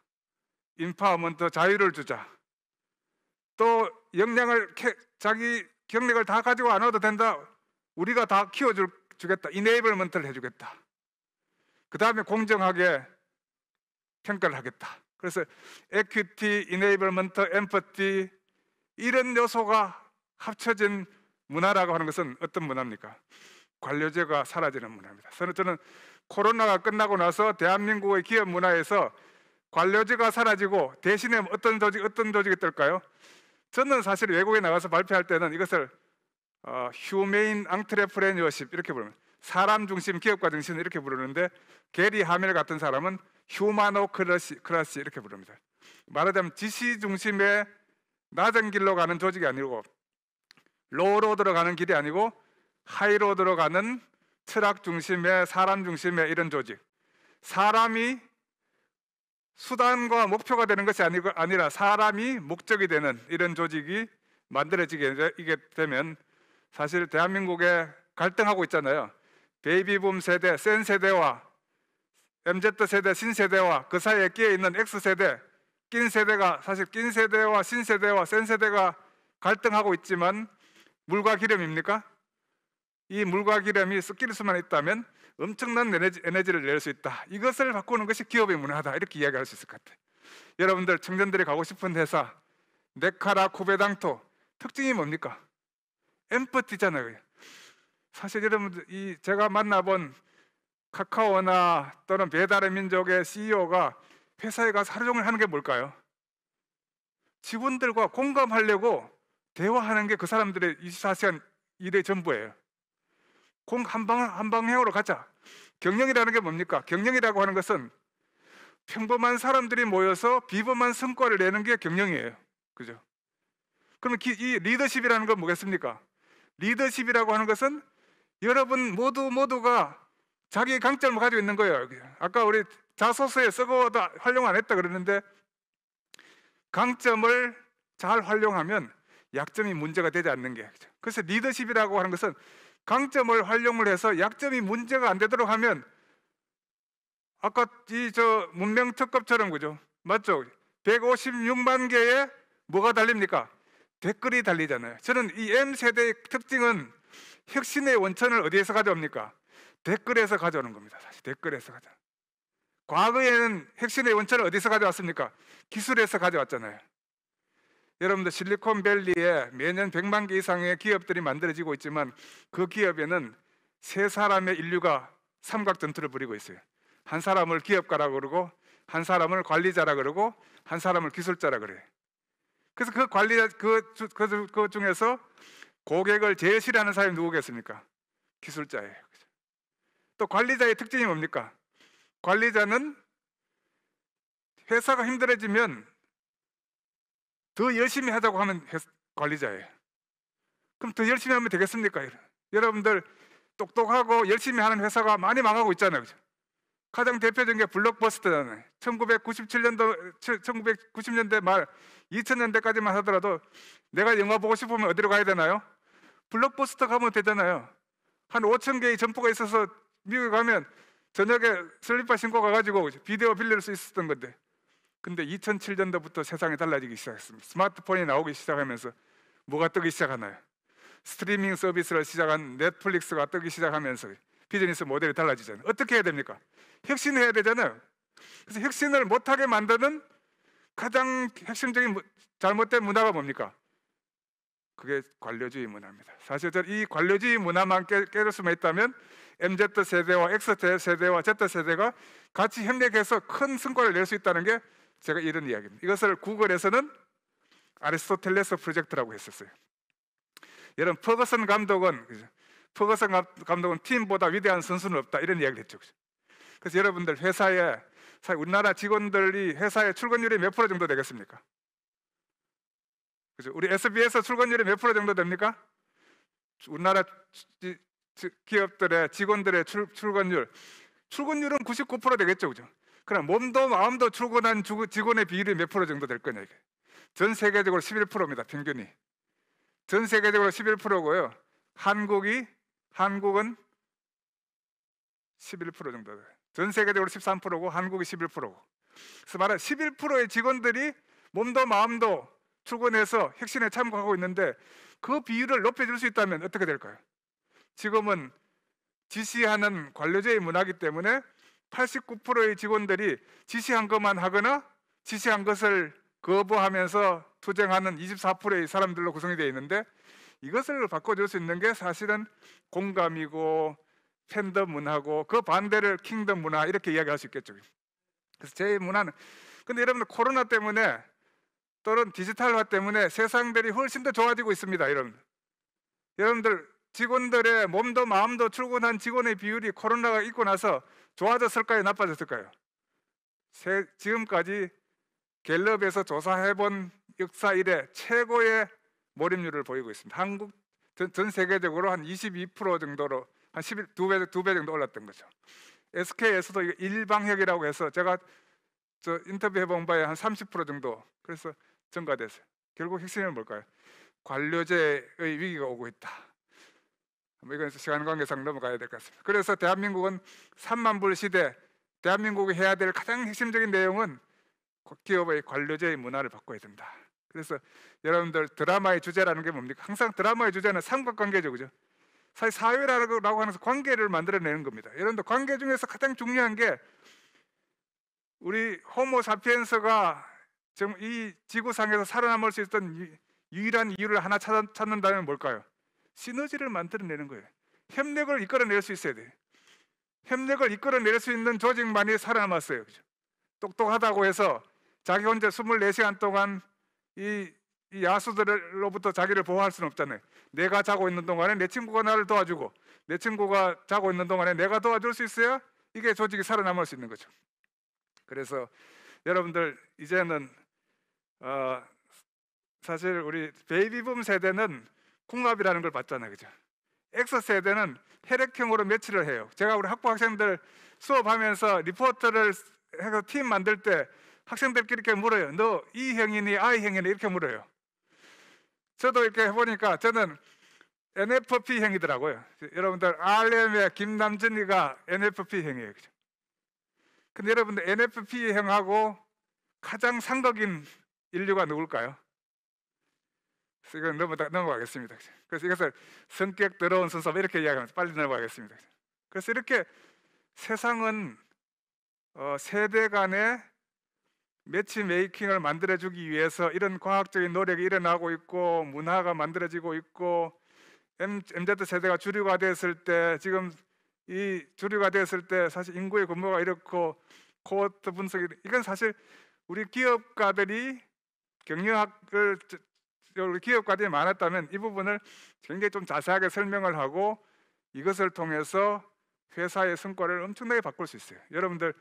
인파먼트 자유를 주자. 또 역량을 자기 경력을 다 가지고 안 와도 된다. 우리가 다키워 주겠다. 이네이블먼트를 해주겠다. 그 다음에 공정하게 평가를 하겠다. 그래서 에큐티, 이네이블먼트, 엠퍼티 이런 요소가 합쳐진 문화라고 하는 것은 어떤 문화입니까? 관료제가 사라지는 문화입니다. 저는 저는 코로나가 끝나고 나서 대한민국의 기업 문화에서 관료제가 사라지고 대신에 어떤 조직 어떤 조직이 뜰까요? 저는 사실 외국에 나가서 발표할 때는 이것을 어, 휴메인 앙트레프레니어십 이렇게 부릅니다. 사람 중심 기업가 중심 이렇게 부르는데 게리 하멜 같은 사람은 휴마노 크러시 크라시 이렇게 부릅니다. 말하자면 지시 중심의 낮은 길로 가는 조직이 아니고 로로들어 가는 길이 아니고 하이로들어 가는 철학 중심의 사람 중심의 이런 조직. 사람이 수단과 목표가 되는 것이 아니고 아니라 사람이 목적이 되는 이런 조직이 만들어지게 이게 되면 사실 대한민국에 갈등하고 있잖아요. 베이비붐 세대, 센 세대와 MZ 세대, 신 세대와 그 사이에 끼어 있는 X 세대, 낀 세대가 사실 낀 세대와 신 세대와 센 세대가 갈등하고 있지만 물과 기름입니까? 이 물과 기름이 섞일 수만 있다면 엄청난 에너지, 를낼 수 있다. 이것을 바꾸는 것이 기업의 문화다. 이렇게 이야기할 수 있을 것 같아요. 여러분들 청년들이 가고 싶은 회사 네카라 코베당토 특징이 뭡니까? 엠프티잖아요. 사실 여러분들 이 제가 만나본 카카오나 또는 배달의 민족의 CEO가 회사에 가서 하루 종일 하는 게 뭘까요? 직원들과 공감하려고 대화하는 게 그 사람들의 24시간 일의 전부예요. 공 한 방 한 방향으로 가자. 경영이라는 게 뭡니까? 경영이라고 하는 것은 평범한 사람들이 모여서 비범한 성과를 내는 게 경영이에요. 그죠? 그러면 이 리더십이라는 건 뭐겠습니까? 리더십이라고 하는 것은 여러분 모두 모두가 자기의 강점을 가지고 있는 거예요. 아까 우리 자소서에 쓰고도 활용 안 했다 그랬는데 강점을 잘 활용하면 약점이 문제가 되지 않는 게. 그렇죠? 그래서 렇죠그 리더십이라고 하는 것은 강점을 활용을 해서 약점이 문제가 안 되도록 하면 아까 이 저 문명 특급처럼 그죠? 맞죠? 156만 개의 뭐가 달립니까? 댓글이 달리잖아요. 저는 이 M 세대의 특징은 혁신의 원천을 어디에서 가져옵니까? 댓글에서 가져오는 겁니다. 사실 댓글에서 가져. 과거에는 혁신의 원천을 어디서 가져왔습니까? 기술에서 가져왔잖아요. 여러분들 실리콘밸리에 매년 100만 개 이상의 기업들이 만들어지고 있지만 그 기업에는 세 사람의 인류가 삼각 전투를 벌이고 있어요. 한 사람을 기업가라고 그러고 한 사람을 관리자라 그러고 한 사람을 기술자라 그래. 요 그래서 그 관리자 그, 그, 그 중에서 고객을 제일 싫어하는 사람이 누구겠습니까? 기술자예요. 또 관리자의 특징이 뭡니까? 관리자는 회사가 힘들어지면 더 열심히 하자고 하면 관리자예요. 그럼 더 열심히 하면 되겠습니까? 여러분들 똑똑하고 열심히 하는 회사가 많이 망하고 있잖아요. 그죠? 가장 대표적인 게 블록버스터잖아요. 1997년도 1990년대 말 2000년대까지만 하더라도 내가 영화 보고 싶으면 어디로 가야 되나요? 블록버스터 가면 되잖아요. 한 5천 개의 점포가 있어서 미국에 가면 저녁에 슬리퍼 신고 가가지고 비디오 빌릴 수 있었던 건데 근데 2007년도부터 세상이 달라지기 시작했습니다. 스마트폰이 나오기 시작하면서 뭐가 뜨기 시작하나요? 스트리밍 서비스를 시작한 넷플릭스가 뜨기 시작하면서 비즈니스 모델이 달라지잖아요. 어떻게 해야 됩니까? 혁신해야 되잖아요. 그래서 혁신을 못하게 만드는 가장 핵심적인 잘못된 문화가 뭡니까? 그게 관료주의 문화입니다. 사실 저이 관료주의 문화만 깨, 깨 수만 있다면 MZ 세대와 X 세대와 Z 세대가 같이 협력해서 큰 성과를 낼 수 있다는 게 제가 이런 이야기입니다. 이것을 구글에서는 아리스토텔레스 프로젝트라고 했었어요. 여러분 퍼거슨 감독은 퍼거슨 감독은 팀보다 위대한 선수는 없다 이런 이야기를 했죠. 그래서 여러분들 회사에 우리나라 직원들이 회사의 출근율이 몇 프로 정도 되겠습니까? 그죠? 우리 SBS 출근율이 몇 프로 정도 됩니까? 우리나라 기업들의 직원들의 출, 출근율 출근율은 99% 되겠죠, 그죠? 그럼 몸도 마음도 출근한 직원의 비율이 몇 프로 정도 될 거냐 이게. 전 세계적으로 11%입니다. 평균이. 전 세계적으로 11%고요. 한국이 한국은 11% 정도 전 세계적으로 13%고 한국이 11%고. 그래서 11%의 직원들이 몸도 마음도 출근해서 혁신에 참가하고 있는데 그 비율을 높여줄 수 있다면 어떻게 될까요? 지금은 지시하는 관료제의 문화기 때문에 89%의 직원들이 지시한 것만 하거나 지시한 것을 거부하면서 투쟁하는 24%의 사람들로 구성이 되어 있는데 이것을 바꿔줄 수 있는 게 사실은 공감이고 팬덤 문화고 그 반대를 킹덤 문화 이렇게 이야기할 수 있겠죠. 그래서 제 문화는 근데 여러분 코로나 때문에 또는 디지털화 때문에 세상들이 훨씬 더 좋아지고 있습니다. 여러분 여러분들 직원들의 몸도 마음도 출근한 직원의 비율이 코로나가 있고 나서 좋아졌을까요? 나빠졌을까요? 세, 지금까지 갤럽에서 조사해본 역사 이래 최고의 몰입률을 보이고 있습니다. 한국 전, 전 세계적으로 한 22% 정도로 한1배 2배 정도 올랐던 거죠. SK에서도 일방역이라고 해서 제가 저 인터뷰해 본 바에 한 30% 정도 그래서 증가됐어요. 결국 핵심은 뭘까요? 관료제의 위기가 오고 있다. 뭐 이건 시간 관계상 넘어가야 될 것 같습니다. 그래서 대한민국은 3만 불 시대, 대한민국이 해야 될 가장 핵심적인 내용은 기업의 관료제의 문화를 바꿔야 된다. 그래서 여러분들 드라마의 주제라는 게 뭡니까? 항상 드라마의 주제는 삼각관계죠, 그죠? 사실 사회라고 하면 관계를 만들어내는 겁니다. 여러분들 관계 중에서 가장 중요한 게 우리 호모 사피엔스가 지금 이 지구상에서 살아남을 수 있던 유일한 이유를 하나 찾는다면 뭘까요? 시너지를 만들어내는 거예요. 협력을 이끌어낼 수 있어야 돼. 협력을 이끌어낼 수 있는 조직만이 살아남았어요. 그죠? 똑똑하다고 해서 자기 혼자 24시간 동안 이, 이 야수들로부터 자기를 보호할 수는 없잖아요. 내가 자고 있는 동안에 내 친구가 나를 도와주고 내 친구가 자고 있는 동안에 내가 도와줄 수 있어야 이게 조직이 살아남을 수 있는 거죠. 그래서 여러분들 이제는 어, 사실 우리 베이비붐 세대는 궁합이라는 걸 봤잖아요. 그죠? 엑스 세대는 혈액형으로 매치를 해요. 제가 우리 학부 학생들 수업하면서 리포터를 해서 팀 만들 때 학생들끼리 이렇게 물어요. 너 E형이니 I형이니 이렇게 물어요. 저도 이렇게 해보니까 저는 NFP형이더라고요. 여러분들 RM의 김남준이가 NFP형이에요. 그죠? 근데 여러분들 NFP형하고 가장 상극인 인류가 누굴까요? 이건 넘어, 넘어가겠습니다. 그래서 이것을 성격 더러운 순섭 이렇게 이야기하면서 빨리 넘어가겠습니다. 그래서 이렇게 세상은 어, 세대 간의 매치 메이킹을 만들어주기 위해서 이런 과학적인 노력이 일어나고 있고 문화가 만들어지고 있고 MZ 세대가 주류가 됐을 때 지금 이 주류가 됐을 때 사실 인구의 규모가 이렇고 코어트 분석이 이건 사실 우리 기업가들이 경영학을 기업가들이 많았다면 이 부분을 굉장히 좀 자세하게 설명을 하고 이것을 통해서 회사의 성과를 엄청나게 바꿀 수 있어요. 여러분들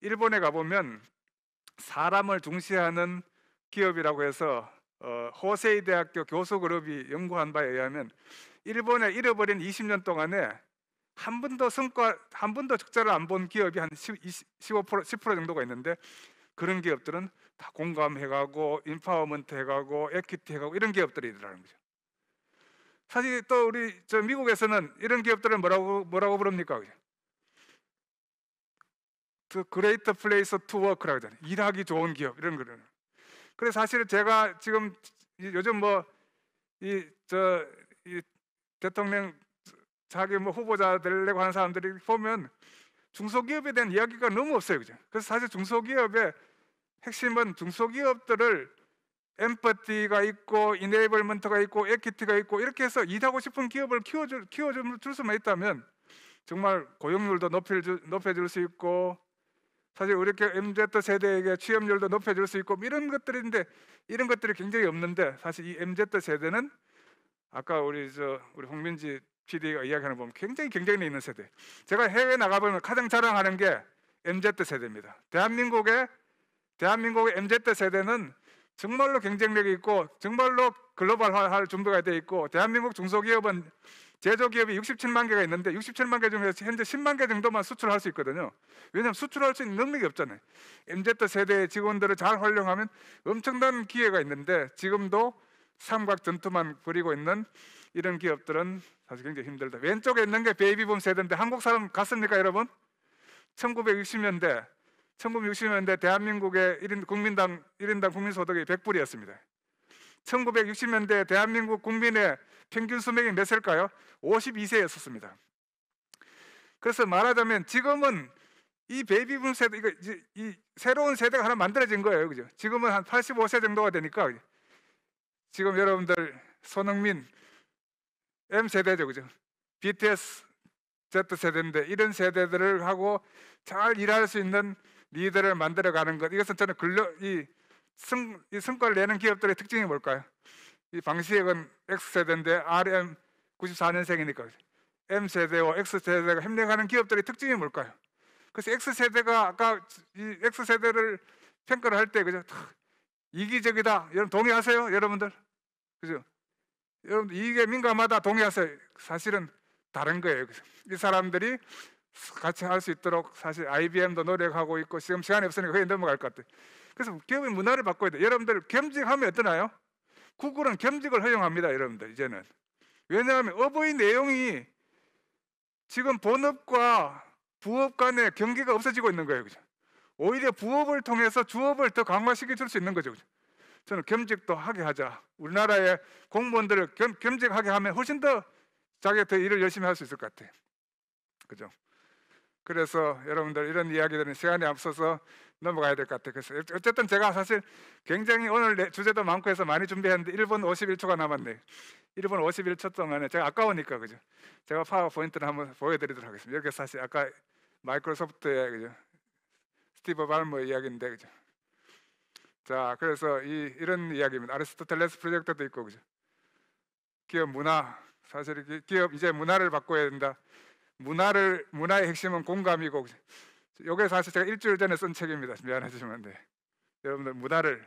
일본에 가보면 사람을 중시하는 기업이라고 해서 어, 호세이 대학교 교수 그룹이 연구한 바에 의하면 일본에 잃어버린 20년 동안에 한 번도 성과 한 번도 적자를 안 본 기업이 한15% 10% 정도가 있는데 그런 기업들은 다 공감해가고 인파워먼트 해가고 에퀴티 해가고 이런 기업들이라는 거죠. 사실 또 우리 저 미국에서는 이런 기업들을 뭐라고 뭐라고 부릅니까? The 그 Great Place to Work라고 하잖아요. 일하기 좋은 기업 이런 거를. 그래 사실 제가 지금 요즘 뭐 이 저이 이 대통령 자기 뭐 후보자 되려고 하는 사람들이 보면 중소기업에 대한 이야기가 너무 없어요, 그죠? 그래서 사실 중소기업에 핵심은 중소기업들을 엠퍼티가 있고 이네이블먼트가 있고 에키티가 있고 이렇게 해서 일하고 싶은 기업을 키워줄, 키워줄 수만 있다면 정말 고용률도 높일 높여줄 수 있고 사실 이 우리 MZ 세대에게 취업률도 높여줄 수 있고 뭐 이런 것들인데 이런 것들이 굉장히 없는데 사실 이 MZ 세대는 아까 우리 저 우리 홍민지 PD가 이야기하는 거 보면 굉장히 경쟁력 있는 세대. 제가 해외 나가보면 가장 자랑하는 게 MZ 세대입니다. 대한민국의 대한민국의 MZ 세대는 정말로 경쟁력이 있고 정말로 글로벌화할 준비가 돼 있고 대한민국 중소기업은 제조기업이 67만 개가 있는데 67만 개 중에서 현재 10만 개 정도만 수출할 수 있거든요. 왜냐하면 수출할 수 있는 능력이 없잖아요. MZ 세대의 직원들을 잘 활용하면 엄청난 기회가 있는데 지금도 삼각 전투만 벌이고 있는 이런 기업들은 사실 굉장히 힘들다. 왼쪽에 있는 게 베이비붐 세대인데 한국 사람 같습니까, 여러분? 1960년대 1960년대 대한민국의 1인 국민당 1인당 국민 소득이 100불이었습니다. 1960년대 대한민국 국민의 평균 수명이 몇 세일까요? 52세였었습니다. 그래서 말하자면 지금은 이 베이비붐 세대, 이거 이 새로운 세대가 하나 만들어진 거예요, 그죠? 지금은 한 85세 정도가 되니까 지금 여러분들 손흥민 M 세대죠, 그죠? BTS Z 세대인데 이런 세대들을 하고 잘 일할 수 있는 리더를 만들어가는 것 이것은 저는 근로 이, 승, 이 성과를 내는 기업들의 특징이 뭘까요? 이방시은 X세대인데 RM 94년생이니까 M세대와 X세대가 협력하는 기업들의 특징이 뭘까요? 그래서 X세대가 아까 이 X세대를 평가를 할때 그죠? 이기적이다. 여러분 동의하세요? 여러분들? 그죠? 여러분 이게 민감하다 동의하세요? 사실은 다른 거예요. 이 사람들이 같이 할 수 있도록 사실 IBM도 노력하고 있고 지금 시간이 없으니까 거기 넘어갈 것 같아요. 그래서 기업의 문화를 바꿔야 돼. 여러분들 겸직하면 어떠나요? 구글은 겸직을 허용합니다. 여러분들 이제는 왜냐하면 업의 내용이 지금 본업과 부업 간의 경계가 없어지고 있는 거예요. 그죠? 오히려 부업을 통해서 주업을 더 강화시켜 줄수 있는 거죠. 그죠? 저는 겸직도 하게 하자. 우리나라의 공무원들을 겸, 겸직하게 하면 훨씬 더 자기가 더 일을 열심히 할 수 있을 것 같아요. 그죠? 그래서 여러분들 이런 이야기들은 시간이 앞서서 넘어가야 될 것 같아요. 그래서 어쨌든 제가 사실 굉장히 오늘 주제도 많고 해서 많이 준비했는데 1분 51초가 남았네요. 1분 51초 동안에 제가 아까우니까 그죠. 제가 파워포인트를 한번 보여드리도록 하겠습니다. 여기 사실 아까 마이크로소프트의 그죠. 스티브 발머 이야기인데 그죠. 자, 그래서 이 이런 이야기입니다. 아리스토텔레스 프로젝트도 있고 그죠. 기업 문화 사실 기업 이제 문화를 바꿔야 된다. 문화를 문화의 핵심은 공감이고 요게 사실 제가 일주일 전에 쓴 책입니다. 미안해지면 네. 여러분들 문화를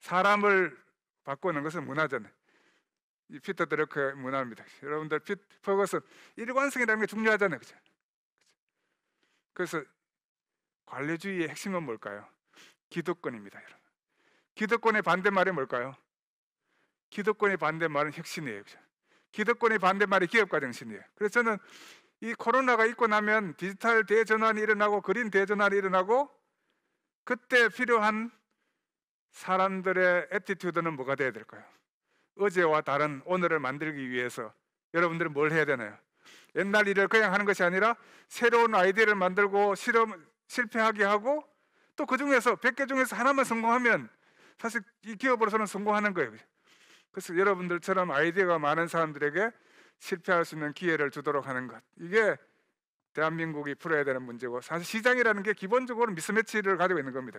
사람을 바꾸는 것은 문화잖아요. 이 피터 드러크의 문화입니다. 여러분들 피 퍼거슨 일관성이라는 게 중요하잖아요. 그죠? 그래서 관례주의의 핵심은 뭘까요? 기득권입니다, 여러분. 기득권의 반대말이 뭘까요? 기득권의 반대말은 혁신이에요. 그죠? 기득권의 반대말이 기업가 정신이에요. 그래서 저는 이 코로나가 있고 나면 디지털 대전환이 일어나고 그린 대전환이 일어나고 그때 필요한 사람들의 에티튜드는 뭐가 돼야 될까요? 어제와 다른 오늘을 만들기 위해서 여러분들은 뭘 해야 되나요? 옛날 일을 그냥 하는 것이 아니라 새로운 아이디어를 만들고 실험 실패하게 하고 또 그 중에서 100개 중에서 하나만 성공하면 사실 이 기업으로서는 성공하는 거예요. 그래서 여러분들처럼 아이디어가 많은 사람들에게 실패할 수 있는 기회를 주도록 하는 것. 이게 대한민국이 풀어야 되는 문제고 사실 시장이라는 게 기본적으로 미스매치를 가지고 있는 겁니다.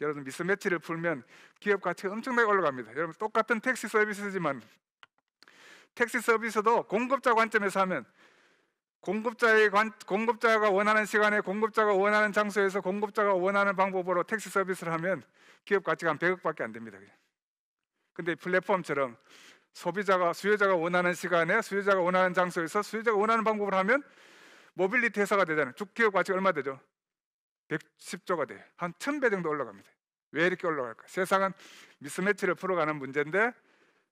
여러분 미스매치를 풀면 기업 가치가 엄청나게 올라갑니다. 여러분 똑같은 택시 서비스지만 택시 서비스도 공급자 관점에서 하면 공급자의 관, 공급자가 원하는 시간에 공급자가 원하는 장소에서 공급자가 원하는 방법으로 택시 서비스를 하면 기업 가치가 한 100억밖에 안 됩니다. 근데 플랫폼처럼 소비자가 수요자가 원하는 시간에 수요자가 원하는 장소에서 수요자가 원하는 방법을 하면 모빌리티 회사가 되잖아요. 주기업 가치 얼마 되죠? 110조가 돼요. 한 1000배 정도 올라갑니다. 왜 이렇게 올라갈까? 세상은 미스매치를 풀어가는 문제인데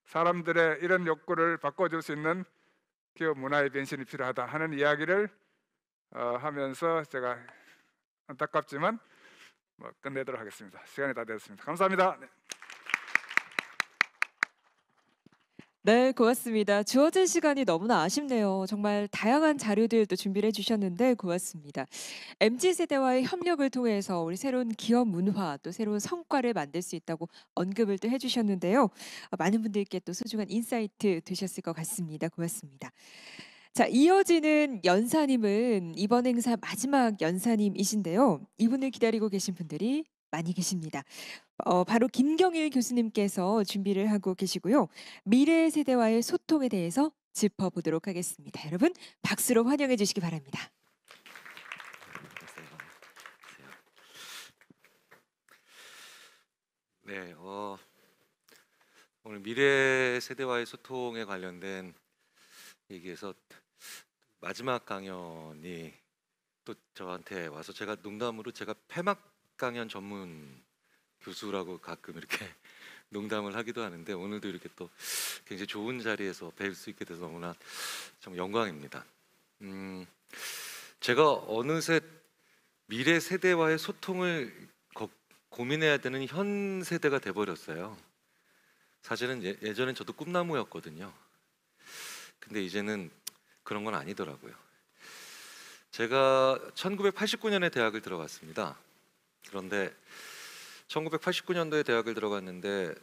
사람들의 이런 욕구를 바꿔줄 수 있는 기업 문화의 변신이 필요하다 하는 이야기를 어, 하면서 제가 안타깝지만 뭐 끝내도록 하겠습니다. 시간이 다 되었습니다. 감사합니다. 네. 네, 고맙습니다. 주어진 시간이 너무나 아쉽네요. 정말 다양한 자료들도 준비를 해주셨는데 고맙습니다. MZ 세대와의 협력을 통해서 우리 새로운 기업 문화 또 새로운 성과를 만들 수 있다고 언급을 또 해주셨는데요. 많은 분들께 또 소중한 인사이트 되셨을 것 같습니다. 고맙습니다. 자, 이어지는 연사님은 이번 행사 마지막 연사님이신데요. 이분을 기다리고 계신 분들이 많이 계십니다. 어, 바로 김경일 교수님께서 준비를 하고 계시고요. 미래 세대와의 소통에 대해서 짚어보도록 하겠습니다. 여러분 박수로 환영해 주시기 바랍니다. 네, 어, 오늘 미래 세대와의 소통에 관련된 얘기에서 마지막 강연이 또 저한테 와서 제가 농담으로 제가 폐막 강연 전문 교수라고 가끔 이렇게 [LAUGHS] 농담을 하기도 하는데 오늘도 이렇게 또 굉장히 좋은 자리에서 뵐 수 있게 돼서 너무나 참 영광입니다. 음, 제가 어느새 미래 세대와의 소통을 거, 고민해야 되는 현 세대가 돼버렸어요. 사실은 예, 예전엔 저도 꿈나무였거든요. 근데 이제는 그런 건 아니더라고요. 제가 1989년에 대학을 들어갔습니다. 그런데 1989년도에 대학을 들어갔는데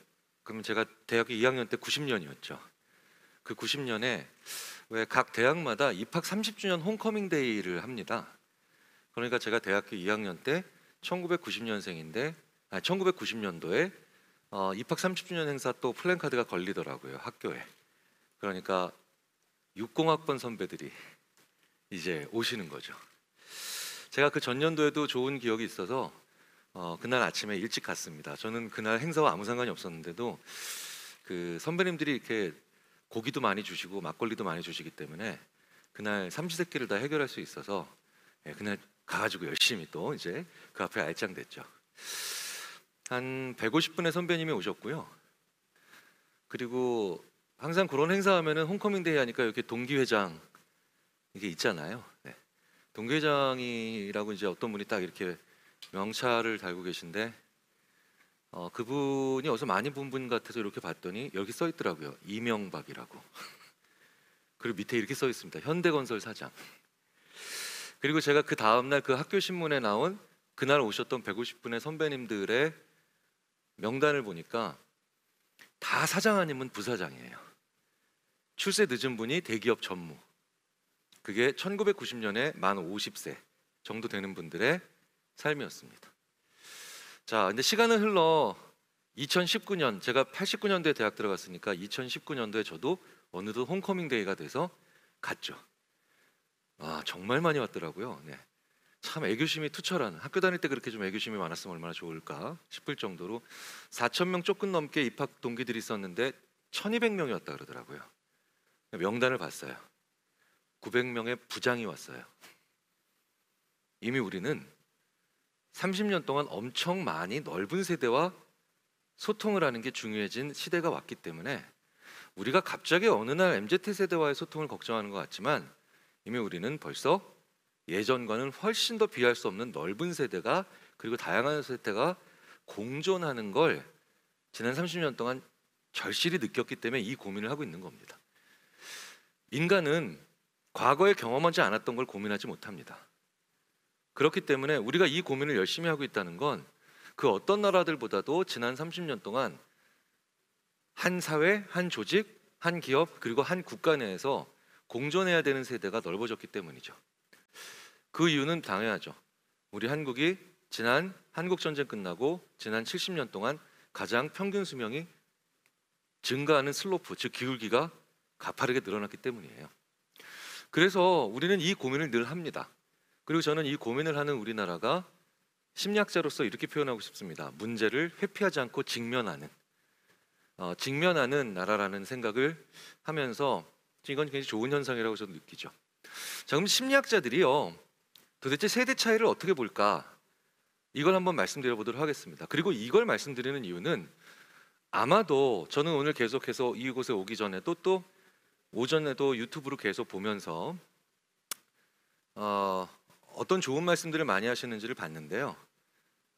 그럼 제가 대학교 2학년 때 90년이었죠. 그 90년에 왜 각 대학마다 입학 30주년 홈커밍 데이를 합니다. 그러니까 제가 대학교 2학년 때 1990년생인데 아 1990년도에 어, 입학 30주년 행사 또 플랜카드가 걸리더라고요 학교에. 그러니까 60학번 선배들이 이제 오시는 거죠. 제가 그 전년도에도 좋은 기억이 있어서 어, 그날 아침에 일찍 갔습니다. 저는 그날 행사와 아무 상관이 없었는데도 그 선배님들이 이렇게 고기도 많이 주시고 막걸리도 많이 주시기 때문에 그날 삼시세끼를 다 해결할 수 있어서 예, 그날 가가지고 열심히 또 이제 그 앞에 알짱됐죠. 한 150분의 선배님이 오셨고요. 그리고 항상 그런 행사하면은 홍커밍데이 하니까 이렇게 동기회장 이게 있잖아요. 네. 동기회장이라고 이제 어떤 분이 딱 이렇게 명찰을 달고 계신데 어, 그분이 어서 많이 본 분 같아서 이렇게 봤더니 여기 써 있더라고요. 이명박이라고. [LAUGHS] 그리고 밑에 이렇게 써 있습니다. 현대건설 사장. 그리고 제가 그 다음 날그 학교 신문에 나온 그날 오셨던 150분의 선배님들의 명단을 보니까 다 사장 아니면 부사장이에요. 출세 늦은 분이 대기업 전무. 그게 1990년에 만 50세 정도 되는 분들의 삶이었습니다. 자, 근데 시간은 흘러 2019년 제가 89년도에 대학 들어갔으니까 2019년도에 저도 어느덧 홈커밍 데이가 돼서 갔죠. 아, 정말 많이 왔더라고요. 네. 참 애교심이 투철한 학교 다닐 때 그렇게 좀 애교심이 많았으면 얼마나 좋을까 싶을 정도로 4천 명 조금 넘게 입학 동기들이 있었는데 1,200명이었다 그러더라고요. 명단을 봤어요. 900명의 부장이 왔어요. 이미 우리는 30년 동안 엄청 많이 넓은 세대와 소통을 하는 게 중요해진 시대가 왔기 때문에 우리가 갑자기 어느 날 MZ 세대와의 소통을 걱정하는 것 같지만 이미 우리는 벌써 예전과는 훨씬 더 비할 수 없는 넓은 세대가 그리고 다양한 세대가 공존하는 걸 지난 30년 동안 절실히 느꼈기 때문에 이 고민을 하고 있는 겁니다. 인간은 과거에 경험하지 않았던 걸 고민하지 못합니다. 그렇기 때문에 우리가 이 고민을 열심히 하고 있다는 건 그 어떤 나라들보다도 지난 30년 동안 한 사회, 한 조직, 한 기업, 그리고 한 국가 내에서 공존해야 되는 세대가 넓어졌기 때문이죠. 그 이유는 당연하죠. 우리 한국이 지난 한국 전쟁 끝나고 지난 70년 동안 가장 평균 수명이 증가하는 슬로프, 즉 기울기가 가파르게 늘어났기 때문이에요. 그래서 우리는 이 고민을 늘 합니다. 그리고 저는 이 고민을 하는 우리나라가 심리학자로서 이렇게 표현하고 싶습니다. 문제를 회피하지 않고 직면하는 어, 직면하는 나라라는 생각을 하면서 이건 굉장히 좋은 현상이라고 저는 느끼죠. 자, 그럼 심리학자들이요. 도대체 세대 차이를 어떻게 볼까? 이걸 한번 말씀드려 보도록 하겠습니다. 그리고 이걸 말씀드리는 이유는 아마도 저는 오늘 계속해서 이곳에 오기 전에또 또 오전에도 유튜브로 계속 보면서 어, 어떤 좋은 말씀들을 많이 하시는지를 봤는데요.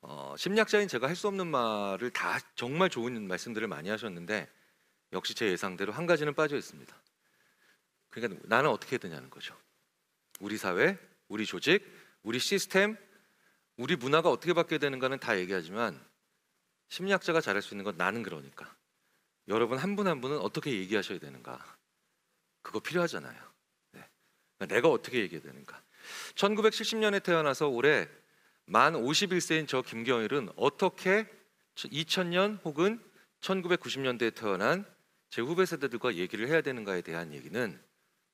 어, 심리학자인 제가 할 수 없는 말을 다 정말 좋은 말씀들을 많이 하셨는데 역시 제 예상대로 한 가지는 빠져 있습니다. 그러니까 나는 어떻게 해야 되냐는 거죠. 우리 사회, 우리 조직, 우리 시스템, 우리 문화가 어떻게 바뀌어야 되는가는 다 얘기하지만 심리학자가 잘할 수 있는 건 나는 그러니까 여러분 한 분한 한 분은 어떻게 얘기하셔야 되는가 그거 필요하잖아요. 네. 그러니까 내가 어떻게 얘기해야 되는가 1970년에 태어나서 올해 만 51세인 저 김경일은 어떻게 2000년 혹은 1990년대에 태어난 제 후배 세대들과 얘기를 해야 되는가에 대한 얘기는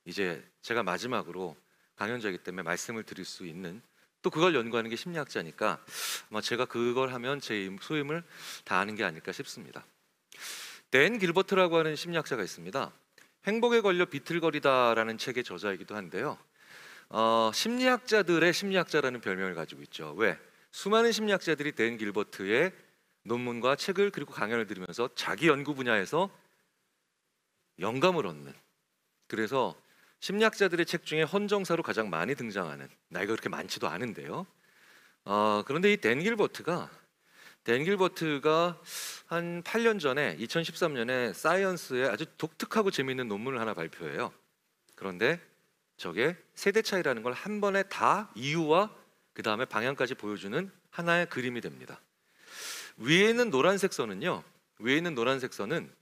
이제 제가 마지막으로 강연자이기 때문에 말씀을 드릴 수 있는 또 그걸 연구하는 게 심리학자니까 아마 제가 그걸 하면 제 소임을 다하는게 아닐까 싶습니다. 댄 길버트라고 하는 심리학자가 있습니다. 행복에 걸려 비틀거리다라는 책의 저자이기도 한데요. 어, 심리학자들의 심리학자라는 별명을 가지고 있죠. 왜? 수많은 심리학자들이 댄 길버트의 논문과 책을 그리고 강연을 들으면서 자기 연구 분야에서 영감을 얻는 그래서 심리학자들의 책 중에 헌정사로 가장 많이 등장하는 나이가 그렇게 많지도 않은데요. 어, 그런데 이 댄 길버트가 댄 길버트가 한 8년 전에 2013년에 사이언스에 아주 독특하고 재미있는 논문을 하나 발표해요. 그런데 저게 세대 차이라는 걸 한 번에 다 이유와 그 다음에 방향까지 보여주는 하나의 그림이 됩니다. 위에 있는 노란색 선은요. 위에 있는 노란색 선은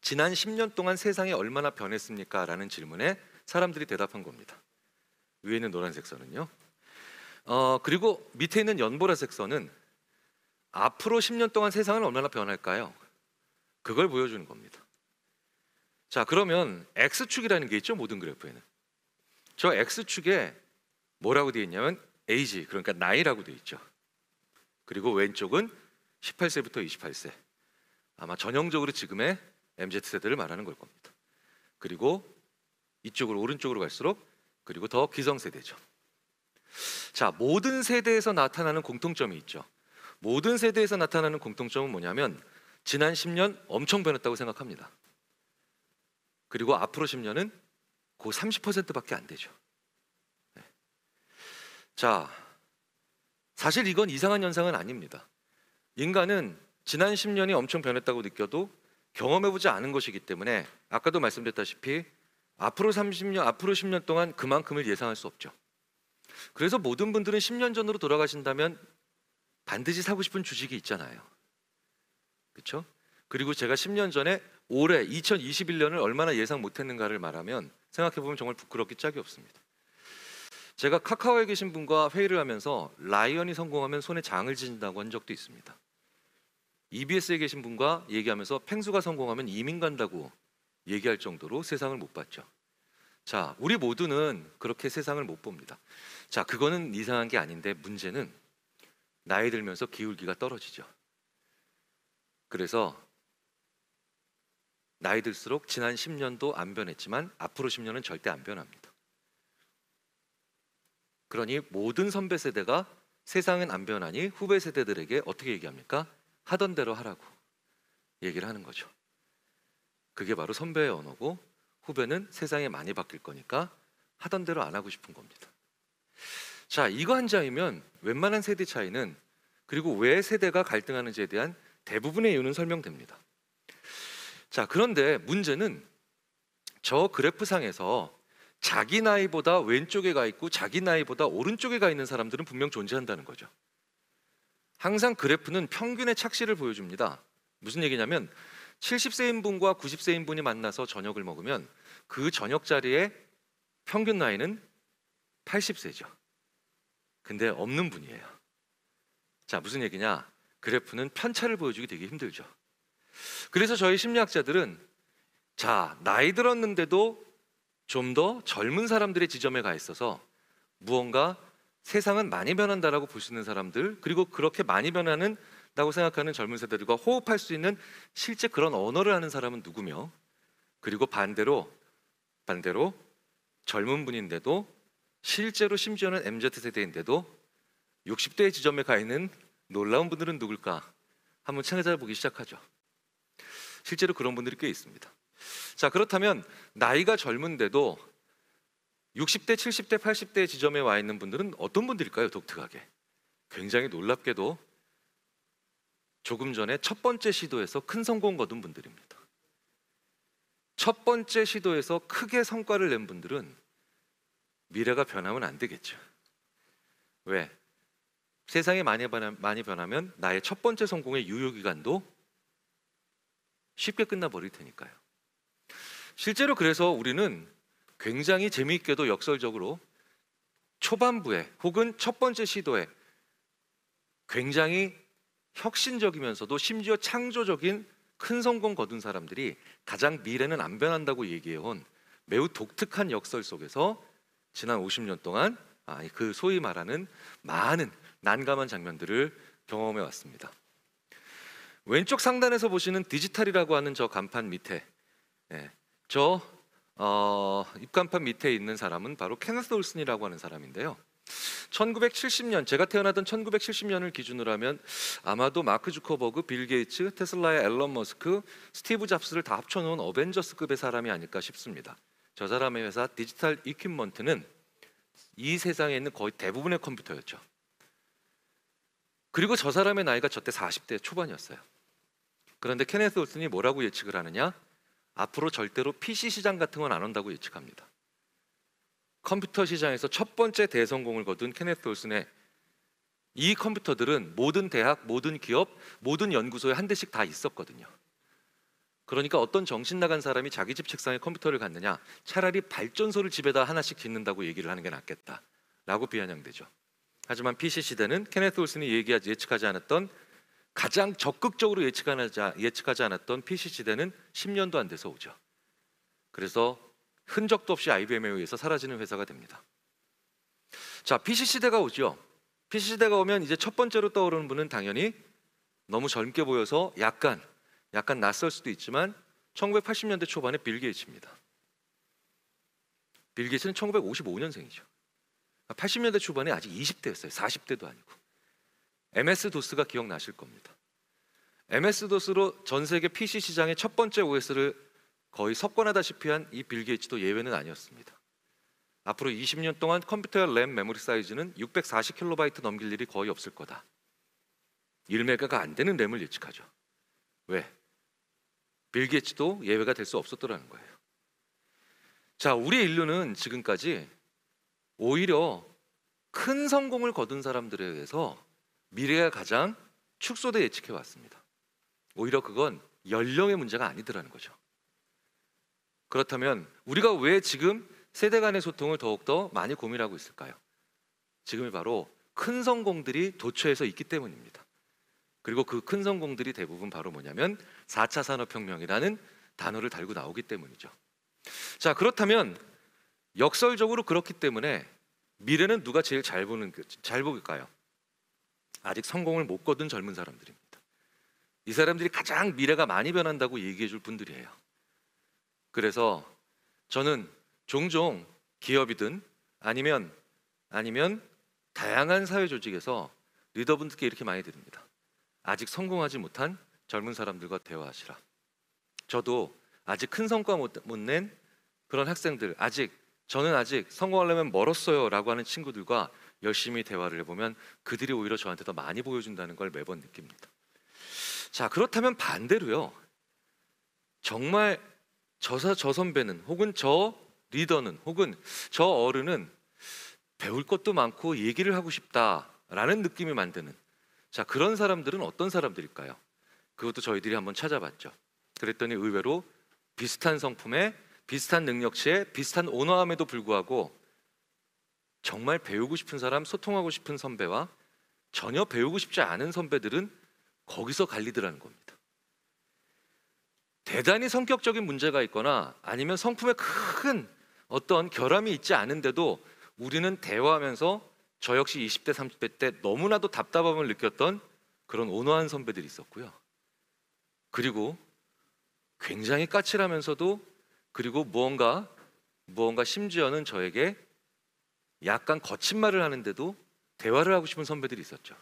지난 10년 동안 세상이 얼마나 변했습니까? 라는 질문에 사람들이 대답한 겁니다. 위에 있는 노란색 선은요. 어, 그리고 밑에 있는 연보라색 선은 앞으로 10년 동안 세상은 얼마나 변할까요? 그걸 보여주는 겁니다. 자, 그러면 X축이라는 게 있죠, 모든 그래프에는. 저 X축에 뭐라고 되어 있냐면 에이지 그러니까 나이라고 되어 있죠. 그리고 왼쪽은 18세부터 28세. 아마 전형적으로 지금의 MZ 세대를 말하는 걸 겁니다. 그리고 이쪽으로 오른쪽으로 갈수록 그리고 더 기성 세대죠. 자, 모든 세대에서 나타나는 공통점이 있죠. 모든 세대에서 나타나는 공통점은 뭐냐면 지난 10년 엄청 변했다고 생각합니다. 그리고 앞으로 10년은 그 30%밖에 안 되죠. 네. 자, 사실 이건 이상한 현상은 아닙니다. 인간은 지난 10년이 엄청 변했다고 느껴도 경험해보지 않은 것이기 때문에 아까도 말씀드렸다시피 앞으로 30년, 앞으로 10년 동안 그만큼을 예상할 수 없죠. 그래서 모든 분들은 10년 전으로 돌아가신다면 반드시 사고 싶은 주식이 있잖아요. 그렇죠? 그리고 제가 10년 전에 올해 2021년을 얼마나 예상 못했는가를 말하면 생각해 보면 정말 부끄럽기 짝이 없습니다. 제가 카카오에 계신 분과 회의를 하면서 라이언이 성공하면 손에 장을 진다고 한 적도 있습니다. EBS에 계신 분과 얘기하면서 펭수가 성공하면 이민 간다고 얘기할 정도로 세상을 못 봤죠. 자, 우리 모두는 그렇게 세상을 못 봅니다. 자, 그거는 이상한 게 아닌데 문제는 나이 들면서 기울기가 떨어지죠. 그래서 나이 들수록 지난 10년도 안 변했지만 앞으로 10년은 절대 안 변합니다. 그러니 모든 선배 세대가 세상은 안 변하니 후배 세대들에게 어떻게 얘기합니까? 하던 대로 하라고 얘기를 하는 거죠. 그게 바로 선배의 언어고 후배는 세상에 많이 바뀔 거니까 하던 대로 안 하고 싶은 겁니다. 자, 이거 한 자이면 웬만한 세대 차이는 그리고 왜 세대가 갈등하는지에 대한 대부분의 이유는 설명됩니다. 자, 그런데 문제는 저 그래프상에서 자기 나이보다 왼쪽에 가 있고 자기 나이보다 오른쪽에 가 있는 사람들은 분명 존재한다는 거죠. 항상 그래프는 평균의 착시를 보여줍니다. 무슨 얘기냐면 70세인 분과 90세인 분이 만나서 저녁을 먹으면 그 저녁 자리에 평균 나이는 80세죠. 근데 없는 분이에요. 자, 무슨 얘기냐? 그래프는 편차를 보여주기 되게 힘들죠. 그래서 저희 심리학자들은 자, 나이 들었는데도 좀 더 젊은 사람들의 지점에 가 있어서 무언가 세상은 많이 변한다라고 볼수 있는 사람들 그리고 그렇게 많이 변하는다고 생각하는 젊은 세대들과 호흡할 수 있는 실제 그런 언어를 하는 사람은 누구며 그리고 반대로 반대로 젊은 분인데도 실제로 심지어는 MZ 세대인데도 60대의 지점에 가 있는 놀라운 분들은 누굴까 한번 찾아보기 시작하죠. 실제로 그런 분들이 꽤 있습니다. 자, 그렇다면 나이가 젊은데도 60대, 70대, 80대 지점에 와 있는 분들은 어떤 분들일까요? 독특하게. 굉장히 놀랍게도 조금 전에 첫 번째 시도에서 큰 성공 거둔 분들입니다. 첫 번째 시도에서 크게 성과를 낸 분들은 미래가 변하면 안 되겠죠. 왜? 세상이 많이, 변하, 면 나의 첫 번째 성공의 유효 기간도 쉽게 끝나버릴 테니까요. 실제로 그래서 우리는 굉장히 재미있게도 역설적으로 초반부에 혹은 첫 번째 시도에 굉장히 혁신적이면서도 심지어 창조적인 큰 성공 거둔 사람들이 가장 미래는 안 변한다고 얘기해온 매우 독특한 역설 속에서 지난 50년 동안 아, 그 소위 말하는 많은 난감한 장면들을 경험해 왔습니다. 왼쪽 상단에서 보시는 디지털이라고 하는 저 간판 밑에 예, 저 어, 입간판 밑에 있는 사람은 바로 케네스 올슨이라고 하는 사람인데요. 1970년 제가 태어나던 1970년을 기준으로 하면 아마도 마크 주커버그, 빌 게이츠, 테슬라의 앨런 머스크, 스티브 잡스를 다 합쳐놓은 어벤져스급의 사람이 아닐까 싶습니다. 저 사람의 회사 디지털 이퀴먼트는 이 세상에 있는 거의 대부분의 컴퓨터였죠. 그리고 저 사람의 나이가 저때 40대 초반이었어요. 그런데 케네스 올슨이 뭐라고 예측을 하느냐? 앞으로 절대로 PC 시장 같은 건 안 온다고 예측합니다. 컴퓨터 시장에서 첫 번째 대성공을 거둔 케네스 올슨의 이 컴퓨터들은 모든 대학, 모든 기업, 모든 연구소에 한 대씩 다 있었거든요. 그러니까 어떤 정신 나간 사람이 자기 집 책상에 컴퓨터를 갖느냐? 차라리 발전소를 집에다 하나씩 짓는다고 얘기를 하는 게 낫겠다라고 비아냥되죠. 하지만 PC 시대는 케네스 올슨이 얘기하지 예측하지 않았던 가장 적극적으로 예측하자, 예측하지 않았던 PC 시대는 10년도 안 돼서 오죠. 그래서 흔적도 없이 IBM에 의해서 사라지는 회사가 됩니다. 자, PC 시대가 오죠. PC 시대가 오면 이제 첫 번째로 떠오르는 분은 당연히 너무 젊게 보여서 약간 약간 낯설 수도 있지만 1980년대 초반에 빌 게이츠입니다. 빌 게이츠는 1955년생이죠. 80년대 초반에 아직 20대였어요. 40대도 아니고. MS 도스가 기억나실 겁니다. MS 도스로 전 세계 PC 시장의 첫 번째 OS를 거의 석권하다시피 한 이 빌 게이츠도 예외는 아니었습니다. 앞으로 20년 동안 컴퓨터의 램 메모리 사이즈는 6 4 0 k b 넘길 일이 거의 없을 거다. 1메가가 안 되는 램을 예측하죠. 왜? 빌 게이츠도 예외가 될 수 없었더라는 거예요. 자, 우리 인류는 지금까지 오히려 큰 성공을 거둔 사람들에 의해서 미래가 가장 축소돼 예측해 왔습니다. 오히려 그건 연령의 문제가 아니더라는 거죠. 그렇다면 우리가 왜 지금 세대 간의 소통을 더욱더 많이 고민하고 있을까요? 지금이 바로 큰 성공들이 도처에서 있기 때문입니다. 그리고 그 큰 성공들이 대부분 바로 뭐냐면 4차 산업혁명이라는 단어를 달고 나오기 때문이죠. 자, 그렇다면 역설적으로 그렇기 때문에 미래는 누가 제일 잘 보는 그, 잘 보일까요? 아직 성공을 못 거둔 젊은 사람들입니다. 이 사람들이 가장 미래가 많이 변한다고 얘기해 줄 분들이에요. 그래서 저는 종종 기업이든 아니면 아니면 다양한 사회 조직에서 리더분들께 이렇게 많이 드립니다. 아직 성공하지 못한 젊은 사람들과 대화하시라. 저도 아직 큰 성과 못 낸 그런 학생들, 아직 저는 아직 성공하려면 멀었어요라고 하는 친구들과 열심히 대화를 해보면 그들이 오히려 저한테 더 많이 보여준다는 걸 매번 느낍니다. 자, 그렇다면 반대로요. 정말 저사, 저 선배는 혹은 저 리더는 혹은 저 어른은 배울 것도 많고 얘기를 하고 싶다라는 느낌이 만드는 자, 그런 사람들은 어떤 사람들일까요? 그것도 저희들이 한번 찾아봤죠. 그랬더니 의외로 비슷한 성품에 비슷한 능력치에 비슷한 온화함에도 불구하고 정말 배우고 싶은 사람, 소통하고 싶은 선배와 전혀 배우고 싶지 않은 선배들은 거기서 갈리더라는 겁니다. 대단히 성격적인 문제가 있거나 아니면 성품에 큰 어떤 결함이 있지 않은데도 우리는 대화하면서 저 역시 20대, 30대 때 너무나도 답답함을 느꼈던 그런 온화한 선배들이 있었고요. 그리고 굉장히 까칠하면서도 그리고 무언가 무언가 심지어는 저에게 약간 거친 말을 하는데도 대화를 하고 싶은 선배들이 있었죠.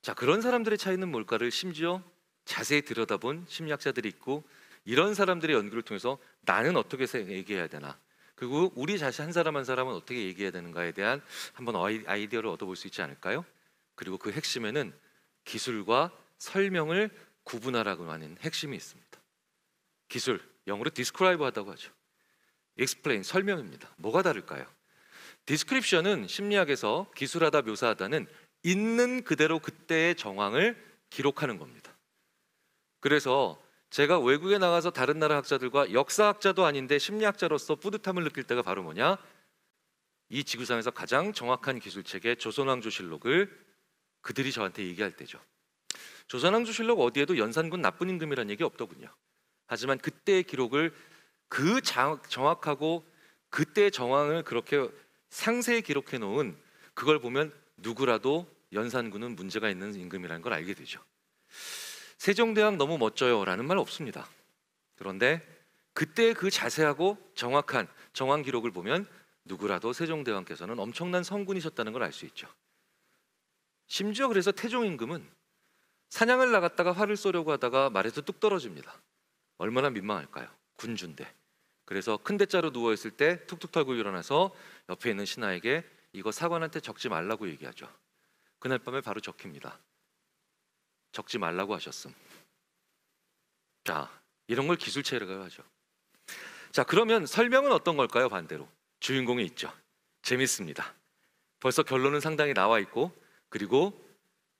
자, 그런 사람들의 차이는 뭘까를 심지어 자세히 들여다본 심리학자들이 있고 이런 사람들의 연구를 통해서 나는 어떻게 얘기해야 되나 그리고 우리 자신 한 사람 한 사람은 어떻게 얘기해야 되는가에 대한 한번 아이디어를 얻어볼 수 있지 않을까요? 그리고 그 핵심에는 기술과 설명을 구분하라고 하는 핵심이 있습니다. 기술, 영어로 describe 하다고 하죠. explain, 설명입니다. 뭐가 다를까요? 디스크립션은 심리학에서 기술하다 묘사하다는 있는 그대로 그때의 정황을 기록하는 겁니다. 그래서 제가 외국에 나가서 다른 나라 학자들과 역사학자도 아닌데 심리학자로서 뿌듯함을 느낄 때가 바로 뭐냐? 이 지구상에서 가장 정확한 기술책의 조선왕조실록을 그들이 저한테 얘기할 때죠. 조선왕조실록 어디에도 연산군 나쁜 임금이란 얘기 없더군요. 하지만 그때의 기록을 그 정확하고 그때의 정황을 그렇게 상세히 기록해 놓은 그걸 보면 누구라도 연산군은 문제가 있는 임금이라는 걸 알게 되죠. 세종대왕 너무 멋져요라는 말 없습니다. 그런데 그때 그 자세하고 정확한 정황 기록을 보면 누구라도 세종대왕께서는 엄청난 성군이셨다는 걸 알 수 있죠. 심지어 그래서 태종 임금은 사냥을 나갔다가 활을 쏘려고 하다가 말에서 뚝 떨어집니다. 얼마나 민망할까요? 군주인데. 그래서 큰 대자로 누워 있을 때 툭툭 털고 일어나서 옆에 있는 신하에게 이거 사관한테 적지 말라고 얘기하죠. 그날 밤에 바로 적힙니다. 적지 말라고 하셨음. 자, 이런 걸 기술체라고 하죠. 자, 그러면 설명은 어떤 걸까요? 반대로 주인공이 있죠. 재밌습니다. 벌써 결론은 상당히 나와 있고 그리고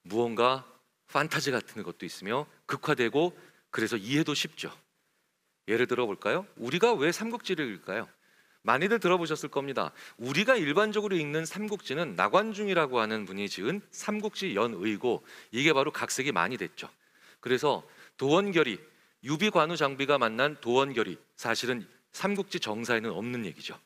무언가 판타지 같은 것도 있으며 극화되고 그래서 이해도 쉽죠. 예를 들어 볼까요? 우리가 왜 삼국지를 읽을까요? 많이들 들어보셨을 겁니다. 우리가 일반적으로 읽는 삼국지는 나관중이라고 하는 분이 지은 삼국지 연의고 이게 바로 각색이 많이 됐죠. 그래서 도원결이 유비관우 장비가 만난 도원결이 사실은 삼국지 정사에는 없는 얘기죠.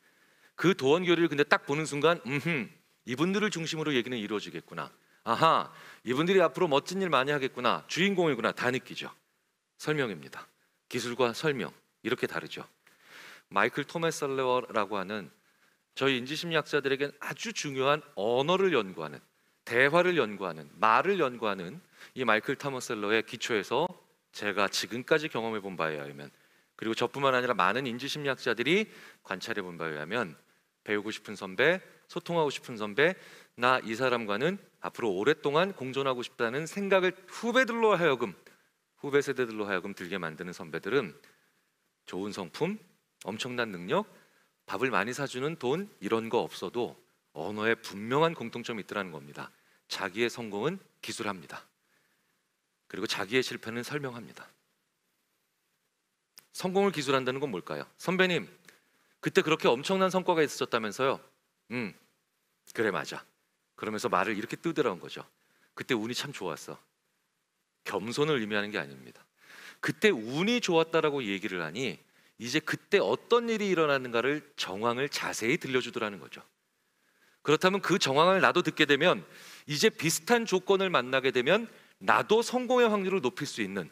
그 도원결이를 근데 딱 보는 순간 음 이분들을 중심으로 얘기는 이루어지겠구나. 아하 이분들이 앞으로 멋진 일 많이 하겠구나 주인공이구나 다 느끼죠. 설명입니다. 기술과 설명 이렇게 다르죠. 마이클 토메셀레어라고 하는 저희 인지심리학자들에게는 아주 중요한 언어를 연구하는 대화를 연구하는 말을 연구하는 이 마이클 타머셀러의 기초에서 제가 지금까지 경험해 본 바에 의하면 그리고 저뿐만 아니라 많은 인지심리학자들이 관찰해 본 바에 의하면 배우고 싶은 선배, 소통하고 싶은 선배, 나 이 사람과는 앞으로 오랫동안 공존하고 싶다는 생각을 후배들로 하여금 후배 세대들로 하여금 들게 만드는 선배들은 좋은 성품, 엄청난 능력, 밥을 많이 사주는 돈 이런 거 없어도 언어에 분명한 공통점이 있더라는 겁니다. 자기의 성공은 기술합니다. 그리고 자기의 실패는 설명합니다. 성공을 기술한다는 건 뭘까요? 선배님, 그때 그렇게 엄청난 성과가 있었다면서요? 음, 그래 맞아. 그러면서 말을 이렇게 뜨더라는 거죠. 그때 운이 참 좋았어. 겸손을 의미하는 게 아닙니다. 그때 운이 좋았다라고 얘기를 하니 이제 그때 어떤 일이 일어났는가를 정황을 자세히 들려주더라는 거죠. 그렇다면 그 정황을 나도 듣게 되면 이제 비슷한 조건을 만나게 되면 나도 성공의 확률을 높일 수 있는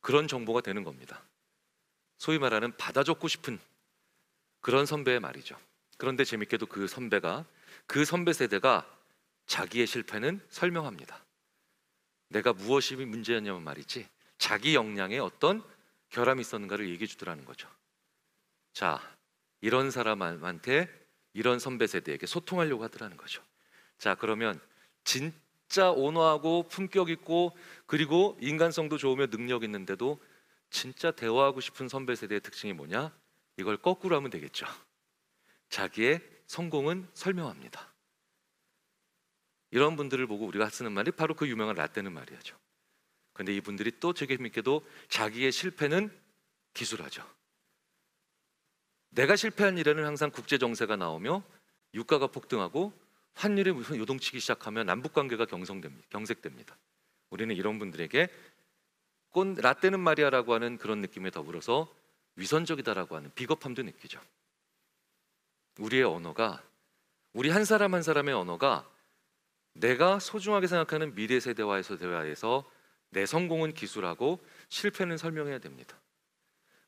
그런 정보가 되는 겁니다. 소위 말하는 받아 적고 싶은 그런 선배의 말이죠. 그런데 재밌게도 그 선배가 그 선배 세대가 자기의 실패는 설명합니다. 내가 무엇이 문제였냐면 말이지 자기 역량에 어떤 결함이 있었는가를 얘기해 주더라는 거죠. 자, 이런 사람한테 이런 선배 세대에게 소통하려고 하더라는 거죠. 자, 그러면 진짜 온화하고 품격 있고 그리고 인간성도 좋으며 능력 있는데도 진짜 대화하고 싶은 선배 세대의 특징이 뭐냐? 이걸 거꾸로 하면 되겠죠. 자기의 성공은 설명합니다. 이런 분들을 보고 우리가 쓰는 말이 바로 그 유명한 라떼는 말이죠. 그런데 이분들이 또 되게 힘게도 자기의 실패는 기술하죠. 내가 실패한 일에는 항상 국제 정세가 나오며 유가가 폭등하고 환율이 무슨 요동치기 시작하면 남북 관계가 경성됩니다. 경색됩니다. 우리는 이런 분들에게 꼰 라떼는 말이야라고 하는 그런 느낌에 더불어서 위선적이다라고 하는 비겁함도 느끼죠. 우리의 언어가 우리 한 사람 한 사람의 언어가 내가 소중하게 생각하는 미래 세대와에서 대화에서 내 성공은 기술하고 실패는 설명해야 됩니다.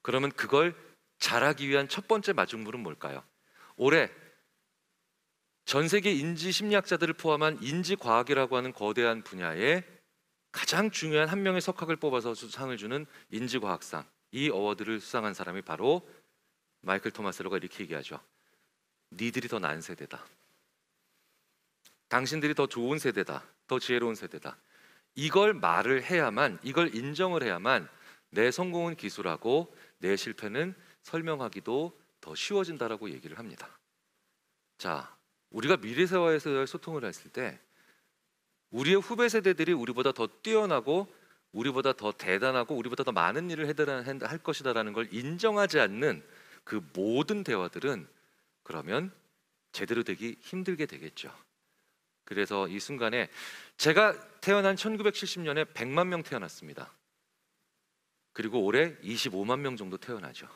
그러면 그걸 잘하기 위한 첫 번째 마중물은 뭘까요? 올해 전 세계 인지 심리학자들을 포함한 인지 과학이라고 하는 거대한 분야에 가장 중요한 한 명의 석학을 뽑아서 상을 주는 인지 과학상 이 어워드를 수상한 사람이 바로 마이클 토마스로가 이렇게 얘기하죠. 니들이 더나 세대다. 당신들이 더 좋은 세대다, 더 지혜로운 세대다. 이걸 말을 해야만, 이걸 인정을 해야만 내 성공은 기술하고 내 실패는 설명하기도 더 쉬워진다라고 얘기를 합니다. 자, 우리가 미래세와에서 소통을 했을 때 우리의 후배 세대들이 우리보다 더 뛰어나고 우리보다 더 대단하고 우리보다 더 많은 일을 해할 것이다라는 걸 인정하지 않는 그 모든 대화들은 그러면 제대로 되기 힘들게 되겠죠. 그래서 이 순간에 제가 태어난 1970년에 100만 명 태어났습니다. 그리고 올해 25만 명 정도 태어나죠.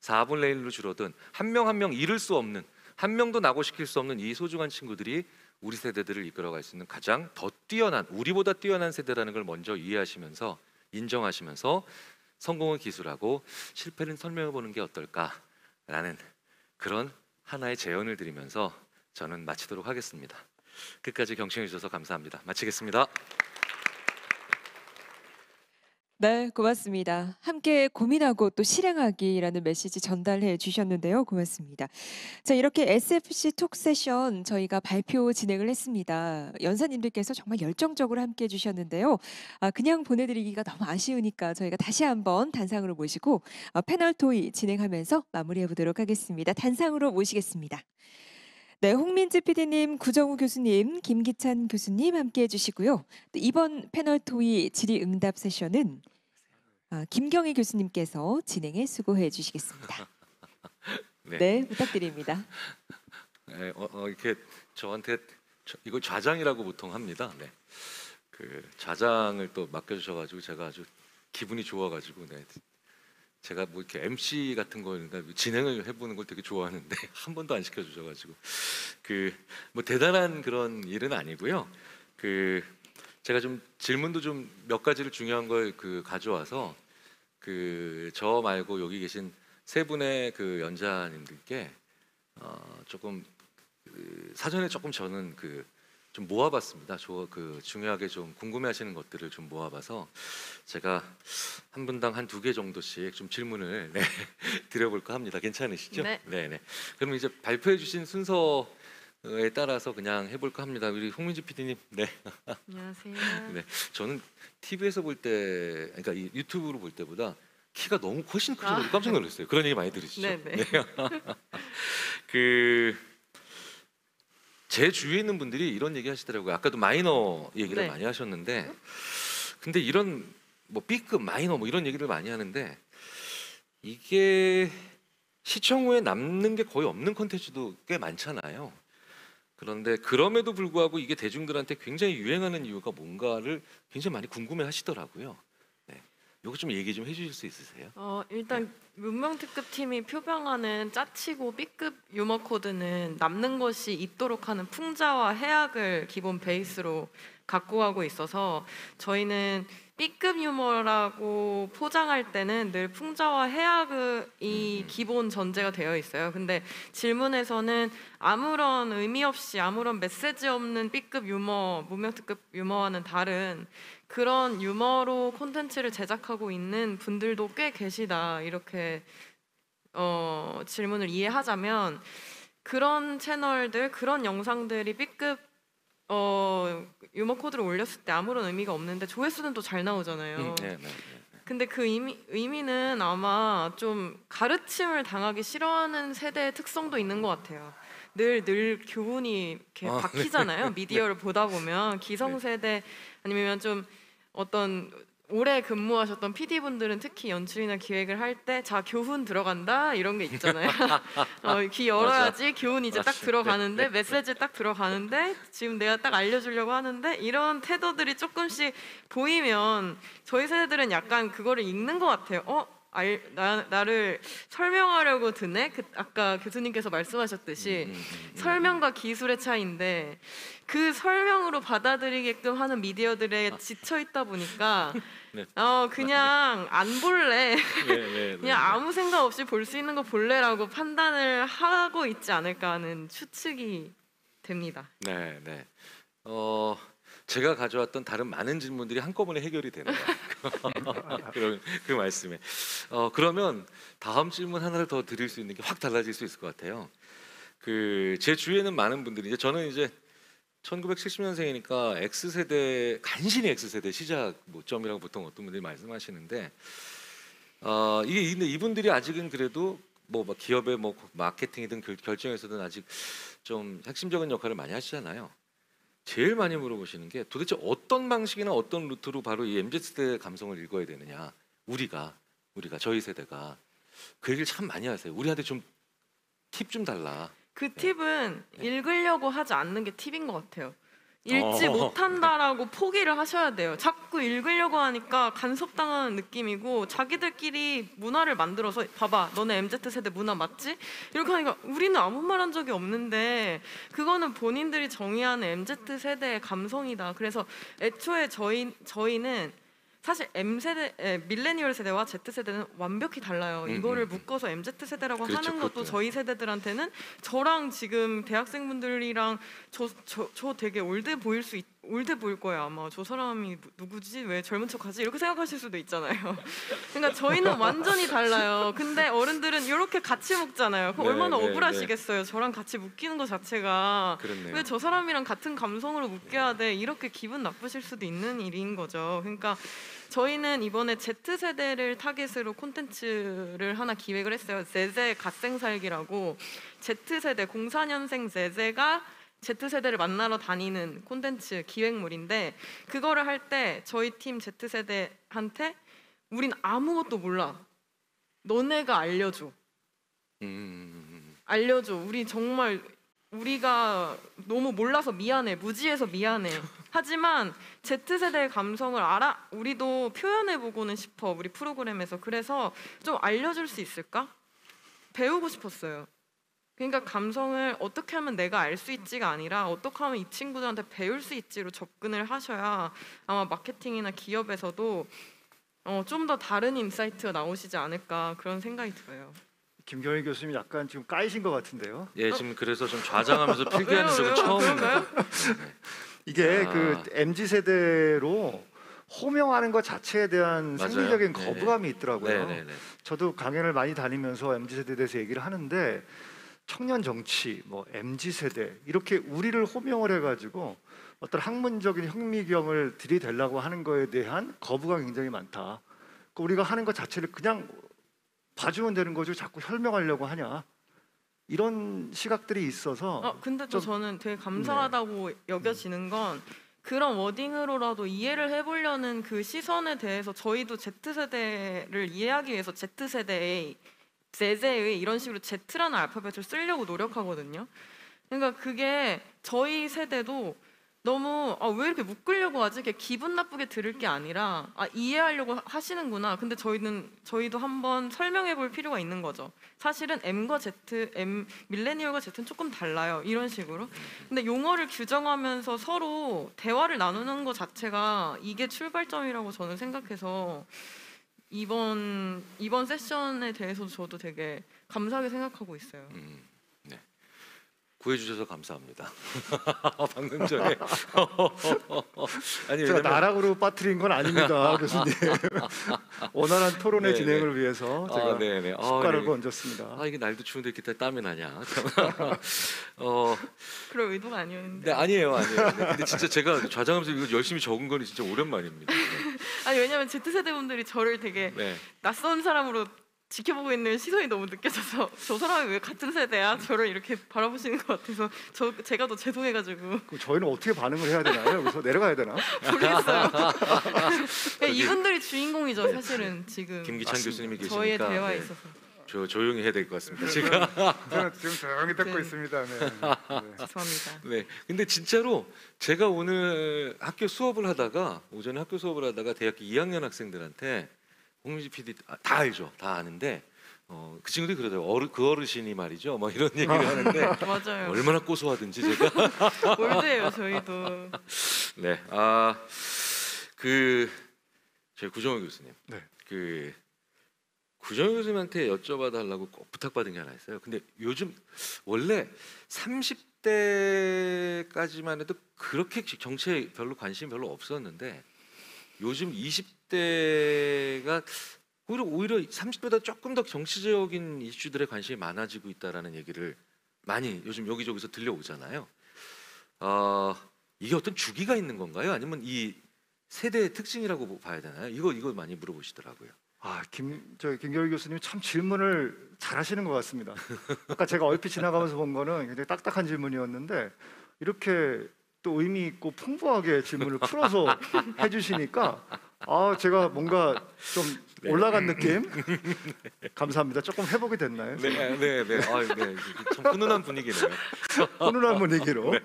4분의 1로 줄어든 한 명 한 명 잃을 수 없는 한 명도 낙오시킬 수 없는 이 소중한 친구들이 우리 세대들을 이끌어갈 수 있는 가장 더 뛰어난 우리보다 뛰어난 세대라는 걸 먼저 이해하시면서 인정하시면서 성공을 기술하고 실패는 설명해 보는 게 어떨까라는 그런 하나의 제언을 드리면서 저는 마치도록 하겠습니다. 끝까지 경청해 주셔서 감사합니다. 마치겠습니다. 네, 고맙습니다. 함께 고민하고 또 실행하기라는 메시지 전달해 주셨는데요. 고맙습니다. 자, 이렇게 SFC 톡 세션 저희가 발표 진행을 했습니다. 연사님들께서 정말 열정적으로 함께 해 주셨는데요. 아, 그냥 보내드리기가 너무 아쉬우니까 저희가 다시 한번 단상으로 모시고 아, 패널 토이 진행하면서 마무리해 보도록 하겠습니다. 단상으로 모시겠습니다. 네, 홍민지 PD님, 구정우 교수님, 김기찬 교수님 함께 해주시고요. 이번 패널 토의 질의응답 세션은 아, 김경희 교수님께서 진행에 수고해 주시겠습니다. [LAUGHS] 네. 네, 부탁드립니다. [LAUGHS] 네, 어, 어, 이렇게 저한테 저, 이거 좌장이라고 보통 합니다. 네. 그 좌장을 또 맡겨주셔가지고 제가 아주 기분이 좋아가지고 네, 제가 뭐 이렇게 MC 같은 거니까 진행을 해보는 걸 되게 좋아하는데 [LAUGHS] 한 번도 안 시켜주셔가지고 그 뭐 대단한 그런 일은 아니고요. 그 제가 좀 질문도 좀 몇 가지를 중요한 걸 그 가져와서 그 저 말고 여기 계신 세 분의 그 연자님들께 어 조금 그 사전에 조금 저는 그좀 모아봤습니다. 저그 중요하게 좀 궁금해하시는 것들을 좀 모아봐서 제가 한 분당 한 두 개 정도씩 좀 질문을 [LAUGHS] 네, 드려볼까 합니다. 괜찮으시죠? 네. 네 그럼 이제 발표해주신 순서에 따라서 그냥 해볼까 합니다. 우리 홍민지 PD님. 네. 안녕하세요. [LAUGHS] 네. 저는 TV에서 볼 때, 그러니까 유튜브로 볼 때보다 키가 너무 훨씬 크셔 아. 깜짝 놀랐어요. 그런 얘기 많이 들으시죠? [LAUGHS] 네네. 네. 그제 주위에 있는 분들이 이런 얘기 하시더라고요. 아까도 마이너 얘기를 네. 많이 하셨는데 근데 이런 뭐 B급 마이너 뭐 이런 얘기를 많이 하는데 이게 시청 후에 남는 게 거의 없는 컨텐츠도 꽤 많잖아요. 그런데 그럼에도 불구하고 이게 대중들한테 굉장히 유행하는 이유가 뭔가를 굉장히 많이 궁금해 하시더라고요. 요거 좀 얘기 좀 해주실 수 있으세요? 어, 일단 네. 문명특급 팀이 표방하는 짜치고 B급 유머 코드는 남는 것이 있도록 하는 풍자와 해악을 기본 베이스로 갖고 가고 있어서 저희는 B급 유머라고 포장할 때는 늘 풍자와 해악이 기본 전제가 되어 있어요. 근데 질문에서는 아무런 의미 없이 아무런 메시지 없는 B급 유머, 무명특급 유머와는 다른 그런 유머로 콘텐츠를 제작하고 있는 분들도 꽤 계시다. 이렇게 어, 질문을 이해하자면 그런 채널들, 그런 영상들이 B급 어, 유머 코드를 올렸을 때 아무런 의미가 없는데 조회수는 또 잘 나오잖아요. 음, 네, 네, 네, 근데 그 의미, 의미는 아마 좀 가르침을 당하기 싫어하는 세대의 특성도 있는 것 같아요. 늘 늘 교훈이 이렇게 아, 박히잖아요. [LAUGHS] 미디어를 보다 보면 기성세대 아니면 좀 어떤 오래 근무하셨던 PD분들은 특히 연출이나 기획을 할 때 자 교훈 들어간다 이런 게 있잖아요. [LAUGHS] 어, 귀 열어야지 교훈 이제 딱 들어가는데 네. 메시지 딱 들어가는데 지금 내가 딱 알려주려고 하는데 이런 태도들이 조금씩 보이면 저희 세대들은 약간 그거를 읽는 것 같아요. 어? 알, 나, 나를 설명하려고 드네? 그, 아까 교수님께서 말씀하셨듯이 음, 음, 음, 설명과 기술의 차이인데 그 설명으로 받아들이게끔 하는 미디어들에 아. 지쳐 있다 보니까 [LAUGHS] 네. 어 그냥 안 볼래. 네, 네, 네, 네, 그냥 아무 생각 없이 볼 수 있는 거 볼래라고 판단을 하고 있지 않을까 하는 추측이 됩니다. 네, 네. 어 제가 가져왔던 다른 많은 질문들이 한꺼번에 해결이 되네 [LAUGHS] 그런 그 말씀에. 어 그러면 다음 질문 하나를 더 드릴 수 있는 게 확 달라질 수 있을 것 같아요. 그 제 주위에는 많은 분들이 이제 저는 이제 1970년생이니까 X세대 간신히 X세대 시작 모점이라고 뭐 보통 어떤 분들이 말씀하시는데 어, 이게 근데 이분들이 아직은 그래도 뭐, 뭐 기업의 뭐 마케팅이든 결정에서든 아직 좀 핵심적인 역할을 많이 하시잖아요. 제일 많이 물어보시는 게 도대체 어떤 방식이나 어떤 루트로 바로 이 MZ 세대의 감성을 읽어야 되느냐. 우리가 우리가 저희 세대가 그 얘기를 참 많이 하세요. 우리한테 좀 팁좀 좀 달라. 그 팁은 네. 읽으려고 하지 않는 게 팁인 것 같아요. 어. 읽지 어. [LAUGHS] 못한다라고 포기를 하셔야 돼요. 자꾸 읽으려고 하니까 간섭당하는 느낌이고 자기들끼리 문화를 만들어서 봐봐 너네 MZ 세대 문화 맞지? 이렇게 하니까 우리는 아무 말한 적이 없는데 그거는 본인들이 정의하는 MZ 세대의 감성이다. 그래서 애초에 저희 저희는 사실 M 세대 에, 밀레니얼 세대와 Z 세대는 완벽히 달라요. 음, 이거를 음. 음. 묶어서 MZ 세대라고 그렇죠, 하는 것도 그것도 그렇죠. 저희 세대들한테는 저랑 지금 대학생분들이랑 저저저 되게 올드 보일 수 있. 올드 보일 거예요 아마 저 사람이 누구지 왜 젊은 척하지 이렇게 생각하실 수도 있잖아요 [LAUGHS] 그러니까 저희는 완전히 달라요 근데 어른들은 이렇게 같이 묵잖아요 네, 얼마나 네, 억울하시겠어요 네. 저랑 같이 묵히는 것 자체가 왜 저 사람이랑 같은 감성으로 묵혀야 네. 돼 이렇게 기분 나쁘실 수도 있는 일인 거죠 그러니까 저희는 이번에 Z세대를 타겟으로 콘텐츠를 하나 기획을 했어요. 제제 갓생살기라고 Z세대 04년생 제제가 Z세대를 만나러 다니는 콘텐츠 기획물인데 그거를 할 때 저희 팀 Z세대한테 우린 아무것도 몰라. 너네가 알려줘. 음. 알려줘. 우리 정말 우리가 너무 몰라서 미안해. 무지해서 미안해. [LAUGHS] 하지만 Z세대의 감성을 알아. 우리도 표현해 보고는 싶어. 우리 프로그램에서. 그래서 좀 알려 줄수 있을까? 배우고 싶었어요. 그러니까 감성을 어떻게 하면 내가 알 수 있지가 아니라 어떻게 하면 이 친구들한테 배울 수 있지로 접근을 하셔야 아마 마케팅이나 기업에서도 어, 좀더 다른 인사이트가 나오시지 않을까 그런 생각이 들어요. 김경희 교수님 약간 지금 까이신 것 같은데요. 예, 지금 그래서 좀 좌장하면서 [LAUGHS] 필기하는 적은 처음인가요? 네. 이게 아. 그 mz 세대로 호명하는 것 자체에 대한 맞아요. 생리적인 네. 거부감이 있더라고요. 네네네. 네, 저도 강연을 많이 다니면서 mz 세대에 대해서 얘기를 하는데 청년 정치, 뭐 MZ 세대 이렇게 우리를 호명을 해가지고 어떤 학문적인 혁미경을 들이대려고 하는 거에 대한 거부가 굉장히 많다. 그러니까 우리가 하는 것 자체를 그냥 봐주면 되는 거죠. 자꾸 설명하려고 하냐. 이런 시각들이 있어서. 아, 근데 또 좀, 저는 되게 네. 감사하다고 네. 여겨지는 음. 건 그런 워딩으로라도 이해를 해보려는 그 시선에 대해서 저희도 Z세대를 이해하기 위해서 Z세대의 제제의 이런 식으로 Z라는 알파벳을 쓰려고 노력하거든요. 그러니까 그게 저희 세대도 너무 아, 왜 이렇게 묶으려고 하지? 이렇게 기분 나쁘게 들을 게 아니라 아, 이해하려고 하시는구나. 근데 저희는 저희도 한번 설명해 볼 필요가 있는 거죠. 사실은 M과 Z, M 밀레니얼과 Z는 조금 달라요. 이런 식으로. 근데 용어를 규정하면서 서로 대화를 나누는 것 자체가 이게 출발점이라고 저는 생각해서 이번 이번 세션에 대해서 저도 되게 감사하게 생각하고 있어요. 음. 구해주셔서 감사합니다. [LAUGHS] 방금 전에 [LAUGHS] 아니 제가 나락으로 빠뜨린 건 아닙니다, [LAUGHS] 교수님. 원활한 토론의 네네. 진행을 위해서 아, 제가 아, 네네. 숟가락을 아, 얹었습니다. 아 이게 날도 추운데 기타 땀이 나냐? 어, 그런 의도가 아니었는데. 네, 아니에요, 아니에요. 네, 근데 진짜 제가 좌장하면서 이거 열심히 적은 건 진짜 오랜만입니다. 아니 왜냐하면 Z 세대 분들이 저를 되게 네. 낯선 사람으로 지켜보고 있는 시선이 너무 느껴져서 [LAUGHS] 저 사람이 왜 같은 세대야? 저를 이렇게 바라보시는 것 같아서 저 제가 더 죄송해가지고 그럼 저희는 어떻게 반응을 해야 되나요? 여기서 내려가야 되나? 모르겠어요. [LAUGHS] 이분들이 주인공이죠 사실은 지금 김기찬 교수님이 계시니까 저희의 대화에 네. 있어서 저 조용히 해야 될 것 같습니다. 제가 네, 저는 지금 [LAUGHS] 조용히 듣고 네. 있습니다. 네. 네. 죄송합니다. 네. 근데 진짜로 제가 오늘 학교 수업을 하다가 오전에 학교 수업을 하다가 대학교 2학년 학생들한테 홍민지 PD 다 알죠. 다 아는데 어, 그 친구들이 그러더라고요. 어르, 그 어르신이 말이죠. 뭐 이런 [LAUGHS] 얘기를 하는데 맞아요. 얼마나 고소하든지 제가 올드예요 [LAUGHS] 저희도. [LAUGHS] 네. 아, 그 저희 구정호 교수님. 네. 그 구정호 교수님한테 여쭤봐 달라고 꼭 부탁받은 게 하나 있어요. 근데 요즘 원래 30대까지만 해도 그렇게 정치에 별로 관심이 별로 없었는데 요즘 20대 20대가 오히려, 오히려 30대보다 조금 더 정치적인 이슈들에 관심이 많아지고 있다라는 얘기를 많이 요즘 여기저기서 들려오잖아요. 어, 이게 어떤 주기가 있는 건가요? 아니면 이 세대의 특징이라고 봐야 되나요? 이거 이거 많이 물어보시더라고요. 아, 김, 저 김결 교수님 참 질문을 잘 하시는 것 같습니다. 아까 제가 얼핏 지나가면서 본 거는 굉장히 딱딱한 질문이었는데 이렇게 또 의미 있고 풍부하게 질문을 풀어서 [LAUGHS] 해주시니까 아 제가 뭔가 좀 네. 올라간 음. 느낌 [LAUGHS] 감사합니다. 조금 회복이 됐나요? 네, 네, 네. 아, 네. 좀 훈훈한 분위기네요. [LAUGHS] 훈훈한 분위기로. 네.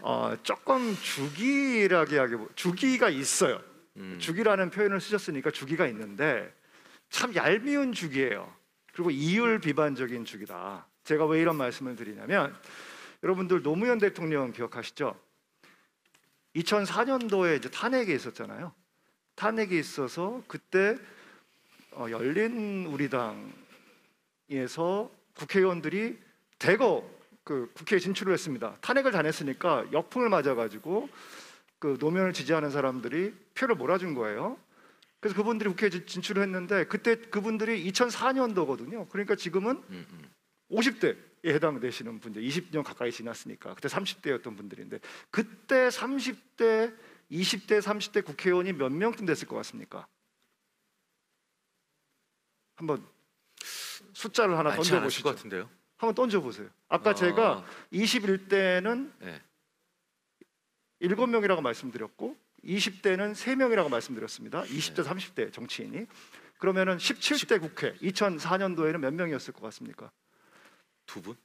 어, 조금 주기라기 하기 주기가 있어요. 음. 주기라는 표현을 쓰셨으니까 주기가 있는데 참 얄미운 주기예요. 그리고 이율 음. 비반적인 주기다. 제가 왜 이런 말씀을 드리냐면 여러분들 노무현 대통령 기억하시죠? 2004년도에 이제 탄핵에 있었잖아요. 탄핵에 있어서 그때 어, 열린 우리당에서 국회의원들이 대거 그 국회에 진출을 했습니다. 탄핵을 당했으니까 역풍을 맞아가지고 그 노면을 지지하는 사람들이 표를 몰아준 거예요. 그래서 그분들이 국회에 진출을 했는데 그때 그분들이 2004년도거든요. 그러니까 지금은 50대에 음, 음. 해당되시는 분들, 20년 가까이 지났으니까 그때 30대였던 분들인데 그때 30대 20대, 30대 국회의원이 몇 명쯤 됐을 것 같습니까? 한번 숫자를 하나 아, 던져 보시죠. 같은데요. 한번 던져 보세요. 아까 아... 제가 21대는 네. 7명이라고 말씀드렸고 20대는 3명이라고 말씀드렸습니다. 20대, 네. 30대 정치인이. 그러면은 17대 10... 국회 2004년도에는 몇 명이었을 것 같습니까? 두 분?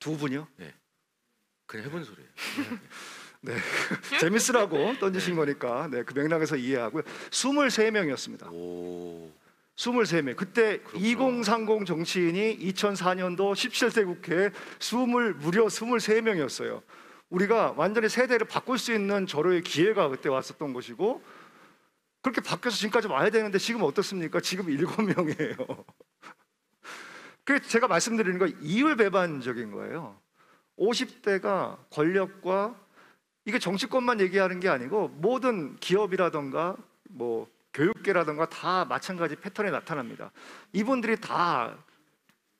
두 분이요? 네. 그냥 해보 소리예요. [LAUGHS] 네. [LAUGHS] 네. 재밌으라고 던지신 네. 거니까 네, 그 맥락에서 이해하고요. 23명이었습니다. 오. 23명. 그때 그렇구나. 2030 정치인이 2004년도 17세 국회에 20 무려 23명이었어요. 우리가 완전히 세대를 바꿀 수 있는 절호의 기회가 그때 왔었던 것이고 그렇게 바뀌어서 지금까지 와야 되는데 지금 어떻습니까? 지금 7명이에요. [LAUGHS] 그 제가 말씀드리는 건 이율 배반적인 거예요. 50대가 권력과 이게 정치권만 얘기하는 게 아니고 모든 기업이라든가뭐교육계라든가다 마찬가지 패턴에 나타납니다. 이분들이 다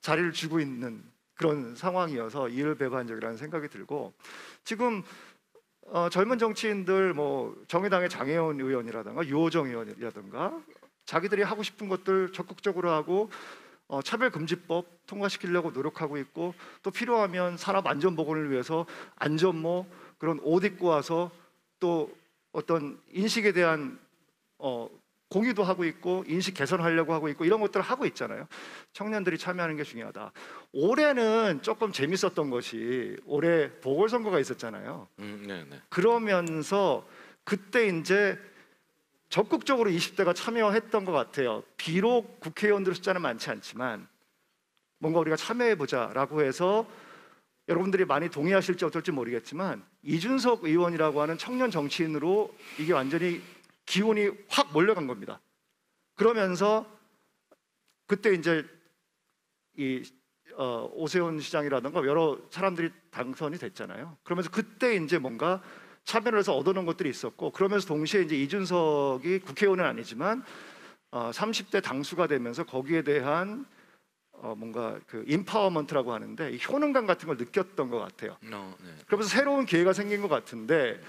자리를 쥐고 있는 그런 상황이어서 이를 배반 적이라는 생각이 들고 지금 어, 젊은 정치인들 뭐 정의당의 장혜원 의원이라든가 유호정 의원이라든가 자기들이 하고 싶은 것들 적극적으로 하고 어, 차별금지법 통과시키려고 노력하고 있고 또 필요하면 산업안전보건을 위해서 안전모 그런 옷 입고 와서 또 어떤 인식에 대한 어, 공유도 하고 있고 인식 개선하려고 하고 있고 이런 것들을 하고 있잖아요. 청년들이 참여하는 게 중요하다. 올해는 조금 재밌었던 것이 올해 보궐선거가 있었잖아요. 음, 네, 네. 그러면서 그때 이제 적극적으로 20대가 참여했던 것 같아요. 비록 국회의원들 숫자는 많지 않지만 뭔가 우리가 참여해 보자라고 해서 여러분들이 많이 동의하실지 어떨지 모르겠지만 이준석 의원이라고 하는 청년 정치인으로 이게 완전히 기운이 확 몰려간 겁니다. 그러면서 그때 이제 이 어, 오세훈 시장이라든가 여러 사람들이 당선이 됐잖아요. 그러면서 그때 이제 뭔가 차여를 해서 얻어놓은 것들이 있었고 그러면서 동시에 이제 이준석이 국회의원은 아니지만 어, 30대 당수가 되면서 거기에 대한 어, 뭔가 그 인파워먼트라고 하는데 효능감 같은 걸 느꼈던 것 같아요. No, 네. 그러면서 새로운 기회가 생긴 것 같은데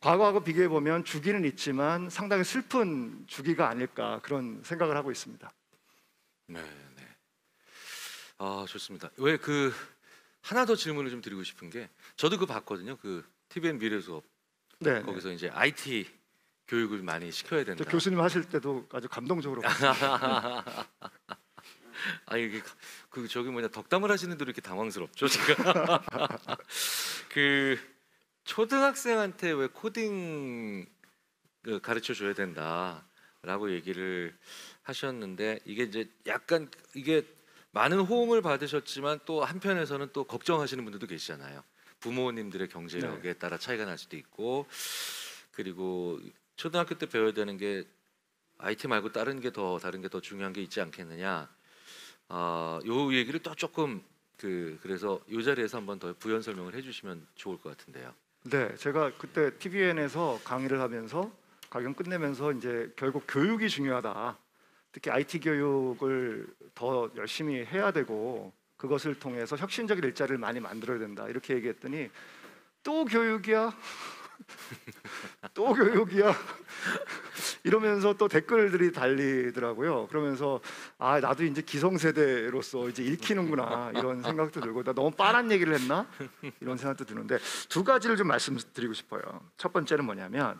과거하고 비교해 보면 주기는 있지만 상당히 슬픈 주기가 아닐까 그런 생각을 하고 있습니다. 네, 네. 아 좋습니다. 왜 그 하나 더 질문을 좀 드리고 싶은 게 저도 그 봤거든요. 그 TVN 미래 수업. 네, 네. 거기서 네. 이제 IT 교육을 많이 시켜야 된다. 교수님 하실 때도 아주 감동적으로. [LAUGHS] [LAUGHS] 아 이게 그 저기 뭐냐 덕담을 하시는데도 이렇게 당황스럽죠 제가 [LAUGHS] 그 초등학생한테 왜 코딩 그 가르쳐 줘야 된다라고 얘기를 하셨는데 이게 이제 약간 이게 많은 호응을 받으셨지만 또 한편에서는 또 걱정하시는 분들도 계시잖아요. 부모님들의 경제력에 네. 따라 차이가 날 수도 있고 그리고 초등학교 때 배워야 되는 게 IT 말고 다른 게 더 다른 게 더 중요한 게 있지 않겠느냐 아, 요 얘기를 또 조금 그 그래서 요 자리에서 한번 더 부연 설명을 해주시면 좋을 것 같은데요. 네, 제가 그때 TVN에서 강의를 하면서 강연 끝내면서 이제 결국 교육이 중요하다. 특히 IT 교육을 더 열심히 해야 되고 그것을 통해서 혁신적인 일자리를 많이 만들어야 된다. 이렇게 얘기했더니 또 교육이야? 또 교육이야. 이러면서 또 댓글들이 달리더라고요. 그러면서 아 나도 이제 기성세대로서 이제 읽히는구나 이런 생각도 들고 나 너무 빠른 얘기를 했나 이런 생각도 드는데 두 가지를 좀 말씀드리고 싶어요. 첫 번째는 뭐냐면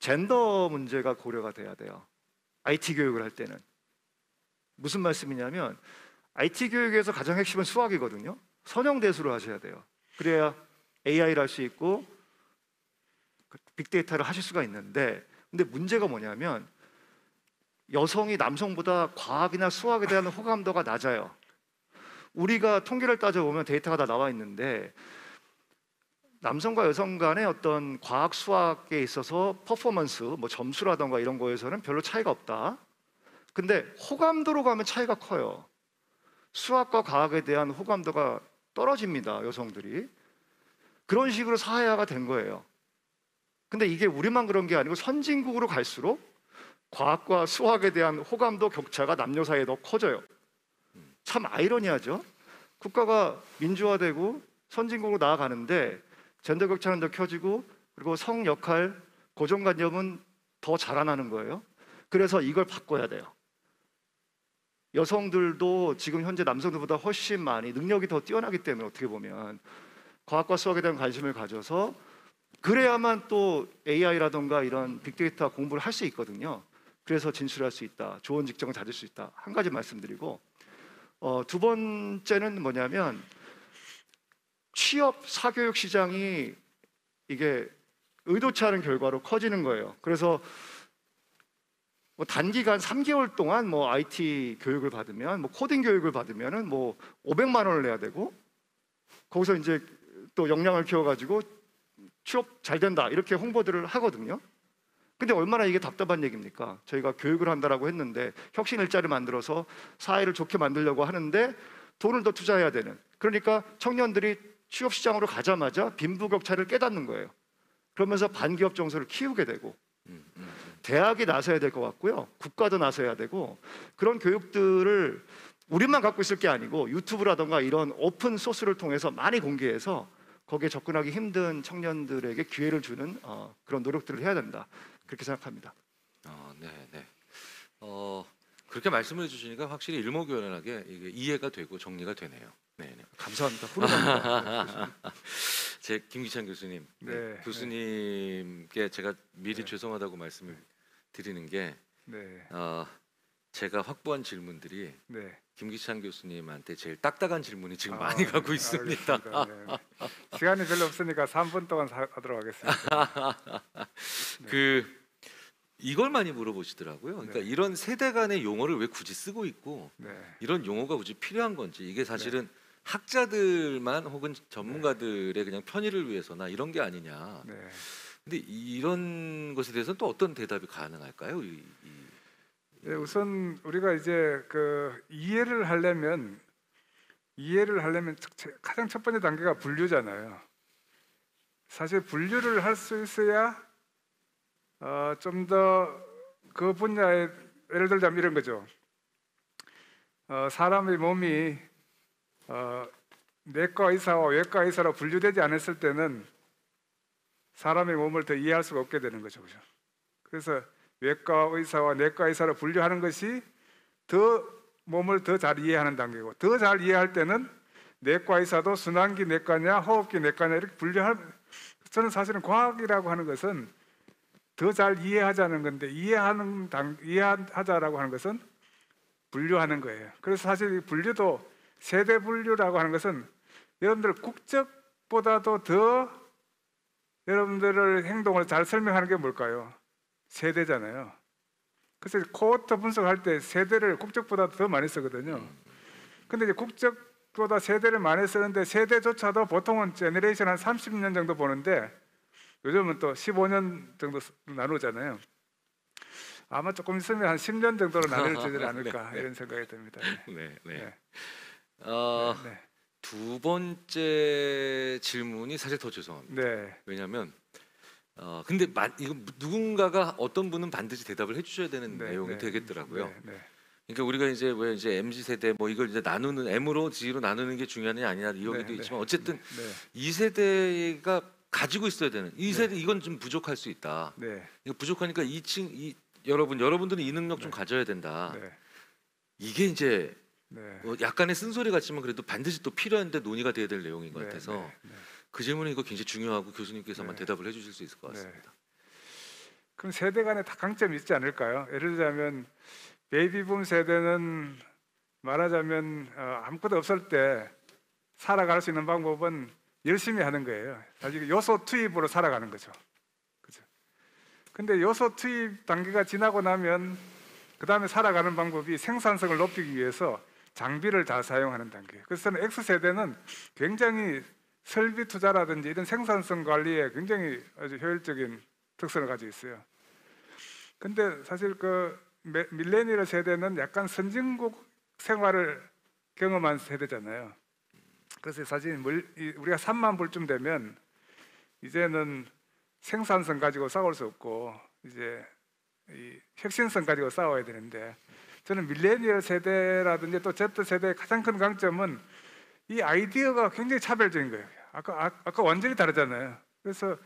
젠더 문제가 고려가 돼야 돼요. IT 교육을 할 때는 무슨 말씀이냐면 IT 교육에서 가장 핵심은 수학이거든요. 선형 대수로 하셔야 돼요. 그래야 AI를 할 수 있고 그 빅데이터를 하실 수가 있는데 근데 문제가 뭐냐면 여성이 남성보다 과학이나 수학에 대한 호감도가 낮아요. 우리가 통계를 따져보면 데이터가 다 나와 있는데 남성과 여성 간의 어떤 과학 수학에 있어서 퍼포먼스, 뭐 점수라던가 이런 거에서는 별로 차이가 없다. 근데 호감도로 가면 차이가 커요. 수학과 과학에 대한 호감도가 떨어집니다, 여성들이. 그런 식으로 사회화가 된 거예요. 근데 이게 우리만 그런 게 아니고 선진국으로 갈수록 과학과 수학에 대한 호감도 격차가 남녀 사이에 더 커져요. 참 아이러니하죠. 국가가 민주화되고 선진국으로 나아가는데 젠더 격차는 더 켜지고 그리고 성 역할 고정관념은 더 자라나는 거예요. 그래서 이걸 바꿔야 돼요. 여성들도 지금 현재 남성들보다 훨씬 많이 능력이 더 뛰어나기 때문에 어떻게 보면 과학과 수학에 대한 관심을 가져서 그래야만 또 a i 라든가 이런 빅데이터 공부를 할 수 있거든요. 그래서 진출할 수 있다. 좋은 직장을 찾을 수 있다. 한 가지 말씀드리고 어, 두 번째는 뭐냐면 취업 사교육 시장이 이게 의도치 않은 결과로 커지는 거예요. 그래서 뭐 단기간 3개월 동안 뭐 IT 교육을 받으면 뭐 코딩 교육을 받으면은 뭐 500만 원을 내야 되고 거기서 이제 또 역량을 키워가지고 취업 잘 된다 이렇게 홍보들을 하거든요. 근데 얼마나 이게 답답한 얘기입니까? 저희가 교육을 한다라고 했는데 혁신 일자를 만들어서 사회를 좋게 만들려고 하는데 돈을 더 투자해야 되는. 그러니까 청년들이 취업 시장으로 가자마자 빈부격차를 깨닫는 거예요. 그러면서 반기업 정서를 키우게 되고 대학이 나서야 될 것 같고요. 국가도 나서야 되고 그런 교육들을 우리만 갖고 있을 게 아니고 유튜브라던가 이런 오픈 소스를 통해서 많이 공개해서 거기에 접근하기 힘든 청년들에게 기회를 주는 어, 그런 노력들을 해야 된다. 그렇게 생각합니다. 어, 네, 네. 어, 그렇게 말씀을 해주시니까 확실히 일목요연하게 이해가 되고 정리가 되네요. 네, 네. 감사합니다. 훌륭합니다. [LAUGHS] 제 김기찬 교수님, 네, 네. 교수님께 제가 미리 네. 죄송하다고 말씀을 네. 드리는 게, 네. 어, 제가 확보한 질문들이 김기찬 교수님한테 제일 딱딱한 질문이 지금 아, 많이 가고 네, 있습니다. 네. 시간이 별로 없으니까 3분 동안 하도록 하겠습니다. [LAUGHS] 네. 그 이걸 많이 물어보시더라고요. 그러니까 네. 이런 세대 간의 용어를 왜 굳이 쓰고 있고 네. 이런 용어가 굳이 필요한 건지 이게 사실은 네. 학자들만 혹은 전문가들의 그냥 편의를 위해서나 이런 게 아니냐. 근데 이런 것에 대해서또 어떤 대답이 가능할까요? 이, 이 예, 우선 우리가 이제 그 이해를 하려면 이해를 하려면 가장 첫 번째 단계가 분류잖아요. 사실 분류를 할 수 있어야 어, 좀더 그 분야에 예를 들자면 이런 거죠. 어, 사람의 몸이 어, 내과 의사와 외과 의사로 분류되지 않았을 때는 사람의 몸을 더 이해할 수가 없게 되는 거죠. 그죠? 그래서 외과 의사와 내과 의사를 분류하는 것이 더 몸을 더 잘 이해하는 단계고 더 잘 이해할 때는 내과 의사도 순환기 내과냐 호흡기 내과냐 이렇게 분류할 저는 사실은 과학이라고 하는 것은 더 잘 이해하자는 건데 이해하는 당, 이해하자라고 하는 것은 분류하는 거예요. 그래서 사실 이 분류도 세대 분류라고 하는 것은 여러분들 국적보다도 더 여러분들을 행동을 잘 설명하는 게 뭘까요? 세대잖아요. 그래서 코어트 분석할 때 세대를 국적보다 더 많이 쓰거든요. 근데 이제 국적보다 세대를 많이 쓰는데 세대조차도 보통은 제네레이션 한 30년 정도 보는데 요즘은 또 15년 정도 나누잖아요. 아마 조금 있으면 한 10년 정도로 나눌지 않을까 [LAUGHS] 네, 이런 생각이 듭니다. 네, 네. 네. 네. 어, 네, 네. 두 번째 질문이 사실 더 죄송합니다. 네. 왜냐하면 어 근데 마, 이거 누군가가 어떤 분은 반드시 대답을 해주셔야 되는 네, 내용이 네. 되겠더라고요. 네, 네. 그러니까 우리가 이제 왜 뭐 이제 mz 세대 뭐 이걸 이제 나누는 m으로 g로 나누는 게 중요하냐 아니냐 이 얘기도 네, 네. 있지만 어쨌든 이 세대가 가지고 있어야 되는 이 세대 이건 좀 부족할 수 있다. 이거 부족하니까 이 층 이 여러분 여러분들은 이 능력 좀 가져야 된다. 이게 이제 뭐 약간의 쓴소리 같지만 그래도 반드시 또 필요한데 논의가 돼야 될 내용인 것 같아서. 그 질문은 이거 굉장히 중요하고 교수님께서만 네. 대답을 해주실 수 있을 것 네. 같습니다. 그럼 세대 간의 다강점이 있지 않을까요? 예를 들자면 베이비붐 세대는 말하자면 어, 아무것도 없을 때 살아갈 수 있는 방법은 열심히 하는 거예요. 사실 요소 투입으로 살아가는 거죠. 근데 요소 투입 단계가 지나고 나면 그 다음에 살아가는 방법이 생산성을 높이기 위해서 장비를 다 사용하는 단계. 그래서 X 세대는 굉장히 설비 투자라든지 이런 생산성 관리에 굉장히 아주 효율적인 특성을 가지고 있어요. 근데 사실 그 밀레니얼 세대는 약간 선진국 생활을 경험한 세대잖아요. 그래서 사실 우리가 3만 불쯤 되면 이제는 생산성 가지고 싸울 수 없고 이제 혁신성 가지고 싸워야 되는데 저는 밀레니얼 세대라든지 또 Z 세대의 가장 큰 강점은 이 아이디어가 굉장히 차별적인 거예요. 아까, 아, 아까 완전히 다르잖아요. 그래서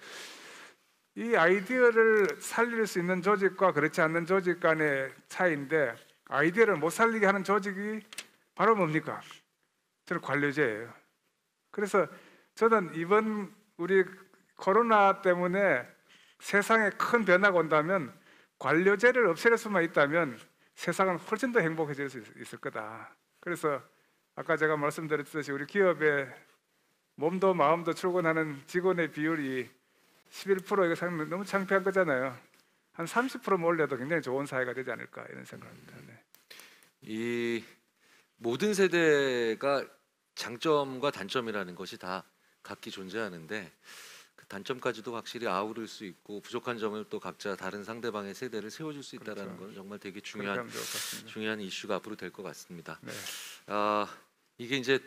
이 아이디어를 살릴 수 있는 조직과 그렇지 않는 조직 간의 차이인데 아이디어를 못 살리게 하는 조직이 바로 뭡니까? 저는 관료제예요. 그래서 저는 이번 우리 코로나 때문에 세상에 큰 변화가 온다면 관료제를 없앨 애 수만 있다면 세상은 훨씬 더 행복해질 수 있을 거다. 그래서 아까 제가 말씀드렸듯이 우리 기업의 몸도 마음도 출근하는 직원의 비율이 11% 이거 상각하 너무 창피한 거잖아요. 한 30%만 올려도 굉장히 좋은 사회가 되지 않을까 이런 생각합니다. 네. 이 모든 세대가 장점과 단점이라는 것이 다 각기 존재하는데 그 단점까지도 확실히 아우를 수 있고 부족한 점을 또 각자 다른 상대방의 세대를 세워줄 수 있다라는 그렇죠. 건 정말 되게 중요한 중요한 이슈가 앞으로 될 것 같습니다. 네. 아 이게 이제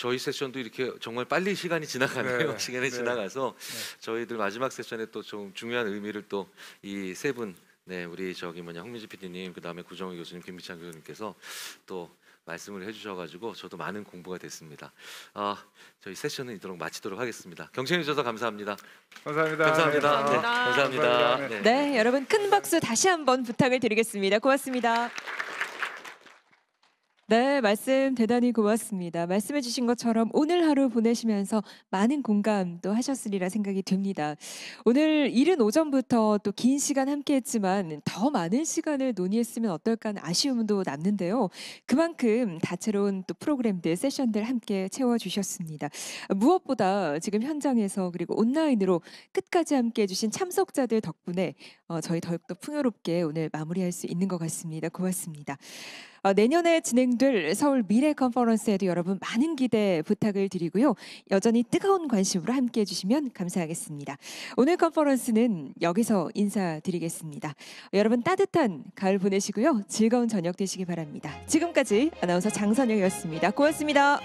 저희 세션도 이렇게 정말 빨리 시간이 지나가네요. 네, [LAUGHS] 시간이 네. 지나가서 네. 저희들 마지막 세션에 또 좀 중요한 의미를 또 이 세 분, 네 우리 저기 뭐냐 홍민지 PD님, 그 다음에 구정희 교수님, 김미창 교수님께서 또 말씀을 해주셔가지고 저도 많은 공부가 됐습니다. 아 저희 세션은 이도록 마치도록 하겠습니다. 경청해 주셔서 감사합니다. 감사합니다. 네, 감사합니다. 네, 감사합니다. 감사합니다. 네. 네, 여러분 큰 박수 다시 한번 부탁을 드리겠습니다. 고맙습니다. 네, 말씀 대단히 고맙습니다. 말씀해 주신 것처럼 오늘 하루 보내시면서 많은 공감도 하셨으리라 생각이 듭니다. 오늘 이른 오전부터 또 긴 시간 함께 했지만 더 많은 시간을 논의했으면 어떨까 하는 아쉬움도 남는데요. 그만큼 다채로운 또 프로그램들, 세션들 함께 채워주셨습니다. 무엇보다 지금 현장에서 그리고 온라인으로 끝까지 함께 해주신 참석자들 덕분에 어, 저희 더욱더 풍요롭게 오늘 마무리할 수 있는 것 같습니다. 고맙습니다. 어, 내년에 진행될 서울 미래 컨퍼런스에도 여러분 많은 기대 부탁을 드리고요. 여전히 뜨거운 관심으로 함께해 주시면 감사하겠습니다. 오늘 컨퍼런스는 여기서 인사드리겠습니다. 여러분 따뜻한 가을 보내시고요. 즐거운 저녁 되시기 바랍니다. 지금까지 아나운서 장선영이었습니다. 고맙습니다.